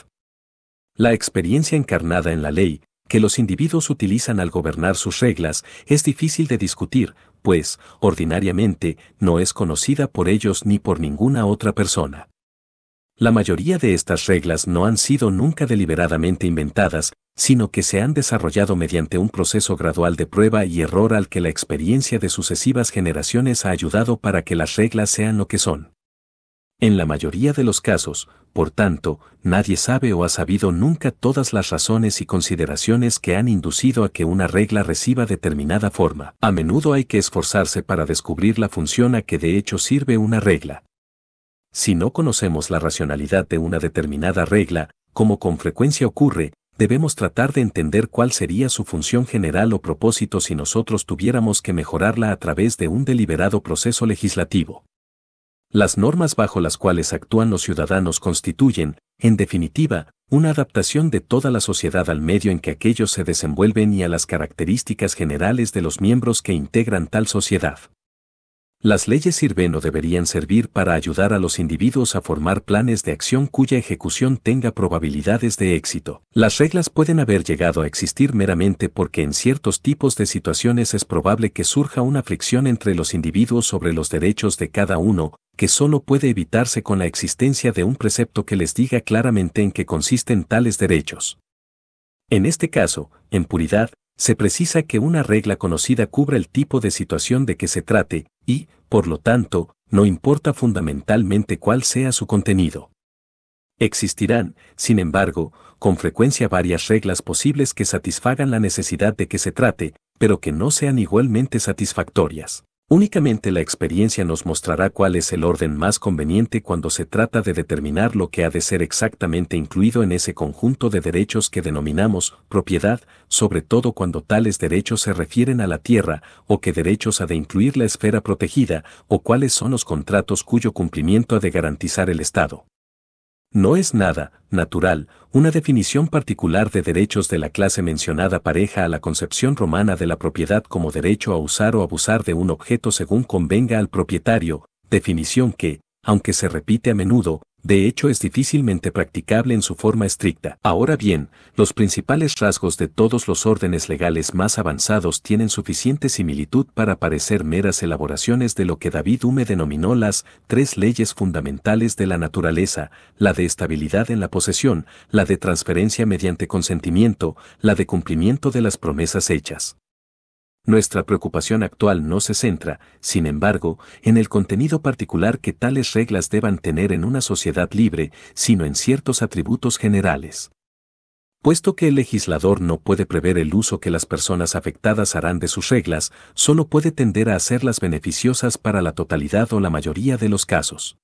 La experiencia encarnada en la ley, que los individuos utilizan al gobernar sus reglas, es difícil de discutir, pues, ordinariamente, no es conocida por ellos ni por ninguna otra persona. La mayoría de estas reglas no han sido nunca deliberadamente inventadas, sino que se han desarrollado mediante un proceso gradual de prueba y error al que la experiencia de sucesivas generaciones ha ayudado para que las reglas sean lo que son. En la mayoría de los casos, por tanto, nadie sabe o ha sabido nunca todas las razones y consideraciones que han inducido a que una regla reciba determinada forma. A menudo hay que esforzarse para descubrir la función a que de hecho sirve una regla. Si no conocemos la racionalidad de una determinada regla, como con frecuencia ocurre, debemos tratar de entender cuál sería su función general o propósito si nosotros tuviéramos que mejorarla a través de un deliberado proceso legislativo. Las normas bajo las cuales actúan los ciudadanos constituyen, en definitiva, una adaptación de toda la sociedad al medio en que aquellos se desenvuelven y a las características generales de los miembros que integran tal sociedad. Las leyes sirven o deberían servir para ayudar a los individuos a formar planes de acción cuya ejecución tenga probabilidades de éxito. Las reglas pueden haber llegado a existir meramente porque en ciertos tipos de situaciones es probable que surja una fricción entre los individuos sobre los derechos de cada uno, que solo puede evitarse con la existencia de un precepto que les diga claramente en qué consisten tales derechos. En este caso, en puridad, se precisa que una regla conocida cubra el tipo de situación de que se trate, y, por lo tanto, no importa fundamentalmente cuál sea su contenido. Existirán, sin embargo, con frecuencia varias reglas posibles que satisfagan la necesidad de que se trate, pero que no sean igualmente satisfactorias. Únicamente la experiencia nos mostrará cuál es el orden más conveniente cuando se trata de determinar lo que ha de ser exactamente incluido en ese conjunto de derechos que denominamos propiedad, sobre todo cuando tales derechos se refieren a la tierra, o qué derechos ha de incluir la esfera protegida, o cuáles son los contratos cuyo cumplimiento ha de garantizar el Estado. No es nada, natural, una definición particular de derechos de la clase mencionada pareja a la concepción romana de la propiedad como derecho a usar o abusar de un objeto según convenga al propietario, definición que, aunque se repite a menudo, de hecho es difícilmente practicable en su forma estricta. Ahora bien, los principales rasgos de todos los órdenes legales más avanzados tienen suficiente similitud para parecer meras elaboraciones de lo que David Hume denominó las tres leyes fundamentales de la naturaleza, la de estabilidad en la posesión, la de transferencia mediante consentimiento, la de cumplimiento de las promesas hechas. Nuestra preocupación actual no se centra, sin embargo, en el contenido particular que tales reglas deban tener en una sociedad libre, sino en ciertos atributos generales. Puesto que el legislador no puede prever el uso que las personas afectadas harán de sus reglas, solo puede tender a hacerlas beneficiosas para la totalidad o la mayoría de los casos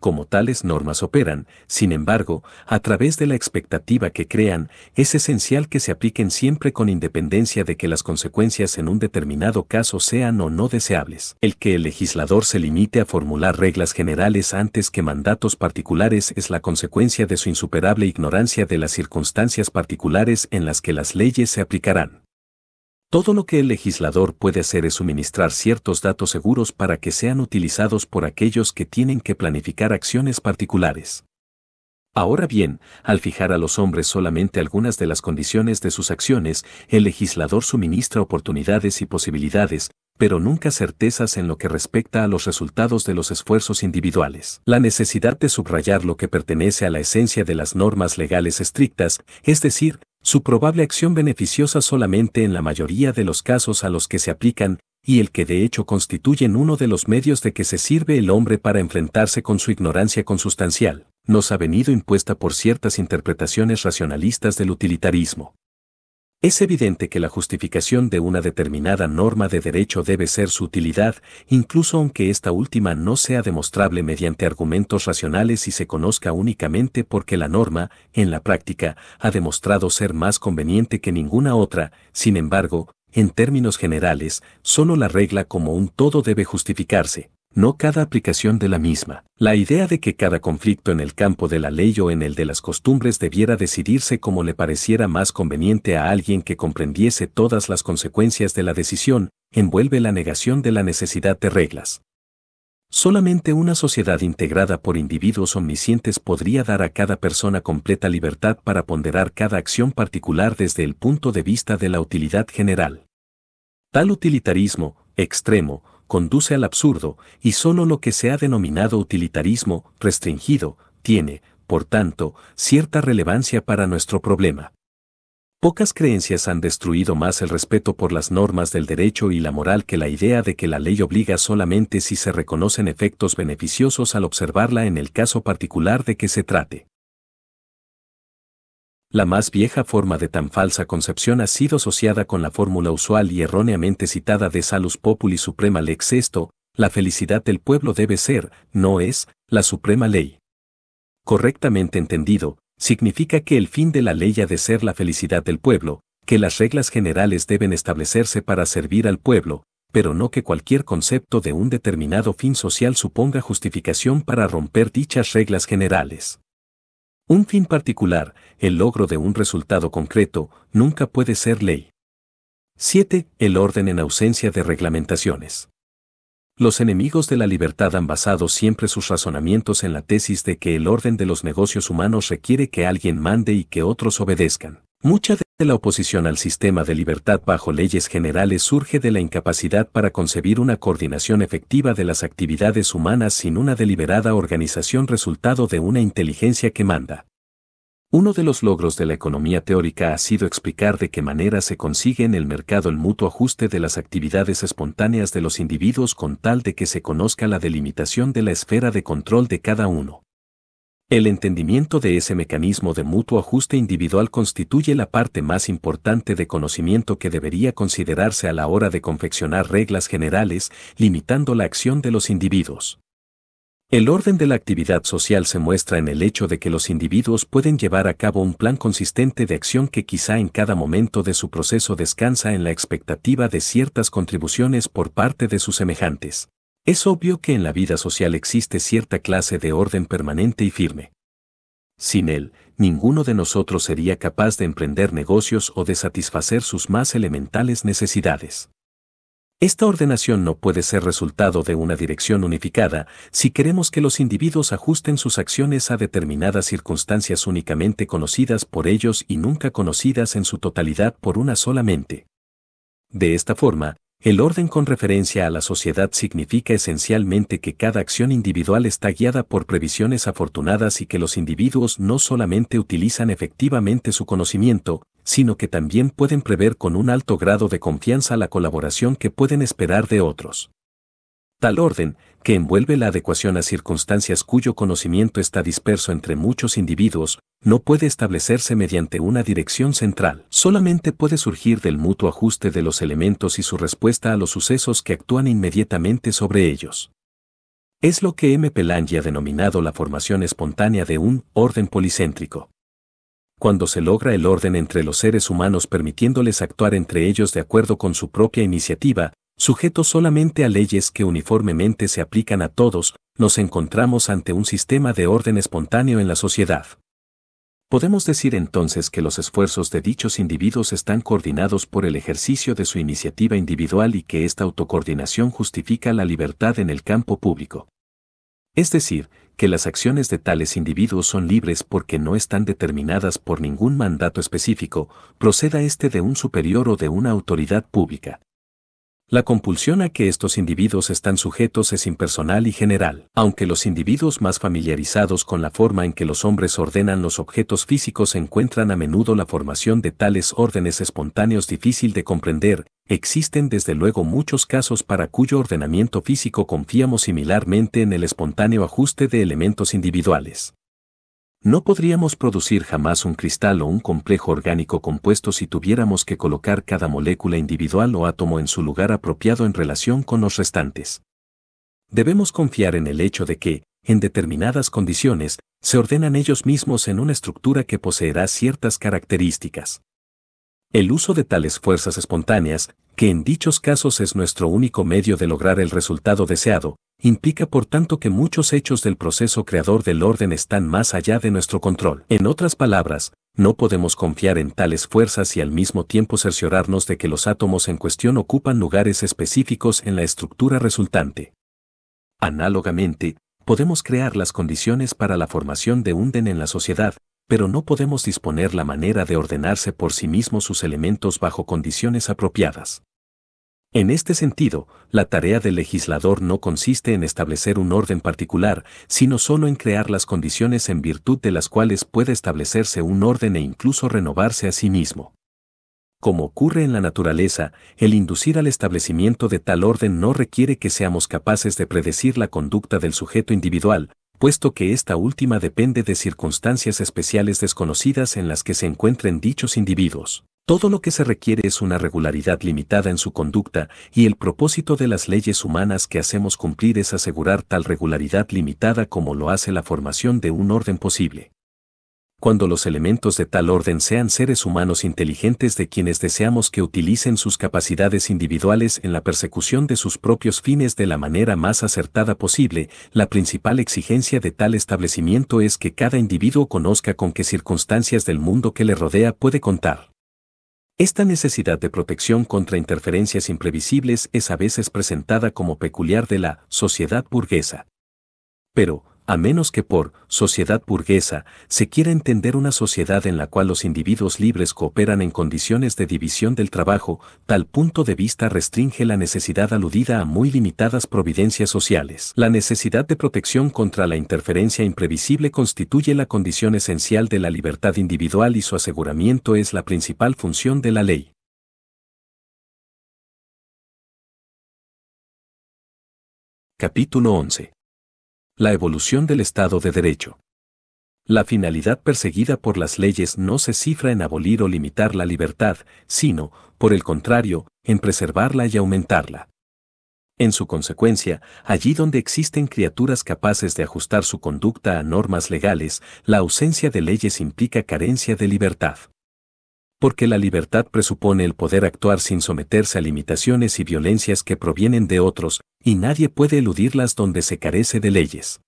como tales normas operan, sin embargo, a través de la expectativa que crean, es esencial que se apliquen siempre con independencia de que las consecuencias en un determinado caso sean o no deseables. El que el legislador se limite a formular reglas generales antes que mandatos particulares es la consecuencia de su insuperable ignorancia de las circunstancias particulares en las que las leyes se aplicarán. Todo lo que el legislador puede hacer es suministrar ciertos datos seguros para que sean utilizados por aquellos que tienen que planificar acciones particulares. Ahora bien, al fijar a los hombres solamente algunas de las condiciones de sus acciones, el legislador suministra oportunidades y posibilidades, pero nunca certezas en lo que respecta a los resultados de los esfuerzos individuales. La necesidad de subrayar lo que pertenece a la esencia de las normas legales estrictas, es decir, su probable acción beneficiosa solamente en la mayoría de los casos a los que se aplican, y el que de hecho constituyen uno de los medios de que se sirve el hombre para enfrentarse con su ignorancia consustancial, nos ha venido impuesta por ciertas interpretaciones racionalistas del utilitarismo, es evidente que la justificación de una determinada norma de derecho debe ser su utilidad, incluso aunque esta última no sea demostrable mediante argumentos racionales y se conozca únicamente porque la norma, en la práctica, ha demostrado ser más conveniente que ninguna otra, sin embargo, en términos generales, solo la regla como un todo debe justificarse, no cada aplicación de la misma. La idea de que cada conflicto en el campo de la ley o en el de las costumbres debiera decidirse como le pareciera más conveniente a alguien que comprendiese todas las consecuencias de la decisión, envuelve la negación de la necesidad de reglas. Solamente una sociedad integrada por individuos omniscientes podría dar a cada persona completa libertad para ponderar cada acción particular desde el punto de vista de la utilidad general. Tal utilitarismo, extremo, conduce al absurdo, y solo lo que se ha denominado utilitarismo restringido tiene, por tanto, cierta relevancia para nuestro problema. Pocas creencias han destruido más el respeto por las normas del derecho y la moral que la idea de que la ley obliga solamente si se reconocen efectos beneficiosos al observarla en el caso particular de que se trate. La más vieja forma de tan falsa concepción ha sido asociada con la fórmula usual y erróneamente citada de Salus Populi Suprema Lex Esto, la felicidad del pueblo debe ser, no es, la suprema ley. Correctamente entendido, significa que el fin de la ley ha de ser la felicidad del pueblo, que las reglas generales deben establecerse para servir al pueblo, pero no que cualquier concepto de un determinado fin social suponga justificación para romper dichas reglas generales. Un fin particular, el logro de un resultado concreto, nunca puede ser ley. 7. El orden en ausencia de reglamentaciones. Los enemigos de la libertad han basado siempre sus razonamientos en la tesis de que el orden de los negocios humanos requiere que alguien mande y que otros obedezcan. Mucha de la oposición al sistema de libertad bajo leyes generales surge de la incapacidad para concebir una coordinación efectiva de las actividades humanas sin una deliberada organización resultado de una inteligencia que manda. Uno de los logros de la economía teórica ha sido explicar de qué manera se consigue en el mercado el mutuo ajuste de las actividades espontáneas de los individuos con tal de que se conozca la delimitación de la esfera de control de cada uno. El entendimiento de ese mecanismo de mutuo ajuste individual constituye la parte más importante de conocimiento que debería considerarse a la hora de confeccionar reglas generales, limitando la acción de los individuos. El orden de la actividad social se muestra en el hecho de que los individuos pueden llevar a cabo un plan consistente de acción que quizá en cada momento de su proceso descansa en la expectativa de ciertas contribuciones por parte de sus semejantes. Es obvio que en la vida social existe cierta clase de orden permanente y firme. Sin él, ninguno de nosotros sería capaz de emprender negocios o de satisfacer sus más elementales necesidades. Esta ordenación no puede ser resultado de una dirección unificada si queremos que los individuos ajusten sus acciones a determinadas circunstancias únicamente conocidas por ellos y nunca conocidas en su totalidad por una sola mente. De esta forma, el orden con referencia a la sociedad significa esencialmente que cada acción individual está guiada por previsiones afortunadas y que los individuos no solamente utilizan efectivamente su conocimiento, sino que también pueden prever con un alto grado de confianza la colaboración que pueden esperar de otros. Tal orden, que envuelve la adecuación a circunstancias cuyo conocimiento está disperso entre muchos individuos, no puede establecerse mediante una dirección central. Solamente puede surgir del mutuo ajuste de los elementos y su respuesta a los sucesos que actúan inmediatamente sobre ellos. Es lo que M. Pelangi ha denominado la formación espontánea de un orden policéntrico. Cuando se logra el orden entre los seres humanos permitiéndoles actuar entre ellos de acuerdo con su propia iniciativa, Sujetos solamente a leyes que uniformemente se aplican a todos, nos encontramos ante un sistema de orden espontáneo en la sociedad. Podemos decir entonces que los esfuerzos de dichos individuos están coordinados por el ejercicio de su iniciativa individual y que esta autocoordinación justifica la libertad en el campo público. Es decir, que las acciones de tales individuos son libres porque no están determinadas por ningún mandato específico, proceda este de un superior o de una autoridad pública. La compulsión a que estos individuos están sujetos es impersonal y general, aunque los individuos más familiarizados con la forma en que los hombres ordenan los objetos físicos encuentran a menudo la formación de tales órdenes espontáneos difícil de comprender, existen desde luego muchos casos para cuyo ordenamiento físico confiamos similarmente en el espontáneo ajuste de elementos individuales. No podríamos producir jamás un cristal o un complejo orgánico compuesto si tuviéramos que colocar cada molécula individual o átomo en su lugar apropiado en relación con los restantes. Debemos confiar en el hecho de que, en determinadas condiciones, se ordenan ellos mismos en una estructura que poseerá ciertas características. El uso de tales fuerzas espontáneas, que en dichos casos es nuestro único medio de lograr el resultado deseado, implica por tanto que muchos hechos del proceso creador del orden están más allá de nuestro control. En otras palabras, no podemos confiar en tales fuerzas y al mismo tiempo cerciorarnos de que los átomos en cuestión ocupan lugares específicos en la estructura resultante. Análogamente, podemos crear las condiciones para la formación de un den en la sociedad, pero no podemos disponer la manera de ordenarse por sí mismos sus elementos bajo condiciones apropiadas. En este sentido, la tarea del legislador no consiste en establecer un orden particular, sino solo en crear las condiciones en virtud de las cuales puede establecerse un orden e incluso renovarse a sí mismo. Como ocurre en la naturaleza, el inducir al establecimiento de tal orden no requiere que seamos capaces de predecir la conducta del sujeto individual, puesto que esta última depende de circunstancias especiales desconocidas en las que se encuentren dichos individuos. Todo lo que se requiere es una regularidad limitada en su conducta y el propósito de las leyes humanas que hacemos cumplir es asegurar tal regularidad limitada como lo hace la formación de un orden posible cuando los elementos de tal orden sean seres humanos inteligentes de quienes deseamos que utilicen sus capacidades individuales en la persecución de sus propios fines de la manera más acertada posible, la principal exigencia de tal establecimiento es que cada individuo conozca con qué circunstancias del mundo que le rodea puede contar. Esta necesidad de protección contra interferencias imprevisibles es a veces presentada como peculiar de la sociedad burguesa. Pero, a menos que por sociedad burguesa se quiera entender una sociedad en la cual los individuos libres cooperan en condiciones de división del trabajo, tal punto de vista restringe la necesidad aludida a muy limitadas providencias sociales. La necesidad de protección contra la interferencia imprevisible constituye la condición esencial de la libertad individual y su aseguramiento es la principal función de la ley. Capítulo 11 la evolución del Estado de Derecho. La finalidad perseguida por las leyes no se cifra en abolir o limitar la libertad, sino, por el contrario, en preservarla y aumentarla. En su consecuencia, allí donde existen criaturas capaces de ajustar su conducta a normas legales, la ausencia de leyes implica carencia de libertad porque la libertad presupone el poder actuar sin someterse a limitaciones y violencias que provienen de otros, y nadie puede eludirlas donde se carece de leyes.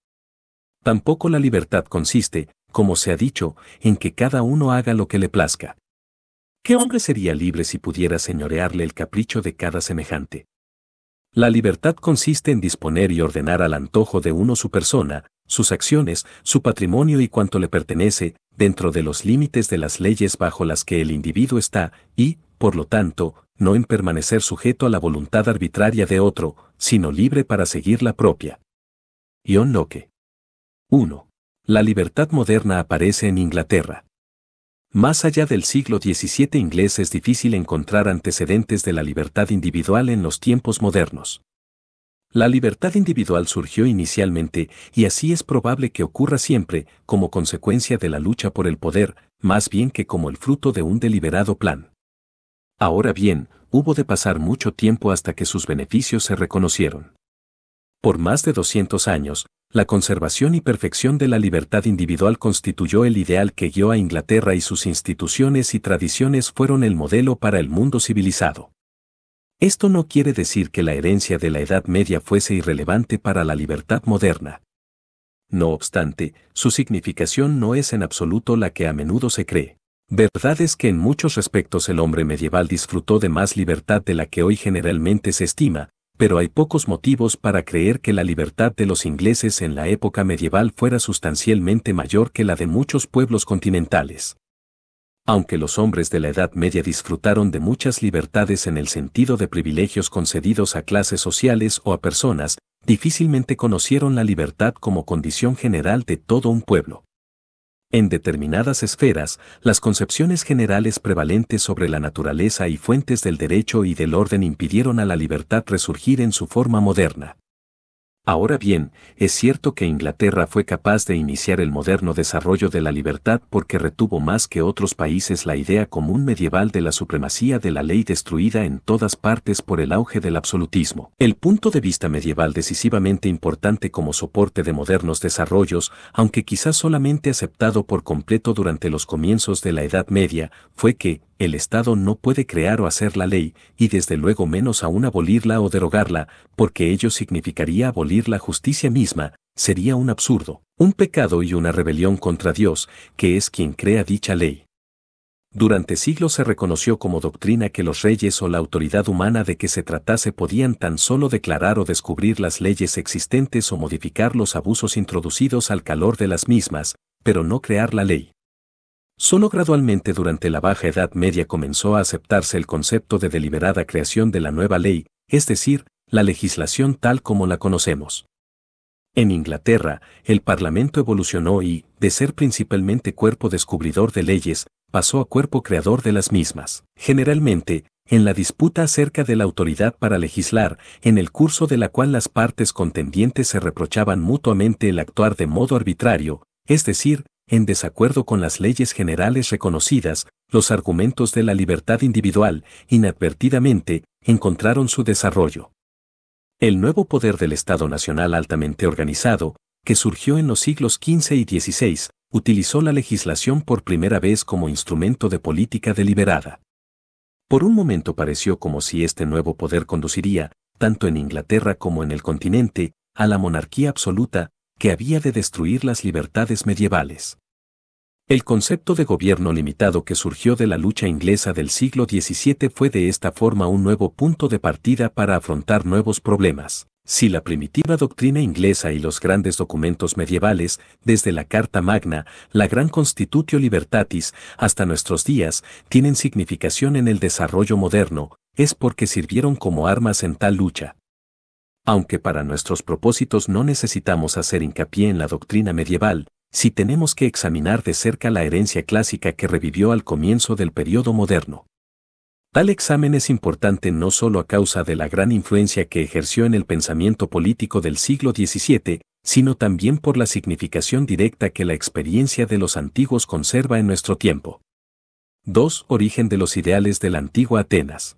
Tampoco la libertad consiste, como se ha dicho, en que cada uno haga lo que le plazca. ¿Qué hombre sería libre si pudiera señorearle el capricho de cada semejante? La libertad consiste en disponer y ordenar al antojo de uno su persona, sus acciones, su patrimonio y cuanto le pertenece, dentro de los límites de las leyes bajo las que el individuo está, y, por lo tanto, no en permanecer sujeto a la voluntad arbitraria de otro, sino libre para seguir la propia. Ion Locke. 1. La libertad moderna aparece en Inglaterra. Más allá del siglo XVII inglés es difícil encontrar antecedentes de la libertad individual en los tiempos modernos. La libertad individual surgió inicialmente y así es probable que ocurra siempre como consecuencia de la lucha por el poder, más bien que como el fruto de un deliberado plan. Ahora bien, hubo de pasar mucho tiempo hasta que sus beneficios se reconocieron. Por más de 200 años, la conservación y perfección de la libertad individual constituyó el ideal que guió a Inglaterra y sus instituciones y tradiciones fueron el modelo para el mundo civilizado. Esto no quiere decir que la herencia de la Edad Media fuese irrelevante para la libertad moderna. No obstante, su significación no es en absoluto la que a menudo se cree. Verdad es que en muchos respectos el hombre medieval disfrutó de más libertad de la que hoy generalmente se estima, pero hay pocos motivos para creer que la libertad de los ingleses en la época medieval fuera sustancialmente mayor que la de muchos pueblos continentales aunque los hombres de la Edad Media disfrutaron de muchas libertades en el sentido de privilegios concedidos a clases sociales o a personas, difícilmente conocieron la libertad como condición general de todo un pueblo. En determinadas esferas, las concepciones generales prevalentes sobre la naturaleza y fuentes del derecho y del orden impidieron a la libertad resurgir en su forma moderna. Ahora bien, es cierto que Inglaterra fue capaz de iniciar el moderno desarrollo de la libertad porque retuvo más que otros países la idea común medieval de la supremacía de la ley destruida en todas partes por el auge del absolutismo. El punto de vista medieval decisivamente importante como soporte de modernos desarrollos, aunque quizás solamente aceptado por completo durante los comienzos de la Edad Media, fue que, el Estado no puede crear o hacer la ley, y desde luego menos aún abolirla o derogarla, porque ello significaría abolir la justicia misma, sería un absurdo, un pecado y una rebelión contra Dios, que es quien crea dicha ley. Durante siglos se reconoció como doctrina que los reyes o la autoridad humana de que se tratase podían tan solo declarar o descubrir las leyes existentes o modificar los abusos introducidos al calor de las mismas, pero no crear la ley. Solo gradualmente durante la Baja Edad Media comenzó a aceptarse el concepto de deliberada creación de la nueva ley, es decir, la legislación tal como la conocemos. En Inglaterra, el Parlamento evolucionó y, de ser principalmente cuerpo descubridor de leyes, pasó a cuerpo creador de las mismas. Generalmente, en la disputa acerca de la autoridad para legislar, en el curso de la cual las partes contendientes se reprochaban mutuamente el actuar de modo arbitrario, es decir, en desacuerdo con las leyes generales reconocidas, los argumentos de la libertad individual, inadvertidamente, encontraron su desarrollo. El nuevo poder del Estado Nacional altamente organizado, que surgió en los siglos XV y XVI, utilizó la legislación por primera vez como instrumento de política deliberada. Por un momento pareció como si este nuevo poder conduciría, tanto en Inglaterra como en el continente, a la monarquía absoluta, que había de destruir las libertades medievales. El concepto de gobierno limitado que surgió de la lucha inglesa del siglo XVII fue de esta forma un nuevo punto de partida para afrontar nuevos problemas. Si la primitiva doctrina inglesa y los grandes documentos medievales, desde la Carta Magna, la Gran Constitutio Libertatis, hasta nuestros días, tienen significación en el desarrollo moderno, es porque sirvieron como armas en tal lucha. Aunque para nuestros propósitos no necesitamos hacer hincapié en la doctrina medieval, si tenemos que examinar de cerca la herencia clásica que revivió al comienzo del periodo moderno. Tal examen es importante no solo a causa de la gran influencia que ejerció en el pensamiento político del siglo XVII, sino también por la significación directa que la experiencia de los antiguos conserva en nuestro tiempo. 2. Origen de los ideales de la antigua Atenas.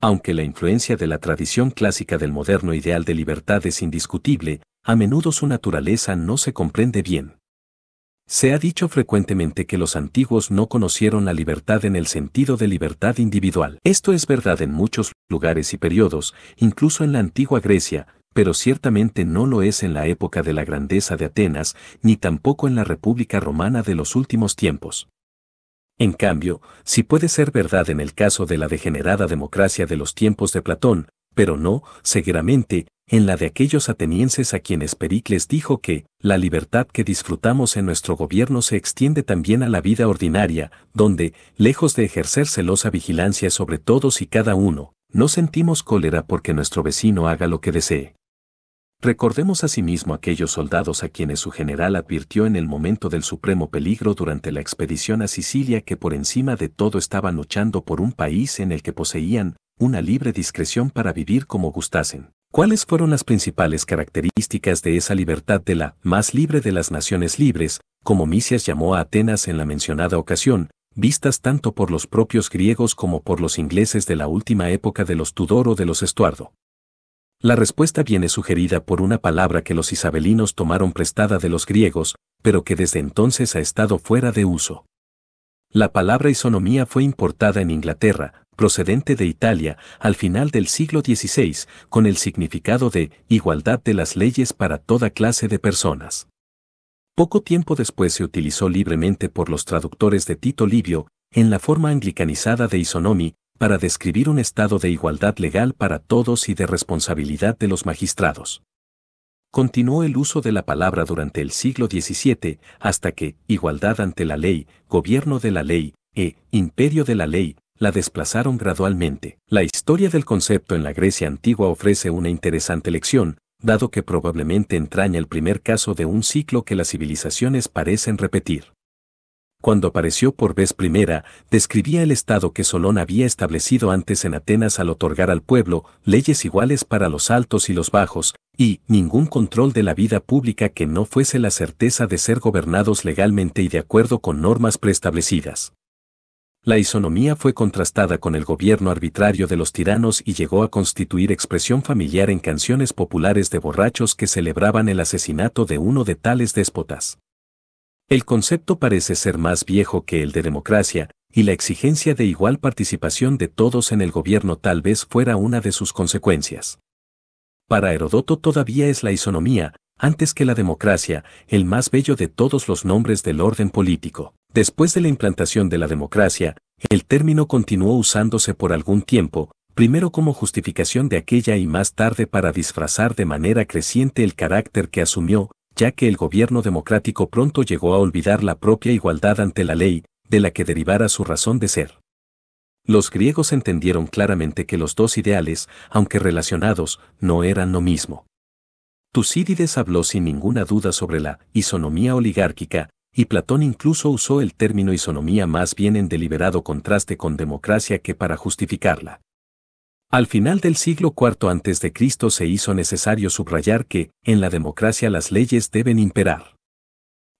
Aunque la influencia de la tradición clásica del moderno ideal de libertad es indiscutible, a menudo su naturaleza no se comprende bien. Se ha dicho frecuentemente que los antiguos no conocieron la libertad en el sentido de libertad individual. Esto es verdad en muchos lugares y periodos, incluso en la antigua Grecia, pero ciertamente no lo es en la época de la grandeza de Atenas, ni tampoco en la República Romana de los últimos tiempos. En cambio, si puede ser verdad en el caso de la degenerada democracia de los tiempos de Platón, pero no, seguramente, en la de aquellos atenienses a quienes Pericles dijo que, la libertad que disfrutamos en nuestro gobierno se extiende también a la vida ordinaria, donde, lejos de ejercer celosa vigilancia sobre todos y cada uno, no sentimos cólera porque nuestro vecino haga lo que desee. Recordemos asimismo aquellos soldados a quienes su general advirtió en el momento del supremo peligro durante la expedición a Sicilia que por encima de todo estaban luchando por un país en el que poseían, una libre discreción para vivir como gustasen. ¿Cuáles fueron las principales características de esa libertad de la más libre de las naciones libres, como Misias llamó a Atenas en la mencionada ocasión, vistas tanto por los propios griegos como por los ingleses de la última época de los Tudor o de los Estuardo? La respuesta viene sugerida por una palabra que los isabelinos tomaron prestada de los griegos, pero que desde entonces ha estado fuera de uso. La palabra isonomía fue importada en Inglaterra, procedente de Italia al final del siglo XVI, con el significado de igualdad de las leyes para toda clase de personas. Poco tiempo después se utilizó libremente por los traductores de Tito Livio, en la forma anglicanizada de isonomi, para describir un estado de igualdad legal para todos y de responsabilidad de los magistrados. Continuó el uso de la palabra durante el siglo XVII, hasta que, igualdad ante la ley, gobierno de la ley, e imperio de la ley, la desplazaron gradualmente. La historia del concepto en la Grecia antigua ofrece una interesante lección, dado que probablemente entraña el primer caso de un ciclo que las civilizaciones parecen repetir. Cuando apareció por vez primera, describía el estado que Solón había establecido antes en Atenas al otorgar al pueblo leyes iguales para los altos y los bajos, y ningún control de la vida pública que no fuese la certeza de ser gobernados legalmente y de acuerdo con normas preestablecidas la isonomía fue contrastada con el gobierno arbitrario de los tiranos y llegó a constituir expresión familiar en canciones populares de borrachos que celebraban el asesinato de uno de tales déspotas. El concepto parece ser más viejo que el de democracia, y la exigencia de igual participación de todos en el gobierno tal vez fuera una de sus consecuencias. Para Herodoto todavía es la isonomía, antes que la democracia, el más bello de todos los nombres del orden político. Después de la implantación de la democracia, el término continuó usándose por algún tiempo, primero como justificación de aquella y más tarde para disfrazar de manera creciente el carácter que asumió, ya que el gobierno democrático pronto llegó a olvidar la propia igualdad ante la ley, de la que derivara su razón de ser. Los griegos entendieron claramente que los dos ideales, aunque relacionados, no eran lo mismo. Tucídides habló sin ninguna duda sobre la isonomía oligárquica, y Platón incluso usó el término isonomía más bien en deliberado contraste con democracia que para justificarla. Al final del siglo IV a.C. se hizo necesario subrayar que, en la democracia las leyes deben imperar.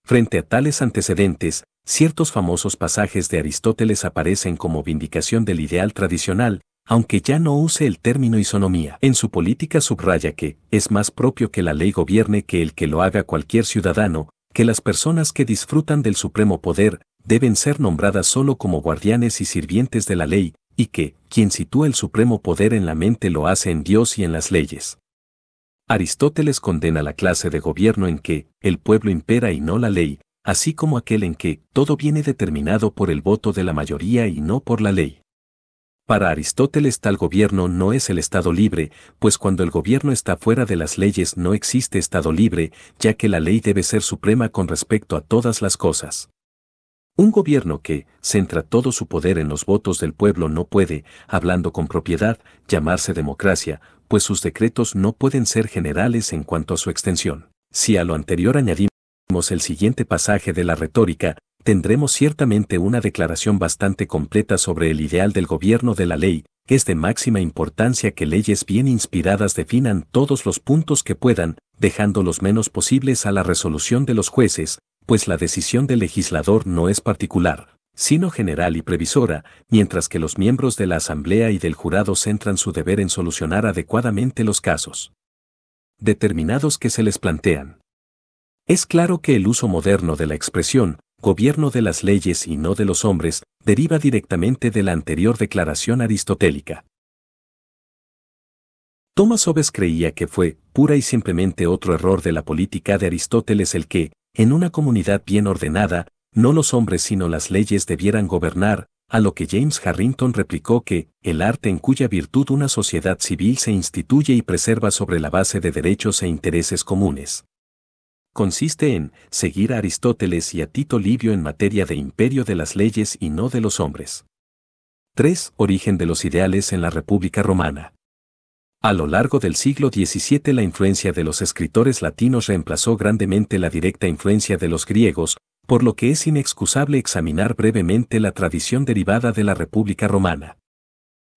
Frente a tales antecedentes, ciertos famosos pasajes de Aristóteles aparecen como vindicación del ideal tradicional, aunque ya no use el término isonomía. En su política subraya que es más propio que la ley gobierne que el que lo haga cualquier ciudadano, que las personas que disfrutan del supremo poder deben ser nombradas solo como guardianes y sirvientes de la ley, y que, quien sitúa el supremo poder en la mente lo hace en Dios y en las leyes. Aristóteles condena la clase de gobierno en que el pueblo impera y no la ley, así como aquel en que todo viene determinado por el voto de la mayoría y no por la ley. Para Aristóteles tal gobierno no es el Estado libre, pues cuando el gobierno está fuera de las leyes no existe Estado libre, ya que la ley debe ser suprema con respecto a todas las cosas. Un gobierno que centra todo su poder en los votos del pueblo no puede, hablando con propiedad, llamarse democracia, pues sus decretos no pueden ser generales en cuanto a su extensión. Si a lo anterior añadimos el siguiente pasaje de la retórica, tendremos ciertamente una declaración bastante completa sobre el ideal del gobierno de la ley, que es de máxima importancia que leyes bien inspiradas definan todos los puntos que puedan, dejando los menos posibles a la resolución de los jueces, pues la decisión del legislador no es particular, sino general y previsora, mientras que los miembros de la Asamblea y del jurado centran su deber en solucionar adecuadamente los casos determinados que se les plantean. Es claro que el uso moderno de la expresión gobierno de las leyes y no de los hombres, deriva directamente de la anterior declaración aristotélica. Thomas Hobbes creía que fue, pura y simplemente otro error de la política de Aristóteles el que, en una comunidad bien ordenada, no los hombres sino las leyes debieran gobernar, a lo que James Harrington replicó que, el arte en cuya virtud una sociedad civil se instituye y preserva sobre la base de derechos e intereses comunes consiste en seguir a Aristóteles y a Tito Livio en materia de imperio de las leyes y no de los hombres. 3. Origen de los ideales en la República Romana. A lo largo del siglo XVII la influencia de los escritores latinos reemplazó grandemente la directa influencia de los griegos, por lo que es inexcusable examinar brevemente la tradición derivada de la República Romana.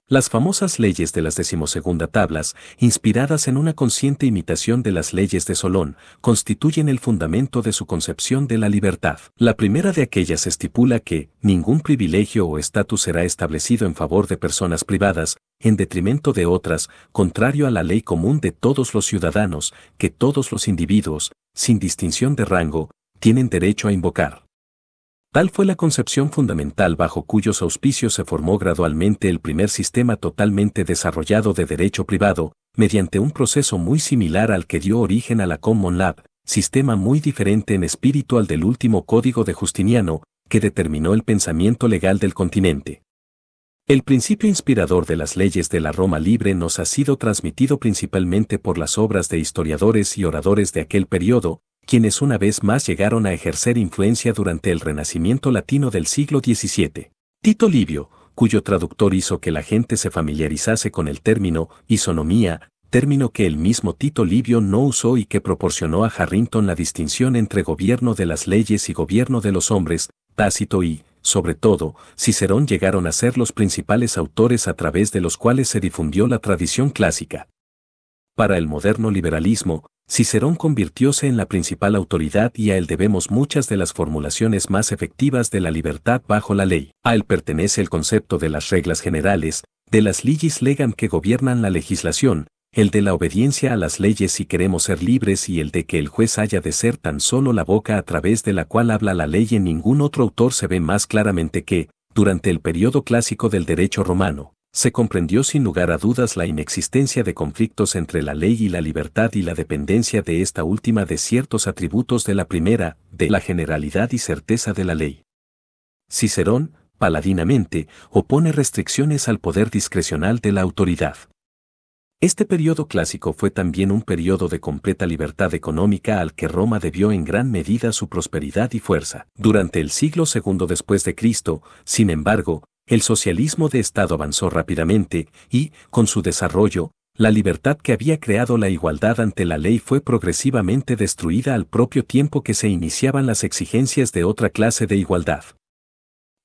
Las famosas leyes de las decimosegunda tablas, inspiradas en una consciente imitación de las leyes de Solón, constituyen el fundamento de su concepción de la libertad. La primera de aquellas estipula que ningún privilegio o estatus será establecido en favor de personas privadas, en detrimento de otras, contrario a la ley común de todos los ciudadanos, que todos los individuos, sin distinción de rango, tienen derecho a invocar. Tal fue la concepción fundamental bajo cuyos auspicios se formó gradualmente el primer sistema totalmente desarrollado de derecho privado, mediante un proceso muy similar al que dio origen a la Common Lab, sistema muy diferente en espíritu al del último código de Justiniano, que determinó el pensamiento legal del continente. El principio inspirador de las leyes de la Roma libre nos ha sido transmitido principalmente por las obras de historiadores y oradores de aquel periodo, quienes una vez más llegaron a ejercer influencia durante el Renacimiento latino del siglo XVII. Tito Livio, cuyo traductor hizo que la gente se familiarizase con el término isonomía, término que el mismo Tito Livio no usó y que proporcionó a Harrington la distinción entre gobierno de las leyes y gobierno de los hombres, Tácito y, sobre todo, Cicerón llegaron a ser los principales autores a través de los cuales se difundió la tradición clásica. Para el moderno liberalismo, Cicerón convirtióse en la principal autoridad y a él debemos muchas de las formulaciones más efectivas de la libertad bajo la ley. A él pertenece el concepto de las reglas generales, de las legis legam que gobiernan la legislación, el de la obediencia a las leyes si queremos ser libres y el de que el juez haya de ser tan solo la boca a través de la cual habla la ley en ningún otro autor se ve más claramente que, durante el periodo clásico del derecho romano, se comprendió sin lugar a dudas la inexistencia de conflictos entre la ley y la libertad y la dependencia de esta última de ciertos atributos de la primera, de la generalidad y certeza de la ley. Cicerón, paladinamente, opone restricciones al poder discrecional de la autoridad. Este periodo clásico fue también un periodo de completa libertad económica al que Roma debió en gran medida su prosperidad y fuerza. Durante el siglo II después de Cristo, sin embargo, el socialismo de Estado avanzó rápidamente y, con su desarrollo, la libertad que había creado la igualdad ante la ley fue progresivamente destruida al propio tiempo que se iniciaban las exigencias de otra clase de igualdad.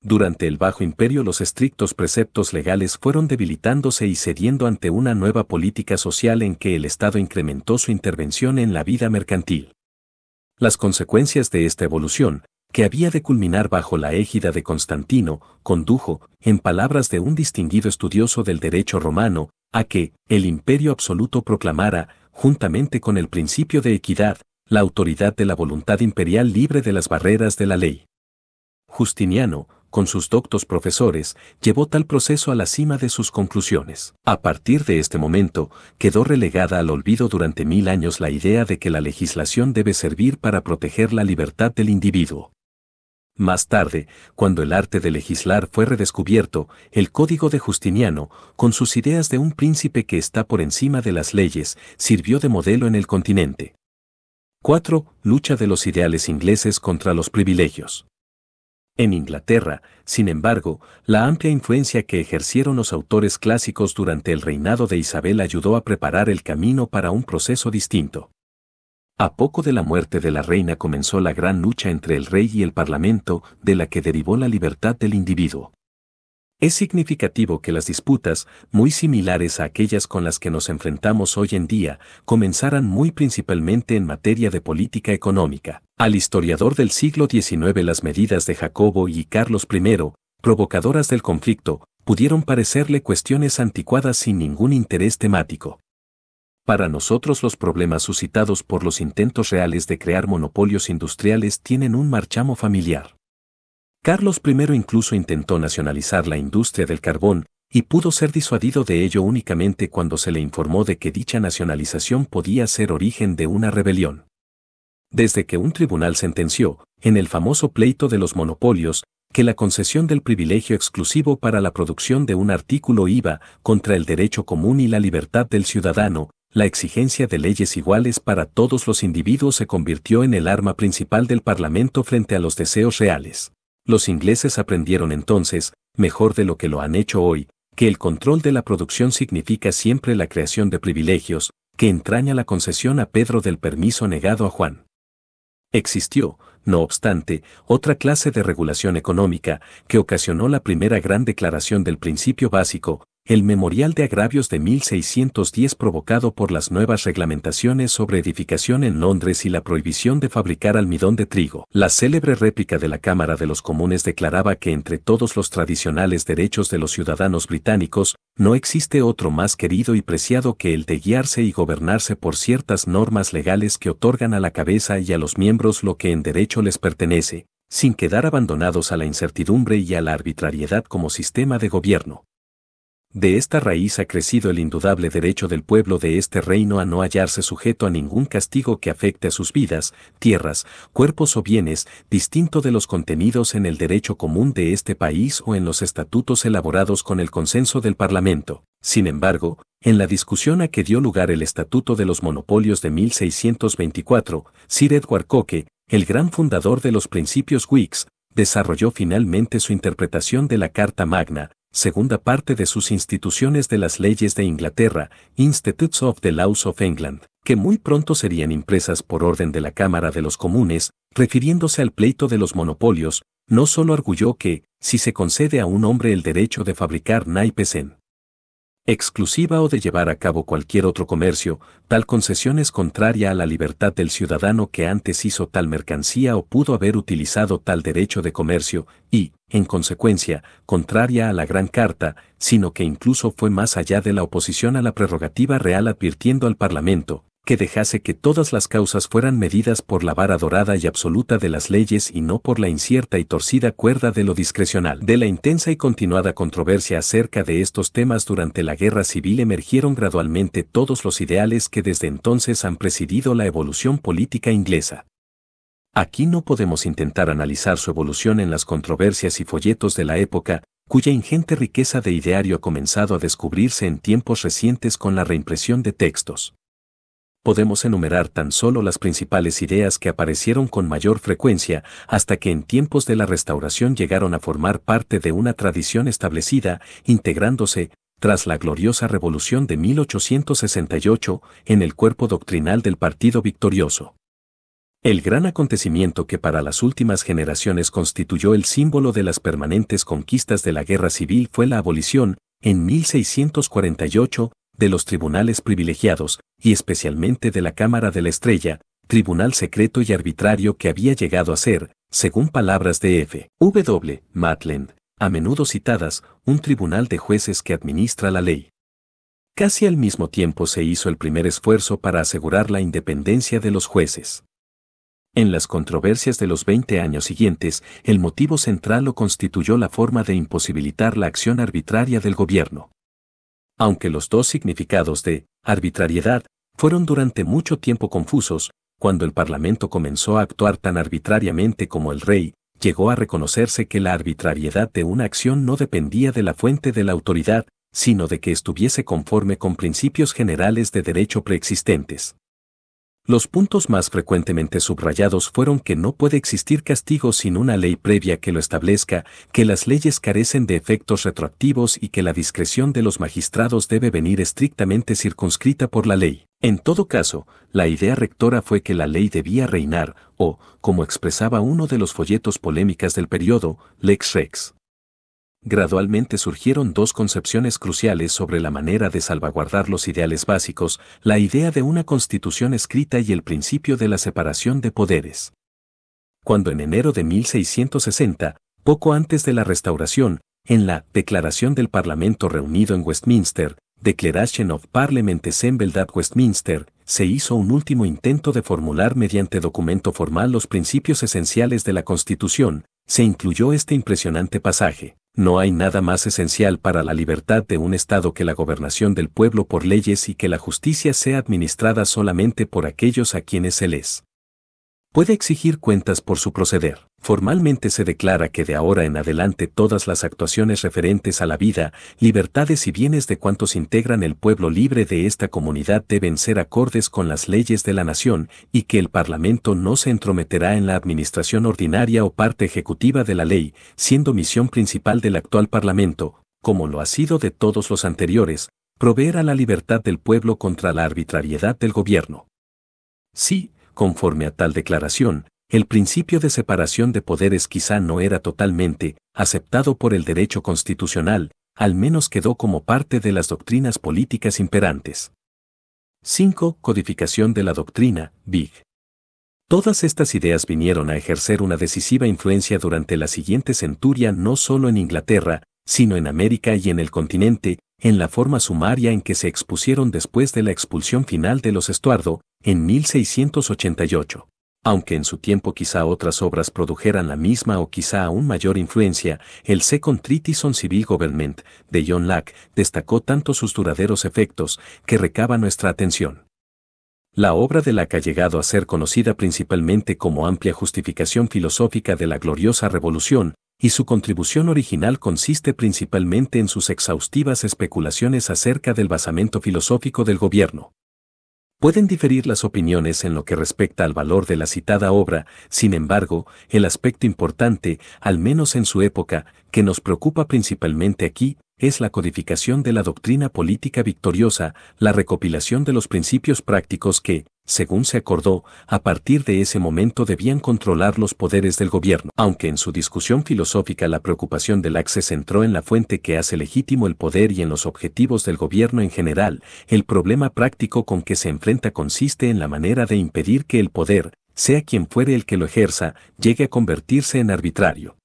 Durante el Bajo Imperio los estrictos preceptos legales fueron debilitándose y cediendo ante una nueva política social en que el Estado incrementó su intervención en la vida mercantil. Las consecuencias de esta evolución, que había de culminar bajo la égida de Constantino, condujo, en palabras de un distinguido estudioso del derecho romano, a que el imperio absoluto proclamara, juntamente con el principio de equidad, la autoridad de la voluntad imperial libre de las barreras de la ley. Justiniano, con sus doctos profesores, llevó tal proceso a la cima de sus conclusiones. A partir de este momento, quedó relegada al olvido durante mil años la idea de que la legislación debe servir para proteger la libertad del individuo. Más tarde, cuando el arte de legislar fue redescubierto, el Código de Justiniano, con sus ideas de un príncipe que está por encima de las leyes, sirvió de modelo en el continente. 4. Lucha de los ideales ingleses contra los privilegios. En Inglaterra, sin embargo, la amplia influencia que ejercieron los autores clásicos durante el reinado de Isabel ayudó a preparar el camino para un proceso distinto. A poco de la muerte de la reina comenzó la gran lucha entre el rey y el parlamento, de la que derivó la libertad del individuo. Es significativo que las disputas, muy similares a aquellas con las que nos enfrentamos hoy en día, comenzaran muy principalmente en materia de política económica. Al historiador del siglo XIX las medidas de Jacobo y Carlos I, provocadoras del conflicto, pudieron parecerle cuestiones anticuadas sin ningún interés temático. Para nosotros los problemas suscitados por los intentos reales de crear monopolios industriales tienen un marchamo familiar. Carlos I incluso intentó nacionalizar la industria del carbón, y pudo ser disuadido de ello únicamente cuando se le informó de que dicha nacionalización podía ser origen de una rebelión. Desde que un tribunal sentenció, en el famoso pleito de los monopolios, que la concesión del privilegio exclusivo para la producción de un artículo iba contra el derecho común y la libertad del ciudadano, la exigencia de leyes iguales para todos los individuos se convirtió en el arma principal del Parlamento frente a los deseos reales. Los ingleses aprendieron entonces, mejor de lo que lo han hecho hoy, que el control de la producción significa siempre la creación de privilegios, que entraña la concesión a Pedro del permiso negado a Juan. Existió, no obstante, otra clase de regulación económica que ocasionó la primera gran declaración del principio básico, el memorial de agravios de 1610 provocado por las nuevas reglamentaciones sobre edificación en Londres y la prohibición de fabricar almidón de trigo. La célebre réplica de la Cámara de los Comunes declaraba que entre todos los tradicionales derechos de los ciudadanos británicos, no existe otro más querido y preciado que el de guiarse y gobernarse por ciertas normas legales que otorgan a la cabeza y a los miembros lo que en derecho les pertenece, sin quedar abandonados a la incertidumbre y a la arbitrariedad como sistema de gobierno. De esta raíz ha crecido el indudable derecho del pueblo de este reino a no hallarse sujeto a ningún castigo que afecte a sus vidas, tierras, cuerpos o bienes, distinto de los contenidos en el derecho común de este país o en los estatutos elaborados con el consenso del Parlamento. Sin embargo, en la discusión a que dio lugar el Estatuto de los Monopolios de 1624, Sir Edward Coke, el gran fundador de los principios Whigs, desarrolló finalmente su interpretación de la Carta Magna, segunda parte de sus instituciones de las leyes de Inglaterra, Institutes of the Laws of England, que muy pronto serían impresas por orden de la Cámara de los Comunes, refiriéndose al pleito de los monopolios, no solo arguyó que, si se concede a un hombre el derecho de fabricar naipes en exclusiva o de llevar a cabo cualquier otro comercio, tal concesión es contraria a la libertad del ciudadano que antes hizo tal mercancía o pudo haber utilizado tal derecho de comercio, y, en consecuencia, contraria a la Gran Carta, sino que incluso fue más allá de la oposición a la prerrogativa real advirtiendo al Parlamento, que dejase que todas las causas fueran medidas por la vara dorada y absoluta de las leyes y no por la incierta y torcida cuerda de lo discrecional. De la intensa y continuada controversia acerca de estos temas durante la guerra civil emergieron gradualmente todos los ideales que desde entonces han presidido la evolución política inglesa. Aquí no podemos intentar analizar su evolución en las controversias y folletos de la época, cuya ingente riqueza de ideario ha comenzado a descubrirse en tiempos recientes con la reimpresión de textos. Podemos enumerar tan solo las principales ideas que aparecieron con mayor frecuencia hasta que en tiempos de la restauración llegaron a formar parte de una tradición establecida, integrándose, tras la gloriosa revolución de 1868, en el cuerpo doctrinal del Partido Victorioso. El gran acontecimiento que para las últimas generaciones constituyó el símbolo de las permanentes conquistas de la guerra civil fue la abolición, en 1648, de los tribunales privilegiados, y especialmente de la Cámara de la Estrella, tribunal secreto y arbitrario que había llegado a ser, según palabras de F. W. a menudo citadas, un tribunal de jueces que administra la ley. Casi al mismo tiempo se hizo el primer esfuerzo para asegurar la independencia de los jueces. En las controversias de los 20 años siguientes, el motivo central lo constituyó la forma de imposibilitar la acción arbitraria del gobierno. Aunque los dos significados de arbitrariedad fueron durante mucho tiempo confusos, cuando el Parlamento comenzó a actuar tan arbitrariamente como el rey, llegó a reconocerse que la arbitrariedad de una acción no dependía de la fuente de la autoridad, sino de que estuviese conforme con principios generales de derecho preexistentes. Los puntos más frecuentemente subrayados fueron que no puede existir castigo sin una ley previa que lo establezca, que las leyes carecen de efectos retroactivos y que la discreción de los magistrados debe venir estrictamente circunscrita por la ley. En todo caso, la idea rectora fue que la ley debía reinar, o, como expresaba uno de los folletos polémicas del periodo, lex rex gradualmente surgieron dos concepciones cruciales sobre la manera de salvaguardar los ideales básicos, la idea de una constitución escrita y el principio de la separación de poderes. Cuando en enero de 1660, poco antes de la restauración, en la Declaración del Parlamento reunido en Westminster, Declaration of Parliament Assembled at Westminster, se hizo un último intento de formular mediante documento formal los principios esenciales de la Constitución, se incluyó este impresionante pasaje. No hay nada más esencial para la libertad de un Estado que la gobernación del pueblo por leyes y que la justicia sea administrada solamente por aquellos a quienes él es puede exigir cuentas por su proceder. Formalmente se declara que de ahora en adelante todas las actuaciones referentes a la vida, libertades y bienes de cuantos integran el pueblo libre de esta comunidad deben ser acordes con las leyes de la nación y que el Parlamento no se entrometerá en la administración ordinaria o parte ejecutiva de la ley, siendo misión principal del actual Parlamento, como lo ha sido de todos los anteriores, proveer a la libertad del pueblo contra la arbitrariedad del gobierno. Sí, conforme a tal declaración, el principio de separación de poderes quizá no era totalmente aceptado por el derecho constitucional, al menos quedó como parte de las doctrinas políticas imperantes. 5. Codificación de la doctrina, Big. Todas estas ideas vinieron a ejercer una decisiva influencia durante la siguiente centuria no solo en Inglaterra, sino en América y en el continente, en la forma sumaria en que se expusieron después de la expulsión final de los estuardo, en 1688. Aunque en su tiempo quizá otras obras produjeran la misma o quizá aún mayor influencia, el Second Treatise on Civil Government de John Locke destacó tanto sus duraderos efectos que recaba nuestra atención. La obra de Locke ha llegado a ser conocida principalmente como amplia justificación filosófica de la gloriosa revolución, y su contribución original consiste principalmente en sus exhaustivas especulaciones acerca del basamento filosófico del gobierno. Pueden diferir las opiniones en lo que respecta al valor de la citada obra, sin embargo, el aspecto importante, al menos en su época, que nos preocupa principalmente aquí, es la codificación de la doctrina política victoriosa, la recopilación de los principios prácticos que, según se acordó, a partir de ese momento debían controlar los poderes del gobierno. Aunque en su discusión filosófica la preocupación de Lack se centró en la fuente que hace legítimo el poder y en los objetivos del gobierno en general, el problema práctico con que se enfrenta consiste en la manera de impedir que el poder, sea quien fuere el que lo ejerza, llegue a convertirse en arbitrario.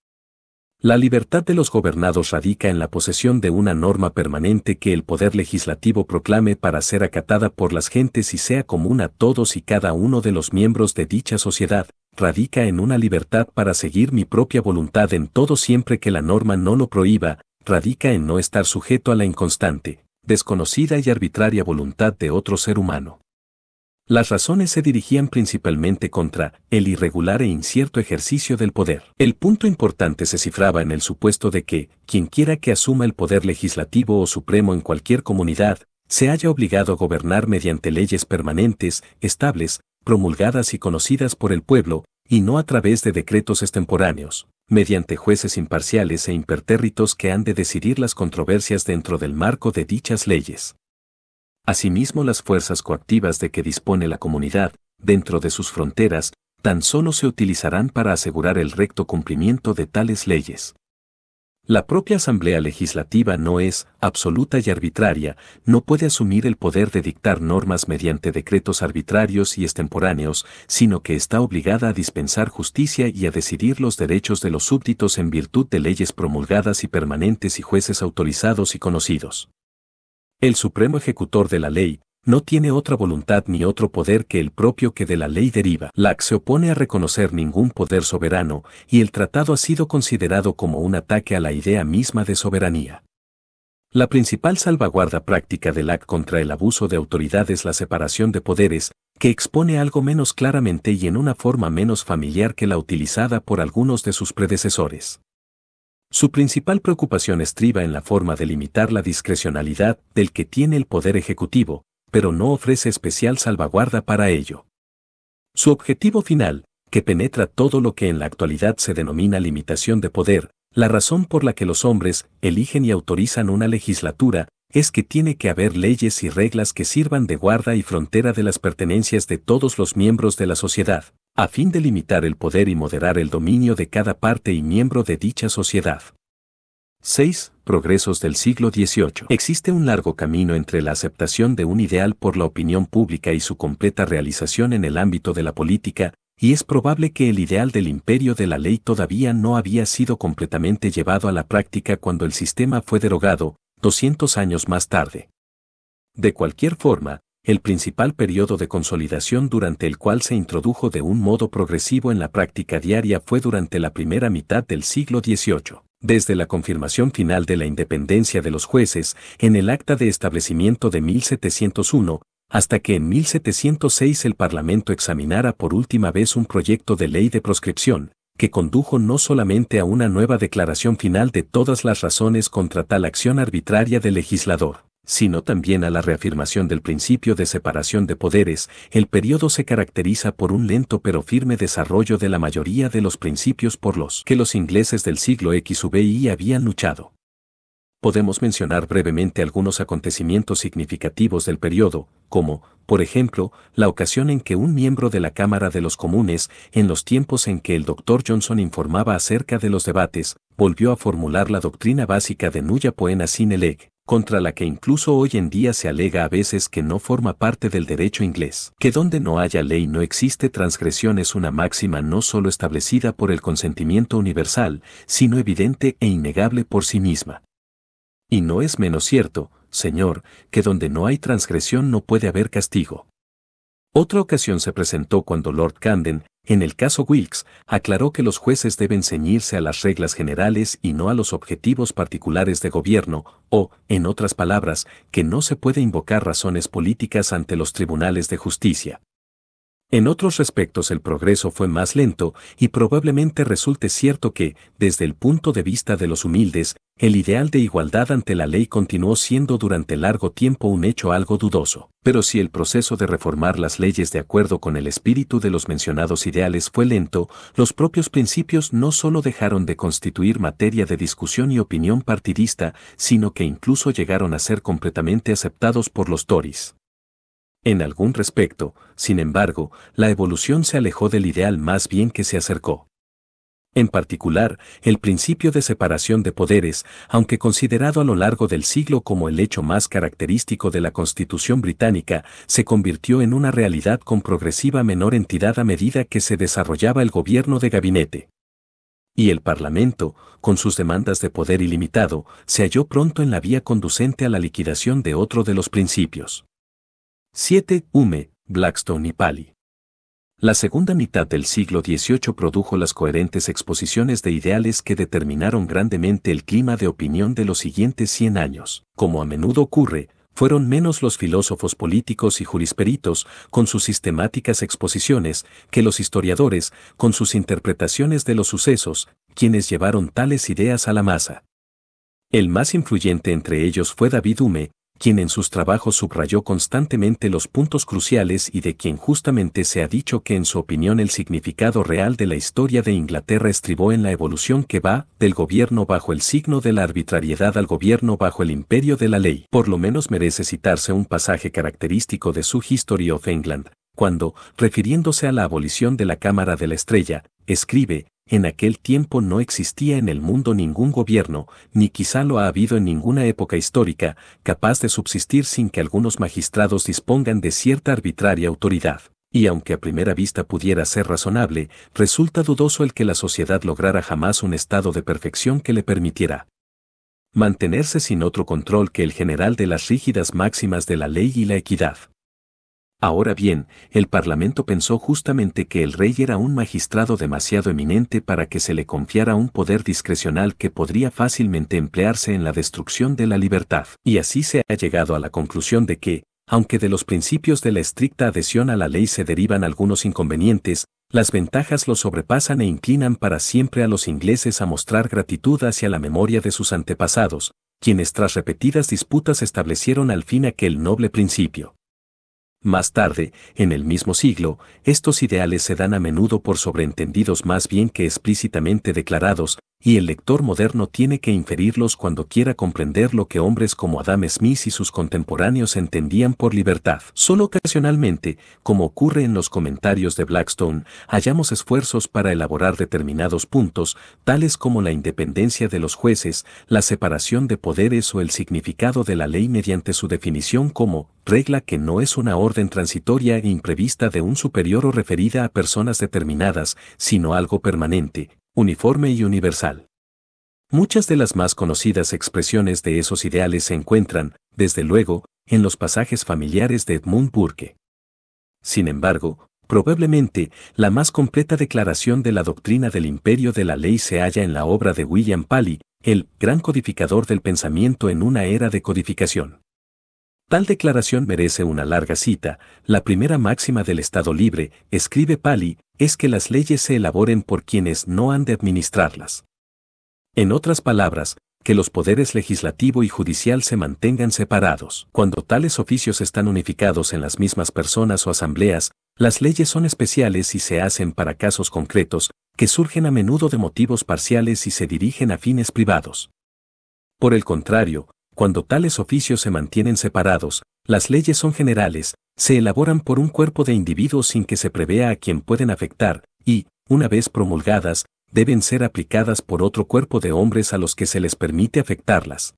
La libertad de los gobernados radica en la posesión de una norma permanente que el poder legislativo proclame para ser acatada por las gentes y sea común a todos y cada uno de los miembros de dicha sociedad, radica en una libertad para seguir mi propia voluntad en todo siempre que la norma no lo prohíba, radica en no estar sujeto a la inconstante, desconocida y arbitraria voluntad de otro ser humano. Las razones se dirigían principalmente contra el irregular e incierto ejercicio del poder. El punto importante se cifraba en el supuesto de que, quienquiera que asuma el poder legislativo o supremo en cualquier comunidad, se haya obligado a gobernar mediante leyes permanentes, estables, promulgadas y conocidas por el pueblo, y no a través de decretos extemporáneos, mediante jueces imparciales e impertérritos que han de decidir las controversias dentro del marco de dichas leyes. Asimismo, las fuerzas coactivas de que dispone la comunidad, dentro de sus fronteras, tan solo se utilizarán para asegurar el recto cumplimiento de tales leyes. La propia Asamblea Legislativa no es absoluta y arbitraria, no puede asumir el poder de dictar normas mediante decretos arbitrarios y extemporáneos, sino que está obligada a dispensar justicia y a decidir los derechos de los súbditos en virtud de leyes promulgadas y permanentes y jueces autorizados y conocidos. El Supremo Ejecutor de la Ley, no tiene otra voluntad ni otro poder que el propio que de la ley deriva. LAC se opone a reconocer ningún poder soberano, y el tratado ha sido considerado como un ataque a la idea misma de soberanía. La principal salvaguarda práctica de LAC contra el abuso de autoridad es la separación de poderes, que expone algo menos claramente y en una forma menos familiar que la utilizada por algunos de sus predecesores. Su principal preocupación estriba en la forma de limitar la discrecionalidad del que tiene el poder ejecutivo, pero no ofrece especial salvaguarda para ello. Su objetivo final, que penetra todo lo que en la actualidad se denomina limitación de poder, la razón por la que los hombres eligen y autorizan una legislatura, es que tiene que haber leyes y reglas que sirvan de guarda y frontera de las pertenencias de todos los miembros de la sociedad a fin de limitar el poder y moderar el dominio de cada parte y miembro de dicha sociedad. 6. Progresos del siglo XVIII. Existe un largo camino entre la aceptación de un ideal por la opinión pública y su completa realización en el ámbito de la política, y es probable que el ideal del imperio de la ley todavía no había sido completamente llevado a la práctica cuando el sistema fue derogado, 200 años más tarde. De cualquier forma, el principal periodo de consolidación durante el cual se introdujo de un modo progresivo en la práctica diaria fue durante la primera mitad del siglo XVIII, desde la confirmación final de la independencia de los jueces en el Acta de Establecimiento de 1701, hasta que en 1706 el Parlamento examinara por última vez un proyecto de ley de proscripción, que condujo no solamente a una nueva declaración final de todas las razones contra tal acción arbitraria del legislador, sino también a la reafirmación del principio de separación de poderes, el periodo se caracteriza por un lento pero firme desarrollo de la mayoría de los principios por los que los ingleses del siglo XVI habían luchado. Podemos mencionar brevemente algunos acontecimientos significativos del periodo, como, por ejemplo, la ocasión en que un miembro de la Cámara de los Comunes, en los tiempos en que el Dr. Johnson informaba acerca de los debates, volvió a formular la doctrina básica de Nuya Poena Sine contra la que incluso hoy en día se alega a veces que no forma parte del derecho inglés, que donde no haya ley no existe transgresión es una máxima no solo establecida por el consentimiento universal, sino evidente e innegable por sí misma. Y no es menos cierto, Señor, que donde no hay transgresión no puede haber castigo. Otra ocasión se presentó cuando Lord Camden, en el caso Wilkes, aclaró que los jueces deben ceñirse a las reglas generales y no a los objetivos particulares de gobierno, o, en otras palabras, que no se puede invocar razones políticas ante los tribunales de justicia. En otros aspectos el progreso fue más lento y probablemente resulte cierto que, desde el punto de vista de los humildes, el ideal de igualdad ante la ley continuó siendo durante largo tiempo un hecho algo dudoso. Pero si el proceso de reformar las leyes de acuerdo con el espíritu de los mencionados ideales fue lento, los propios principios no solo dejaron de constituir materia de discusión y opinión partidista, sino que incluso llegaron a ser completamente aceptados por los Tories en algún respecto, sin embargo, la evolución se alejó del ideal más bien que se acercó. En particular, el principio de separación de poderes, aunque considerado a lo largo del siglo como el hecho más característico de la Constitución británica, se convirtió en una realidad con progresiva menor entidad a medida que se desarrollaba el gobierno de gabinete. Y el Parlamento, con sus demandas de poder ilimitado, se halló pronto en la vía conducente a la liquidación de otro de los principios. 7. Hume, Blackstone y Pali. La segunda mitad del siglo XVIII produjo las coherentes exposiciones de ideales que determinaron grandemente el clima de opinión de los siguientes 100 años. Como a menudo ocurre, fueron menos los filósofos políticos y jurisperitos, con sus sistemáticas exposiciones, que los historiadores, con sus interpretaciones de los sucesos, quienes llevaron tales ideas a la masa. El más influyente entre ellos fue David Hume, quien en sus trabajos subrayó constantemente los puntos cruciales y de quien justamente se ha dicho que en su opinión el significado real de la historia de Inglaterra estribó en la evolución que va del gobierno bajo el signo de la arbitrariedad al gobierno bajo el imperio de la ley. Por lo menos merece citarse un pasaje característico de su History of England, cuando, refiriéndose a la abolición de la Cámara de la Estrella, escribe, en aquel tiempo no existía en el mundo ningún gobierno, ni quizá lo ha habido en ninguna época histórica, capaz de subsistir sin que algunos magistrados dispongan de cierta arbitraria autoridad. Y aunque a primera vista pudiera ser razonable, resulta dudoso el que la sociedad lograra jamás un estado de perfección que le permitiera mantenerse sin otro control que el general de las rígidas máximas de la ley y la equidad. Ahora bien, el Parlamento pensó justamente que el rey era un magistrado demasiado eminente para que se le confiara un poder discrecional que podría fácilmente emplearse en la destrucción de la libertad. Y así se ha llegado a la conclusión de que, aunque de los principios de la estricta adhesión a la ley se derivan algunos inconvenientes, las ventajas lo sobrepasan e inclinan para siempre a los ingleses a mostrar gratitud hacia la memoria de sus antepasados, quienes tras repetidas disputas establecieron al fin aquel noble principio. Más tarde, en el mismo siglo, estos ideales se dan a menudo por sobreentendidos más bien que explícitamente declarados, y el lector moderno tiene que inferirlos cuando quiera comprender lo que hombres como Adam Smith y sus contemporáneos entendían por libertad. Solo ocasionalmente, como ocurre en los comentarios de Blackstone, hallamos esfuerzos para elaborar determinados puntos, tales como la independencia de los jueces, la separación de poderes o el significado de la ley mediante su definición como regla que no es una orden transitoria e imprevista de un superior o referida a personas determinadas, sino algo permanente, uniforme y universal. Muchas de las más conocidas expresiones de esos ideales se encuentran, desde luego, en los pasajes familiares de Edmund Burke. Sin embargo, probablemente, la más completa declaración de la doctrina del imperio de la ley se halla en la obra de William Paley, el gran codificador del pensamiento en una era de codificación. Tal declaración merece una larga cita. La primera máxima del Estado libre, escribe Pali, es que las leyes se elaboren por quienes no han de administrarlas. En otras palabras, que los poderes legislativo y judicial se mantengan separados. Cuando tales oficios están unificados en las mismas personas o asambleas, las leyes son especiales y se hacen para casos concretos, que surgen a menudo de motivos parciales y se dirigen a fines privados. Por el contrario, cuando tales oficios se mantienen separados, las leyes son generales, se elaboran por un cuerpo de individuos sin que se prevea a quién pueden afectar, y, una vez promulgadas, deben ser aplicadas por otro cuerpo de hombres a los que se les permite afectarlas.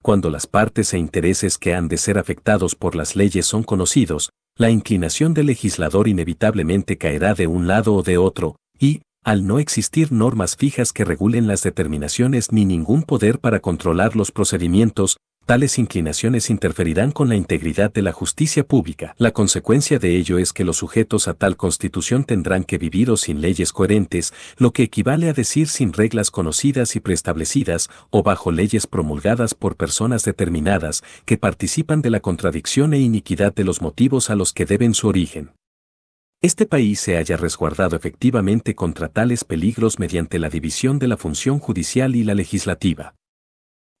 Cuando las partes e intereses que han de ser afectados por las leyes son conocidos, la inclinación del legislador inevitablemente caerá de un lado o de otro, y, al no existir normas fijas que regulen las determinaciones ni ningún poder para controlar los procedimientos, tales inclinaciones interferirán con la integridad de la justicia pública. La consecuencia de ello es que los sujetos a tal constitución tendrán que vivir o sin leyes coherentes, lo que equivale a decir sin reglas conocidas y preestablecidas o bajo leyes promulgadas por personas determinadas que participan de la contradicción e iniquidad de los motivos a los que deben su origen este país se haya resguardado efectivamente contra tales peligros mediante la división de la función judicial y la legislativa.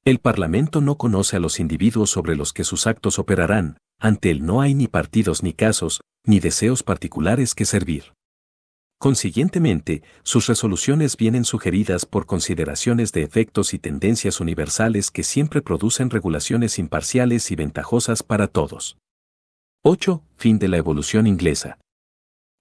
El Parlamento no conoce a los individuos sobre los que sus actos operarán, ante él no hay ni partidos ni casos, ni deseos particulares que servir. Consiguientemente, sus resoluciones vienen sugeridas por consideraciones de efectos y tendencias universales que siempre producen regulaciones imparciales y ventajosas para todos. 8. Fin de la evolución inglesa.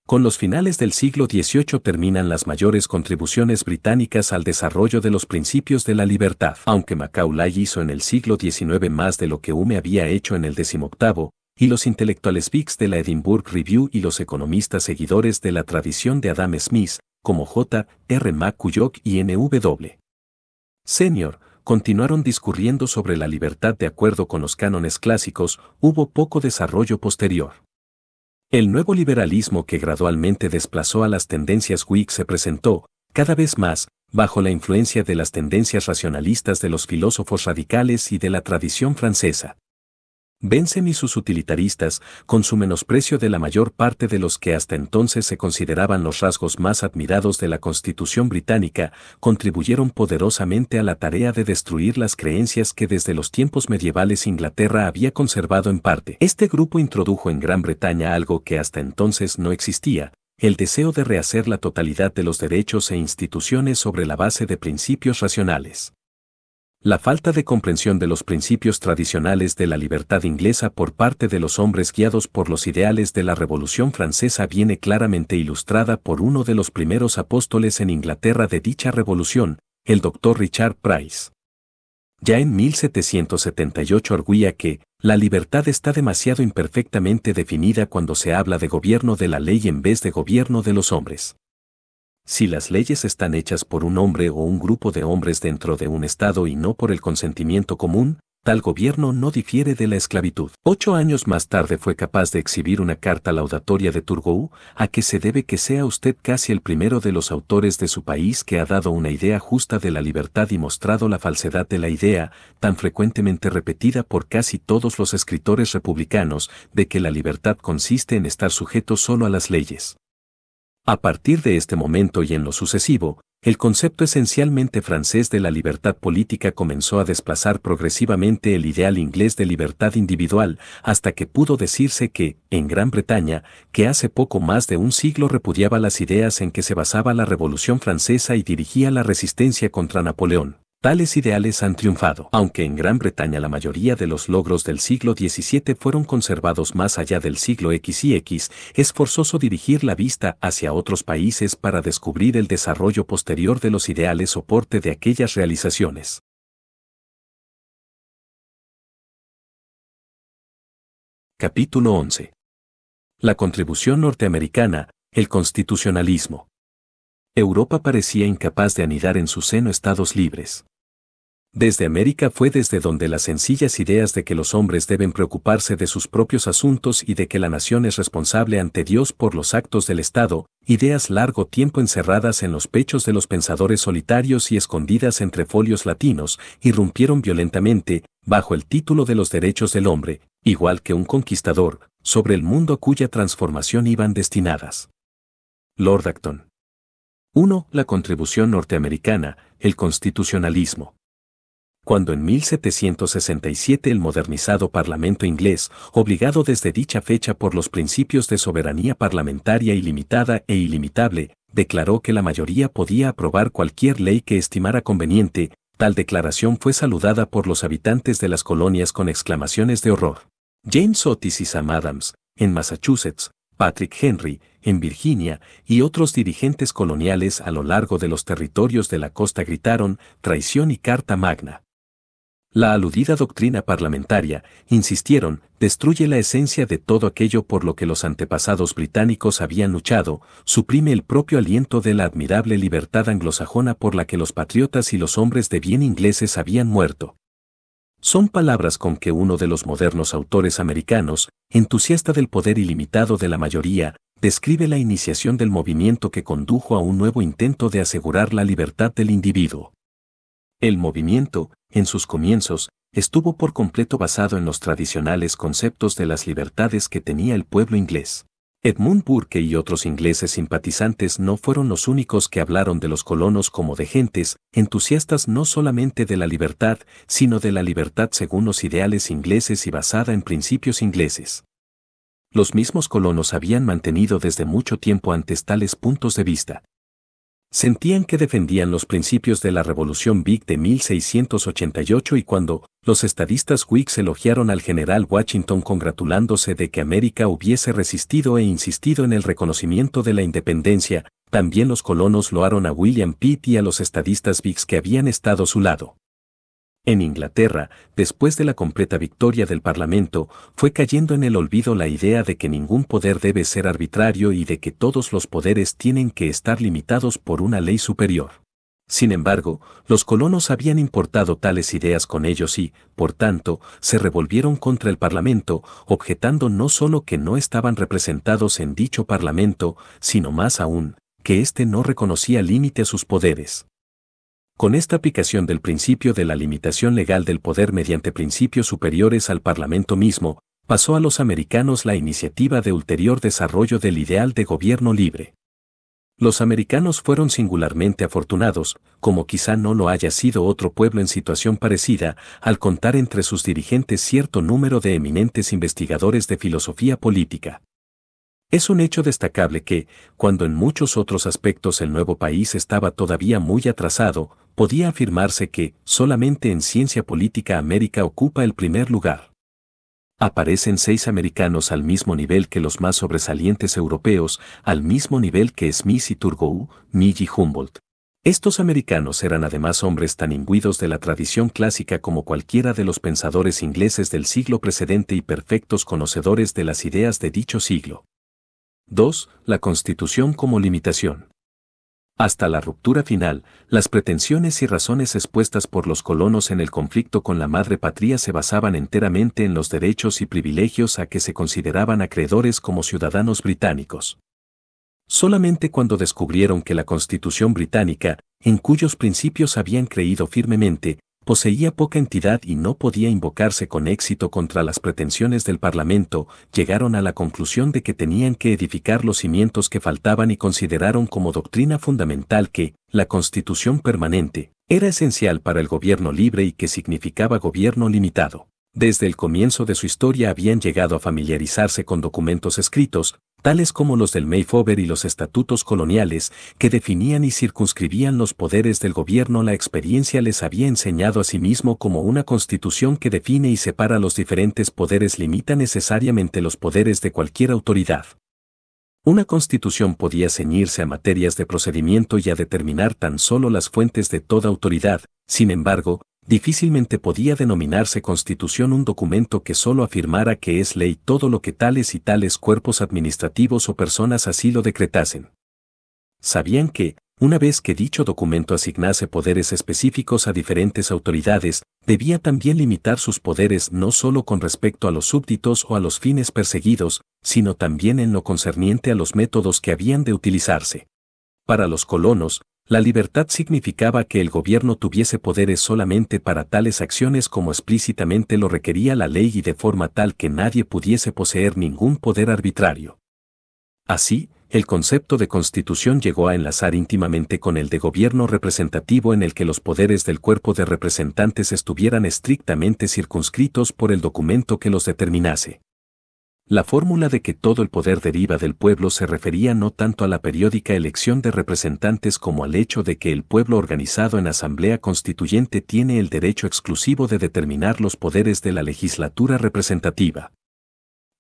Con los finales del siglo XVIII terminan las mayores contribuciones británicas al desarrollo de los principios de la libertad. Aunque Macaulay hizo en el siglo XIX más de lo que Hume había hecho en el XVIII, y los intelectuales Vicks de la Edinburgh Review y los economistas seguidores de la tradición de Adam Smith, como J. R. McCulloch y N. W. Senior, continuaron discurriendo sobre la libertad de acuerdo con los cánones clásicos, hubo poco desarrollo posterior. El nuevo liberalismo que gradualmente desplazó a las tendencias Whig se presentó, cada vez más, bajo la influencia de las tendencias racionalistas de los filósofos radicales y de la tradición francesa vencen y sus utilitaristas, con su menosprecio de la mayor parte de los que hasta entonces se consideraban los rasgos más admirados de la Constitución británica, contribuyeron poderosamente a la tarea de destruir las creencias que desde los tiempos medievales Inglaterra había conservado en parte. Este grupo introdujo en Gran Bretaña algo que hasta entonces no existía, el deseo de rehacer la totalidad de los derechos e instituciones sobre la base de principios racionales. La falta de comprensión de los principios tradicionales de la libertad inglesa por parte de los hombres guiados por los ideales de la Revolución Francesa viene claramente ilustrada por uno de los primeros apóstoles en Inglaterra de dicha revolución, el doctor Richard Price. Ya en 1778 arguía que, la libertad está demasiado imperfectamente definida cuando se habla de gobierno de la ley en vez de gobierno de los hombres. Si las leyes están hechas por un hombre o un grupo de hombres dentro de un Estado y no por el consentimiento común, tal gobierno no difiere de la esclavitud. Ocho años más tarde fue capaz de exhibir una carta laudatoria de Turgot, a que se debe que sea usted casi el primero de los autores de su país que ha dado una idea justa de la libertad y mostrado la falsedad de la idea, tan frecuentemente repetida por casi todos los escritores republicanos, de que la libertad consiste en estar sujeto solo a las leyes. A partir de este momento y en lo sucesivo, el concepto esencialmente francés de la libertad política comenzó a desplazar progresivamente el ideal inglés de libertad individual, hasta que pudo decirse que, en Gran Bretaña, que hace poco más de un siglo repudiaba las ideas en que se basaba la Revolución Francesa y dirigía la resistencia contra Napoleón, Tales ideales han triunfado, aunque en Gran Bretaña la mayoría de los logros del siglo XVII fueron conservados más allá del siglo X y X, es forzoso dirigir la vista hacia otros países para descubrir el desarrollo posterior de los ideales soporte de aquellas realizaciones. Capítulo 11. La contribución norteamericana, el constitucionalismo. Europa parecía incapaz de anidar en su seno estados libres. Desde América fue desde donde las sencillas ideas de que los hombres deben preocuparse de sus propios asuntos y de que la nación es responsable ante Dios por los actos del Estado, ideas largo tiempo encerradas en los pechos de los pensadores solitarios y escondidas entre folios latinos, irrumpieron violentamente, bajo el título de los derechos del hombre, igual que un conquistador, sobre el mundo cuya transformación iban destinadas. Lord Acton. 1. La contribución norteamericana, el constitucionalismo cuando en 1767 el modernizado Parlamento inglés, obligado desde dicha fecha por los principios de soberanía parlamentaria ilimitada e ilimitable, declaró que la mayoría podía aprobar cualquier ley que estimara conveniente, tal declaración fue saludada por los habitantes de las colonias con exclamaciones de horror. James Otis y Sam Adams, en Massachusetts, Patrick Henry, en Virginia, y otros dirigentes coloniales a lo largo de los territorios de la costa gritaron, traición y carta magna la aludida doctrina parlamentaria, insistieron, destruye la esencia de todo aquello por lo que los antepasados británicos habían luchado, suprime el propio aliento de la admirable libertad anglosajona por la que los patriotas y los hombres de bien ingleses habían muerto. Son palabras con que uno de los modernos autores americanos, entusiasta del poder ilimitado de la mayoría, describe la iniciación del movimiento que condujo a un nuevo intento de asegurar la libertad del individuo. El movimiento, en sus comienzos, estuvo por completo basado en los tradicionales conceptos de las libertades que tenía el pueblo inglés. Edmund Burke y otros ingleses simpatizantes no fueron los únicos que hablaron de los colonos como de gentes, entusiastas no solamente de la libertad, sino de la libertad según los ideales ingleses y basada en principios ingleses. Los mismos colonos habían mantenido desde mucho tiempo antes tales puntos de vista, sentían que defendían los principios de la Revolución Big de 1688 y cuando los estadistas Whigs elogiaron al general Washington congratulándose de que América hubiese resistido e insistido en el reconocimiento de la independencia, también los colonos loaron a William Pitt y a los estadistas Whigs que habían estado a su lado. En Inglaterra, después de la completa victoria del Parlamento, fue cayendo en el olvido la idea de que ningún poder debe ser arbitrario y de que todos los poderes tienen que estar limitados por una ley superior. Sin embargo, los colonos habían importado tales ideas con ellos y, por tanto, se revolvieron contra el Parlamento, objetando no solo que no estaban representados en dicho Parlamento, sino más aún, que éste no reconocía límite a sus poderes con esta aplicación del principio de la limitación legal del poder mediante principios superiores al Parlamento mismo, pasó a los americanos la iniciativa de ulterior desarrollo del ideal de gobierno libre. Los americanos fueron singularmente afortunados, como quizá no lo haya sido otro pueblo en situación parecida, al contar entre sus dirigentes cierto número de eminentes investigadores de filosofía política. Es un hecho destacable que, cuando en muchos otros aspectos el nuevo país estaba todavía muy atrasado, podía afirmarse que, solamente en ciencia política América ocupa el primer lugar. Aparecen seis americanos al mismo nivel que los más sobresalientes europeos, al mismo nivel que Smith y Turgot, Mill y Humboldt. Estos americanos eran además hombres tan imbuidos de la tradición clásica como cualquiera de los pensadores ingleses del siglo precedente y perfectos conocedores de las ideas de dicho siglo. 2. La Constitución como limitación. Hasta la ruptura final, las pretensiones y razones expuestas por los colonos en el conflicto con la madre patria se basaban enteramente en los derechos y privilegios a que se consideraban acreedores como ciudadanos británicos. Solamente cuando descubrieron que la Constitución británica, en cuyos principios habían creído firmemente, poseía poca entidad y no podía invocarse con éxito contra las pretensiones del Parlamento, llegaron a la conclusión de que tenían que edificar los cimientos que faltaban y consideraron como doctrina fundamental que, la Constitución permanente, era esencial para el gobierno libre y que significaba gobierno limitado. Desde el comienzo de su historia habían llegado a familiarizarse con documentos escritos, tales como los del Mayfover y los estatutos coloniales, que definían y circunscribían los poderes del gobierno, la experiencia les había enseñado a sí mismo como una constitución que define y separa los diferentes poderes limita necesariamente los poderes de cualquier autoridad. Una constitución podía ceñirse a materias de procedimiento y a determinar tan solo las fuentes de toda autoridad, sin embargo, difícilmente podía denominarse constitución un documento que solo afirmara que es ley todo lo que tales y tales cuerpos administrativos o personas así lo decretasen. Sabían que, una vez que dicho documento asignase poderes específicos a diferentes autoridades, debía también limitar sus poderes no solo con respecto a los súbditos o a los fines perseguidos, sino también en lo concerniente a los métodos que habían de utilizarse. Para los colonos, la libertad significaba que el gobierno tuviese poderes solamente para tales acciones como explícitamente lo requería la ley y de forma tal que nadie pudiese poseer ningún poder arbitrario. Así, el concepto de constitución llegó a enlazar íntimamente con el de gobierno representativo en el que los poderes del cuerpo de representantes estuvieran estrictamente circunscritos por el documento que los determinase. La fórmula de que todo el poder deriva del pueblo se refería no tanto a la periódica elección de representantes como al hecho de que el pueblo organizado en asamblea constituyente tiene el derecho exclusivo de determinar los poderes de la legislatura representativa.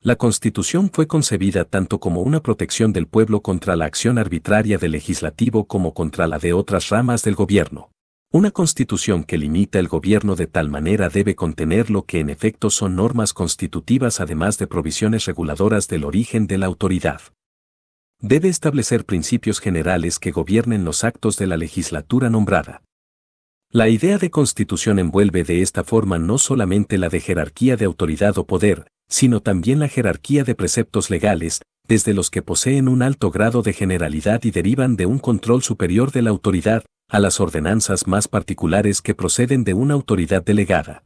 La constitución fue concebida tanto como una protección del pueblo contra la acción arbitraria del legislativo como contra la de otras ramas del gobierno. Una constitución que limita el gobierno de tal manera debe contener lo que en efecto son normas constitutivas además de provisiones reguladoras del origen de la autoridad. Debe establecer principios generales que gobiernen los actos de la legislatura nombrada. La idea de constitución envuelve de esta forma no solamente la de jerarquía de autoridad o poder, sino también la jerarquía de preceptos legales, desde los que poseen un alto grado de generalidad y derivan de un control superior de la autoridad, a las ordenanzas más particulares que proceden de una autoridad delegada.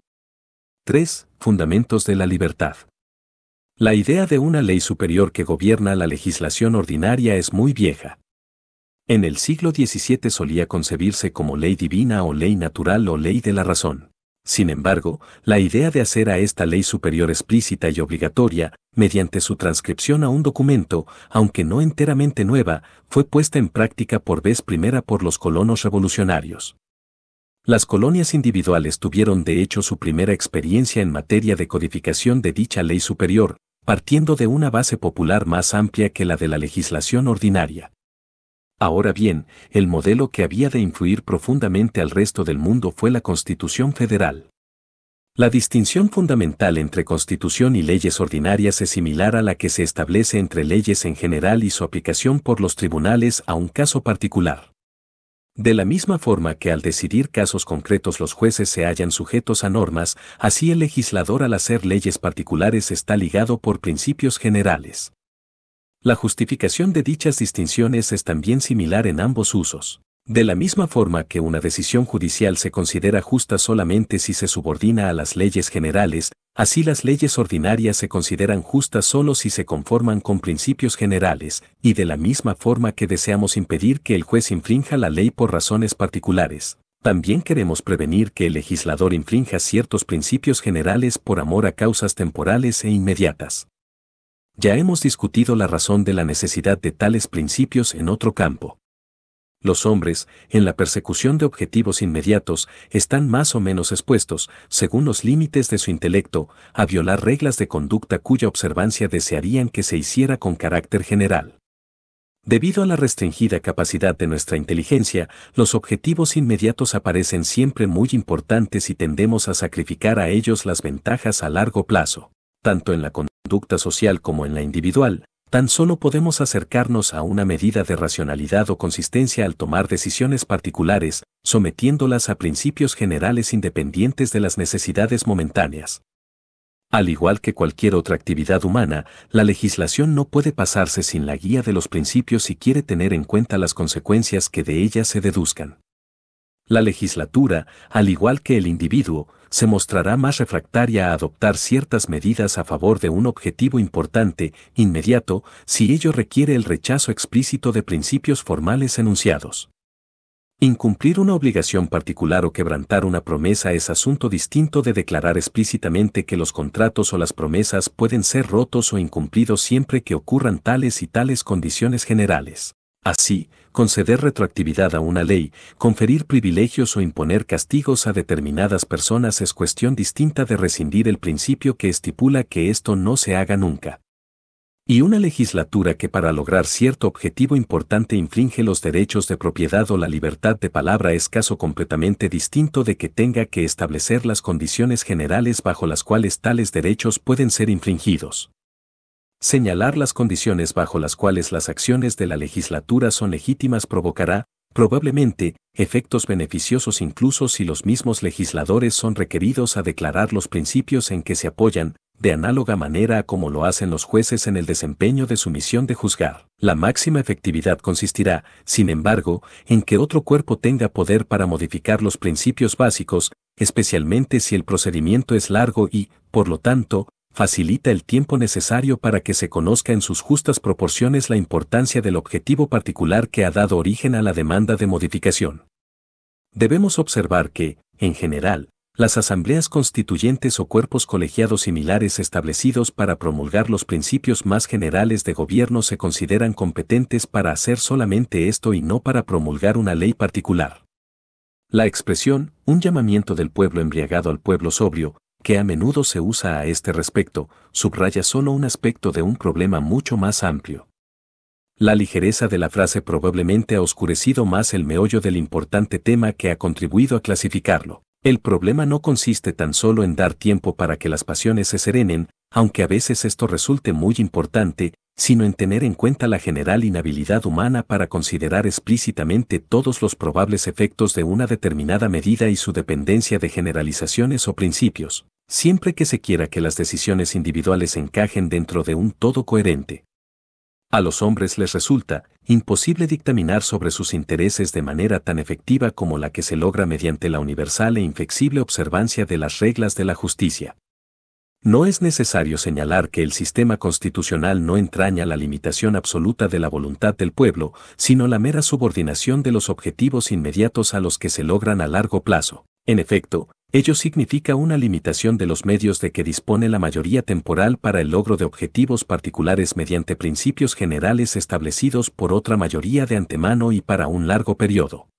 3. Fundamentos de la libertad. La idea de una ley superior que gobierna la legislación ordinaria es muy vieja. En el siglo XVII solía concebirse como ley divina o ley natural o ley de la razón. Sin embargo, la idea de hacer a esta ley superior explícita y obligatoria, mediante su transcripción a un documento, aunque no enteramente nueva, fue puesta en práctica por vez primera por los colonos revolucionarios. Las colonias individuales tuvieron de hecho su primera experiencia en materia de codificación de dicha ley superior, partiendo de una base popular más amplia que la de la legislación ordinaria. Ahora bien, el modelo que había de influir profundamente al resto del mundo fue la Constitución Federal. La distinción fundamental entre constitución y leyes ordinarias es similar a la que se establece entre leyes en general y su aplicación por los tribunales a un caso particular. De la misma forma que al decidir casos concretos los jueces se hallan sujetos a normas, así el legislador al hacer leyes particulares está ligado por principios generales. La justificación de dichas distinciones es también similar en ambos usos. De la misma forma que una decisión judicial se considera justa solamente si se subordina a las leyes generales, así las leyes ordinarias se consideran justas solo si se conforman con principios generales, y de la misma forma que deseamos impedir que el juez infrinja la ley por razones particulares, también queremos prevenir que el legislador infrinja ciertos principios generales por amor a causas temporales e inmediatas. Ya hemos discutido la razón de la necesidad de tales principios en otro campo. Los hombres, en la persecución de objetivos inmediatos, están más o menos expuestos, según los límites de su intelecto, a violar reglas de conducta cuya observancia desearían que se hiciera con carácter general. Debido a la restringida capacidad de nuestra inteligencia, los objetivos inmediatos aparecen siempre muy importantes y tendemos a sacrificar a ellos las ventajas a largo plazo, tanto en la conducta social como en la individual, tan solo podemos acercarnos a una medida de racionalidad o consistencia al tomar decisiones particulares, sometiéndolas a principios generales independientes de las necesidades momentáneas. Al igual que cualquier otra actividad humana, la legislación no puede pasarse sin la guía de los principios si quiere tener en cuenta las consecuencias que de ellas se deduzcan. La legislatura, al igual que el individuo, se mostrará más refractaria a adoptar ciertas medidas a favor de un objetivo importante, inmediato, si ello requiere el rechazo explícito de principios formales enunciados. Incumplir una obligación particular o quebrantar una promesa es asunto distinto de declarar explícitamente que los contratos o las promesas pueden ser rotos o incumplidos siempre que ocurran tales y tales condiciones generales. Así, conceder retroactividad a una ley, conferir privilegios o imponer castigos a determinadas personas es cuestión distinta de rescindir el principio que estipula que esto no se haga nunca. Y una legislatura que para lograr cierto objetivo importante infringe los derechos de propiedad o la libertad de palabra es caso completamente distinto de que tenga que establecer las condiciones generales bajo las cuales tales derechos pueden ser infringidos. Señalar las condiciones bajo las cuales las acciones de la legislatura son legítimas provocará, probablemente, efectos beneficiosos incluso si los mismos legisladores son requeridos a declarar los principios en que se apoyan, de análoga manera a como lo hacen los jueces en el desempeño de su misión de juzgar. La máxima efectividad consistirá, sin embargo, en que otro cuerpo tenga poder para modificar los principios básicos, especialmente si el procedimiento es largo y, por lo tanto, facilita el tiempo necesario para que se conozca en sus justas proporciones la importancia del objetivo particular que ha dado origen a la demanda de modificación. Debemos observar que, en general, las asambleas constituyentes o cuerpos colegiados similares establecidos para promulgar los principios más generales de gobierno se consideran competentes para hacer solamente esto y no para promulgar una ley particular. La expresión, un llamamiento del pueblo embriagado al pueblo sobrio, que a menudo se usa a este respecto, subraya solo un aspecto de un problema mucho más amplio. La ligereza de la frase probablemente ha oscurecido más el meollo del importante tema que ha contribuido a clasificarlo. El problema no consiste tan solo en dar tiempo para que las pasiones se serenen, aunque a veces esto resulte muy importante, sino en tener en cuenta la general inhabilidad humana para considerar explícitamente todos los probables efectos de una determinada medida y su dependencia de generalizaciones o principios, siempre que se quiera que las decisiones individuales encajen dentro de un todo coherente. A los hombres les resulta imposible dictaminar sobre sus intereses de manera tan efectiva como la que se logra mediante la universal e inflexible observancia de las reglas de la justicia. No es necesario señalar que el sistema constitucional no entraña la limitación absoluta de la voluntad del pueblo, sino la mera subordinación de los objetivos inmediatos a los que se logran a largo plazo. En efecto, ello significa una limitación de los medios de que dispone la mayoría temporal para el logro de objetivos particulares mediante principios generales establecidos por otra mayoría de antemano y para un largo periodo.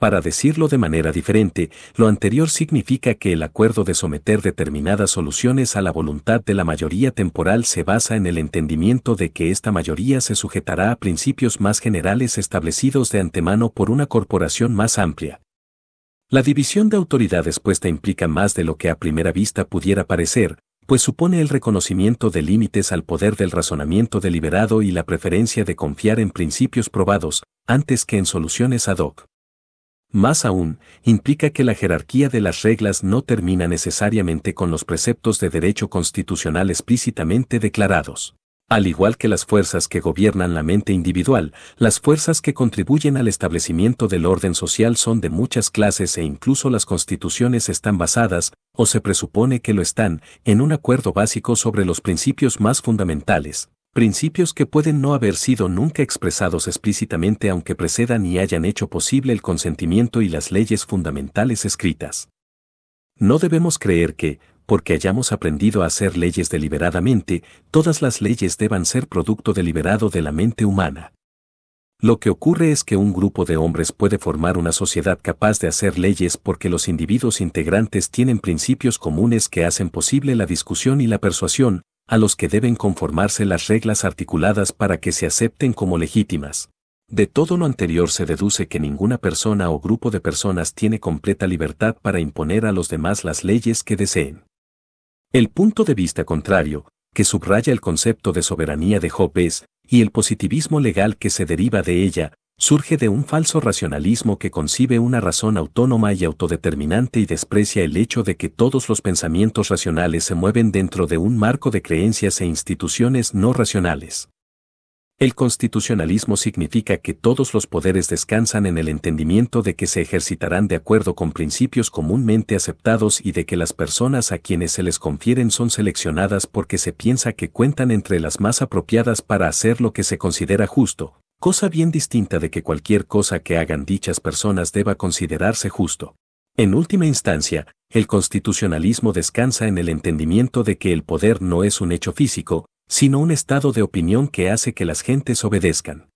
Para decirlo de manera diferente, lo anterior significa que el acuerdo de someter determinadas soluciones a la voluntad de la mayoría temporal se basa en el entendimiento de que esta mayoría se sujetará a principios más generales establecidos de antemano por una corporación más amplia. La división de autoridades expuesta implica más de lo que a primera vista pudiera parecer, pues supone el reconocimiento de límites al poder del razonamiento deliberado y la preferencia de confiar en principios probados, antes que en soluciones ad hoc. Más aún, implica que la jerarquía de las reglas no termina necesariamente con los preceptos de derecho constitucional explícitamente declarados. Al igual que las fuerzas que gobiernan la mente individual, las fuerzas que contribuyen al establecimiento del orden social son de muchas clases e incluso las constituciones están basadas, o se presupone que lo están, en un acuerdo básico sobre los principios más fundamentales, Principios que pueden no haber sido nunca expresados explícitamente aunque precedan y hayan hecho posible el consentimiento y las leyes fundamentales escritas. No debemos creer que, porque hayamos aprendido a hacer leyes deliberadamente, todas las leyes deban ser producto deliberado de la mente humana. Lo que ocurre es que un grupo de hombres puede formar una sociedad capaz de hacer leyes porque los individuos integrantes tienen principios comunes que hacen posible la discusión y la persuasión, a los que deben conformarse las reglas articuladas para que se acepten como legítimas. De todo lo anterior se deduce que ninguna persona o grupo de personas tiene completa libertad para imponer a los demás las leyes que deseen. El punto de vista contrario, que subraya el concepto de soberanía de Hobbes, y el positivismo legal que se deriva de ella, surge de un falso racionalismo que concibe una razón autónoma y autodeterminante y desprecia el hecho de que todos los pensamientos racionales se mueven dentro de un marco de creencias e instituciones no racionales. El constitucionalismo significa que todos los poderes descansan en el entendimiento de que se ejercitarán de acuerdo con principios comúnmente aceptados y de que las personas a quienes se les confieren son seleccionadas porque se piensa que cuentan entre las más apropiadas para hacer lo que se considera justo, cosa bien distinta de que cualquier cosa que hagan dichas personas deba considerarse justo. En última instancia, el constitucionalismo descansa en el entendimiento de que el poder no es un hecho físico, sino un estado de opinión que hace que las gentes obedezcan.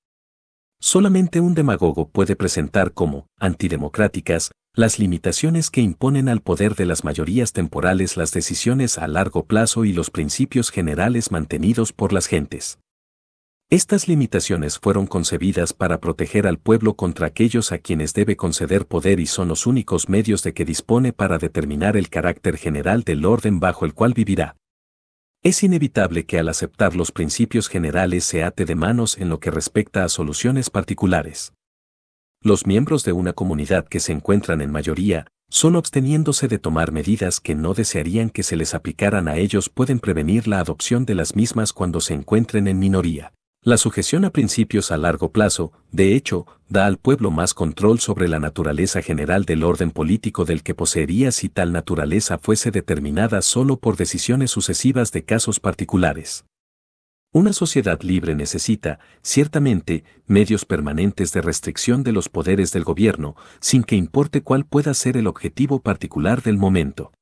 Solamente un demagogo puede presentar como antidemocráticas las limitaciones que imponen al poder de las mayorías temporales las decisiones a largo plazo y los principios generales mantenidos por las gentes. Estas limitaciones fueron concebidas para proteger al pueblo contra aquellos a quienes debe conceder poder y son los únicos medios de que dispone para determinar el carácter general del orden bajo el cual vivirá. Es inevitable que al aceptar los principios generales se ate de manos en lo que respecta a soluciones particulares. Los miembros de una comunidad que se encuentran en mayoría, son absteniéndose de tomar medidas que no desearían que se les aplicaran a ellos pueden prevenir la adopción de las mismas cuando se encuentren en minoría. La sujeción a principios a largo plazo, de hecho, da al pueblo más control sobre la naturaleza general del orden político del que poseería si tal naturaleza fuese determinada solo por decisiones sucesivas de casos particulares. Una sociedad libre necesita, ciertamente, medios permanentes de restricción de los poderes del gobierno, sin que importe cuál pueda ser el objetivo particular del momento.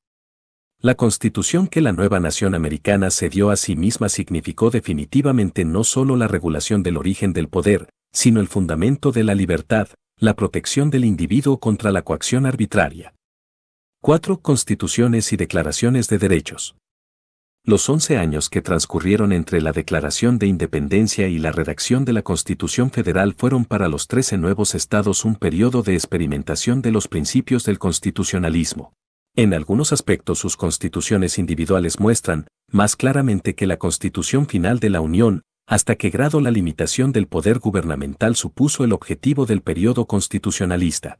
La constitución que la nueva nación americana se dio a sí misma significó definitivamente no solo la regulación del origen del poder, sino el fundamento de la libertad, la protección del individuo contra la coacción arbitraria. 4. Constituciones y declaraciones de derechos. Los once años que transcurrieron entre la Declaración de Independencia y la redacción de la Constitución Federal fueron para los trece nuevos estados un periodo de experimentación de los principios del constitucionalismo. En algunos aspectos sus constituciones individuales muestran, más claramente que la constitución final de la Unión, hasta qué grado la limitación del poder gubernamental supuso el objetivo del periodo constitucionalista.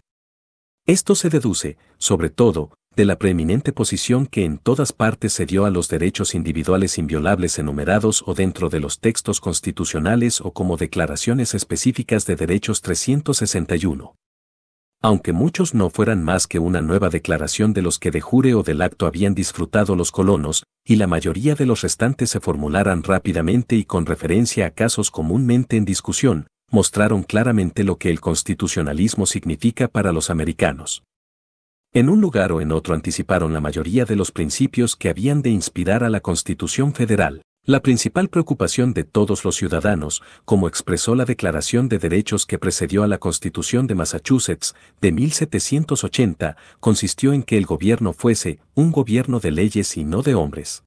Esto se deduce, sobre todo, de la preeminente posición que en todas partes se dio a los derechos individuales inviolables enumerados o dentro de los textos constitucionales o como declaraciones específicas de derechos 361 aunque muchos no fueran más que una nueva declaración de los que de jure o del acto habían disfrutado los colonos, y la mayoría de los restantes se formularan rápidamente y con referencia a casos comúnmente en discusión, mostraron claramente lo que el constitucionalismo significa para los americanos. En un lugar o en otro anticiparon la mayoría de los principios que habían de inspirar a la Constitución Federal. La principal preocupación de todos los ciudadanos, como expresó la Declaración de Derechos que precedió a la Constitución de Massachusetts de 1780, consistió en que el gobierno fuese un gobierno de leyes y no de hombres.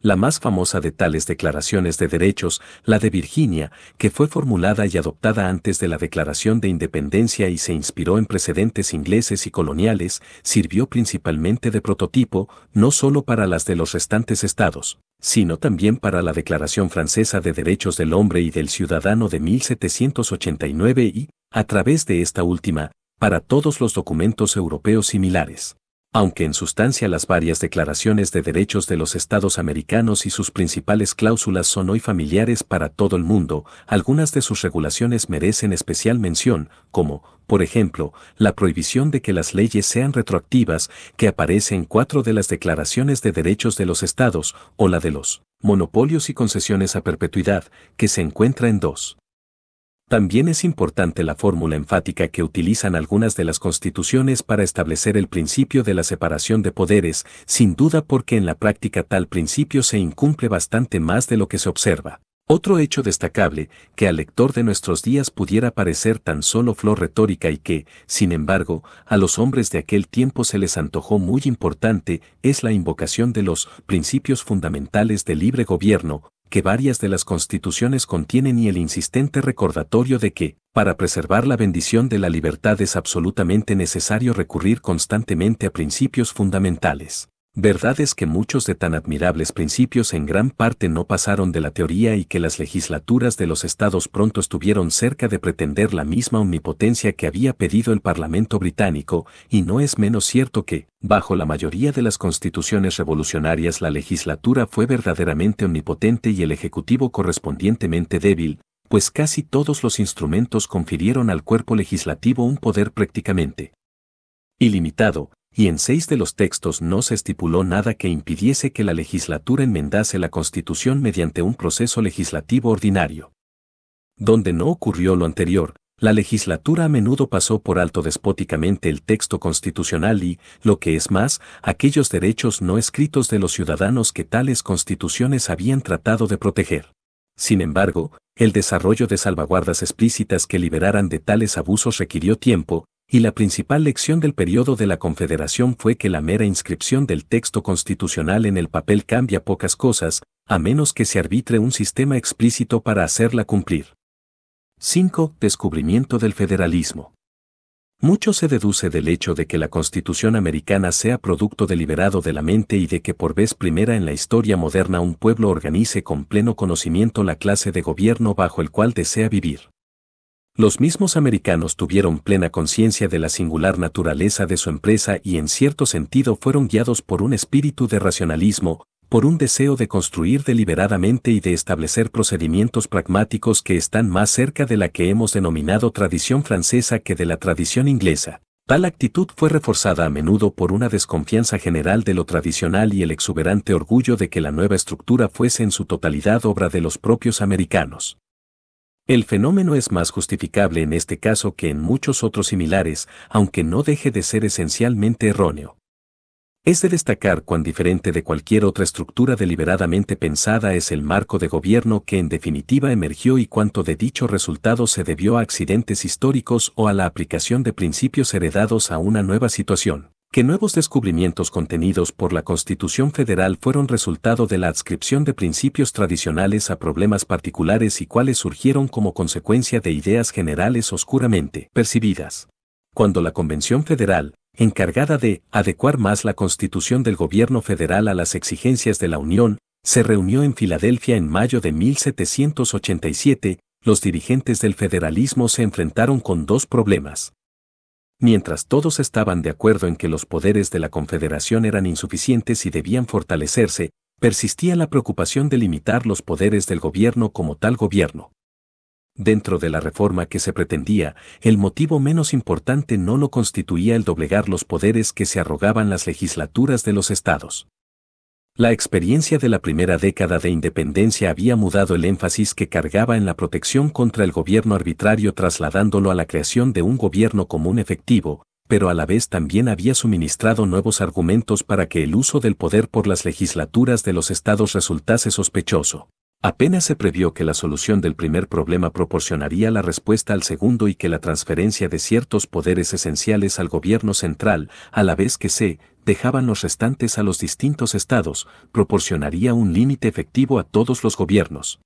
La más famosa de tales declaraciones de derechos, la de Virginia, que fue formulada y adoptada antes de la Declaración de Independencia y se inspiró en precedentes ingleses y coloniales, sirvió principalmente de prototipo, no solo para las de los restantes estados sino también para la Declaración Francesa de Derechos del Hombre y del Ciudadano de 1789 y, a través de esta última, para todos los documentos europeos similares aunque en sustancia las varias declaraciones de derechos de los estados americanos y sus principales cláusulas son hoy familiares para todo el mundo, algunas de sus regulaciones merecen especial mención, como, por ejemplo, la prohibición de que las leyes sean retroactivas, que aparece en cuatro de las declaraciones de derechos de los estados, o la de los monopolios y concesiones a perpetuidad, que se encuentra en dos. También es importante la fórmula enfática que utilizan algunas de las constituciones para establecer el principio de la separación de poderes, sin duda porque en la práctica tal principio se incumple bastante más de lo que se observa. Otro hecho destacable, que al lector de nuestros días pudiera parecer tan solo flor retórica y que, sin embargo, a los hombres de aquel tiempo se les antojó muy importante, es la invocación de los principios fundamentales del libre gobierno, que varias de las constituciones contienen y el insistente recordatorio de que, para preservar la bendición de la libertad es absolutamente necesario recurrir constantemente a principios fundamentales. Verdad es que muchos de tan admirables principios en gran parte no pasaron de la teoría y que las legislaturas de los estados pronto estuvieron cerca de pretender la misma omnipotencia que había pedido el Parlamento británico, y no es menos cierto que, bajo la mayoría de las constituciones revolucionarias la legislatura fue verdaderamente omnipotente y el Ejecutivo correspondientemente débil, pues casi todos los instrumentos confirieron al cuerpo legislativo un poder prácticamente ilimitado, y en seis de los textos no se estipuló nada que impidiese que la legislatura enmendase la Constitución mediante un proceso legislativo ordinario. Donde no ocurrió lo anterior, la legislatura a menudo pasó por alto despóticamente el texto constitucional y, lo que es más, aquellos derechos no escritos de los ciudadanos que tales constituciones habían tratado de proteger. Sin embargo, el desarrollo de salvaguardas explícitas que liberaran de tales abusos requirió tiempo, y la principal lección del periodo de la Confederación fue que la mera inscripción del texto constitucional en el papel cambia pocas cosas, a menos que se arbitre un sistema explícito para hacerla cumplir. 5. Descubrimiento del federalismo. Mucho se deduce del hecho de que la Constitución americana sea producto deliberado de la mente y de que por vez primera en la historia moderna un pueblo organice con pleno conocimiento la clase de gobierno bajo el cual desea vivir. Los mismos americanos tuvieron plena conciencia de la singular naturaleza de su empresa y en cierto sentido fueron guiados por un espíritu de racionalismo, por un deseo de construir deliberadamente y de establecer procedimientos pragmáticos que están más cerca de la que hemos denominado tradición francesa que de la tradición inglesa. Tal actitud fue reforzada a menudo por una desconfianza general de lo tradicional y el exuberante orgullo de que la nueva estructura fuese en su totalidad obra de los propios americanos. El fenómeno es más justificable en este caso que en muchos otros similares, aunque no deje de ser esencialmente erróneo. Es de destacar cuán diferente de cualquier otra estructura deliberadamente pensada es el marco de gobierno que en definitiva emergió y cuánto de dicho resultado se debió a accidentes históricos o a la aplicación de principios heredados a una nueva situación que nuevos descubrimientos contenidos por la Constitución Federal fueron resultado de la adscripción de principios tradicionales a problemas particulares y cuales surgieron como consecuencia de ideas generales oscuramente percibidas. Cuando la Convención Federal, encargada de adecuar más la Constitución del Gobierno Federal a las exigencias de la Unión, se reunió en Filadelfia en mayo de 1787, los dirigentes del federalismo se enfrentaron con dos problemas mientras todos estaban de acuerdo en que los poderes de la Confederación eran insuficientes y debían fortalecerse, persistía la preocupación de limitar los poderes del gobierno como tal gobierno. Dentro de la reforma que se pretendía, el motivo menos importante no lo constituía el doblegar los poderes que se arrogaban las legislaturas de los estados. La experiencia de la primera década de independencia había mudado el énfasis que cargaba en la protección contra el gobierno arbitrario trasladándolo a la creación de un gobierno común efectivo, pero a la vez también había suministrado nuevos argumentos para que el uso del poder por las legislaturas de los estados resultase sospechoso. Apenas se previó que la solución del primer problema proporcionaría la respuesta al segundo y que la transferencia de ciertos poderes esenciales al gobierno central, a la vez que se dejaban los restantes a los distintos estados, proporcionaría un límite efectivo a todos los gobiernos.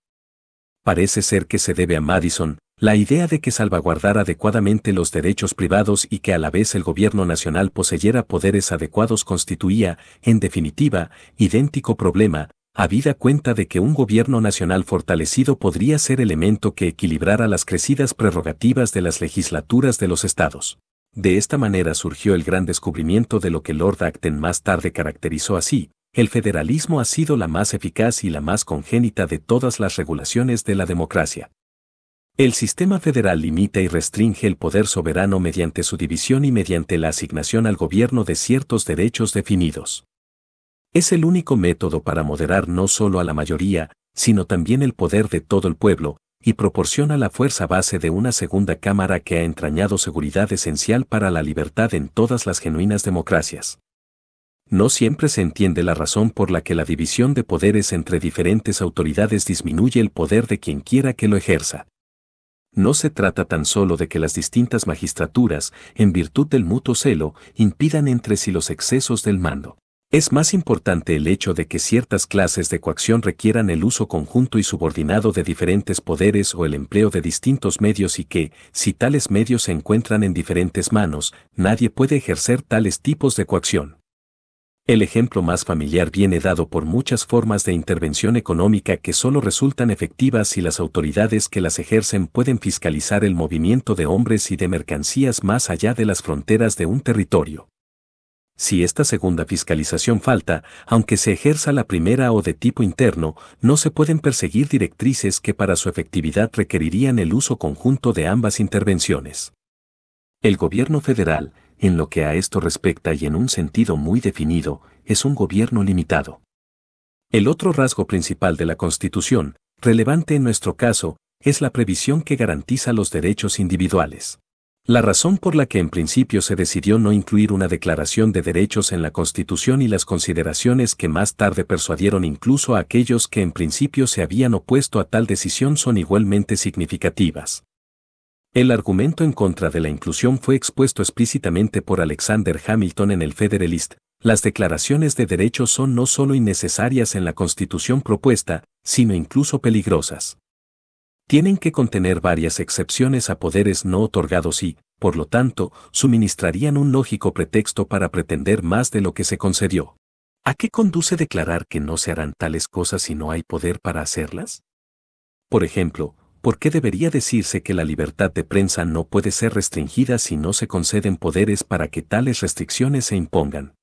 Parece ser que se debe a Madison, la idea de que salvaguardar adecuadamente los derechos privados y que a la vez el gobierno nacional poseyera poderes adecuados constituía, en definitiva, idéntico problema, habida cuenta de que un gobierno nacional fortalecido podría ser elemento que equilibrara las crecidas prerrogativas de las legislaturas de los estados. De esta manera surgió el gran descubrimiento de lo que Lord Acton más tarde caracterizó así, el federalismo ha sido la más eficaz y la más congénita de todas las regulaciones de la democracia. El sistema federal limita y restringe el poder soberano mediante su división y mediante la asignación al gobierno de ciertos derechos definidos. Es el único método para moderar no solo a la mayoría, sino también el poder de todo el pueblo, y proporciona la fuerza base de una segunda cámara que ha entrañado seguridad esencial para la libertad en todas las genuinas democracias. No siempre se entiende la razón por la que la división de poderes entre diferentes autoridades disminuye el poder de quien quiera que lo ejerza. No se trata tan solo de que las distintas magistraturas, en virtud del mutuo celo, impidan entre sí los excesos del mando. Es más importante el hecho de que ciertas clases de coacción requieran el uso conjunto y subordinado de diferentes poderes o el empleo de distintos medios y que, si tales medios se encuentran en diferentes manos, nadie puede ejercer tales tipos de coacción. El ejemplo más familiar viene dado por muchas formas de intervención económica que solo resultan efectivas si las autoridades que las ejercen pueden fiscalizar el movimiento de hombres y de mercancías más allá de las fronteras de un territorio. Si esta segunda fiscalización falta, aunque se ejerza la primera o de tipo interno, no se pueden perseguir directrices que para su efectividad requerirían el uso conjunto de ambas intervenciones. El gobierno federal, en lo que a esto respecta y en un sentido muy definido, es un gobierno limitado. El otro rasgo principal de la Constitución, relevante en nuestro caso, es la previsión que garantiza los derechos individuales. La razón por la que en principio se decidió no incluir una declaración de derechos en la Constitución y las consideraciones que más tarde persuadieron incluso a aquellos que en principio se habían opuesto a tal decisión son igualmente significativas. El argumento en contra de la inclusión fue expuesto explícitamente por Alexander Hamilton en el Federalist. Las declaraciones de derechos son no solo innecesarias en la Constitución propuesta, sino incluso peligrosas tienen que contener varias excepciones a poderes no otorgados y, por lo tanto, suministrarían un lógico pretexto para pretender más de lo que se concedió. ¿A qué conduce declarar que no se harán tales cosas si no hay poder para hacerlas? Por ejemplo, ¿por qué debería decirse que la libertad de prensa no puede ser restringida si no se conceden poderes para que tales restricciones se impongan?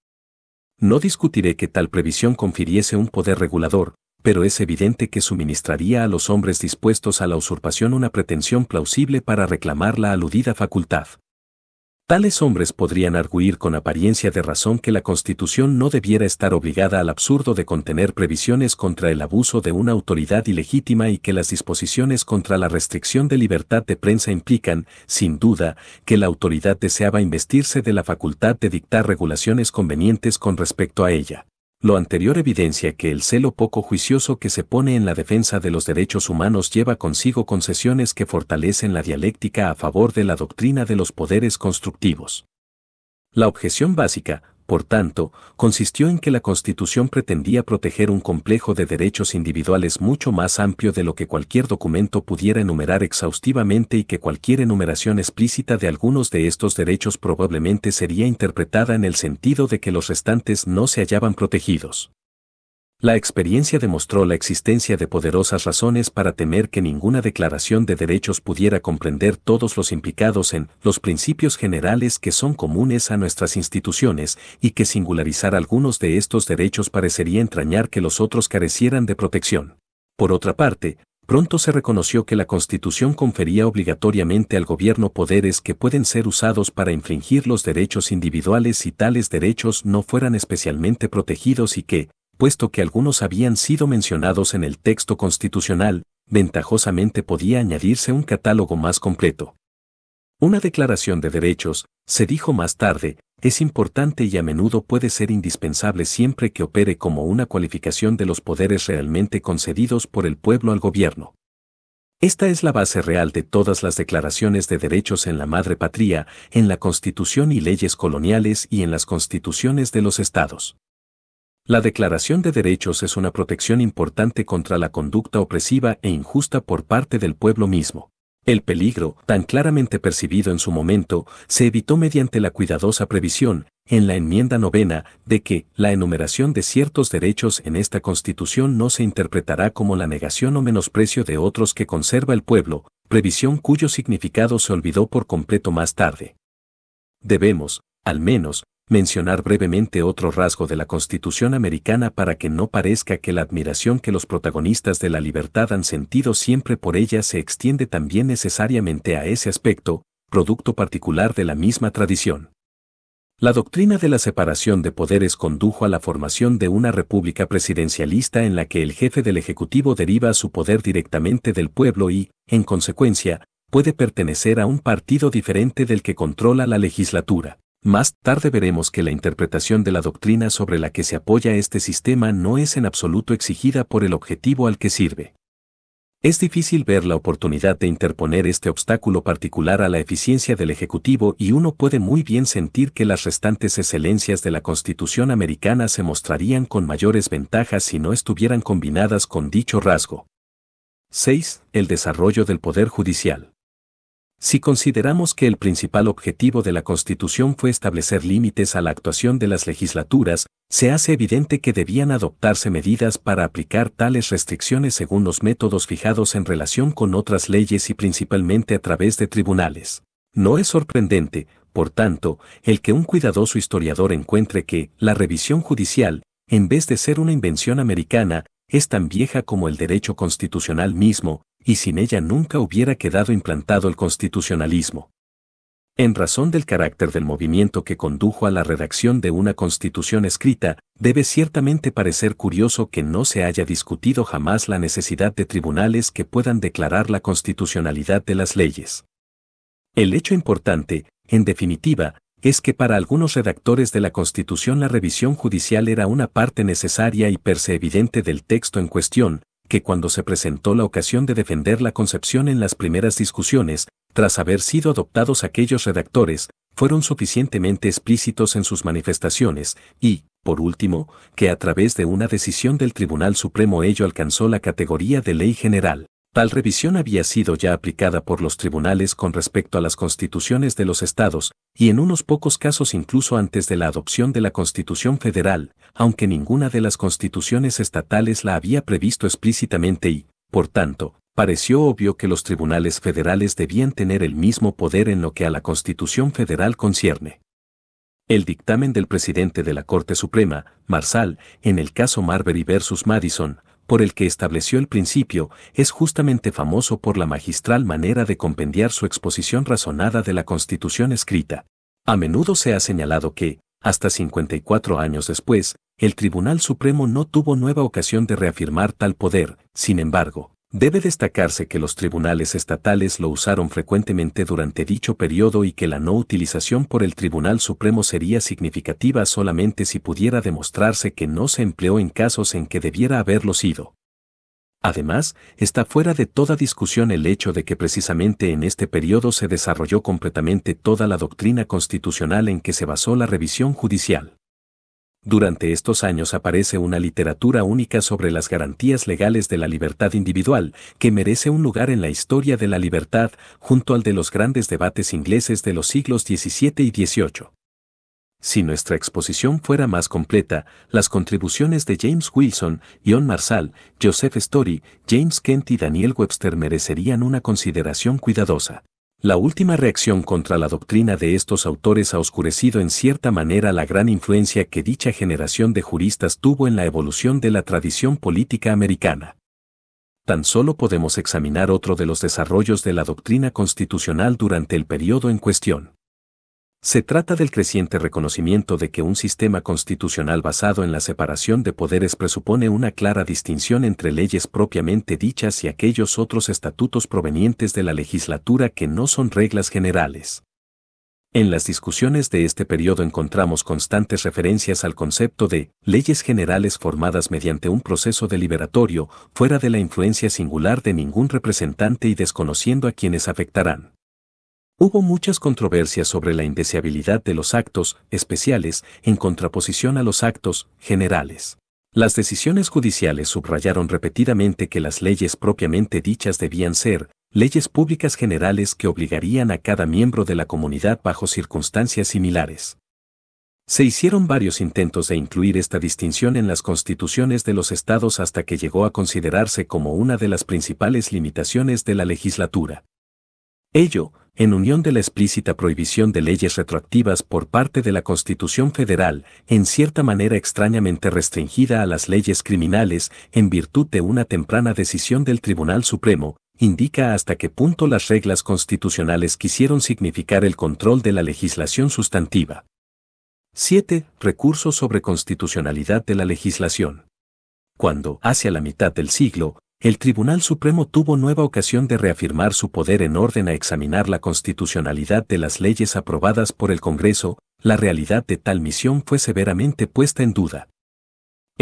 No discutiré que tal previsión confiriese un poder regulador, pero es evidente que suministraría a los hombres dispuestos a la usurpación una pretensión plausible para reclamar la aludida facultad. Tales hombres podrían arguir con apariencia de razón que la Constitución no debiera estar obligada al absurdo de contener previsiones contra el abuso de una autoridad ilegítima y que las disposiciones contra la restricción de libertad de prensa implican, sin duda, que la autoridad deseaba investirse de la facultad de dictar regulaciones convenientes con respecto a ella. Lo anterior evidencia que el celo poco juicioso que se pone en la defensa de los derechos humanos lleva consigo concesiones que fortalecen la dialéctica a favor de la doctrina de los poderes constructivos. La objeción básica, por tanto, consistió en que la Constitución pretendía proteger un complejo de derechos individuales mucho más amplio de lo que cualquier documento pudiera enumerar exhaustivamente y que cualquier enumeración explícita de algunos de estos derechos probablemente sería interpretada en el sentido de que los restantes no se hallaban protegidos. La experiencia demostró la existencia de poderosas razones para temer que ninguna declaración de derechos pudiera comprender todos los implicados en los principios generales que son comunes a nuestras instituciones y que singularizar algunos de estos derechos parecería entrañar que los otros carecieran de protección. Por otra parte, pronto se reconoció que la Constitución confería obligatoriamente al gobierno poderes que pueden ser usados para infringir los derechos individuales si tales derechos no fueran especialmente protegidos y que, puesto que algunos habían sido mencionados en el texto constitucional, ventajosamente podía añadirse un catálogo más completo. Una declaración de derechos, se dijo más tarde, es importante y a menudo puede ser indispensable siempre que opere como una cualificación de los poderes realmente concedidos por el pueblo al gobierno. Esta es la base real de todas las declaraciones de derechos en la madre patria, en la constitución y leyes coloniales y en las constituciones de los estados. La Declaración de Derechos es una protección importante contra la conducta opresiva e injusta por parte del pueblo mismo. El peligro, tan claramente percibido en su momento, se evitó mediante la cuidadosa previsión, en la enmienda novena, de que la enumeración de ciertos derechos en esta Constitución no se interpretará como la negación o menosprecio de otros que conserva el pueblo, previsión cuyo significado se olvidó por completo más tarde. Debemos, al menos, mencionar brevemente otro rasgo de la Constitución americana para que no parezca que la admiración que los protagonistas de la libertad han sentido siempre por ella se extiende también necesariamente a ese aspecto, producto particular de la misma tradición. La doctrina de la separación de poderes condujo a la formación de una república presidencialista en la que el jefe del Ejecutivo deriva su poder directamente del pueblo y, en consecuencia, puede pertenecer a un partido diferente del que controla la legislatura. Más tarde veremos que la interpretación de la doctrina sobre la que se apoya este sistema no es en absoluto exigida por el objetivo al que sirve. Es difícil ver la oportunidad de interponer este obstáculo particular a la eficiencia del Ejecutivo y uno puede muy bien sentir que las restantes excelencias de la Constitución americana se mostrarían con mayores ventajas si no estuvieran combinadas con dicho rasgo. 6. El desarrollo del Poder Judicial. Si consideramos que el principal objetivo de la Constitución fue establecer límites a la actuación de las legislaturas, se hace evidente que debían adoptarse medidas para aplicar tales restricciones según los métodos fijados en relación con otras leyes y principalmente a través de tribunales. No es sorprendente, por tanto, el que un cuidadoso historiador encuentre que la revisión judicial, en vez de ser una invención americana, es tan vieja como el derecho constitucional mismo, y sin ella nunca hubiera quedado implantado el constitucionalismo. En razón del carácter del movimiento que condujo a la redacción de una constitución escrita, debe ciertamente parecer curioso que no se haya discutido jamás la necesidad de tribunales que puedan declarar la constitucionalidad de las leyes. El hecho importante, en definitiva, es que para algunos redactores de la Constitución la revisión judicial era una parte necesaria y evidente del texto en cuestión, que cuando se presentó la ocasión de defender la concepción en las primeras discusiones, tras haber sido adoptados aquellos redactores, fueron suficientemente explícitos en sus manifestaciones y, por último, que a través de una decisión del Tribunal Supremo ello alcanzó la categoría de ley general. Tal revisión había sido ya aplicada por los tribunales con respecto a las constituciones de los estados, y en unos pocos casos incluso antes de la adopción de la Constitución Federal, aunque ninguna de las constituciones estatales la había previsto explícitamente y, por tanto, pareció obvio que los tribunales federales debían tener el mismo poder en lo que a la Constitución Federal concierne. El dictamen del presidente de la Corte Suprema, Marsal, en el caso Marbury versus Madison, por el que estableció el principio, es justamente famoso por la magistral manera de compendiar su exposición razonada de la Constitución escrita. A menudo se ha señalado que, hasta 54 años después, el Tribunal Supremo no tuvo nueva ocasión de reafirmar tal poder, sin embargo, Debe destacarse que los tribunales estatales lo usaron frecuentemente durante dicho periodo y que la no utilización por el Tribunal Supremo sería significativa solamente si pudiera demostrarse que no se empleó en casos en que debiera haberlo sido. Además, está fuera de toda discusión el hecho de que precisamente en este periodo se desarrolló completamente toda la doctrina constitucional en que se basó la revisión judicial. Durante estos años aparece una literatura única sobre las garantías legales de la libertad individual, que merece un lugar en la historia de la libertad, junto al de los grandes debates ingleses de los siglos XVII y XVIII. Si nuestra exposición fuera más completa, las contribuciones de James Wilson, John Marsal, Joseph Story, James Kent y Daniel Webster merecerían una consideración cuidadosa. La última reacción contra la doctrina de estos autores ha oscurecido en cierta manera la gran influencia que dicha generación de juristas tuvo en la evolución de la tradición política americana. Tan solo podemos examinar otro de los desarrollos de la doctrina constitucional durante el periodo en cuestión. Se trata del creciente reconocimiento de que un sistema constitucional basado en la separación de poderes presupone una clara distinción entre leyes propiamente dichas y aquellos otros estatutos provenientes de la legislatura que no son reglas generales. En las discusiones de este periodo encontramos constantes referencias al concepto de leyes generales formadas mediante un proceso deliberatorio, fuera de la influencia singular de ningún representante y desconociendo a quienes afectarán. Hubo muchas controversias sobre la indeseabilidad de los actos especiales en contraposición a los actos generales. Las decisiones judiciales subrayaron repetidamente que las leyes propiamente dichas debían ser leyes públicas generales que obligarían a cada miembro de la comunidad bajo circunstancias similares. Se hicieron varios intentos de incluir esta distinción en las constituciones de los estados hasta que llegó a considerarse como una de las principales limitaciones de la legislatura. Ello, en unión de la explícita prohibición de leyes retroactivas por parte de la Constitución Federal, en cierta manera extrañamente restringida a las leyes criminales, en virtud de una temprana decisión del Tribunal Supremo, indica hasta qué punto las reglas constitucionales quisieron significar el control de la legislación sustantiva. 7. RECURSO sobre constitucionalidad de la legislación. Cuando, hacia la mitad del siglo, el Tribunal Supremo tuvo nueva ocasión de reafirmar su poder en orden a examinar la constitucionalidad de las leyes aprobadas por el Congreso, la realidad de tal misión fue severamente puesta en duda,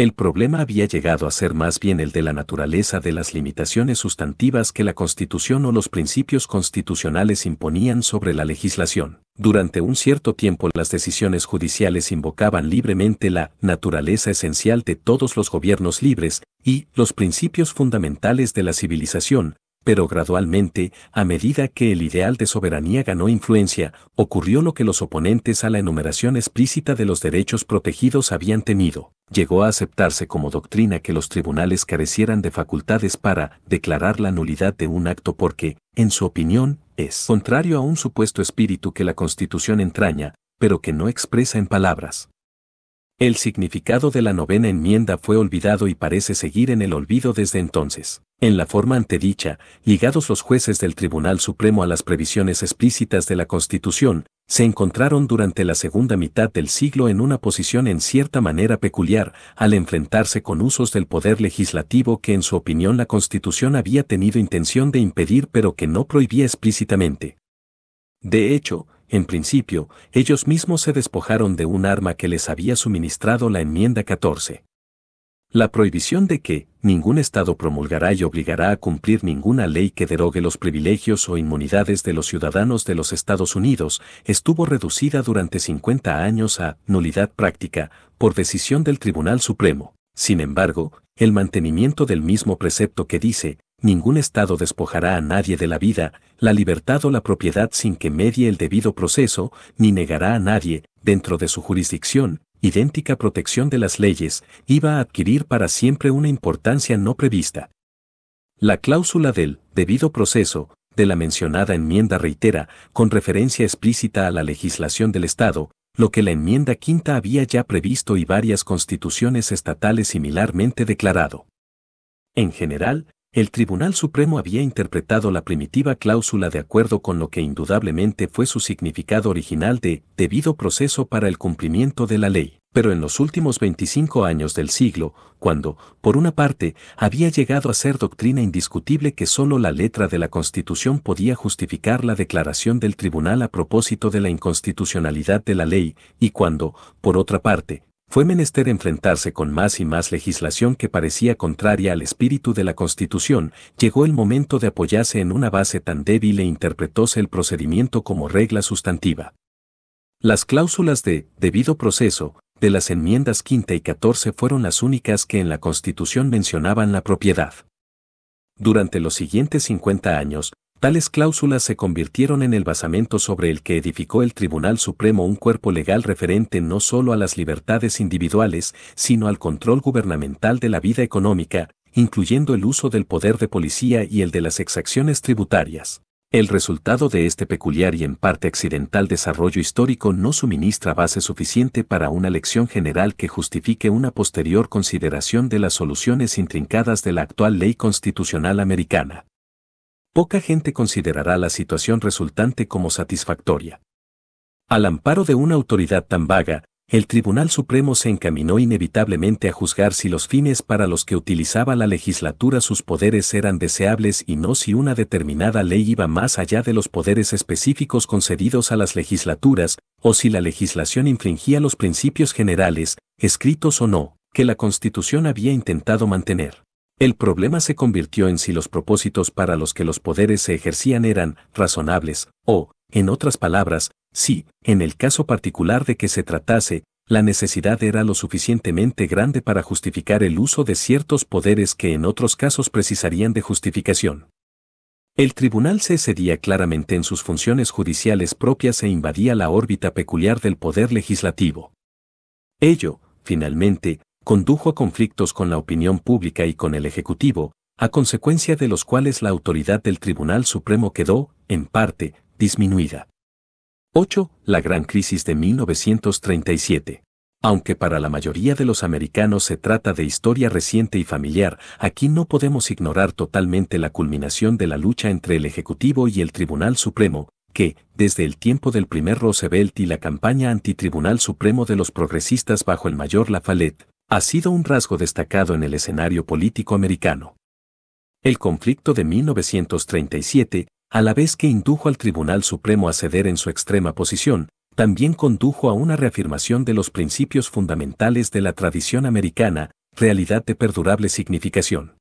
el problema había llegado a ser más bien el de la naturaleza de las limitaciones sustantivas que la Constitución o los principios constitucionales imponían sobre la legislación. Durante un cierto tiempo las decisiones judiciales invocaban libremente la naturaleza esencial de todos los gobiernos libres y los principios fundamentales de la civilización, pero gradualmente, a medida que el ideal de soberanía ganó influencia, ocurrió lo que los oponentes a la enumeración explícita de los derechos protegidos habían tenido: Llegó a aceptarse como doctrina que los tribunales carecieran de facultades para declarar la nulidad de un acto porque, en su opinión, es contrario a un supuesto espíritu que la Constitución entraña, pero que no expresa en palabras. El significado de la novena enmienda fue olvidado y parece seguir en el olvido desde entonces. En la forma antedicha, ligados los jueces del Tribunal Supremo a las previsiones explícitas de la Constitución, se encontraron durante la segunda mitad del siglo en una posición en cierta manera peculiar al enfrentarse con usos del poder legislativo que en su opinión la Constitución había tenido intención de impedir pero que no prohibía explícitamente. De hecho, en principio, ellos mismos se despojaron de un arma que les había suministrado la enmienda 14. La prohibición de que ningún Estado promulgará y obligará a cumplir ninguna ley que derogue los privilegios o inmunidades de los ciudadanos de los Estados Unidos estuvo reducida durante 50 años a nulidad práctica por decisión del Tribunal Supremo. Sin embargo, el mantenimiento del mismo precepto que dice ningún Estado despojará a nadie de la vida, la libertad o la propiedad sin que medie el debido proceso, ni negará a nadie, dentro de su jurisdicción, idéntica protección de las leyes, iba a adquirir para siempre una importancia no prevista. La cláusula del debido proceso de la mencionada enmienda reitera, con referencia explícita a la legislación del Estado, lo que la enmienda quinta había ya previsto y varias constituciones estatales similarmente declarado. En general, el Tribunal Supremo había interpretado la primitiva cláusula de acuerdo con lo que indudablemente fue su significado original de debido proceso para el cumplimiento de la ley. Pero en los últimos 25 años del siglo, cuando, por una parte, había llegado a ser doctrina indiscutible que sólo la letra de la Constitución podía justificar la declaración del tribunal a propósito de la inconstitucionalidad de la ley, y cuando, por otra parte, fue menester enfrentarse con más y más legislación que parecía contraria al espíritu de la Constitución, llegó el momento de apoyarse en una base tan débil e interpretóse el procedimiento como regla sustantiva. Las cláusulas de debido proceso de las enmiendas quinta y catorce fueron las únicas que en la Constitución mencionaban la propiedad. Durante los siguientes 50 años, Tales cláusulas se convirtieron en el basamento sobre el que edificó el Tribunal Supremo un cuerpo legal referente no solo a las libertades individuales, sino al control gubernamental de la vida económica, incluyendo el uso del poder de policía y el de las exacciones tributarias. El resultado de este peculiar y en parte accidental desarrollo histórico no suministra base suficiente para una lección general que justifique una posterior consideración de las soluciones intrincadas de la actual ley constitucional americana poca gente considerará la situación resultante como satisfactoria. Al amparo de una autoridad tan vaga, el Tribunal Supremo se encaminó inevitablemente a juzgar si los fines para los que utilizaba la legislatura sus poderes eran deseables y no si una determinada ley iba más allá de los poderes específicos concedidos a las legislaturas, o si la legislación infringía los principios generales, escritos o no, que la Constitución había intentado mantener. El problema se convirtió en si los propósitos para los que los poderes se ejercían eran razonables, o, en otras palabras, si, en el caso particular de que se tratase, la necesidad era lo suficientemente grande para justificar el uso de ciertos poderes que en otros casos precisarían de justificación. El tribunal se excedía claramente en sus funciones judiciales propias e invadía la órbita peculiar del poder legislativo. Ello, finalmente, condujo a conflictos con la opinión pública y con el Ejecutivo, a consecuencia de los cuales la autoridad del Tribunal Supremo quedó, en parte, disminuida. 8. La gran crisis de 1937. Aunque para la mayoría de los americanos se trata de historia reciente y familiar, aquí no podemos ignorar totalmente la culminación de la lucha entre el Ejecutivo y el Tribunal Supremo, que, desde el tiempo del primer Roosevelt y la campaña antitribunal supremo de los progresistas bajo el mayor Lafalette, ha sido un rasgo destacado en el escenario político americano. El conflicto de 1937, a la vez que indujo al Tribunal Supremo a ceder en su extrema posición, también condujo a una reafirmación de los principios fundamentales de la tradición americana, realidad de perdurable significación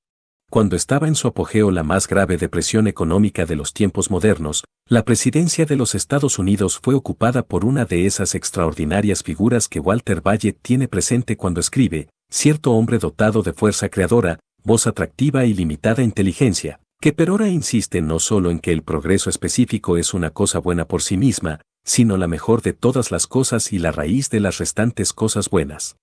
cuando estaba en su apogeo la más grave depresión económica de los tiempos modernos, la presidencia de los Estados Unidos fue ocupada por una de esas extraordinarias figuras que Walter Valle tiene presente cuando escribe, cierto hombre dotado de fuerza creadora, voz atractiva y limitada inteligencia, que Perora e insiste no solo en que el progreso específico es una cosa buena por sí misma, sino la mejor de todas las cosas y la raíz de las restantes cosas buenas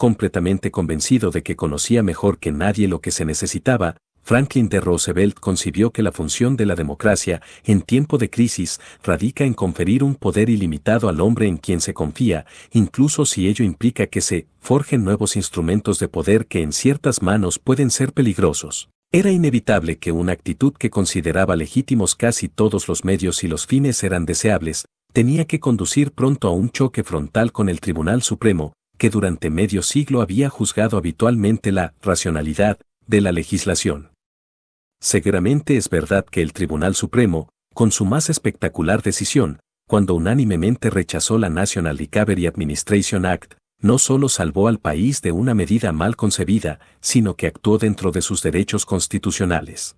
completamente convencido de que conocía mejor que nadie lo que se necesitaba, Franklin de Roosevelt concibió que la función de la democracia en tiempo de crisis radica en conferir un poder ilimitado al hombre en quien se confía, incluso si ello implica que se forjen nuevos instrumentos de poder que en ciertas manos pueden ser peligrosos. Era inevitable que una actitud que consideraba legítimos casi todos los medios y los fines eran deseables, tenía que conducir pronto a un choque frontal con el Tribunal Supremo, que durante medio siglo había juzgado habitualmente la racionalidad de la legislación. Seguramente es verdad que el Tribunal Supremo, con su más espectacular decisión, cuando unánimemente rechazó la National Recovery Administration Act, no solo salvó al país de una medida mal concebida, sino que actuó dentro de sus derechos constitucionales.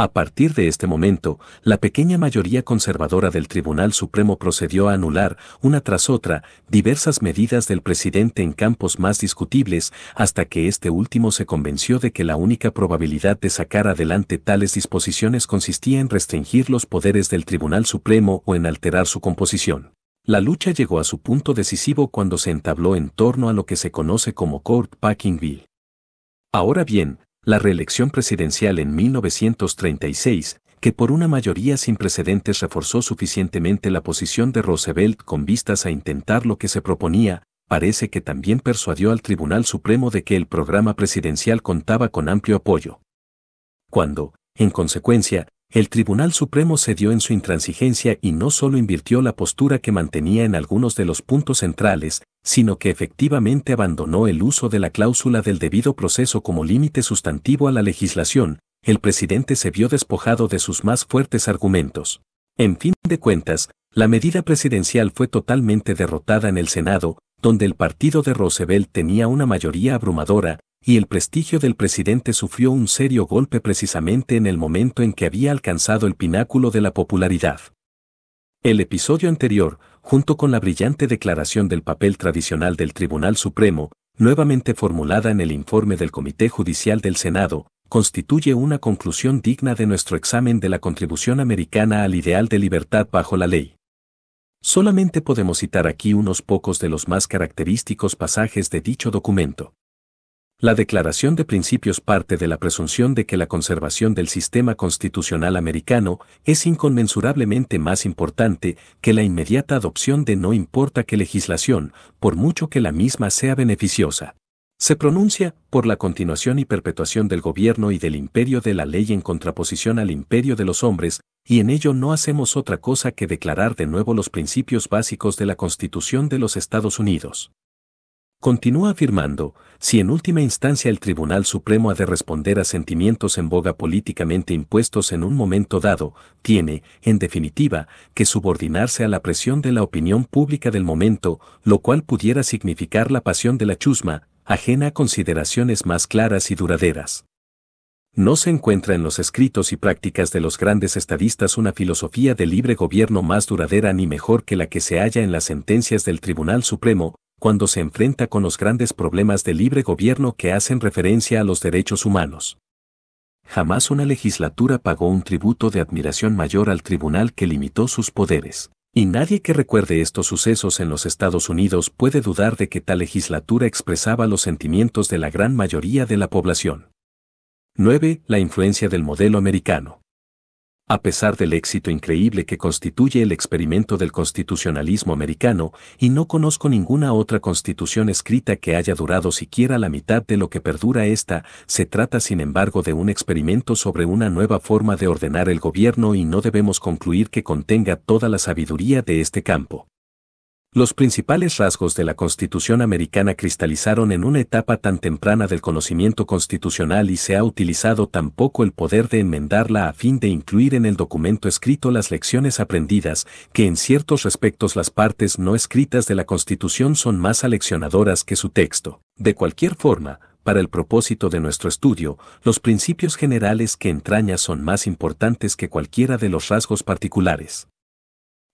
A partir de este momento, la pequeña mayoría conservadora del Tribunal Supremo procedió a anular, una tras otra, diversas medidas del presidente en campos más discutibles, hasta que este último se convenció de que la única probabilidad de sacar adelante tales disposiciones consistía en restringir los poderes del Tribunal Supremo o en alterar su composición. La lucha llegó a su punto decisivo cuando se entabló en torno a lo que se conoce como Court Packing Bill. Ahora bien, la reelección presidencial en 1936, que por una mayoría sin precedentes reforzó suficientemente la posición de Roosevelt con vistas a intentar lo que se proponía, parece que también persuadió al Tribunal Supremo de que el programa presidencial contaba con amplio apoyo. Cuando, en consecuencia, el Tribunal Supremo cedió en su intransigencia y no solo invirtió la postura que mantenía en algunos de los puntos centrales, sino que efectivamente abandonó el uso de la cláusula del debido proceso como límite sustantivo a la legislación, el presidente se vio despojado de sus más fuertes argumentos. En fin de cuentas, la medida presidencial fue totalmente derrotada en el Senado, donde el partido de Roosevelt tenía una mayoría abrumadora, y el prestigio del presidente sufrió un serio golpe precisamente en el momento en que había alcanzado el pináculo de la popularidad. El episodio anterior, junto con la brillante declaración del papel tradicional del Tribunal Supremo, nuevamente formulada en el informe del Comité Judicial del Senado, constituye una conclusión digna de nuestro examen de la contribución americana al ideal de libertad bajo la ley. Solamente podemos citar aquí unos pocos de los más característicos pasajes de dicho documento. La Declaración de Principios parte de la presunción de que la conservación del sistema constitucional americano es inconmensurablemente más importante que la inmediata adopción de no importa qué legislación, por mucho que la misma sea beneficiosa. Se pronuncia por la continuación y perpetuación del gobierno y del imperio de la ley en contraposición al imperio de los hombres, y en ello no hacemos otra cosa que declarar de nuevo los principios básicos de la Constitución de los Estados Unidos. Continúa afirmando, si en última instancia el Tribunal Supremo ha de responder a sentimientos en boga políticamente impuestos en un momento dado, tiene, en definitiva, que subordinarse a la presión de la opinión pública del momento, lo cual pudiera significar la pasión de la chusma, ajena a consideraciones más claras y duraderas. No se encuentra en los escritos y prácticas de los grandes estadistas una filosofía de libre gobierno más duradera ni mejor que la que se halla en las sentencias del Tribunal Supremo, cuando se enfrenta con los grandes problemas de libre gobierno que hacen referencia a los derechos humanos. Jamás una legislatura pagó un tributo de admiración mayor al tribunal que limitó sus poderes. Y nadie que recuerde estos sucesos en los Estados Unidos puede dudar de que tal legislatura expresaba los sentimientos de la gran mayoría de la población. 9. La influencia del modelo americano. A pesar del éxito increíble que constituye el experimento del constitucionalismo americano, y no conozco ninguna otra constitución escrita que haya durado siquiera la mitad de lo que perdura esta, se trata sin embargo de un experimento sobre una nueva forma de ordenar el gobierno y no debemos concluir que contenga toda la sabiduría de este campo. Los principales rasgos de la Constitución americana cristalizaron en una etapa tan temprana del conocimiento constitucional y se ha utilizado tan poco el poder de enmendarla a fin de incluir en el documento escrito las lecciones aprendidas, que en ciertos respectos las partes no escritas de la Constitución son más aleccionadoras que su texto. De cualquier forma, para el propósito de nuestro estudio, los principios generales que entraña son más importantes que cualquiera de los rasgos particulares.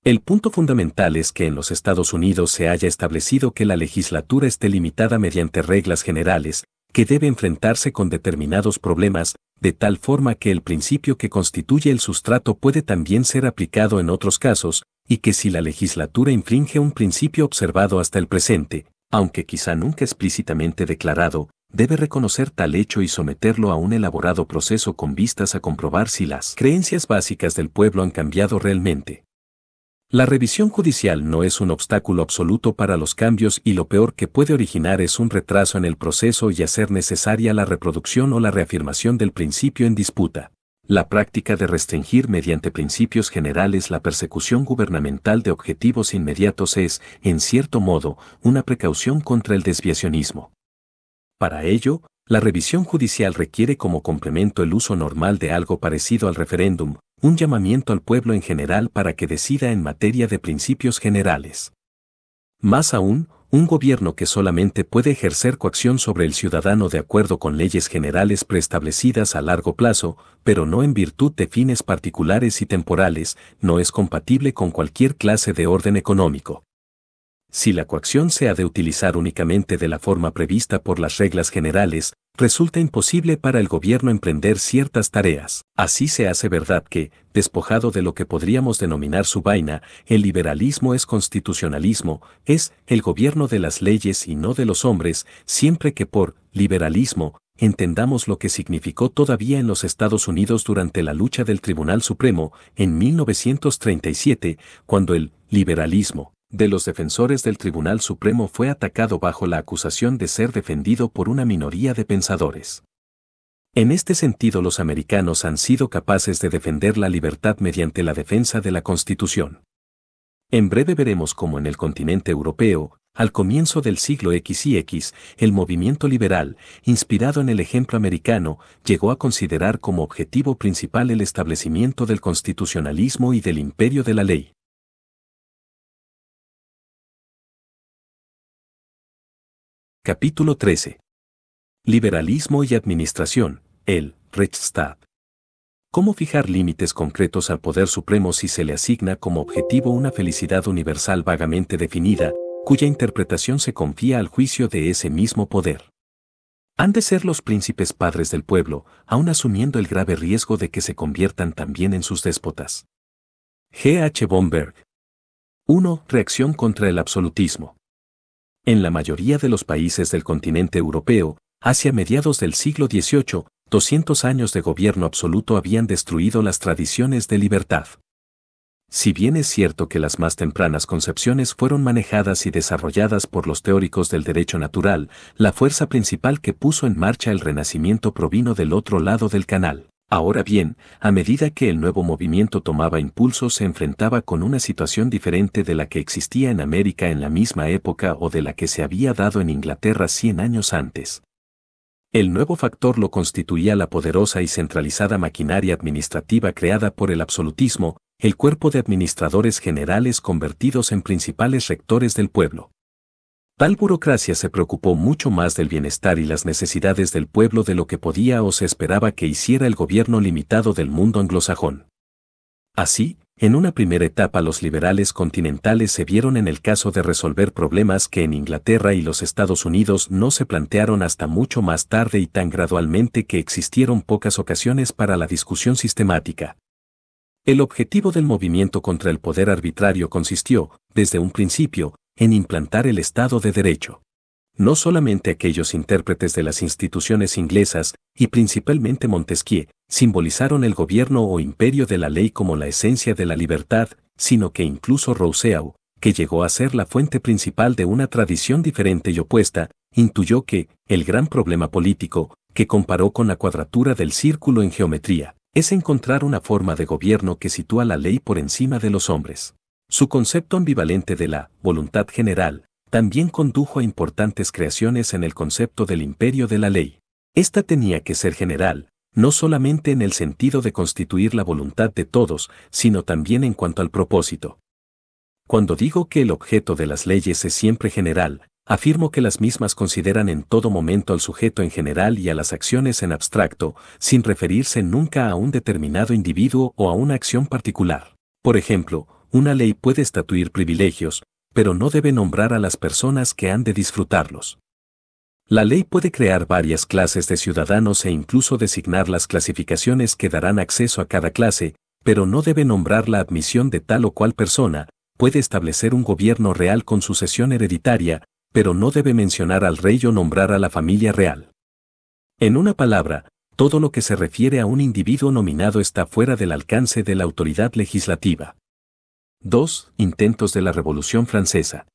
El punto fundamental es que en los Estados Unidos se haya establecido que la legislatura esté limitada mediante reglas generales, que debe enfrentarse con determinados problemas, de tal forma que el principio que constituye el sustrato puede también ser aplicado en otros casos, y que si la legislatura infringe un principio observado hasta el presente, aunque quizá nunca explícitamente declarado, debe reconocer tal hecho y someterlo a un elaborado proceso con vistas a comprobar si las creencias básicas del pueblo han cambiado realmente. La revisión judicial no es un obstáculo absoluto para los cambios y lo peor que puede originar es un retraso en el proceso y hacer necesaria la reproducción o la reafirmación del principio en disputa. La práctica de restringir mediante principios generales la persecución gubernamental de objetivos inmediatos es, en cierto modo, una precaución contra el desviacionismo. Para ello, la revisión judicial requiere como complemento el uso normal de algo parecido al referéndum, un llamamiento al pueblo en general para que decida en materia de principios generales. Más aún, un gobierno que solamente puede ejercer coacción sobre el ciudadano de acuerdo con leyes generales preestablecidas a largo plazo, pero no en virtud de fines particulares y temporales, no es compatible con cualquier clase de orden económico. Si la coacción se ha de utilizar únicamente de la forma prevista por las reglas generales, resulta imposible para el gobierno emprender ciertas tareas. Así se hace verdad que, despojado de lo que podríamos denominar su vaina, el liberalismo es constitucionalismo, es el gobierno de las leyes y no de los hombres, siempre que por liberalismo entendamos lo que significó todavía en los Estados Unidos durante la lucha del Tribunal Supremo en 1937, cuando el liberalismo de los defensores del Tribunal Supremo fue atacado bajo la acusación de ser defendido por una minoría de pensadores. En este sentido los americanos han sido capaces de defender la libertad mediante la defensa de la Constitución. En breve veremos cómo en el continente europeo, al comienzo del siglo X y X, el movimiento liberal, inspirado en el ejemplo americano, llegó a considerar como objetivo principal el establecimiento del constitucionalismo y del imperio de la ley. Capítulo 13. Liberalismo y administración, el Reichstag. ¿Cómo fijar límites concretos al poder supremo si se le asigna como objetivo una felicidad universal vagamente definida, cuya interpretación se confía al juicio de ese mismo poder? Han de ser los príncipes padres del pueblo, aun asumiendo el grave riesgo de que se conviertan también en sus déspotas. G. H. Bomberg. 1. Reacción contra el absolutismo en la mayoría de los países del continente europeo, hacia mediados del siglo XVIII, 200 años de gobierno absoluto habían destruido las tradiciones de libertad. Si bien es cierto que las más tempranas concepciones fueron manejadas y desarrolladas por los teóricos del derecho natural, la fuerza principal que puso en marcha el Renacimiento provino del otro lado del canal. Ahora bien, a medida que el nuevo movimiento tomaba impulso se enfrentaba con una situación diferente de la que existía en América en la misma época o de la que se había dado en Inglaterra 100 años antes. El nuevo factor lo constituía la poderosa y centralizada maquinaria administrativa creada por el absolutismo, el cuerpo de administradores generales convertidos en principales rectores del pueblo. Tal burocracia se preocupó mucho más del bienestar y las necesidades del pueblo de lo que podía o se esperaba que hiciera el gobierno limitado del mundo anglosajón. Así, en una primera etapa los liberales continentales se vieron en el caso de resolver problemas que en Inglaterra y los Estados Unidos no se plantearon hasta mucho más tarde y tan gradualmente que existieron pocas ocasiones para la discusión sistemática. El objetivo del movimiento contra el poder arbitrario consistió, desde un principio, en implantar el Estado de Derecho. No solamente aquellos intérpretes de las instituciones inglesas, y principalmente Montesquieu, simbolizaron el gobierno o imperio de la ley como la esencia de la libertad, sino que incluso Rousseau, que llegó a ser la fuente principal de una tradición diferente y opuesta, intuyó que, el gran problema político, que comparó con la cuadratura del círculo en geometría, es encontrar una forma de gobierno que sitúa la ley por encima de los hombres. Su concepto ambivalente de la voluntad general también condujo a importantes creaciones en el concepto del imperio de la ley. Esta tenía que ser general, no solamente en el sentido de constituir la voluntad de todos, sino también en cuanto al propósito. Cuando digo que el objeto de las leyes es siempre general, afirmo que las mismas consideran en todo momento al sujeto en general y a las acciones en abstracto, sin referirse nunca a un determinado individuo o a una acción particular. Por ejemplo, una ley puede estatuir privilegios, pero no debe nombrar a las personas que han de disfrutarlos. La ley puede crear varias clases de ciudadanos e incluso designar las clasificaciones que darán acceso a cada clase, pero no debe nombrar la admisión de tal o cual persona, puede establecer un gobierno real con sucesión hereditaria, pero no debe mencionar al rey o nombrar a la familia real. En una palabra, todo lo que se refiere a un individuo nominado está fuera del alcance de la autoridad legislativa. 2. Intentos de la Revolución Francesa.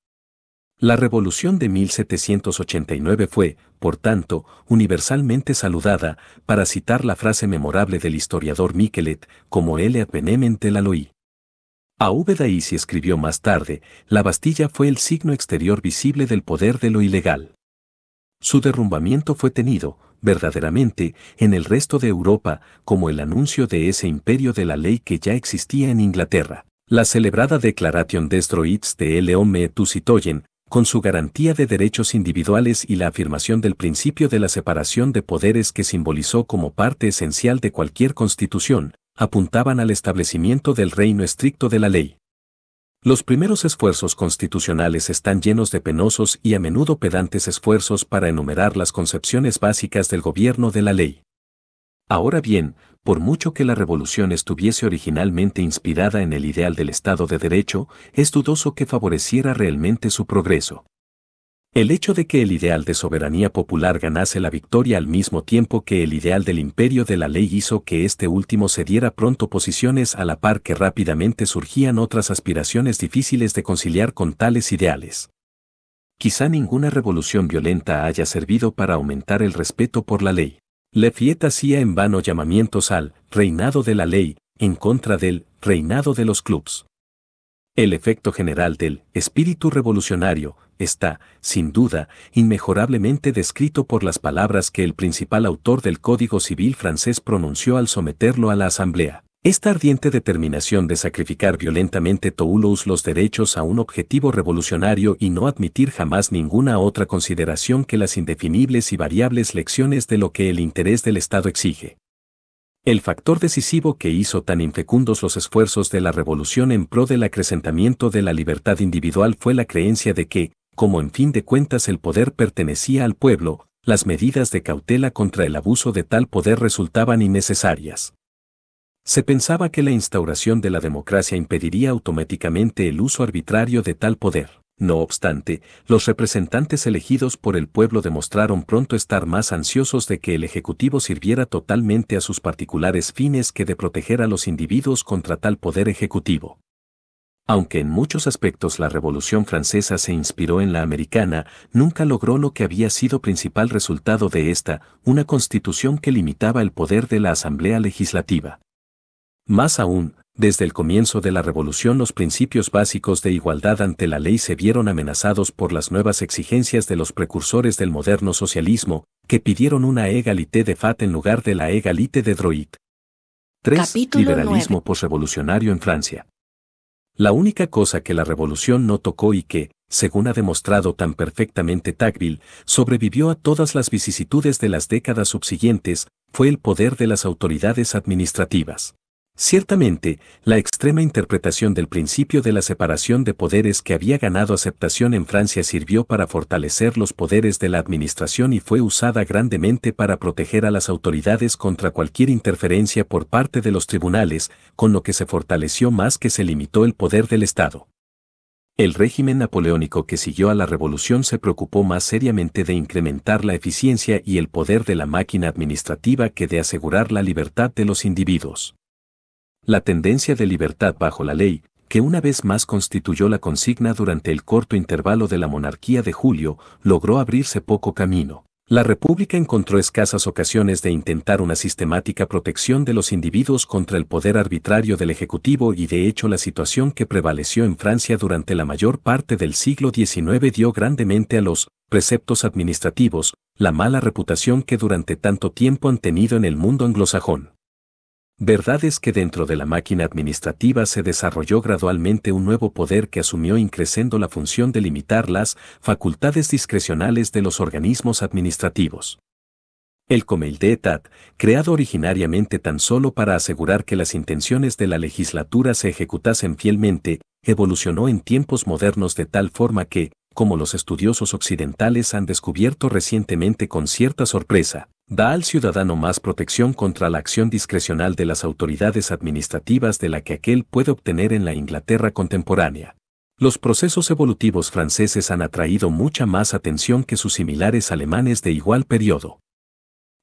La Revolución de 1789 fue, por tanto, universalmente saludada, para citar la frase memorable del historiador Miquelet, como L. de la loí. y si escribió más tarde, la Bastilla fue el signo exterior visible del poder de lo ilegal. Su derrumbamiento fue tenido, verdaderamente, en el resto de Europa, como el anuncio de ese imperio de la ley que ya existía en Inglaterra. La celebrada Declaration des Droits de L'Homme Tusitoyen, con su garantía de derechos individuales y la afirmación del principio de la separación de poderes que simbolizó como parte esencial de cualquier constitución, apuntaban al establecimiento del reino estricto de la ley. Los primeros esfuerzos constitucionales están llenos de penosos y a menudo pedantes esfuerzos para enumerar las concepciones básicas del gobierno de la ley. Ahora bien, por mucho que la revolución estuviese originalmente inspirada en el ideal del Estado de Derecho, es dudoso que favoreciera realmente su progreso. El hecho de que el ideal de soberanía popular ganase la victoria al mismo tiempo que el ideal del imperio de la ley hizo que este último se diera pronto posiciones a la par que rápidamente surgían otras aspiraciones difíciles de conciliar con tales ideales. Quizá ninguna revolución violenta haya servido para aumentar el respeto por la ley. Lefiet hacía en vano llamamientos al reinado de la ley en contra del reinado de los clubs. El efecto general del espíritu revolucionario está, sin duda, inmejorablemente descrito por las palabras que el principal autor del Código Civil francés pronunció al someterlo a la Asamblea. Esta ardiente determinación de sacrificar violentamente Toulouse los derechos a un objetivo revolucionario y no admitir jamás ninguna otra consideración que las indefinibles y variables lecciones de lo que el interés del Estado exige. El factor decisivo que hizo tan infecundos los esfuerzos de la revolución en pro del acrecentamiento de la libertad individual fue la creencia de que, como en fin de cuentas el poder pertenecía al pueblo, las medidas de cautela contra el abuso de tal poder resultaban innecesarias. Se pensaba que la instauración de la democracia impediría automáticamente el uso arbitrario de tal poder. No obstante, los representantes elegidos por el pueblo demostraron pronto estar más ansiosos de que el Ejecutivo sirviera totalmente a sus particulares fines que de proteger a los individuos contra tal poder ejecutivo. Aunque en muchos aspectos la Revolución Francesa se inspiró en la americana, nunca logró lo que había sido principal resultado de esta, una constitución que limitaba el poder de la Asamblea Legislativa. Más aún, desde el comienzo de la revolución los principios básicos de igualdad ante la ley se vieron amenazados por las nuevas exigencias de los precursores del moderno socialismo, que pidieron una egalité de fat en lugar de la égalité de droit. 3. Liberalismo posrevolucionario en Francia. La única cosa que la revolución no tocó y que, según ha demostrado tan perfectamente Tocqueville, sobrevivió a todas las vicisitudes de las décadas subsiguientes, fue el poder de las autoridades administrativas. Ciertamente, la extrema interpretación del principio de la separación de poderes que había ganado aceptación en Francia sirvió para fortalecer los poderes de la administración y fue usada grandemente para proteger a las autoridades contra cualquier interferencia por parte de los tribunales, con lo que se fortaleció más que se limitó el poder del Estado. El régimen napoleónico que siguió a la revolución se preocupó más seriamente de incrementar la eficiencia y el poder de la máquina administrativa que de asegurar la libertad de los individuos. La tendencia de libertad bajo la ley, que una vez más constituyó la consigna durante el corto intervalo de la monarquía de Julio, logró abrirse poco camino. La República encontró escasas ocasiones de intentar una sistemática protección de los individuos contra el poder arbitrario del Ejecutivo y de hecho la situación que prevaleció en Francia durante la mayor parte del siglo XIX dio grandemente a los preceptos administrativos la mala reputación que durante tanto tiempo han tenido en el mundo anglosajón. Verdad es que dentro de la máquina administrativa se desarrolló gradualmente un nuevo poder que asumió increciendo la función de limitar las facultades discrecionales de los organismos administrativos. El de Etat, creado originariamente tan solo para asegurar que las intenciones de la legislatura se ejecutasen fielmente, evolucionó en tiempos modernos de tal forma que, como los estudiosos occidentales han descubierto recientemente con cierta sorpresa, da al ciudadano más protección contra la acción discrecional de las autoridades administrativas de la que aquel puede obtener en la Inglaterra contemporánea. Los procesos evolutivos franceses han atraído mucha más atención que sus similares alemanes de igual periodo.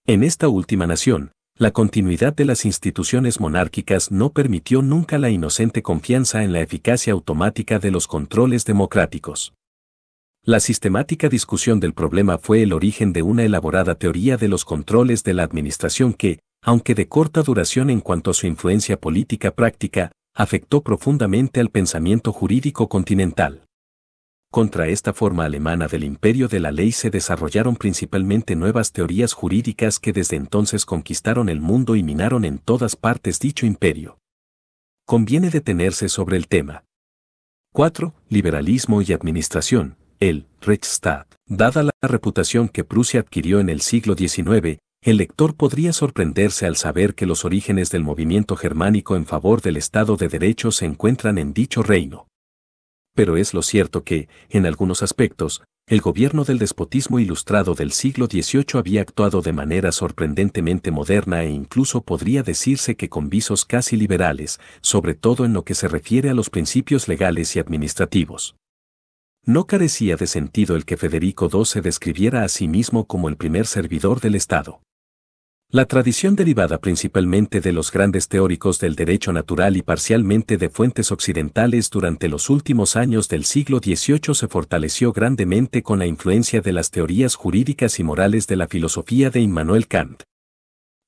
En esta última nación, la continuidad de las instituciones monárquicas no permitió nunca la inocente confianza en la eficacia automática de los controles democráticos. La sistemática discusión del problema fue el origen de una elaborada teoría de los controles de la administración que, aunque de corta duración en cuanto a su influencia política práctica, afectó profundamente al pensamiento jurídico continental. Contra esta forma alemana del imperio de la ley se desarrollaron principalmente nuevas teorías jurídicas que desde entonces conquistaron el mundo y minaron en todas partes dicho imperio. Conviene detenerse sobre el tema. 4. Liberalismo y administración el Reichstag. Dada la reputación que Prusia adquirió en el siglo XIX, el lector podría sorprenderse al saber que los orígenes del movimiento germánico en favor del Estado de Derecho se encuentran en dicho reino. Pero es lo cierto que, en algunos aspectos, el gobierno del despotismo ilustrado del siglo XVIII había actuado de manera sorprendentemente moderna e incluso podría decirse que con visos casi liberales, sobre todo en lo que se refiere a los principios legales y administrativos. No carecía de sentido el que Federico II se describiera a sí mismo como el primer servidor del Estado. La tradición derivada principalmente de los grandes teóricos del derecho natural y parcialmente de fuentes occidentales durante los últimos años del siglo XVIII se fortaleció grandemente con la influencia de las teorías jurídicas y morales de la filosofía de Immanuel Kant.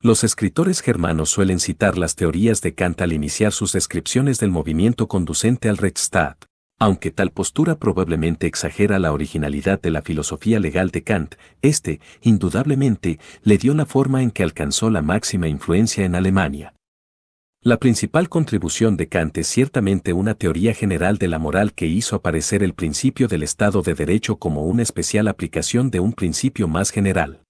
Los escritores germanos suelen citar las teorías de Kant al iniciar sus descripciones del movimiento conducente al Reichstag. Aunque tal postura probablemente exagera la originalidad de la filosofía legal de Kant, este, indudablemente, le dio la forma en que alcanzó la máxima influencia en Alemania. La principal contribución de Kant es ciertamente una teoría general de la moral que hizo aparecer el principio del Estado de Derecho como una especial aplicación de un principio más general.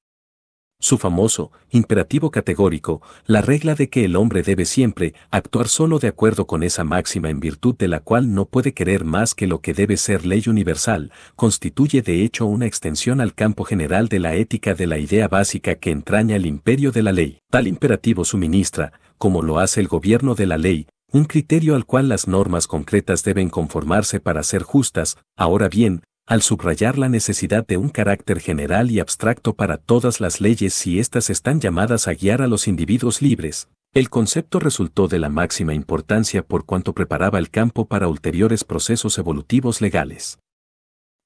Su famoso imperativo categórico, la regla de que el hombre debe siempre actuar solo de acuerdo con esa máxima en virtud de la cual no puede querer más que lo que debe ser ley universal, constituye de hecho una extensión al campo general de la ética de la idea básica que entraña el imperio de la ley. Tal imperativo suministra, como lo hace el gobierno de la ley, un criterio al cual las normas concretas deben conformarse para ser justas, ahora bien, al subrayar la necesidad de un carácter general y abstracto para todas las leyes si éstas están llamadas a guiar a los individuos libres, el concepto resultó de la máxima importancia por cuanto preparaba el campo para ulteriores procesos evolutivos legales.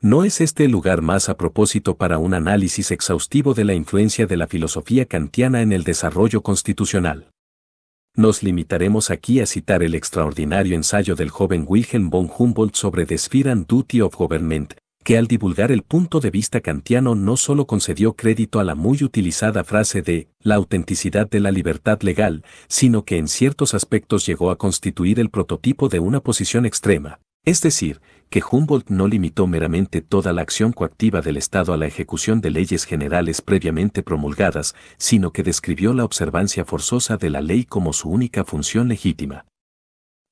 ¿No es este el lugar más a propósito para un análisis exhaustivo de la influencia de la filosofía kantiana en el desarrollo constitucional? Nos limitaremos aquí a citar el extraordinario ensayo del joven Wilhelm von Humboldt sobre The and Duty of Government, que al divulgar el punto de vista kantiano no solo concedió crédito a la muy utilizada frase de la autenticidad de la libertad legal, sino que en ciertos aspectos llegó a constituir el prototipo de una posición extrema, es decir, que Humboldt no limitó meramente toda la acción coactiva del Estado a la ejecución de leyes generales previamente promulgadas, sino que describió la observancia forzosa de la ley como su única función legítima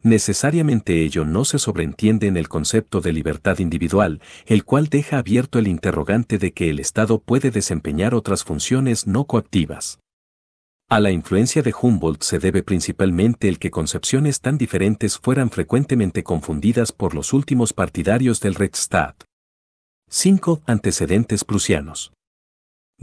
necesariamente ello no se sobreentiende en el concepto de libertad individual, el cual deja abierto el interrogante de que el Estado puede desempeñar otras funciones no coactivas. A la influencia de Humboldt se debe principalmente el que concepciones tan diferentes fueran frecuentemente confundidas por los últimos partidarios del Reichstag. 5. Antecedentes prusianos.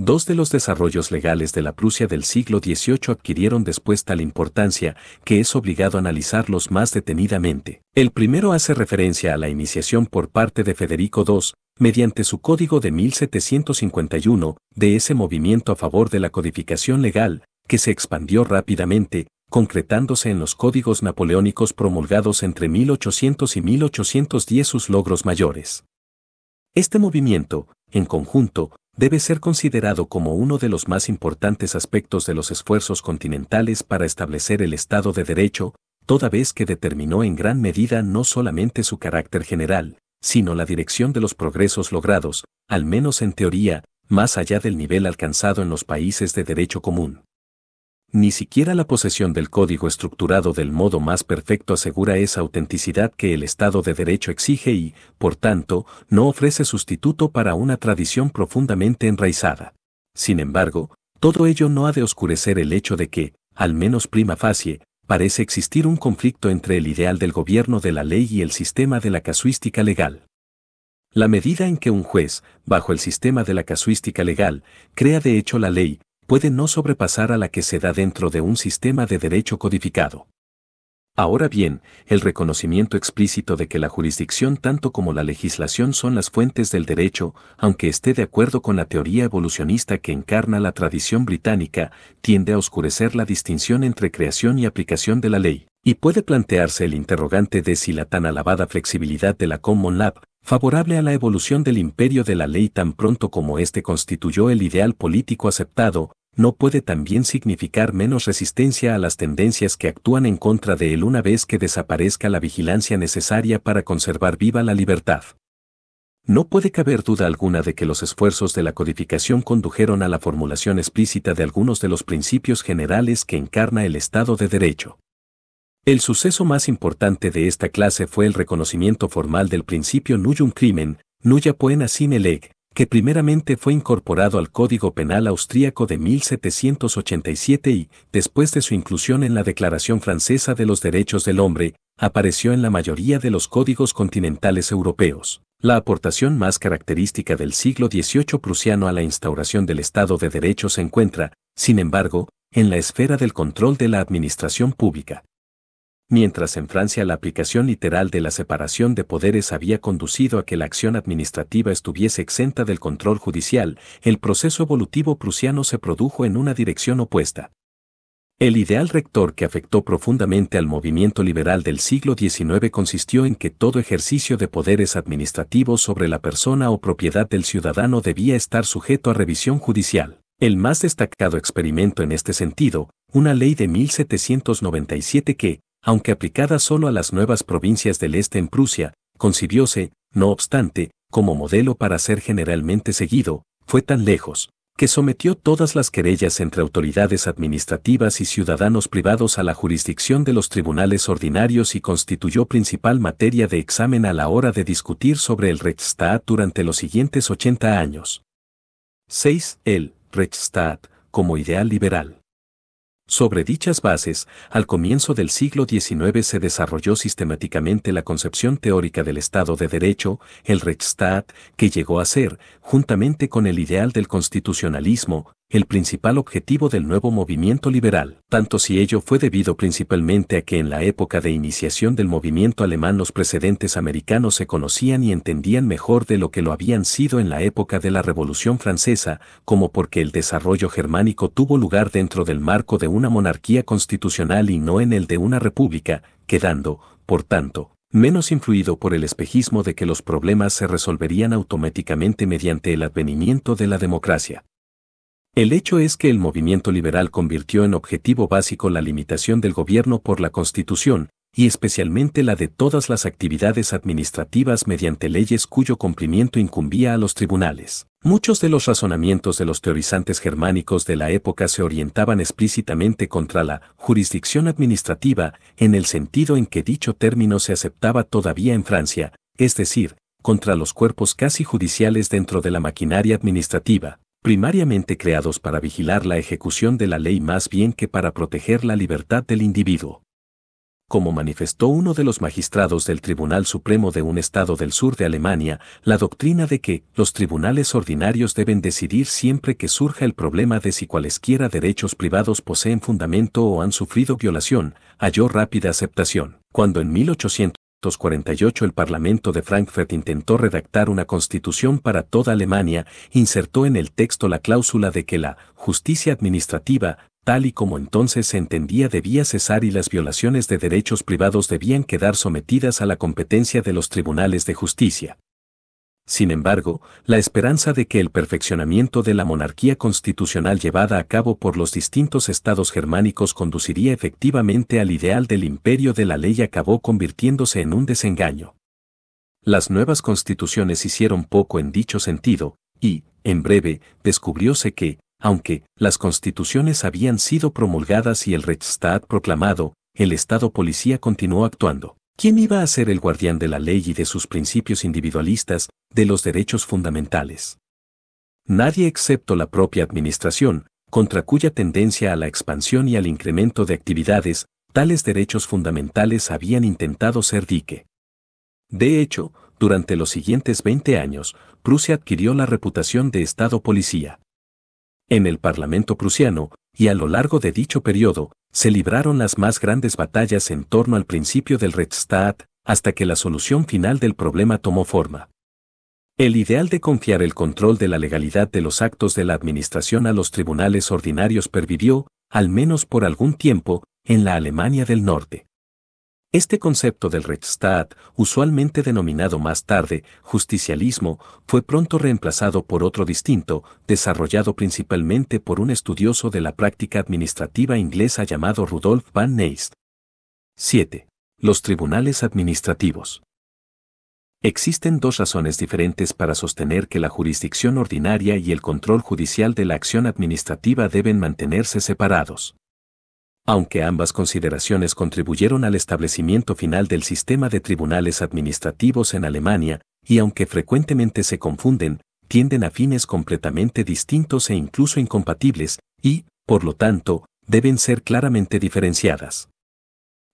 Dos de los desarrollos legales de la Prusia del siglo XVIII adquirieron después tal importancia que es obligado analizarlos más detenidamente. El primero hace referencia a la iniciación por parte de Federico II, mediante su código de 1751, de ese movimiento a favor de la codificación legal, que se expandió rápidamente, concretándose en los códigos napoleónicos promulgados entre 1800 y 1810 sus logros mayores. Este movimiento, en conjunto, debe ser considerado como uno de los más importantes aspectos de los esfuerzos continentales para establecer el Estado de Derecho, toda vez que determinó en gran medida no solamente su carácter general, sino la dirección de los progresos logrados, al menos en teoría, más allá del nivel alcanzado en los países de derecho común. Ni siquiera la posesión del código estructurado del modo más perfecto asegura esa autenticidad que el Estado de Derecho exige y, por tanto, no ofrece sustituto para una tradición profundamente enraizada. Sin embargo, todo ello no ha de oscurecer el hecho de que, al menos prima facie, parece existir un conflicto entre el ideal del gobierno de la ley y el sistema de la casuística legal. La medida en que un juez, bajo el sistema de la casuística legal, crea de hecho la ley, puede no sobrepasar a la que se da dentro de un sistema de derecho codificado. Ahora bien, el reconocimiento explícito de que la jurisdicción tanto como la legislación son las fuentes del derecho, aunque esté de acuerdo con la teoría evolucionista que encarna la tradición británica, tiende a oscurecer la distinción entre creación y aplicación de la ley, y puede plantearse el interrogante de si la tan alabada flexibilidad de la Common Lab, favorable a la evolución del imperio de la ley tan pronto como éste constituyó el ideal político aceptado, no puede también significar menos resistencia a las tendencias que actúan en contra de él una vez que desaparezca la vigilancia necesaria para conservar viva la libertad. No puede caber duda alguna de que los esfuerzos de la codificación condujeron a la formulación explícita de algunos de los principios generales que encarna el Estado de Derecho. El suceso más importante de esta clase fue el reconocimiento formal del principio nullum crimen, nulla poena sine leg, que primeramente fue incorporado al Código Penal Austríaco de 1787 y, después de su inclusión en la Declaración Francesa de los Derechos del Hombre, apareció en la mayoría de los códigos continentales europeos. La aportación más característica del siglo XVIII prusiano a la instauración del Estado de Derecho se encuentra, sin embargo, en la esfera del control de la administración pública mientras en Francia la aplicación literal de la separación de poderes había conducido a que la acción administrativa estuviese exenta del control judicial, el proceso evolutivo prusiano se produjo en una dirección opuesta. El ideal rector que afectó profundamente al movimiento liberal del siglo XIX consistió en que todo ejercicio de poderes administrativos sobre la persona o propiedad del ciudadano debía estar sujeto a revisión judicial. El más destacado experimento en este sentido, una ley de 1797 que, aunque aplicada solo a las nuevas provincias del este en Prusia, concibióse, no obstante, como modelo para ser generalmente seguido, fue tan lejos, que sometió todas las querellas entre autoridades administrativas y ciudadanos privados a la jurisdicción de los tribunales ordinarios y constituyó principal materia de examen a la hora de discutir sobre el Reichstag durante los siguientes 80 años. 6. El Reichstag como ideal liberal. Sobre dichas bases, al comienzo del siglo XIX se desarrolló sistemáticamente la concepción teórica del Estado de Derecho, el Rechtsstaat, que llegó a ser, juntamente con el ideal del constitucionalismo, el principal objetivo del nuevo movimiento liberal, tanto si ello fue debido principalmente a que en la época de iniciación del movimiento alemán los precedentes americanos se conocían y entendían mejor de lo que lo habían sido en la época de la Revolución Francesa, como porque el desarrollo germánico tuvo lugar dentro del marco de una monarquía constitucional y no en el de una república, quedando, por tanto, menos influido por el espejismo de que los problemas se resolverían automáticamente mediante el advenimiento de la democracia. El hecho es que el movimiento liberal convirtió en objetivo básico la limitación del gobierno por la Constitución, y especialmente la de todas las actividades administrativas mediante leyes cuyo cumplimiento incumbía a los tribunales. Muchos de los razonamientos de los teorizantes germánicos de la época se orientaban explícitamente contra la jurisdicción administrativa en el sentido en que dicho término se aceptaba todavía en Francia, es decir, contra los cuerpos casi judiciales dentro de la maquinaria administrativa primariamente creados para vigilar la ejecución de la ley más bien que para proteger la libertad del individuo. Como manifestó uno de los magistrados del Tribunal Supremo de un Estado del sur de Alemania, la doctrina de que los tribunales ordinarios deben decidir siempre que surja el problema de si cualesquiera derechos privados poseen fundamento o han sufrido violación, halló rápida aceptación. Cuando en 1800 1848 el Parlamento de Frankfurt intentó redactar una constitución para toda Alemania, insertó en el texto la cláusula de que la justicia administrativa, tal y como entonces se entendía, debía cesar y las violaciones de derechos privados debían quedar sometidas a la competencia de los tribunales de justicia. Sin embargo, la esperanza de que el perfeccionamiento de la monarquía constitucional llevada a cabo por los distintos estados germánicos conduciría efectivamente al ideal del imperio de la ley acabó convirtiéndose en un desengaño. Las nuevas constituciones hicieron poco en dicho sentido, y, en breve, descubrióse que, aunque las constituciones habían sido promulgadas y el Reichstag proclamado, el Estado policía continuó actuando. ¿Quién iba a ser el guardián de la ley y de sus principios individualistas, de los derechos fundamentales? Nadie excepto la propia administración, contra cuya tendencia a la expansión y al incremento de actividades, tales derechos fundamentales habían intentado ser dique. De hecho, durante los siguientes 20 años, Prusia adquirió la reputación de Estado policía. En el Parlamento prusiano, y a lo largo de dicho periodo, se libraron las más grandes batallas en torno al principio del Reichstag, hasta que la solución final del problema tomó forma. El ideal de confiar el control de la legalidad de los actos de la administración a los tribunales ordinarios pervivió, al menos por algún tiempo, en la Alemania del Norte. Este concepto del Rechtsstaat, usualmente denominado más tarde justicialismo, fue pronto reemplazado por otro distinto, desarrollado principalmente por un estudioso de la práctica administrativa inglesa llamado Rudolf van Neist. 7. Los tribunales administrativos. Existen dos razones diferentes para sostener que la jurisdicción ordinaria y el control judicial de la acción administrativa deben mantenerse separados aunque ambas consideraciones contribuyeron al establecimiento final del sistema de tribunales administrativos en Alemania, y aunque frecuentemente se confunden, tienden a fines completamente distintos e incluso incompatibles, y, por lo tanto, deben ser claramente diferenciadas.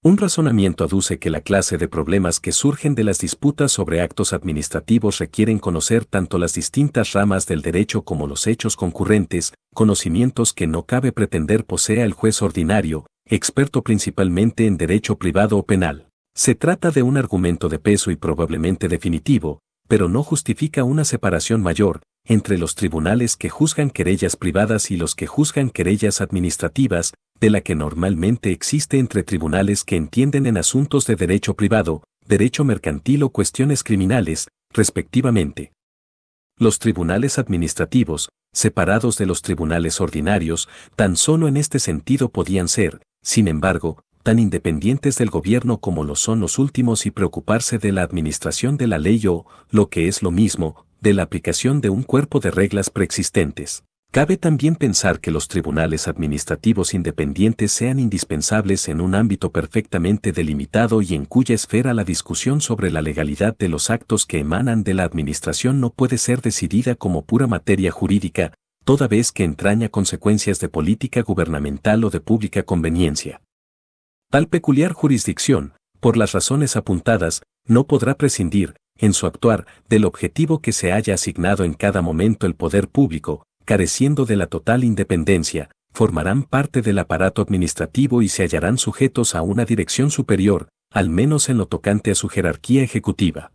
Un razonamiento aduce que la clase de problemas que surgen de las disputas sobre actos administrativos requieren conocer tanto las distintas ramas del derecho como los hechos concurrentes, conocimientos que no cabe pretender posea el juez ordinario, experto principalmente en derecho privado o penal. Se trata de un argumento de peso y probablemente definitivo, pero no justifica una separación mayor entre los tribunales que juzgan querellas privadas y los que juzgan querellas administrativas, de la que normalmente existe entre tribunales que entienden en asuntos de derecho privado, derecho mercantil o cuestiones criminales, respectivamente. Los tribunales administrativos, separados de los tribunales ordinarios, tan solo en este sentido podían ser, sin embargo, tan independientes del gobierno como lo son los últimos y preocuparse de la administración de la ley o, lo que es lo mismo, de la aplicación de un cuerpo de reglas preexistentes. Cabe también pensar que los tribunales administrativos independientes sean indispensables en un ámbito perfectamente delimitado y en cuya esfera la discusión sobre la legalidad de los actos que emanan de la administración no puede ser decidida como pura materia jurídica, toda vez que entraña consecuencias de política gubernamental o de pública conveniencia. Tal peculiar jurisdicción, por las razones apuntadas, no podrá prescindir, en su actuar, del objetivo que se haya asignado en cada momento el poder público, careciendo de la total independencia, formarán parte del aparato administrativo y se hallarán sujetos a una dirección superior, al menos en lo tocante a su jerarquía ejecutiva.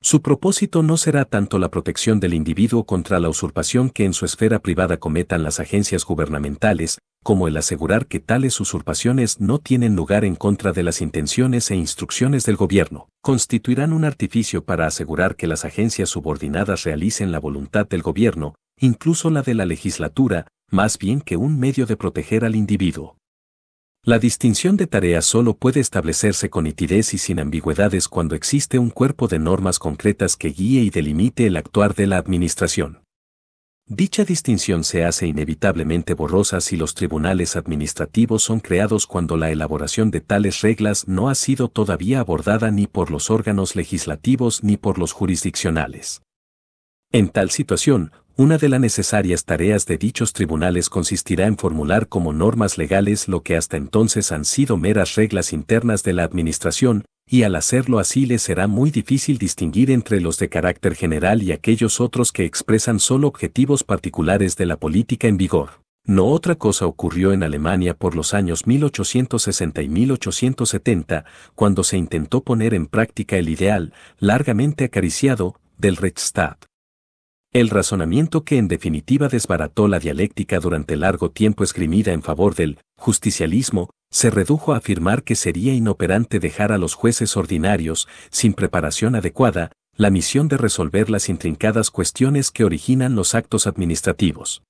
Su propósito no será tanto la protección del individuo contra la usurpación que en su esfera privada cometan las agencias gubernamentales, como el asegurar que tales usurpaciones no tienen lugar en contra de las intenciones e instrucciones del gobierno, constituirán un artificio para asegurar que las agencias subordinadas realicen la voluntad del gobierno, incluso la de la legislatura, más bien que un medio de proteger al individuo. La distinción de tareas solo puede establecerse con nitidez y sin ambigüedades cuando existe un cuerpo de normas concretas que guíe y delimite el actuar de la Administración. Dicha distinción se hace inevitablemente borrosa si los tribunales administrativos son creados cuando la elaboración de tales reglas no ha sido todavía abordada ni por los órganos legislativos ni por los jurisdiccionales. En tal situación, una de las necesarias tareas de dichos tribunales consistirá en formular como normas legales lo que hasta entonces han sido meras reglas internas de la Administración, y al hacerlo así les será muy difícil distinguir entre los de carácter general y aquellos otros que expresan solo objetivos particulares de la política en vigor. No otra cosa ocurrió en Alemania por los años 1860 y 1870, cuando se intentó poner en práctica el ideal, largamente acariciado, del Reichstag. El razonamiento que en definitiva desbarató la dialéctica durante largo tiempo esgrimida en favor del justicialismo, se redujo a afirmar que sería inoperante dejar a los jueces ordinarios, sin preparación adecuada, la misión de resolver las intrincadas cuestiones que originan los actos administrativos.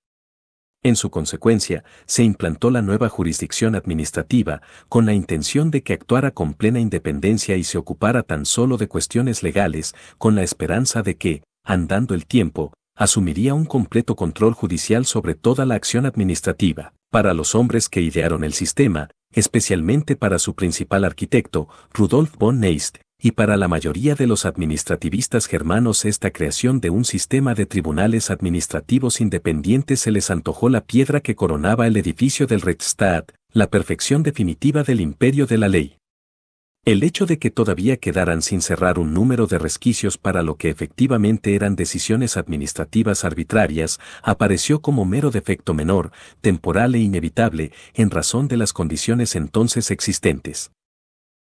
En su consecuencia, se implantó la nueva jurisdicción administrativa, con la intención de que actuara con plena independencia y se ocupara tan solo de cuestiones legales, con la esperanza de que, andando el tiempo, asumiría un completo control judicial sobre toda la acción administrativa, para los hombres que idearon el sistema, especialmente para su principal arquitecto, Rudolf von Neist, y para la mayoría de los administrativistas germanos esta creación de un sistema de tribunales administrativos independientes se les antojó la piedra que coronaba el edificio del Reichstag, la perfección definitiva del imperio de la ley. El hecho de que todavía quedaran sin cerrar un número de resquicios para lo que efectivamente eran decisiones administrativas arbitrarias apareció como mero defecto menor, temporal e inevitable, en razón de las condiciones entonces existentes.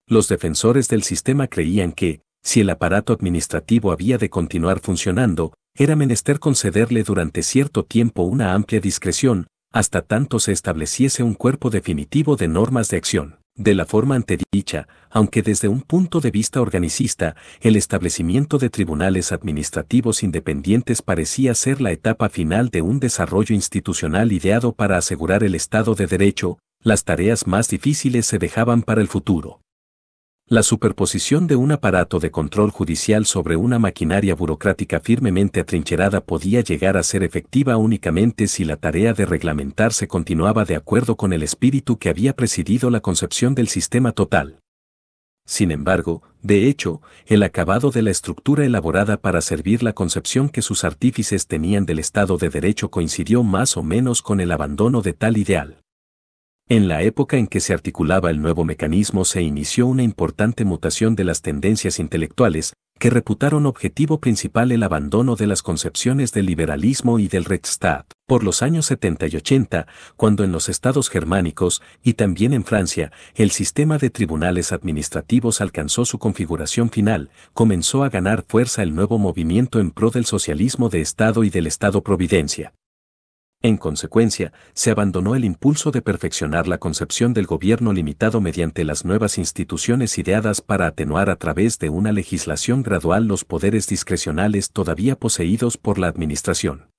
Los defensores del sistema creían que, si el aparato administrativo había de continuar funcionando, era menester concederle durante cierto tiempo una amplia discreción, hasta tanto se estableciese un cuerpo definitivo de normas de acción. De la forma antedicha, aunque desde un punto de vista organicista, el establecimiento de tribunales administrativos independientes parecía ser la etapa final de un desarrollo institucional ideado para asegurar el Estado de Derecho, las tareas más difíciles se dejaban para el futuro. La superposición de un aparato de control judicial sobre una maquinaria burocrática firmemente atrincherada podía llegar a ser efectiva únicamente si la tarea de reglamentar se continuaba de acuerdo con el espíritu que había presidido la concepción del sistema total. Sin embargo, de hecho, el acabado de la estructura elaborada para servir la concepción que sus artífices tenían del Estado de Derecho coincidió más o menos con el abandono de tal ideal. En la época en que se articulaba el nuevo mecanismo se inició una importante mutación de las tendencias intelectuales, que reputaron objetivo principal el abandono de las concepciones del liberalismo y del Rechtsstaat. Por los años 70 y 80, cuando en los estados germánicos y también en Francia, el sistema de tribunales administrativos alcanzó su configuración final, comenzó a ganar fuerza el nuevo movimiento en pro del socialismo de Estado y del Estado-providencia. En consecuencia, se abandonó el impulso de perfeccionar la concepción del gobierno limitado mediante las nuevas instituciones ideadas para atenuar a través de una legislación gradual los poderes discrecionales todavía poseídos por la Administración.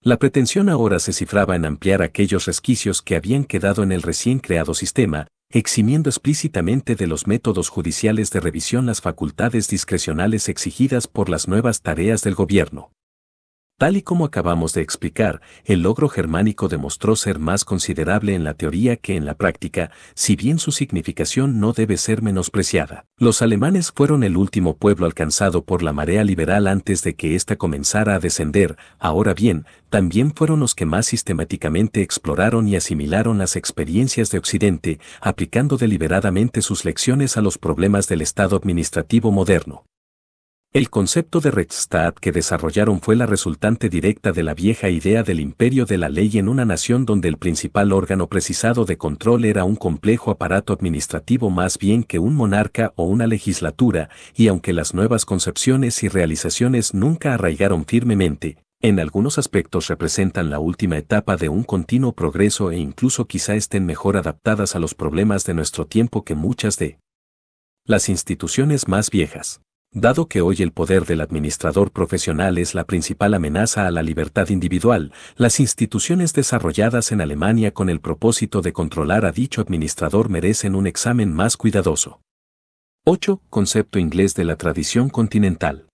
La pretensión ahora se cifraba en ampliar aquellos resquicios que habían quedado en el recién creado sistema, eximiendo explícitamente de los métodos judiciales de revisión las facultades discrecionales exigidas por las nuevas tareas del gobierno. Tal y como acabamos de explicar, el logro germánico demostró ser más considerable en la teoría que en la práctica, si bien su significación no debe ser menospreciada. Los alemanes fueron el último pueblo alcanzado por la marea liberal antes de que ésta comenzara a descender, ahora bien, también fueron los que más sistemáticamente exploraron y asimilaron las experiencias de Occidente, aplicando deliberadamente sus lecciones a los problemas del Estado administrativo moderno. El concepto de Rechtsstaat que desarrollaron fue la resultante directa de la vieja idea del imperio de la ley en una nación donde el principal órgano precisado de control era un complejo aparato administrativo más bien que un monarca o una legislatura, y aunque las nuevas concepciones y realizaciones nunca arraigaron firmemente, en algunos aspectos representan la última etapa de un continuo progreso e incluso quizá estén mejor adaptadas a los problemas de nuestro tiempo que muchas de las instituciones más viejas. Dado que hoy el poder del administrador profesional es la principal amenaza a la libertad individual, las instituciones desarrolladas en Alemania con el propósito de controlar a dicho administrador merecen un examen más cuidadoso. 8. Concepto inglés de la tradición continental.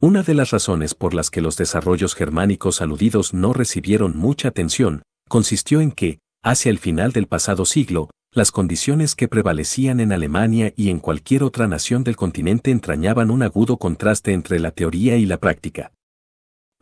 Una de las razones por las que los desarrollos germánicos aludidos no recibieron mucha atención, consistió en que, hacia el final del pasado siglo, las condiciones que prevalecían en Alemania y en cualquier otra nación del continente entrañaban un agudo contraste entre la teoría y la práctica.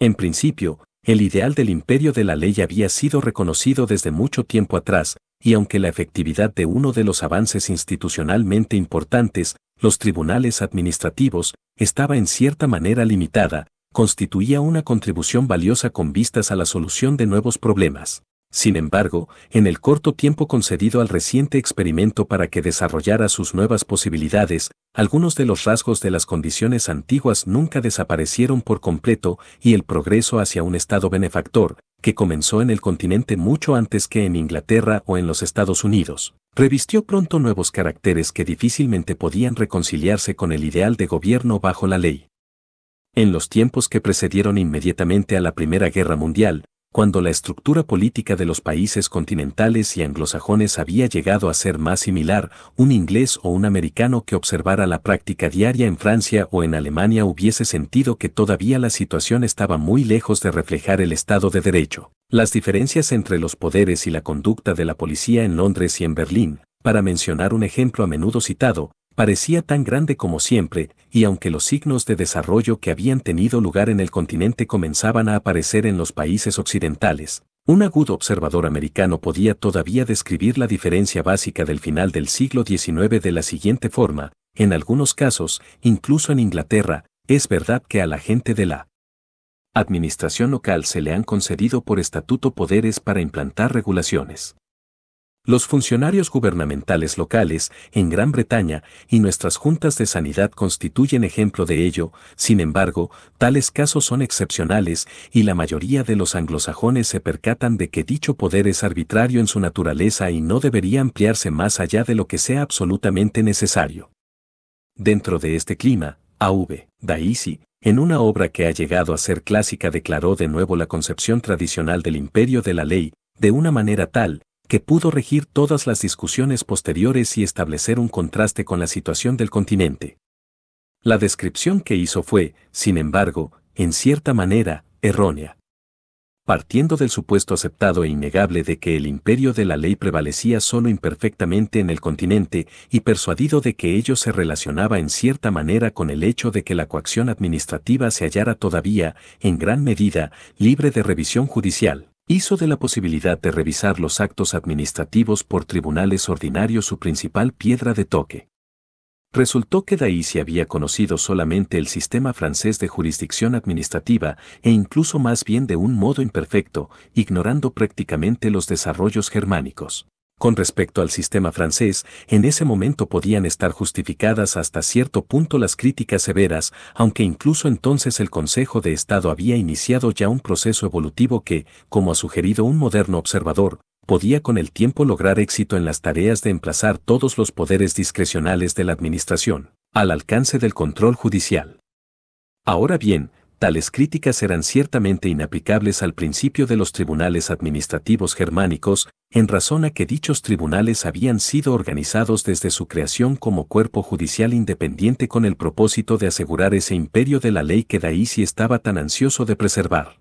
En principio, el ideal del imperio de la ley había sido reconocido desde mucho tiempo atrás, y aunque la efectividad de uno de los avances institucionalmente importantes, los tribunales administrativos, estaba en cierta manera limitada, constituía una contribución valiosa con vistas a la solución de nuevos problemas. Sin embargo, en el corto tiempo concedido al reciente experimento para que desarrollara sus nuevas posibilidades, algunos de los rasgos de las condiciones antiguas nunca desaparecieron por completo y el progreso hacia un estado benefactor, que comenzó en el continente mucho antes que en Inglaterra o en los Estados Unidos, revistió pronto nuevos caracteres que difícilmente podían reconciliarse con el ideal de gobierno bajo la ley. En los tiempos que precedieron inmediatamente a la Primera Guerra Mundial, cuando la estructura política de los países continentales y anglosajones había llegado a ser más similar, un inglés o un americano que observara la práctica diaria en Francia o en Alemania hubiese sentido que todavía la situación estaba muy lejos de reflejar el Estado de Derecho. Las diferencias entre los poderes y la conducta de la policía en Londres y en Berlín, para mencionar un ejemplo a menudo citado, parecía tan grande como siempre, y aunque los signos de desarrollo que habían tenido lugar en el continente comenzaban a aparecer en los países occidentales, un agudo observador americano podía todavía describir la diferencia básica del final del siglo XIX de la siguiente forma, en algunos casos, incluso en Inglaterra, es verdad que a la gente de la administración local se le han concedido por estatuto poderes para implantar regulaciones. Los funcionarios gubernamentales locales en Gran Bretaña y nuestras juntas de sanidad constituyen ejemplo de ello, sin embargo, tales casos son excepcionales y la mayoría de los anglosajones se percatan de que dicho poder es arbitrario en su naturaleza y no debería ampliarse más allá de lo que sea absolutamente necesario. Dentro de este clima, A.V. Daisi, en una obra que ha llegado a ser clásica declaró de nuevo la concepción tradicional del imperio de la ley, de una manera tal, que pudo regir todas las discusiones posteriores y establecer un contraste con la situación del continente. La descripción que hizo fue, sin embargo, en cierta manera, errónea. Partiendo del supuesto aceptado e innegable de que el imperio de la ley prevalecía solo imperfectamente en el continente y persuadido de que ello se relacionaba en cierta manera con el hecho de que la coacción administrativa se hallara todavía, en gran medida, libre de revisión judicial hizo de la posibilidad de revisar los actos administrativos por tribunales ordinarios su principal piedra de toque. Resultó que se había conocido solamente el sistema francés de jurisdicción administrativa e incluso más bien de un modo imperfecto, ignorando prácticamente los desarrollos germánicos. Con respecto al sistema francés, en ese momento podían estar justificadas hasta cierto punto las críticas severas, aunque incluso entonces el Consejo de Estado había iniciado ya un proceso evolutivo que, como ha sugerido un moderno observador, podía con el tiempo lograr éxito en las tareas de emplazar todos los poderes discrecionales de la Administración, al alcance del control judicial. Ahora bien, tales críticas eran ciertamente inaplicables al principio de los tribunales administrativos germánicos, en razón a que dichos tribunales habían sido organizados desde su creación como cuerpo judicial independiente con el propósito de asegurar ese imperio de la ley que Daisy estaba tan ansioso de preservar.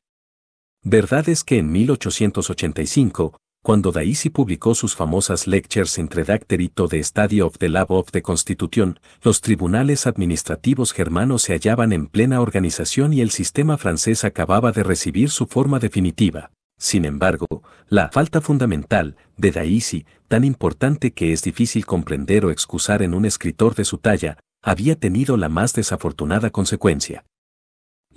Verdad es que en 1885, cuando Daisy publicó sus famosas Lectures entre to de Study of the Lab of the Constitution, los tribunales administrativos germanos se hallaban en plena organización y el sistema francés acababa de recibir su forma definitiva. Sin embargo, la falta fundamental de Daisy, tan importante que es difícil comprender o excusar en un escritor de su talla, había tenido la más desafortunada consecuencia.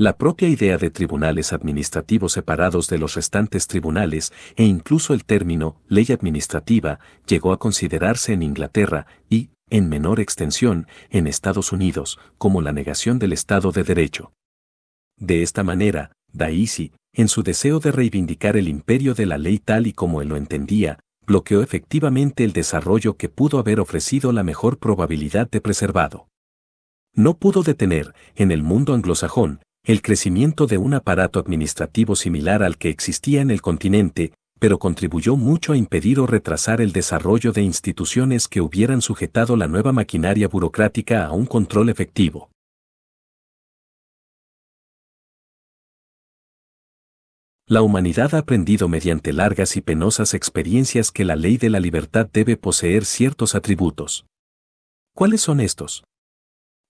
La propia idea de tribunales administrativos separados de los restantes tribunales e incluso el término ley administrativa llegó a considerarse en Inglaterra y, en menor extensión, en Estados Unidos, como la negación del Estado de Derecho. De esta manera, Daisi, en su deseo de reivindicar el imperio de la ley tal y como él lo entendía, bloqueó efectivamente el desarrollo que pudo haber ofrecido la mejor probabilidad de preservado. No pudo detener, en el mundo anglosajón, el crecimiento de un aparato administrativo similar al que existía en el continente, pero contribuyó mucho a impedir o retrasar el desarrollo de instituciones que hubieran sujetado la nueva maquinaria burocrática a un control efectivo. La humanidad ha aprendido mediante largas y penosas experiencias que la ley de la libertad debe poseer ciertos atributos. ¿Cuáles son estos?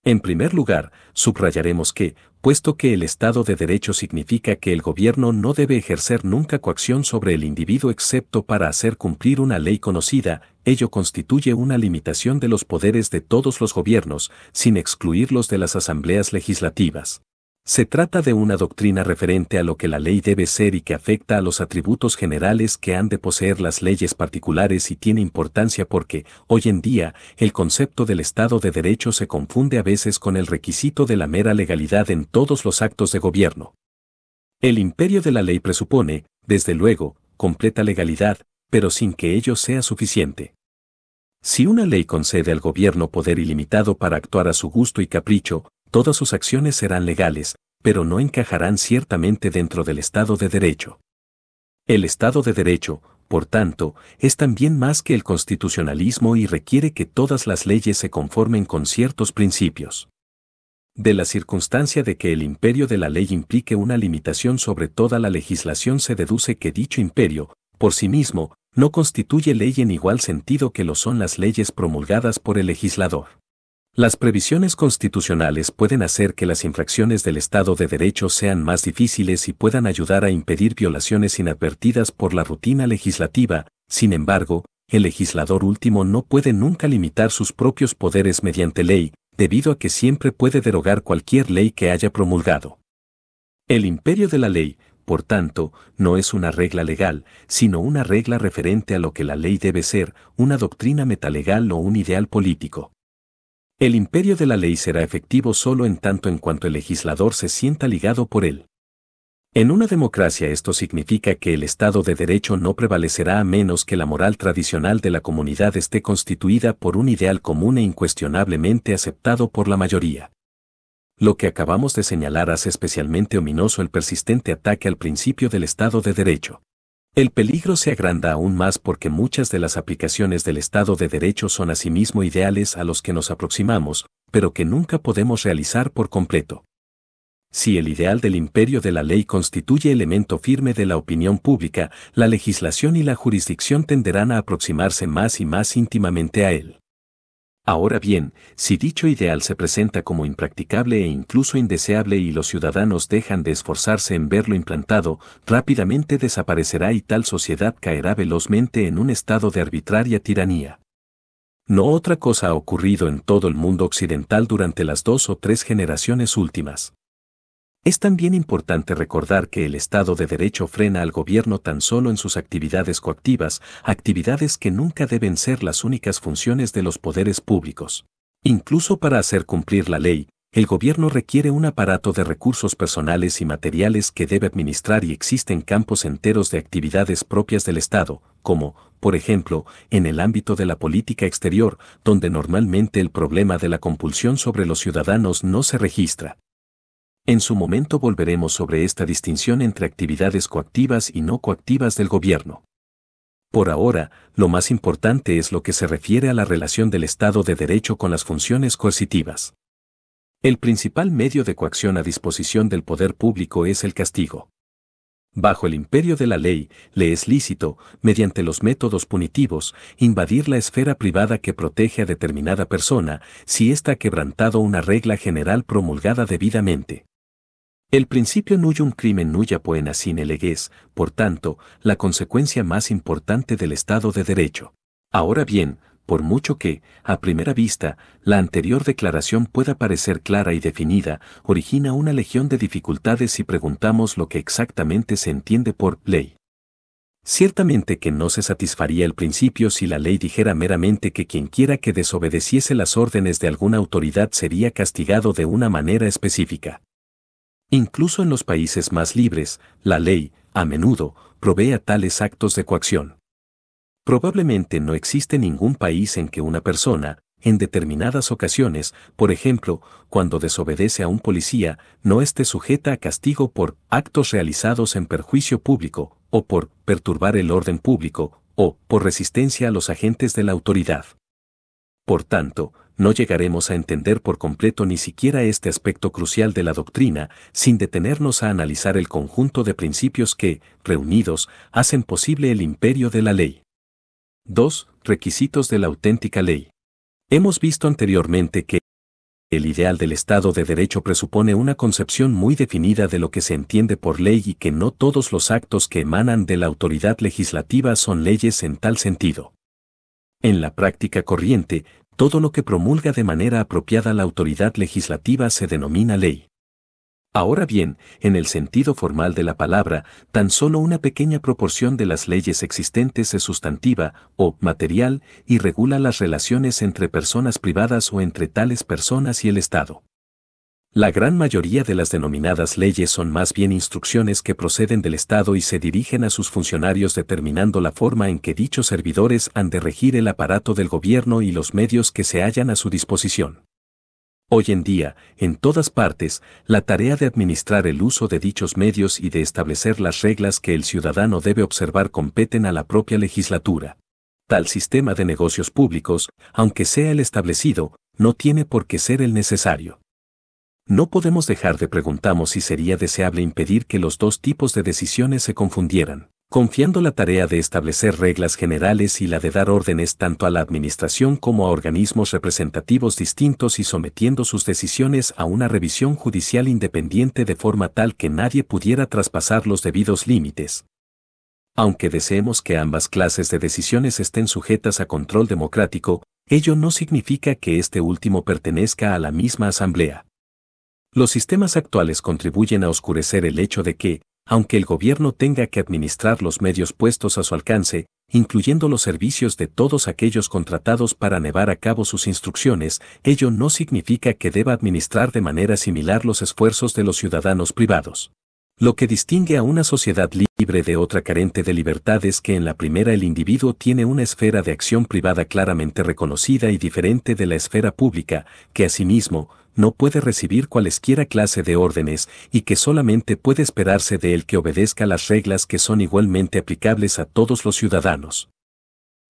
En primer lugar, subrayaremos que, puesto que el Estado de Derecho significa que el gobierno no debe ejercer nunca coacción sobre el individuo excepto para hacer cumplir una ley conocida, ello constituye una limitación de los poderes de todos los gobiernos, sin excluirlos de las asambleas legislativas. Se trata de una doctrina referente a lo que la ley debe ser y que afecta a los atributos generales que han de poseer las leyes particulares y tiene importancia porque, hoy en día, el concepto del Estado de Derecho se confunde a veces con el requisito de la mera legalidad en todos los actos de gobierno. El imperio de la ley presupone, desde luego, completa legalidad, pero sin que ello sea suficiente. Si una ley concede al gobierno poder ilimitado para actuar a su gusto y capricho, todas sus acciones serán legales, pero no encajarán ciertamente dentro del Estado de Derecho. El Estado de Derecho, por tanto, es también más que el constitucionalismo y requiere que todas las leyes se conformen con ciertos principios. De la circunstancia de que el imperio de la ley implique una limitación sobre toda la legislación se deduce que dicho imperio, por sí mismo, no constituye ley en igual sentido que lo son las leyes promulgadas por el legislador. Las previsiones constitucionales pueden hacer que las infracciones del Estado de Derecho sean más difíciles y puedan ayudar a impedir violaciones inadvertidas por la rutina legislativa, sin embargo, el legislador último no puede nunca limitar sus propios poderes mediante ley, debido a que siempre puede derogar cualquier ley que haya promulgado. El imperio de la ley, por tanto, no es una regla legal, sino una regla referente a lo que la ley debe ser, una doctrina metalegal o un ideal político. El imperio de la ley será efectivo solo en tanto en cuanto el legislador se sienta ligado por él. En una democracia esto significa que el Estado de Derecho no prevalecerá a menos que la moral tradicional de la comunidad esté constituida por un ideal común e incuestionablemente aceptado por la mayoría. Lo que acabamos de señalar hace especialmente ominoso el persistente ataque al principio del Estado de Derecho. El peligro se agranda aún más porque muchas de las aplicaciones del Estado de Derecho son asimismo ideales a los que nos aproximamos, pero que nunca podemos realizar por completo. Si el ideal del imperio de la ley constituye elemento firme de la opinión pública, la legislación y la jurisdicción tenderán a aproximarse más y más íntimamente a él. Ahora bien, si dicho ideal se presenta como impracticable e incluso indeseable y los ciudadanos dejan de esforzarse en verlo implantado, rápidamente desaparecerá y tal sociedad caerá velozmente en un estado de arbitraria tiranía. No otra cosa ha ocurrido en todo el mundo occidental durante las dos o tres generaciones últimas. Es también importante recordar que el Estado de Derecho frena al gobierno tan solo en sus actividades coactivas, actividades que nunca deben ser las únicas funciones de los poderes públicos. Incluso para hacer cumplir la ley, el gobierno requiere un aparato de recursos personales y materiales que debe administrar y existen campos enteros de actividades propias del Estado, como, por ejemplo, en el ámbito de la política exterior, donde normalmente el problema de la compulsión sobre los ciudadanos no se registra. En su momento volveremos sobre esta distinción entre actividades coactivas y no coactivas del gobierno. Por ahora, lo más importante es lo que se refiere a la relación del Estado de Derecho con las funciones coercitivas. El principal medio de coacción a disposición del poder público es el castigo. Bajo el imperio de la ley, le es lícito, mediante los métodos punitivos, invadir la esfera privada que protege a determinada persona si está ha quebrantado una regla general promulgada debidamente. El principio nuyum crimen nuya poena sine leges, por tanto, la consecuencia más importante del Estado de Derecho. Ahora bien, por mucho que, a primera vista, la anterior declaración pueda parecer clara y definida, origina una legión de dificultades si preguntamos lo que exactamente se entiende por ley. Ciertamente que no se satisfaría el principio si la ley dijera meramente que quien quiera que desobedeciese las órdenes de alguna autoridad sería castigado de una manera específica. Incluso en los países más libres, la ley, a menudo, provee a tales actos de coacción. Probablemente no existe ningún país en que una persona, en determinadas ocasiones, por ejemplo, cuando desobedece a un policía, no esté sujeta a castigo por actos realizados en perjuicio público, o por perturbar el orden público, o por resistencia a los agentes de la autoridad. Por tanto, no llegaremos a entender por completo ni siquiera este aspecto crucial de la doctrina sin detenernos a analizar el conjunto de principios que, reunidos, hacen posible el imperio de la ley. 2. Requisitos de la auténtica ley. Hemos visto anteriormente que el ideal del Estado de Derecho presupone una concepción muy definida de lo que se entiende por ley y que no todos los actos que emanan de la autoridad legislativa son leyes en tal sentido. En la práctica corriente, todo lo que promulga de manera apropiada la autoridad legislativa se denomina ley. Ahora bien, en el sentido formal de la palabra, tan solo una pequeña proporción de las leyes existentes es sustantiva o material y regula las relaciones entre personas privadas o entre tales personas y el Estado. La gran mayoría de las denominadas leyes son más bien instrucciones que proceden del Estado y se dirigen a sus funcionarios determinando la forma en que dichos servidores han de regir el aparato del gobierno y los medios que se hallan a su disposición. Hoy en día, en todas partes, la tarea de administrar el uso de dichos medios y de establecer las reglas que el ciudadano debe observar competen a la propia legislatura. Tal sistema de negocios públicos, aunque sea el establecido, no tiene por qué ser el necesario. No podemos dejar de preguntarnos si sería deseable impedir que los dos tipos de decisiones se confundieran, confiando la tarea de establecer reglas generales y la de dar órdenes tanto a la administración como a organismos representativos distintos y sometiendo sus decisiones a una revisión judicial independiente de forma tal que nadie pudiera traspasar los debidos límites. Aunque deseemos que ambas clases de decisiones estén sujetas a control democrático, ello no significa que este último pertenezca a la misma asamblea. Los sistemas actuales contribuyen a oscurecer el hecho de que, aunque el gobierno tenga que administrar los medios puestos a su alcance, incluyendo los servicios de todos aquellos contratados para llevar a cabo sus instrucciones, ello no significa que deba administrar de manera similar los esfuerzos de los ciudadanos privados. Lo que distingue a una sociedad libre de otra carente de libertad es que en la primera el individuo tiene una esfera de acción privada claramente reconocida y diferente de la esfera pública, que asimismo, no puede recibir cualesquiera clase de órdenes y que solamente puede esperarse de él que obedezca las reglas que son igualmente aplicables a todos los ciudadanos.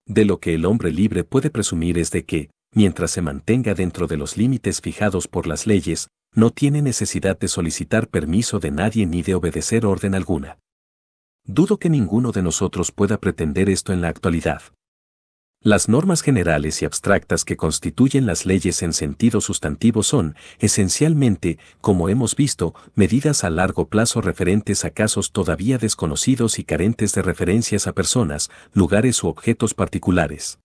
De lo que el hombre libre puede presumir es de que, mientras se mantenga dentro de los límites fijados por las leyes, no tiene necesidad de solicitar permiso de nadie ni de obedecer orden alguna. Dudo que ninguno de nosotros pueda pretender esto en la actualidad. Las normas generales y abstractas que constituyen las leyes en sentido sustantivo son, esencialmente, como hemos visto, medidas a largo plazo referentes a casos todavía desconocidos y carentes de referencias a personas, lugares u objetos particulares.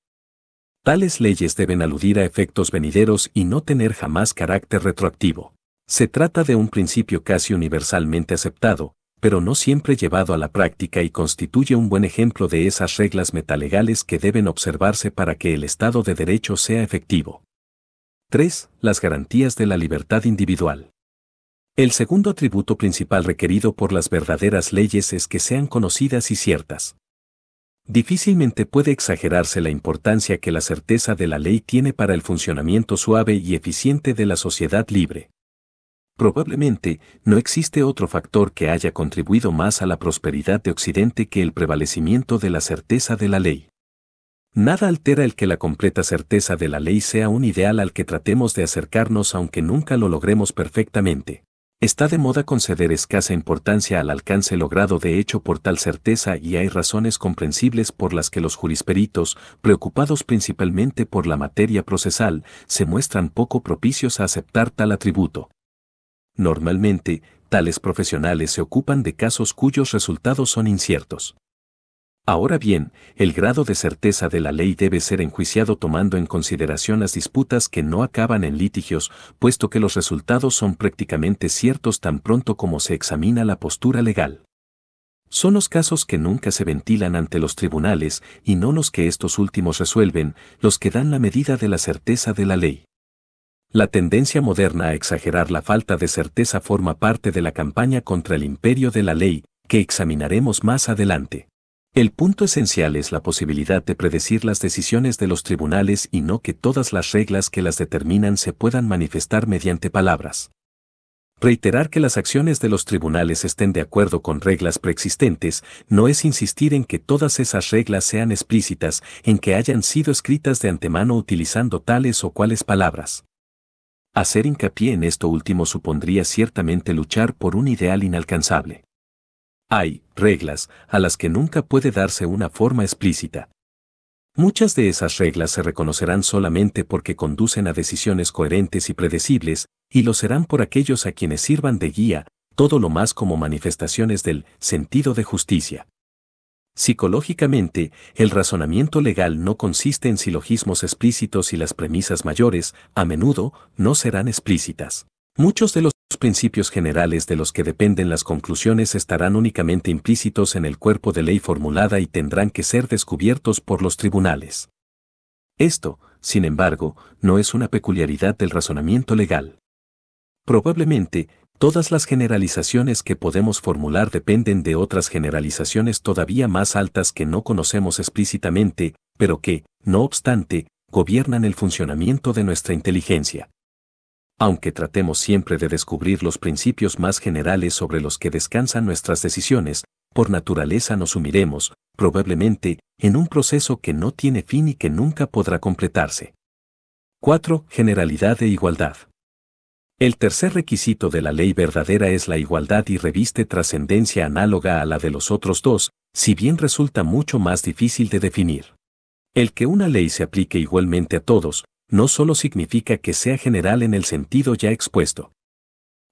Tales leyes deben aludir a efectos venideros y no tener jamás carácter retroactivo. Se trata de un principio casi universalmente aceptado, pero no siempre llevado a la práctica y constituye un buen ejemplo de esas reglas metalegales que deben observarse para que el Estado de Derecho sea efectivo. 3. Las garantías de la libertad individual. El segundo atributo principal requerido por las verdaderas leyes es que sean conocidas y ciertas. Difícilmente puede exagerarse la importancia que la certeza de la ley tiene para el funcionamiento suave y eficiente de la sociedad libre. Probablemente, no existe otro factor que haya contribuido más a la prosperidad de Occidente que el prevalecimiento de la certeza de la ley. Nada altera el que la completa certeza de la ley sea un ideal al que tratemos de acercarnos aunque nunca lo logremos perfectamente. Está de moda conceder escasa importancia al alcance logrado de hecho por tal certeza y hay razones comprensibles por las que los jurisperitos, preocupados principalmente por la materia procesal, se muestran poco propicios a aceptar tal atributo. Normalmente, tales profesionales se ocupan de casos cuyos resultados son inciertos. Ahora bien, el grado de certeza de la ley debe ser enjuiciado tomando en consideración las disputas que no acaban en litigios, puesto que los resultados son prácticamente ciertos tan pronto como se examina la postura legal. Son los casos que nunca se ventilan ante los tribunales y no los que estos últimos resuelven, los que dan la medida de la certeza de la ley. La tendencia moderna a exagerar la falta de certeza forma parte de la campaña contra el imperio de la ley, que examinaremos más adelante. El punto esencial es la posibilidad de predecir las decisiones de los tribunales y no que todas las reglas que las determinan se puedan manifestar mediante palabras. Reiterar que las acciones de los tribunales estén de acuerdo con reglas preexistentes no es insistir en que todas esas reglas sean explícitas, en que hayan sido escritas de antemano utilizando tales o cuales palabras. Hacer hincapié en esto último supondría ciertamente luchar por un ideal inalcanzable. Hay reglas a las que nunca puede darse una forma explícita. Muchas de esas reglas se reconocerán solamente porque conducen a decisiones coherentes y predecibles, y lo serán por aquellos a quienes sirvan de guía, todo lo más como manifestaciones del sentido de justicia. Psicológicamente, el razonamiento legal no consiste en silogismos explícitos y las premisas mayores, a menudo, no serán explícitas. Muchos de los principios generales de los que dependen las conclusiones estarán únicamente implícitos en el cuerpo de ley formulada y tendrán que ser descubiertos por los tribunales. Esto, sin embargo, no es una peculiaridad del razonamiento legal. Probablemente, Todas las generalizaciones que podemos formular dependen de otras generalizaciones todavía más altas que no conocemos explícitamente, pero que, no obstante, gobiernan el funcionamiento de nuestra inteligencia. Aunque tratemos siempre de descubrir los principios más generales sobre los que descansan nuestras decisiones, por naturaleza nos sumiremos, probablemente, en un proceso que no tiene fin y que nunca podrá completarse. 4. Generalidad e igualdad. El tercer requisito de la ley verdadera es la igualdad y reviste trascendencia análoga a la de los otros dos, si bien resulta mucho más difícil de definir. El que una ley se aplique igualmente a todos, no solo significa que sea general en el sentido ya expuesto.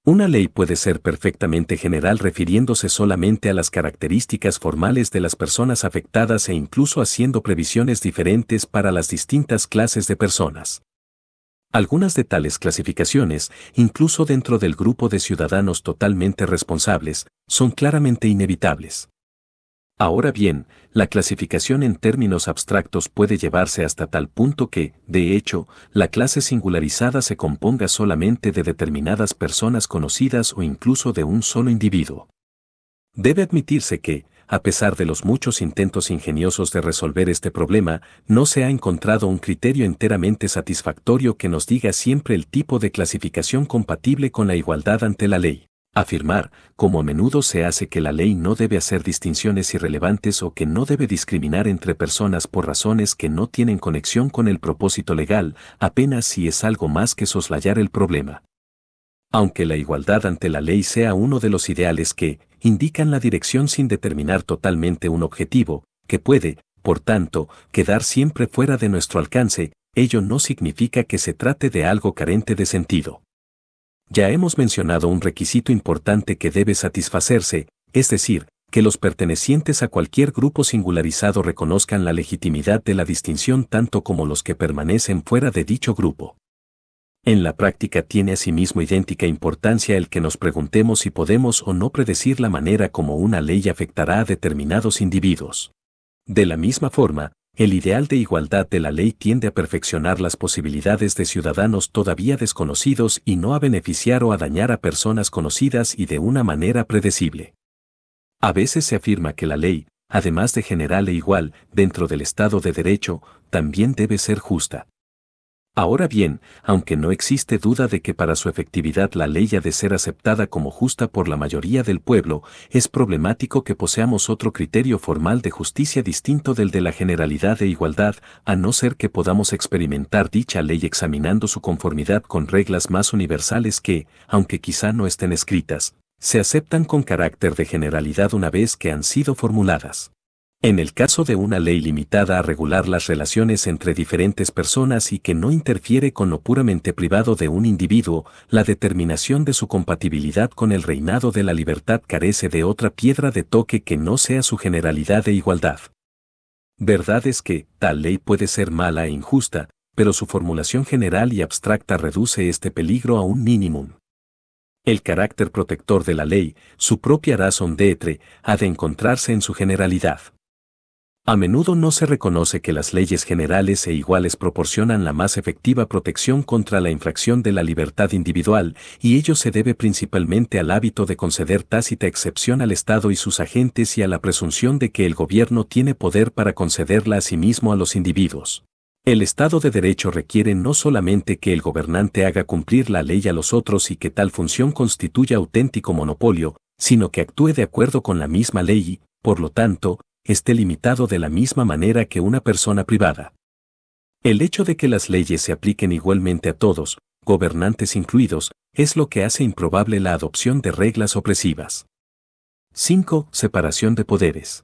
Una ley puede ser perfectamente general refiriéndose solamente a las características formales de las personas afectadas e incluso haciendo previsiones diferentes para las distintas clases de personas. Algunas de tales clasificaciones, incluso dentro del grupo de ciudadanos totalmente responsables, son claramente inevitables. Ahora bien, la clasificación en términos abstractos puede llevarse hasta tal punto que, de hecho, la clase singularizada se componga solamente de determinadas personas conocidas o incluso de un solo individuo. Debe admitirse que, a pesar de los muchos intentos ingeniosos de resolver este problema, no se ha encontrado un criterio enteramente satisfactorio que nos diga siempre el tipo de clasificación compatible con la igualdad ante la ley. Afirmar, como a menudo se hace que la ley no debe hacer distinciones irrelevantes o que no debe discriminar entre personas por razones que no tienen conexión con el propósito legal, apenas si es algo más que soslayar el problema. Aunque la igualdad ante la ley sea uno de los ideales que, indican la dirección sin determinar totalmente un objetivo, que puede, por tanto, quedar siempre fuera de nuestro alcance, ello no significa que se trate de algo carente de sentido. Ya hemos mencionado un requisito importante que debe satisfacerse, es decir, que los pertenecientes a cualquier grupo singularizado reconozcan la legitimidad de la distinción tanto como los que permanecen fuera de dicho grupo. En la práctica tiene asimismo idéntica importancia el que nos preguntemos si podemos o no predecir la manera como una ley afectará a determinados individuos. De la misma forma, el ideal de igualdad de la ley tiende a perfeccionar las posibilidades de ciudadanos todavía desconocidos y no a beneficiar o a dañar a personas conocidas y de una manera predecible. A veces se afirma que la ley, además de general e igual, dentro del Estado de Derecho, también debe ser justa. Ahora bien, aunque no existe duda de que para su efectividad la ley ha de ser aceptada como justa por la mayoría del pueblo, es problemático que poseamos otro criterio formal de justicia distinto del de la generalidad e igualdad, a no ser que podamos experimentar dicha ley examinando su conformidad con reglas más universales que, aunque quizá no estén escritas, se aceptan con carácter de generalidad una vez que han sido formuladas. En el caso de una ley limitada a regular las relaciones entre diferentes personas y que no interfiere con lo puramente privado de un individuo, la determinación de su compatibilidad con el reinado de la libertad carece de otra piedra de toque que no sea su generalidad e igualdad. Verdad es que, tal ley puede ser mala e injusta, pero su formulación general y abstracta reduce este peligro a un mínimo. El carácter protector de la ley, su propia razón etre, ha de encontrarse en su generalidad. A menudo no se reconoce que las leyes generales e iguales proporcionan la más efectiva protección contra la infracción de la libertad individual, y ello se debe principalmente al hábito de conceder tácita excepción al Estado y sus agentes y a la presunción de que el gobierno tiene poder para concederla a sí mismo a los individuos. El Estado de Derecho requiere no solamente que el gobernante haga cumplir la ley a los otros y que tal función constituya auténtico monopolio, sino que actúe de acuerdo con la misma ley, por lo tanto, esté limitado de la misma manera que una persona privada. El hecho de que las leyes se apliquen igualmente a todos, gobernantes incluidos, es lo que hace improbable la adopción de reglas opresivas. 5. Separación de poderes.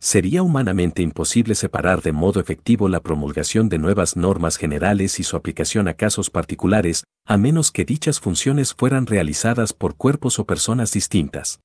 Sería humanamente imposible separar de modo efectivo la promulgación de nuevas normas generales y su aplicación a casos particulares, a menos que dichas funciones fueran realizadas por cuerpos o personas distintas.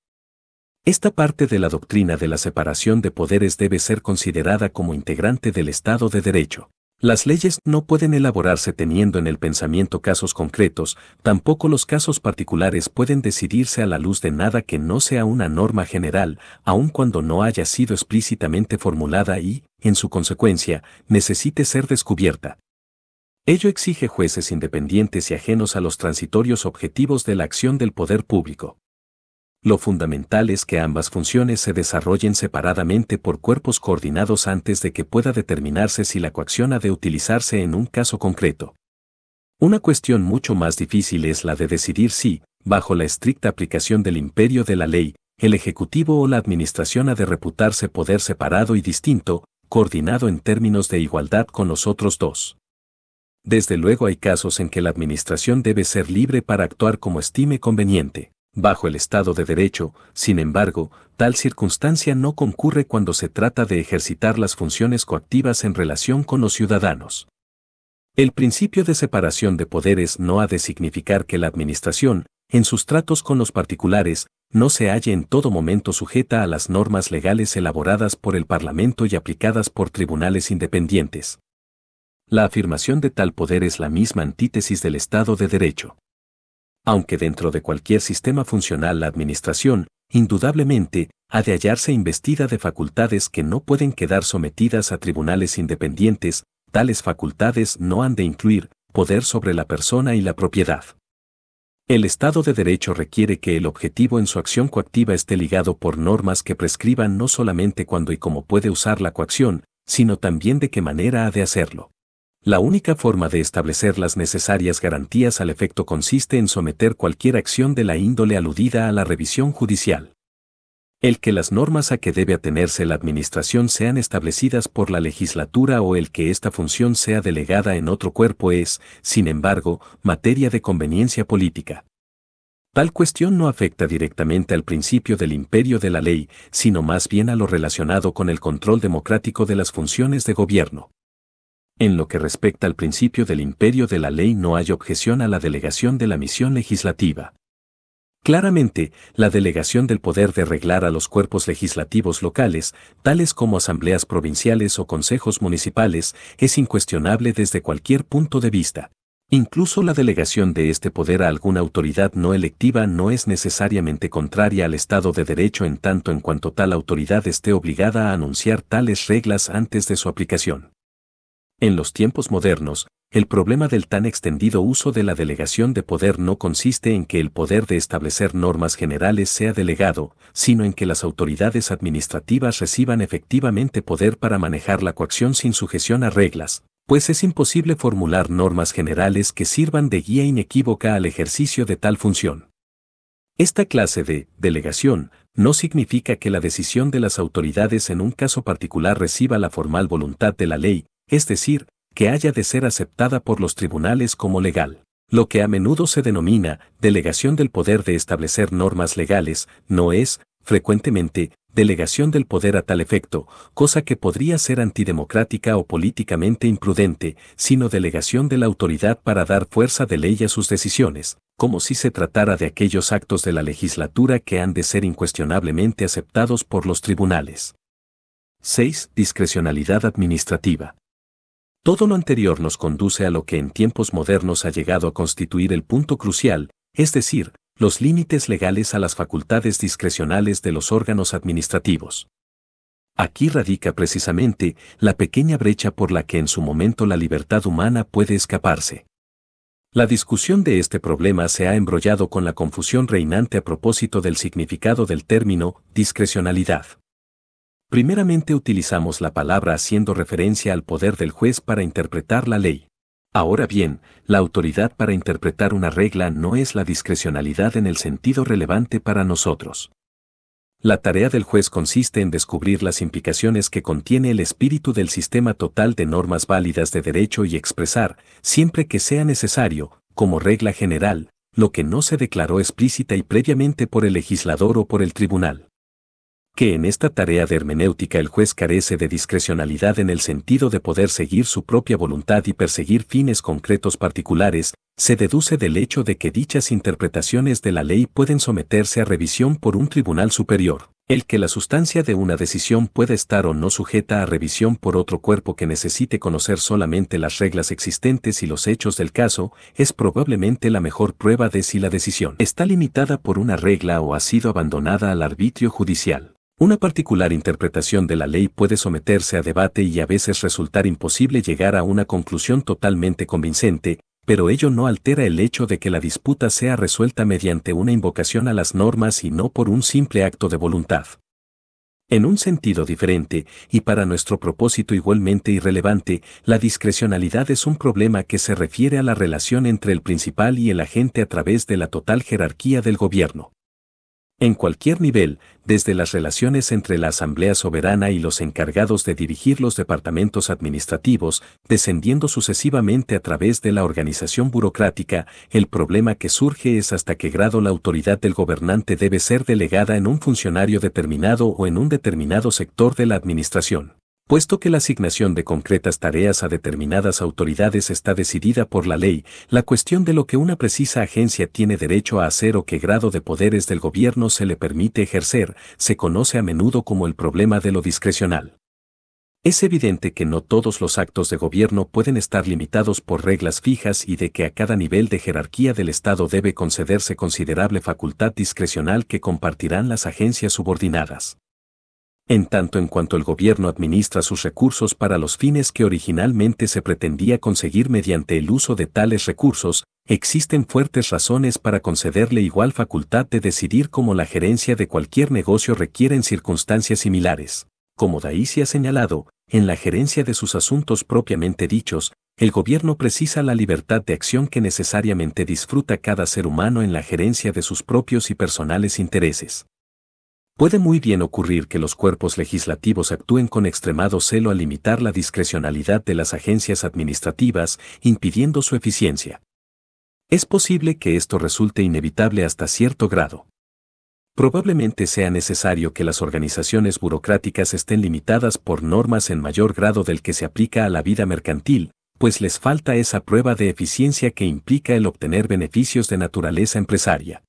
Esta parte de la doctrina de la separación de poderes debe ser considerada como integrante del Estado de Derecho. Las leyes no pueden elaborarse teniendo en el pensamiento casos concretos, tampoco los casos particulares pueden decidirse a la luz de nada que no sea una norma general, aun cuando no haya sido explícitamente formulada y, en su consecuencia, necesite ser descubierta. Ello exige jueces independientes y ajenos a los transitorios objetivos de la acción del poder público. Lo fundamental es que ambas funciones se desarrollen separadamente por cuerpos coordinados antes de que pueda determinarse si la coacción ha de utilizarse en un caso concreto. Una cuestión mucho más difícil es la de decidir si, bajo la estricta aplicación del imperio de la ley, el Ejecutivo o la Administración ha de reputarse poder separado y distinto, coordinado en términos de igualdad con los otros dos. Desde luego hay casos en que la Administración debe ser libre para actuar como estime conveniente. Bajo el Estado de Derecho, sin embargo, tal circunstancia no concurre cuando se trata de ejercitar las funciones coactivas en relación con los ciudadanos. El principio de separación de poderes no ha de significar que la Administración, en sus tratos con los particulares, no se halle en todo momento sujeta a las normas legales elaboradas por el Parlamento y aplicadas por tribunales independientes. La afirmación de tal poder es la misma antítesis del Estado de Derecho aunque dentro de cualquier sistema funcional la administración, indudablemente, ha de hallarse investida de facultades que no pueden quedar sometidas a tribunales independientes, tales facultades no han de incluir poder sobre la persona y la propiedad. El Estado de Derecho requiere que el objetivo en su acción coactiva esté ligado por normas que prescriban no solamente cuándo y cómo puede usar la coacción, sino también de qué manera ha de hacerlo. La única forma de establecer las necesarias garantías al efecto consiste en someter cualquier acción de la índole aludida a la revisión judicial. El que las normas a que debe atenerse la Administración sean establecidas por la legislatura o el que esta función sea delegada en otro cuerpo es, sin embargo, materia de conveniencia política. Tal cuestión no afecta directamente al principio del imperio de la ley, sino más bien a lo relacionado con el control democrático de las funciones de gobierno. En lo que respecta al principio del imperio de la ley no hay objeción a la delegación de la misión legislativa. Claramente, la delegación del poder de reglar a los cuerpos legislativos locales, tales como asambleas provinciales o consejos municipales, es incuestionable desde cualquier punto de vista. Incluso la delegación de este poder a alguna autoridad no electiva no es necesariamente contraria al Estado de Derecho en tanto en cuanto tal autoridad esté obligada a anunciar tales reglas antes de su aplicación. En los tiempos modernos, el problema del tan extendido uso de la delegación de poder no consiste en que el poder de establecer normas generales sea delegado, sino en que las autoridades administrativas reciban efectivamente poder para manejar la coacción sin sujeción a reglas, pues es imposible formular normas generales que sirvan de guía inequívoca al ejercicio de tal función. Esta clase de delegación no significa que la decisión de las autoridades en un caso particular reciba la formal voluntad de la ley, es decir, que haya de ser aceptada por los tribunales como legal. Lo que a menudo se denomina delegación del poder de establecer normas legales no es, frecuentemente, delegación del poder a tal efecto, cosa que podría ser antidemocrática o políticamente imprudente, sino delegación de la autoridad para dar fuerza de ley a sus decisiones, como si se tratara de aquellos actos de la legislatura que han de ser incuestionablemente aceptados por los tribunales. 6. Discrecionalidad administrativa. Todo lo anterior nos conduce a lo que en tiempos modernos ha llegado a constituir el punto crucial, es decir, los límites legales a las facultades discrecionales de los órganos administrativos. Aquí radica precisamente la pequeña brecha por la que en su momento la libertad humana puede escaparse. La discusión de este problema se ha embrollado con la confusión reinante a propósito del significado del término discrecionalidad. Primeramente utilizamos la palabra haciendo referencia al poder del juez para interpretar la ley. Ahora bien, la autoridad para interpretar una regla no es la discrecionalidad en el sentido relevante para nosotros. La tarea del juez consiste en descubrir las implicaciones que contiene el espíritu del sistema total de normas válidas de derecho y expresar, siempre que sea necesario, como regla general, lo que no se declaró explícita y previamente por el legislador o por el tribunal que en esta tarea de hermenéutica el juez carece de discrecionalidad en el sentido de poder seguir su propia voluntad y perseguir fines concretos particulares, se deduce del hecho de que dichas interpretaciones de la ley pueden someterse a revisión por un tribunal superior, el que la sustancia de una decisión pueda estar o no sujeta a revisión por otro cuerpo que necesite conocer solamente las reglas existentes y los hechos del caso, es probablemente la mejor prueba de si la decisión está limitada por una regla o ha sido abandonada al arbitrio judicial. Una particular interpretación de la ley puede someterse a debate y a veces resultar imposible llegar a una conclusión totalmente convincente, pero ello no altera el hecho de que la disputa sea resuelta mediante una invocación a las normas y no por un simple acto de voluntad. En un sentido diferente, y para nuestro propósito igualmente irrelevante, la discrecionalidad es un problema que se refiere a la relación entre el principal y el agente a través de la total jerarquía del gobierno. En cualquier nivel, desde las relaciones entre la Asamblea Soberana y los encargados de dirigir los departamentos administrativos, descendiendo sucesivamente a través de la organización burocrática, el problema que surge es hasta qué grado la autoridad del gobernante debe ser delegada en un funcionario determinado o en un determinado sector de la administración. Puesto que la asignación de concretas tareas a determinadas autoridades está decidida por la ley, la cuestión de lo que una precisa agencia tiene derecho a hacer o qué grado de poderes del gobierno se le permite ejercer, se conoce a menudo como el problema de lo discrecional. Es evidente que no todos los actos de gobierno pueden estar limitados por reglas fijas y de que a cada nivel de jerarquía del Estado debe concederse considerable facultad discrecional que compartirán las agencias subordinadas en tanto en cuanto el gobierno administra sus recursos para los fines que originalmente se pretendía conseguir mediante el uso de tales recursos, existen fuertes razones para concederle igual facultad de decidir como la gerencia de cualquier negocio requiere en circunstancias similares. Como se ha señalado, en la gerencia de sus asuntos propiamente dichos, el gobierno precisa la libertad de acción que necesariamente disfruta cada ser humano en la gerencia de sus propios y personales intereses. Puede muy bien ocurrir que los cuerpos legislativos actúen con extremado celo al limitar la discrecionalidad de las agencias administrativas, impidiendo su eficiencia. Es posible que esto resulte inevitable hasta cierto grado. Probablemente sea necesario que las organizaciones burocráticas estén limitadas por normas en mayor grado del que se aplica a la vida mercantil, pues les falta esa prueba de eficiencia que implica el obtener beneficios de naturaleza empresaria.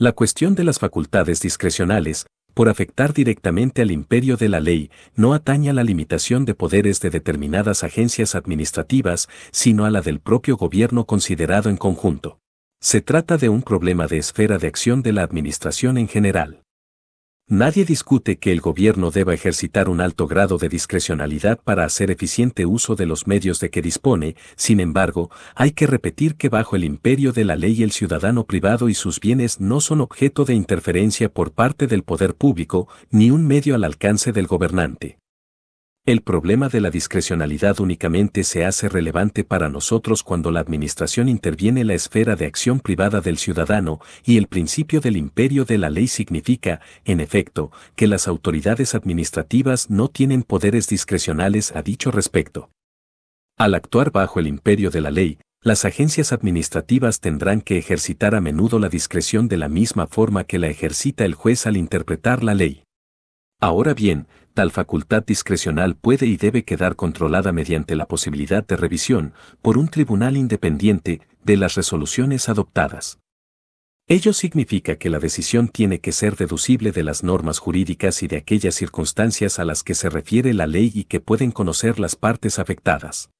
La cuestión de las facultades discrecionales, por afectar directamente al imperio de la ley, no ataña a la limitación de poderes de determinadas agencias administrativas, sino a la del propio gobierno considerado en conjunto. Se trata de un problema de esfera de acción de la administración en general. Nadie discute que el gobierno deba ejercitar un alto grado de discrecionalidad para hacer eficiente uso de los medios de que dispone, sin embargo, hay que repetir que bajo el imperio de la ley el ciudadano privado y sus bienes no son objeto de interferencia por parte del poder público, ni un medio al alcance del gobernante. El problema de la discrecionalidad únicamente se hace relevante para nosotros cuando la administración interviene en la esfera de acción privada del ciudadano y el principio del imperio de la ley significa, en efecto, que las autoridades administrativas no tienen poderes discrecionales a dicho respecto. Al actuar bajo el imperio de la ley, las agencias administrativas tendrán que ejercitar a menudo la discreción de la misma forma que la ejercita el juez al interpretar la ley. Ahora bien, tal facultad discrecional puede y debe quedar controlada mediante la posibilidad de revisión por un tribunal independiente de las resoluciones adoptadas. Ello significa que la decisión tiene que ser deducible de las normas jurídicas y de aquellas circunstancias a las que se refiere la ley y que pueden conocer las partes afectadas.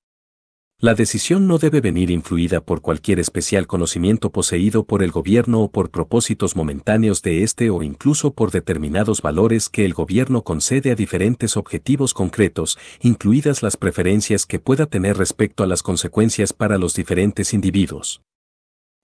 La decisión no debe venir influida por cualquier especial conocimiento poseído por el gobierno o por propósitos momentáneos de éste o incluso por determinados valores que el gobierno concede a diferentes objetivos concretos, incluidas las preferencias que pueda tener respecto a las consecuencias para los diferentes individuos.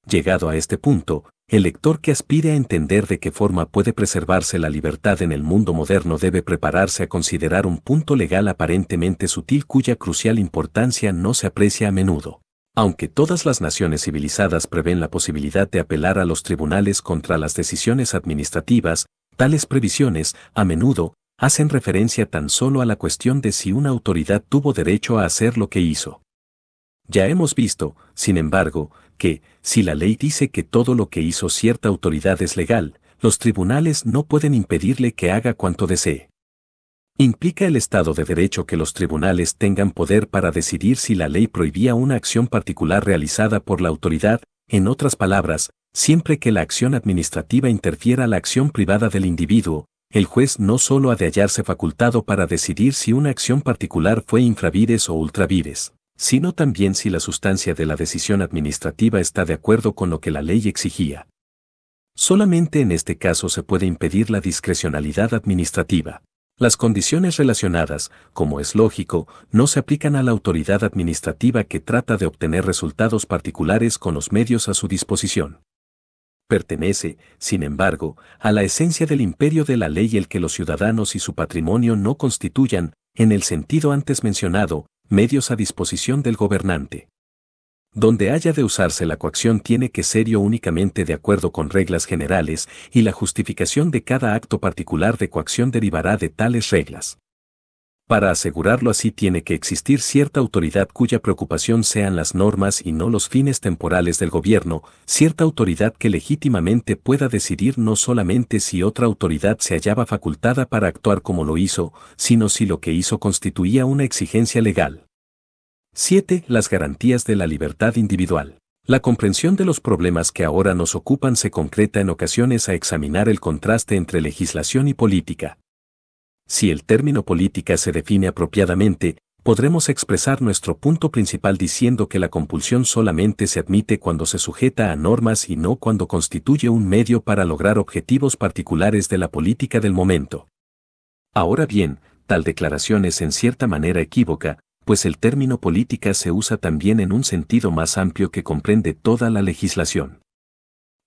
Llegado a este punto, el lector que aspire a entender de qué forma puede preservarse la libertad en el mundo moderno debe prepararse a considerar un punto legal aparentemente sutil cuya crucial importancia no se aprecia a menudo. Aunque todas las naciones civilizadas prevén la posibilidad de apelar a los tribunales contra las decisiones administrativas, tales previsiones, a menudo, hacen referencia tan solo a la cuestión de si una autoridad tuvo derecho a hacer lo que hizo. Ya hemos visto, sin embargo, que, si la ley dice que todo lo que hizo cierta autoridad es legal, los tribunales no pueden impedirle que haga cuanto desee. Implica el Estado de Derecho que los tribunales tengan poder para decidir si la ley prohibía una acción particular realizada por la autoridad, en otras palabras, siempre que la acción administrativa interfiera la acción privada del individuo, el juez no solo ha de hallarse facultado para decidir si una acción particular fue infravires o ultravides sino también si la sustancia de la decisión administrativa está de acuerdo con lo que la ley exigía. Solamente en este caso se puede impedir la discrecionalidad administrativa. Las condiciones relacionadas, como es lógico, no se aplican a la autoridad administrativa que trata de obtener resultados particulares con los medios a su disposición. Pertenece, sin embargo, a la esencia del imperio de la ley el que los ciudadanos y su patrimonio no constituyan, en el sentido antes mencionado, medios a disposición del gobernante. Donde haya de usarse la coacción tiene que ser únicamente de acuerdo con reglas generales y la justificación de cada acto particular de coacción derivará de tales reglas. Para asegurarlo así tiene que existir cierta autoridad cuya preocupación sean las normas y no los fines temporales del gobierno, cierta autoridad que legítimamente pueda decidir no solamente si otra autoridad se hallaba facultada para actuar como lo hizo, sino si lo que hizo constituía una exigencia legal. 7. Las garantías de la libertad individual. La comprensión de los problemas que ahora nos ocupan se concreta en ocasiones a examinar el contraste entre legislación y política. Si el término política se define apropiadamente, podremos expresar nuestro punto principal diciendo que la compulsión solamente se admite cuando se sujeta a normas y no cuando constituye un medio para lograr objetivos particulares de la política del momento. Ahora bien, tal declaración es en cierta manera equívoca, pues el término política se usa también en un sentido más amplio que comprende toda la legislación.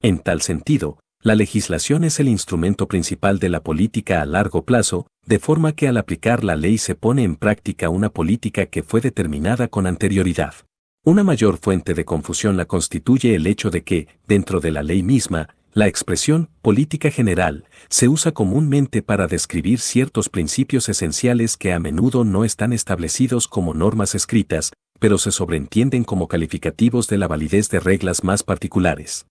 En tal sentido, la legislación es el instrumento principal de la política a largo plazo, de forma que al aplicar la ley se pone en práctica una política que fue determinada con anterioridad. Una mayor fuente de confusión la constituye el hecho de que, dentro de la ley misma, la expresión política general se usa comúnmente para describir ciertos principios esenciales que a menudo no están establecidos como normas escritas, pero se sobreentienden como calificativos de la validez de reglas más particulares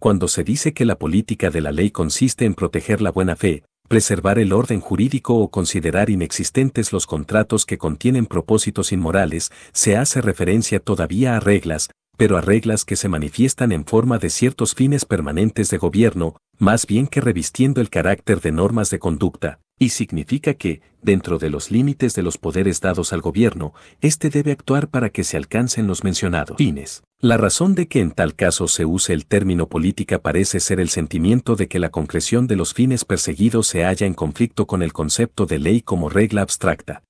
cuando se dice que la política de la ley consiste en proteger la buena fe, preservar el orden jurídico o considerar inexistentes los contratos que contienen propósitos inmorales, se hace referencia todavía a reglas, pero a reglas que se manifiestan en forma de ciertos fines permanentes de gobierno, más bien que revistiendo el carácter de normas de conducta, y significa que, dentro de los límites de los poderes dados al gobierno, éste debe actuar para que se alcancen los mencionados fines. La razón de que en tal caso se use el término política parece ser el sentimiento de que la concreción de los fines perseguidos se halla en conflicto con el concepto de ley como regla abstracta.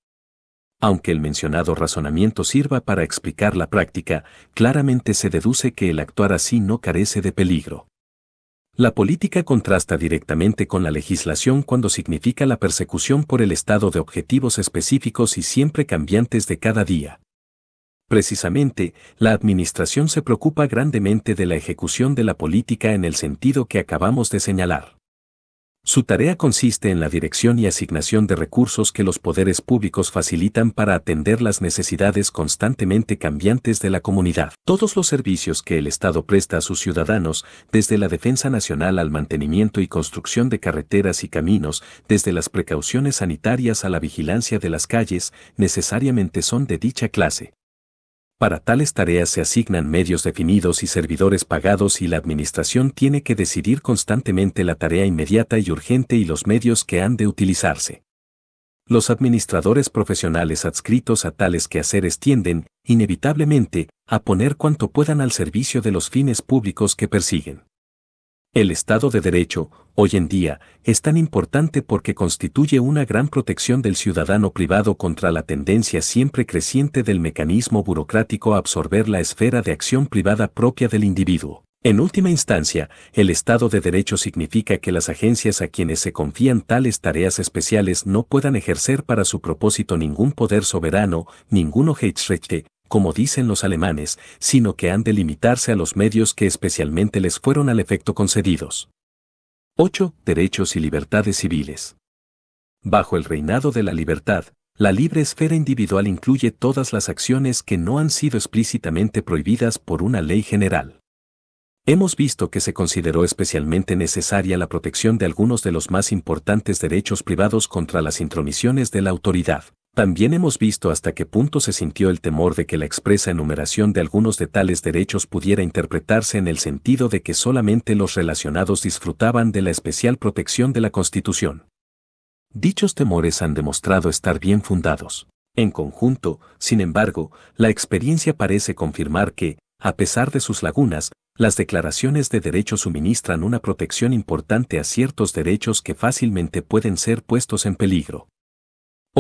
Aunque el mencionado razonamiento sirva para explicar la práctica, claramente se deduce que el actuar así no carece de peligro. La política contrasta directamente con la legislación cuando significa la persecución por el Estado de objetivos específicos y siempre cambiantes de cada día. Precisamente, la Administración se preocupa grandemente de la ejecución de la política en el sentido que acabamos de señalar. Su tarea consiste en la dirección y asignación de recursos que los poderes públicos facilitan para atender las necesidades constantemente cambiantes de la comunidad. Todos los servicios que el Estado presta a sus ciudadanos, desde la defensa nacional al mantenimiento y construcción de carreteras y caminos, desde las precauciones sanitarias a la vigilancia de las calles, necesariamente son de dicha clase. Para tales tareas se asignan medios definidos y servidores pagados y la administración tiene que decidir constantemente la tarea inmediata y urgente y los medios que han de utilizarse. Los administradores profesionales adscritos a tales quehaceres tienden, inevitablemente, a poner cuanto puedan al servicio de los fines públicos que persiguen. El Estado de Derecho, hoy en día, es tan importante porque constituye una gran protección del ciudadano privado contra la tendencia siempre creciente del mecanismo burocrático a absorber la esfera de acción privada propia del individuo. En última instancia, el Estado de Derecho significa que las agencias a quienes se confían tales tareas especiales no puedan ejercer para su propósito ningún poder soberano, ninguno Heitsrechte, como dicen los alemanes, sino que han de limitarse a los medios que especialmente les fueron al efecto concedidos. 8. Derechos y libertades civiles. Bajo el reinado de la libertad, la libre esfera individual incluye todas las acciones que no han sido explícitamente prohibidas por una ley general. Hemos visto que se consideró especialmente necesaria la protección de algunos de los más importantes derechos privados contra las intromisiones de la autoridad. También hemos visto hasta qué punto se sintió el temor de que la expresa enumeración de algunos de tales derechos pudiera interpretarse en el sentido de que solamente los relacionados disfrutaban de la especial protección de la Constitución. Dichos temores han demostrado estar bien fundados. En conjunto, sin embargo, la experiencia parece confirmar que, a pesar de sus lagunas, las declaraciones de derechos suministran una protección importante a ciertos derechos que fácilmente pueden ser puestos en peligro.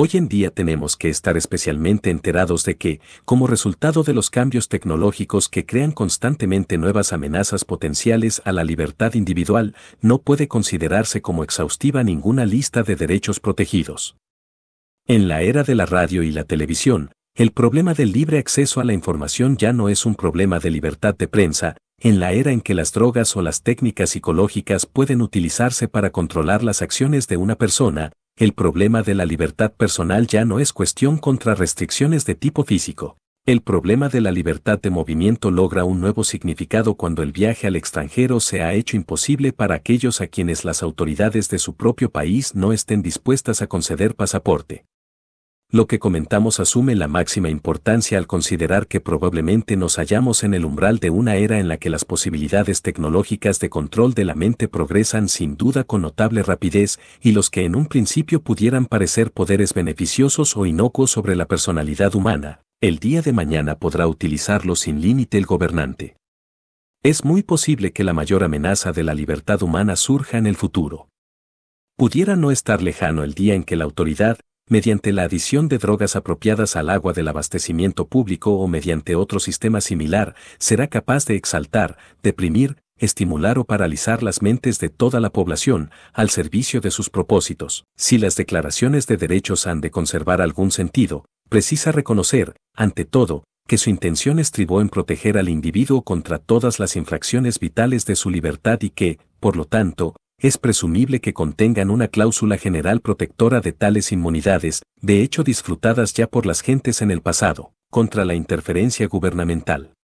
Hoy en día tenemos que estar especialmente enterados de que, como resultado de los cambios tecnológicos que crean constantemente nuevas amenazas potenciales a la libertad individual, no puede considerarse como exhaustiva ninguna lista de derechos protegidos. En la era de la radio y la televisión, el problema del libre acceso a la información ya no es un problema de libertad de prensa, en la era en que las drogas o las técnicas psicológicas pueden utilizarse para controlar las acciones de una persona, el problema de la libertad personal ya no es cuestión contra restricciones de tipo físico. El problema de la libertad de movimiento logra un nuevo significado cuando el viaje al extranjero se ha hecho imposible para aquellos a quienes las autoridades de su propio país no estén dispuestas a conceder pasaporte lo que comentamos asume la máxima importancia al considerar que probablemente nos hallamos en el umbral de una era en la que las posibilidades tecnológicas de control de la mente progresan sin duda con notable rapidez y los que en un principio pudieran parecer poderes beneficiosos o inocuos sobre la personalidad humana, el día de mañana podrá utilizarlo sin límite el gobernante. Es muy posible que la mayor amenaza de la libertad humana surja en el futuro. Pudiera no estar lejano el día en que la autoridad, mediante la adición de drogas apropiadas al agua del abastecimiento público o mediante otro sistema similar, será capaz de exaltar, deprimir, estimular o paralizar las mentes de toda la población al servicio de sus propósitos. Si las declaraciones de derechos han de conservar algún sentido, precisa reconocer, ante todo, que su intención estribó en proteger al individuo contra todas las infracciones vitales de su libertad y que, por lo tanto, es presumible que contengan una cláusula general protectora de tales inmunidades, de hecho disfrutadas ya por las gentes en el pasado, contra la interferencia gubernamental.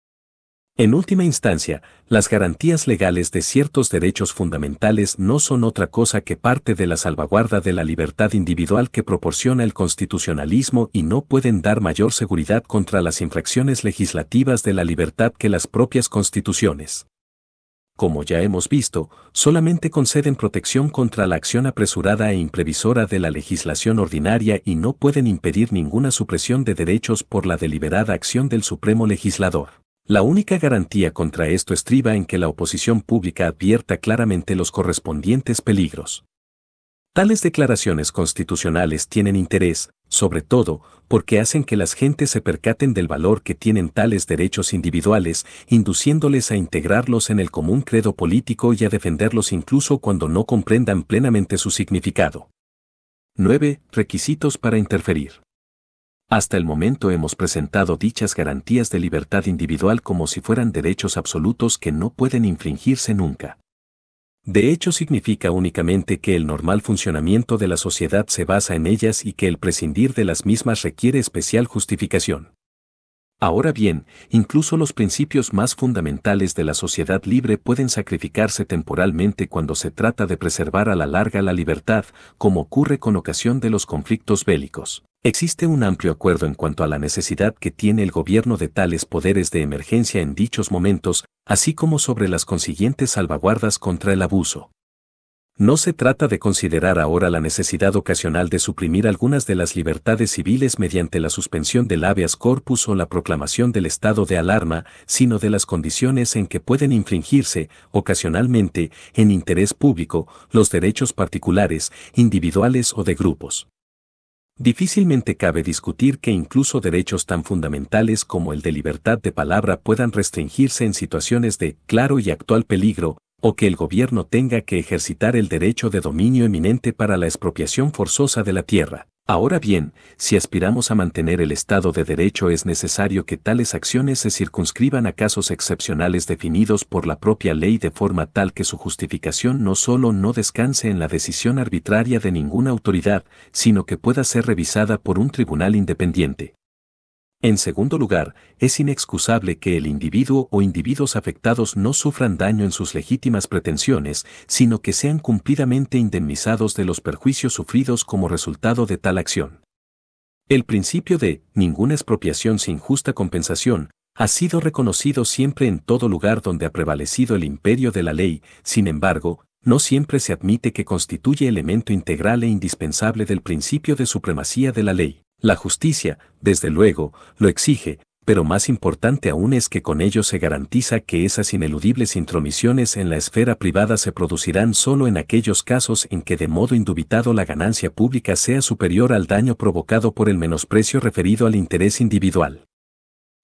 En última instancia, las garantías legales de ciertos derechos fundamentales no son otra cosa que parte de la salvaguarda de la libertad individual que proporciona el constitucionalismo y no pueden dar mayor seguridad contra las infracciones legislativas de la libertad que las propias constituciones como ya hemos visto, solamente conceden protección contra la acción apresurada e imprevisora de la legislación ordinaria y no pueden impedir ninguna supresión de derechos por la deliberada acción del Supremo Legislador. La única garantía contra esto estriba en que la oposición pública advierta claramente los correspondientes peligros. Tales declaraciones constitucionales tienen interés, sobre todo porque hacen que las gentes se percaten del valor que tienen tales derechos individuales, induciéndoles a integrarlos en el común credo político y a defenderlos incluso cuando no comprendan plenamente su significado. 9. Requisitos para interferir. Hasta el momento hemos presentado dichas garantías de libertad individual como si fueran derechos absolutos que no pueden infringirse nunca. De hecho significa únicamente que el normal funcionamiento de la sociedad se basa en ellas y que el prescindir de las mismas requiere especial justificación. Ahora bien, incluso los principios más fundamentales de la sociedad libre pueden sacrificarse temporalmente cuando se trata de preservar a la larga la libertad, como ocurre con ocasión de los conflictos bélicos. Existe un amplio acuerdo en cuanto a la necesidad que tiene el gobierno de tales poderes de emergencia en dichos momentos, así como sobre las consiguientes salvaguardas contra el abuso. No se trata de considerar ahora la necesidad ocasional de suprimir algunas de las libertades civiles mediante la suspensión del habeas corpus o la proclamación del estado de alarma, sino de las condiciones en que pueden infringirse, ocasionalmente, en interés público, los derechos particulares, individuales o de grupos. Difícilmente cabe discutir que incluso derechos tan fundamentales como el de libertad de palabra puedan restringirse en situaciones de claro y actual peligro, o que el gobierno tenga que ejercitar el derecho de dominio eminente para la expropiación forzosa de la tierra. Ahora bien, si aspiramos a mantener el Estado de Derecho es necesario que tales acciones se circunscriban a casos excepcionales definidos por la propia ley de forma tal que su justificación no solo no descanse en la decisión arbitraria de ninguna autoridad, sino que pueda ser revisada por un tribunal independiente. En segundo lugar, es inexcusable que el individuo o individuos afectados no sufran daño en sus legítimas pretensiones, sino que sean cumplidamente indemnizados de los perjuicios sufridos como resultado de tal acción. El principio de ninguna expropiación sin justa compensación ha sido reconocido siempre en todo lugar donde ha prevalecido el imperio de la ley, sin embargo, no siempre se admite que constituye elemento integral e indispensable del principio de supremacía de la ley. La justicia, desde luego, lo exige, pero más importante aún es que con ello se garantiza que esas ineludibles intromisiones en la esfera privada se producirán solo en aquellos casos en que de modo indubitado la ganancia pública sea superior al daño provocado por el menosprecio referido al interés individual.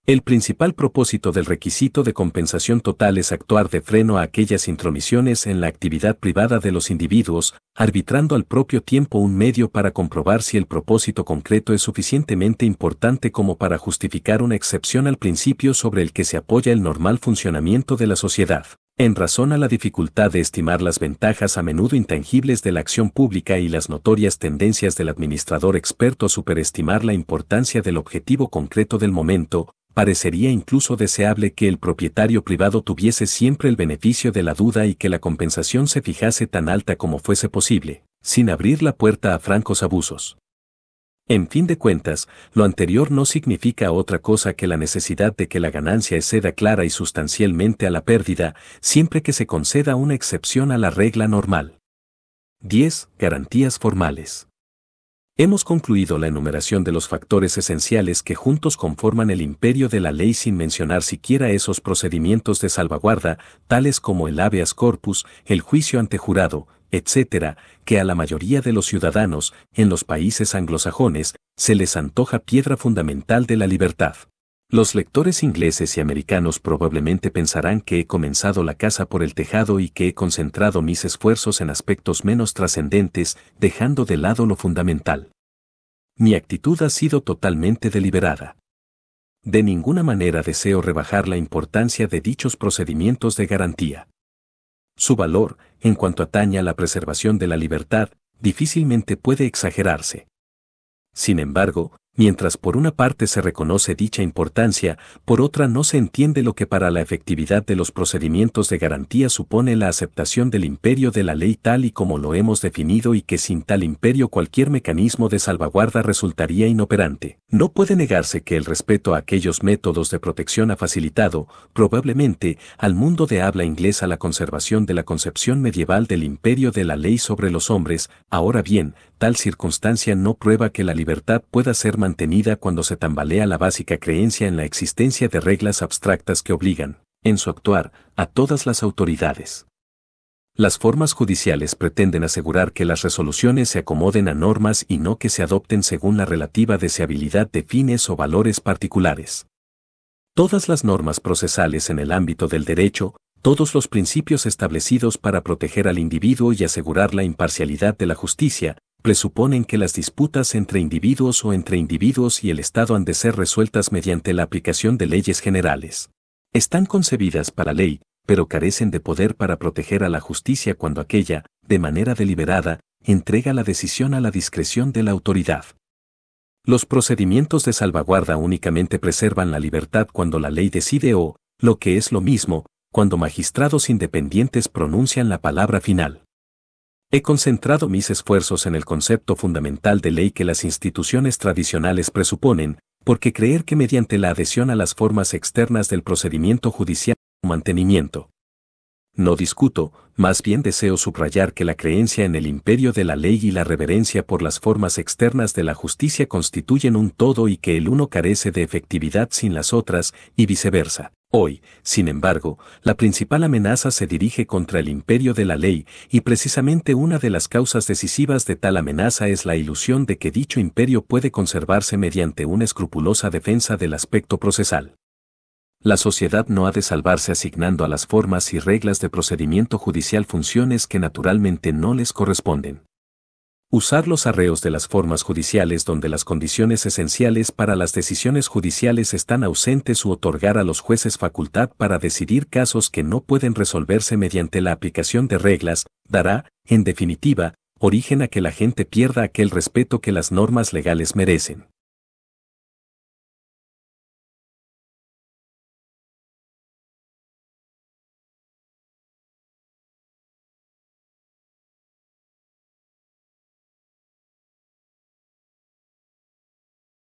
El principal propósito del requisito de compensación total es actuar de freno a aquellas intromisiones en la actividad privada de los individuos, arbitrando al propio tiempo un medio para comprobar si el propósito concreto es suficientemente importante como para justificar una excepción al principio sobre el que se apoya el normal funcionamiento de la sociedad. En razón a la dificultad de estimar las ventajas a menudo intangibles de la acción pública y las notorias tendencias del administrador experto a superestimar la importancia del objetivo concreto del momento, parecería incluso deseable que el propietario privado tuviese siempre el beneficio de la duda y que la compensación se fijase tan alta como fuese posible, sin abrir la puerta a francos abusos. En fin de cuentas, lo anterior no significa otra cosa que la necesidad de que la ganancia exceda clara y sustancialmente a la pérdida, siempre que se conceda una excepción a la regla normal. 10. Garantías formales. Hemos concluido la enumeración de los factores esenciales que juntos conforman el imperio de la ley sin mencionar siquiera esos procedimientos de salvaguarda, tales como el habeas corpus, el juicio ante jurado, etc., que a la mayoría de los ciudadanos, en los países anglosajones, se les antoja piedra fundamental de la libertad. Los lectores ingleses y americanos probablemente pensarán que he comenzado la casa por el tejado y que he concentrado mis esfuerzos en aspectos menos trascendentes, dejando de lado lo fundamental. Mi actitud ha sido totalmente deliberada. De ninguna manera deseo rebajar la importancia de dichos procedimientos de garantía. Su valor, en cuanto atañe a la preservación de la libertad, difícilmente puede exagerarse. Sin embargo, Mientras por una parte se reconoce dicha importancia, por otra no se entiende lo que para la efectividad de los procedimientos de garantía supone la aceptación del imperio de la ley tal y como lo hemos definido y que sin tal imperio cualquier mecanismo de salvaguarda resultaría inoperante. No puede negarse que el respeto a aquellos métodos de protección ha facilitado, probablemente, al mundo de habla inglesa la conservación de la concepción medieval del imperio de la ley sobre los hombres, ahora bien, tal circunstancia no prueba que la libertad pueda ser mantenida cuando se tambalea la básica creencia en la existencia de reglas abstractas que obligan, en su actuar, a todas las autoridades. Las formas judiciales pretenden asegurar que las resoluciones se acomoden a normas y no que se adopten según la relativa deseabilidad de fines o valores particulares. Todas las normas procesales en el ámbito del derecho, todos los principios establecidos para proteger al individuo y asegurar la imparcialidad de la justicia, presuponen que las disputas entre individuos o entre individuos y el Estado han de ser resueltas mediante la aplicación de leyes generales. Están concebidas para ley, pero carecen de poder para proteger a la justicia cuando aquella, de manera deliberada, entrega la decisión a la discreción de la autoridad. Los procedimientos de salvaguarda únicamente preservan la libertad cuando la ley decide o, lo que es lo mismo, cuando magistrados independientes pronuncian la palabra final. He concentrado mis esfuerzos en el concepto fundamental de ley que las instituciones tradicionales presuponen, porque creer que mediante la adhesión a las formas externas del procedimiento judicial mantenimiento. No discuto, más bien deseo subrayar que la creencia en el imperio de la ley y la reverencia por las formas externas de la justicia constituyen un todo y que el uno carece de efectividad sin las otras, y viceversa. Hoy, sin embargo, la principal amenaza se dirige contra el imperio de la ley y precisamente una de las causas decisivas de tal amenaza es la ilusión de que dicho imperio puede conservarse mediante una escrupulosa defensa del aspecto procesal. La sociedad no ha de salvarse asignando a las formas y reglas de procedimiento judicial funciones que naturalmente no les corresponden. Usar los arreos de las formas judiciales donde las condiciones esenciales para las decisiones judiciales están ausentes u otorgar a los jueces facultad para decidir casos que no pueden resolverse mediante la aplicación de reglas, dará, en definitiva, origen a que la gente pierda aquel respeto que las normas legales merecen.